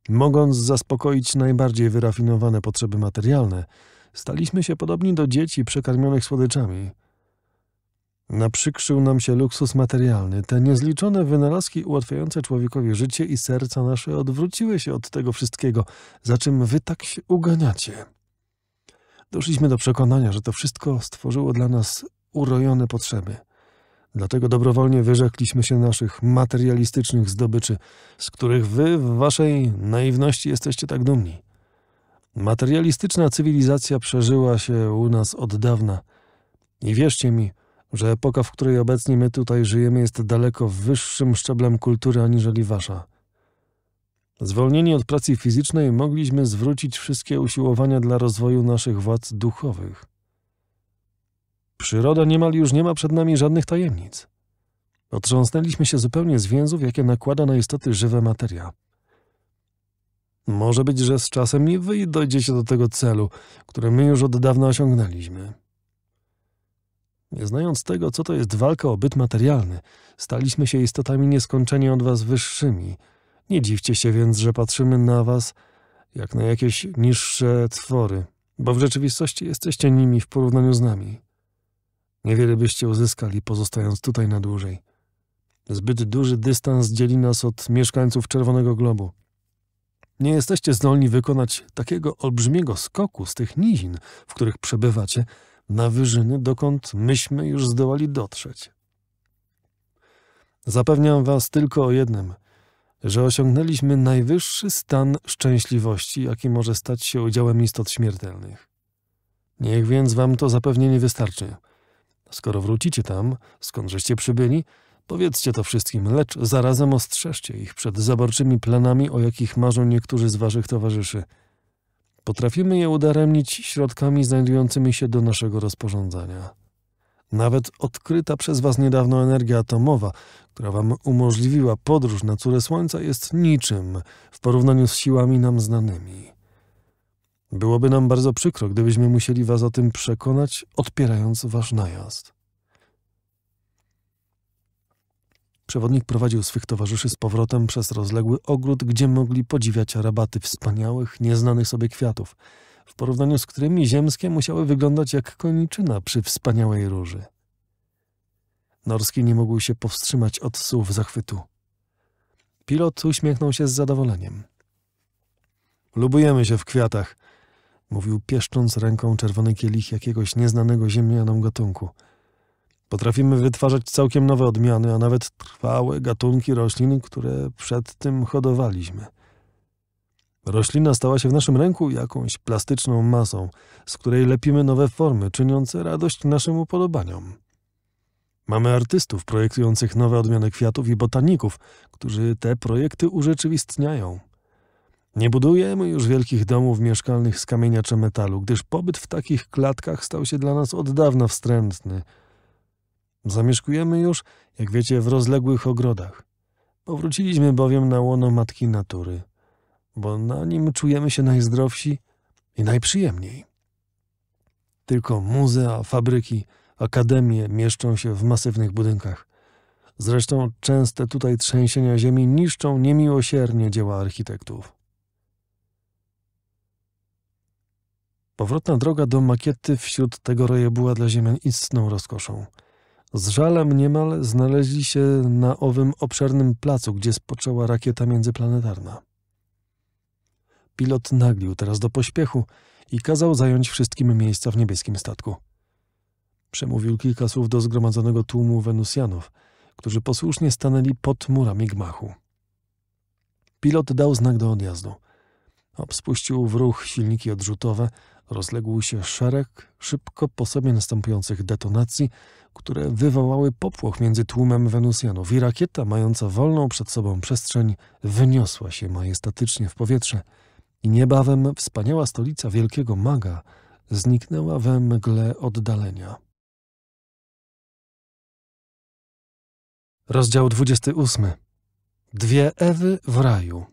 Mogąc zaspokoić najbardziej wyrafinowane potrzeby materialne, staliśmy się podobni do dzieci przekarmionych słodyczami – Naprzykrzył nam się luksus materialny. Te niezliczone wynalazki ułatwiające człowiekowi życie i serca nasze odwróciły się od tego wszystkiego, za czym wy tak się uganiacie. Doszliśmy do przekonania, że to wszystko stworzyło dla nas urojone potrzeby. Dlatego dobrowolnie wyrzekliśmy się naszych materialistycznych zdobyczy, z których wy w waszej naiwności jesteście tak dumni. Materialistyczna cywilizacja przeżyła się u nas od dawna. I wierzcie mi, że epoka, w której obecnie my tutaj żyjemy, jest daleko wyższym szczeblem kultury aniżeli wasza. Zwolnieni od pracy fizycznej mogliśmy zwrócić wszystkie usiłowania dla rozwoju naszych władz duchowych. Przyroda niemal już nie ma przed nami żadnych tajemnic. Otrząsnęliśmy się zupełnie z więzów, jakie nakłada na istoty żywe materia. Może być, że z czasem i wy dojdziecie do tego celu, który my już od dawna osiągnęliśmy. Nie znając tego, co to jest walka o byt materialny, staliśmy się istotami nieskończenie od was wyższymi. Nie dziwcie się więc, że patrzymy na was jak na jakieś niższe twory, bo w rzeczywistości jesteście nimi w porównaniu z nami. Niewiele byście uzyskali, pozostając tutaj na dłużej. Zbyt duży dystans dzieli nas od mieszkańców Czerwonego Globu. Nie jesteście zdolni wykonać takiego olbrzymiego skoku z tych nizin, w których przebywacie, na wyżyny, dokąd myśmy już zdołali dotrzeć. Zapewniam was tylko o jednym, że osiągnęliśmy najwyższy stan szczęśliwości, jaki może stać się udziałem istot śmiertelnych. Niech więc wam to zapewnienie wystarczy. Skoro wrócicie tam, skąd żeście przybyli, powiedzcie to wszystkim, lecz zarazem ostrzeżcie ich przed zaborczymi planami, o jakich marzą niektórzy z waszych towarzyszy – Potrafimy je udaremnić środkami znajdującymi się do naszego rozporządzenia. Nawet odkryta przez Was niedawno energia atomowa, która Wam umożliwiła podróż na córę Słońca, jest niczym w porównaniu z siłami nam znanymi. Byłoby nam bardzo przykro, gdybyśmy musieli Was o tym przekonać, odpierając Wasz najazd. Przewodnik prowadził swych towarzyszy z powrotem przez rozległy ogród, gdzie mogli podziwiać rabaty wspaniałych, nieznanych sobie kwiatów, w porównaniu z którymi ziemskie musiały wyglądać jak koniczyna przy wspaniałej róży. Norski nie mógł się powstrzymać od słów zachwytu. Pilot uśmiechnął się z zadowoleniem. Lubujemy się w kwiatach, mówił pieszcząc ręką czerwony kielich jakiegoś nieznanego ziemianom gatunku – Potrafimy wytwarzać całkiem nowe odmiany, a nawet trwałe gatunki roślin, które przed tym hodowaliśmy. Roślina stała się w naszym ręku jakąś plastyczną masą, z której lepimy nowe formy, czyniąc radość naszym upodobaniom. Mamy artystów projektujących nowe odmiany kwiatów i botaników, którzy te projekty urzeczywistniają. Nie budujemy już wielkich domów mieszkalnych z kamienia czy metalu, gdyż pobyt w takich klatkach stał się dla nas od dawna wstrętny – Zamieszkujemy już, jak wiecie, w rozległych ogrodach. Powróciliśmy bowiem na łono Matki Natury, bo na nim czujemy się najzdrowsi i najprzyjemniej. Tylko muzea, fabryki, akademie mieszczą się w masywnych budynkach. Zresztą częste tutaj trzęsienia ziemi niszczą niemiłosiernie dzieła architektów. Powrotna droga do makiety wśród tego roje była dla ziemian istną rozkoszą – z żalem niemal znaleźli się na owym obszernym placu, gdzie spoczęła rakieta międzyplanetarna. Pilot naglił teraz do pośpiechu i kazał zająć wszystkim miejsca w niebieskim statku. Przemówił kilka słów do zgromadzonego tłumu Wenusjanów, którzy posłusznie stanęli pod murami gmachu. Pilot dał znak do odjazdu. Obspuścił w ruch silniki odrzutowe, rozległ się szereg szybko po sobie następujących detonacji – które wywołały popłoch między tłumem Wenusjanów i rakieta mająca wolną przed sobą przestrzeń wyniosła się majestatycznie w powietrze i niebawem wspaniała stolica wielkiego maga zniknęła we mgle oddalenia. Rozdział 28. Dwie Ewy w raju.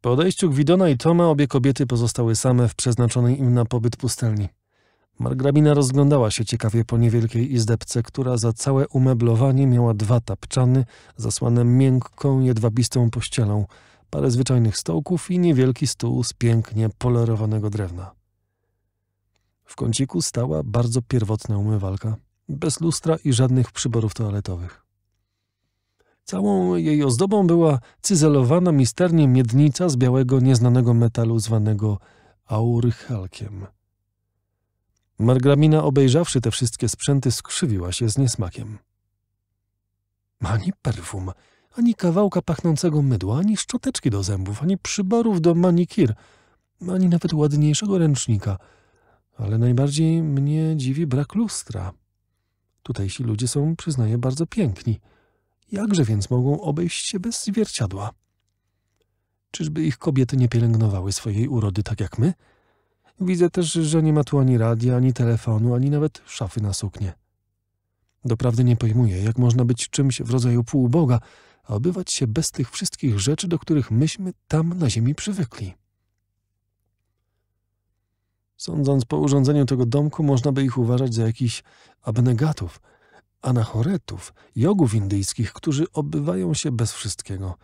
Po odejściu Gwidona i Toma obie kobiety pozostały same w przeznaczonej im na pobyt pustelni. Margrabina rozglądała się ciekawie po niewielkiej izdebce, która za całe umeblowanie miała dwa tapczany, zasłane miękką, jedwabistą pościelą, parę zwyczajnych stołków i niewielki stół z pięknie polerowanego drewna. W kąciku stała bardzo pierwotna umywalka, bez lustra i żadnych przyborów toaletowych. Całą jej ozdobą była cyzelowana misternie miednica z białego, nieznanego metalu zwanego aurychalkiem – Margrabina, obejrzawszy te wszystkie sprzęty, skrzywiła się z niesmakiem. Ani perfum, ani kawałka pachnącego mydła, ani szczoteczki do zębów, ani przyborów do manikir, ani nawet ładniejszego ręcznika. Ale najbardziej mnie dziwi brak lustra. Tutejsi ludzie są, przyznaję, bardzo piękni. Jakże więc mogą obejść się bez zwierciadła? Czyżby ich kobiety nie pielęgnowały swojej urody tak jak my? Widzę też, że nie ma tu ani radia, ani telefonu, ani nawet szafy na suknie. Doprawdy nie pojmuję, jak można być czymś w rodzaju półboga, a obywać się bez tych wszystkich rzeczy, do których myśmy tam na ziemi przywykli. Sądząc po urządzeniu tego domku, można by ich uważać za jakichś abnegatów, anachoretów, jogów indyjskich, którzy obywają się bez wszystkiego.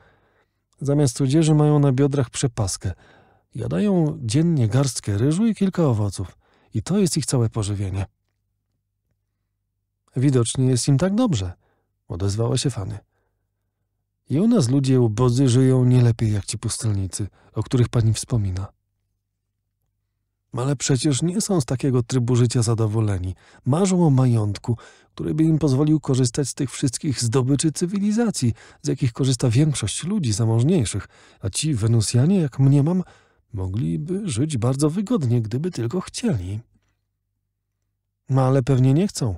Zamiast odzieży mają na biodrach przepaskę – Jadają dziennie garstkę ryżu i kilka owoców. I to jest ich całe pożywienie. Widocznie jest im tak dobrze, odezwała się Fanny. I u nas ludzie ubodzy żyją nie lepiej jak ci pustelnicy, o których pani wspomina. Ale przecież nie są z takiego trybu życia zadowoleni. Marzą o majątku, który by im pozwolił korzystać z tych wszystkich zdobyczy cywilizacji, z jakich korzysta większość ludzi zamożniejszych, a ci Wenusjanie, jak mnie mam, Mogliby żyć bardzo wygodnie, gdyby tylko chcieli. No ale pewnie nie chcą.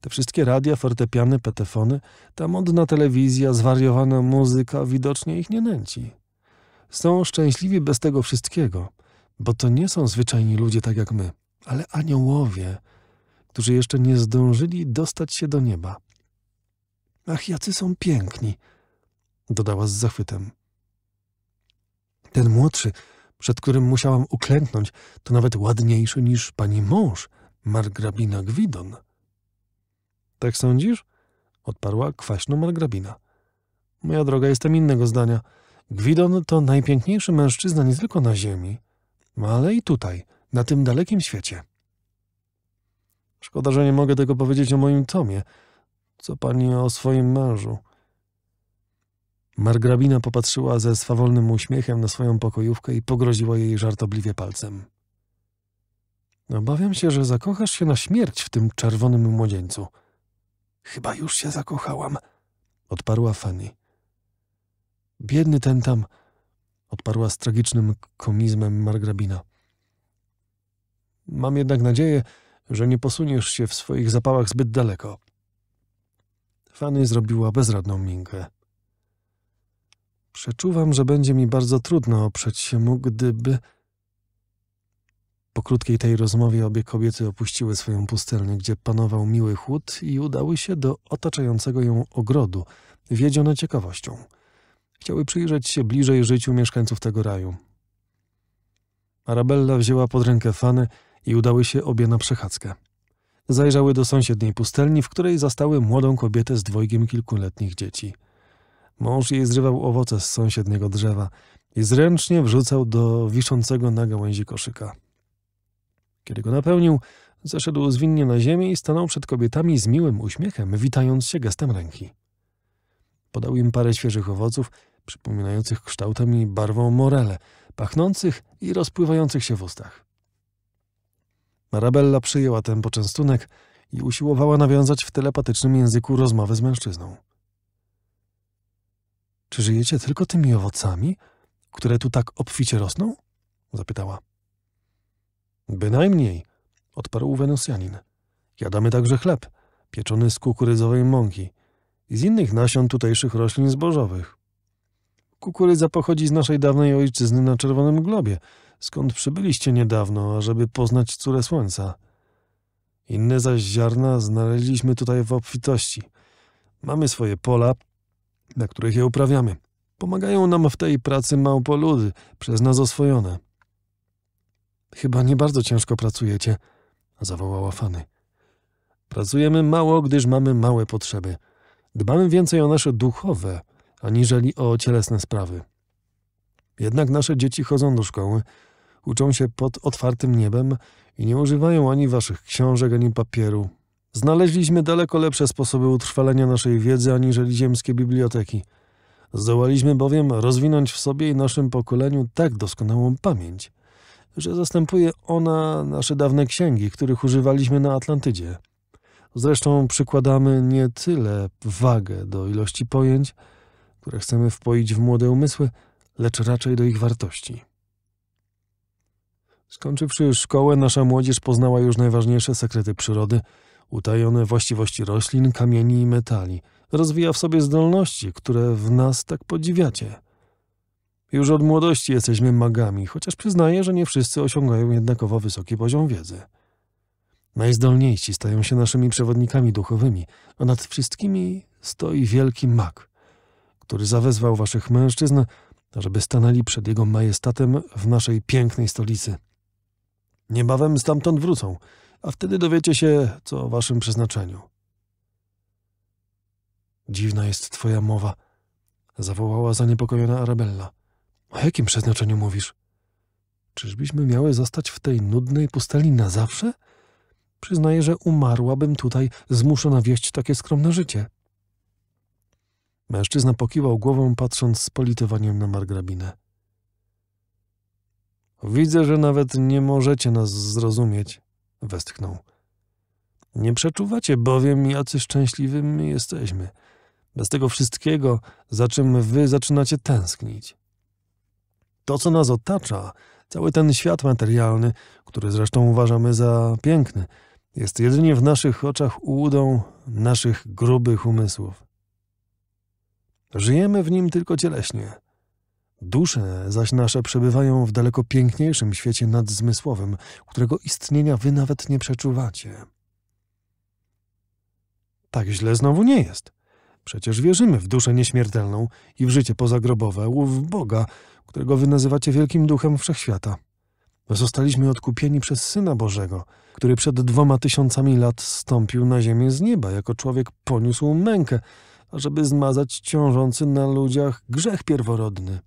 Te wszystkie radia, fortepiany, petefony, ta modna telewizja, zwariowana muzyka widocznie ich nie nęci. Są szczęśliwi bez tego wszystkiego, bo to nie są zwyczajni ludzie tak jak my, ale aniołowie, którzy jeszcze nie zdążyli dostać się do nieba. Ach, jacy są piękni, dodała z zachwytem. Ten młodszy przed którym musiałam uklęknąć, to nawet ładniejszy niż pani mąż, margrabina Gwidon. Tak sądzisz? odparła kwaśno margrabina. Moja droga, jestem innego zdania. Gwidon to najpiękniejszy mężczyzna nie tylko na ziemi, ale i tutaj, na tym dalekim świecie. Szkoda, że nie mogę tego powiedzieć o moim Tomie. Co pani o swoim mężu? Margrabina popatrzyła ze swawolnym uśmiechem na swoją pokojówkę i pogroziła jej żartobliwie palcem. Obawiam się, że zakochasz się na śmierć w tym czerwonym młodzieńcu. Chyba już się zakochałam, odparła Fanny. Biedny ten tam, odparła z tragicznym komizmem Margrabina. Mam jednak nadzieję, że nie posuniesz się w swoich zapałach zbyt daleko. Fanny zrobiła bezradną minkę. Przeczuwam, że będzie mi bardzo trudno oprzeć się mu, gdyby... Po krótkiej tej rozmowie obie kobiety opuściły swoją pustelnię, gdzie panował miły chłód i udały się do otaczającego ją ogrodu, wiedzione ciekawością. Chciały przyjrzeć się bliżej życiu mieszkańców tego raju. Arabella wzięła pod rękę Fanę i udały się obie na przechadzkę. Zajrzały do sąsiedniej pustelni, w której zastały młodą kobietę z dwojgiem kilkuletnich dzieci – Mąż jej zrywał owoce z sąsiedniego drzewa i zręcznie wrzucał do wiszącego na gałęzi koszyka. Kiedy go napełnił, zeszedł zwinnie na ziemię i stanął przed kobietami z miłym uśmiechem, witając się gestem ręki. Podał im parę świeżych owoców, przypominających kształtem i barwą morele, pachnących i rozpływających się w ustach. Marabella przyjęła ten poczęstunek i usiłowała nawiązać w telepatycznym języku rozmowę z mężczyzną. Czy żyjecie tylko tymi owocami, które tu tak obficie rosną? zapytała. Bynajmniej, odparł Wenusjanin. Jadamy także chleb, pieczony z kukurydzowej mąki i z innych nasion tutejszych roślin zbożowych. Kukurydza pochodzi z naszej dawnej ojczyzny na czerwonym globie, skąd przybyliście niedawno, ażeby poznać córę słońca. Inne zaś ziarna znaleźliśmy tutaj w obfitości. Mamy swoje pola, na których je uprawiamy. Pomagają nam w tej pracy małpoludy, przez nas oswojone. Chyba nie bardzo ciężko pracujecie, zawołała Fanny. Pracujemy mało, gdyż mamy małe potrzeby. Dbamy więcej o nasze duchowe, aniżeli o cielesne sprawy. Jednak nasze dzieci chodzą do szkoły, uczą się pod otwartym niebem i nie używają ani waszych książek, ani papieru, Znaleźliśmy daleko lepsze sposoby utrwalenia naszej wiedzy aniżeli ziemskie biblioteki. Zdołaliśmy bowiem rozwinąć w sobie i naszym pokoleniu tak doskonałą pamięć, że zastępuje ona nasze dawne księgi, których używaliśmy na Atlantydzie. Zresztą przykładamy nie tyle wagę do ilości pojęć, które chcemy wpoić w młode umysły, lecz raczej do ich wartości. Skończywszy szkołę, nasza młodzież poznała już najważniejsze sekrety przyrody – utajone właściwości roślin, kamieni i metali. Rozwija w sobie zdolności, które w nas tak podziwiacie. Już od młodości jesteśmy magami, chociaż przyznaję, że nie wszyscy osiągają jednakowo wysoki poziom wiedzy. Najzdolniejsi stają się naszymi przewodnikami duchowymi, a nad wszystkimi stoi wielki mag, który zawezwał waszych mężczyzn, żeby stanęli przed jego majestatem w naszej pięknej stolicy. Niebawem stamtąd wrócą – a wtedy dowiecie się, co o waszym przeznaczeniu. Dziwna jest twoja mowa, zawołała zaniepokojona Arabella. O jakim przeznaczeniu mówisz? Czyżbyśmy miały zostać w tej nudnej pustelni na zawsze? Przyznaję, że umarłabym tutaj, zmuszona wieść takie skromne życie. Mężczyzna pokiwał głową, patrząc z politowaniem na margrabinę. Widzę, że nawet nie możecie nas zrozumieć, westchnął. Nie przeczuwacie bowiem, jacy szczęśliwymi jesteśmy. Bez tego wszystkiego, za czym wy zaczynacie tęsknić. To, co nas otacza, cały ten świat materialny, który zresztą uważamy za piękny, jest jedynie w naszych oczach ułudą naszych grubych umysłów. Żyjemy w nim tylko cieleśnie – Dusze zaś nasze przebywają w daleko piękniejszym świecie nadzmysłowym, którego istnienia wy nawet nie przeczuwacie. Tak źle znowu nie jest. Przecież wierzymy w duszę nieśmiertelną i w życie pozagrobowe, w Boga, którego wy nazywacie wielkim duchem wszechświata. Zostaliśmy odkupieni przez Syna Bożego, który przed dwoma tysiącami lat stąpił na ziemię z nieba, jako człowiek poniósł mękę, ażeby zmazać ciążący na ludziach grzech pierworodny.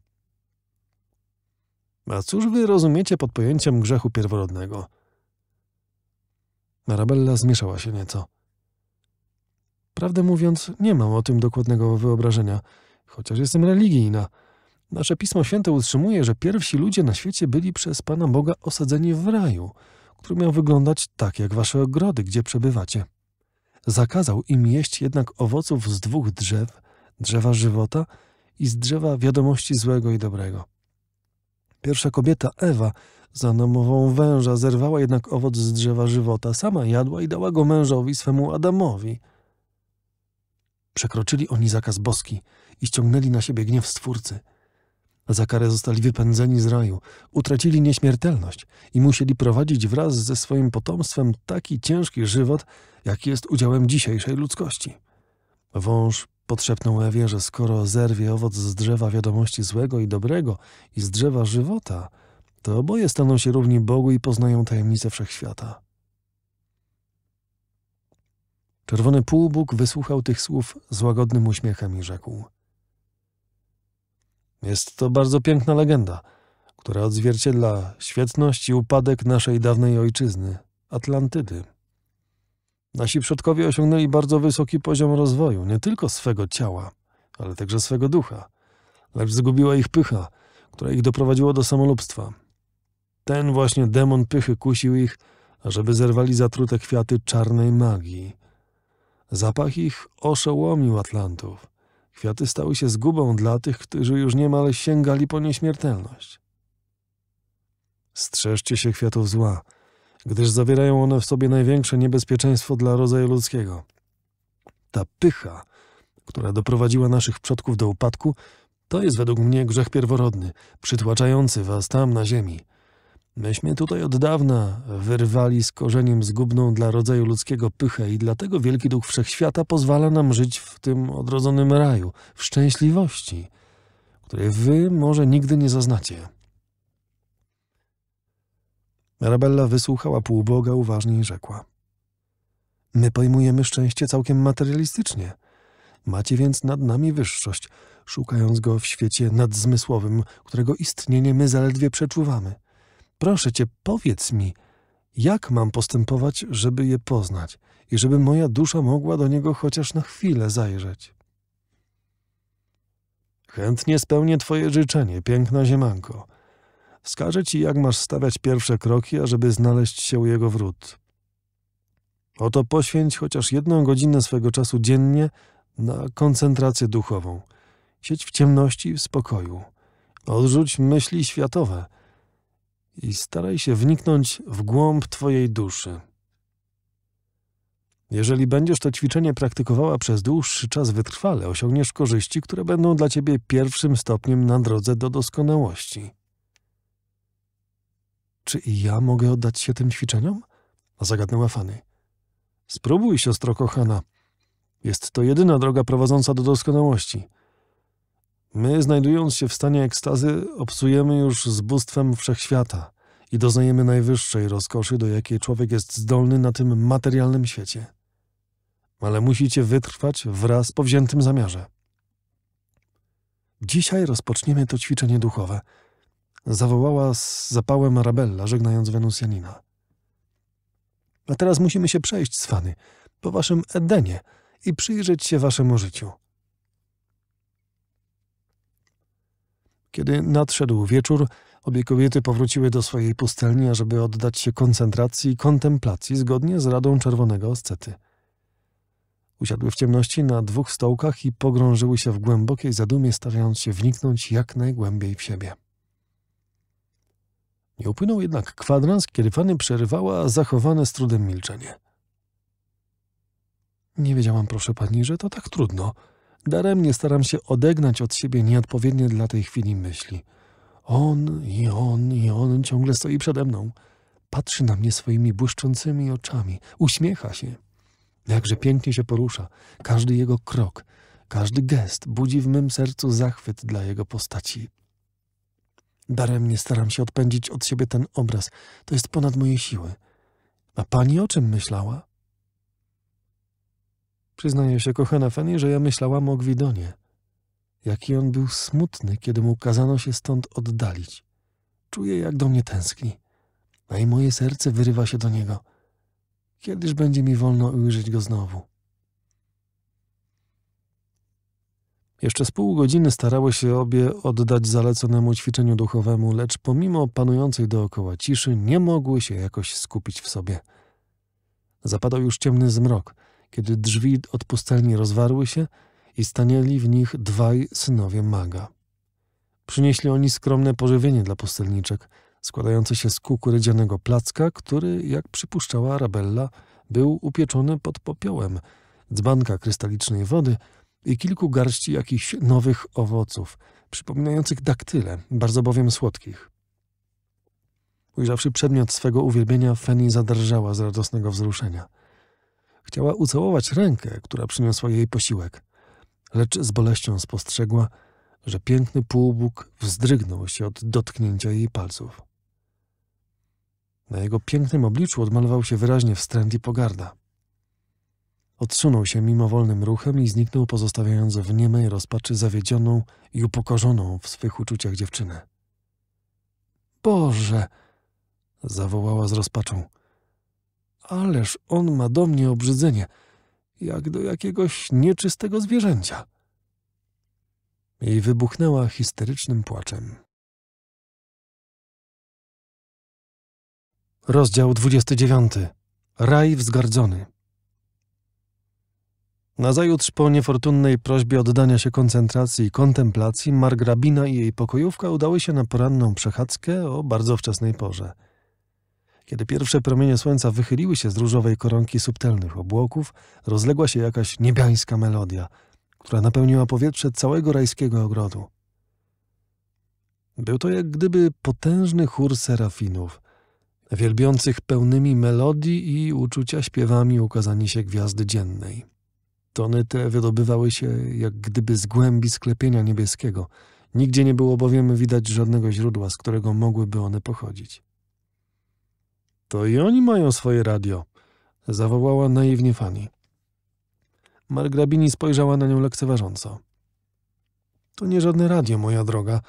A cóż wy rozumiecie pod pojęciem grzechu pierworodnego? Marabella zmieszała się nieco. Prawdę mówiąc, nie mam o tym dokładnego wyobrażenia, chociaż jestem religijna. Nasze Pismo Święte utrzymuje, że pierwsi ludzie na świecie byli przez Pana Boga osadzeni w raju, który miał wyglądać tak jak wasze ogrody, gdzie przebywacie. Zakazał im jeść jednak owoców z dwóch drzew, drzewa żywota i z drzewa wiadomości złego i dobrego. Pierwsza kobieta, Ewa, za namową węża zerwała jednak owoc z drzewa żywota, sama jadła i dała go mężowi, swemu Adamowi. Przekroczyli oni zakaz boski i ściągnęli na siebie gniew stwórcy. Za karę zostali wypędzeni z raju, utracili nieśmiertelność i musieli prowadzić wraz ze swoim potomstwem taki ciężki żywot, jaki jest udziałem dzisiejszej ludzkości. Wąż Podszepnął Ewie, że skoro zerwie owoc z drzewa wiadomości złego i dobrego i z drzewa żywota, to oboje staną się równi Bogu i poznają tajemnicę wszechświata. Czerwony półbóg wysłuchał tych słów z łagodnym uśmiechem i rzekł. Jest to bardzo piękna legenda, która odzwierciedla świetność i upadek naszej dawnej ojczyzny, Atlantydy. Nasi przodkowie osiągnęli bardzo wysoki poziom rozwoju, nie tylko swego ciała, ale także swego ducha, lecz zgubiła ich pycha, która ich doprowadziła do samolubstwa. Ten właśnie demon pychy kusił ich, ażeby zerwali zatrute kwiaty czarnej magii. Zapach ich oszołomił Atlantów. Kwiaty stały się zgubą dla tych, którzy już niemal sięgali po nieśmiertelność. Strzeżcie się kwiatów zła, gdyż zawierają one w sobie największe niebezpieczeństwo dla rodzaju ludzkiego. Ta pycha, która doprowadziła naszych przodków do upadku, to jest według mnie grzech pierworodny, przytłaczający was tam na ziemi. Myśmy tutaj od dawna wyrwali z korzeniem zgubną dla rodzaju ludzkiego pychę i dlatego Wielki Duch Wszechświata pozwala nam żyć w tym odrodzonym raju, w szczęśliwości, której wy może nigdy nie zaznacie. Arabella wysłuchała półboga uważnie i rzekła. My pojmujemy szczęście całkiem materialistycznie. Macie więc nad nami wyższość, szukając go w świecie nadzmysłowym, którego istnienie my zaledwie przeczuwamy. Proszę cię, powiedz mi, jak mam postępować, żeby je poznać i żeby moja dusza mogła do niego chociaż na chwilę zajrzeć? Chętnie spełnię twoje życzenie, piękna ziemanko, Wskaże ci, jak masz stawiać pierwsze kroki, ażeby znaleźć się u jego wrót. Oto poświęć chociaż jedną godzinę swego czasu dziennie na koncentrację duchową. Siedź w ciemności i w spokoju. Odrzuć myśli światowe i staraj się wniknąć w głąb Twojej duszy. Jeżeli będziesz to ćwiczenie praktykowała przez dłuższy czas wytrwale, osiągniesz korzyści, które będą dla Ciebie pierwszym stopniem na drodze do doskonałości. Czy i ja mogę oddać się tym ćwiczeniom? No, zagadnęła Fanny. Spróbuj, siostro kochana. Jest to jedyna droga prowadząca do doskonałości. My, znajdując się w stanie ekstazy, obsujemy już z bóstwem wszechświata i doznajemy najwyższej rozkoszy, do jakiej człowiek jest zdolny na tym materialnym świecie. Ale musicie wytrwać wraz po wziętym zamiarze. Dzisiaj rozpoczniemy to ćwiczenie duchowe – zawołała z zapałem Arabella, żegnając Wenusjanina. A teraz musimy się przejść, fany po waszym Edenie i przyjrzeć się waszemu życiu. Kiedy nadszedł wieczór, obie kobiety powróciły do swojej pustelni, ażeby oddać się koncentracji i kontemplacji zgodnie z radą czerwonego ascety. Usiadły w ciemności na dwóch stołkach i pogrążyły się w głębokiej zadumie, starając się wniknąć jak najgłębiej w siebie. Nie upłynął jednak kwadrans, kiedy Fanny przerywała zachowane z trudem milczenie. Nie wiedziałam, proszę pani, że to tak trudno. Daremnie staram się odegnać od siebie nieodpowiednie dla tej chwili myśli. On i on i on ciągle stoi przede mną. Patrzy na mnie swoimi błyszczącymi oczami, uśmiecha się. Jakże pięknie się porusza. Każdy jego krok, każdy gest budzi w mym sercu zachwyt dla jego postaci, Daremnie staram się odpędzić od siebie ten obraz. To jest ponad moje siły. A pani o czym myślała? Przyznaję się, kochana Fanny, że ja myślałam o Gwidonie. Jaki on był smutny, kiedy mu kazano się stąd oddalić. Czuję, jak do mnie tęskni. A i moje serce wyrywa się do niego. Kiedyż będzie mi wolno ujrzeć go znowu? Jeszcze z pół godziny starały się obie oddać zaleconemu ćwiczeniu duchowemu, lecz pomimo panującej dookoła ciszy nie mogły się jakoś skupić w sobie. Zapadał już ciemny zmrok, kiedy drzwi od pustelni rozwarły się i stanęli w nich dwaj synowie maga. Przynieśli oni skromne pożywienie dla pustelniczek, składające się z kukurydzianego placka, który, jak przypuszczała Arabella, był upieczony pod popiołem, dzbanka krystalicznej wody i kilku garści jakichś nowych owoców, przypominających daktyle, bardzo bowiem słodkich. Ujrzawszy przedmiot swego uwielbienia, Fanny zadrżała z radosnego wzruszenia. Chciała ucałować rękę, która przyniosła jej posiłek, lecz z boleścią spostrzegła, że piękny półbóg wzdrygnął się od dotknięcia jej palców. Na jego pięknym obliczu odmalował się wyraźnie wstręt i pogarda. Odsunął się mimowolnym ruchem i zniknął, pozostawiając w niemej rozpaczy zawiedzioną i upokorzoną w swych uczuciach dziewczynę. Boże! zawołała z rozpaczą. Ależ on ma do mnie obrzydzenie, jak do jakiegoś nieczystego zwierzęcia. I wybuchnęła histerycznym płaczem. Rozdział 29. Raj wzgardzony. Nazajutrz po niefortunnej prośbie oddania się koncentracji i kontemplacji margrabina i jej pokojówka udały się na poranną przechadzkę o bardzo wczesnej porze. Kiedy pierwsze promienie słońca wychyliły się z różowej koronki subtelnych obłoków, rozległa się jakaś niebiańska melodia, która napełniła powietrze całego rajskiego ogrodu. Był to jak gdyby potężny chór serafinów, wielbiących pełnymi melodii i uczucia śpiewami ukazanie się gwiazdy dziennej. Tony te wydobywały się jak gdyby z głębi sklepienia niebieskiego. Nigdzie nie było bowiem widać żadnego źródła, z którego mogłyby one pochodzić. To i oni mają swoje radio, zawołała naiwnie Fanny. Margrabini spojrzała na nią lekceważąco. To nie żadne radio, moja droga.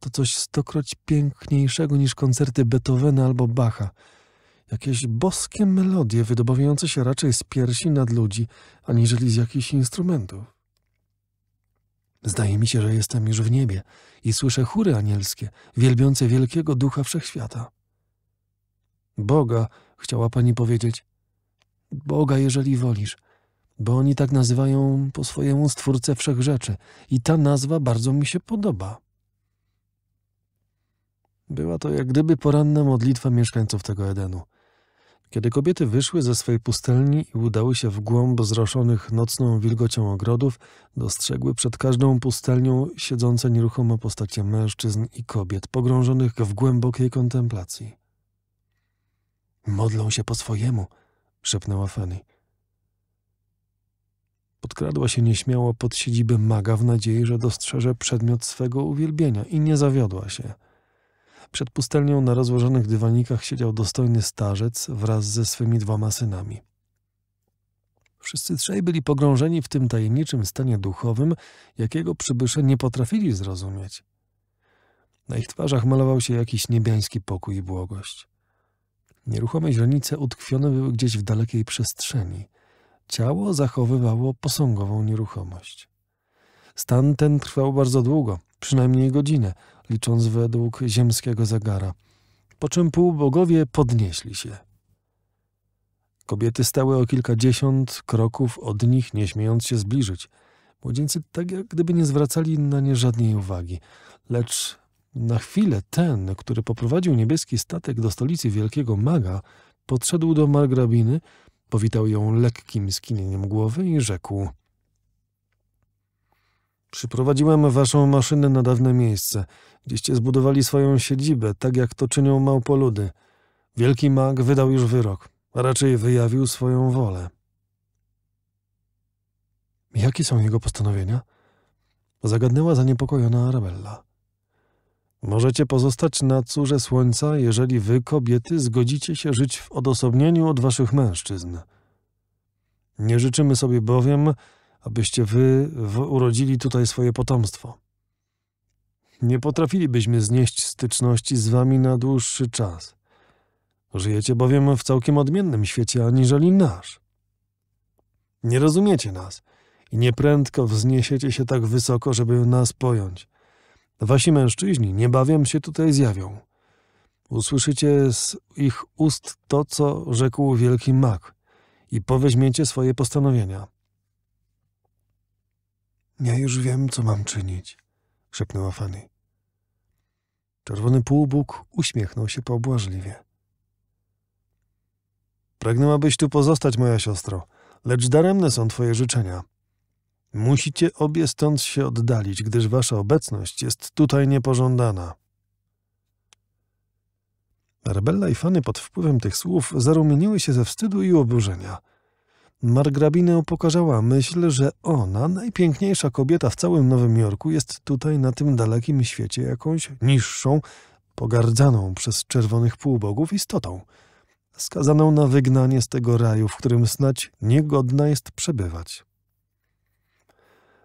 To coś stokroć piękniejszego niż koncerty Beethovena albo Bacha – jakieś boskie melodie wydobawiające się raczej z piersi nad ludzi, aniżeli z jakichś instrumentów. Zdaje mi się, że jestem już w niebie i słyszę chóry anielskie, wielbiące wielkiego ducha wszechświata. Boga, chciała pani powiedzieć. Boga, jeżeli wolisz, bo oni tak nazywają po swojemu stwórcę wszechrzeczy i ta nazwa bardzo mi się podoba. Była to jak gdyby poranna modlitwa mieszkańców tego Edenu. Kiedy kobiety wyszły ze swej pustelni i udały się w głąb zroszonych nocną wilgocią ogrodów, dostrzegły przed każdą pustelnią siedzące nieruchomo postacie mężczyzn i kobiet, pogrążonych w głębokiej kontemplacji. Modlą się po swojemu, szepnęła Fanny. Podkradła się nieśmiało pod siedzibę maga w nadziei, że dostrzeże przedmiot swego uwielbienia i nie zawiodła się – przed pustelnią na rozłożonych dywanikach siedział dostojny starzec wraz ze swymi dwoma synami. Wszyscy trzej byli pogrążeni w tym tajemniczym stanie duchowym, jakiego przybysze nie potrafili zrozumieć. Na ich twarzach malował się jakiś niebiański pokój i błogość. Nieruchome źrenice utkwione były gdzieś w dalekiej przestrzeni. Ciało zachowywało posągową nieruchomość. Stan ten trwał bardzo długo, przynajmniej godzinę – licząc według ziemskiego zegara. Po czym półbogowie podnieśli się. Kobiety stały o kilkadziesiąt kroków od nich, nie śmiejąc się zbliżyć. Młodzieńcy tak jak gdyby nie zwracali na nie żadnej uwagi, lecz na chwilę ten, który poprowadził niebieski statek do stolicy wielkiego maga, podszedł do margrabiny, powitał ją lekkim skinieniem głowy i rzekł – Przyprowadziłem waszą maszynę na dawne miejsce, gdzieście zbudowali swoją siedzibę, tak jak to czynią małpoludy. Wielki mag wydał już wyrok, a raczej wyjawił swoją wolę. Jakie są jego postanowienia? Zagadnęła zaniepokojona Arabella. Możecie pozostać na córze słońca, jeżeli wy, kobiety, zgodzicie się żyć w odosobnieniu od waszych mężczyzn. Nie życzymy sobie bowiem, abyście wy urodzili tutaj swoje potomstwo. Nie potrafilibyśmy znieść styczności z wami na dłuższy czas. Żyjecie bowiem w całkiem odmiennym świecie aniżeli nasz. Nie rozumiecie nas i nieprędko wzniesiecie się tak wysoko, żeby nas pojąć. Wasi mężczyźni niebawem się tutaj zjawią. Usłyszycie z ich ust to, co rzekł wielki mak i poweźmiecie swoje postanowienia. Ja już wiem, co mam czynić, szepnęła Fanny. Czerwony półbóg uśmiechnął się pobłażliwie. Pragnęłabyś tu pozostać, moja siostro, lecz daremne są twoje życzenia. Musicie obie stąd się oddalić, gdyż wasza obecność jest tutaj niepożądana. Arabella i Fanny pod wpływem tych słów zarumieniły się ze wstydu i oburzenia – Margrabinę pokazała myśl, że ona, najpiękniejsza kobieta w całym Nowym Jorku, jest tutaj na tym dalekim świecie jakąś niższą, pogardzaną przez czerwonych półbogów istotą, skazaną na wygnanie z tego raju, w którym snać niegodna jest przebywać.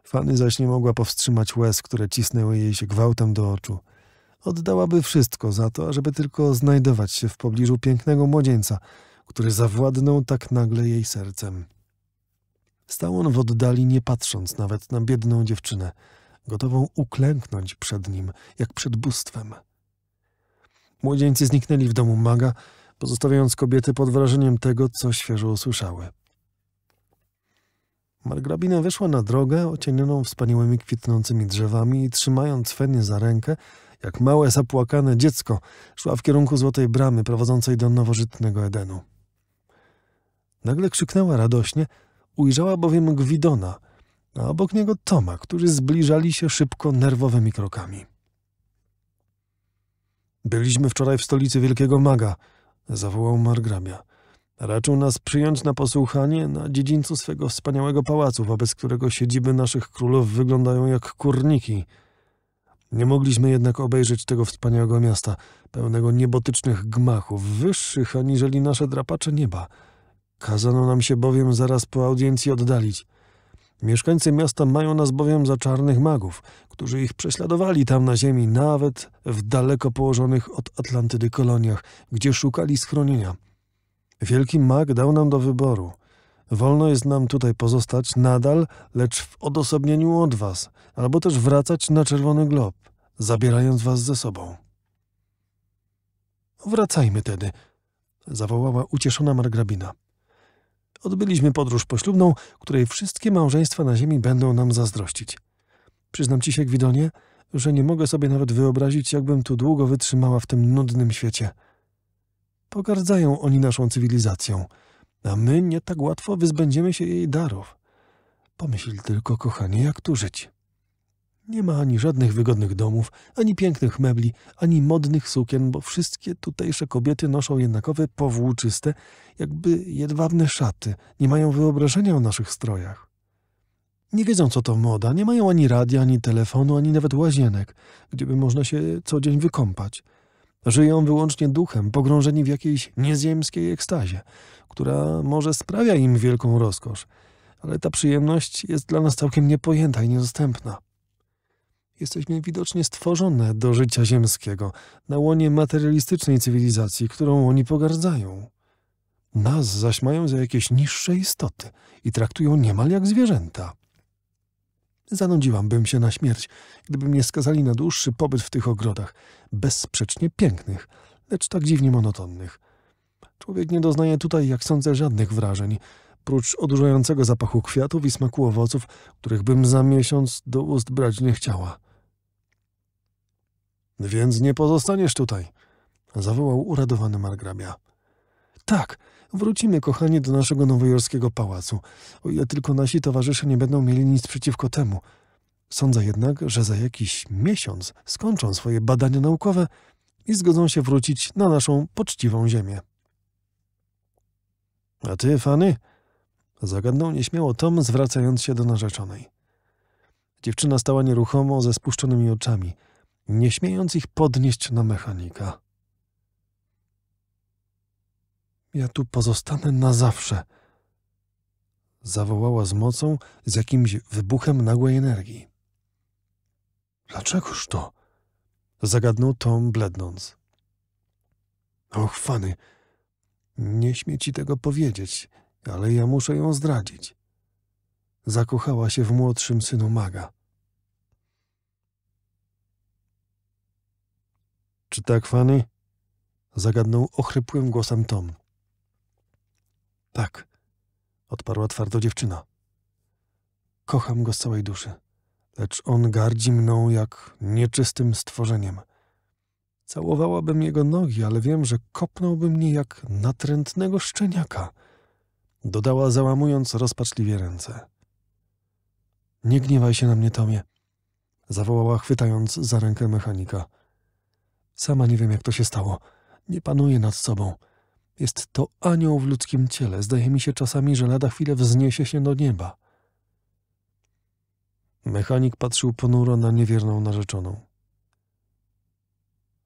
Fanny zaś nie mogła powstrzymać łez, które cisnęły jej się gwałtem do oczu. Oddałaby wszystko za to, ażeby tylko znajdować się w pobliżu pięknego młodzieńca – który zawładnął tak nagle jej sercem. Stał on w oddali, nie patrząc nawet na biedną dziewczynę, gotową uklęknąć przed nim, jak przed bóstwem. Młodzieńcy zniknęli w domu maga, pozostawiając kobiety pod wrażeniem tego, co świeżo usłyszały. Margrabina wyszła na drogę, ocienioną wspaniałymi kwitnącymi drzewami i trzymając Fenię za rękę, jak małe zapłakane dziecko, szła w kierunku złotej bramy prowadzącej do nowożytnego Edenu. Nagle krzyknęła radośnie, ujrzała bowiem Gwidona, a obok niego Toma, którzy zbliżali się szybko nerwowymi krokami. Byliśmy wczoraj w stolicy Wielkiego Maga, zawołał margrabia. Raczył nas przyjąć na posłuchanie na dziedzińcu swego wspaniałego pałacu, wobec którego siedziby naszych królów wyglądają jak kurniki. Nie mogliśmy jednak obejrzeć tego wspaniałego miasta, pełnego niebotycznych gmachów, wyższych aniżeli nasze drapacze nieba – Kazano nam się bowiem zaraz po audiencji oddalić. Mieszkańcy miasta mają nas bowiem za czarnych magów, którzy ich prześladowali tam na ziemi, nawet w daleko położonych od Atlantydy koloniach, gdzie szukali schronienia. Wielki mag dał nam do wyboru. Wolno jest nam tutaj pozostać nadal, lecz w odosobnieniu od was, albo też wracać na czerwony glob, zabierając was ze sobą. Wracajmy tedy, zawołała ucieszona margrabina. Odbyliśmy podróż poślubną, której wszystkie małżeństwa na ziemi będą nam zazdrościć. Przyznam ci się, Gwidonie, że nie mogę sobie nawet wyobrazić, jakbym tu długo wytrzymała w tym nudnym świecie. Pogardzają oni naszą cywilizacją, a my nie tak łatwo wyzbędziemy się jej darów. Pomyśl tylko, kochanie, jak tu żyć. Nie ma ani żadnych wygodnych domów, ani pięknych mebli, ani modnych sukien, bo wszystkie tutejsze kobiety noszą jednakowe powłóczyste, jakby jedwabne szaty, nie mają wyobrażenia o naszych strojach. Nie wiedzą, co to moda, nie mają ani radia, ani telefonu, ani nawet łazienek, gdzieby można się co dzień wykąpać. Żyją wyłącznie duchem, pogrążeni w jakiejś nieziemskiej ekstazie, która może sprawia im wielką rozkosz, ale ta przyjemność jest dla nas całkiem niepojęta i niedostępna. Jesteśmy widocznie stworzone do życia ziemskiego, na łonie materialistycznej cywilizacji, którą oni pogardzają. Nas zaś mają za jakieś niższe istoty i traktują niemal jak zwierzęta. Zanudziłabym się na śmierć, gdyby mnie skazali na dłuższy pobyt w tych ogrodach, bezsprzecznie pięknych, lecz tak dziwnie monotonnych. Człowiek nie doznaje tutaj, jak sądzę, żadnych wrażeń, prócz odurzającego zapachu kwiatów i smaku owoców, których bym za miesiąc do ust brać nie chciała. Więc nie pozostaniesz tutaj, zawołał uradowany margrabia. Tak, wrócimy, kochanie, do naszego nowojorskiego pałacu, o ile tylko nasi towarzysze nie będą mieli nic przeciwko temu. Sądzę jednak, że za jakiś miesiąc skończą swoje badania naukowe i zgodzą się wrócić na naszą poczciwą ziemię. A ty, Fanny? Zagadnął nieśmiało Tom, zwracając się do narzeczonej. Dziewczyna stała nieruchomo, ze spuszczonymi oczami – nie śmiejąc ich podnieść na mechanika. Ja tu pozostanę na zawsze. Zawołała z mocą, z jakimś wybuchem nagłej energii. Dlaczegoż to? Zagadnął Tom, blednąc. Och, Fany, nie śmie ci tego powiedzieć, ale ja muszę ją zdradzić. Zakochała się w młodszym synu maga. Czy tak, Fanny? Zagadnął ochrypłym głosem Tom. Tak, odparła twardo dziewczyna. Kocham go z całej duszy, lecz on gardzi mną jak nieczystym stworzeniem. Całowałabym jego nogi, ale wiem, że kopnąłby mnie jak natrętnego szczeniaka, dodała załamując rozpaczliwie ręce. Nie gniewaj się na mnie, Tomie, zawołała chwytając za rękę mechanika. Sama nie wiem, jak to się stało. Nie panuję nad sobą. Jest to anioł w ludzkim ciele. Zdaje mi się czasami, że lada chwilę wzniesie się do nieba. Mechanik patrzył ponuro na niewierną narzeczoną.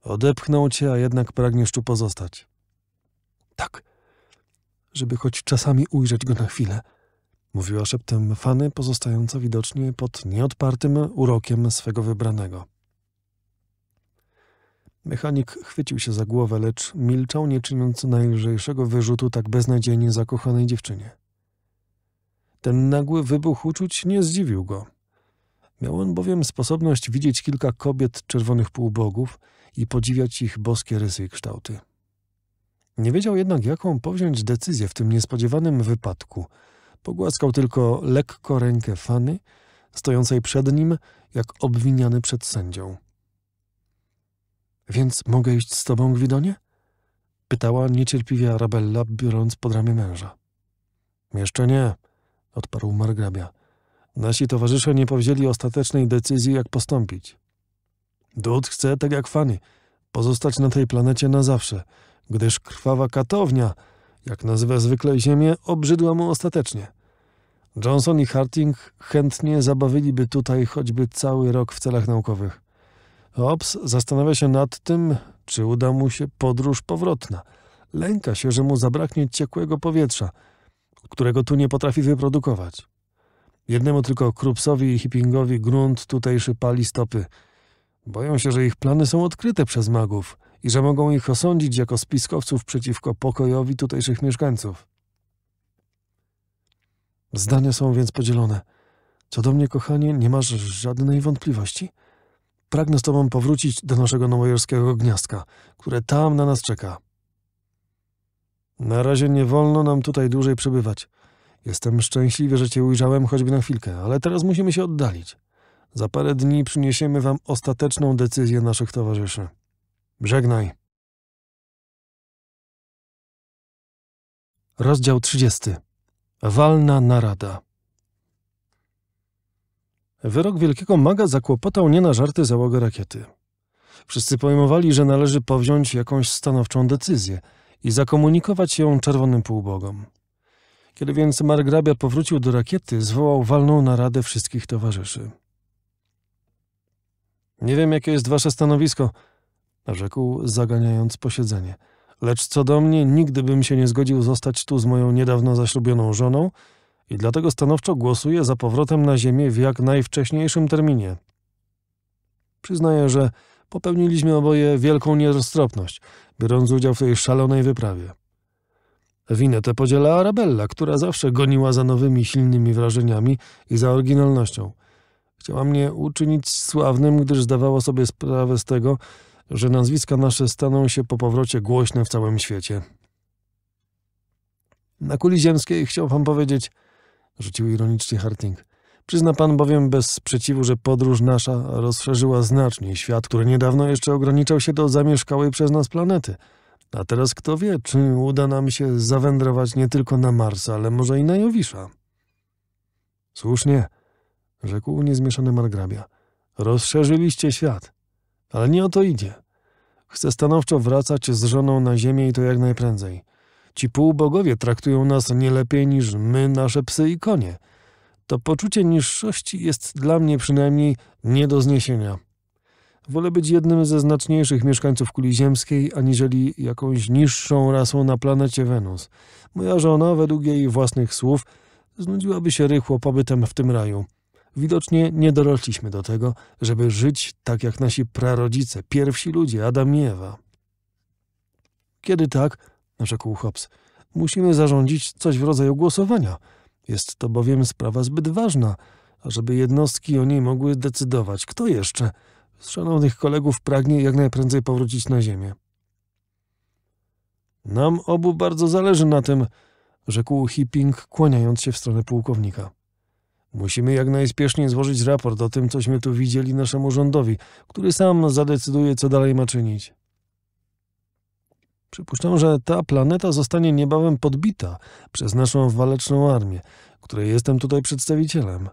Odepchnął cię, a jednak pragniesz tu pozostać. Tak, żeby choć czasami ujrzeć go na chwilę, mówiła szeptem Fanny, pozostająca widocznie pod nieodpartym urokiem swego wybranego. Mechanik chwycił się za głowę, lecz milczał, nie czyniąc najlżejszego wyrzutu tak beznadziejnie zakochanej dziewczynie. Ten nagły wybuch uczuć nie zdziwił go. Miał on bowiem sposobność widzieć kilka kobiet czerwonych półbogów i podziwiać ich boskie rysy i kształty. Nie wiedział jednak, jaką powziąć decyzję w tym niespodziewanym wypadku. Pogłaskał tylko lekko rękę Fany, stojącej przed nim, jak obwiniany przed sędzią. Więc mogę iść z tobą, Gwidonie? Pytała niecierpliwie Arabella, biorąc pod ramię męża. Jeszcze nie, odparł margrabia. Nasi towarzysze nie powzięli ostatecznej decyzji, jak postąpić. Dud chce, tak jak Fanny, pozostać na tej planecie na zawsze, gdyż krwawa katownia, jak nazywa zwykle Ziemię, obrzydła mu ostatecznie. Johnson i Harting chętnie zabawiliby tutaj choćby cały rok w celach naukowych. Ops, zastanawia się nad tym, czy uda mu się podróż powrotna. Lęka się, że mu zabraknie ciekłego powietrza, którego tu nie potrafi wyprodukować. Jednemu tylko Krupsowi i Hippingowi grunt tutejszy pali stopy. Boją się, że ich plany są odkryte przez magów i że mogą ich osądzić jako spiskowców przeciwko pokojowi tutejszych mieszkańców. Zdania są więc podzielone. Co do mnie, kochanie, nie masz żadnej wątpliwości? – Pragnę z Tobą powrócić do naszego nowojorskiego gniazdka, które tam na nas czeka. Na razie nie wolno nam tutaj dłużej przebywać. Jestem szczęśliwy, że Cię ujrzałem choćby na chwilkę, ale teraz musimy się oddalić. Za parę dni przyniesiemy Wam ostateczną decyzję naszych towarzyszy. Żegnaj. Rozdział 30. Walna narada. Wyrok wielkiego maga zakłopotał nie na żarty załogę rakiety. Wszyscy pojmowali, że należy powziąć jakąś stanowczą decyzję i zakomunikować ją czerwonym półbogom. Kiedy więc margrabia powrócił do rakiety, zwołał walną naradę wszystkich towarzyszy. Nie wiem, jakie jest wasze stanowisko, rzekł, zaganiając posiedzenie. Lecz co do mnie, nigdy bym się nie zgodził zostać tu z moją niedawno zaślubioną żoną i dlatego stanowczo głosuję za powrotem na Ziemię w jak najwcześniejszym terminie. Przyznaję, że popełniliśmy oboje wielką nieroztropność, biorąc udział w tej szalonej wyprawie. Winę tę podziela Arabella, która zawsze goniła za nowymi, silnymi wrażeniami i za oryginalnością. Chciała mnie uczynić sławnym, gdyż zdawała sobie sprawę z tego, że nazwiska nasze staną się po powrocie głośne w całym świecie. Na kuli ziemskiej chciał pan powiedzieć, rzucił ironicznie Harting. Przyzna pan bowiem bez sprzeciwu, że podróż nasza rozszerzyła znacznie świat, który niedawno jeszcze ograniczał się do zamieszkałej przez nas planety. A teraz kto wie, czy uda nam się zawędrować nie tylko na Marsa, ale może i na Jowisza. Słusznie, rzekł niezmieszany margrabia. Rozszerzyliście świat. Ale nie o to idzie. Chcę stanowczo wracać z żoną na Ziemię i to jak najprędzej. Ci półbogowie traktują nas nie lepiej niż my, nasze psy i konie. To poczucie niższości jest dla mnie przynajmniej nie do zniesienia. Wolę być jednym ze znaczniejszych mieszkańców kuli ziemskiej, aniżeli jakąś niższą rasą na planecie Wenus. Moja żona, według jej własnych słów, znudziłaby się rychło pobytem w tym raju. Widocznie nie dorośliśmy do tego, żeby żyć tak jak nasi prarodzice, pierwsi ludzie, Adam i Ewa. Kiedy tak, rzekł Hobbs. Musimy zarządzić coś w rodzaju głosowania. Jest to bowiem sprawa zbyt ważna, ażeby jednostki o niej mogły decydować. Kto jeszcze z szanownych kolegów pragnie jak najprędzej powrócić na ziemię? Nam obu bardzo zależy na tym, rzekł Hipping, kłaniając się w stronę pułkownika. Musimy jak najspieszniej złożyć raport o tym, cośmy tu widzieli naszemu rządowi, który sam zadecyduje, co dalej ma czynić. Przypuszczam, że ta planeta zostanie niebawem podbita przez naszą waleczną armię, której jestem tutaj przedstawicielem.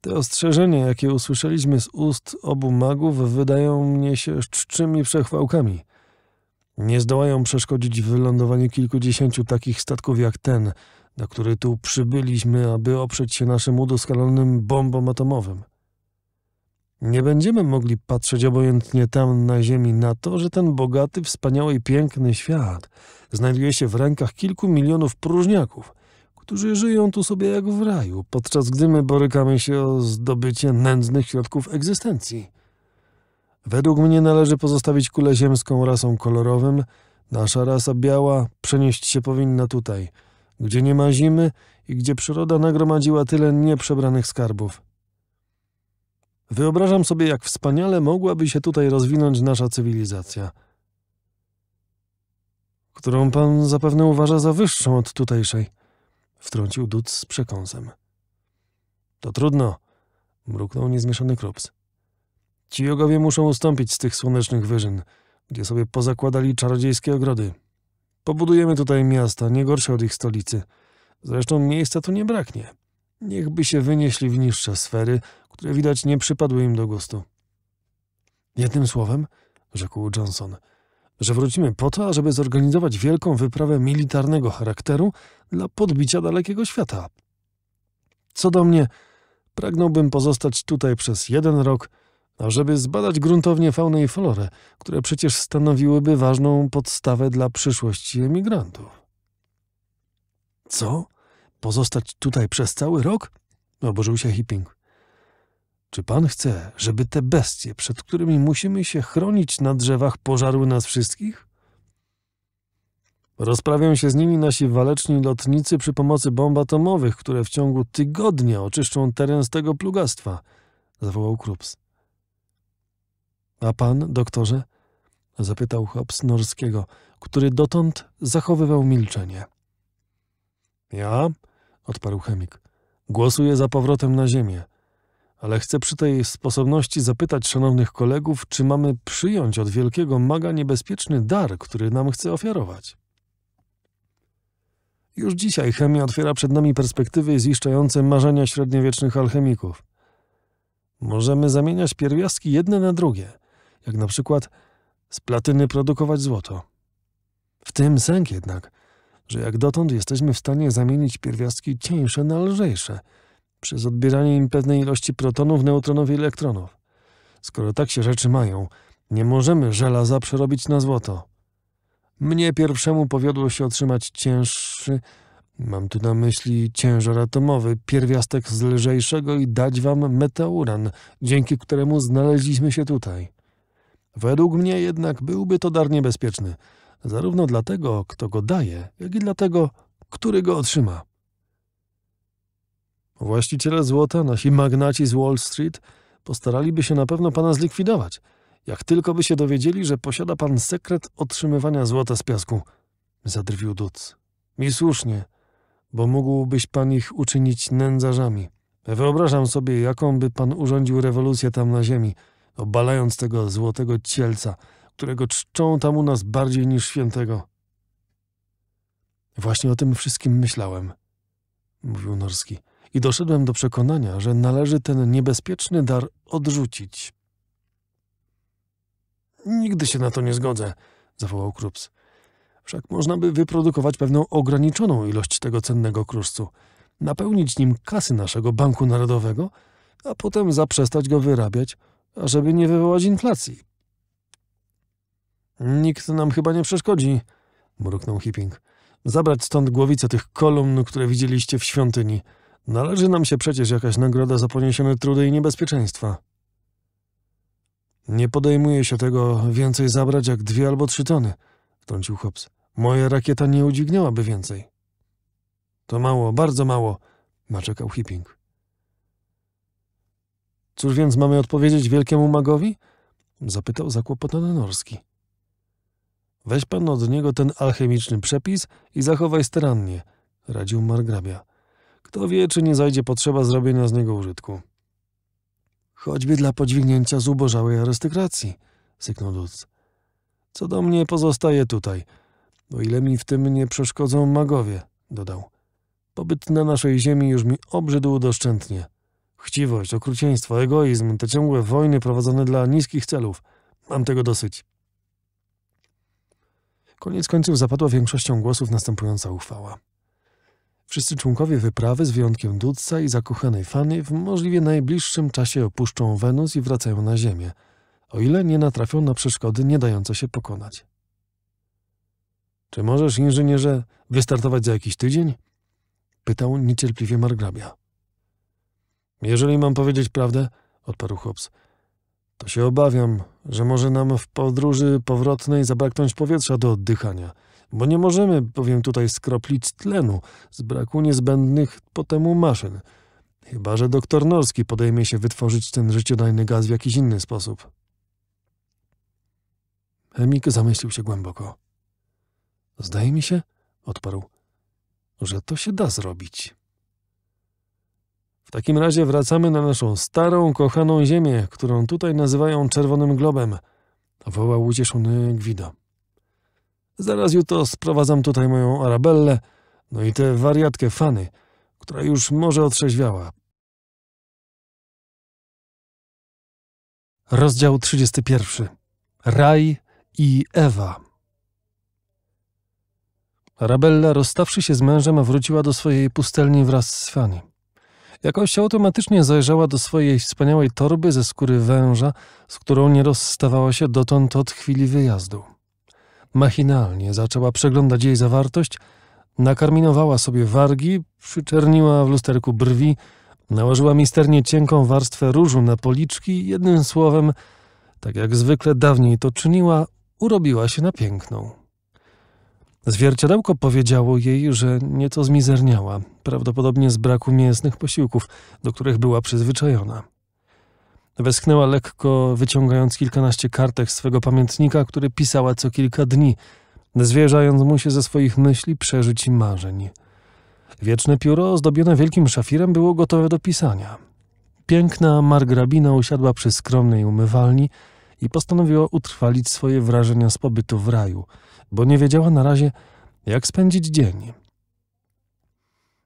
Te ostrzeżenia, jakie usłyszeliśmy z ust obu magów, wydają mnie się czczymi przechwałkami. Nie zdołają przeszkodzić wylądowaniu kilkudziesięciu takich statków jak ten, na który tu przybyliśmy, aby oprzeć się naszym udoskonalonym bombom atomowym. Nie będziemy mogli patrzeć obojętnie tam na ziemi na to, że ten bogaty, wspaniały i piękny świat znajduje się w rękach kilku milionów próżniaków, którzy żyją tu sobie jak w raju, podczas gdy my borykamy się o zdobycie nędznych środków egzystencji. Według mnie należy pozostawić kulę ziemską rasą kolorowym, nasza rasa biała przenieść się powinna tutaj, gdzie nie ma zimy i gdzie przyroda nagromadziła tyle nieprzebranych skarbów – Wyobrażam sobie, jak wspaniale mogłaby się tutaj rozwinąć nasza cywilizacja, którą pan zapewne uważa za wyższą od tutejszej, wtrącił Dutz z przekąsem. To trudno, mruknął niezmieszany krops. Ci jogowie muszą ustąpić z tych słonecznych wyżyn, gdzie sobie pozakładali czarodziejskie ogrody. Pobudujemy tutaj miasta, nie gorsze od ich stolicy. Zresztą miejsca tu nie braknie. Niechby się wynieśli w niższe sfery, które widać nie przypadły im do gustu. Jednym słowem, rzekł Johnson, że wrócimy po to, ażeby zorganizować wielką wyprawę militarnego charakteru dla podbicia dalekiego świata. Co do mnie, pragnąłbym pozostać tutaj przez jeden rok, ażeby zbadać gruntownie faunę i florę, które przecież stanowiłyby ważną podstawę dla przyszłości emigrantów. Co? Pozostać tutaj przez cały rok? Oburzył się Hipping. Czy pan chce, żeby te bestie, przed którymi musimy się chronić na drzewach, pożarły nas wszystkich? Rozprawią się z nimi nasi waleczni lotnicy przy pomocy bomb atomowych, które w ciągu tygodnia oczyszczą teren z tego plugastwa, zawołał Krups. A pan, doktorze? zapytał Hobbs Norskiego, który dotąd zachowywał milczenie. Ja, odparł chemik, głosuję za powrotem na Ziemię, ale chcę przy tej sposobności zapytać szanownych kolegów, czy mamy przyjąć od wielkiego maga niebezpieczny dar, który nam chce ofiarować. Już dzisiaj chemia otwiera przed nami perspektywy ziszczające marzenia średniowiecznych alchemików. Możemy zamieniać pierwiastki jedne na drugie, jak na przykład z platyny produkować złoto. W tym sęk jednak że jak dotąd jesteśmy w stanie zamienić pierwiastki cieńsze na lżejsze przez odbieranie im pewnej ilości protonów, neutronów i elektronów. Skoro tak się rzeczy mają, nie możemy żelaza przerobić na złoto. Mnie pierwszemu powiodło się otrzymać cięższy, mam tu na myśli ciężar atomowy, pierwiastek z lżejszego i dać wam meteoran, dzięki któremu znaleźliśmy się tutaj. Według mnie jednak byłby to dar niebezpieczny – zarówno dla tego, kto go daje, jak i dla tego, który go otrzyma. Właściciele złota, nasi magnaci z Wall Street, postaraliby się na pewno pana zlikwidować, jak tylko by się dowiedzieli, że posiada pan sekret otrzymywania złota z piasku, zadrwił Duc. I słusznie, bo mógłbyś pan ich uczynić nędzarzami. Wyobrażam sobie, jaką by pan urządził rewolucję tam na ziemi, obalając tego złotego cielca – którego czczą tam u nas bardziej niż świętego. Właśnie o tym wszystkim myślałem, mówił Norski, i doszedłem do przekonania, że należy ten niebezpieczny dar odrzucić. Nigdy się na to nie zgodzę, zawołał Krups. Wszak można by wyprodukować pewną ograniczoną ilość tego cennego kruszcu, napełnić nim kasy naszego Banku Narodowego, a potem zaprzestać go wyrabiać, ażeby nie wywołać inflacji. Nikt nam chyba nie przeszkodzi, mruknął Hipping. Zabrać stąd głowice tych kolumn, które widzieliście w świątyni. Należy nam się przecież jakaś nagroda za poniesione trudy i niebezpieczeństwa. Nie podejmuje się tego więcej zabrać jak dwie albo trzy tony, wtrącił Hobbs. Moja rakieta nie udźwignęłaby więcej. To mało, bardzo mało, naczekał Hipping. Cóż więc mamy odpowiedzieć wielkiemu magowi? Zapytał zakłopotany Norski. Weź pan od niego ten alchemiczny przepis i zachowaj starannie, radził margrabia. Kto wie, czy nie zajdzie potrzeba zrobienia z niego użytku. Choćby dla podźwignięcia zubożałej arystokracji, syknął Lutz. Co do mnie pozostaje tutaj, o ile mi w tym nie przeszkodzą magowie, dodał. Pobyt na naszej ziemi już mi obrzydł doszczętnie. Chciwość, okrucieństwo, egoizm, te ciągłe wojny prowadzone dla niskich celów. Mam tego dosyć. Koniec końców zapadła większością głosów następująca uchwała. Wszyscy członkowie wyprawy, z wyjątkiem Dudca i zakochanej Fanny, w możliwie najbliższym czasie opuszczą Wenus i wracają na Ziemię, o ile nie natrafią na przeszkody nie dające się pokonać. Czy możesz, inżynierze, wystartować za jakiś tydzień? Pytał niecierpliwie margrabia. Jeżeli mam powiedzieć prawdę, odparł Hobbs, to się obawiam, że może nam w podróży powrotnej zabraknąć powietrza do oddychania, bo nie możemy, powiem tutaj, skroplić tlenu z braku niezbędnych potemu maszyn. Chyba, że doktor Norski podejmie się wytworzyć ten życiodajny gaz w jakiś inny sposób. Chemik zamyślił się głęboko. Zdaje mi się, odparł, że to się da zrobić. W takim razie wracamy na naszą starą, kochaną ziemię, którą tutaj nazywają Czerwonym Globem, wołał ucieszony Gwido. Zaraz jutro sprowadzam tutaj moją Arabellę, no i tę wariatkę Fany, która już może otrzeźwiała. Rozdział 31. Raj i Ewa. Arabella, rozstawszy się z mężem, wróciła do swojej pustelni wraz z Fanny. Jakoś automatycznie zajrzała do swojej wspaniałej torby ze skóry węża, z którą nie rozstawała się dotąd od chwili wyjazdu. Machinalnie zaczęła przeglądać jej zawartość, nakarminowała sobie wargi, przyczerniła w lusterku brwi, nałożyła misternie cienką warstwę różu na policzki jednym słowem, tak jak zwykle dawniej to czyniła, urobiła się na piękną. Zwierciadełko powiedziało jej, że nieco zmizerniała, prawdopodobnie z braku mięsnych posiłków, do których była przyzwyczajona. Wesknęła lekko, wyciągając kilkanaście kartek swego pamiętnika, który pisała co kilka dni, zwierzając mu się ze swoich myśli, przeżyć i marzeń. Wieczne pióro ozdobione wielkim szafirem było gotowe do pisania. Piękna margrabina usiadła przy skromnej umywalni i postanowiła utrwalić swoje wrażenia z pobytu w raju – bo nie wiedziała na razie, jak spędzić dzień.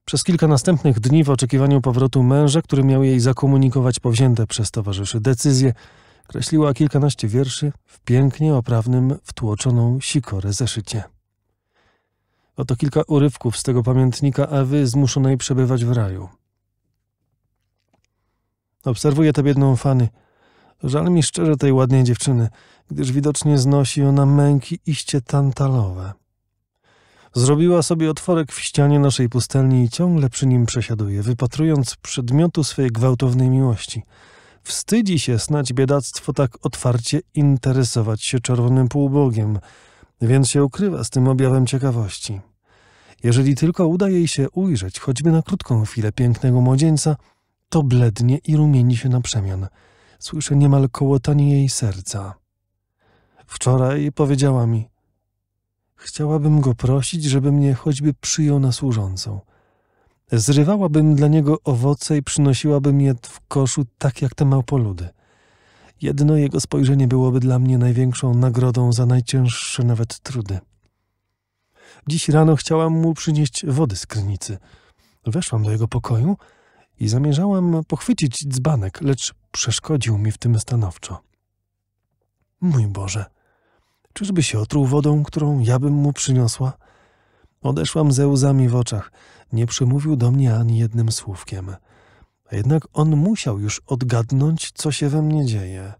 Przez kilka następnych dni w oczekiwaniu powrotu męża, który miał jej zakomunikować powzięte przez towarzyszy decyzje, kreśliła kilkanaście wierszy w pięknie oprawnym, wtłoczoną sikorę zeszycie. Oto kilka urywków z tego pamiętnika Ewy zmuszonej przebywać w raju. Obserwuję tę biedną Fany. Żal mi szczerze tej ładnej dziewczyny – gdyż widocznie znosi ona męki iście tantalowe. Zrobiła sobie otworek w ścianie naszej pustelni i ciągle przy nim przesiaduje, wypatrując przedmiotu swej gwałtownej miłości. Wstydzi się snać biedactwo tak otwarcie interesować się czerwonym półbogiem, więc się ukrywa z tym objawem ciekawości. Jeżeli tylko uda jej się ujrzeć, choćby na krótką chwilę, pięknego młodzieńca, to blednie i rumieni się na przemian. Słyszę niemal kołotanie jej serca. Wczoraj powiedziała mi: Chciałabym go prosić, żeby mnie choćby przyjął na służącą. Zrywałabym dla niego owoce i przynosiłabym je w koszu tak jak te małpoludy. Jedno jego spojrzenie byłoby dla mnie największą nagrodą za najcięższe nawet trudy. Dziś rano chciałam mu przynieść wody z krynicy. Weszłam do jego pokoju i zamierzałam pochwycić dzbanek, lecz przeszkodził mi w tym stanowczo. Mój Boże! Czyżby się otruł wodą, którą ja bym mu przyniosła? Odeszłam ze łzami w oczach. Nie przemówił do mnie ani jednym słówkiem. A jednak on musiał już odgadnąć, co się we mnie dzieje.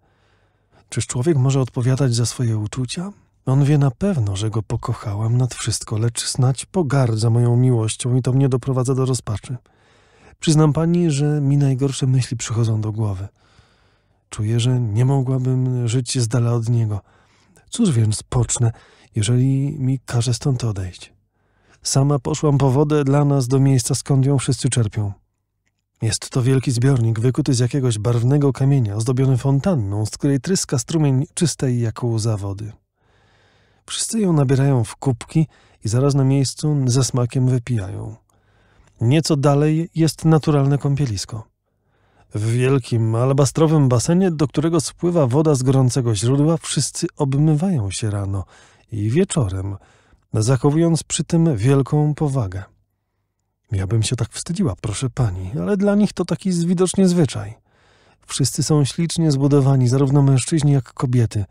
Czyż człowiek może odpowiadać za swoje uczucia? On wie na pewno, że go pokochałam nad wszystko, lecz snać pogardza moją miłością i to mnie doprowadza do rozpaczy. Przyznam pani, że mi najgorsze myśli przychodzą do głowy. Czuję, że nie mogłabym żyć z dala od niego – Cóż więc pocznę, jeżeli mi każe stąd odejść? Sama poszłam po wodę dla nas do miejsca, skąd ją wszyscy czerpią. Jest to wielki zbiornik wykuty z jakiegoś barwnego kamienia, ozdobiony fontanną, z której tryska strumień czystej jak łza wody. Wszyscy ją nabierają w kubki i zaraz na miejscu ze smakiem wypijają. Nieco dalej jest naturalne kąpielisko. W wielkim, alabastrowym basenie, do którego spływa woda z gorącego źródła, wszyscy obmywają się rano i wieczorem, zachowując przy tym wielką powagę. Ja bym się tak wstydziła, proszę pani, ale dla nich to taki widocznie zwyczaj. Wszyscy są ślicznie zbudowani, zarówno mężczyźni jak kobiety.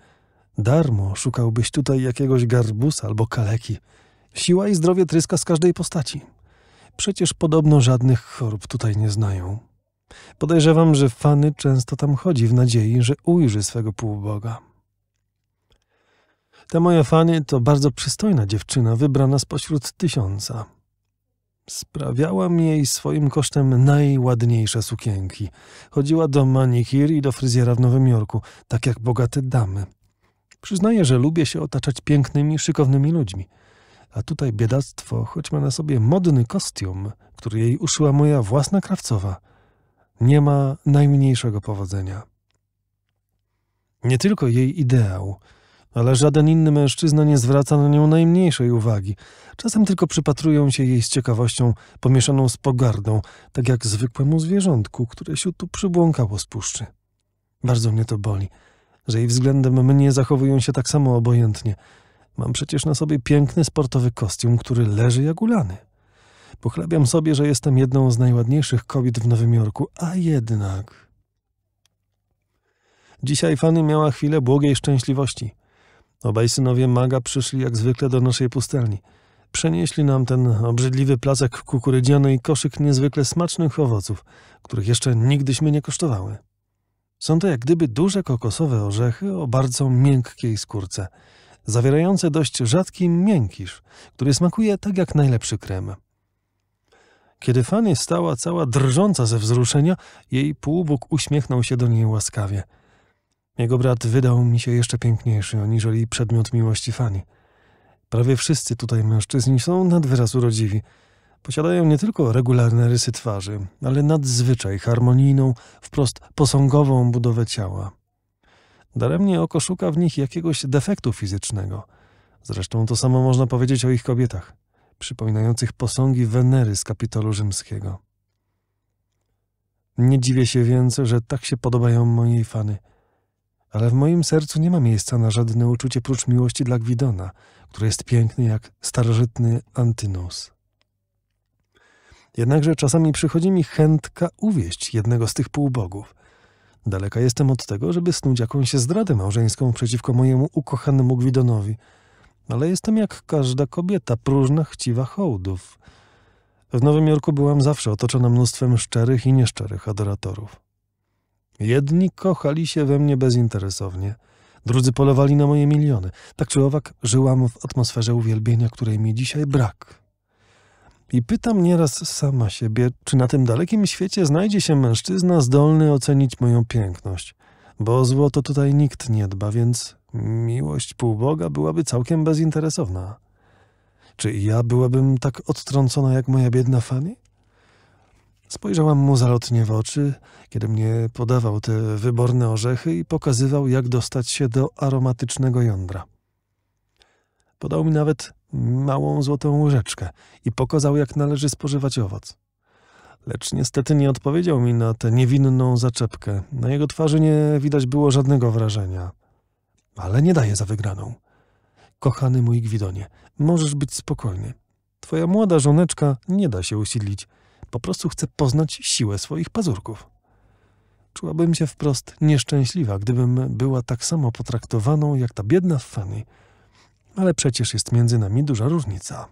Darmo szukałbyś tutaj jakiegoś garbusa albo kaleki. Siła i zdrowie tryska z każdej postaci. Przecież podobno żadnych chorób tutaj nie znają. Podejrzewam, że Fanny często tam chodzi w nadziei, że ujrzy swego półboga. Ta moja Fanny to bardzo przystojna dziewczyna, wybrana spośród tysiąca. Sprawiałam jej swoim kosztem najładniejsze sukienki. Chodziła do manikir i do fryzjera w Nowym Jorku, tak jak bogate damy. Przyznaję, że lubię się otaczać pięknymi, szykownymi ludźmi. A tutaj biedactwo, choć ma na sobie modny kostium, który jej uszyła moja własna krawcowa – nie ma najmniejszego powodzenia. Nie tylko jej ideał, ale żaden inny mężczyzna nie zwraca na nią najmniejszej uwagi. Czasem tylko przypatrują się jej z ciekawością, pomieszaną z pogardą, tak jak zwykłemu zwierzątku, które się tu przybłąkało z puszczy. Bardzo mnie to boli, że jej względem mnie zachowują się tak samo obojętnie. Mam przecież na sobie piękny sportowy kostium, który leży jak ulany. Pochlebiam sobie, że jestem jedną z najładniejszych kobiet w Nowym Jorku, a jednak. Dzisiaj Fanny miała chwilę błogiej szczęśliwości. Obaj synowie maga przyszli jak zwykle do naszej pustelni. Przenieśli nam ten obrzydliwy placek kukurydziany i koszyk niezwykle smacznych owoców, których jeszcze nigdyśmy nie kosztowały. Są to jak gdyby duże kokosowe orzechy o bardzo miękkiej skórce, zawierające dość rzadki miękisz, który smakuje tak jak najlepszy krem. Kiedy Fanny stała cała drżąca ze wzruszenia, jej półbóg uśmiechnął się do niej łaskawie. Jego brat wydał mi się jeszcze piękniejszy aniżeli przedmiot miłości Fanny. Prawie wszyscy tutaj mężczyźni są nad wyraz urodziwi. Posiadają nie tylko regularne rysy twarzy, ale nadzwyczaj harmonijną, wprost posągową budowę ciała. Daremnie oko szuka w nich jakiegoś defektu fizycznego. Zresztą to samo można powiedzieć o ich kobietach przypominających posągi Wenery z Kapitolu Rzymskiego. Nie dziwię się więc, że tak się podobają mojej fany, ale w moim sercu nie ma miejsca na żadne uczucie prócz miłości dla Gwidona, który jest piękny jak starożytny Antynus. Jednakże czasami przychodzi mi chętka uwieść jednego z tych półbogów. Daleka jestem od tego, żeby snuć jakąś zdradę małżeńską przeciwko mojemu ukochanemu Gwidonowi – ale jestem jak każda kobieta, próżna chciwa hołdów. W Nowym Jorku byłam zawsze otoczona mnóstwem szczerych i nieszczerych adoratorów. Jedni kochali się we mnie bezinteresownie, drudzy polowali na moje miliony. Tak czy owak, żyłam w atmosferze uwielbienia, której mi dzisiaj brak. I pytam nieraz sama siebie, czy na tym dalekim świecie znajdzie się mężczyzna zdolny ocenić moją piękność, bo o złoto tutaj nikt nie dba, więc Miłość półboga byłaby całkiem bezinteresowna. Czy ja byłabym tak odtrącona jak moja biedna Fanny? Spojrzałam mu zalotnie w oczy, kiedy mnie podawał te wyborne orzechy i pokazywał, jak dostać się do aromatycznego jądra. Podał mi nawet małą złotą łyżeczkę i pokazał, jak należy spożywać owoc. Lecz niestety nie odpowiedział mi na tę niewinną zaczepkę. Na jego twarzy nie widać było żadnego wrażenia ale nie daję za wygraną. Kochany mój Gwidonie, możesz być spokojny. Twoja młoda żoneczka nie da się usiedlić. Po prostu chce poznać siłę swoich pazurków. Czułabym się wprost nieszczęśliwa, gdybym była tak samo potraktowaną jak ta biedna Fanny. Ale przecież jest między nami duża różnica.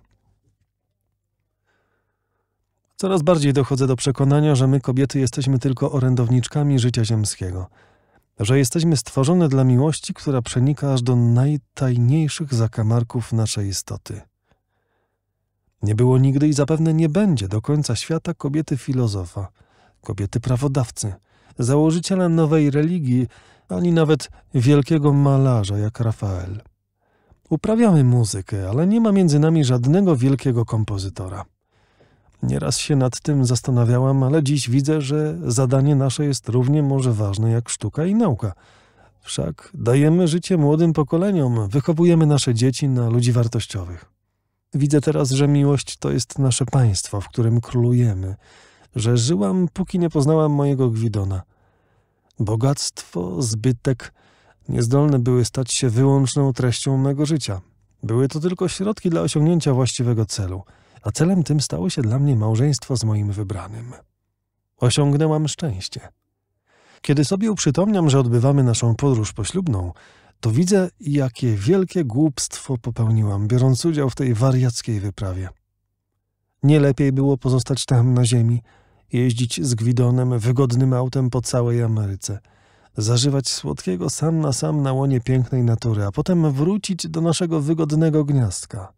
Coraz bardziej dochodzę do przekonania, że my kobiety jesteśmy tylko orędowniczkami życia ziemskiego – że jesteśmy stworzone dla miłości, która przenika aż do najtajniejszych zakamarków naszej istoty. Nie było nigdy i zapewne nie będzie do końca świata kobiety filozofa, kobiety prawodawcy, założyciela nowej religii, ani nawet wielkiego malarza jak Rafael. Uprawiamy muzykę, ale nie ma między nami żadnego wielkiego kompozytora. Nieraz się nad tym zastanawiałam, ale dziś widzę, że zadanie nasze jest równie może ważne jak sztuka i nauka. Wszak dajemy życie młodym pokoleniom, wychowujemy nasze dzieci na ludzi wartościowych. Widzę teraz, że miłość to jest nasze państwo, w którym królujemy, że żyłam, póki nie poznałam mojego Gwidona. Bogactwo, zbytek niezdolne były stać się wyłączną treścią mego życia. Były to tylko środki dla osiągnięcia właściwego celu – a celem tym stało się dla mnie małżeństwo z moim wybranym. Osiągnęłam szczęście. Kiedy sobie uprzytomniam, że odbywamy naszą podróż poślubną, to widzę, jakie wielkie głupstwo popełniłam, biorąc udział w tej wariackiej wyprawie. Nie lepiej było pozostać tam na ziemi, jeździć z Gwidonem wygodnym autem po całej Ameryce, zażywać słodkiego sam na sam na łonie pięknej natury, a potem wrócić do naszego wygodnego gniazdka.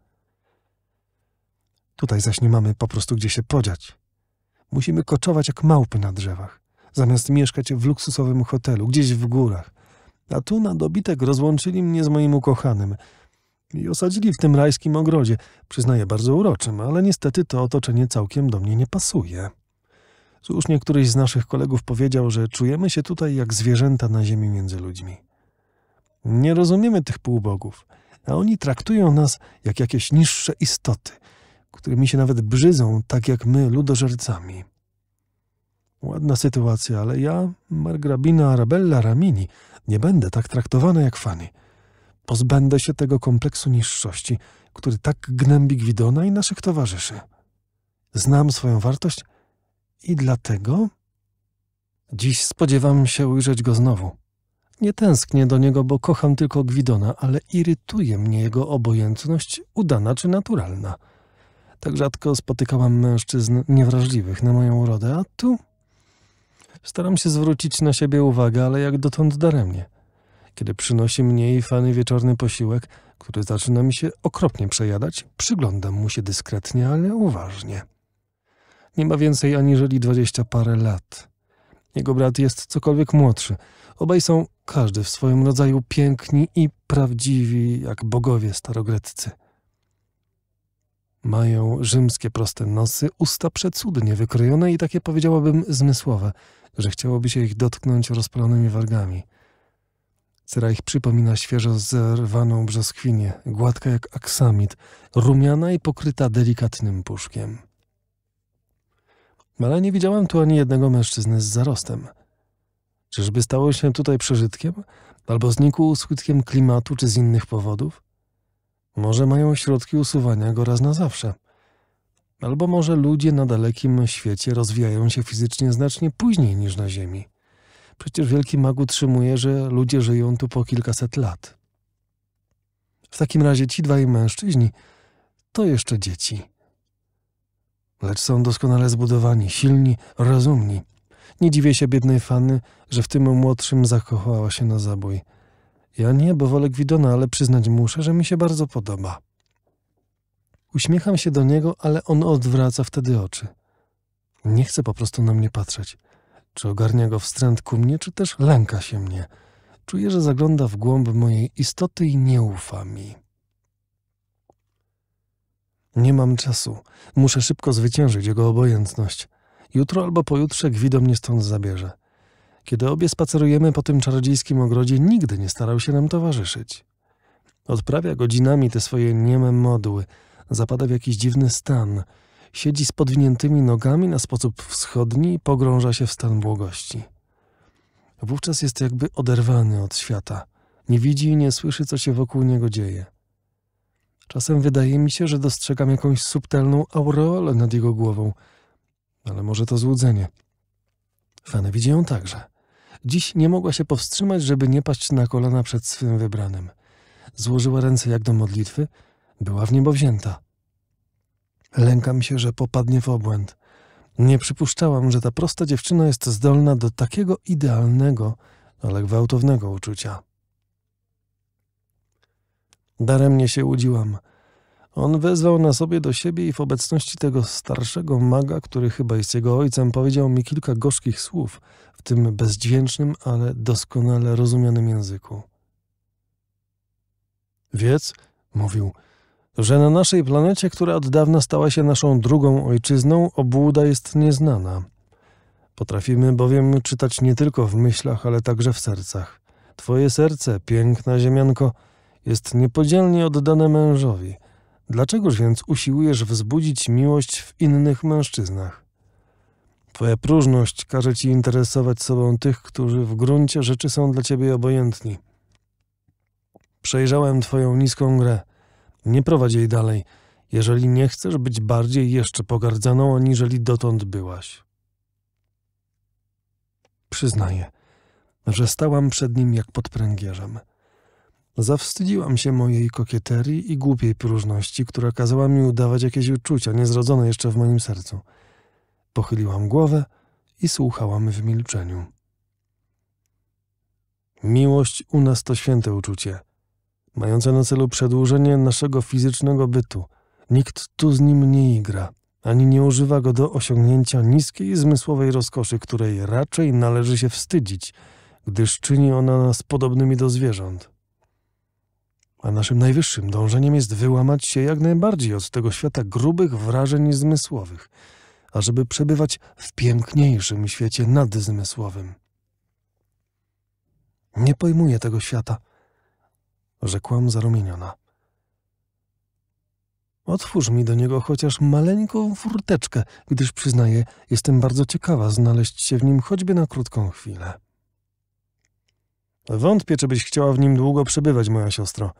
Tutaj zaś nie mamy po prostu gdzie się podziać. Musimy koczować jak małpy na drzewach, zamiast mieszkać w luksusowym hotelu, gdzieś w górach. A tu na dobitek rozłączyli mnie z moim ukochanym i osadzili w tym rajskim ogrodzie, przyznaję bardzo uroczym, ale niestety to otoczenie całkiem do mnie nie pasuje. Słusznie któryś z naszych kolegów powiedział, że czujemy się tutaj jak zwierzęta na ziemi między ludźmi. Nie rozumiemy tych półbogów, a oni traktują nas jak jakieś niższe istoty – którymi się nawet brzydzą, tak jak my, ludożercami. Ładna sytuacja, ale ja, margrabina Arabella Ramini, nie będę tak traktowana jak Fanny. Pozbędę się tego kompleksu niższości, który tak gnębi Gwidona i naszych towarzyszy. Znam swoją wartość i dlatego... Dziś spodziewam się ujrzeć go znowu. Nie tęsknię do niego, bo kocham tylko Gwidona, ale irytuje mnie jego obojętność, udana czy naturalna. Tak rzadko spotykałam mężczyzn niewrażliwych na moją urodę, a tu staram się zwrócić na siebie uwagę, ale jak dotąd daremnie. Kiedy przynosi mnie i fany wieczorny posiłek, który zaczyna mi się okropnie przejadać, przyglądam mu się dyskretnie, ale uważnie. Nie ma więcej aniżeli dwadzieścia parę lat. Jego brat jest cokolwiek młodszy. Obaj są, każdy w swoim rodzaju, piękni i prawdziwi, jak bogowie starogreccy. Mają rzymskie proste nosy, usta przecudnie wykrojone i takie powiedziałabym zmysłowe, że chciałoby się ich dotknąć rozpalonymi wargami. Cera ich przypomina świeżo zerwaną brzoskwinię, gładka jak aksamit, rumiana i pokryta delikatnym puszkiem. Ale nie widziałam tu ani jednego mężczyzny z zarostem. Czyżby stało się tutaj przeżytkiem? Albo znikł skutkiem klimatu czy z innych powodów? Może mają środki usuwania go raz na zawsze. Albo może ludzie na dalekim świecie rozwijają się fizycznie znacznie później niż na Ziemi. Przecież wielki mag utrzymuje, że ludzie żyją tu po kilkaset lat. W takim razie ci dwaj mężczyźni to jeszcze dzieci. Lecz są doskonale zbudowani, silni, rozumni. Nie dziwię się biednej Fanny, że w tym młodszym zakochała się na zabój – ja nie, bo wolę Gwidona, ale przyznać muszę, że mi się bardzo podoba. Uśmiecham się do niego, ale on odwraca wtedy oczy. Nie chce po prostu na mnie patrzeć. Czy ogarnia go wstręt ku mnie, czy też lęka się mnie. Czuję, że zagląda w głąb mojej istoty i nie ufa mi. Nie mam czasu. Muszę szybko zwyciężyć jego obojętność. Jutro albo pojutrze Gwido mnie stąd zabierze. Kiedy obie spacerujemy po tym czarodziejskim ogrodzie, nigdy nie starał się nam towarzyszyć. Odprawia godzinami te swoje nieme modły, zapada w jakiś dziwny stan, siedzi z podwiniętymi nogami na sposób wschodni i pogrąża się w stan błogości. Wówczas jest jakby oderwany od świata. Nie widzi i nie słyszy, co się wokół niego dzieje. Czasem wydaje mi się, że dostrzegam jakąś subtelną aureolę nad jego głową, ale może to złudzenie. Fanny widzi ją także. Dziś nie mogła się powstrzymać, żeby nie paść na kolana przed swym wybranym. Złożyła ręce jak do modlitwy, była w niebo wzięta. Lękam się, że popadnie w obłęd. Nie przypuszczałam, że ta prosta dziewczyna jest zdolna do takiego idealnego, ale gwałtownego uczucia. Daremnie się łudziłam. On wezwał na sobie do siebie i w obecności tego starszego maga, który chyba jest jego ojcem, powiedział mi kilka gorzkich słów, w tym bezdźwięcznym, ale doskonale rozumianym języku. Wiedz, mówił, że na naszej planecie, która od dawna stała się naszą drugą ojczyzną, obłuda jest nieznana. Potrafimy bowiem czytać nie tylko w myślach, ale także w sercach. Twoje serce, piękna ziemianko, jest niepodzielnie oddane mężowi. Dlaczegoż więc usiłujesz wzbudzić miłość w innych mężczyznach? Twoja próżność każe ci interesować sobą tych, którzy w gruncie rzeczy są dla ciebie obojętni. Przejrzałem twoją niską grę. Nie prowadź jej dalej, jeżeli nie chcesz być bardziej jeszcze pogardzaną, aniżeli dotąd byłaś. Przyznaję, że stałam przed nim jak pod pręgierzem. Zawstydziłam się mojej kokieterii i głupiej próżności, która kazała mi udawać jakieś uczucia niezrodzone jeszcze w moim sercu – Pochyliłam głowę i słuchałam w milczeniu. Miłość u nas to święte uczucie, mające na celu przedłużenie naszego fizycznego bytu. Nikt tu z nim nie igra, ani nie używa go do osiągnięcia niskiej zmysłowej rozkoszy, której raczej należy się wstydzić, gdyż czyni ona nas podobnymi do zwierząt. A naszym najwyższym dążeniem jest wyłamać się jak najbardziej od tego świata grubych wrażeń zmysłowych – ażeby przebywać w piękniejszym świecie nadzmysłowym. Nie pojmuję tego świata, rzekłam zarumieniona. Otwórz mi do niego chociaż maleńką furteczkę, gdyż przyznaję, jestem bardzo ciekawa znaleźć się w nim choćby na krótką chwilę. Wątpię, czy byś chciała w nim długo przebywać, moja siostro.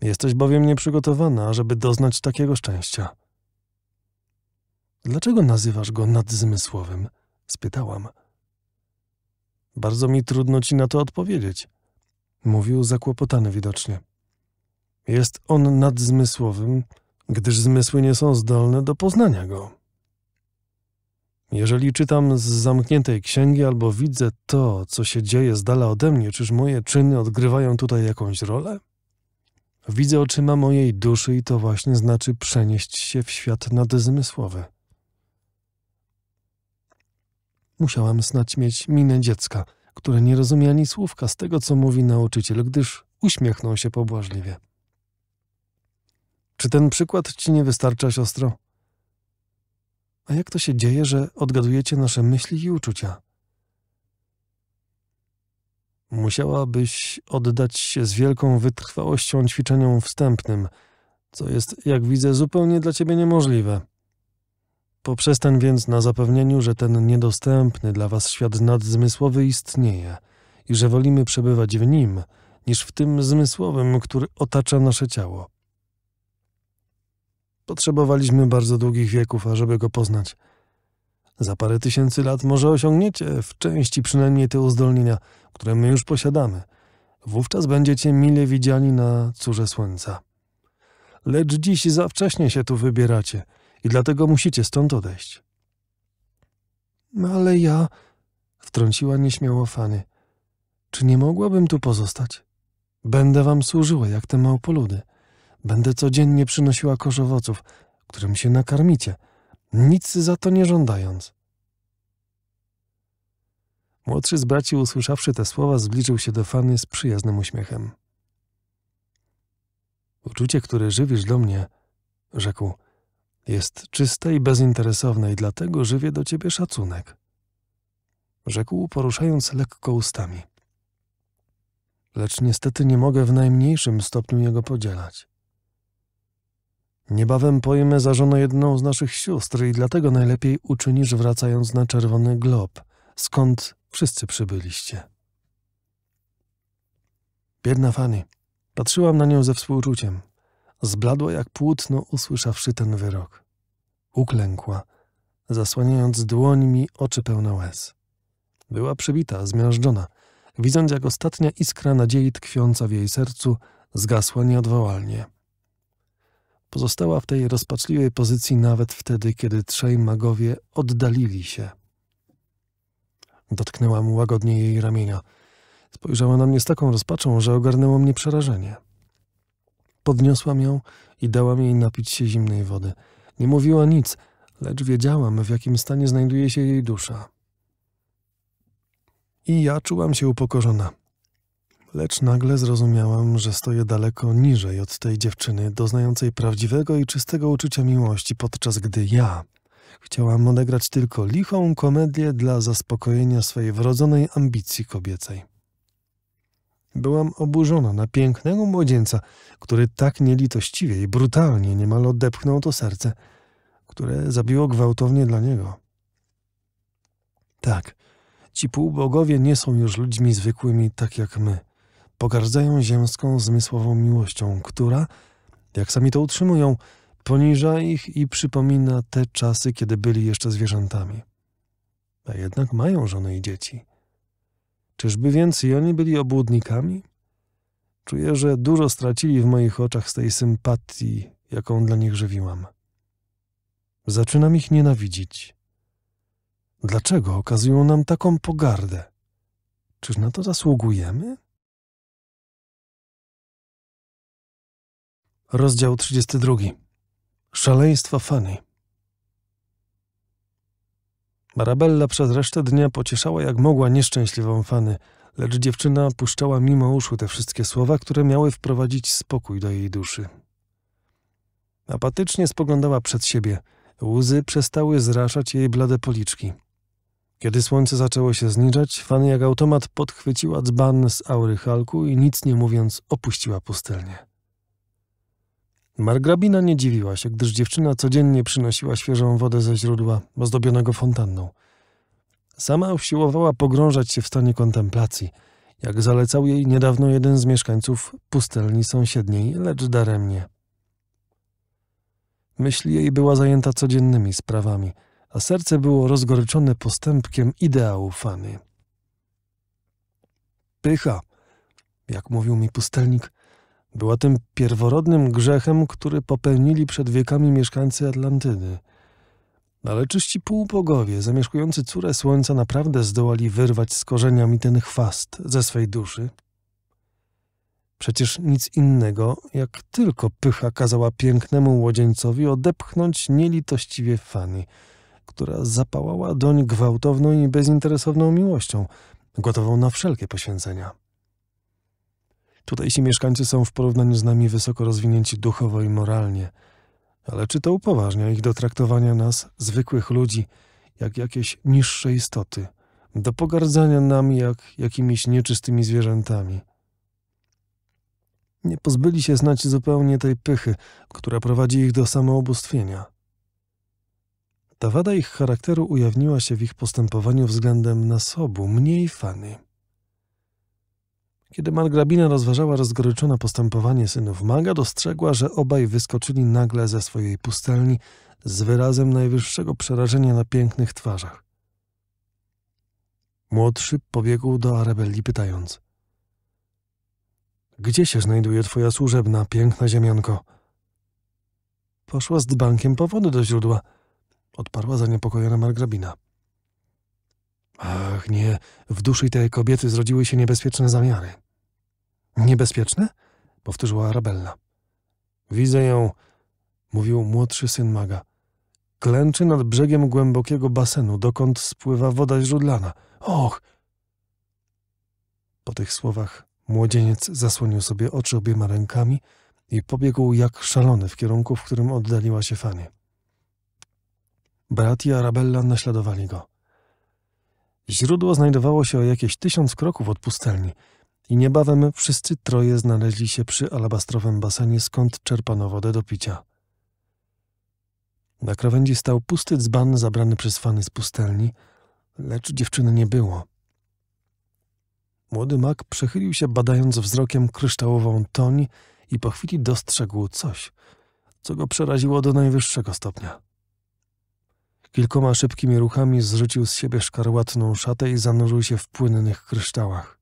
Jesteś bowiem nieprzygotowana, żeby doznać takiego szczęścia. Dlaczego nazywasz go nadzmysłowym? spytałam. Bardzo mi trudno ci na to odpowiedzieć, mówił zakłopotany widocznie. Jest on nadzmysłowym, gdyż zmysły nie są zdolne do poznania go. Jeżeli czytam z zamkniętej księgi albo widzę to, co się dzieje z dala ode mnie, czyż moje czyny odgrywają tutaj jakąś rolę? Widzę oczyma mojej duszy i to właśnie znaczy przenieść się w świat nadzmysłowy. Musiałam snać mieć minę dziecka, które nie rozumie ani słówka z tego, co mówi nauczyciel, gdyż uśmiechnął się pobłażliwie. Czy ten przykład ci nie wystarcza, siostro? A jak to się dzieje, że odgadujecie nasze myśli i uczucia? Musiałabyś oddać się z wielką wytrwałością ćwiczeniom wstępnym, co jest, jak widzę, zupełnie dla ciebie niemożliwe. Poprzestań więc na zapewnieniu, że ten niedostępny dla was świat nadzmysłowy istnieje i że wolimy przebywać w nim, niż w tym zmysłowym, który otacza nasze ciało. Potrzebowaliśmy bardzo długich wieków, ażeby go poznać. Za parę tysięcy lat może osiągniecie w części przynajmniej te uzdolnienia, które my już posiadamy. Wówczas będziecie mile widziani na córze słońca. Lecz dziś za wcześnie się tu wybieracie – i dlatego musicie stąd odejść. No, ale ja, wtrąciła nieśmiało Fanny, czy nie mogłabym tu pozostać? Będę wam służyła jak te małpoludy. Będę codziennie przynosiła kosz owoców, którym się nakarmicie, nic za to nie żądając. Młodszy z braci, usłyszawszy te słowa, zbliżył się do Fanny z przyjaznym uśmiechem. Uczucie, które żywisz do mnie, rzekł, jest czyste i bezinteresowne i dlatego żywię do ciebie szacunek. Rzekł, poruszając lekko ustami. Lecz niestety nie mogę w najmniejszym stopniu jego podzielać. Niebawem pojmę za żonę jedną z naszych sióstr i dlatego najlepiej uczynisz wracając na czerwony glob, skąd wszyscy przybyliście. Biedna Fanny. Patrzyłam na nią ze współczuciem. Zbladła jak płótno, usłyszawszy ten wyrok. Uklękła, zasłaniając dłońmi oczy pełne łez. Była przybita, zmiażdżona, widząc jak ostatnia iskra nadziei tkwiąca w jej sercu zgasła nieodwołalnie. Pozostała w tej rozpaczliwej pozycji nawet wtedy, kiedy trzej magowie oddalili się. Dotknęłam łagodnie jej ramienia. Spojrzała na mnie z taką rozpaczą, że ogarnęło mnie przerażenie. Podniosłam ją i dałam jej napić się zimnej wody. Nie mówiła nic, lecz wiedziałam, w jakim stanie znajduje się jej dusza. I ja czułam się upokorzona. Lecz nagle zrozumiałam, że stoję daleko niżej od tej dziewczyny, doznającej prawdziwego i czystego uczucia miłości, podczas gdy ja chciałam odegrać tylko lichą komedię dla zaspokojenia swojej wrodzonej ambicji kobiecej. Byłam oburzona na pięknego młodzieńca, który tak nielitościwie i brutalnie niemal odepchnął to serce, które zabiło gwałtownie dla niego. Tak, ci półbogowie nie są już ludźmi zwykłymi tak jak my. Pogardzają ziemską zmysłową miłością, która, jak sami to utrzymują, poniża ich i przypomina te czasy, kiedy byli jeszcze zwierzętami. A jednak mają żony i dzieci. Czyżby więc i oni byli obłudnikami? Czuję, że dużo stracili w moich oczach z tej sympatii, jaką dla nich żywiłam. Zaczynam ich nienawidzić. Dlaczego okazują nam taką pogardę? Czyż na to zasługujemy? Rozdział 32. Szaleństwa Fanny. Marabella przez resztę dnia pocieszała jak mogła nieszczęśliwą Fanny, lecz dziewczyna puszczała mimo uszu te wszystkie słowa, które miały wprowadzić spokój do jej duszy. Apatycznie spoglądała przed siebie. Łzy przestały zraszać jej blade policzki. Kiedy słońce zaczęło się zniżać, Fanny jak automat podchwyciła dzban z aury halku i nic nie mówiąc opuściła pustelnię. Margrabina nie dziwiła się, gdyż dziewczyna codziennie przynosiła świeżą wodę ze źródła ozdobionego fontanną. Sama usiłowała pogrążać się w stanie kontemplacji, jak zalecał jej niedawno jeden z mieszkańców pustelni sąsiedniej, lecz daremnie. Myśl jej była zajęta codziennymi sprawami, a serce było rozgoryczone postępkiem ideału Fany. Pycha, jak mówił mi pustelnik, była tym pierworodnym grzechem, który popełnili przed wiekami mieszkańcy Atlantydy. Ale czyści półbogowie, zamieszkujący córę słońca, naprawdę zdołali wyrwać z korzeniami ten chwast ze swej duszy? Przecież nic innego, jak tylko pycha kazała pięknemu młodzieńcowi odepchnąć nielitościwie Fanny, która zapałała doń gwałtowną i bezinteresowną miłością, gotową na wszelkie poświęcenia. Tutejsi mieszkańcy są w porównaniu z nami wysoko rozwinięci duchowo i moralnie. Ale czy to upoważnia ich do traktowania nas, zwykłych ludzi, jak jakieś niższe istoty, do pogardzania nami jak jakimiś nieczystymi zwierzętami? Nie pozbyli się znać zupełnie tej pychy, która prowadzi ich do samoobóstwienia. Ta wada ich charakteru ujawniła się w ich postępowaniu względem nasobu mniej fany. Kiedy Margrabina rozważała rozgoryczone postępowanie synów maga, dostrzegła, że obaj wyskoczyli nagle ze swojej pustelni z wyrazem najwyższego przerażenia na pięknych twarzach. Młodszy pobiegł do Arabelli pytając – gdzie się znajduje twoja służebna, piękna ziemianko? Poszła z dbankiem po wody do źródła, odparła zaniepokojona margrabina. Ach nie, w duszy tej kobiety zrodziły się niebezpieczne zamiary. Niebezpieczne? powtórzyła Arabella. Widzę ją, mówił młodszy syn maga. Klęczy nad brzegiem głębokiego basenu, dokąd spływa woda źródlana. Och! Po tych słowach młodzieniec zasłonił sobie oczy obiema rękami i pobiegł jak szalony w kierunku, w którym oddaliła się Fanny. Brat i Arabella naśladowali go. Źródło znajdowało się o jakieś tysiąc kroków od pustelni, i niebawem wszyscy troje znaleźli się przy alabastrowym basenie, skąd czerpano wodę do picia. Na krawędzi stał pusty dzban zabrany przez fany z pustelni, lecz dziewczyny nie było. Młody mak przechylił się, badając wzrokiem kryształową toń i po chwili dostrzegł coś, co go przeraziło do najwyższego stopnia. Kilkoma szybkimi ruchami zrzucił z siebie szkarłatną szatę i zanurzył się w płynnych kryształach.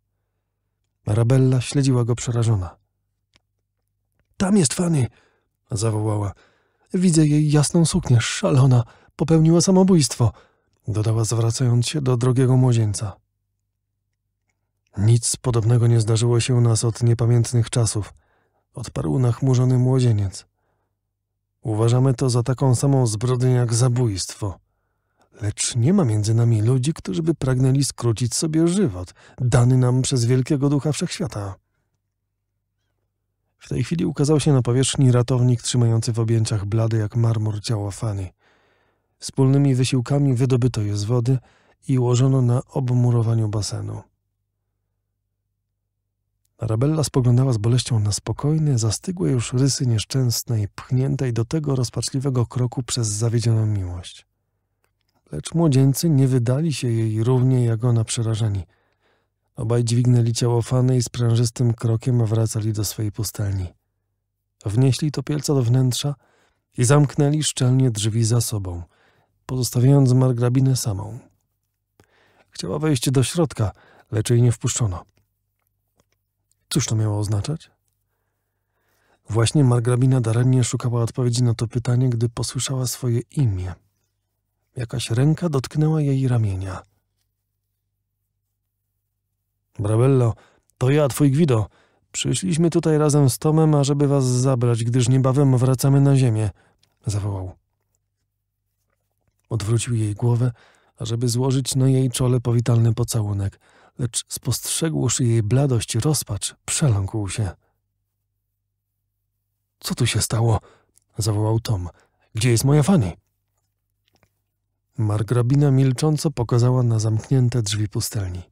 Arabella śledziła go przerażona. Tam jest Fanny! zawołała. Widzę jej jasną suknię, szalona, popełniła samobójstwo, dodała zwracając się do drogiego młodzieńca. Nic podobnego nie zdarzyło się u nas od niepamiętnych czasów, odparł nachmurzony młodzieniec. Uważamy to za taką samą zbrodnię jak zabójstwo. Lecz nie ma między nami ludzi, którzy by pragnęli skrócić sobie żywot, dany nam przez wielkiego ducha wszechświata. W tej chwili ukazał się na powierzchni ratownik trzymający w objęciach blady jak marmur ciało Fanny. Wspólnymi wysiłkami wydobyto je z wody i ułożono na obmurowaniu basenu. Arabella spoglądała z boleścią na spokojne, zastygłe już rysy nieszczęsnej, pchniętej do tego rozpaczliwego kroku przez zawiedzioną miłość lecz młodzieńcy nie wydali się jej równie jak ona przerażeni. Obaj dźwignęli ciało i sprężystym krokiem wracali do swojej pustelni. Wnieśli topielca do wnętrza i zamknęli szczelnie drzwi za sobą, pozostawiając margrabinę samą. Chciała wejść do środka, lecz jej nie wpuszczono. Cóż to miało oznaczać? Właśnie margrabina darennie szukała odpowiedzi na to pytanie, gdy posłyszała swoje imię – Jakaś ręka dotknęła jej ramienia. Brabello, to ja, twój Gwido. Przyszliśmy tutaj razem z Tomem, ażeby was zabrać, gdyż niebawem wracamy na ziemię, zawołał. Odwrócił jej głowę, ażeby złożyć na jej czole powitalny pocałunek, lecz spostrzegłszy jej bladość i rozpacz, przeląkł się. Co tu się stało? zawołał Tom. Gdzie jest moja Fanny? Margrabina milcząco pokazała na zamknięte drzwi pustelni.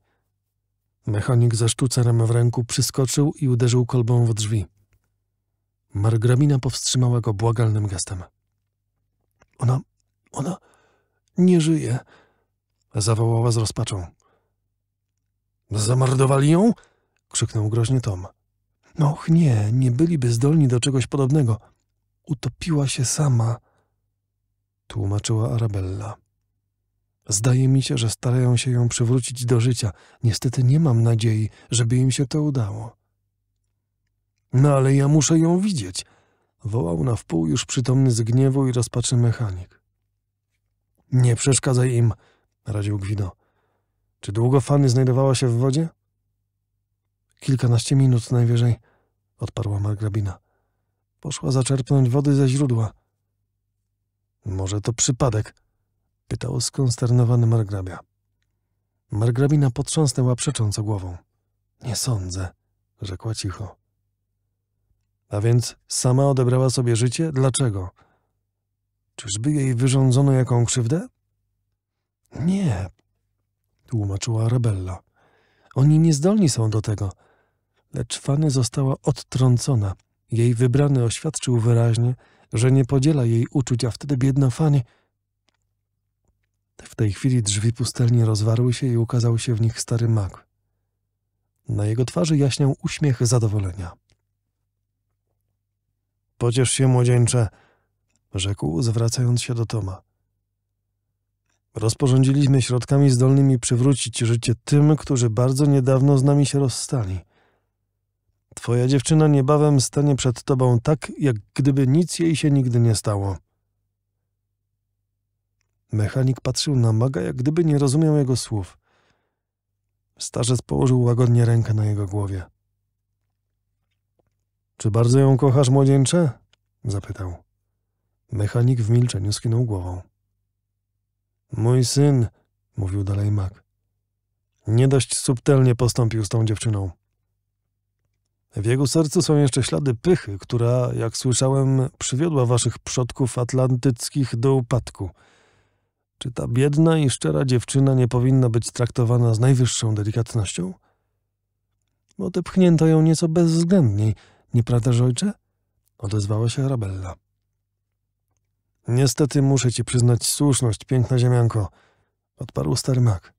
Mechanik ze sztucerem w ręku przyskoczył i uderzył kolbą w drzwi. Margrabina powstrzymała go błagalnym gestem. Ona, ona nie żyje, zawołała z rozpaczą. Zamordowali ją? krzyknął groźnie Tom. Och nie, nie byliby zdolni do czegoś podobnego. Utopiła się sama, tłumaczyła Arabella. Zdaje mi się, że starają się ją przywrócić do życia. Niestety nie mam nadziei, żeby im się to udało. No ale ja muszę ją widzieć, wołał na wpół już przytomny z gniewu i rozpaczy mechanik. Nie przeszkadzaj im, radził Gwido. Czy długo Fanny znajdowała się w wodzie? Kilkanaście minut najwyżej, odparła margrabina. Poszła zaczerpnąć wody ze źródła. Może to przypadek, Pytał skonsternowany margrabia. Margrabina potrząsnęła przecząco głową. Nie sądzę, rzekła cicho. A więc sama odebrała sobie życie? Dlaczego? Czyżby jej wyrządzono jaką krzywdę? Nie, tłumaczyła Rebella. Oni niezdolni są do tego. Lecz Fanny została odtrącona. Jej wybrany oświadczył wyraźnie, że nie podziela jej uczuć, a wtedy biedna Fanny w tej chwili drzwi pustelni rozwarły się i ukazał się w nich stary mak. Na jego twarzy jaśniał uśmiech zadowolenia. Pociesz się, młodzieńcze, rzekł, zwracając się do Toma. Rozporządziliśmy środkami zdolnymi przywrócić życie tym, którzy bardzo niedawno z nami się rozstali. Twoja dziewczyna niebawem stanie przed tobą tak, jak gdyby nic jej się nigdy nie stało. Mechanik patrzył na maga, jak gdyby nie rozumiał jego słów. Starzec położył łagodnie rękę na jego głowie. Czy bardzo ją kochasz, młodzieńcze? zapytał. Mechanik w milczeniu skinął głową. Mój syn, mówił dalej Mag, nie dość subtelnie postąpił z tą dziewczyną. W jego sercu są jeszcze ślady pychy, która, jak słyszałem, przywiodła waszych przodków atlantyckich do upadku. Czy ta biedna i szczera dziewczyna nie powinna być traktowana z najwyższą delikatnością? Odepchnięto ją nieco bezwzględniej, nieprawdaż ojcze? Odezwała się Arabella. Niestety muszę ci przyznać słuszność, piękna ziemianko, odparł stary mak.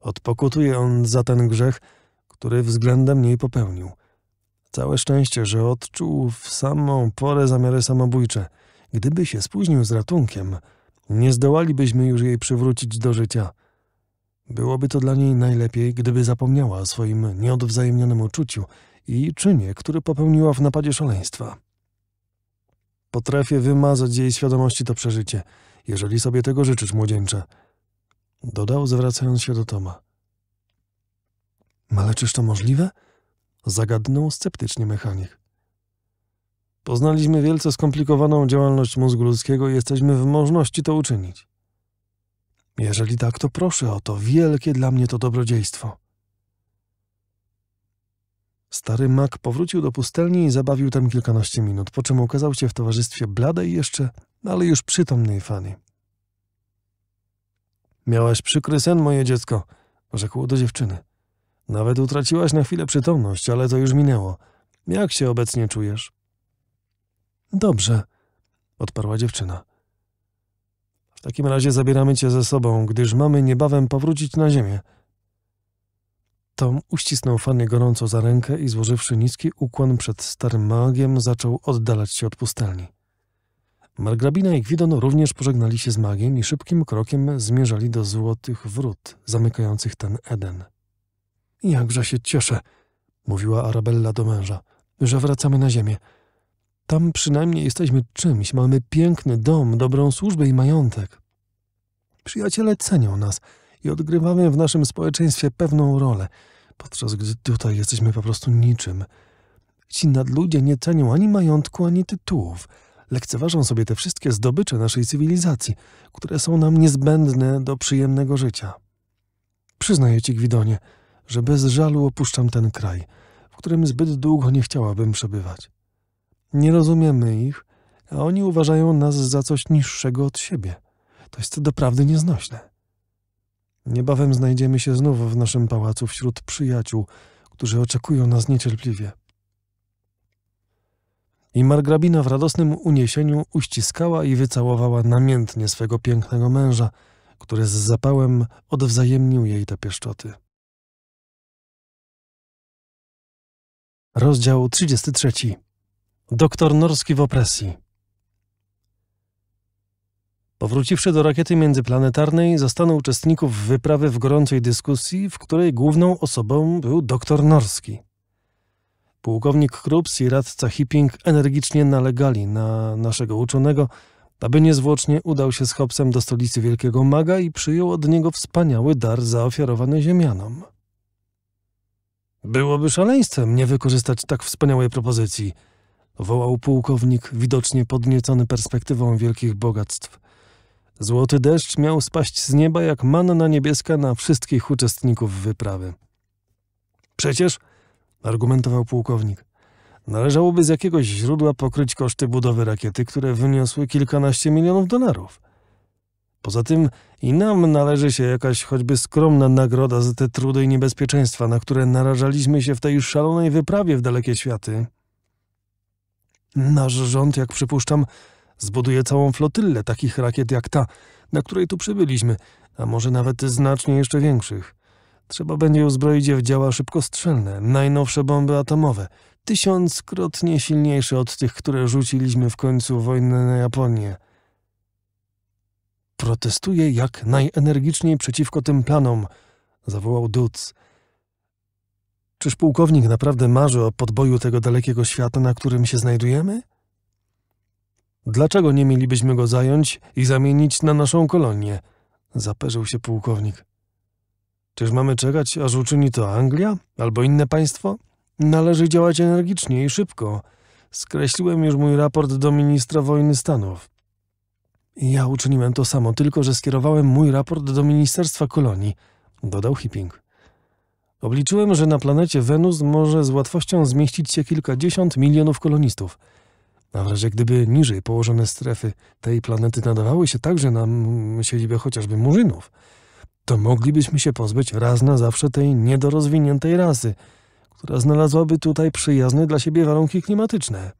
Odpokutuje on za ten grzech, który względem niej popełnił. Całe szczęście, że odczuł w samą porę zamiary samobójcze. Gdyby się spóźnił z ratunkiem, nie zdołalibyśmy już jej przywrócić do życia. Byłoby to dla niej najlepiej, gdyby zapomniała o swoim nieodwzajemnionym uczuciu i czynie, który popełniła w napadzie szaleństwa. Potrafię wymazać z jej świadomości to przeżycie, jeżeli sobie tego życzysz, młodzieńcze. Dodał, zwracając się do Toma. Ale czyż to możliwe? Zagadnął sceptycznie mechanik. Poznaliśmy wielce skomplikowaną działalność mózgu ludzkiego i jesteśmy w możności to uczynić. Jeżeli tak, to proszę o to, wielkie dla mnie to dobrodziejstwo. Stary mak powrócił do pustelni i zabawił tam kilkanaście minut, po czym ukazał się w towarzystwie bladej jeszcze, ale już przytomnej Fanny. Miałaś przykry sen, moje dziecko, rzekł do dziewczyny. Nawet utraciłaś na chwilę przytomność, ale to już minęło. Jak się obecnie czujesz? Dobrze, odparła dziewczyna. W takim razie zabieramy cię ze sobą, gdyż mamy niebawem powrócić na ziemię. Tom uścisnął Fanny gorąco za rękę i złożywszy niski ukłon przed starym magiem, zaczął oddalać się od pustelni. Margrabina i Gwidon również pożegnali się z magiem i szybkim krokiem zmierzali do złotych wrót zamykających ten Eden. Jakże się cieszę, mówiła Arabella do męża, że wracamy na ziemię. Tam przynajmniej jesteśmy czymś, mamy piękny dom, dobrą służbę i majątek. Przyjaciele cenią nas i odgrywamy w naszym społeczeństwie pewną rolę, podczas gdy tutaj jesteśmy po prostu niczym. Ci nadludzie nie cenią ani majątku, ani tytułów. Lekceważą sobie te wszystkie zdobycze naszej cywilizacji, które są nam niezbędne do przyjemnego życia. Przyznaję ci, Gwidonie, że bez żalu opuszczam ten kraj, w którym zbyt długo nie chciałabym przebywać. Nie rozumiemy ich, a oni uważają nas za coś niższego od siebie. To jest doprawdy nieznośne. Niebawem znajdziemy się znów w naszym pałacu wśród przyjaciół, którzy oczekują nas niecierpliwie. I margrabina w radosnym uniesieniu uściskała i wycałowała namiętnie swego pięknego męża, który z zapałem odwzajemnił jej te pieszczoty. Rozdział 33 Doktor Norski w opresji. Powróciwszy do rakiety międzyplanetarnej, zastano uczestników wyprawy w gorącej dyskusji, w której główną osobą był doktor Norski. Pułkownik Krups i radca Hipping energicznie nalegali na naszego uczonego, aby niezwłocznie udał się z Hopsem do stolicy Wielkiego Maga i przyjął od niego wspaniały dar zaofiarowany Ziemianom. Byłoby szaleństwem nie wykorzystać tak wspaniałej propozycji – wołał pułkownik, widocznie podniecony perspektywą wielkich bogactw. Złoty deszcz miał spaść z nieba jak manna niebieska na wszystkich uczestników wyprawy. Przecież, argumentował pułkownik, należałoby z jakiegoś źródła pokryć koszty budowy rakiety, które wyniosły kilkanaście milionów dolarów. Poza tym i nam należy się jakaś choćby skromna nagroda za te trudy i niebezpieczeństwa, na które narażaliśmy się w tej szalonej wyprawie w dalekie światy. Nasz rząd, jak przypuszczam, zbuduje całą flotyllę takich rakiet jak ta, na której tu przybyliśmy, a może nawet znacznie jeszcze większych. Trzeba będzie uzbroić je w działa szybkostrzelne, najnowsze bomby atomowe, tysiąckrotnie silniejsze od tych, które rzuciliśmy w końcu wojny na Japonię. Protestuję jak najenergiczniej przeciwko tym planom, zawołał Dutz. Czyż pułkownik naprawdę marzy o podboju tego dalekiego świata, na którym się znajdujemy? Dlaczego nie mielibyśmy go zająć i zamienić na naszą kolonię? Zaperzył się pułkownik. Czyż mamy czekać, aż uczyni to Anglia albo inne państwo? Należy działać energicznie i szybko. Skreśliłem już mój raport do ministra wojny Stanów. Ja uczyniłem to samo, tylko że skierowałem mój raport do Ministerstwa Kolonii, dodał Hipping. Obliczyłem, że na planecie Wenus może z łatwością zmieścić się kilkadziesiąt milionów kolonistów. A gdyby niżej położone strefy tej planety nadawały się także na siedzibę chociażby murzynów, to moglibyśmy się pozbyć raz na zawsze tej niedorozwiniętej rasy, która znalazłaby tutaj przyjazne dla siebie warunki klimatyczne.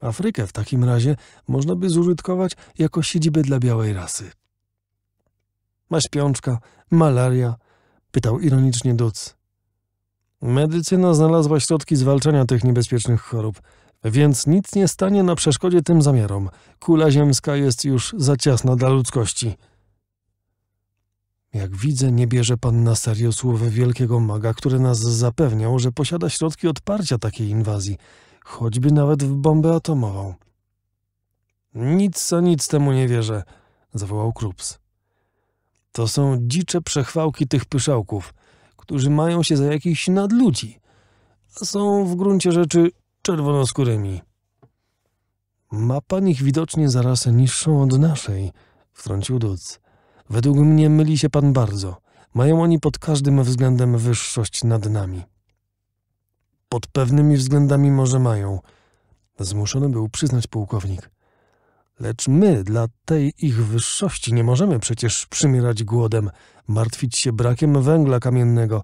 Afrykę w takim razie można by zużytkować jako siedzibę dla białej rasy. Ma malaria, pytał ironicznie Duc. Medycyna znalazła środki zwalczania tych niebezpiecznych chorób, więc nic nie stanie na przeszkodzie tym zamiarom. Kula ziemska jest już za ciasna dla ludzkości. Jak widzę, nie bierze pan na serio słów wielkiego maga, który nas zapewniał, że posiada środki odparcia takiej inwazji, choćby nawet w bombę atomową. Nic za nic temu nie wierzę, zawołał Krups. To są dzicze przechwałki tych pyszałków, którzy mają się za jakichś nadludzi, a są w gruncie rzeczy czerwonoskórymi. Ma pan ich widocznie zarazę niższą od naszej, wtrącił Duc. Według mnie myli się pan bardzo. Mają oni pod każdym względem wyższość nad nami. Pod pewnymi względami może mają, zmuszony był przyznać pułkownik. Lecz my dla tej ich wyższości nie możemy przecież przymierać głodem, martwić się brakiem węgla kamiennego,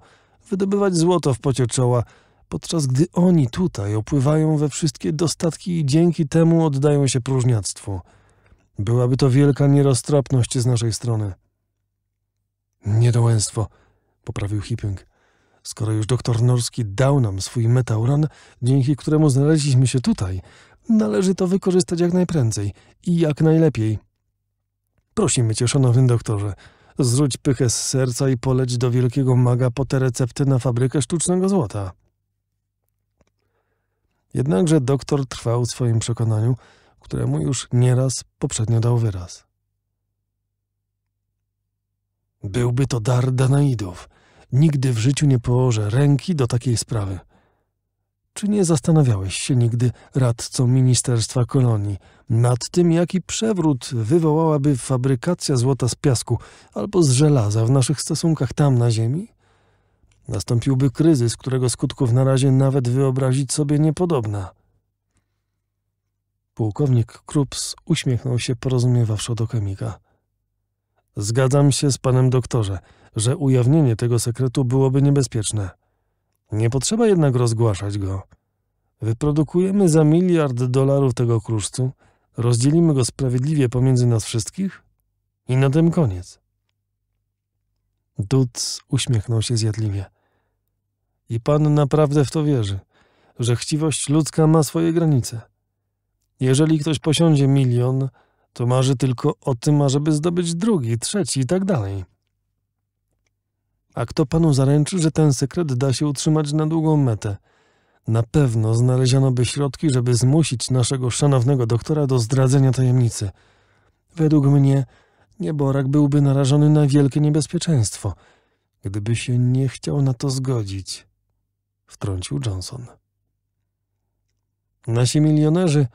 wydobywać złoto w pocie czoła, podczas gdy oni tutaj opływają we wszystkie dostatki i dzięki temu oddają się próżniactwu. Byłaby to wielka nieroztropność z naszej strony. Niedołęstwo, poprawił Hipping. Skoro już doktor Norski dał nam swój metauran, dzięki któremu znaleźliśmy się tutaj, Należy to wykorzystać jak najprędzej i jak najlepiej. Prosimy cię, szanowny doktorze, zrzuć pychę z serca i poleć do wielkiego maga po te recepty na fabrykę sztucznego złota. Jednakże doktor trwał w swoim przekonaniu, któremu już nieraz poprzednio dał wyraz. Byłby to dar Danaidów. Nigdy w życiu nie położę ręki do takiej sprawy – czy nie zastanawiałeś się nigdy, radcą Ministerstwa Kolonii, nad tym, jaki przewrót wywołałaby fabrykacja złota z piasku albo z żelaza w naszych stosunkach tam na Ziemi? Nastąpiłby kryzys, którego skutków na razie nawet wyobrazić sobie niepodobna. Pułkownik Krups uśmiechnął się porozumiewawszy do chemika. Zgadzam się z panem doktorze, że ujawnienie tego sekretu byłoby niebezpieczne. Nie potrzeba jednak rozgłaszać go. Wyprodukujemy za miliard dolarów tego kruszcu, rozdzielimy go sprawiedliwie pomiędzy nas wszystkich i na tym koniec. Dud uśmiechnął się zjadliwie. I pan naprawdę w to wierzy, że chciwość ludzka ma swoje granice. Jeżeli ktoś posiądzie milion, to marzy tylko o tym, ażeby zdobyć drugi, trzeci i tak dalej. A kto panu zaręczy, że ten sekret da się utrzymać na długą metę? Na pewno znaleziono by środki, żeby zmusić naszego szanownego doktora do zdradzenia tajemnicy. Według mnie nieborak byłby narażony na wielkie niebezpieczeństwo, gdyby się nie chciał na to zgodzić, wtrącił Johnson. Nasi milionerzy,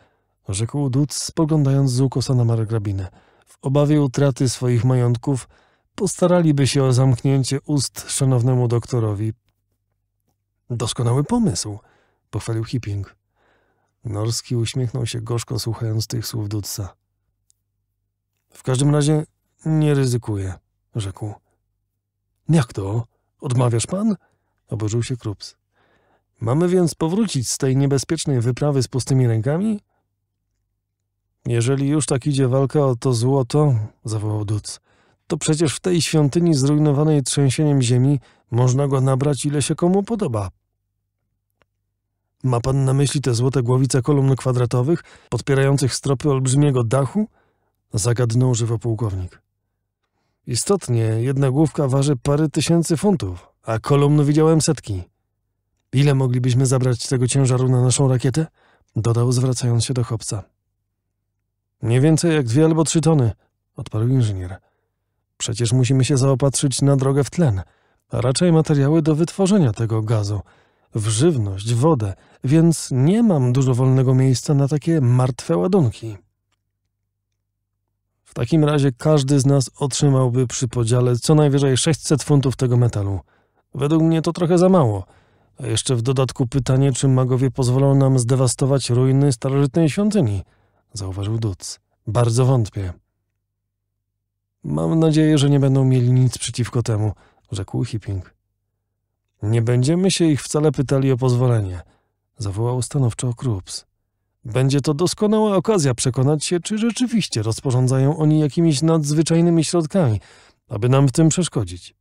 rzekł Dutz, spoglądając z ukosa na margrabinę, w obawie utraty swoich majątków – postaraliby się o zamknięcie ust szanownemu doktorowi. Doskonały pomysł, pochwalił Hipping. Norski uśmiechnął się gorzko słuchając tych słów Dudsa. W każdym razie nie ryzykuję, rzekł. Jak to? Odmawiasz pan? Oburzył się Krups. Mamy więc powrócić z tej niebezpiecznej wyprawy z pustymi rękami? Jeżeli już tak idzie walka o to złoto, zawołał Duc, to przecież w tej świątyni zrujnowanej trzęsieniem ziemi można go nabrać ile się komu podoba. Ma pan na myśli te złote głowice kolumn kwadratowych, podpierających stropy olbrzymiego dachu? Zagadnął żywo pułkownik. Istotnie, jedna główka waży parę tysięcy funtów, a kolumn widziałem setki. Ile moglibyśmy zabrać tego ciężaru na naszą rakietę? Dodał, zwracając się do chłopca. Nie więcej jak dwie albo trzy tony, odparł inżynier. Przecież musimy się zaopatrzyć na drogę w tlen, a raczej materiały do wytworzenia tego gazu, w żywność, wodę, więc nie mam dużo wolnego miejsca na takie martwe ładunki. W takim razie każdy z nas otrzymałby przy podziale co najwyżej 600 funtów tego metalu. Według mnie to trochę za mało. A jeszcze w dodatku pytanie, czy magowie pozwolą nam zdewastować ruiny starożytnej świątyni, zauważył Duc. Bardzo wątpię. Mam nadzieję, że nie będą mieli nic przeciwko temu, rzekł Hipping. Nie będziemy się ich wcale pytali o pozwolenie, zawołał stanowczo Krups. Będzie to doskonała okazja przekonać się, czy rzeczywiście rozporządzają oni jakimiś nadzwyczajnymi środkami, aby nam w tym przeszkodzić.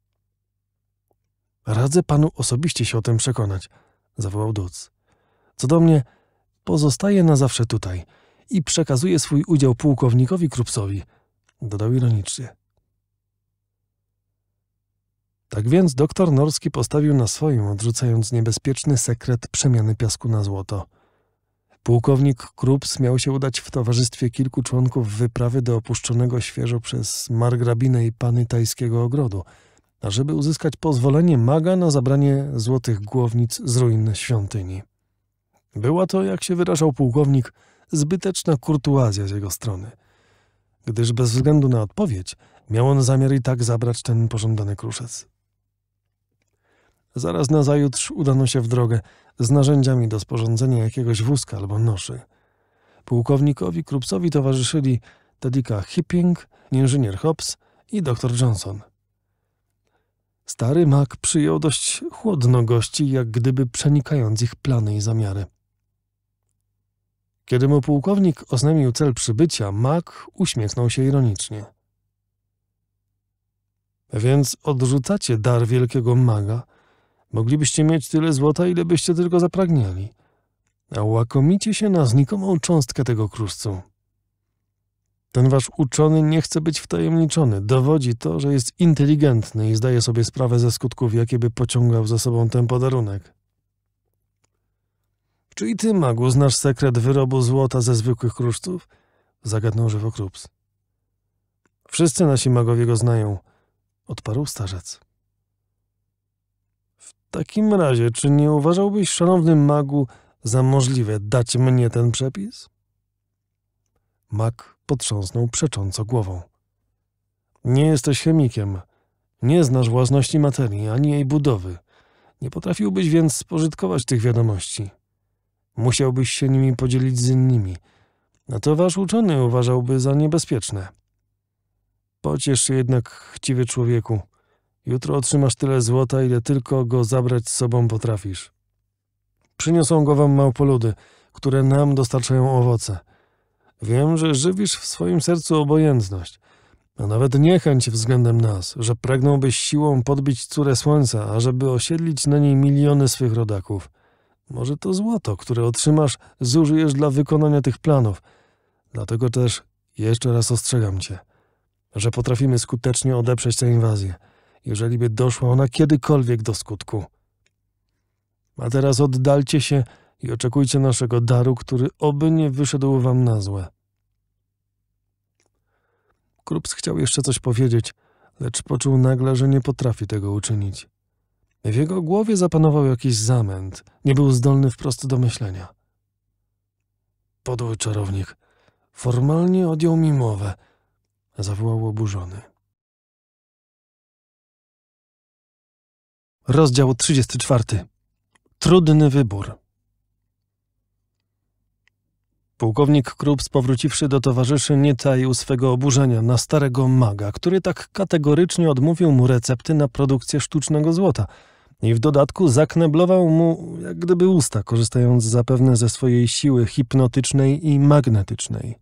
Radzę panu osobiście się o tym przekonać, zawołał Duc. Co do mnie, pozostaje na zawsze tutaj i przekazuje swój udział pułkownikowi Krupsowi – dodał ironicznie. Tak więc doktor Norski postawił na swoim, odrzucając niebezpieczny sekret przemiany piasku na złoto. Pułkownik Krups miał się udać w towarzystwie kilku członków wyprawy do opuszczonego świeżo przez margrabinę i pany tajskiego ogrodu, ażeby uzyskać pozwolenie maga na zabranie złotych głownic z ruin świątyni. Była to, jak się wyrażał pułkownik, zbyteczna kurtuazja z jego strony – gdyż bez względu na odpowiedź miał on zamiar i tak zabrać ten pożądany kruszec. Zaraz nazajutrz udano się w drogę z narzędziami do sporządzenia jakiegoś wózka albo noszy. Pułkownikowi Krupcowi towarzyszyli Tedika Hipping, inżynier Hobbs i dr Johnson. Stary Mac przyjął dość chłodno gości, jak gdyby przenikając ich plany i zamiary. Kiedy mu pułkownik oznajmił cel przybycia, Mak uśmiechnął się ironicznie. Więc odrzucacie dar wielkiego maga. Moglibyście mieć tyle złota, ile byście tylko zapragnieli. A łakomicie się na znikomą cząstkę tego kruszcu. Ten wasz uczony nie chce być wtajemniczony. Dowodzi to, że jest inteligentny i zdaje sobie sprawę ze skutków, jakie by pociągał za sobą ten podarunek. Czy i ty, magu, znasz sekret wyrobu złota ze zwykłych kruszców? Zagadnął żywo Krups. Wszyscy nasi magowie go znają, odparł starzec. W takim razie, czy nie uważałbyś, szanowny magu, za możliwe dać mnie ten przepis? Mag potrząsnął przecząco głową. Nie jesteś chemikiem. Nie znasz własności materii, ani jej budowy. Nie potrafiłbyś więc spożytkować tych wiadomości. Musiałbyś się nimi podzielić z innymi, a to wasz uczony uważałby za niebezpieczne. Pociesz się jednak, chciwy człowieku. Jutro otrzymasz tyle złota, ile tylko go zabrać z sobą potrafisz. Przyniosą go wam małpoludy, które nam dostarczają owoce. Wiem, że żywisz w swoim sercu obojętność, a nawet niechęć względem nas, że pragnąłbyś siłą podbić córę słońca, ażeby osiedlić na niej miliony swych rodaków. Może to złoto, które otrzymasz, zużyjesz dla wykonania tych planów. Dlatego też jeszcze raz ostrzegam cię, że potrafimy skutecznie odeprzeć tę inwazję, jeżeli by doszła ona kiedykolwiek do skutku. A teraz oddalcie się i oczekujcie naszego daru, który oby nie wyszedł wam na złe. Krups chciał jeszcze coś powiedzieć, lecz poczuł nagle, że nie potrafi tego uczynić. W jego głowie zapanował jakiś zamęt. Nie był zdolny wprost do myślenia. Podły czarownik. Formalnie odjął mi mowę. Zawołał oburzony. Rozdział 34. Trudny wybór. Pułkownik Krups, powróciwszy do towarzyszy, nie taił swego oburzenia na starego maga, który tak kategorycznie odmówił mu recepty na produkcję sztucznego złota – i w dodatku zakneblował mu jak gdyby usta, korzystając zapewne ze swojej siły hipnotycznej i magnetycznej.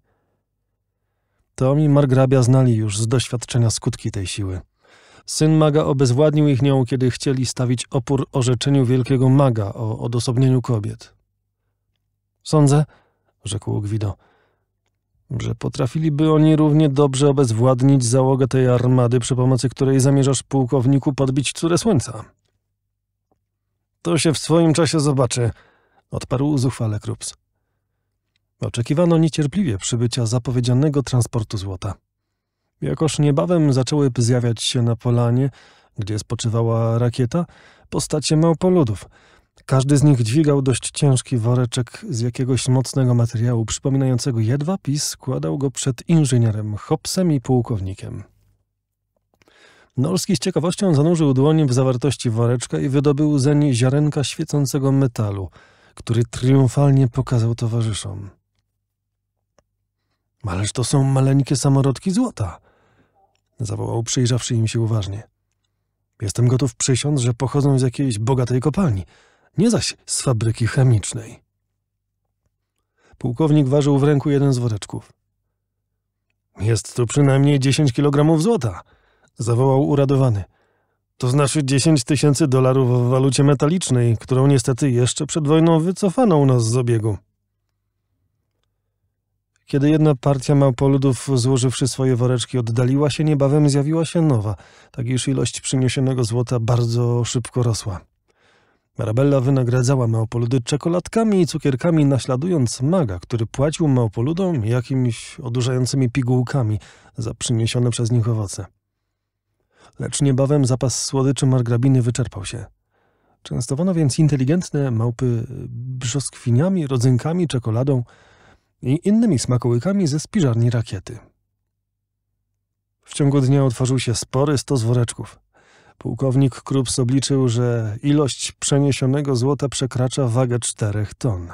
Tom i margrabia znali już z doświadczenia skutki tej siły. Syn maga obezwładnił ich nią, kiedy chcieli stawić opór orzeczeniu wielkiego maga o odosobnieniu kobiet. Sądzę, rzekł Gwido, że potrafiliby oni równie dobrze obezwładnić załogę tej armady, przy pomocy której zamierzasz pułkowniku podbić córę słońca. To się w swoim czasie zobaczy, odparł zuchwale Krups. Oczekiwano niecierpliwie przybycia zapowiedzianego transportu złota. Jakoż niebawem zaczęły zjawiać się na polanie, gdzie spoczywała rakieta, postacie małpoludów. Każdy z nich dźwigał dość ciężki woreczek z jakiegoś mocnego materiału przypominającego jedwabis, składał go przed inżynierem Hopsem i pułkownikiem. Norski z ciekawością zanurzył dłoń w zawartości woreczka i wydobył zeń ziarenka świecącego metalu, który triumfalnie pokazał towarzyszom. Ależ to są maleńkie samorodki złota! zawołał, przyjrzawszy im się uważnie. Jestem gotów przysiąc, że pochodzą z jakiejś bogatej kopalni, nie zaś z fabryki chemicznej. Pułkownik ważył w ręku jeden z woreczków. Jest tu przynajmniej dziesięć kilogramów złota, Zawołał uradowany. To znaczy 10 tysięcy dolarów w walucie metalicznej, którą niestety jeszcze przed wojną wycofano u nas z obiegu. Kiedy jedna partia małpoludów, złożywszy swoje woreczki, oddaliła się, niebawem zjawiła się nowa, tak iż ilość przyniesionego złota bardzo szybko rosła. Marabella wynagradzała małpoludy czekoladkami i cukierkami, naśladując maga, który płacił małpoludom jakimiś odurzającymi pigułkami za przyniesione przez nich owoce lecz niebawem zapas słodyczy margrabiny wyczerpał się. Częstowano więc inteligentne małpy brzoskwiniami, rodzynkami, czekoladą i innymi smakołykami ze spiżarni rakiety. W ciągu dnia otworzył się spory stos woreczków. Pułkownik Krups obliczył, że ilość przeniesionego złota przekracza wagę czterech ton.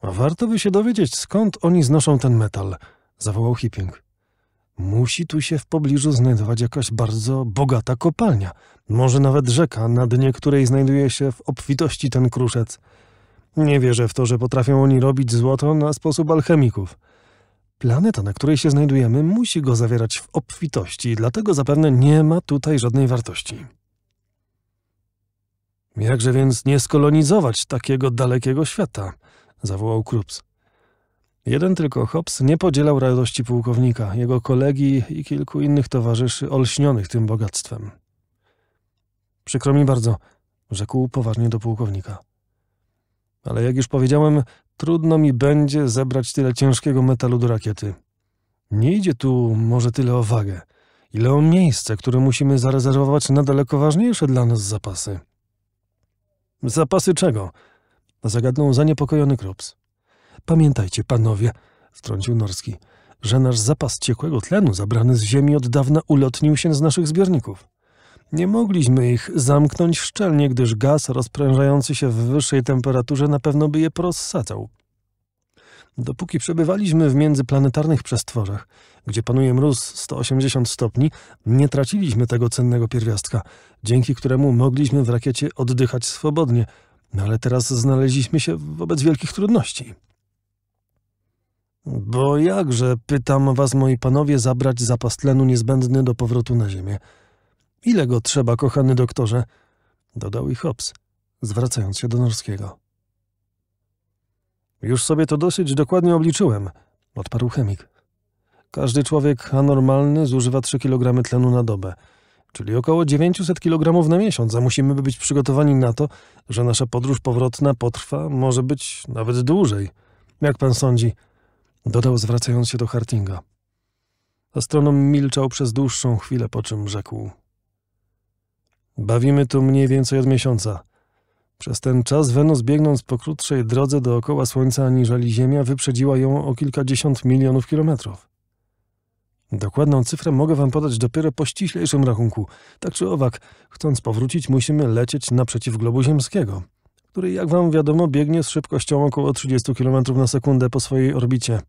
A warto by się dowiedzieć, skąd oni znoszą ten metal, zawołał Hipping. Musi tu się w pobliżu znajdować jakaś bardzo bogata kopalnia, może nawet rzeka, na dnie której znajduje się w obfitości ten kruszec. Nie wierzę w to, że potrafią oni robić złoto na sposób alchemików. Planeta, na której się znajdujemy, musi go zawierać w obfitości, dlatego zapewne nie ma tutaj żadnej wartości. Jakże więc nie skolonizować takiego dalekiego świata? zawołał Krups. Jeden tylko Hobbs nie podzielał radości pułkownika, jego kolegi i kilku innych towarzyszy olśnionych tym bogactwem. Przykro mi bardzo, rzekł poważnie do pułkownika. Ale jak już powiedziałem, trudno mi będzie zebrać tyle ciężkiego metalu do rakiety. Nie idzie tu może tyle o wagę, ile o miejsce, które musimy zarezerwować na daleko ważniejsze dla nas zapasy. Zapasy czego? Zagadnął zaniepokojony Krups. Pamiętajcie, panowie, wtrącił Norski, że nasz zapas ciekłego tlenu zabrany z ziemi od dawna ulotnił się z naszych zbiorników. Nie mogliśmy ich zamknąć szczelnie, gdyż gaz rozprężający się w wyższej temperaturze na pewno by je porozsacał. Dopóki przebywaliśmy w międzyplanetarnych przestworzach, gdzie panuje mróz 180 stopni, nie traciliśmy tego cennego pierwiastka, dzięki któremu mogliśmy w rakiecie oddychać swobodnie, no ale teraz znaleźliśmy się wobec wielkich trudności. Bo jakże, pytam was, moi panowie, zabrać zapas tlenu niezbędny do powrotu na ziemię. Ile go trzeba, kochany doktorze? Dodał i Hobbs, zwracając się do Norskiego. Już sobie to dosyć dokładnie obliczyłem, odparł chemik. Każdy człowiek anormalny zużywa 3 kg tlenu na dobę, czyli około 900 kg na miesiąc, a musimy być przygotowani na to, że nasza podróż powrotna potrwa, może być nawet dłużej. Jak pan sądzi, Dodał, zwracając się do Hartinga. Astronom milczał przez dłuższą chwilę, po czym rzekł. Bawimy tu mniej więcej od miesiąca. Przez ten czas Wenus biegnąc po krótszej drodze dookoła Słońca aniżeli Ziemia wyprzedziła ją o kilkadziesiąt milionów kilometrów. Dokładną cyfrę mogę wam podać dopiero po ściślejszym rachunku. Tak czy owak, chcąc powrócić, musimy lecieć naprzeciw globu ziemskiego który, jak wam wiadomo, biegnie z szybkością około 30 km na sekundę po swojej orbicie.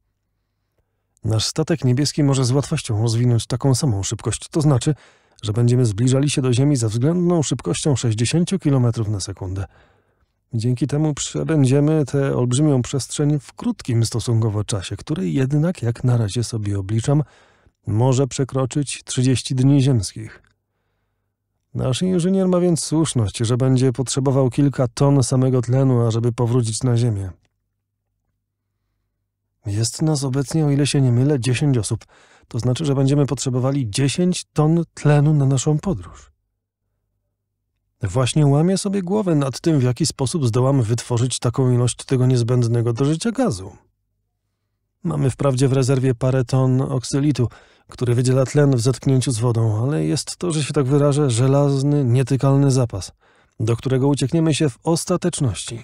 Nasz statek niebieski może z łatwością rozwinąć taką samą szybkość, to znaczy, że będziemy zbliżali się do Ziemi za względną szybkością 60 km na sekundę. Dzięki temu przebędziemy tę olbrzymią przestrzeń w krótkim stosunkowo czasie, który jednak, jak na razie sobie obliczam, może przekroczyć 30 dni ziemskich. Nasz inżynier ma więc słuszność, że będzie potrzebował kilka ton samego tlenu, ażeby powrócić na Ziemię. Jest nas obecnie, o ile się nie mylę, 10 osób. To znaczy, że będziemy potrzebowali 10 ton tlenu na naszą podróż. Właśnie łamię sobie głowę nad tym, w jaki sposób zdołam wytworzyć taką ilość tego niezbędnego do życia gazu. Mamy wprawdzie w rezerwie parę ton oksylitu, który wydziela tlen w zetknięciu z wodą, ale jest to, że się tak wyrażę, żelazny, nietykalny zapas, do którego uciekniemy się w ostateczności.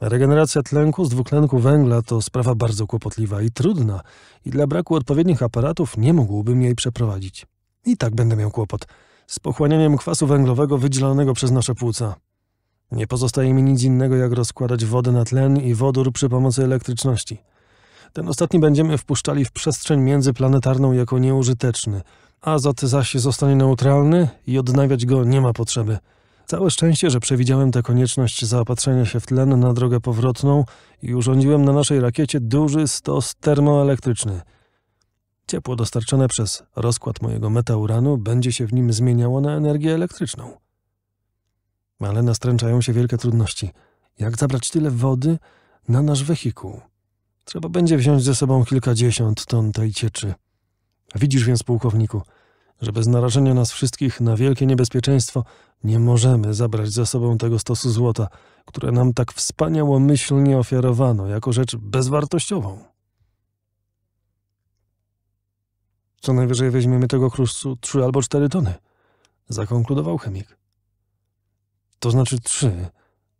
Regeneracja tlenku z dwutlenku węgla to sprawa bardzo kłopotliwa i trudna i dla braku odpowiednich aparatów nie mógłbym jej przeprowadzić. I tak będę miał kłopot z pochłanianiem kwasu węglowego wydzielonego przez nasze płuca. Nie pozostaje mi nic innego jak rozkładać wodę na tlen i wodór przy pomocy elektryczności – ten ostatni będziemy wpuszczali w przestrzeń międzyplanetarną jako nieużyteczny. Azot zaś zostanie neutralny i odnawiać go nie ma potrzeby. Całe szczęście, że przewidziałem tę konieczność zaopatrzenia się w tlen na drogę powrotną i urządziłem na naszej rakiecie duży stos termoelektryczny. Ciepło dostarczone przez rozkład mojego metauranu będzie się w nim zmieniało na energię elektryczną. Ale nastręczają się wielkie trudności. Jak zabrać tyle wody na nasz wehikuł? Trzeba będzie wziąć ze sobą kilkadziesiąt ton tej cieczy. Widzisz więc, pułkowniku, że bez narażenia nas wszystkich na wielkie niebezpieczeństwo nie możemy zabrać ze sobą tego stosu złota, które nam tak wspaniałomyślnie ofiarowano jako rzecz bezwartościową. Co najwyżej weźmiemy tego kruszcu trzy albo cztery tony, zakonkludował chemik. To znaczy trzy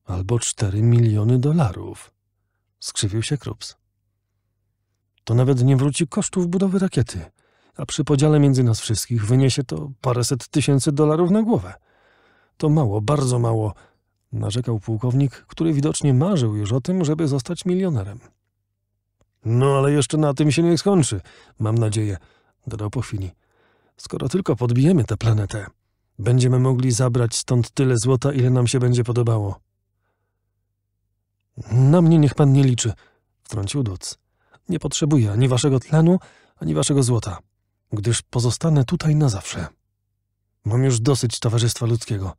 albo cztery miliony dolarów, skrzywił się Krups to nawet nie wróci kosztów budowy rakiety, a przy podziale między nas wszystkich wyniesie to paręset tysięcy dolarów na głowę. To mało, bardzo mało, narzekał pułkownik, który widocznie marzył już o tym, żeby zostać milionerem. No ale jeszcze na tym się nie skończy, mam nadzieję, dodał po chwili. Skoro tylko podbijemy tę planetę, będziemy mogli zabrać stąd tyle złota, ile nam się będzie podobało. Na mnie niech pan nie liczy, wtrącił Dutz. Nie potrzebuję ani waszego tlenu, ani waszego złota, gdyż pozostanę tutaj na zawsze. Mam już dosyć towarzystwa ludzkiego.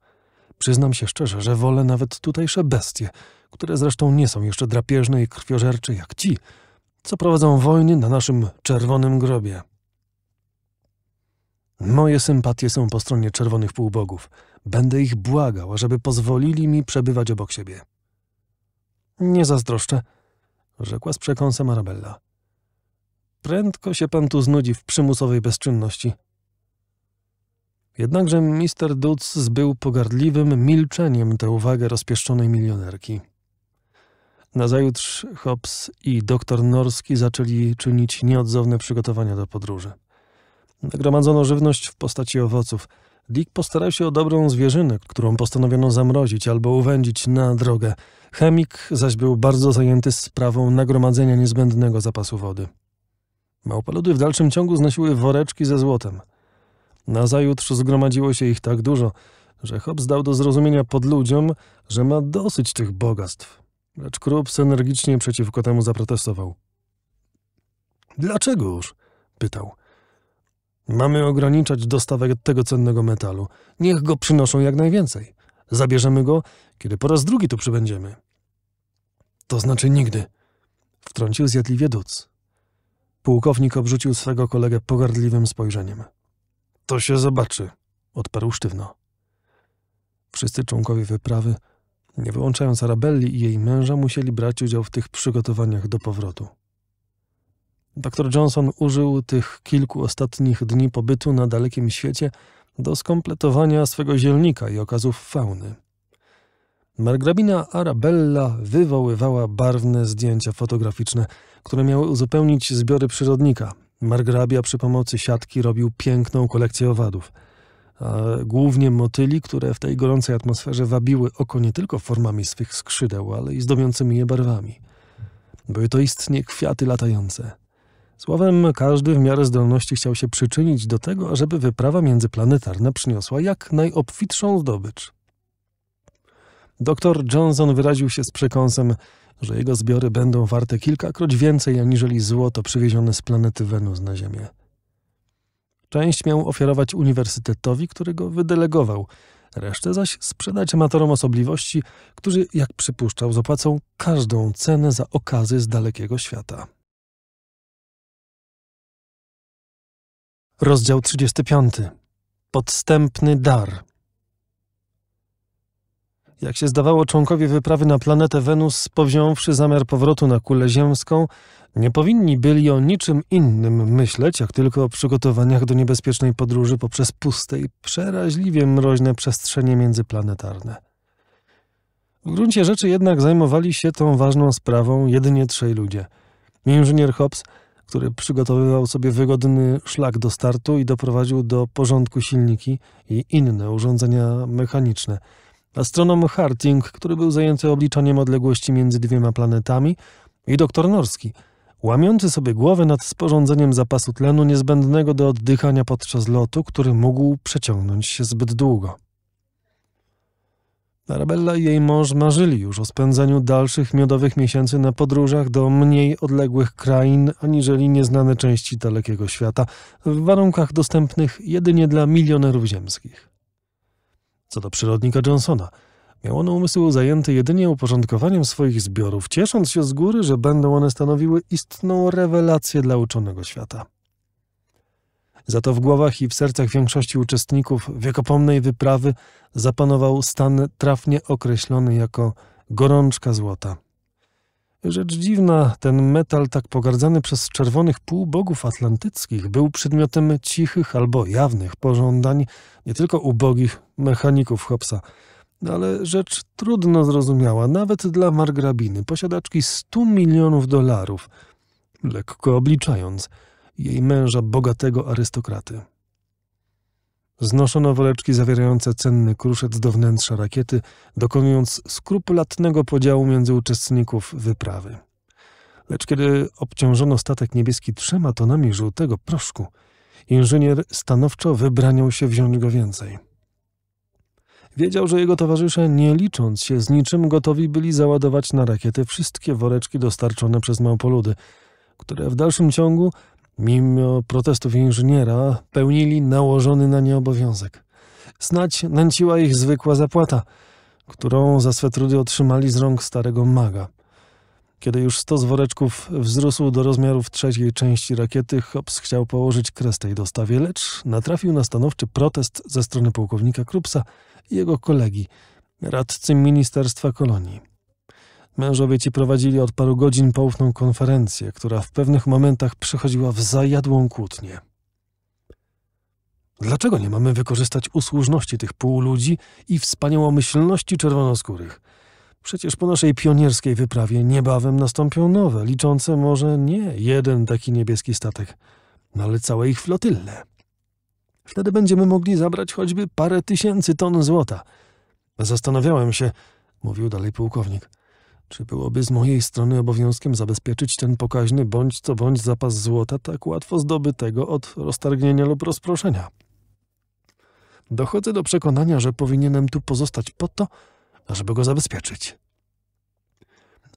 Przyznam się szczerze, że wolę nawet tutejsze bestie, które zresztą nie są jeszcze drapieżne i krwiożercze jak ci, co prowadzą wojny na naszym czerwonym grobie. Moje sympatie są po stronie czerwonych półbogów. Będę ich błagał, ażeby pozwolili mi przebywać obok siebie. Nie zazdroszczę, rzekła z przekąsem Arabella. Prędko się pan tu znudzi w przymusowej bezczynności. Jednakże mister Dutz zbył pogardliwym milczeniem tę uwagę rozpieszczonej milionerki. Nazajutrz Hobbs i doktor Norski zaczęli czynić nieodzowne przygotowania do podróży. Nagromadzono żywność w postaci owoców – Dick postarał się o dobrą zwierzynę, którą postanowiono zamrozić albo uwędzić na drogę. Chemik zaś był bardzo zajęty sprawą nagromadzenia niezbędnego zapasu wody. Małpoludy w dalszym ciągu znosiły woreczki ze złotem. Nazajutrz zgromadziło się ich tak dużo, że Hobbs dał do zrozumienia pod ludziom, że ma dosyć tych bogactw. Lecz Krups energicznie przeciwko temu zaprotestował. Dlaczegoż? pytał. Mamy ograniczać dostawę tego cennego metalu. Niech go przynoszą jak najwięcej. Zabierzemy go, kiedy po raz drugi tu przybędziemy. To znaczy nigdy, wtrącił zjadliwie Duc. Pułkownik obrzucił swego kolegę pogardliwym spojrzeniem. To się zobaczy, odparł sztywno. Wszyscy członkowie wyprawy, nie wyłączając Arabelli i jej męża, musieli brać udział w tych przygotowaniach do powrotu. Doktor Johnson użył tych kilku ostatnich dni pobytu na dalekim świecie do skompletowania swego zielnika i okazów fauny. Margrabina Arabella wywoływała barwne zdjęcia fotograficzne, które miały uzupełnić zbiory przyrodnika. Margrabia przy pomocy siatki robił piękną kolekcję owadów, a głównie motyli, które w tej gorącej atmosferze wabiły oko nie tylko formami swych skrzydeł, ale i zdobiącymi je barwami. Były to istnie kwiaty latające – Słowem, każdy w miarę zdolności chciał się przyczynić do tego, ażeby wyprawa międzyplanetarna przyniosła jak najobfitszą zdobycz. Doktor Johnson wyraził się z przekąsem, że jego zbiory będą warte kilkakroć więcej aniżeli złoto przywiezione z planety Wenus na Ziemię. Część miał ofiarować uniwersytetowi, który go wydelegował, resztę zaś sprzedać amatorom osobliwości, którzy, jak przypuszczał, zapłacą każdą cenę za okazy z dalekiego świata. Rozdział 35. Podstępny dar. Jak się zdawało, członkowie wyprawy na planetę Wenus, powziąwszy zamiar powrotu na kulę ziemską, nie powinni byli o niczym innym myśleć, jak tylko o przygotowaniach do niebezpiecznej podróży poprzez puste i przeraźliwie mroźne przestrzenie międzyplanetarne. W gruncie rzeczy jednak zajmowali się tą ważną sprawą jedynie trzej ludzie. Inżynier Hobbs – który przygotowywał sobie wygodny szlak do startu i doprowadził do porządku silniki i inne urządzenia mechaniczne. Astronom Harting, który był zajęty obliczaniem odległości między dwiema planetami, i doktor Norski, łamiący sobie głowę nad sporządzeniem zapasu tlenu niezbędnego do oddychania podczas lotu, który mógł przeciągnąć się zbyt długo. Arabella i jej mąż marzyli już o spędzeniu dalszych miodowych miesięcy na podróżach do mniej odległych krain aniżeli nieznane części dalekiego świata, w warunkach dostępnych jedynie dla milionerów ziemskich. Co do przyrodnika Johnsona, miał on umysł zajęty jedynie uporządkowaniem swoich zbiorów, ciesząc się z góry, że będą one stanowiły istną rewelację dla uczonego świata. Za to w głowach i w sercach większości uczestników wiekopomnej wyprawy zapanował stan trafnie określony jako gorączka złota. Rzecz dziwna, ten metal tak pogardzany przez czerwonych półbogów atlantyckich był przedmiotem cichych albo jawnych pożądań nie tylko ubogich mechaników Hobbesa, ale rzecz trudno zrozumiała nawet dla margrabiny, posiadaczki 100 milionów dolarów. Lekko obliczając – jej męża, bogatego arystokraty. Znoszono woreczki zawierające cenny kruszec do wnętrza rakiety, dokonując skrupulatnego podziału między uczestników wyprawy. Lecz kiedy obciążono statek niebieski trzema tonami żółtego proszku, inżynier stanowczo wybraniał się wziąć go więcej. Wiedział, że jego towarzysze, nie licząc się z niczym, gotowi byli załadować na rakiety wszystkie woreczki dostarczone przez małpoludy, które w dalszym ciągu mimo protestów inżyniera, pełnili nałożony na nie obowiązek. Snać nęciła ich zwykła zapłata, którą za swe trudy otrzymali z rąk starego maga. Kiedy już sto woreczków wzrósł do rozmiarów trzeciej części rakiety, Hobbs chciał położyć kres tej dostawie, lecz natrafił na stanowczy protest ze strony pułkownika Krupsa i jego kolegi, radcy Ministerstwa Kolonii. Mężowie ci prowadzili od paru godzin poufną konferencję, która w pewnych momentach przechodziła w zajadłą kłótnię. Dlaczego nie mamy wykorzystać usłużności tych półludzi i wspaniałomyślności czerwonoskórych? Przecież po naszej pionierskiej wyprawie niebawem nastąpią nowe, liczące może nie jeden taki niebieski statek, no ale całe ich flotylle. Wtedy będziemy mogli zabrać choćby parę tysięcy ton złota. Zastanawiałem się, mówił dalej pułkownik – czy byłoby z mojej strony obowiązkiem zabezpieczyć ten pokaźny bądź co bądź zapas złota tak łatwo zdobytego od roztargnienia lub rozproszenia? Dochodzę do przekonania, że powinienem tu pozostać po to, żeby go zabezpieczyć.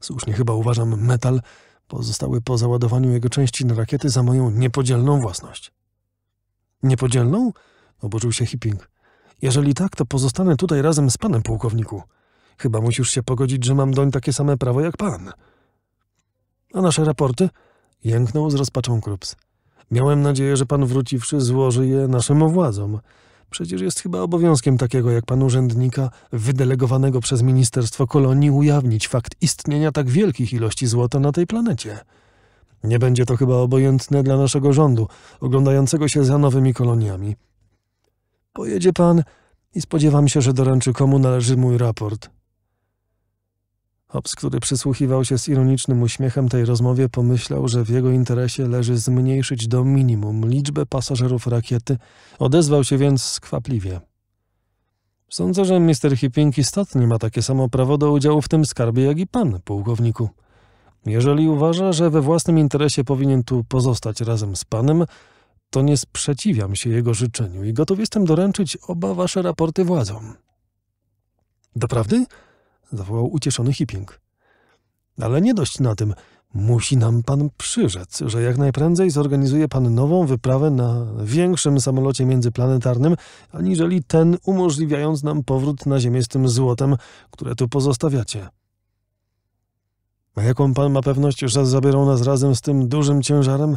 Słusznie chyba uważam metal pozostały po załadowaniu jego części na rakiety za moją niepodzielną własność. Niepodzielną? Oburzył się Hipping. Jeżeli tak, to pozostanę tutaj razem z panem pułkowniku. Chyba musisz się pogodzić, że mam doń takie same prawo jak pan. A nasze raporty? Jęknął z rozpaczą Krups. Miałem nadzieję, że pan wróciwszy złoży je naszym władzom. Przecież jest chyba obowiązkiem takiego jak pan urzędnika wydelegowanego przez Ministerstwo Kolonii ujawnić fakt istnienia tak wielkich ilości złota na tej planecie. Nie będzie to chyba obojętne dla naszego rządu, oglądającego się za nowymi koloniami. Pojedzie pan i spodziewam się, że doręczy komu należy mój raport, Hobbs, który przysłuchiwał się z ironicznym uśmiechem tej rozmowie, pomyślał, że w jego interesie leży zmniejszyć do minimum liczbę pasażerów rakiety, odezwał się więc skwapliwie. Sądzę, że Mr. Hipping istotnie ma takie samo prawo do udziału w tym skarbie, jak i pan, pułkowniku. Jeżeli uważa, że we własnym interesie powinien tu pozostać razem z panem, to nie sprzeciwiam się jego życzeniu i gotów jestem doręczyć oba wasze raporty władzom. Doprawdy? zawołał ucieszony Hipping. Ale nie dość na tym. Musi nam pan przyrzec, że jak najprędzej zorganizuje pan nową wyprawę na większym samolocie międzyplanetarnym, aniżeli ten umożliwiając nam powrót na Ziemię z tym złotem, które tu pozostawiacie. A jaką pan ma pewność, że zabiorą nas razem z tym dużym ciężarem?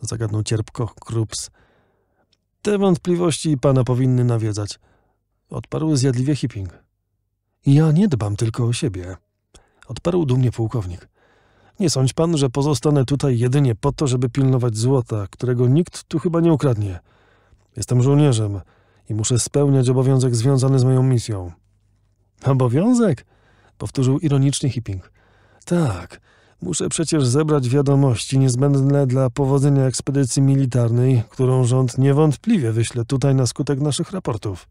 Zagadnął cierpko Krups. Te wątpliwości pana powinny nawiedzać, odparł zjadliwie Hipping. Ja nie dbam tylko o siebie, odparł dumnie pułkownik. Nie sądź pan, że pozostanę tutaj jedynie po to, żeby pilnować złota, którego nikt tu chyba nie ukradnie. Jestem żołnierzem i muszę spełniać obowiązek związany z moją misją. Obowiązek? powtórzył ironicznie Hipping. Tak, muszę przecież zebrać wiadomości niezbędne dla powodzenia ekspedycji militarnej, którą rząd niewątpliwie wyśle tutaj na skutek naszych raportów.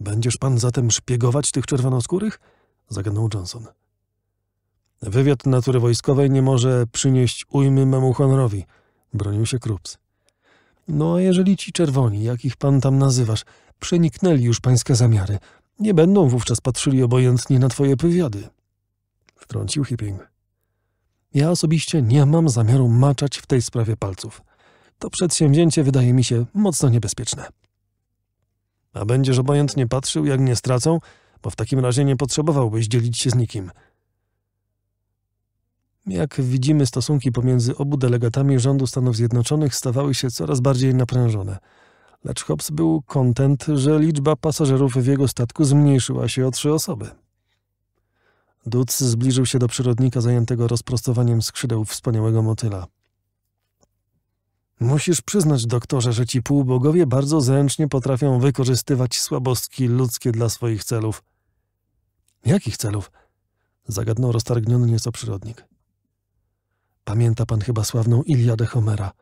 Będziesz pan zatem szpiegować tych czerwonoskórych? Zagadnął Johnson. Wywiad natury wojskowej nie może przynieść ujmy memu honorowi, bronił się Krups. No a jeżeli ci czerwoni, jakich pan tam nazywasz, przeniknęli już pańskie zamiary, nie będą wówczas patrzyli obojętnie na twoje wywiady. Wtrącił Hipping. Ja osobiście nie mam zamiaru maczać w tej sprawie palców. To przedsięwzięcie wydaje mi się mocno niebezpieczne. A będziesz obojętnie patrzył, jak nie stracą, bo w takim razie nie potrzebowałbyś dzielić się z nikim. Jak widzimy, stosunki pomiędzy obu delegatami rządu Stanów Zjednoczonych stawały się coraz bardziej naprężone. Lecz Hobbs był kontent, że liczba pasażerów w jego statku zmniejszyła się o trzy osoby. Dutz zbliżył się do przyrodnika zajętego rozprostowaniem skrzydeł wspaniałego motyla. Musisz przyznać, doktorze, że ci półbogowie bardzo zręcznie potrafią wykorzystywać słabostki ludzkie dla swoich celów. Jakich celów? Zagadnął roztargniony nieco przyrodnik. Pamięta pan chyba sławną Iliadę Homera.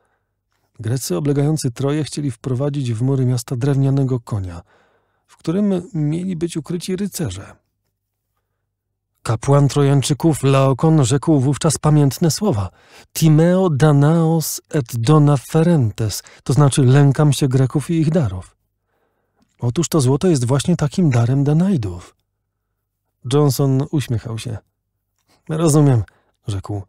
Grecy oblegający Troje chcieli wprowadzić w mury miasta drewnianego konia, w którym mieli być ukryci rycerze. Kapłan Trojańczyków Laokon rzekł wówczas pamiętne słowa Timeo danaos et dona ferentes, to znaczy lękam się Greków i ich darów. Otóż to złoto jest właśnie takim darem Danaidów. Johnson uśmiechał się. Rozumiem, rzekł.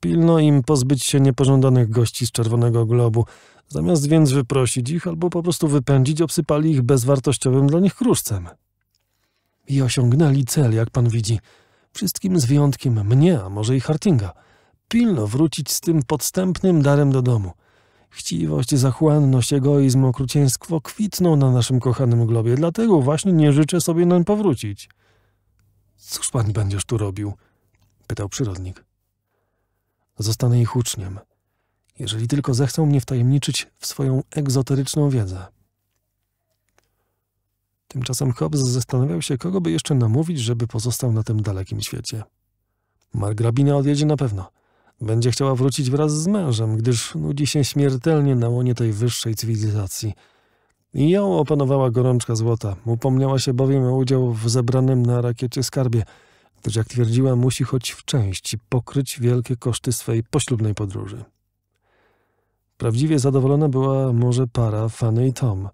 Pilno im pozbyć się niepożądanych gości z Czerwonego Globu. Zamiast więc wyprosić ich albo po prostu wypędzić, obsypali ich bezwartościowym dla nich kruszcem. I osiągnęli cel, jak pan widzi – wszystkim z wyjątkiem mnie, a może i Hartinga, pilno wrócić z tym podstępnym darem do domu. Chciwość, zachłanność, egoizm, okrucieństwo kwitną na naszym kochanym globie, dlatego właśnie nie życzę sobie nań powrócić. Cóż pan będziesz tu robił? pytał przyrodnik. Zostanę ich uczniem, jeżeli tylko zechcą mnie wtajemniczyć w swoją egzoteryczną wiedzę. Tymczasem Hobbes zastanawiał się, kogo by jeszcze namówić, żeby pozostał na tym dalekim świecie. Margrabina odjedzie na pewno. Będzie chciała wrócić wraz z mężem, gdyż nudzi się śmiertelnie na łonie tej wyższej cywilizacji. I ją opanowała gorączka złota. Upomniała się bowiem o udział w zebranym na rakiecie skarbie, gdyż jak twierdziła, musi choć w części pokryć wielkie koszty swej poślubnej podróży. Prawdziwie zadowolona była może para Fanny i Tom –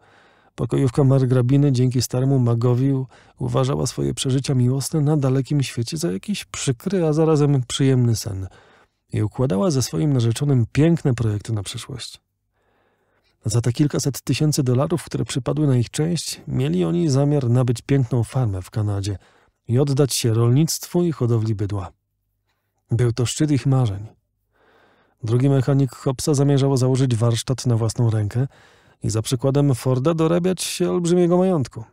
Pokojówka margrabiny dzięki staremu magowi uważała swoje przeżycia miłosne na dalekim świecie za jakiś przykry, a zarazem przyjemny sen i układała ze swoim narzeczonym piękne projekty na przyszłość. Za te kilkaset tysięcy dolarów, które przypadły na ich część, mieli oni zamiar nabyć piękną farmę w Kanadzie i oddać się rolnictwu i hodowli bydła. Był to szczyt ich marzeń. Drugi mechanik Hopsa zamierzał założyć warsztat na własną rękę – i za przykładem Forda dorabiać się olbrzymiego majątku.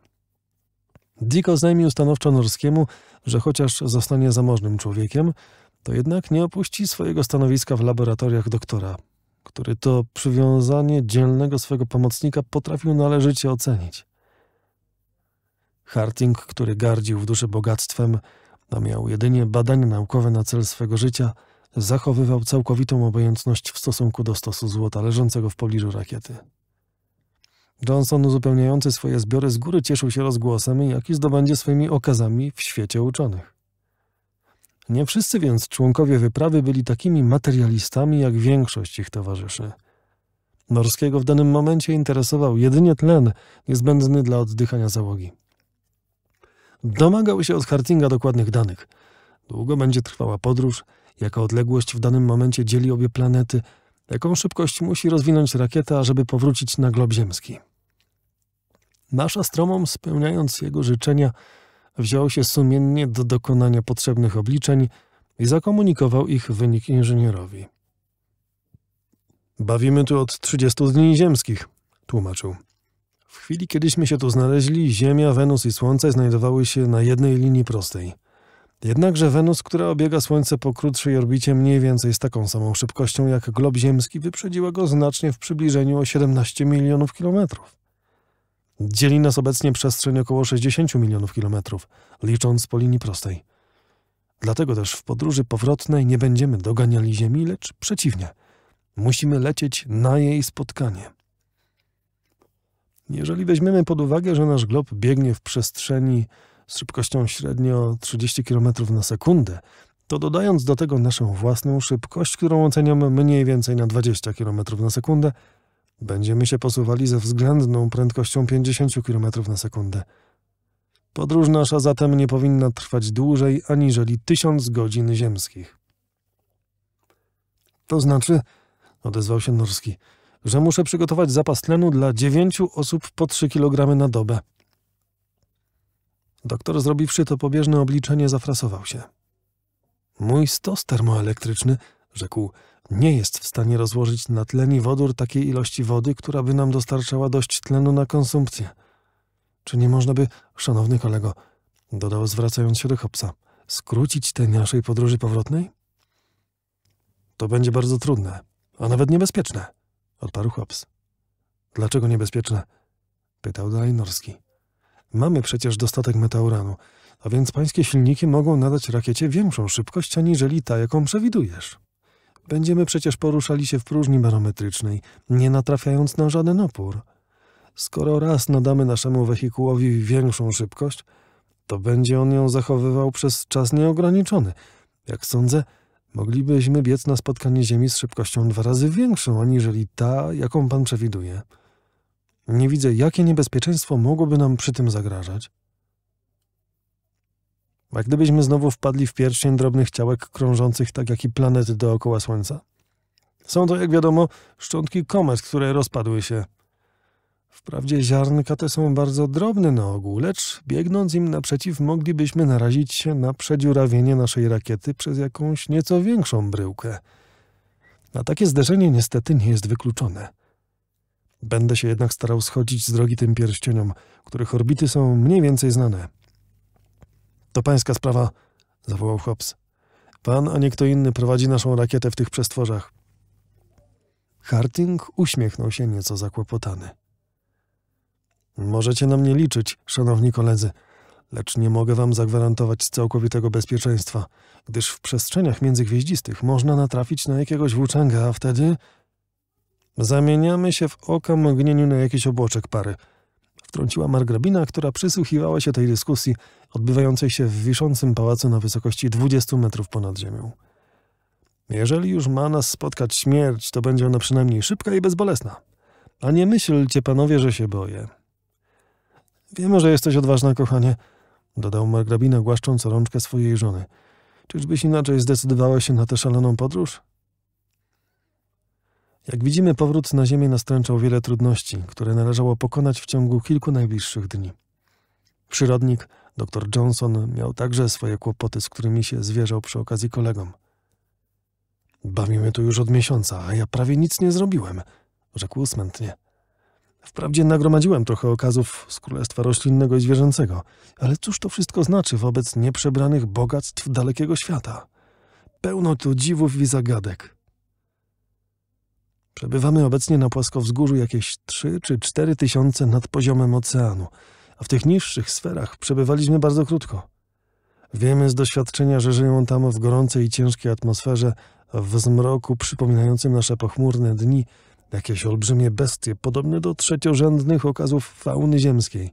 Dick oznajmił stanowczo Norskiemu, że chociaż zostanie zamożnym człowiekiem, to jednak nie opuści swojego stanowiska w laboratoriach doktora, który to przywiązanie dzielnego swego pomocnika potrafił należycie ocenić. Harting, który gardził w duszy bogactwem, a miał jedynie badania naukowe na cel swego życia, zachowywał całkowitą obojętność w stosunku do stosu złota leżącego w pobliżu rakiety. Johnson uzupełniający swoje zbiory z góry cieszył się rozgłosem, jaki zdobędzie swoimi okazami w świecie uczonych. Nie wszyscy więc członkowie wyprawy byli takimi materialistami jak większość ich towarzyszy. Norskiego w danym momencie interesował jedynie tlen niezbędny dla oddychania załogi. Domagał się od Hartinga dokładnych danych. Długo będzie trwała podróż, jaka odległość w danym momencie dzieli obie planety, jaką szybkość musi rozwinąć rakieta, żeby powrócić na glob ziemski. Nasz astronom, spełniając jego życzenia, wziął się sumiennie do dokonania potrzebnych obliczeń i zakomunikował ich wynik inżynierowi. Bawimy tu od 30 dni ziemskich, tłumaczył. W chwili, kiedyśmy się tu znaleźli, Ziemia, Wenus i Słońce znajdowały się na jednej linii prostej. Jednakże Wenus, która obiega Słońce po krótszej orbicie mniej więcej z taką samą szybkością jak glob ziemski, wyprzedziła go znacznie w przybliżeniu o 17 milionów kilometrów. Dzieli nas obecnie przestrzeń około 60 milionów kilometrów, licząc po linii prostej. Dlatego też w podróży powrotnej nie będziemy doganiali Ziemi, lecz przeciwnie. Musimy lecieć na jej spotkanie. Jeżeli weźmiemy pod uwagę, że nasz glob biegnie w przestrzeni z szybkością średnio 30 km na sekundę, to dodając do tego naszą własną szybkość, którą oceniamy mniej więcej na 20 km na sekundę, Będziemy się posuwali ze względną prędkością 50 km na sekundę. Podróż nasza zatem nie powinna trwać dłużej aniżeli 1000 godzin ziemskich. To znaczy, odezwał się Norski, że muszę przygotować zapas tlenu dla dziewięciu osób po 3 kg na dobę. Doktor, zrobiwszy to pobieżne obliczenie, zafrasował się. Mój stos termoelektryczny, rzekł, nie jest w stanie rozłożyć na tleni wodór takiej ilości wody, która by nam dostarczała dość tlenu na konsumpcję. Czy nie można by, szanowny kolego, dodał zwracając się do chłopca, skrócić tej naszej podróży powrotnej? To będzie bardzo trudne, a nawet niebezpieczne, odparł Hobbs. Dlaczego niebezpieczne? pytał Dalajnorski. Norski. Mamy przecież dostatek metauranu, a więc pańskie silniki mogą nadać rakiecie większą szybkość aniżeli ta, jaką przewidujesz. Będziemy przecież poruszali się w próżni barometrycznej, nie natrafiając na żaden opór. Skoro raz nadamy naszemu wehikułowi większą szybkość, to będzie on ją zachowywał przez czas nieograniczony. Jak sądzę, moglibyśmy biec na spotkanie Ziemi z szybkością dwa razy większą, aniżeli ta, jaką pan przewiduje. Nie widzę, jakie niebezpieczeństwo mogłoby nam przy tym zagrażać. A gdybyśmy znowu wpadli w pierścień drobnych ciałek krążących tak jak i planety dookoła Słońca. Są to, jak wiadomo, szczątki komet, które rozpadły się. Wprawdzie ziarnka te są bardzo drobne na ogół, lecz biegnąc im naprzeciw moglibyśmy narazić się na przedziurawienie naszej rakiety przez jakąś nieco większą bryłkę. A takie zderzenie niestety nie jest wykluczone. Będę się jednak starał schodzić z drogi tym pierścieniom, których orbity są mniej więcej znane. To pańska sprawa, zawołał Hobbs. Pan, a nie kto inny prowadzi naszą rakietę w tych przestworzach. Harting uśmiechnął się nieco zakłopotany. Możecie na mnie liczyć, szanowni koledzy, lecz nie mogę wam zagwarantować całkowitego bezpieczeństwa, gdyż w przestrzeniach międzygwieździstych można natrafić na jakiegoś włóczęga, a wtedy... Zamieniamy się w oka mgnieniu na jakiś obłoczek pary – wtrąciła margrabina, która przysłuchiwała się tej dyskusji odbywającej się w wiszącym pałacu na wysokości 20 metrów ponad ziemią. Jeżeli już ma nas spotkać śmierć, to będzie ona przynajmniej szybka i bezbolesna. A nie myślcie, panowie, że się boję. Wiemy, że jesteś odważna, kochanie, dodał margrabina, głaszcząc rączkę swojej żony. Czyżbyś inaczej zdecydowała się na tę szaloną podróż? Jak widzimy, powrót na Ziemię nastręczał wiele trudności, które należało pokonać w ciągu kilku najbliższych dni. Przyrodnik, dr Johnson, miał także swoje kłopoty, z którymi się zwierzał przy okazji kolegom. Bawimy tu już od miesiąca, a ja prawie nic nie zrobiłem, rzekł smętnie. Wprawdzie nagromadziłem trochę okazów z królestwa roślinnego i zwierzęcego, ale cóż to wszystko znaczy wobec nieprzebranych bogactw dalekiego świata? Pełno tu dziwów i zagadek. Przebywamy obecnie na płaskowzgórzu jakieś 3 czy 4 tysiące nad poziomem oceanu, a w tych niższych sferach przebywaliśmy bardzo krótko. Wiemy z doświadczenia, że żyją tam w gorącej i ciężkiej atmosferze, w zmroku przypominającym nasze pochmurne dni, jakieś olbrzymie bestie, podobne do trzeciorzędnych okazów fauny ziemskiej.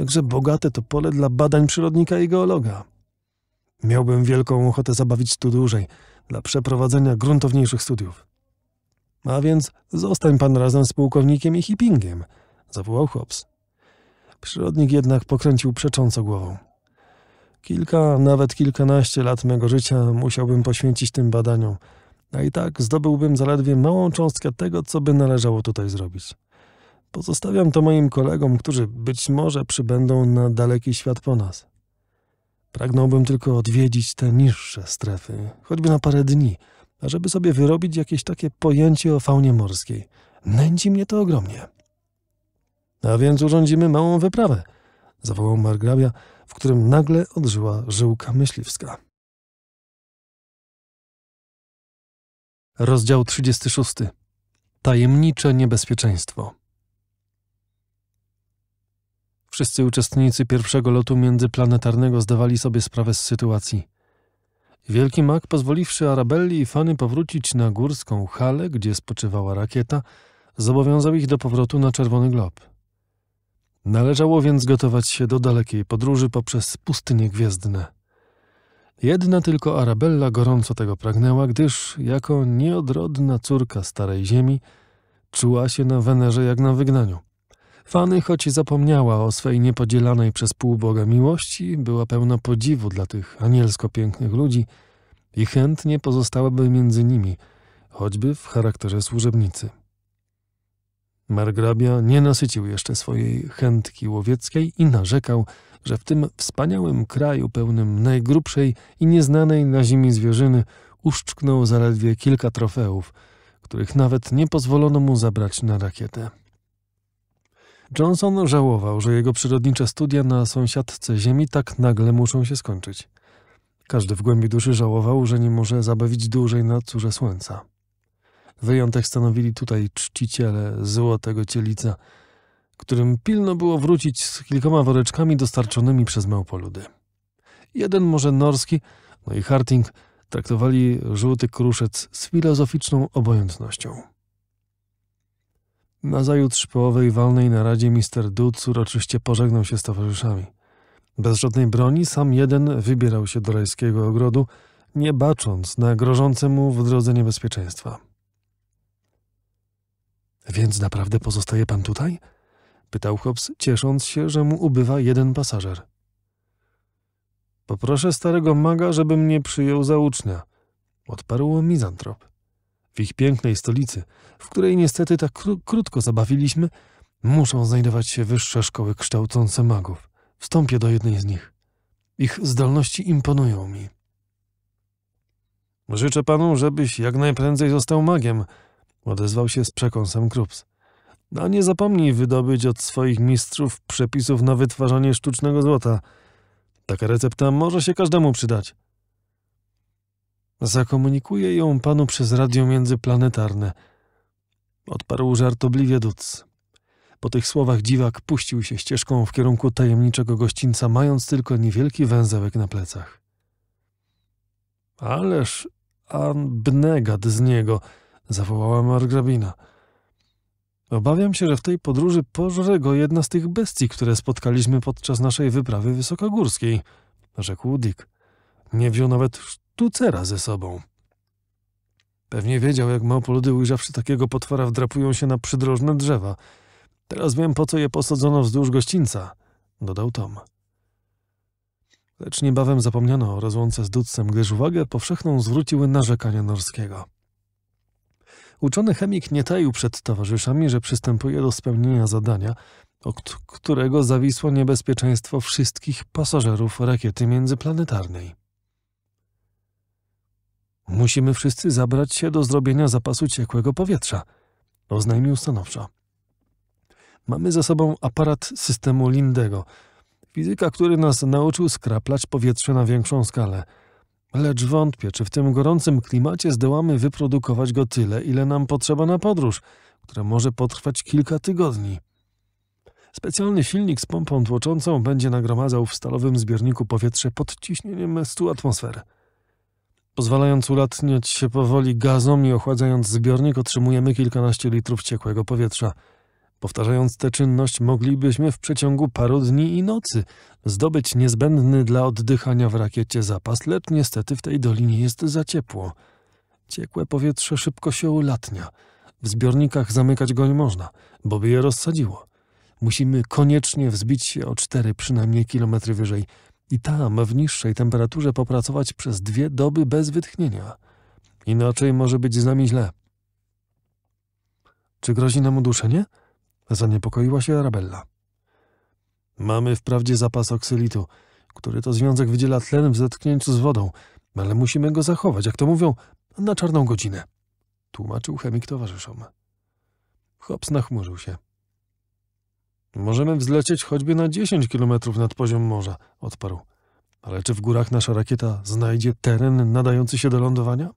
Jakże bogate to pole dla badań przyrodnika i geologa. Miałbym wielką ochotę zabawić tu dłużej, dla przeprowadzenia gruntowniejszych studiów. A więc zostań pan razem z pułkownikiem i Hippingiem, zawołał Hobbs. Przyrodnik jednak pokręcił przecząco głową. Kilka, nawet kilkanaście lat mego życia musiałbym poświęcić tym badaniom, a i tak zdobyłbym zaledwie małą cząstkę tego, co by należało tutaj zrobić. Pozostawiam to moim kolegom, którzy być może przybędą na daleki świat po nas. Pragnąłbym tylko odwiedzić te niższe strefy, choćby na parę dni – ażeby sobie wyrobić jakieś takie pojęcie o faunie morskiej. Nędzi mnie to ogromnie. A więc urządzimy małą wyprawę, zawołał margrabia, w którym nagle odżyła żyłka myśliwska. Rozdział 36. Tajemnicze niebezpieczeństwo. Wszyscy uczestnicy pierwszego lotu międzyplanetarnego zdawali sobie sprawę z sytuacji. Wielki Mak, pozwoliwszy Arabelli i Fany powrócić na górską halę, gdzie spoczywała rakieta, zobowiązał ich do powrotu na Czerwony Glob. Należało więc gotować się do dalekiej podróży poprzez pustynie gwiezdne. Jedna tylko Arabella gorąco tego pragnęła, gdyż jako nieodrodna córka starej ziemi czuła się na Wenerze jak na wygnaniu – Fanny, choć zapomniała o swej niepodzielanej przez półboga miłości, była pełna podziwu dla tych anielsko pięknych ludzi i chętnie pozostałaby między nimi, choćby w charakterze służebnicy. Margrabia nie nasycił jeszcze swojej chętki łowieckiej i narzekał, że w tym wspaniałym kraju pełnym najgrubszej i nieznanej na ziemi zwierzyny uszczknął zaledwie kilka trofeów, których nawet nie pozwolono mu zabrać na rakietę. Johnson żałował, że jego przyrodnicze studia na sąsiadce Ziemi tak nagle muszą się skończyć. Każdy w głębi duszy żałował, że nie może zabawić dłużej na córze słońca. Wyjątek stanowili tutaj czciciele złotego cielica, którym pilno było wrócić z kilkoma woreczkami dostarczonymi przez małpoludy. Jeden może norski, no i Harting traktowali żółty kruszec z filozoficzną obojętnością. Nazajutrz po owej walnej naradzie mister Dudz uroczyście pożegnał się z towarzyszami. Bez żadnej broni sam jeden wybierał się do rajskiego ogrodu, nie bacząc na grożące mu w drodze niebezpieczeństwa. Więc naprawdę pozostaje pan tutaj? pytał Hobbs, ciesząc się, że mu ubywa jeden pasażer. Poproszę starego maga, żeby mnie przyjął za ucznia, odparł mizantrop w ich pięknej stolicy, w której niestety tak kró krótko zabawiliśmy, muszą znajdować się wyższe szkoły kształcące magów. Wstąpię do jednej z nich. Ich zdolności imponują mi. Życzę panu, żebyś jak najprędzej został magiem, odezwał się z przekąsem Krups. A no nie zapomnij wydobyć od swoich mistrzów przepisów na wytwarzanie sztucznego złota. Taka recepta może się każdemu przydać. Zakomunikuję ją panu przez radio międzyplanetarne. Odparł żartobliwie Dutz. Po tych słowach dziwak puścił się ścieżką w kierunku tajemniczego gościńca, mając tylko niewielki węzełek na plecach. Ależ anbnegad z niego, zawołała margrabina. Obawiam się, że w tej podróży pożre go jedna z tych bestii, które spotkaliśmy podczas naszej wyprawy wysokogórskiej, rzekł Dick. Nie wziął nawet tucera ze sobą. Pewnie wiedział, jak małpoludy ujrzawszy takiego potwora wdrapują się na przydrożne drzewa. Teraz wiem, po co je posadzono wzdłuż gościńca, dodał Tom. Lecz niebawem zapomniano o rozłące z Dudcem, gdyż uwagę powszechną zwróciły narzekania Norskiego. Uczony chemik nie taił przed towarzyszami, że przystępuje do spełnienia zadania, od którego zawisło niebezpieczeństwo wszystkich pasażerów rakiety międzyplanetarnej. Musimy wszyscy zabrać się do zrobienia zapasu ciekłego powietrza, oznajmił stanowczo. Mamy za sobą aparat systemu Lindego, fizyka, który nas nauczył skraplać powietrze na większą skalę. Lecz wątpię, czy w tym gorącym klimacie zdołamy wyprodukować go tyle, ile nam potrzeba na podróż, która może potrwać kilka tygodni. Specjalny silnik z pompą tłoczącą będzie nagromadzał w stalowym zbiorniku powietrze pod ciśnieniem 100 atmosfer. Pozwalając ulatniać się powoli gazom i ochładzając zbiornik, otrzymujemy kilkanaście litrów ciekłego powietrza. Powtarzając tę czynność, moglibyśmy w przeciągu paru dni i nocy zdobyć niezbędny dla oddychania w rakiecie zapas, lecz niestety w tej dolinie jest za ciepło. Ciekłe powietrze szybko się ulatnia. W zbiornikach zamykać go nie można, bo by je rozsadziło. Musimy koniecznie wzbić się o cztery przynajmniej kilometry wyżej – i tam w niższej temperaturze popracować przez dwie doby bez wytchnienia. Inaczej może być z nami źle. Czy grozi nam uduszenie? Zaniepokoiła się Arabella. Mamy wprawdzie zapas oksylitu, który to związek wydziela tlen w zetknięciu z wodą, ale musimy go zachować, jak to mówią, na czarną godzinę. Tłumaczył chemik towarzyszom. Hobbs nachmurzył się. Możemy wzlecieć choćby na 10 kilometrów nad poziom morza, odparł. Ale czy w górach nasza rakieta znajdzie teren nadający się do lądowania?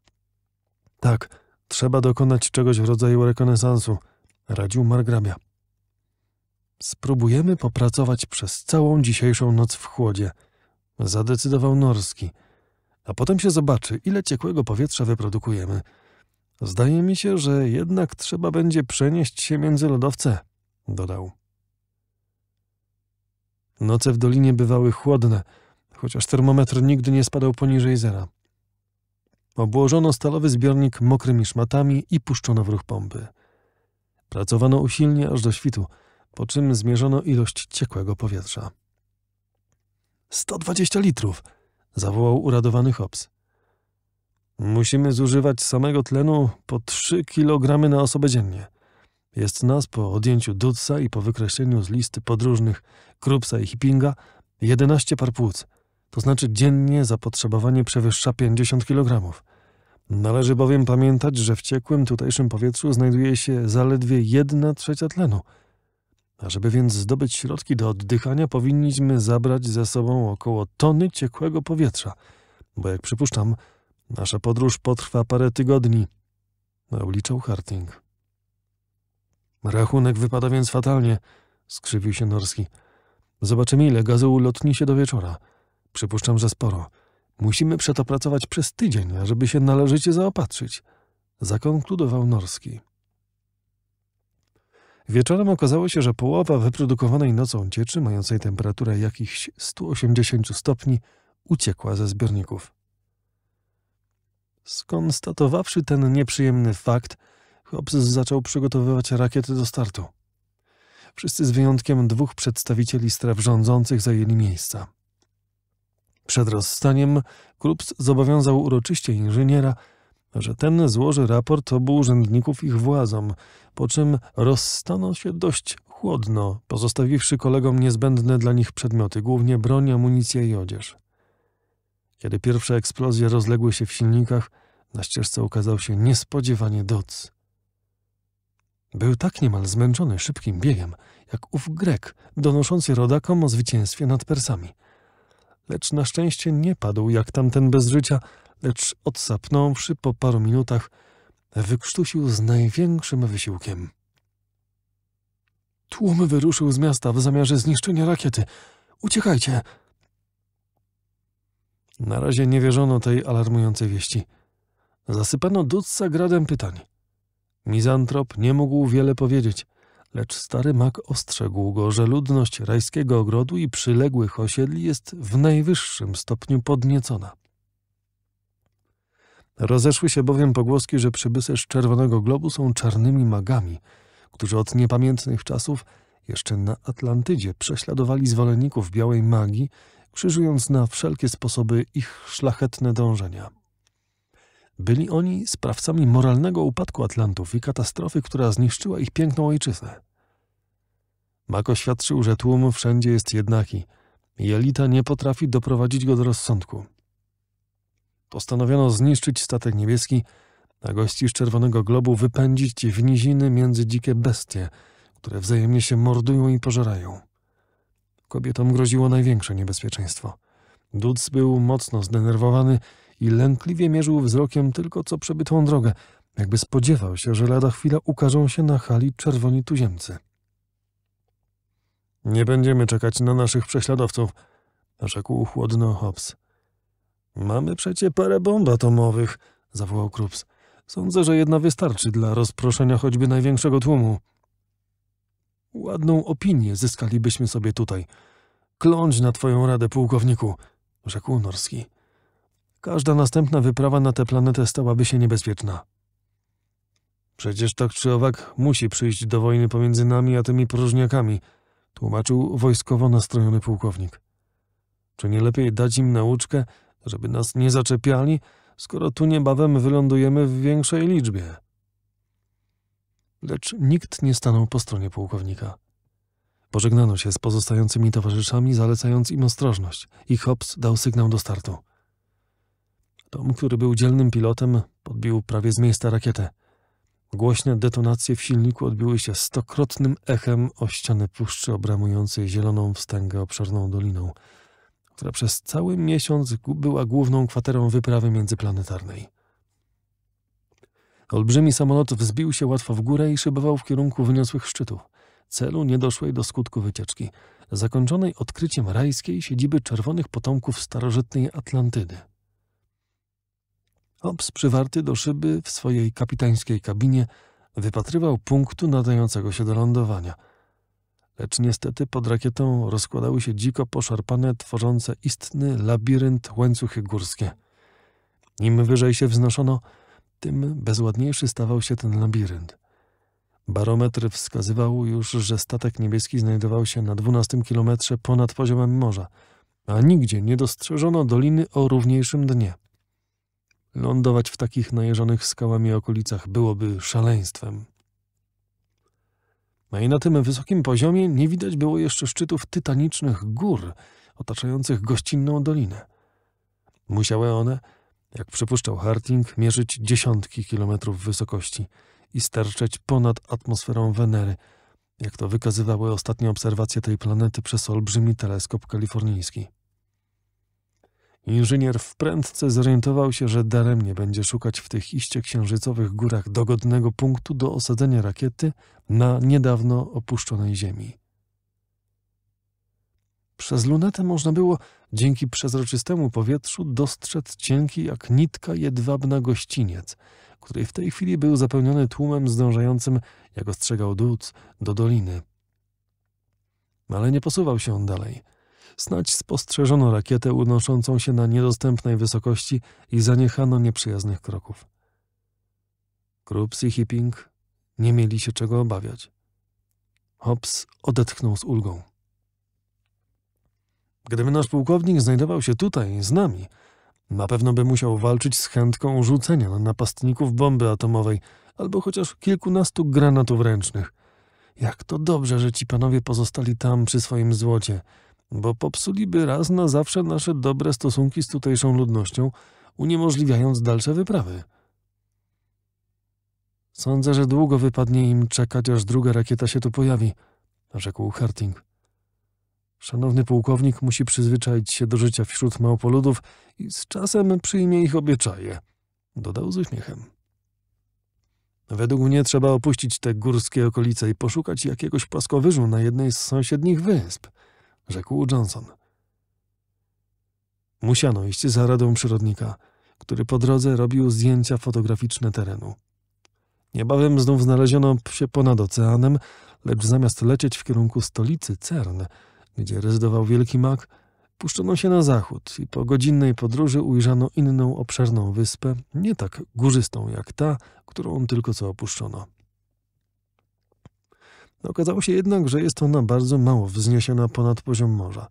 Tak, trzeba dokonać czegoś w rodzaju rekonesansu, radził margrabia. Spróbujemy popracować przez całą dzisiejszą noc w chłodzie, zadecydował Norski, a potem się zobaczy, ile ciekłego powietrza wyprodukujemy. Zdaje mi się, że jednak trzeba będzie przenieść się między lodowce, dodał. Noce w dolinie bywały chłodne, chociaż termometr nigdy nie spadał poniżej zera. Obłożono stalowy zbiornik mokrymi szmatami i puszczono w ruch pompy. Pracowano usilnie aż do świtu, po czym zmierzono ilość ciekłego powietrza. 120 litrów! zawołał uradowany Hobbs. Musimy zużywać samego tlenu po 3 kg na osobę dziennie. Jest nas po odjęciu Dudsa i po wykreśleniu z listy podróżnych Krupsa i Hippinga 11 par płuc, to znaczy dziennie zapotrzebowanie przewyższa 50 kg. Należy bowiem pamiętać, że w ciekłym tutejszym powietrzu znajduje się zaledwie 1 trzecia tlenu. A żeby więc zdobyć środki do oddychania, powinniśmy zabrać ze sobą około tony ciekłego powietrza, bo jak przypuszczam, nasza podróż potrwa parę tygodni, uliczał Harting. Rachunek wypada więc fatalnie, skrzywił się Norski. Zobaczymy, ile gazu ulotni się do wieczora. Przypuszczam, że sporo. Musimy przeto pracować przez tydzień, ażeby się należycie zaopatrzyć. Zakonkludował Norski. Wieczorem okazało się, że połowa wyprodukowanej nocą cieczy, mającej temperaturę jakichś 180 stopni, uciekła ze zbiorników. Skonstatowawszy ten nieprzyjemny fakt, Hobbs zaczął przygotowywać rakiety do startu. Wszyscy z wyjątkiem dwóch przedstawicieli stref rządzących zajęli miejsca. Przed rozstaniem Krups zobowiązał uroczyście inżyniera, że ten złoży raport obu urzędników ich władzom, po czym rozstaną się dość chłodno, pozostawiwszy kolegom niezbędne dla nich przedmioty, głównie broń, amunicję i odzież. Kiedy pierwsze eksplozje rozległy się w silnikach, na ścieżce ukazał się niespodziewanie doc. Był tak niemal zmęczony szybkim biegiem, jak ów Grek, donoszący rodakom o zwycięstwie nad Persami. Lecz na szczęście nie padł jak tamten bez życia, lecz odsapnąwszy po paru minutach, wykrztusił z największym wysiłkiem. Tłum wyruszył z miasta w zamiarze zniszczenia rakiety. Uciekajcie! Na razie nie wierzono tej alarmującej wieści. Zasypano Dudca gradem pytań. Mizantrop nie mógł wiele powiedzieć, lecz stary mak ostrzegł go, że ludność rajskiego ogrodu i przyległych osiedli jest w najwyższym stopniu podniecona. Rozeszły się bowiem pogłoski, że przybysze z Czerwonego Globu są czarnymi magami, którzy od niepamiętnych czasów jeszcze na Atlantydzie prześladowali zwolenników białej magii, krzyżując na wszelkie sposoby ich szlachetne dążenia. Byli oni sprawcami moralnego upadku Atlantów i katastrofy, która zniszczyła ich piękną ojczyznę. Mako świadczył, że tłum wszędzie jest jednaki. Jelita nie potrafi doprowadzić go do rozsądku. Postanowiono zniszczyć statek niebieski, a gości z Czerwonego Globu wypędzić w niziny między dzikie bestie, które wzajemnie się mordują i pożerają. Kobietom groziło największe niebezpieczeństwo. Dudz był mocno zdenerwowany i lękliwie mierzył wzrokiem tylko co przebytą drogę, jakby spodziewał się, że lada chwila ukażą się na hali czerwoni tuziemcy. Nie będziemy czekać na naszych prześladowców, rzekł chłodno Hobbs. Mamy przecie parę bomb atomowych, zawołał Krups. Sądzę, że jedna wystarczy dla rozproszenia choćby największego tłumu. Ładną opinię zyskalibyśmy sobie tutaj. Kląć na twoją radę, pułkowniku, rzekł Norski. Każda następna wyprawa na tę planetę stałaby się niebezpieczna. Przecież tak czy owak musi przyjść do wojny pomiędzy nami a tymi próżniakami, tłumaczył wojskowo nastrojony pułkownik. Czy nie lepiej dać im nauczkę, żeby nas nie zaczepiali, skoro tu niebawem wylądujemy w większej liczbie? Lecz nikt nie stanął po stronie pułkownika. Pożegnano się z pozostającymi towarzyszami, zalecając im ostrożność i Hobbs dał sygnał do startu. Tom, który był dzielnym pilotem, podbił prawie z miejsca rakietę. Głośne detonacje w silniku odbiły się stokrotnym echem o ściany puszczy obramującej zieloną wstęgę obszerną doliną, która przez cały miesiąc była główną kwaterą wyprawy międzyplanetarnej. Olbrzymi samolot wzbił się łatwo w górę i szybował w kierunku wyniosłych szczytów, celu niedoszłej do skutku wycieczki, zakończonej odkryciem rajskiej siedziby czerwonych potomków starożytnej Atlantydy. Hobbs, przywarty do szyby w swojej kapitańskiej kabinie, wypatrywał punktu nadającego się do lądowania. Lecz niestety pod rakietą rozkładały się dziko poszarpane, tworzące istny labirynt łańcuchy górskie. Im wyżej się wznoszono, tym bezładniejszy stawał się ten labirynt. Barometr wskazywał już, że statek niebieski znajdował się na 12 kilometrze ponad poziomem morza, a nigdzie nie dostrzeżono doliny o równiejszym dnie. Lądować w takich najeżonych skałami okolicach byłoby szaleństwem. No i na tym wysokim poziomie nie widać było jeszcze szczytów tytanicznych gór otaczających gościnną dolinę. Musiały one, jak przypuszczał Harting, mierzyć dziesiątki kilometrów wysokości i sterczeć ponad atmosferą Wenery, jak to wykazywały ostatnie obserwacje tej planety przez olbrzymi teleskop kalifornijski. Inżynier wprędce zorientował się, że daremnie będzie szukać w tych iście księżycowych górach dogodnego punktu do osadzenia rakiety na niedawno opuszczonej Ziemi. Przez lunetę można było, dzięki przezroczystemu powietrzu, dostrzec cienki jak nitka jedwabna gościniec, który w tej chwili był zapełniony tłumem zdążającym, jak ostrzegał Dudz, do doliny. Ale nie posuwał się on dalej – Snać spostrzeżono rakietę unoszącą się na niedostępnej wysokości i zaniechano nieprzyjaznych kroków. Krups i Hipping nie mieli się czego obawiać. Hobbs odetchnął z ulgą. Gdyby nasz pułkownik znajdował się tutaj, z nami, na pewno by musiał walczyć z chętką rzucenia na napastników bomby atomowej albo chociaż kilkunastu granatów ręcznych. Jak to dobrze, że ci panowie pozostali tam przy swoim złocie – bo popsuliby raz na zawsze nasze dobre stosunki z tutejszą ludnością, uniemożliwiając dalsze wyprawy. Sądzę, że długo wypadnie im czekać, aż druga rakieta się tu pojawi, rzekł Harting. Szanowny pułkownik musi przyzwyczaić się do życia wśród małpoludów i z czasem przyjmie ich obyczaje, dodał z uśmiechem. Według mnie trzeba opuścić te górskie okolice i poszukać jakiegoś płaskowyżu na jednej z sąsiednich wysp – rzekł Johnson. Musiano iść za radą przyrodnika, który po drodze robił zdjęcia fotograficzne terenu. Niebawem znów znaleziono się ponad oceanem, lecz zamiast lecieć w kierunku stolicy CERN, gdzie rezydował Wielki Mak, puszczono się na zachód i po godzinnej podróży ujrzano inną obszerną wyspę, nie tak górzystą jak ta, którą tylko co opuszczono. No, okazało się jednak, że jest ona bardzo mało wzniesiona ponad poziom morza.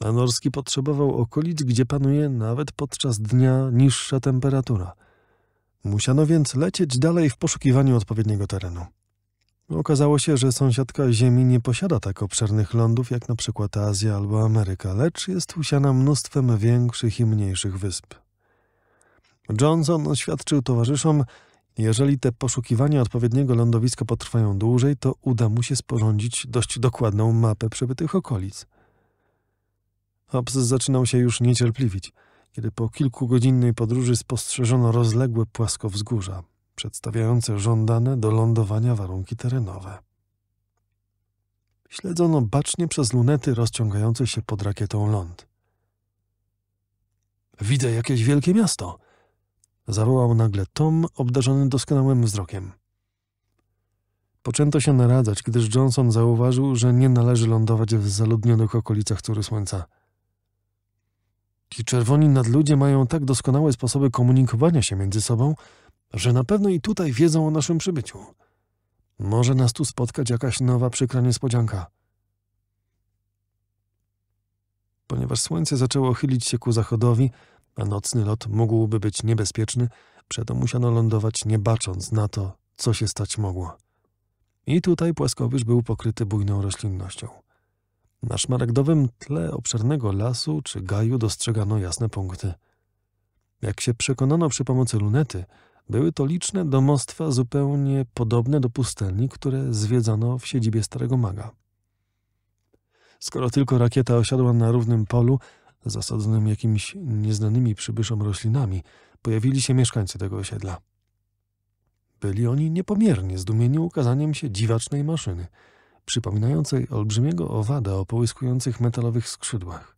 A Norski potrzebował okolic, gdzie panuje nawet podczas dnia niższa temperatura. Musiano więc lecieć dalej w poszukiwaniu odpowiedniego terenu. Okazało się, że sąsiadka Ziemi nie posiada tak obszernych lądów jak na przykład Azja albo Ameryka, lecz jest usiana mnóstwem większych i mniejszych wysp. Johnson oświadczył towarzyszom, jeżeli te poszukiwania odpowiedniego lądowiska potrwają dłużej, to uda mu się sporządzić dość dokładną mapę przebytych okolic. Hobbs zaczynał się już niecierpliwić, kiedy po kilkugodzinnej podróży spostrzeżono rozległe płaskowzgórza, przedstawiające żądane do lądowania warunki terenowe. Śledzono bacznie przez lunety rozciągające się pod rakietą ląd. Widzę jakieś wielkie miasto, zawołał nagle Tom, obdarzony doskonałym wzrokiem. Poczęto się naradzać, gdyż Johnson zauważył, że nie należy lądować w zaludnionych okolicach Córy Słońca. Ci czerwoni nadludzie mają tak doskonałe sposoby komunikowania się między sobą, że na pewno i tutaj wiedzą o naszym przybyciu. Może nas tu spotkać jakaś nowa przykra niespodzianka. Ponieważ słońce zaczęło chylić się ku zachodowi, a nocny lot mógłby być niebezpieczny, przeto musiano lądować nie bacząc na to, co się stać mogło. I tutaj płaskowyż był pokryty bujną roślinnością. Na szmaragdowym tle obszernego lasu czy gaju dostrzegano jasne punkty. Jak się przekonano przy pomocy lunety, były to liczne domostwa zupełnie podobne do pustelni, które zwiedzano w siedzibie starego maga. Skoro tylko rakieta osiadła na równym polu, zasadzonym jakimiś nieznanymi przybyszom roślinami, pojawili się mieszkańcy tego osiedla. Byli oni niepomiernie zdumieni ukazaniem się dziwacznej maszyny, przypominającej olbrzymiego owada o połyskujących metalowych skrzydłach.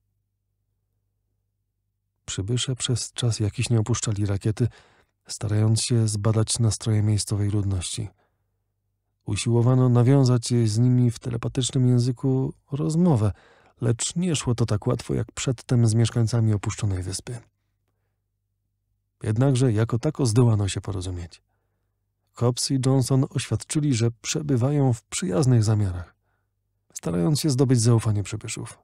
Przybysze przez czas jakiś nie opuszczali rakiety, starając się zbadać nastroje miejscowej ludności. Usiłowano nawiązać z nimi w telepatycznym języku rozmowę – lecz nie szło to tak łatwo jak przedtem z mieszkańcami opuszczonej wyspy. Jednakże jako tako zdołano się porozumieć. Hobbs i Johnson oświadczyli, że przebywają w przyjaznych zamiarach, starając się zdobyć zaufanie przybyszów.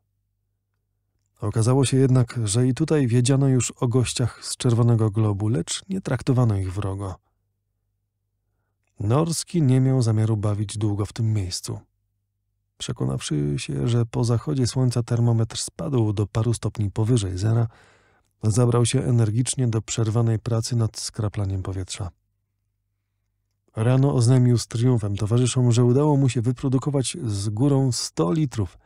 Okazało się jednak, że i tutaj wiedziano już o gościach z Czerwonego Globu, lecz nie traktowano ich wrogo. Norski nie miał zamiaru bawić długo w tym miejscu. Przekonawszy się, że po zachodzie słońca termometr spadł do paru stopni powyżej zera, zabrał się energicznie do przerwanej pracy nad skraplaniem powietrza. Rano oznajmił z triumfem towarzyszom, że udało mu się wyprodukować z górą 100 litrów,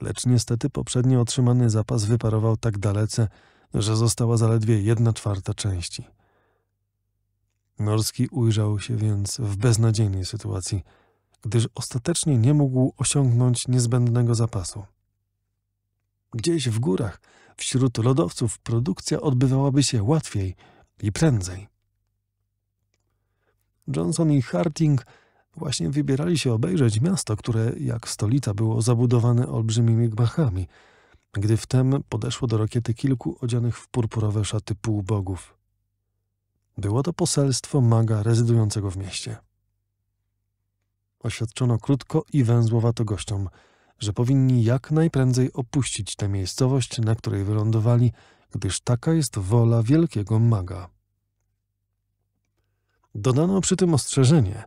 lecz niestety poprzednio otrzymany zapas wyparował tak dalece, że została zaledwie jedna czwarta części. Norski ujrzał się więc w beznadziejnej sytuacji – gdyż ostatecznie nie mógł osiągnąć niezbędnego zapasu. Gdzieś w górach, wśród lodowców, produkcja odbywałaby się łatwiej i prędzej. Johnson i Harting właśnie wybierali się obejrzeć miasto, które, jak stolica, było zabudowane olbrzymimi gmachami, gdy wtem podeszło do rakiety kilku odzianych w purpurowe szaty półbogów. Było to poselstwo maga rezydującego w mieście. Oświadczono krótko i węzłowato gościom, że powinni jak najprędzej opuścić tę miejscowość, na której wylądowali, gdyż taka jest wola wielkiego maga. Dodano przy tym ostrzeżenie,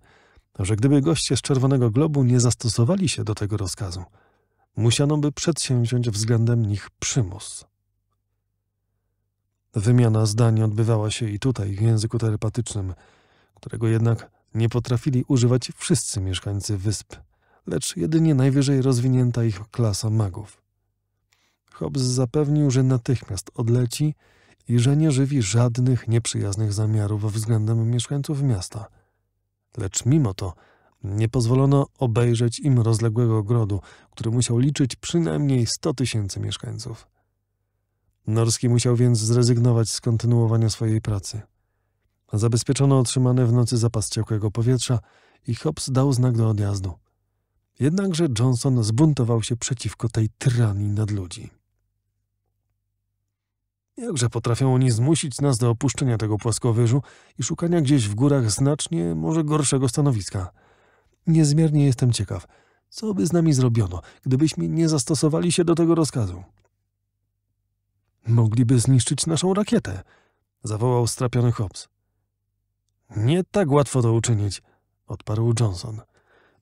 że gdyby goście z Czerwonego Globu nie zastosowali się do tego rozkazu, musiano by przedsięwziąć względem nich przymus. Wymiana zdań odbywała się i tutaj w języku telepatycznym, którego jednak nie potrafili używać wszyscy mieszkańcy wysp, lecz jedynie najwyżej rozwinięta ich klasa magów. Hobbes zapewnił, że natychmiast odleci i że nie żywi żadnych nieprzyjaznych zamiarów względem mieszkańców miasta. Lecz mimo to nie pozwolono obejrzeć im rozległego ogrodu, który musiał liczyć przynajmniej 100 tysięcy mieszkańców. Norski musiał więc zrezygnować z kontynuowania swojej pracy. Zabezpieczono otrzymany w nocy zapas ciepłego powietrza i Hobbs dał znak do odjazdu. Jednakże Johnson zbuntował się przeciwko tej tyranii nad ludzi. Jakże potrafią oni zmusić nas do opuszczenia tego płaskowyżu i szukania gdzieś w górach znacznie może gorszego stanowiska. Niezmiernie jestem ciekaw, co by z nami zrobiono, gdybyśmy nie zastosowali się do tego rozkazu. Mogliby zniszczyć naszą rakietę, zawołał strapiony Hobbs. Nie tak łatwo to uczynić, odparł Johnson.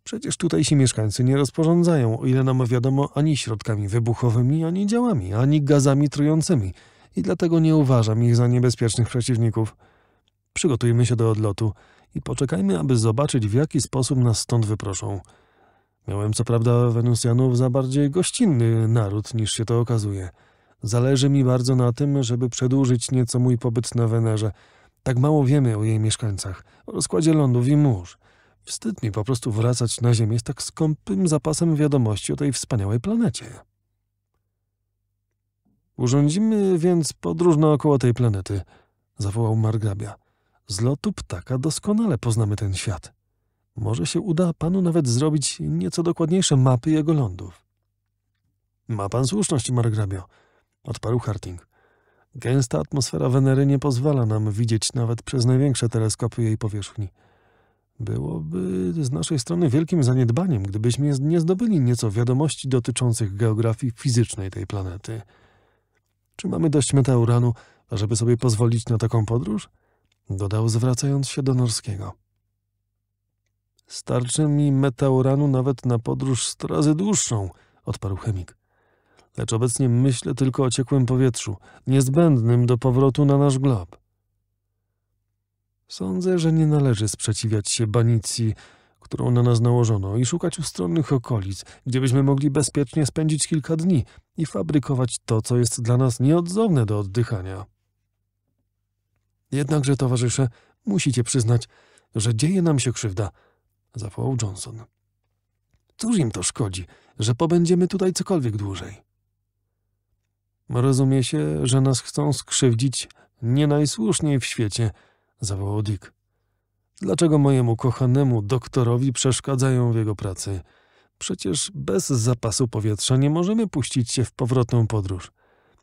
Przecież się mieszkańcy nie rozporządzają, o ile nam wiadomo, ani środkami wybuchowymi, ani działami, ani gazami trującymi i dlatego nie uważam ich za niebezpiecznych przeciwników. Przygotujmy się do odlotu i poczekajmy, aby zobaczyć, w jaki sposób nas stąd wyproszą. Miałem co prawda Wenusjanów za bardziej gościnny naród, niż się to okazuje. Zależy mi bardzo na tym, żeby przedłużyć nieco mój pobyt na Wenerze, tak mało wiemy o jej mieszkańcach, o rozkładzie lądów i mórz. Wstyd mi po prostu wracać na Ziemię z tak skąpym zapasem wiadomości o tej wspaniałej planecie. Urządzimy więc podróż naokoło tej planety, zawołał margrabia. Z lotu ptaka doskonale poznamy ten świat. Może się uda panu nawet zrobić nieco dokładniejsze mapy jego lądów. Ma pan słuszność, margrabio, odparł Harting. Gęsta atmosfera Wenery nie pozwala nam widzieć nawet przez największe teleskopy jej powierzchni. Byłoby z naszej strony wielkim zaniedbaniem, gdybyśmy nie zdobyli nieco wiadomości dotyczących geografii fizycznej tej planety. Czy mamy dość meteoranu, żeby sobie pozwolić na taką podróż? Dodał, zwracając się do Norskiego. Starczy mi meteoranu nawet na podróż z razy dłuższą, odparł chemik lecz obecnie myślę tylko o ciekłym powietrzu, niezbędnym do powrotu na nasz glob. Sądzę, że nie należy sprzeciwiać się banicji, którą na nas nałożono, i szukać ustronnych okolic, gdzie byśmy mogli bezpiecznie spędzić kilka dni i fabrykować to, co jest dla nas nieodzowne do oddychania. Jednakże, towarzysze, musicie przyznać, że dzieje nam się krzywda, zawołał Johnson. Cóż im to szkodzi, że pobędziemy tutaj cokolwiek dłużej? Rozumie się, że nas chcą skrzywdzić nie najsłuszniej w świecie, zawołał Dick. Dlaczego mojemu kochanemu doktorowi przeszkadzają w jego pracy? Przecież bez zapasu powietrza nie możemy puścić się w powrotną podróż.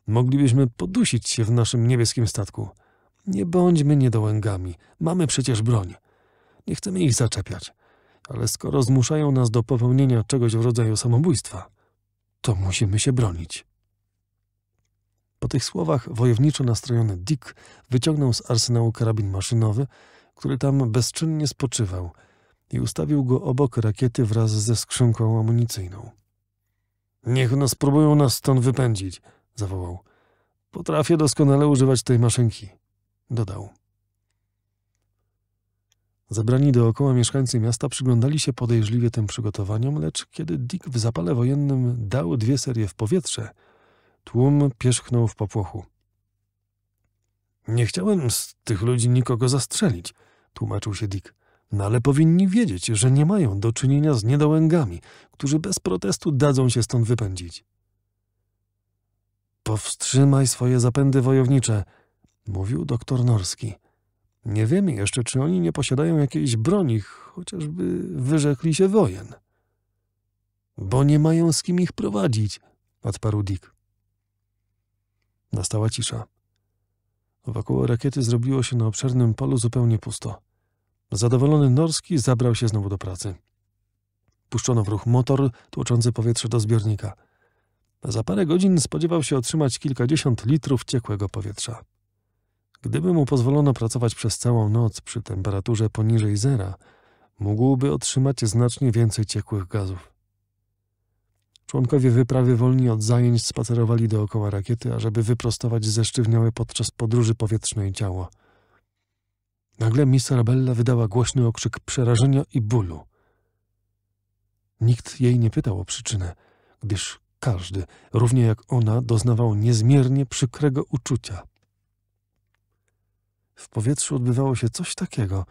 Moglibyśmy podusić się w naszym niebieskim statku. Nie bądźmy niedołęgami, mamy przecież broń. Nie chcemy ich zaczepiać, ale skoro zmuszają nas do popełnienia czegoś w rodzaju samobójstwa, to musimy się bronić. Po tych słowach wojowniczo nastrojony Dick wyciągnął z arsenału karabin maszynowy, który tam bezczynnie spoczywał i ustawił go obok rakiety wraz ze skrzynką amunicyjną. Niech nas spróbują nas stąd wypędzić, zawołał. Potrafię doskonale używać tej maszynki, dodał. Zabrani dookoła mieszkańcy miasta przyglądali się podejrzliwie tym przygotowaniom, lecz kiedy Dick w zapale wojennym dał dwie serie w powietrze – Tłum pierzchnął w popłochu. Nie chciałem z tych ludzi nikogo zastrzelić, tłumaczył się Dick. No ale powinni wiedzieć, że nie mają do czynienia z niedołęgami, którzy bez protestu dadzą się stąd wypędzić. Powstrzymaj swoje zapędy wojownicze, mówił doktor Norski. Nie wiemy jeszcze, czy oni nie posiadają jakiejś broni, chociażby wyrzekli się wojen. Bo nie mają z kim ich prowadzić, odparł Dick. Nastała cisza. Wokoło rakiety zrobiło się na obszernym polu zupełnie pusto. Zadowolony Norski zabrał się znowu do pracy. Puszczono w ruch motor tłoczący powietrze do zbiornika. Za parę godzin spodziewał się otrzymać kilkadziesiąt litrów ciekłego powietrza. Gdyby mu pozwolono pracować przez całą noc przy temperaturze poniżej zera, mógłby otrzymać znacznie więcej ciekłych gazów. Członkowie wyprawy wolni od zajęć spacerowali dookoła rakiety, ażeby wyprostować zesztywniałe podczas podróży powietrznej ciało. Nagle miss Arabella wydała głośny okrzyk przerażenia i bólu. Nikt jej nie pytał o przyczynę, gdyż każdy, równie jak ona, doznawał niezmiernie przykrego uczucia. W powietrzu odbywało się coś takiego,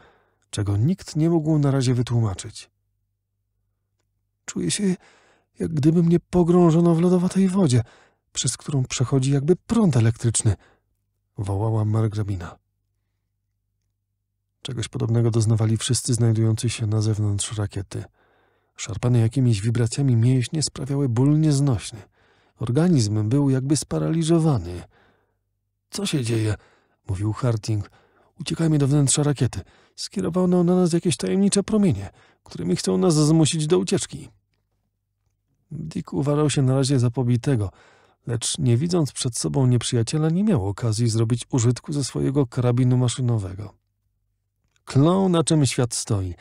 czego nikt nie mógł na razie wytłumaczyć. Czuję się jak gdyby mnie pogrążono w lodowatej wodzie, przez którą przechodzi jakby prąd elektryczny, wołała margrabina. Czegoś podobnego doznawali wszyscy znajdujący się na zewnątrz rakiety. Szarpane jakimiś wibracjami mięśnie sprawiały ból nieznośny. Organizm był jakby sparaliżowany. Co się dzieje? mówił Harting. Uciekajmy do wnętrza rakiety. Skierowano na nas jakieś tajemnicze promienie, którymi chcą nas zmusić do ucieczki. Dick uważał się na razie za pobitego, lecz nie widząc przed sobą nieprzyjaciela, nie miał okazji zrobić użytku ze swojego karabinu maszynowego. Klął na czym świat stoi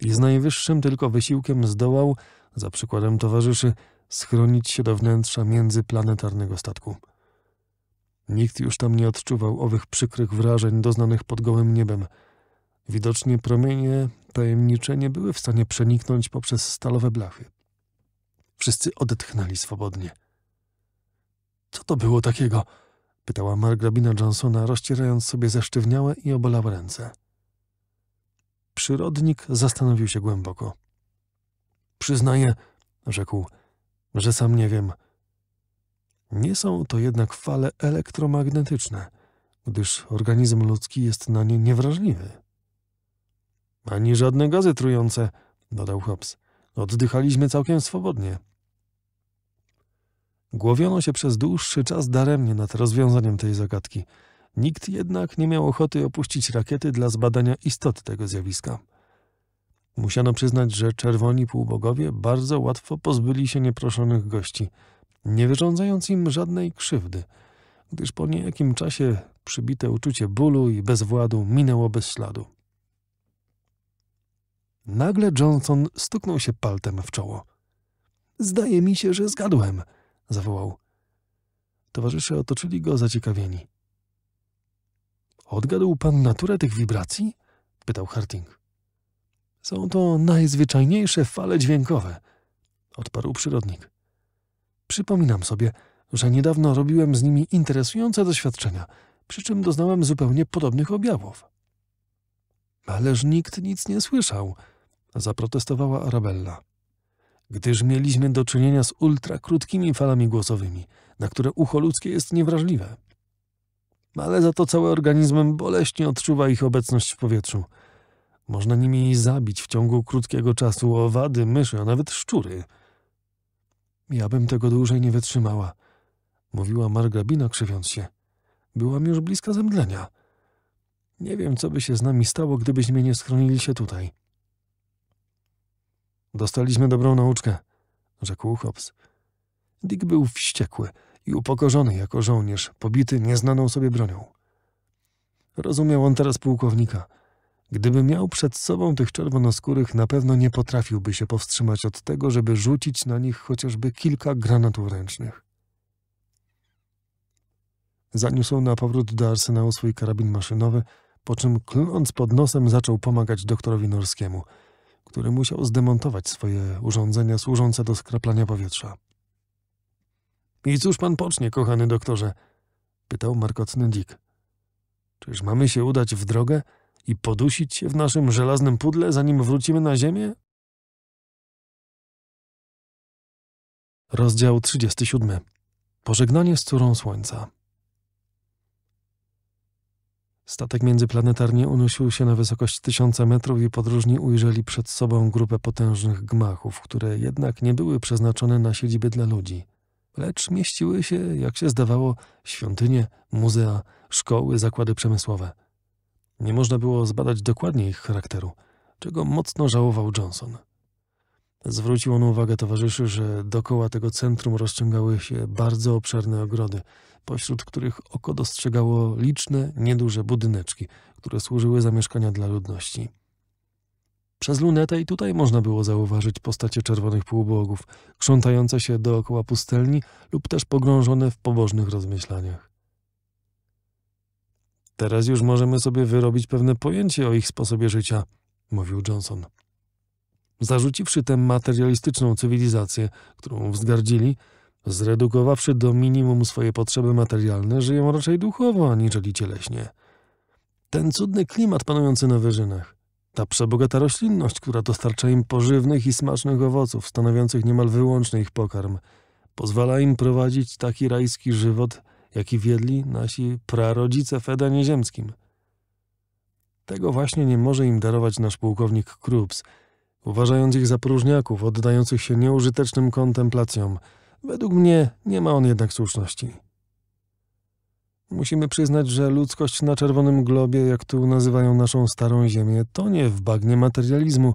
i z najwyższym tylko wysiłkiem zdołał, za przykładem towarzyszy, schronić się do wnętrza międzyplanetarnego statku. Nikt już tam nie odczuwał owych przykrych wrażeń doznanych pod gołym niebem. Widocznie promienie tajemnicze nie były w stanie przeniknąć poprzez stalowe blachy. Wszyscy odetchnęli swobodnie. Co to było takiego? pytała margrabina Johnsona, rozcierając sobie zesztywniałe i obalałe ręce. Przyrodnik zastanowił się głęboko. Przyznaję, rzekł, że sam nie wiem. Nie są to jednak fale elektromagnetyczne, gdyż organizm ludzki jest na nie niewrażliwy. Ani żadne gazy trujące, dodał Hobbs. Oddychaliśmy całkiem swobodnie. Głowiono się przez dłuższy czas daremnie nad rozwiązaniem tej zagadki. Nikt jednak nie miał ochoty opuścić rakiety dla zbadania istot tego zjawiska. Musiano przyznać, że czerwoni półbogowie bardzo łatwo pozbyli się nieproszonych gości, nie wyrządzając im żadnej krzywdy, gdyż po niejakim czasie przybite uczucie bólu i bezwładu minęło bez śladu. Nagle Johnson stuknął się paltem w czoło. Zdaje mi się, że zgadłem – zawołał. Towarzysze otoczyli go zaciekawieni. Odgadł pan naturę tych wibracji? pytał Harting. Są to najzwyczajniejsze fale dźwiękowe, odparł przyrodnik. Przypominam sobie, że niedawno robiłem z nimi interesujące doświadczenia, przy czym doznałem zupełnie podobnych objawów. Ależ nikt nic nie słyszał, zaprotestowała Arabella gdyż mieliśmy do czynienia z ultrakrótkimi falami głosowymi, na które ucho ludzkie jest niewrażliwe. Ale za to cały organizm boleśnie odczuwa ich obecność w powietrzu. Można nimi zabić w ciągu krótkiego czasu owady, myszy, a nawet szczury. Ja bym tego dłużej nie wytrzymała, mówiła margrabina krzywiąc się. Byłam już bliska zemdlenia. Nie wiem, co by się z nami stało, gdybyśmy nie schronili się tutaj. Dostaliśmy dobrą nauczkę, rzekł Hobbs. Dick był wściekły i upokorzony jako żołnierz, pobity nieznaną sobie bronią. Rozumiał on teraz pułkownika. Gdyby miał przed sobą tych czerwonoskórych, na pewno nie potrafiłby się powstrzymać od tego, żeby rzucić na nich chociażby kilka granatów ręcznych. Zaniósł na powrót do arsenału swój karabin maszynowy, po czym klnąc pod nosem zaczął pomagać doktorowi Norskiemu – który musiał zdemontować swoje urządzenia służące do skraplania powietrza. I cóż pan pocznie, kochany doktorze? pytał markotny Dick. Czyż mamy się udać w drogę i podusić się w naszym żelaznym pudle, zanim wrócimy na ziemię? Rozdział 37. Pożegnanie z córą słońca. Statek międzyplanetarny unosił się na wysokość tysiąca metrów i podróżni ujrzeli przed sobą grupę potężnych gmachów, które jednak nie były przeznaczone na siedziby dla ludzi, lecz mieściły się, jak się zdawało, świątynie, muzea, szkoły, zakłady przemysłowe. Nie można było zbadać dokładnie ich charakteru, czego mocno żałował Johnson. Zwrócił on uwagę towarzyszy, że dokoła tego centrum rozciągały się bardzo obszerne ogrody, pośród których oko dostrzegało liczne, nieduże budyneczki, które służyły za mieszkania dla ludności. Przez lunetę i tutaj można było zauważyć postacie czerwonych półbogów, krzątające się dookoła pustelni lub też pogrążone w pobożnych rozmyślaniach. Teraz już możemy sobie wyrobić pewne pojęcie o ich sposobie życia, mówił Johnson. Zarzuciwszy tę materialistyczną cywilizację, którą wzgardzili, zredukowawszy do minimum swoje potrzeby materialne, żyją raczej duchowo, aniżeli cieleśnie. Ten cudny klimat panujący na wyżynach, ta przebogata roślinność, która dostarcza im pożywnych i smacznych owoców, stanowiących niemal wyłączny ich pokarm, pozwala im prowadzić taki rajski żywot, jaki wiedli nasi prarodzice w Edenie Ziemskim. Tego właśnie nie może im darować nasz pułkownik Krups – uważając ich za próżniaków oddających się nieużytecznym kontemplacjom. Według mnie nie ma on jednak słuszności. Musimy przyznać, że ludzkość na czerwonym globie, jak tu nazywają naszą starą Ziemię, tonie w bagnie materializmu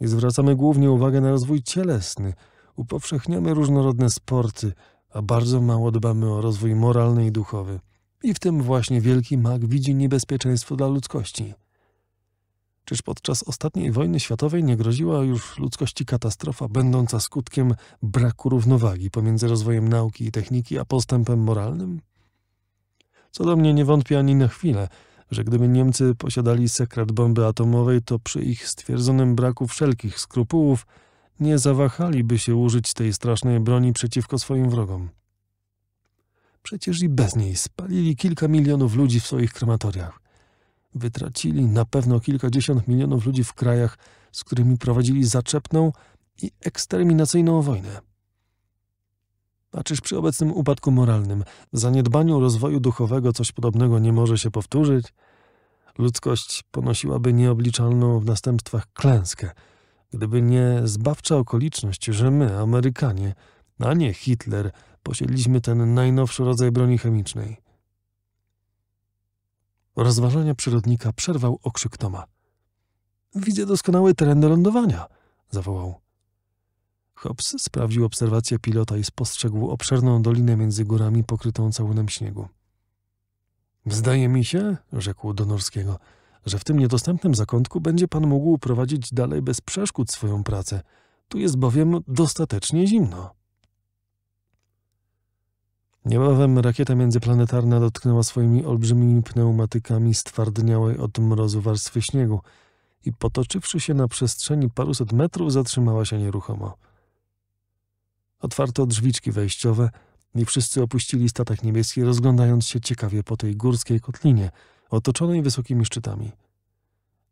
i zwracamy głównie uwagę na rozwój cielesny, upowszechniamy różnorodne sporty, a bardzo mało dbamy o rozwój moralny i duchowy. I w tym właśnie wielki mag widzi niebezpieczeństwo dla ludzkości. Czyż podczas ostatniej wojny światowej nie groziła już ludzkości katastrofa będąca skutkiem braku równowagi pomiędzy rozwojem nauki i techniki a postępem moralnym? Co do mnie nie wątpię ani na chwilę, że gdyby Niemcy posiadali sekret bomby atomowej, to przy ich stwierdzonym braku wszelkich skrupułów nie zawahaliby się użyć tej strasznej broni przeciwko swoim wrogom. Przecież i bez niej spalili kilka milionów ludzi w swoich krematoriach. Wytracili na pewno kilkadziesiąt milionów ludzi w krajach, z którymi prowadzili zaczepną i eksterminacyjną wojnę. A czyż przy obecnym upadku moralnym, zaniedbaniu rozwoju duchowego coś podobnego nie może się powtórzyć? Ludzkość ponosiłaby nieobliczalną w następstwach klęskę, gdyby nie zbawcza okoliczność, że my, Amerykanie, a nie Hitler, posiedliśmy ten najnowszy rodzaj broni chemicznej – Rozważania przyrodnika przerwał okrzyk Toma. Widzę doskonały teren do lądowania, zawołał. Hobbs sprawdził obserwację pilota i spostrzegł obszerną dolinę między górami pokrytą całunem śniegu. Zdaje mi się, rzekł do Norskiego, że w tym niedostępnym zakątku będzie pan mógł prowadzić dalej bez przeszkód swoją pracę. Tu jest bowiem dostatecznie zimno. Niebawem rakieta międzyplanetarna dotknęła swoimi olbrzymimi pneumatykami stwardniałej od mrozu warstwy śniegu i potoczywszy się na przestrzeni paruset metrów zatrzymała się nieruchomo. Otwarto drzwiczki wejściowe i wszyscy opuścili statek niebieski, rozglądając się ciekawie po tej górskiej kotlinie, otoczonej wysokimi szczytami.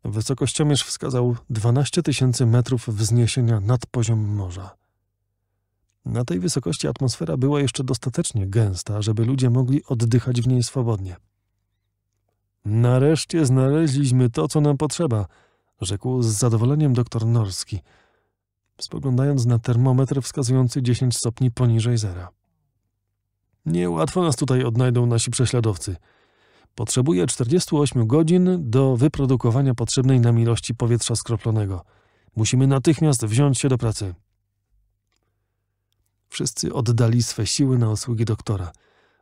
Wysokościomierz wskazał 12 tysięcy metrów wzniesienia nad poziom morza. Na tej wysokości atmosfera była jeszcze dostatecznie gęsta, żeby ludzie mogli oddychać w niej swobodnie. Nareszcie znaleźliśmy to, co nam potrzeba, rzekł z zadowoleniem doktor Norski, spoglądając na termometr wskazujący 10 stopni poniżej zera. Niełatwo nas tutaj odnajdą nasi prześladowcy. Potrzebuje 48 godzin do wyprodukowania potrzebnej nam ilości powietrza skroplonego. Musimy natychmiast wziąć się do pracy. Wszyscy oddali swe siły na usługi doktora.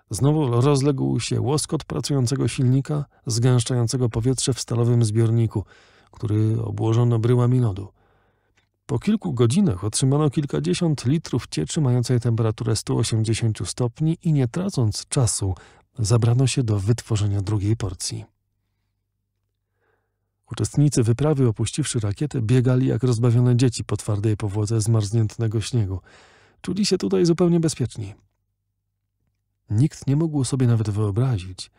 Znowu rozległ się łoskot pracującego silnika, zgęszczającego powietrze w stalowym zbiorniku, który obłożono bryłami lodu. Po kilku godzinach otrzymano kilkadziesiąt litrów cieczy mającej temperaturę 180 stopni i nie tracąc czasu zabrano się do wytworzenia drugiej porcji. Uczestnicy wyprawy opuściwszy rakietę biegali jak rozbawione dzieci po twardej powłodze zmarzniętego śniegu. Czuli się tutaj zupełnie bezpieczni. Nikt nie mógł sobie nawet wyobrazić,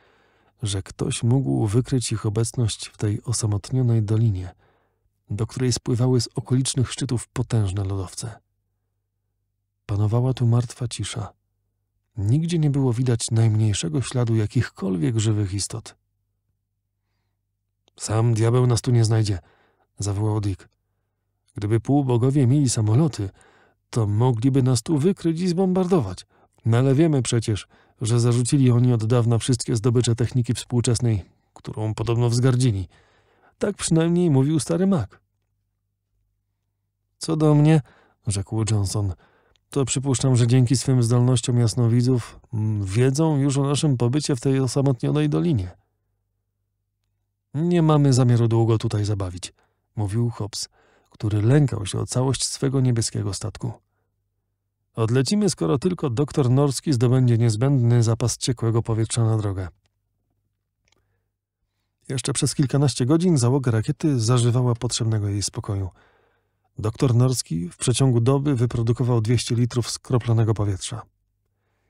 że ktoś mógł wykryć ich obecność w tej osamotnionej dolinie, do której spływały z okolicznych szczytów potężne lodowce. Panowała tu martwa cisza. Nigdzie nie było widać najmniejszego śladu jakichkolwiek żywych istot. Sam diabeł nas tu nie znajdzie, zawołał Dick. Gdyby półbogowie mieli samoloty, to mogliby nas tu wykryć i zbombardować. No ale wiemy przecież, że zarzucili oni od dawna wszystkie zdobycze techniki współczesnej, którą podobno wzgardzili. Tak przynajmniej mówił stary mak. Co do mnie, rzekł Johnson, to przypuszczam, że dzięki swym zdolnościom jasnowidzów mm, wiedzą już o naszym pobycie w tej osamotnionej dolinie. Nie mamy zamiaru długo tutaj zabawić, mówił Hobbs który lękał się o całość swego niebieskiego statku. Odlecimy, skoro tylko doktor Norski zdobędzie niezbędny zapas ciekłego powietrza na drogę. Jeszcze przez kilkanaście godzin załoga rakiety zażywała potrzebnego jej spokoju. Doktor Norski w przeciągu doby wyprodukował 200 litrów skroplonego powietrza.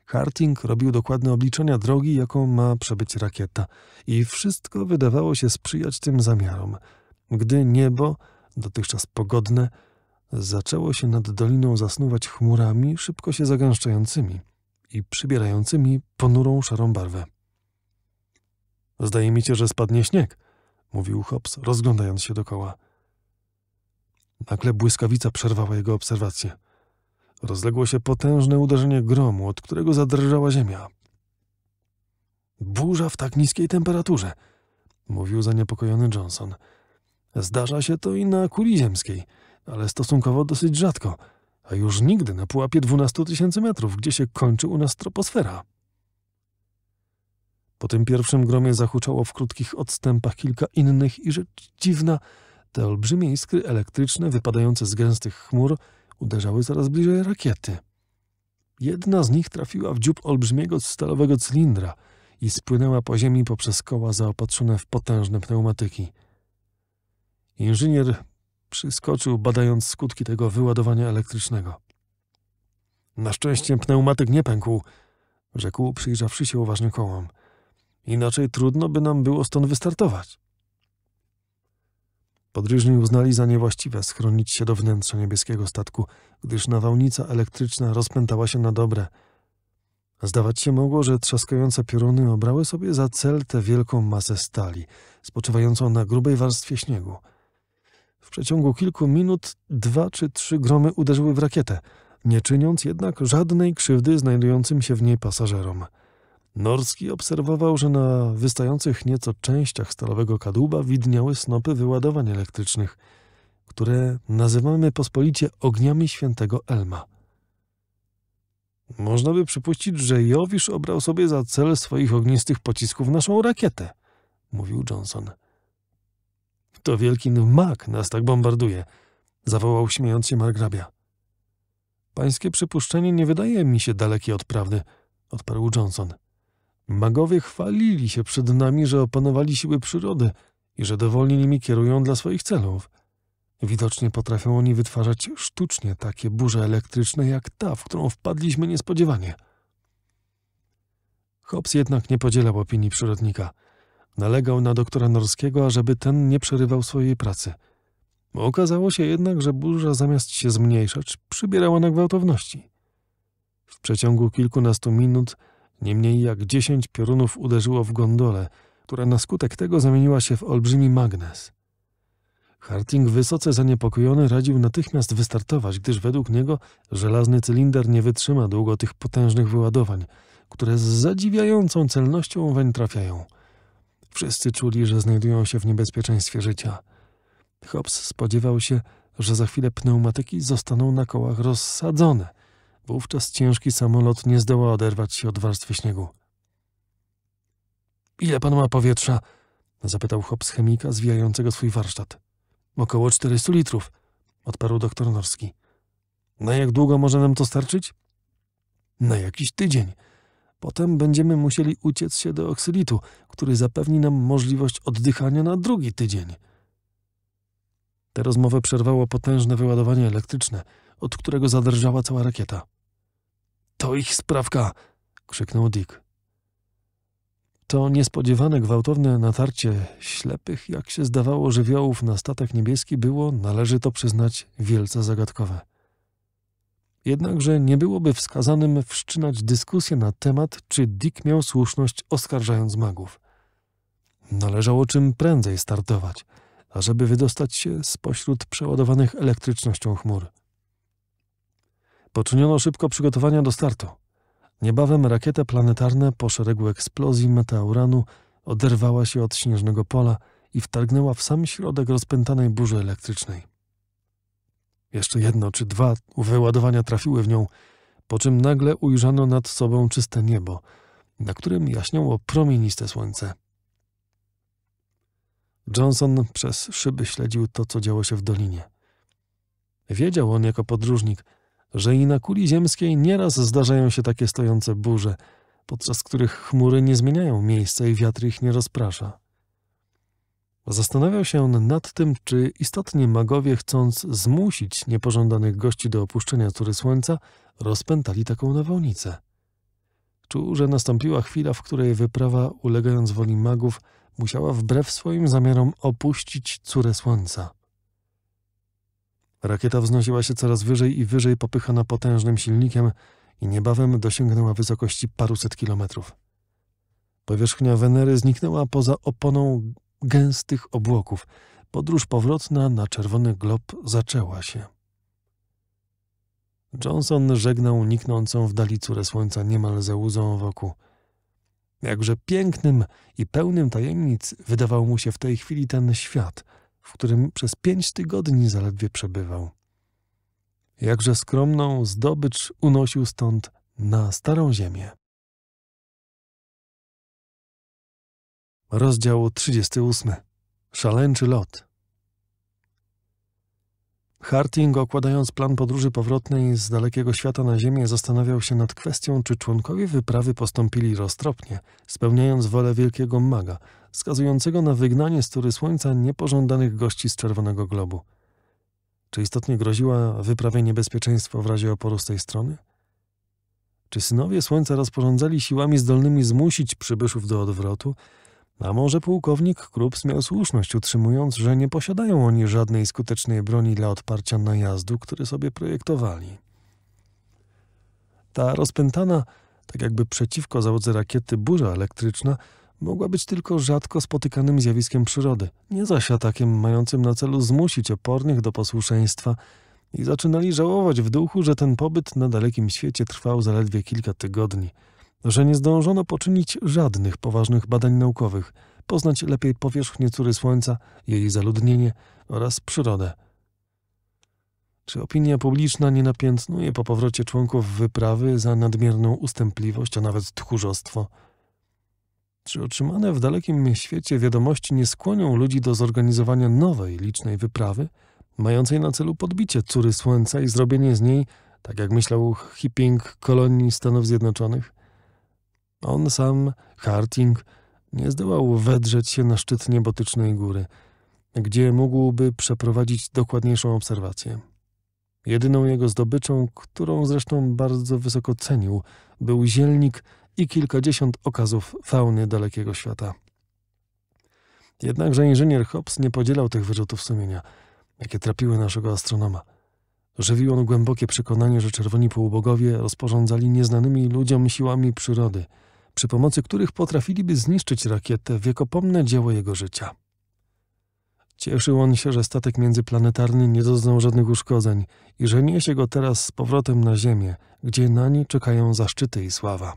Harting robił dokładne obliczenia drogi, jaką ma przebyć rakieta i wszystko wydawało się sprzyjać tym zamiarom, gdy niebo dotychczas pogodne, zaczęło się nad doliną zasnuwać chmurami szybko się zagęszczającymi i przybierającymi ponurą szarą barwę. Zdaje mi się, że spadnie śnieg, mówił Hobbs, rozglądając się dokoła. Nagle błyskawica przerwała jego obserwację. Rozległo się potężne uderzenie gromu, od którego zadrżała ziemia. Burza w tak niskiej temperaturze, mówił zaniepokojony Johnson – Zdarza się to i na kuli ziemskiej, ale stosunkowo dosyć rzadko, a już nigdy na pułapie 12 tysięcy metrów, gdzie się kończy u nas troposfera. Po tym pierwszym gromie zahuczało w krótkich odstępach kilka innych i rzecz dziwna, te olbrzymie iskry elektryczne wypadające z gęstych chmur uderzały coraz bliżej rakiety. Jedna z nich trafiła w dziób olbrzymiego stalowego cylindra i spłynęła po ziemi poprzez koła zaopatrzone w potężne pneumatyki – Inżynier przyskoczył, badając skutki tego wyładowania elektrycznego. Na szczęście pneumatyk nie pękł, rzekł, przyjrzawszy się uważnie kołom. Inaczej trudno by nam było stąd wystartować. Podróżni uznali za niewłaściwe schronić się do wnętrza niebieskiego statku, gdyż nawałnica elektryczna rozpętała się na dobre. Zdawać się mogło, że trzaskające pioruny obrały sobie za cel tę wielką masę stali, spoczywającą na grubej warstwie śniegu – w przeciągu kilku minut dwa czy trzy gromy uderzyły w rakietę, nie czyniąc jednak żadnej krzywdy znajdującym się w niej pasażerom. Norski obserwował, że na wystających nieco częściach stalowego kadłuba widniały snopy wyładowań elektrycznych, które nazywamy pospolicie ogniami świętego Elma. Można by przypuścić, że Jowisz obrał sobie za cel swoich ognistych pocisków naszą rakietę, mówił Johnson to wielki mak nas tak bombarduje? Zawołał śmiejąc się margrabia. Pańskie przypuszczenie nie wydaje mi się dalekie od prawdy, odparł Johnson. Magowie chwalili się przed nami, że opanowali siły przyrody i że dowolnie nimi kierują dla swoich celów. Widocznie potrafią oni wytwarzać sztucznie takie burze elektryczne jak ta, w którą wpadliśmy niespodziewanie. Hobbes jednak nie podzielał opinii przyrodnika – Nalegał na doktora Norskiego, ażeby ten nie przerywał swojej pracy. Okazało się jednak, że burza zamiast się zmniejszać, przybierała na gwałtowności. W przeciągu kilkunastu minut nie mniej jak dziesięć piorunów uderzyło w gondolę, która na skutek tego zamieniła się w olbrzymi magnes. Harting wysoce zaniepokojony radził natychmiast wystartować, gdyż według niego żelazny cylinder nie wytrzyma długo tych potężnych wyładowań, które z zadziwiającą celnością weń trafiają – Wszyscy czuli, że znajdują się w niebezpieczeństwie życia. Hobbs spodziewał się, że za chwilę pneumatyki zostaną na kołach rozsadzone. Wówczas ciężki samolot nie zdoła oderwać się od warstwy śniegu. Ile pan ma powietrza? zapytał Hobbs chemika zwijającego swój warsztat. Około 400 litrów, odparł doktor Norski. Na jak długo może nam to starczyć? Na jakiś tydzień. Potem będziemy musieli uciec się do oksylitu, który zapewni nam możliwość oddychania na drugi tydzień. Tę rozmowę przerwało potężne wyładowanie elektryczne, od którego zadrżała cała rakieta. To ich sprawka! krzyknął Dick. To niespodziewane, gwałtowne natarcie ślepych, jak się zdawało, żywiołów na statek niebieski było, należy to przyznać, wielce zagadkowe jednakże nie byłoby wskazanym wszczynać dyskusję na temat, czy Dick miał słuszność oskarżając magów. Należało czym prędzej startować, ażeby wydostać się spośród przeładowanych elektrycznością chmur. Poczyniono szybko przygotowania do startu. Niebawem rakieta planetarna po szeregu eksplozji meteoranu oderwała się od śnieżnego pola i wtargnęła w sam środek rozpętanej burzy elektrycznej. Jeszcze jedno czy dwa wyładowania trafiły w nią, po czym nagle ujrzano nad sobą czyste niebo, na którym jaśniało promieniste słońce. Johnson przez szyby śledził to, co działo się w dolinie. Wiedział on jako podróżnik, że i na kuli ziemskiej nieraz zdarzają się takie stojące burze, podczas których chmury nie zmieniają miejsca i wiatr ich nie rozprasza. Zastanawiał się nad tym, czy istotnie magowie, chcąc zmusić niepożądanych gości do opuszczenia Córy Słońca, rozpętali taką nawałnicę. Czuł, że nastąpiła chwila, w której wyprawa, ulegając woli magów, musiała wbrew swoim zamiarom opuścić Córę Słońca. Rakieta wznosiła się coraz wyżej i wyżej, popychana potężnym silnikiem i niebawem dosięgnęła wysokości paruset kilometrów. Powierzchnia Wenery zniknęła poza oponą gęstych obłoków. Podróż powrotna na czerwony glob zaczęła się. Johnson żegnał niknącą w dali córę słońca niemal ze łzą wokół. Jakże pięknym i pełnym tajemnic wydawał mu się w tej chwili ten świat, w którym przez pięć tygodni zaledwie przebywał. Jakże skromną zdobycz unosił stąd na starą ziemię. Rozdział 38. Szaleńczy lot. Harting, okładając plan podróży powrotnej z dalekiego świata na Ziemię, zastanawiał się nad kwestią, czy członkowie wyprawy postąpili roztropnie, spełniając wolę wielkiego maga, skazującego na wygnanie z tury słońca niepożądanych gości z czerwonego globu. Czy istotnie groziła wyprawie niebezpieczeństwo w razie oporu z tej strony? Czy synowie słońca rozporządzali siłami zdolnymi zmusić przybyszów do odwrotu, a może pułkownik Krups miał słuszność, utrzymując, że nie posiadają oni żadnej skutecznej broni dla odparcia najazdu, który sobie projektowali. Ta rozpętana, tak jakby przeciwko załodze rakiety, burza elektryczna mogła być tylko rzadko spotykanym zjawiskiem przyrody, nie zaś atakiem mającym na celu zmusić opornych do posłuszeństwa i zaczynali żałować w duchu, że ten pobyt na dalekim świecie trwał zaledwie kilka tygodni – że nie zdążono poczynić żadnych poważnych badań naukowych, poznać lepiej powierzchnię córy Słońca, jej zaludnienie oraz przyrodę. Czy opinia publiczna nie napiętnuje po powrocie członków wyprawy za nadmierną ustępliwość, a nawet tchórzostwo? Czy otrzymane w dalekim świecie wiadomości nie skłonią ludzi do zorganizowania nowej, licznej wyprawy, mającej na celu podbicie córy Słońca i zrobienie z niej, tak jak myślał Hipping, kolonii Stanów Zjednoczonych? On sam, Harting, nie zdołał wedrzeć się na szczyt niebotycznej góry, gdzie mógłby przeprowadzić dokładniejszą obserwację. Jedyną jego zdobyczą, którą zresztą bardzo wysoko cenił, był zielnik i kilkadziesiąt okazów fauny dalekiego świata. Jednakże inżynier Hobbs nie podzielał tych wyrzutów sumienia, jakie trapiły naszego astronoma. Żywił on głębokie przekonanie, że czerwoni półbogowie rozporządzali nieznanymi ludziom siłami przyrody – przy pomocy których potrafiliby zniszczyć rakietę, wiekopomne dzieło jego życia. Cieszył on się, że statek międzyplanetarny nie doznał żadnych uszkodzeń i że niesie go teraz z powrotem na Ziemię, gdzie na nie czekają zaszczyty i sława.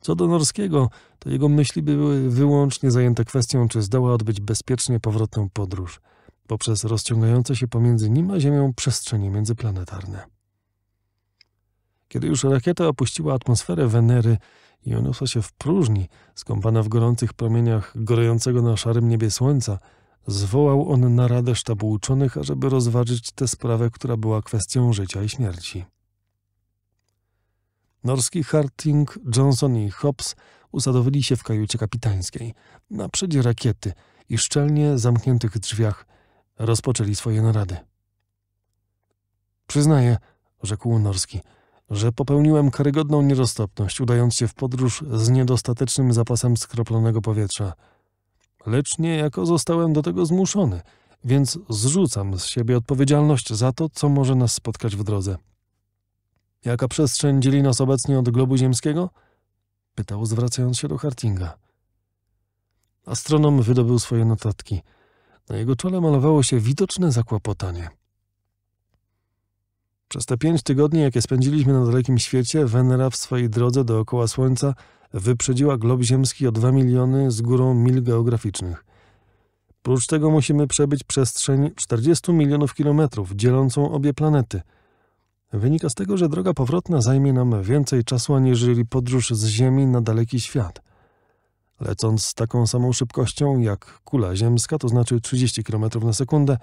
Co do Norskiego, to jego myśli były wyłącznie zajęte kwestią, czy zdoła odbyć bezpiecznie powrotną podróż poprzez rozciągające się pomiędzy nim a Ziemią przestrzenie międzyplanetarne. Kiedy już rakieta opuściła atmosferę Wenery i uniosła się w próżni, skąpana w gorących promieniach gorącego na szarym niebie słońca, zwołał on naradę sztabu uczonych, ażeby rozważyć tę sprawę, która była kwestią życia i śmierci. Norski Harting, Johnson i Hobbs usadowili się w kajucie kapitańskiej, na przedzie rakiety i szczelnie zamkniętych drzwiach rozpoczęli swoje narady. Przyznaję, rzekł Norski, że popełniłem karygodną nieroztopność udając się w podróż z niedostatecznym zapasem skroplonego powietrza. Lecz nie jako zostałem do tego zmuszony, więc zrzucam z siebie odpowiedzialność za to, co może nas spotkać w drodze. Jaka przestrzeń dzieli nas obecnie od globu ziemskiego? Pytał, zwracając się do Hartinga. Astronom wydobył swoje notatki. Na jego czole malowało się widoczne zakłopotanie – przez te pięć tygodni, jakie spędziliśmy na dalekim świecie, Wenera w swojej drodze dookoła Słońca wyprzedziła glob ziemski o 2 miliony z górą mil geograficznych. Prócz tego musimy przebyć przestrzeń 40 milionów kilometrów, dzielącą obie planety. Wynika z tego, że droga powrotna zajmie nam więcej czasu, aniżeli podróż z Ziemi na daleki świat. Lecąc z taką samą szybkością jak kula ziemska, to znaczy 30 km na sekundę,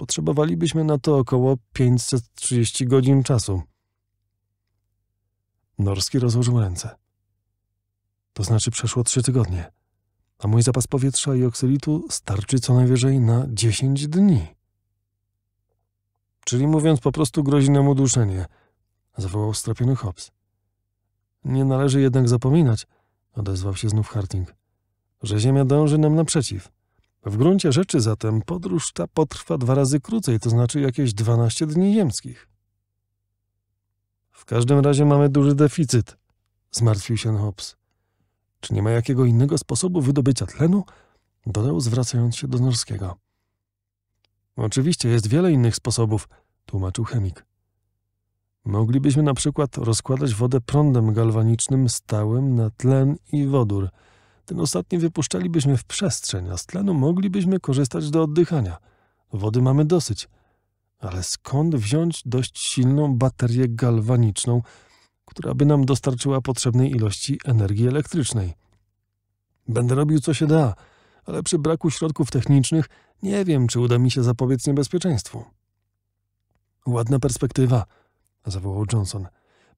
Potrzebowalibyśmy na to około 530 godzin czasu. Norski rozłożył ręce. To znaczy przeszło trzy tygodnie, a mój zapas powietrza i oksylitu starczy co najwyżej na 10 dni. Czyli mówiąc po prostu grozi nam uduszenie, zawołał strapiony Hobbs. Nie należy jednak zapominać, odezwał się znów Harting, że Ziemia dąży nam naprzeciw. W gruncie rzeczy zatem podróż ta potrwa dwa razy krócej, to znaczy jakieś 12 dni ziemskich. W każdym razie mamy duży deficyt, zmartwił się Hobbes. Czy nie ma jakiego innego sposobu wydobycia tlenu? dodał, zwracając się do Norskiego. Oczywiście jest wiele innych sposobów, tłumaczył chemik. Moglibyśmy na przykład rozkładać wodę prądem galwanicznym stałym na tlen i wodór – ten ostatni wypuszczalibyśmy w przestrzeń, a z tlenu moglibyśmy korzystać do oddychania. Wody mamy dosyć. Ale skąd wziąć dość silną baterię galwaniczną, która by nam dostarczyła potrzebnej ilości energii elektrycznej? Będę robił co się da, ale przy braku środków technicznych nie wiem, czy uda mi się zapobiec niebezpieczeństwu. Ładna perspektywa, zawołał Johnson.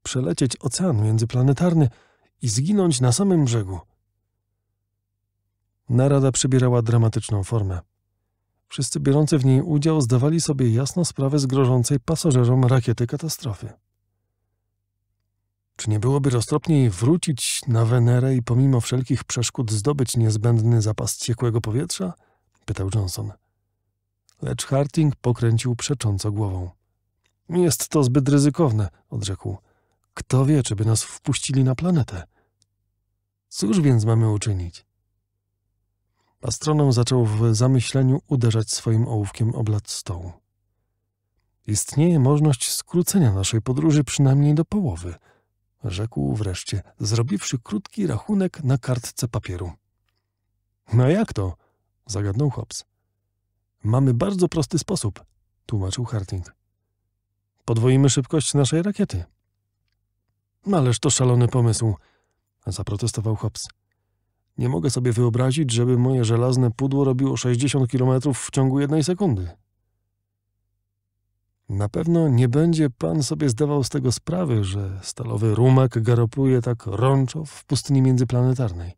Przelecieć ocean międzyplanetarny i zginąć na samym brzegu narada przybierała dramatyczną formę. Wszyscy biorący w niej udział zdawali sobie jasno sprawę z grożącej pasażerom rakiety katastrofy. Czy nie byłoby roztropniej wrócić na Wenerę i pomimo wszelkich przeszkód zdobyć niezbędny zapas ciekłego powietrza? pytał Johnson. Lecz Harting pokręcił przecząco głową. Jest to zbyt ryzykowne, odrzekł. Kto wie, czy by nas wpuścili na planetę? Cóż więc mamy uczynić? Astronom zaczął w zamyśleniu uderzać swoim ołówkiem o blat stołu. Istnieje możliwość skrócenia naszej podróży przynajmniej do połowy, rzekł wreszcie, zrobiwszy krótki rachunek na kartce papieru. No jak to? zagadnął Hobbs. Mamy bardzo prosty sposób, tłumaczył Harting. Podwoimy szybkość naszej rakiety. Ależ to szalony pomysł, zaprotestował Hobbs. Nie mogę sobie wyobrazić, żeby moje żelazne pudło robiło 60 km w ciągu jednej sekundy. Na pewno nie będzie pan sobie zdawał z tego sprawy, że stalowy rumak garopuje tak rączo w pustyni międzyplanetarnej.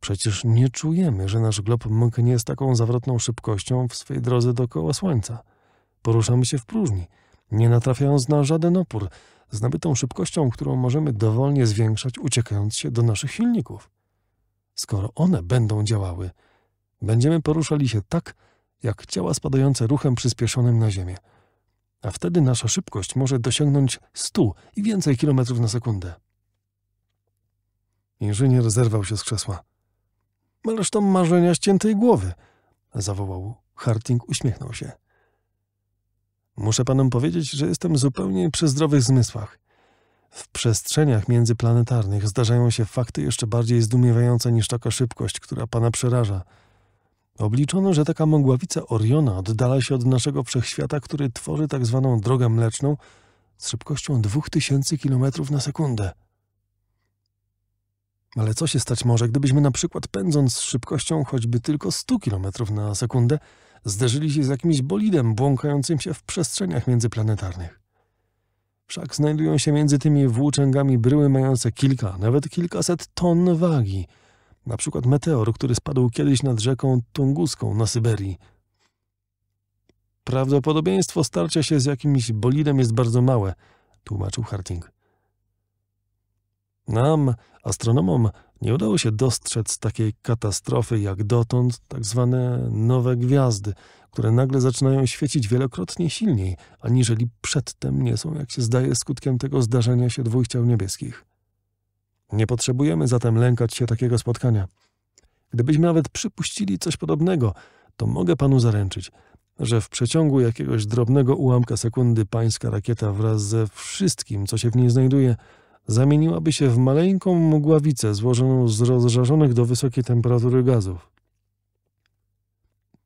Przecież nie czujemy, że nasz glob mknie z taką zawrotną szybkością w swej drodze dookoła Słońca. Poruszamy się w próżni, nie natrafiając na żaden opór, z nabytą szybkością, którą możemy dowolnie zwiększać, uciekając się do naszych silników. Skoro one będą działały, będziemy poruszali się tak, jak ciała spadające ruchem przyspieszonym na ziemię. A wtedy nasza szybkość może dosięgnąć 100 i więcej kilometrów na sekundę. Inżynier zerwał się z krzesła. Ależ to marzenia ściętej głowy, zawołał. Harting uśmiechnął się. Muszę panom powiedzieć, że jestem zupełnie przy zdrowych zmysłach. W przestrzeniach międzyplanetarnych zdarzają się fakty jeszcze bardziej zdumiewające niż taka szybkość, która pana przeraża. Obliczono, że taka mgławica Oriona oddala się od naszego wszechświata, który tworzy tak zwaną drogę mleczną z szybkością 2000 km na sekundę. Ale co się stać może, gdybyśmy na przykład pędząc z szybkością choćby tylko 100 km na sekundę zderzyli się z jakimś bolidem błąkającym się w przestrzeniach międzyplanetarnych? Wszak znajdują się między tymi włóczęgami bryły mające kilka, nawet kilkaset ton wagi. Na przykład meteor, który spadł kiedyś nad rzeką Tunguską na Syberii. Prawdopodobieństwo starcia się z jakimś bolidem jest bardzo małe, tłumaczył Harting. Nam, astronomom, nie udało się dostrzec takiej katastrofy jak dotąd tak zwane nowe gwiazdy, które nagle zaczynają świecić wielokrotnie silniej, aniżeli przedtem nie są, jak się zdaje, skutkiem tego zdarzenia się dwóch ciał niebieskich. Nie potrzebujemy zatem lękać się takiego spotkania. Gdybyśmy nawet przypuścili coś podobnego, to mogę panu zaręczyć, że w przeciągu jakiegoś drobnego ułamka sekundy pańska rakieta wraz ze wszystkim, co się w niej znajduje, zamieniłaby się w maleńką mgławicę złożoną z rozżarzonych do wysokiej temperatury gazów.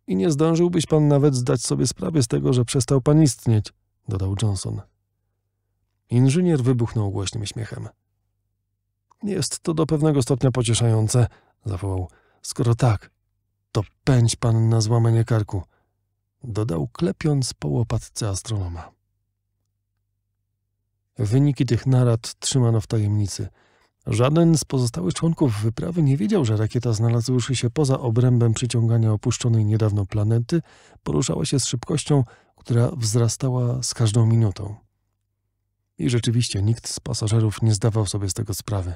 I nie zdążyłbyś pan nawet zdać sobie sprawy z tego, że przestał pan istnieć, dodał Johnson. Inżynier wybuchnął głośnym śmiechem. Jest to do pewnego stopnia pocieszające, zawołał. Skoro tak, to pędź pan na złamanie karku, dodał klepiąc po łopatce astronoma. Wyniki tych narad trzymano w tajemnicy. Żaden z pozostałych członków wyprawy nie wiedział, że rakieta znalazłszy się poza obrębem przyciągania opuszczonej niedawno planety, poruszała się z szybkością, która wzrastała z każdą minutą. I rzeczywiście nikt z pasażerów nie zdawał sobie z tego sprawy.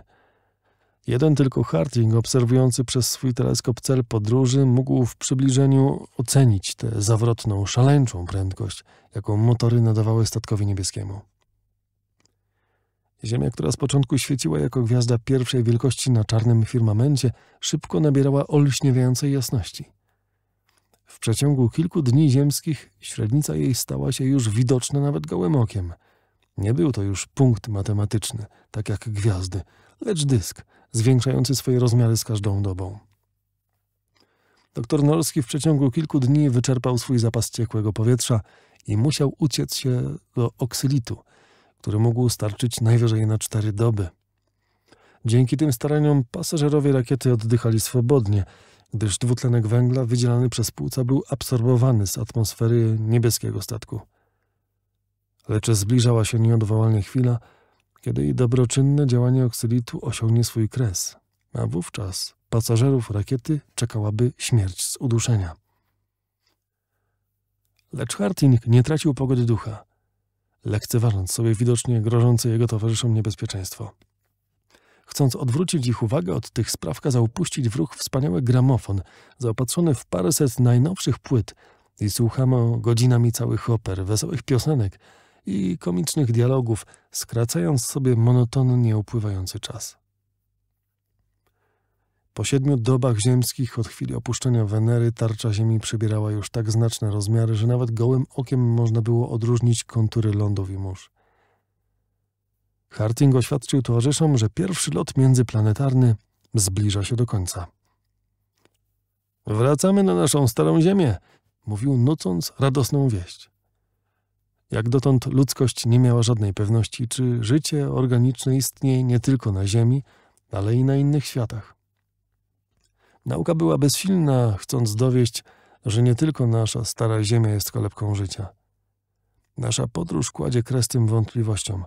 Jeden tylko Harting, obserwujący przez swój teleskop cel podróży, mógł w przybliżeniu ocenić tę zawrotną, szaleńczą prędkość, jaką motory nadawały statkowi niebieskiemu. Ziemia, która z początku świeciła jako gwiazda pierwszej wielkości na czarnym firmamencie, szybko nabierała olśniewiającej jasności. W przeciągu kilku dni ziemskich średnica jej stała się już widoczna nawet gołym okiem. Nie był to już punkt matematyczny, tak jak gwiazdy, lecz dysk, zwiększający swoje rozmiary z każdą dobą. Doktor Norski w przeciągu kilku dni wyczerpał swój zapas ciekłego powietrza i musiał uciec się do oksylitu – które mógł starczyć najwyżej na cztery doby. Dzięki tym staraniom pasażerowie rakiety oddychali swobodnie, gdyż dwutlenek węgla wydzielany przez płuca był absorbowany z atmosfery niebieskiego statku. Lecz zbliżała się nieodwołalnie chwila, kiedy i dobroczynne działanie oksylitu osiągnie swój kres, a wówczas pasażerów rakiety czekałaby śmierć z uduszenia. Lecz Harting nie tracił pogody ducha lekceważąc sobie widocznie grożące jego towarzyszom niebezpieczeństwo. Chcąc odwrócić ich uwagę od tych spraw, kazał puścić w ruch wspaniały gramofon, zaopatrzony w paręset najnowszych płyt i słuchano godzinami całych oper, wesołych piosenek i komicznych dialogów, skracając sobie monotonnie upływający czas. Po siedmiu dobach ziemskich od chwili opuszczenia Wenery tarcza Ziemi przybierała już tak znaczne rozmiary, że nawet gołym okiem można było odróżnić kontury lądów i mórz. Harting oświadczył towarzyszom, że pierwszy lot międzyplanetarny zbliża się do końca. Wracamy na naszą starą Ziemię, mówił nucąc radosną wieść. Jak dotąd ludzkość nie miała żadnej pewności, czy życie organiczne istnieje nie tylko na Ziemi, ale i na innych światach. Nauka była bezsilna, chcąc dowieść, że nie tylko nasza stara ziemia jest kolebką życia. Nasza podróż kładzie kres tym wątpliwościom.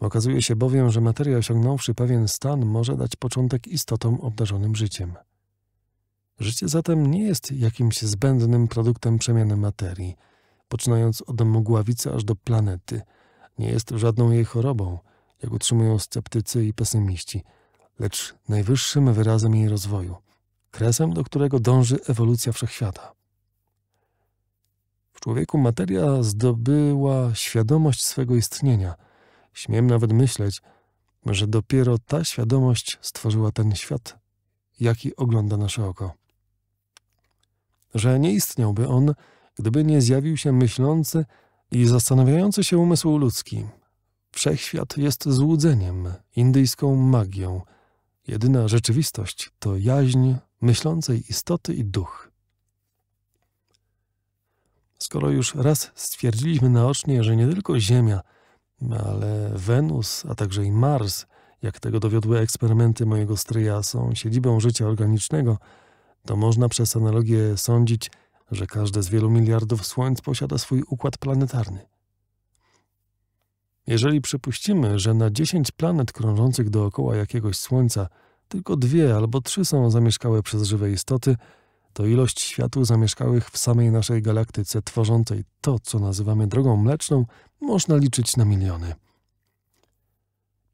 Okazuje się bowiem, że materia osiągnąwszy pewien stan może dać początek istotom obdarzonym życiem. Życie zatem nie jest jakimś zbędnym produktem przemiany materii, poczynając od mgławicy aż do planety. Nie jest żadną jej chorobą, jak utrzymują sceptycy i pesymiści, lecz najwyższym wyrazem jej rozwoju – kresem, do którego dąży ewolucja wszechświata. W człowieku materia zdobyła świadomość swego istnienia. Śmiem nawet myśleć, że dopiero ta świadomość stworzyła ten świat, jaki ogląda nasze oko. Że nie istniałby on, gdyby nie zjawił się myślący i zastanawiający się umysł ludzki. Wszechświat jest złudzeniem, indyjską magią – Jedyna rzeczywistość to jaźń myślącej istoty i duch. Skoro już raz stwierdziliśmy naocznie, że nie tylko Ziemia, ale Wenus, a także i Mars, jak tego dowiodły eksperymenty mojego stryja, są siedzibą życia organicznego, to można przez analogię sądzić, że każde z wielu miliardów słońc posiada swój układ planetarny. Jeżeli przypuścimy, że na 10 planet krążących dookoła jakiegoś Słońca tylko dwie albo trzy są zamieszkałe przez żywe istoty, to ilość światł zamieszkałych w samej naszej galaktyce tworzącej to, co nazywamy drogą mleczną, można liczyć na miliony.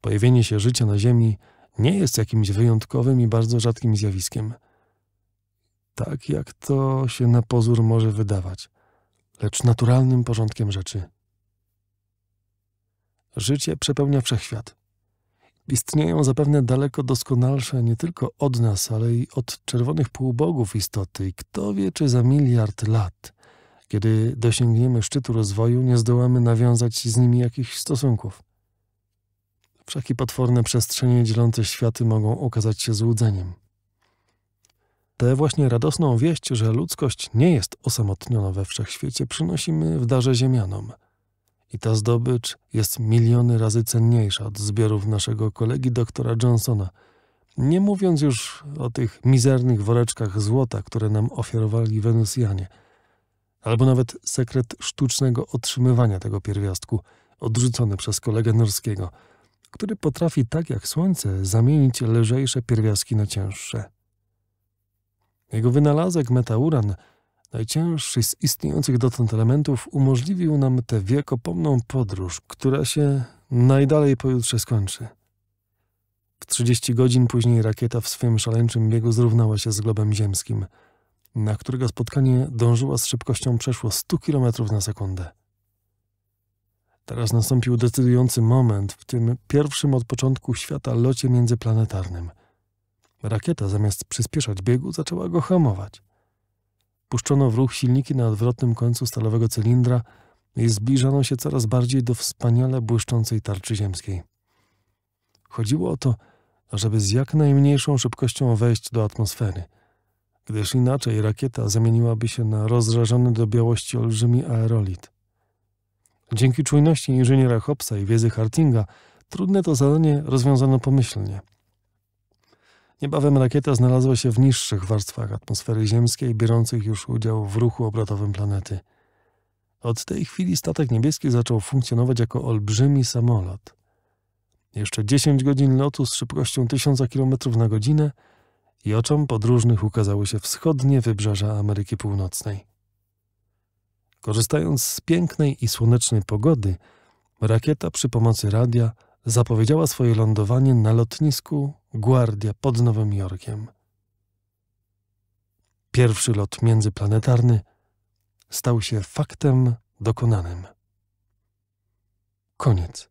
Pojawienie się życia na Ziemi nie jest jakimś wyjątkowym i bardzo rzadkim zjawiskiem. Tak jak to się na pozór może wydawać, lecz naturalnym porządkiem rzeczy – Życie przepełnia wszechświat. Istnieją zapewne daleko doskonalsze nie tylko od nas, ale i od czerwonych półbogów istoty i kto wie, czy za miliard lat, kiedy dosięgniemy szczytu rozwoju, nie zdołamy nawiązać z nimi jakichś stosunków. Wszaki potworne przestrzenie dzielące światy mogą okazać się złudzeniem. Tę właśnie radosną wieść, że ludzkość nie jest osamotniona we wszechświecie, przynosimy w darze ziemianom – i ta zdobycz jest miliony razy cenniejsza od zbiorów naszego kolegi doktora Johnsona. Nie mówiąc już o tych mizernych woreczkach złota, które nam ofiarowali Wenusjanie, albo nawet sekret sztucznego otrzymywania tego pierwiastku, odrzucony przez kolegę norskiego, który potrafi tak jak słońce zamienić lżejsze pierwiastki na cięższe. Jego wynalazek metauran – Najcięższy z istniejących dotąd elementów umożliwił nam tę wiekopomną podróż, która się najdalej pojutrze skończy. W 30 godzin później rakieta w swym szaleńczym biegu zrównała się z globem ziemskim, na którego spotkanie dążyła z szybkością przeszło 100 km na sekundę. Teraz nastąpił decydujący moment w tym pierwszym od początku świata locie międzyplanetarnym. Rakieta zamiast przyspieszać biegu zaczęła go hamować – Puszczono w ruch silniki na odwrotnym końcu stalowego cylindra i zbliżano się coraz bardziej do wspaniale błyszczącej tarczy ziemskiej. Chodziło o to, żeby z jak najmniejszą szybkością wejść do atmosfery, gdyż inaczej rakieta zamieniłaby się na rozrażony do białości olbrzymi aerolit. Dzięki czujności inżyniera Hobsa i wiedzy Hartinga trudne to zadanie rozwiązano pomyślnie – Niebawem rakieta znalazła się w niższych warstwach atmosfery ziemskiej, biorących już udział w ruchu obrotowym planety. Od tej chwili statek niebieski zaczął funkcjonować jako olbrzymi samolot. Jeszcze 10 godzin lotu z szybkością 1000 km na godzinę i oczom podróżnych ukazały się wschodnie wybrzeża Ameryki Północnej. Korzystając z pięknej i słonecznej pogody, rakieta przy pomocy radia zapowiedziała swoje lądowanie na lotnisku Guardia pod Nowym Jorkiem. Pierwszy lot międzyplanetarny stał się faktem dokonanym. Koniec.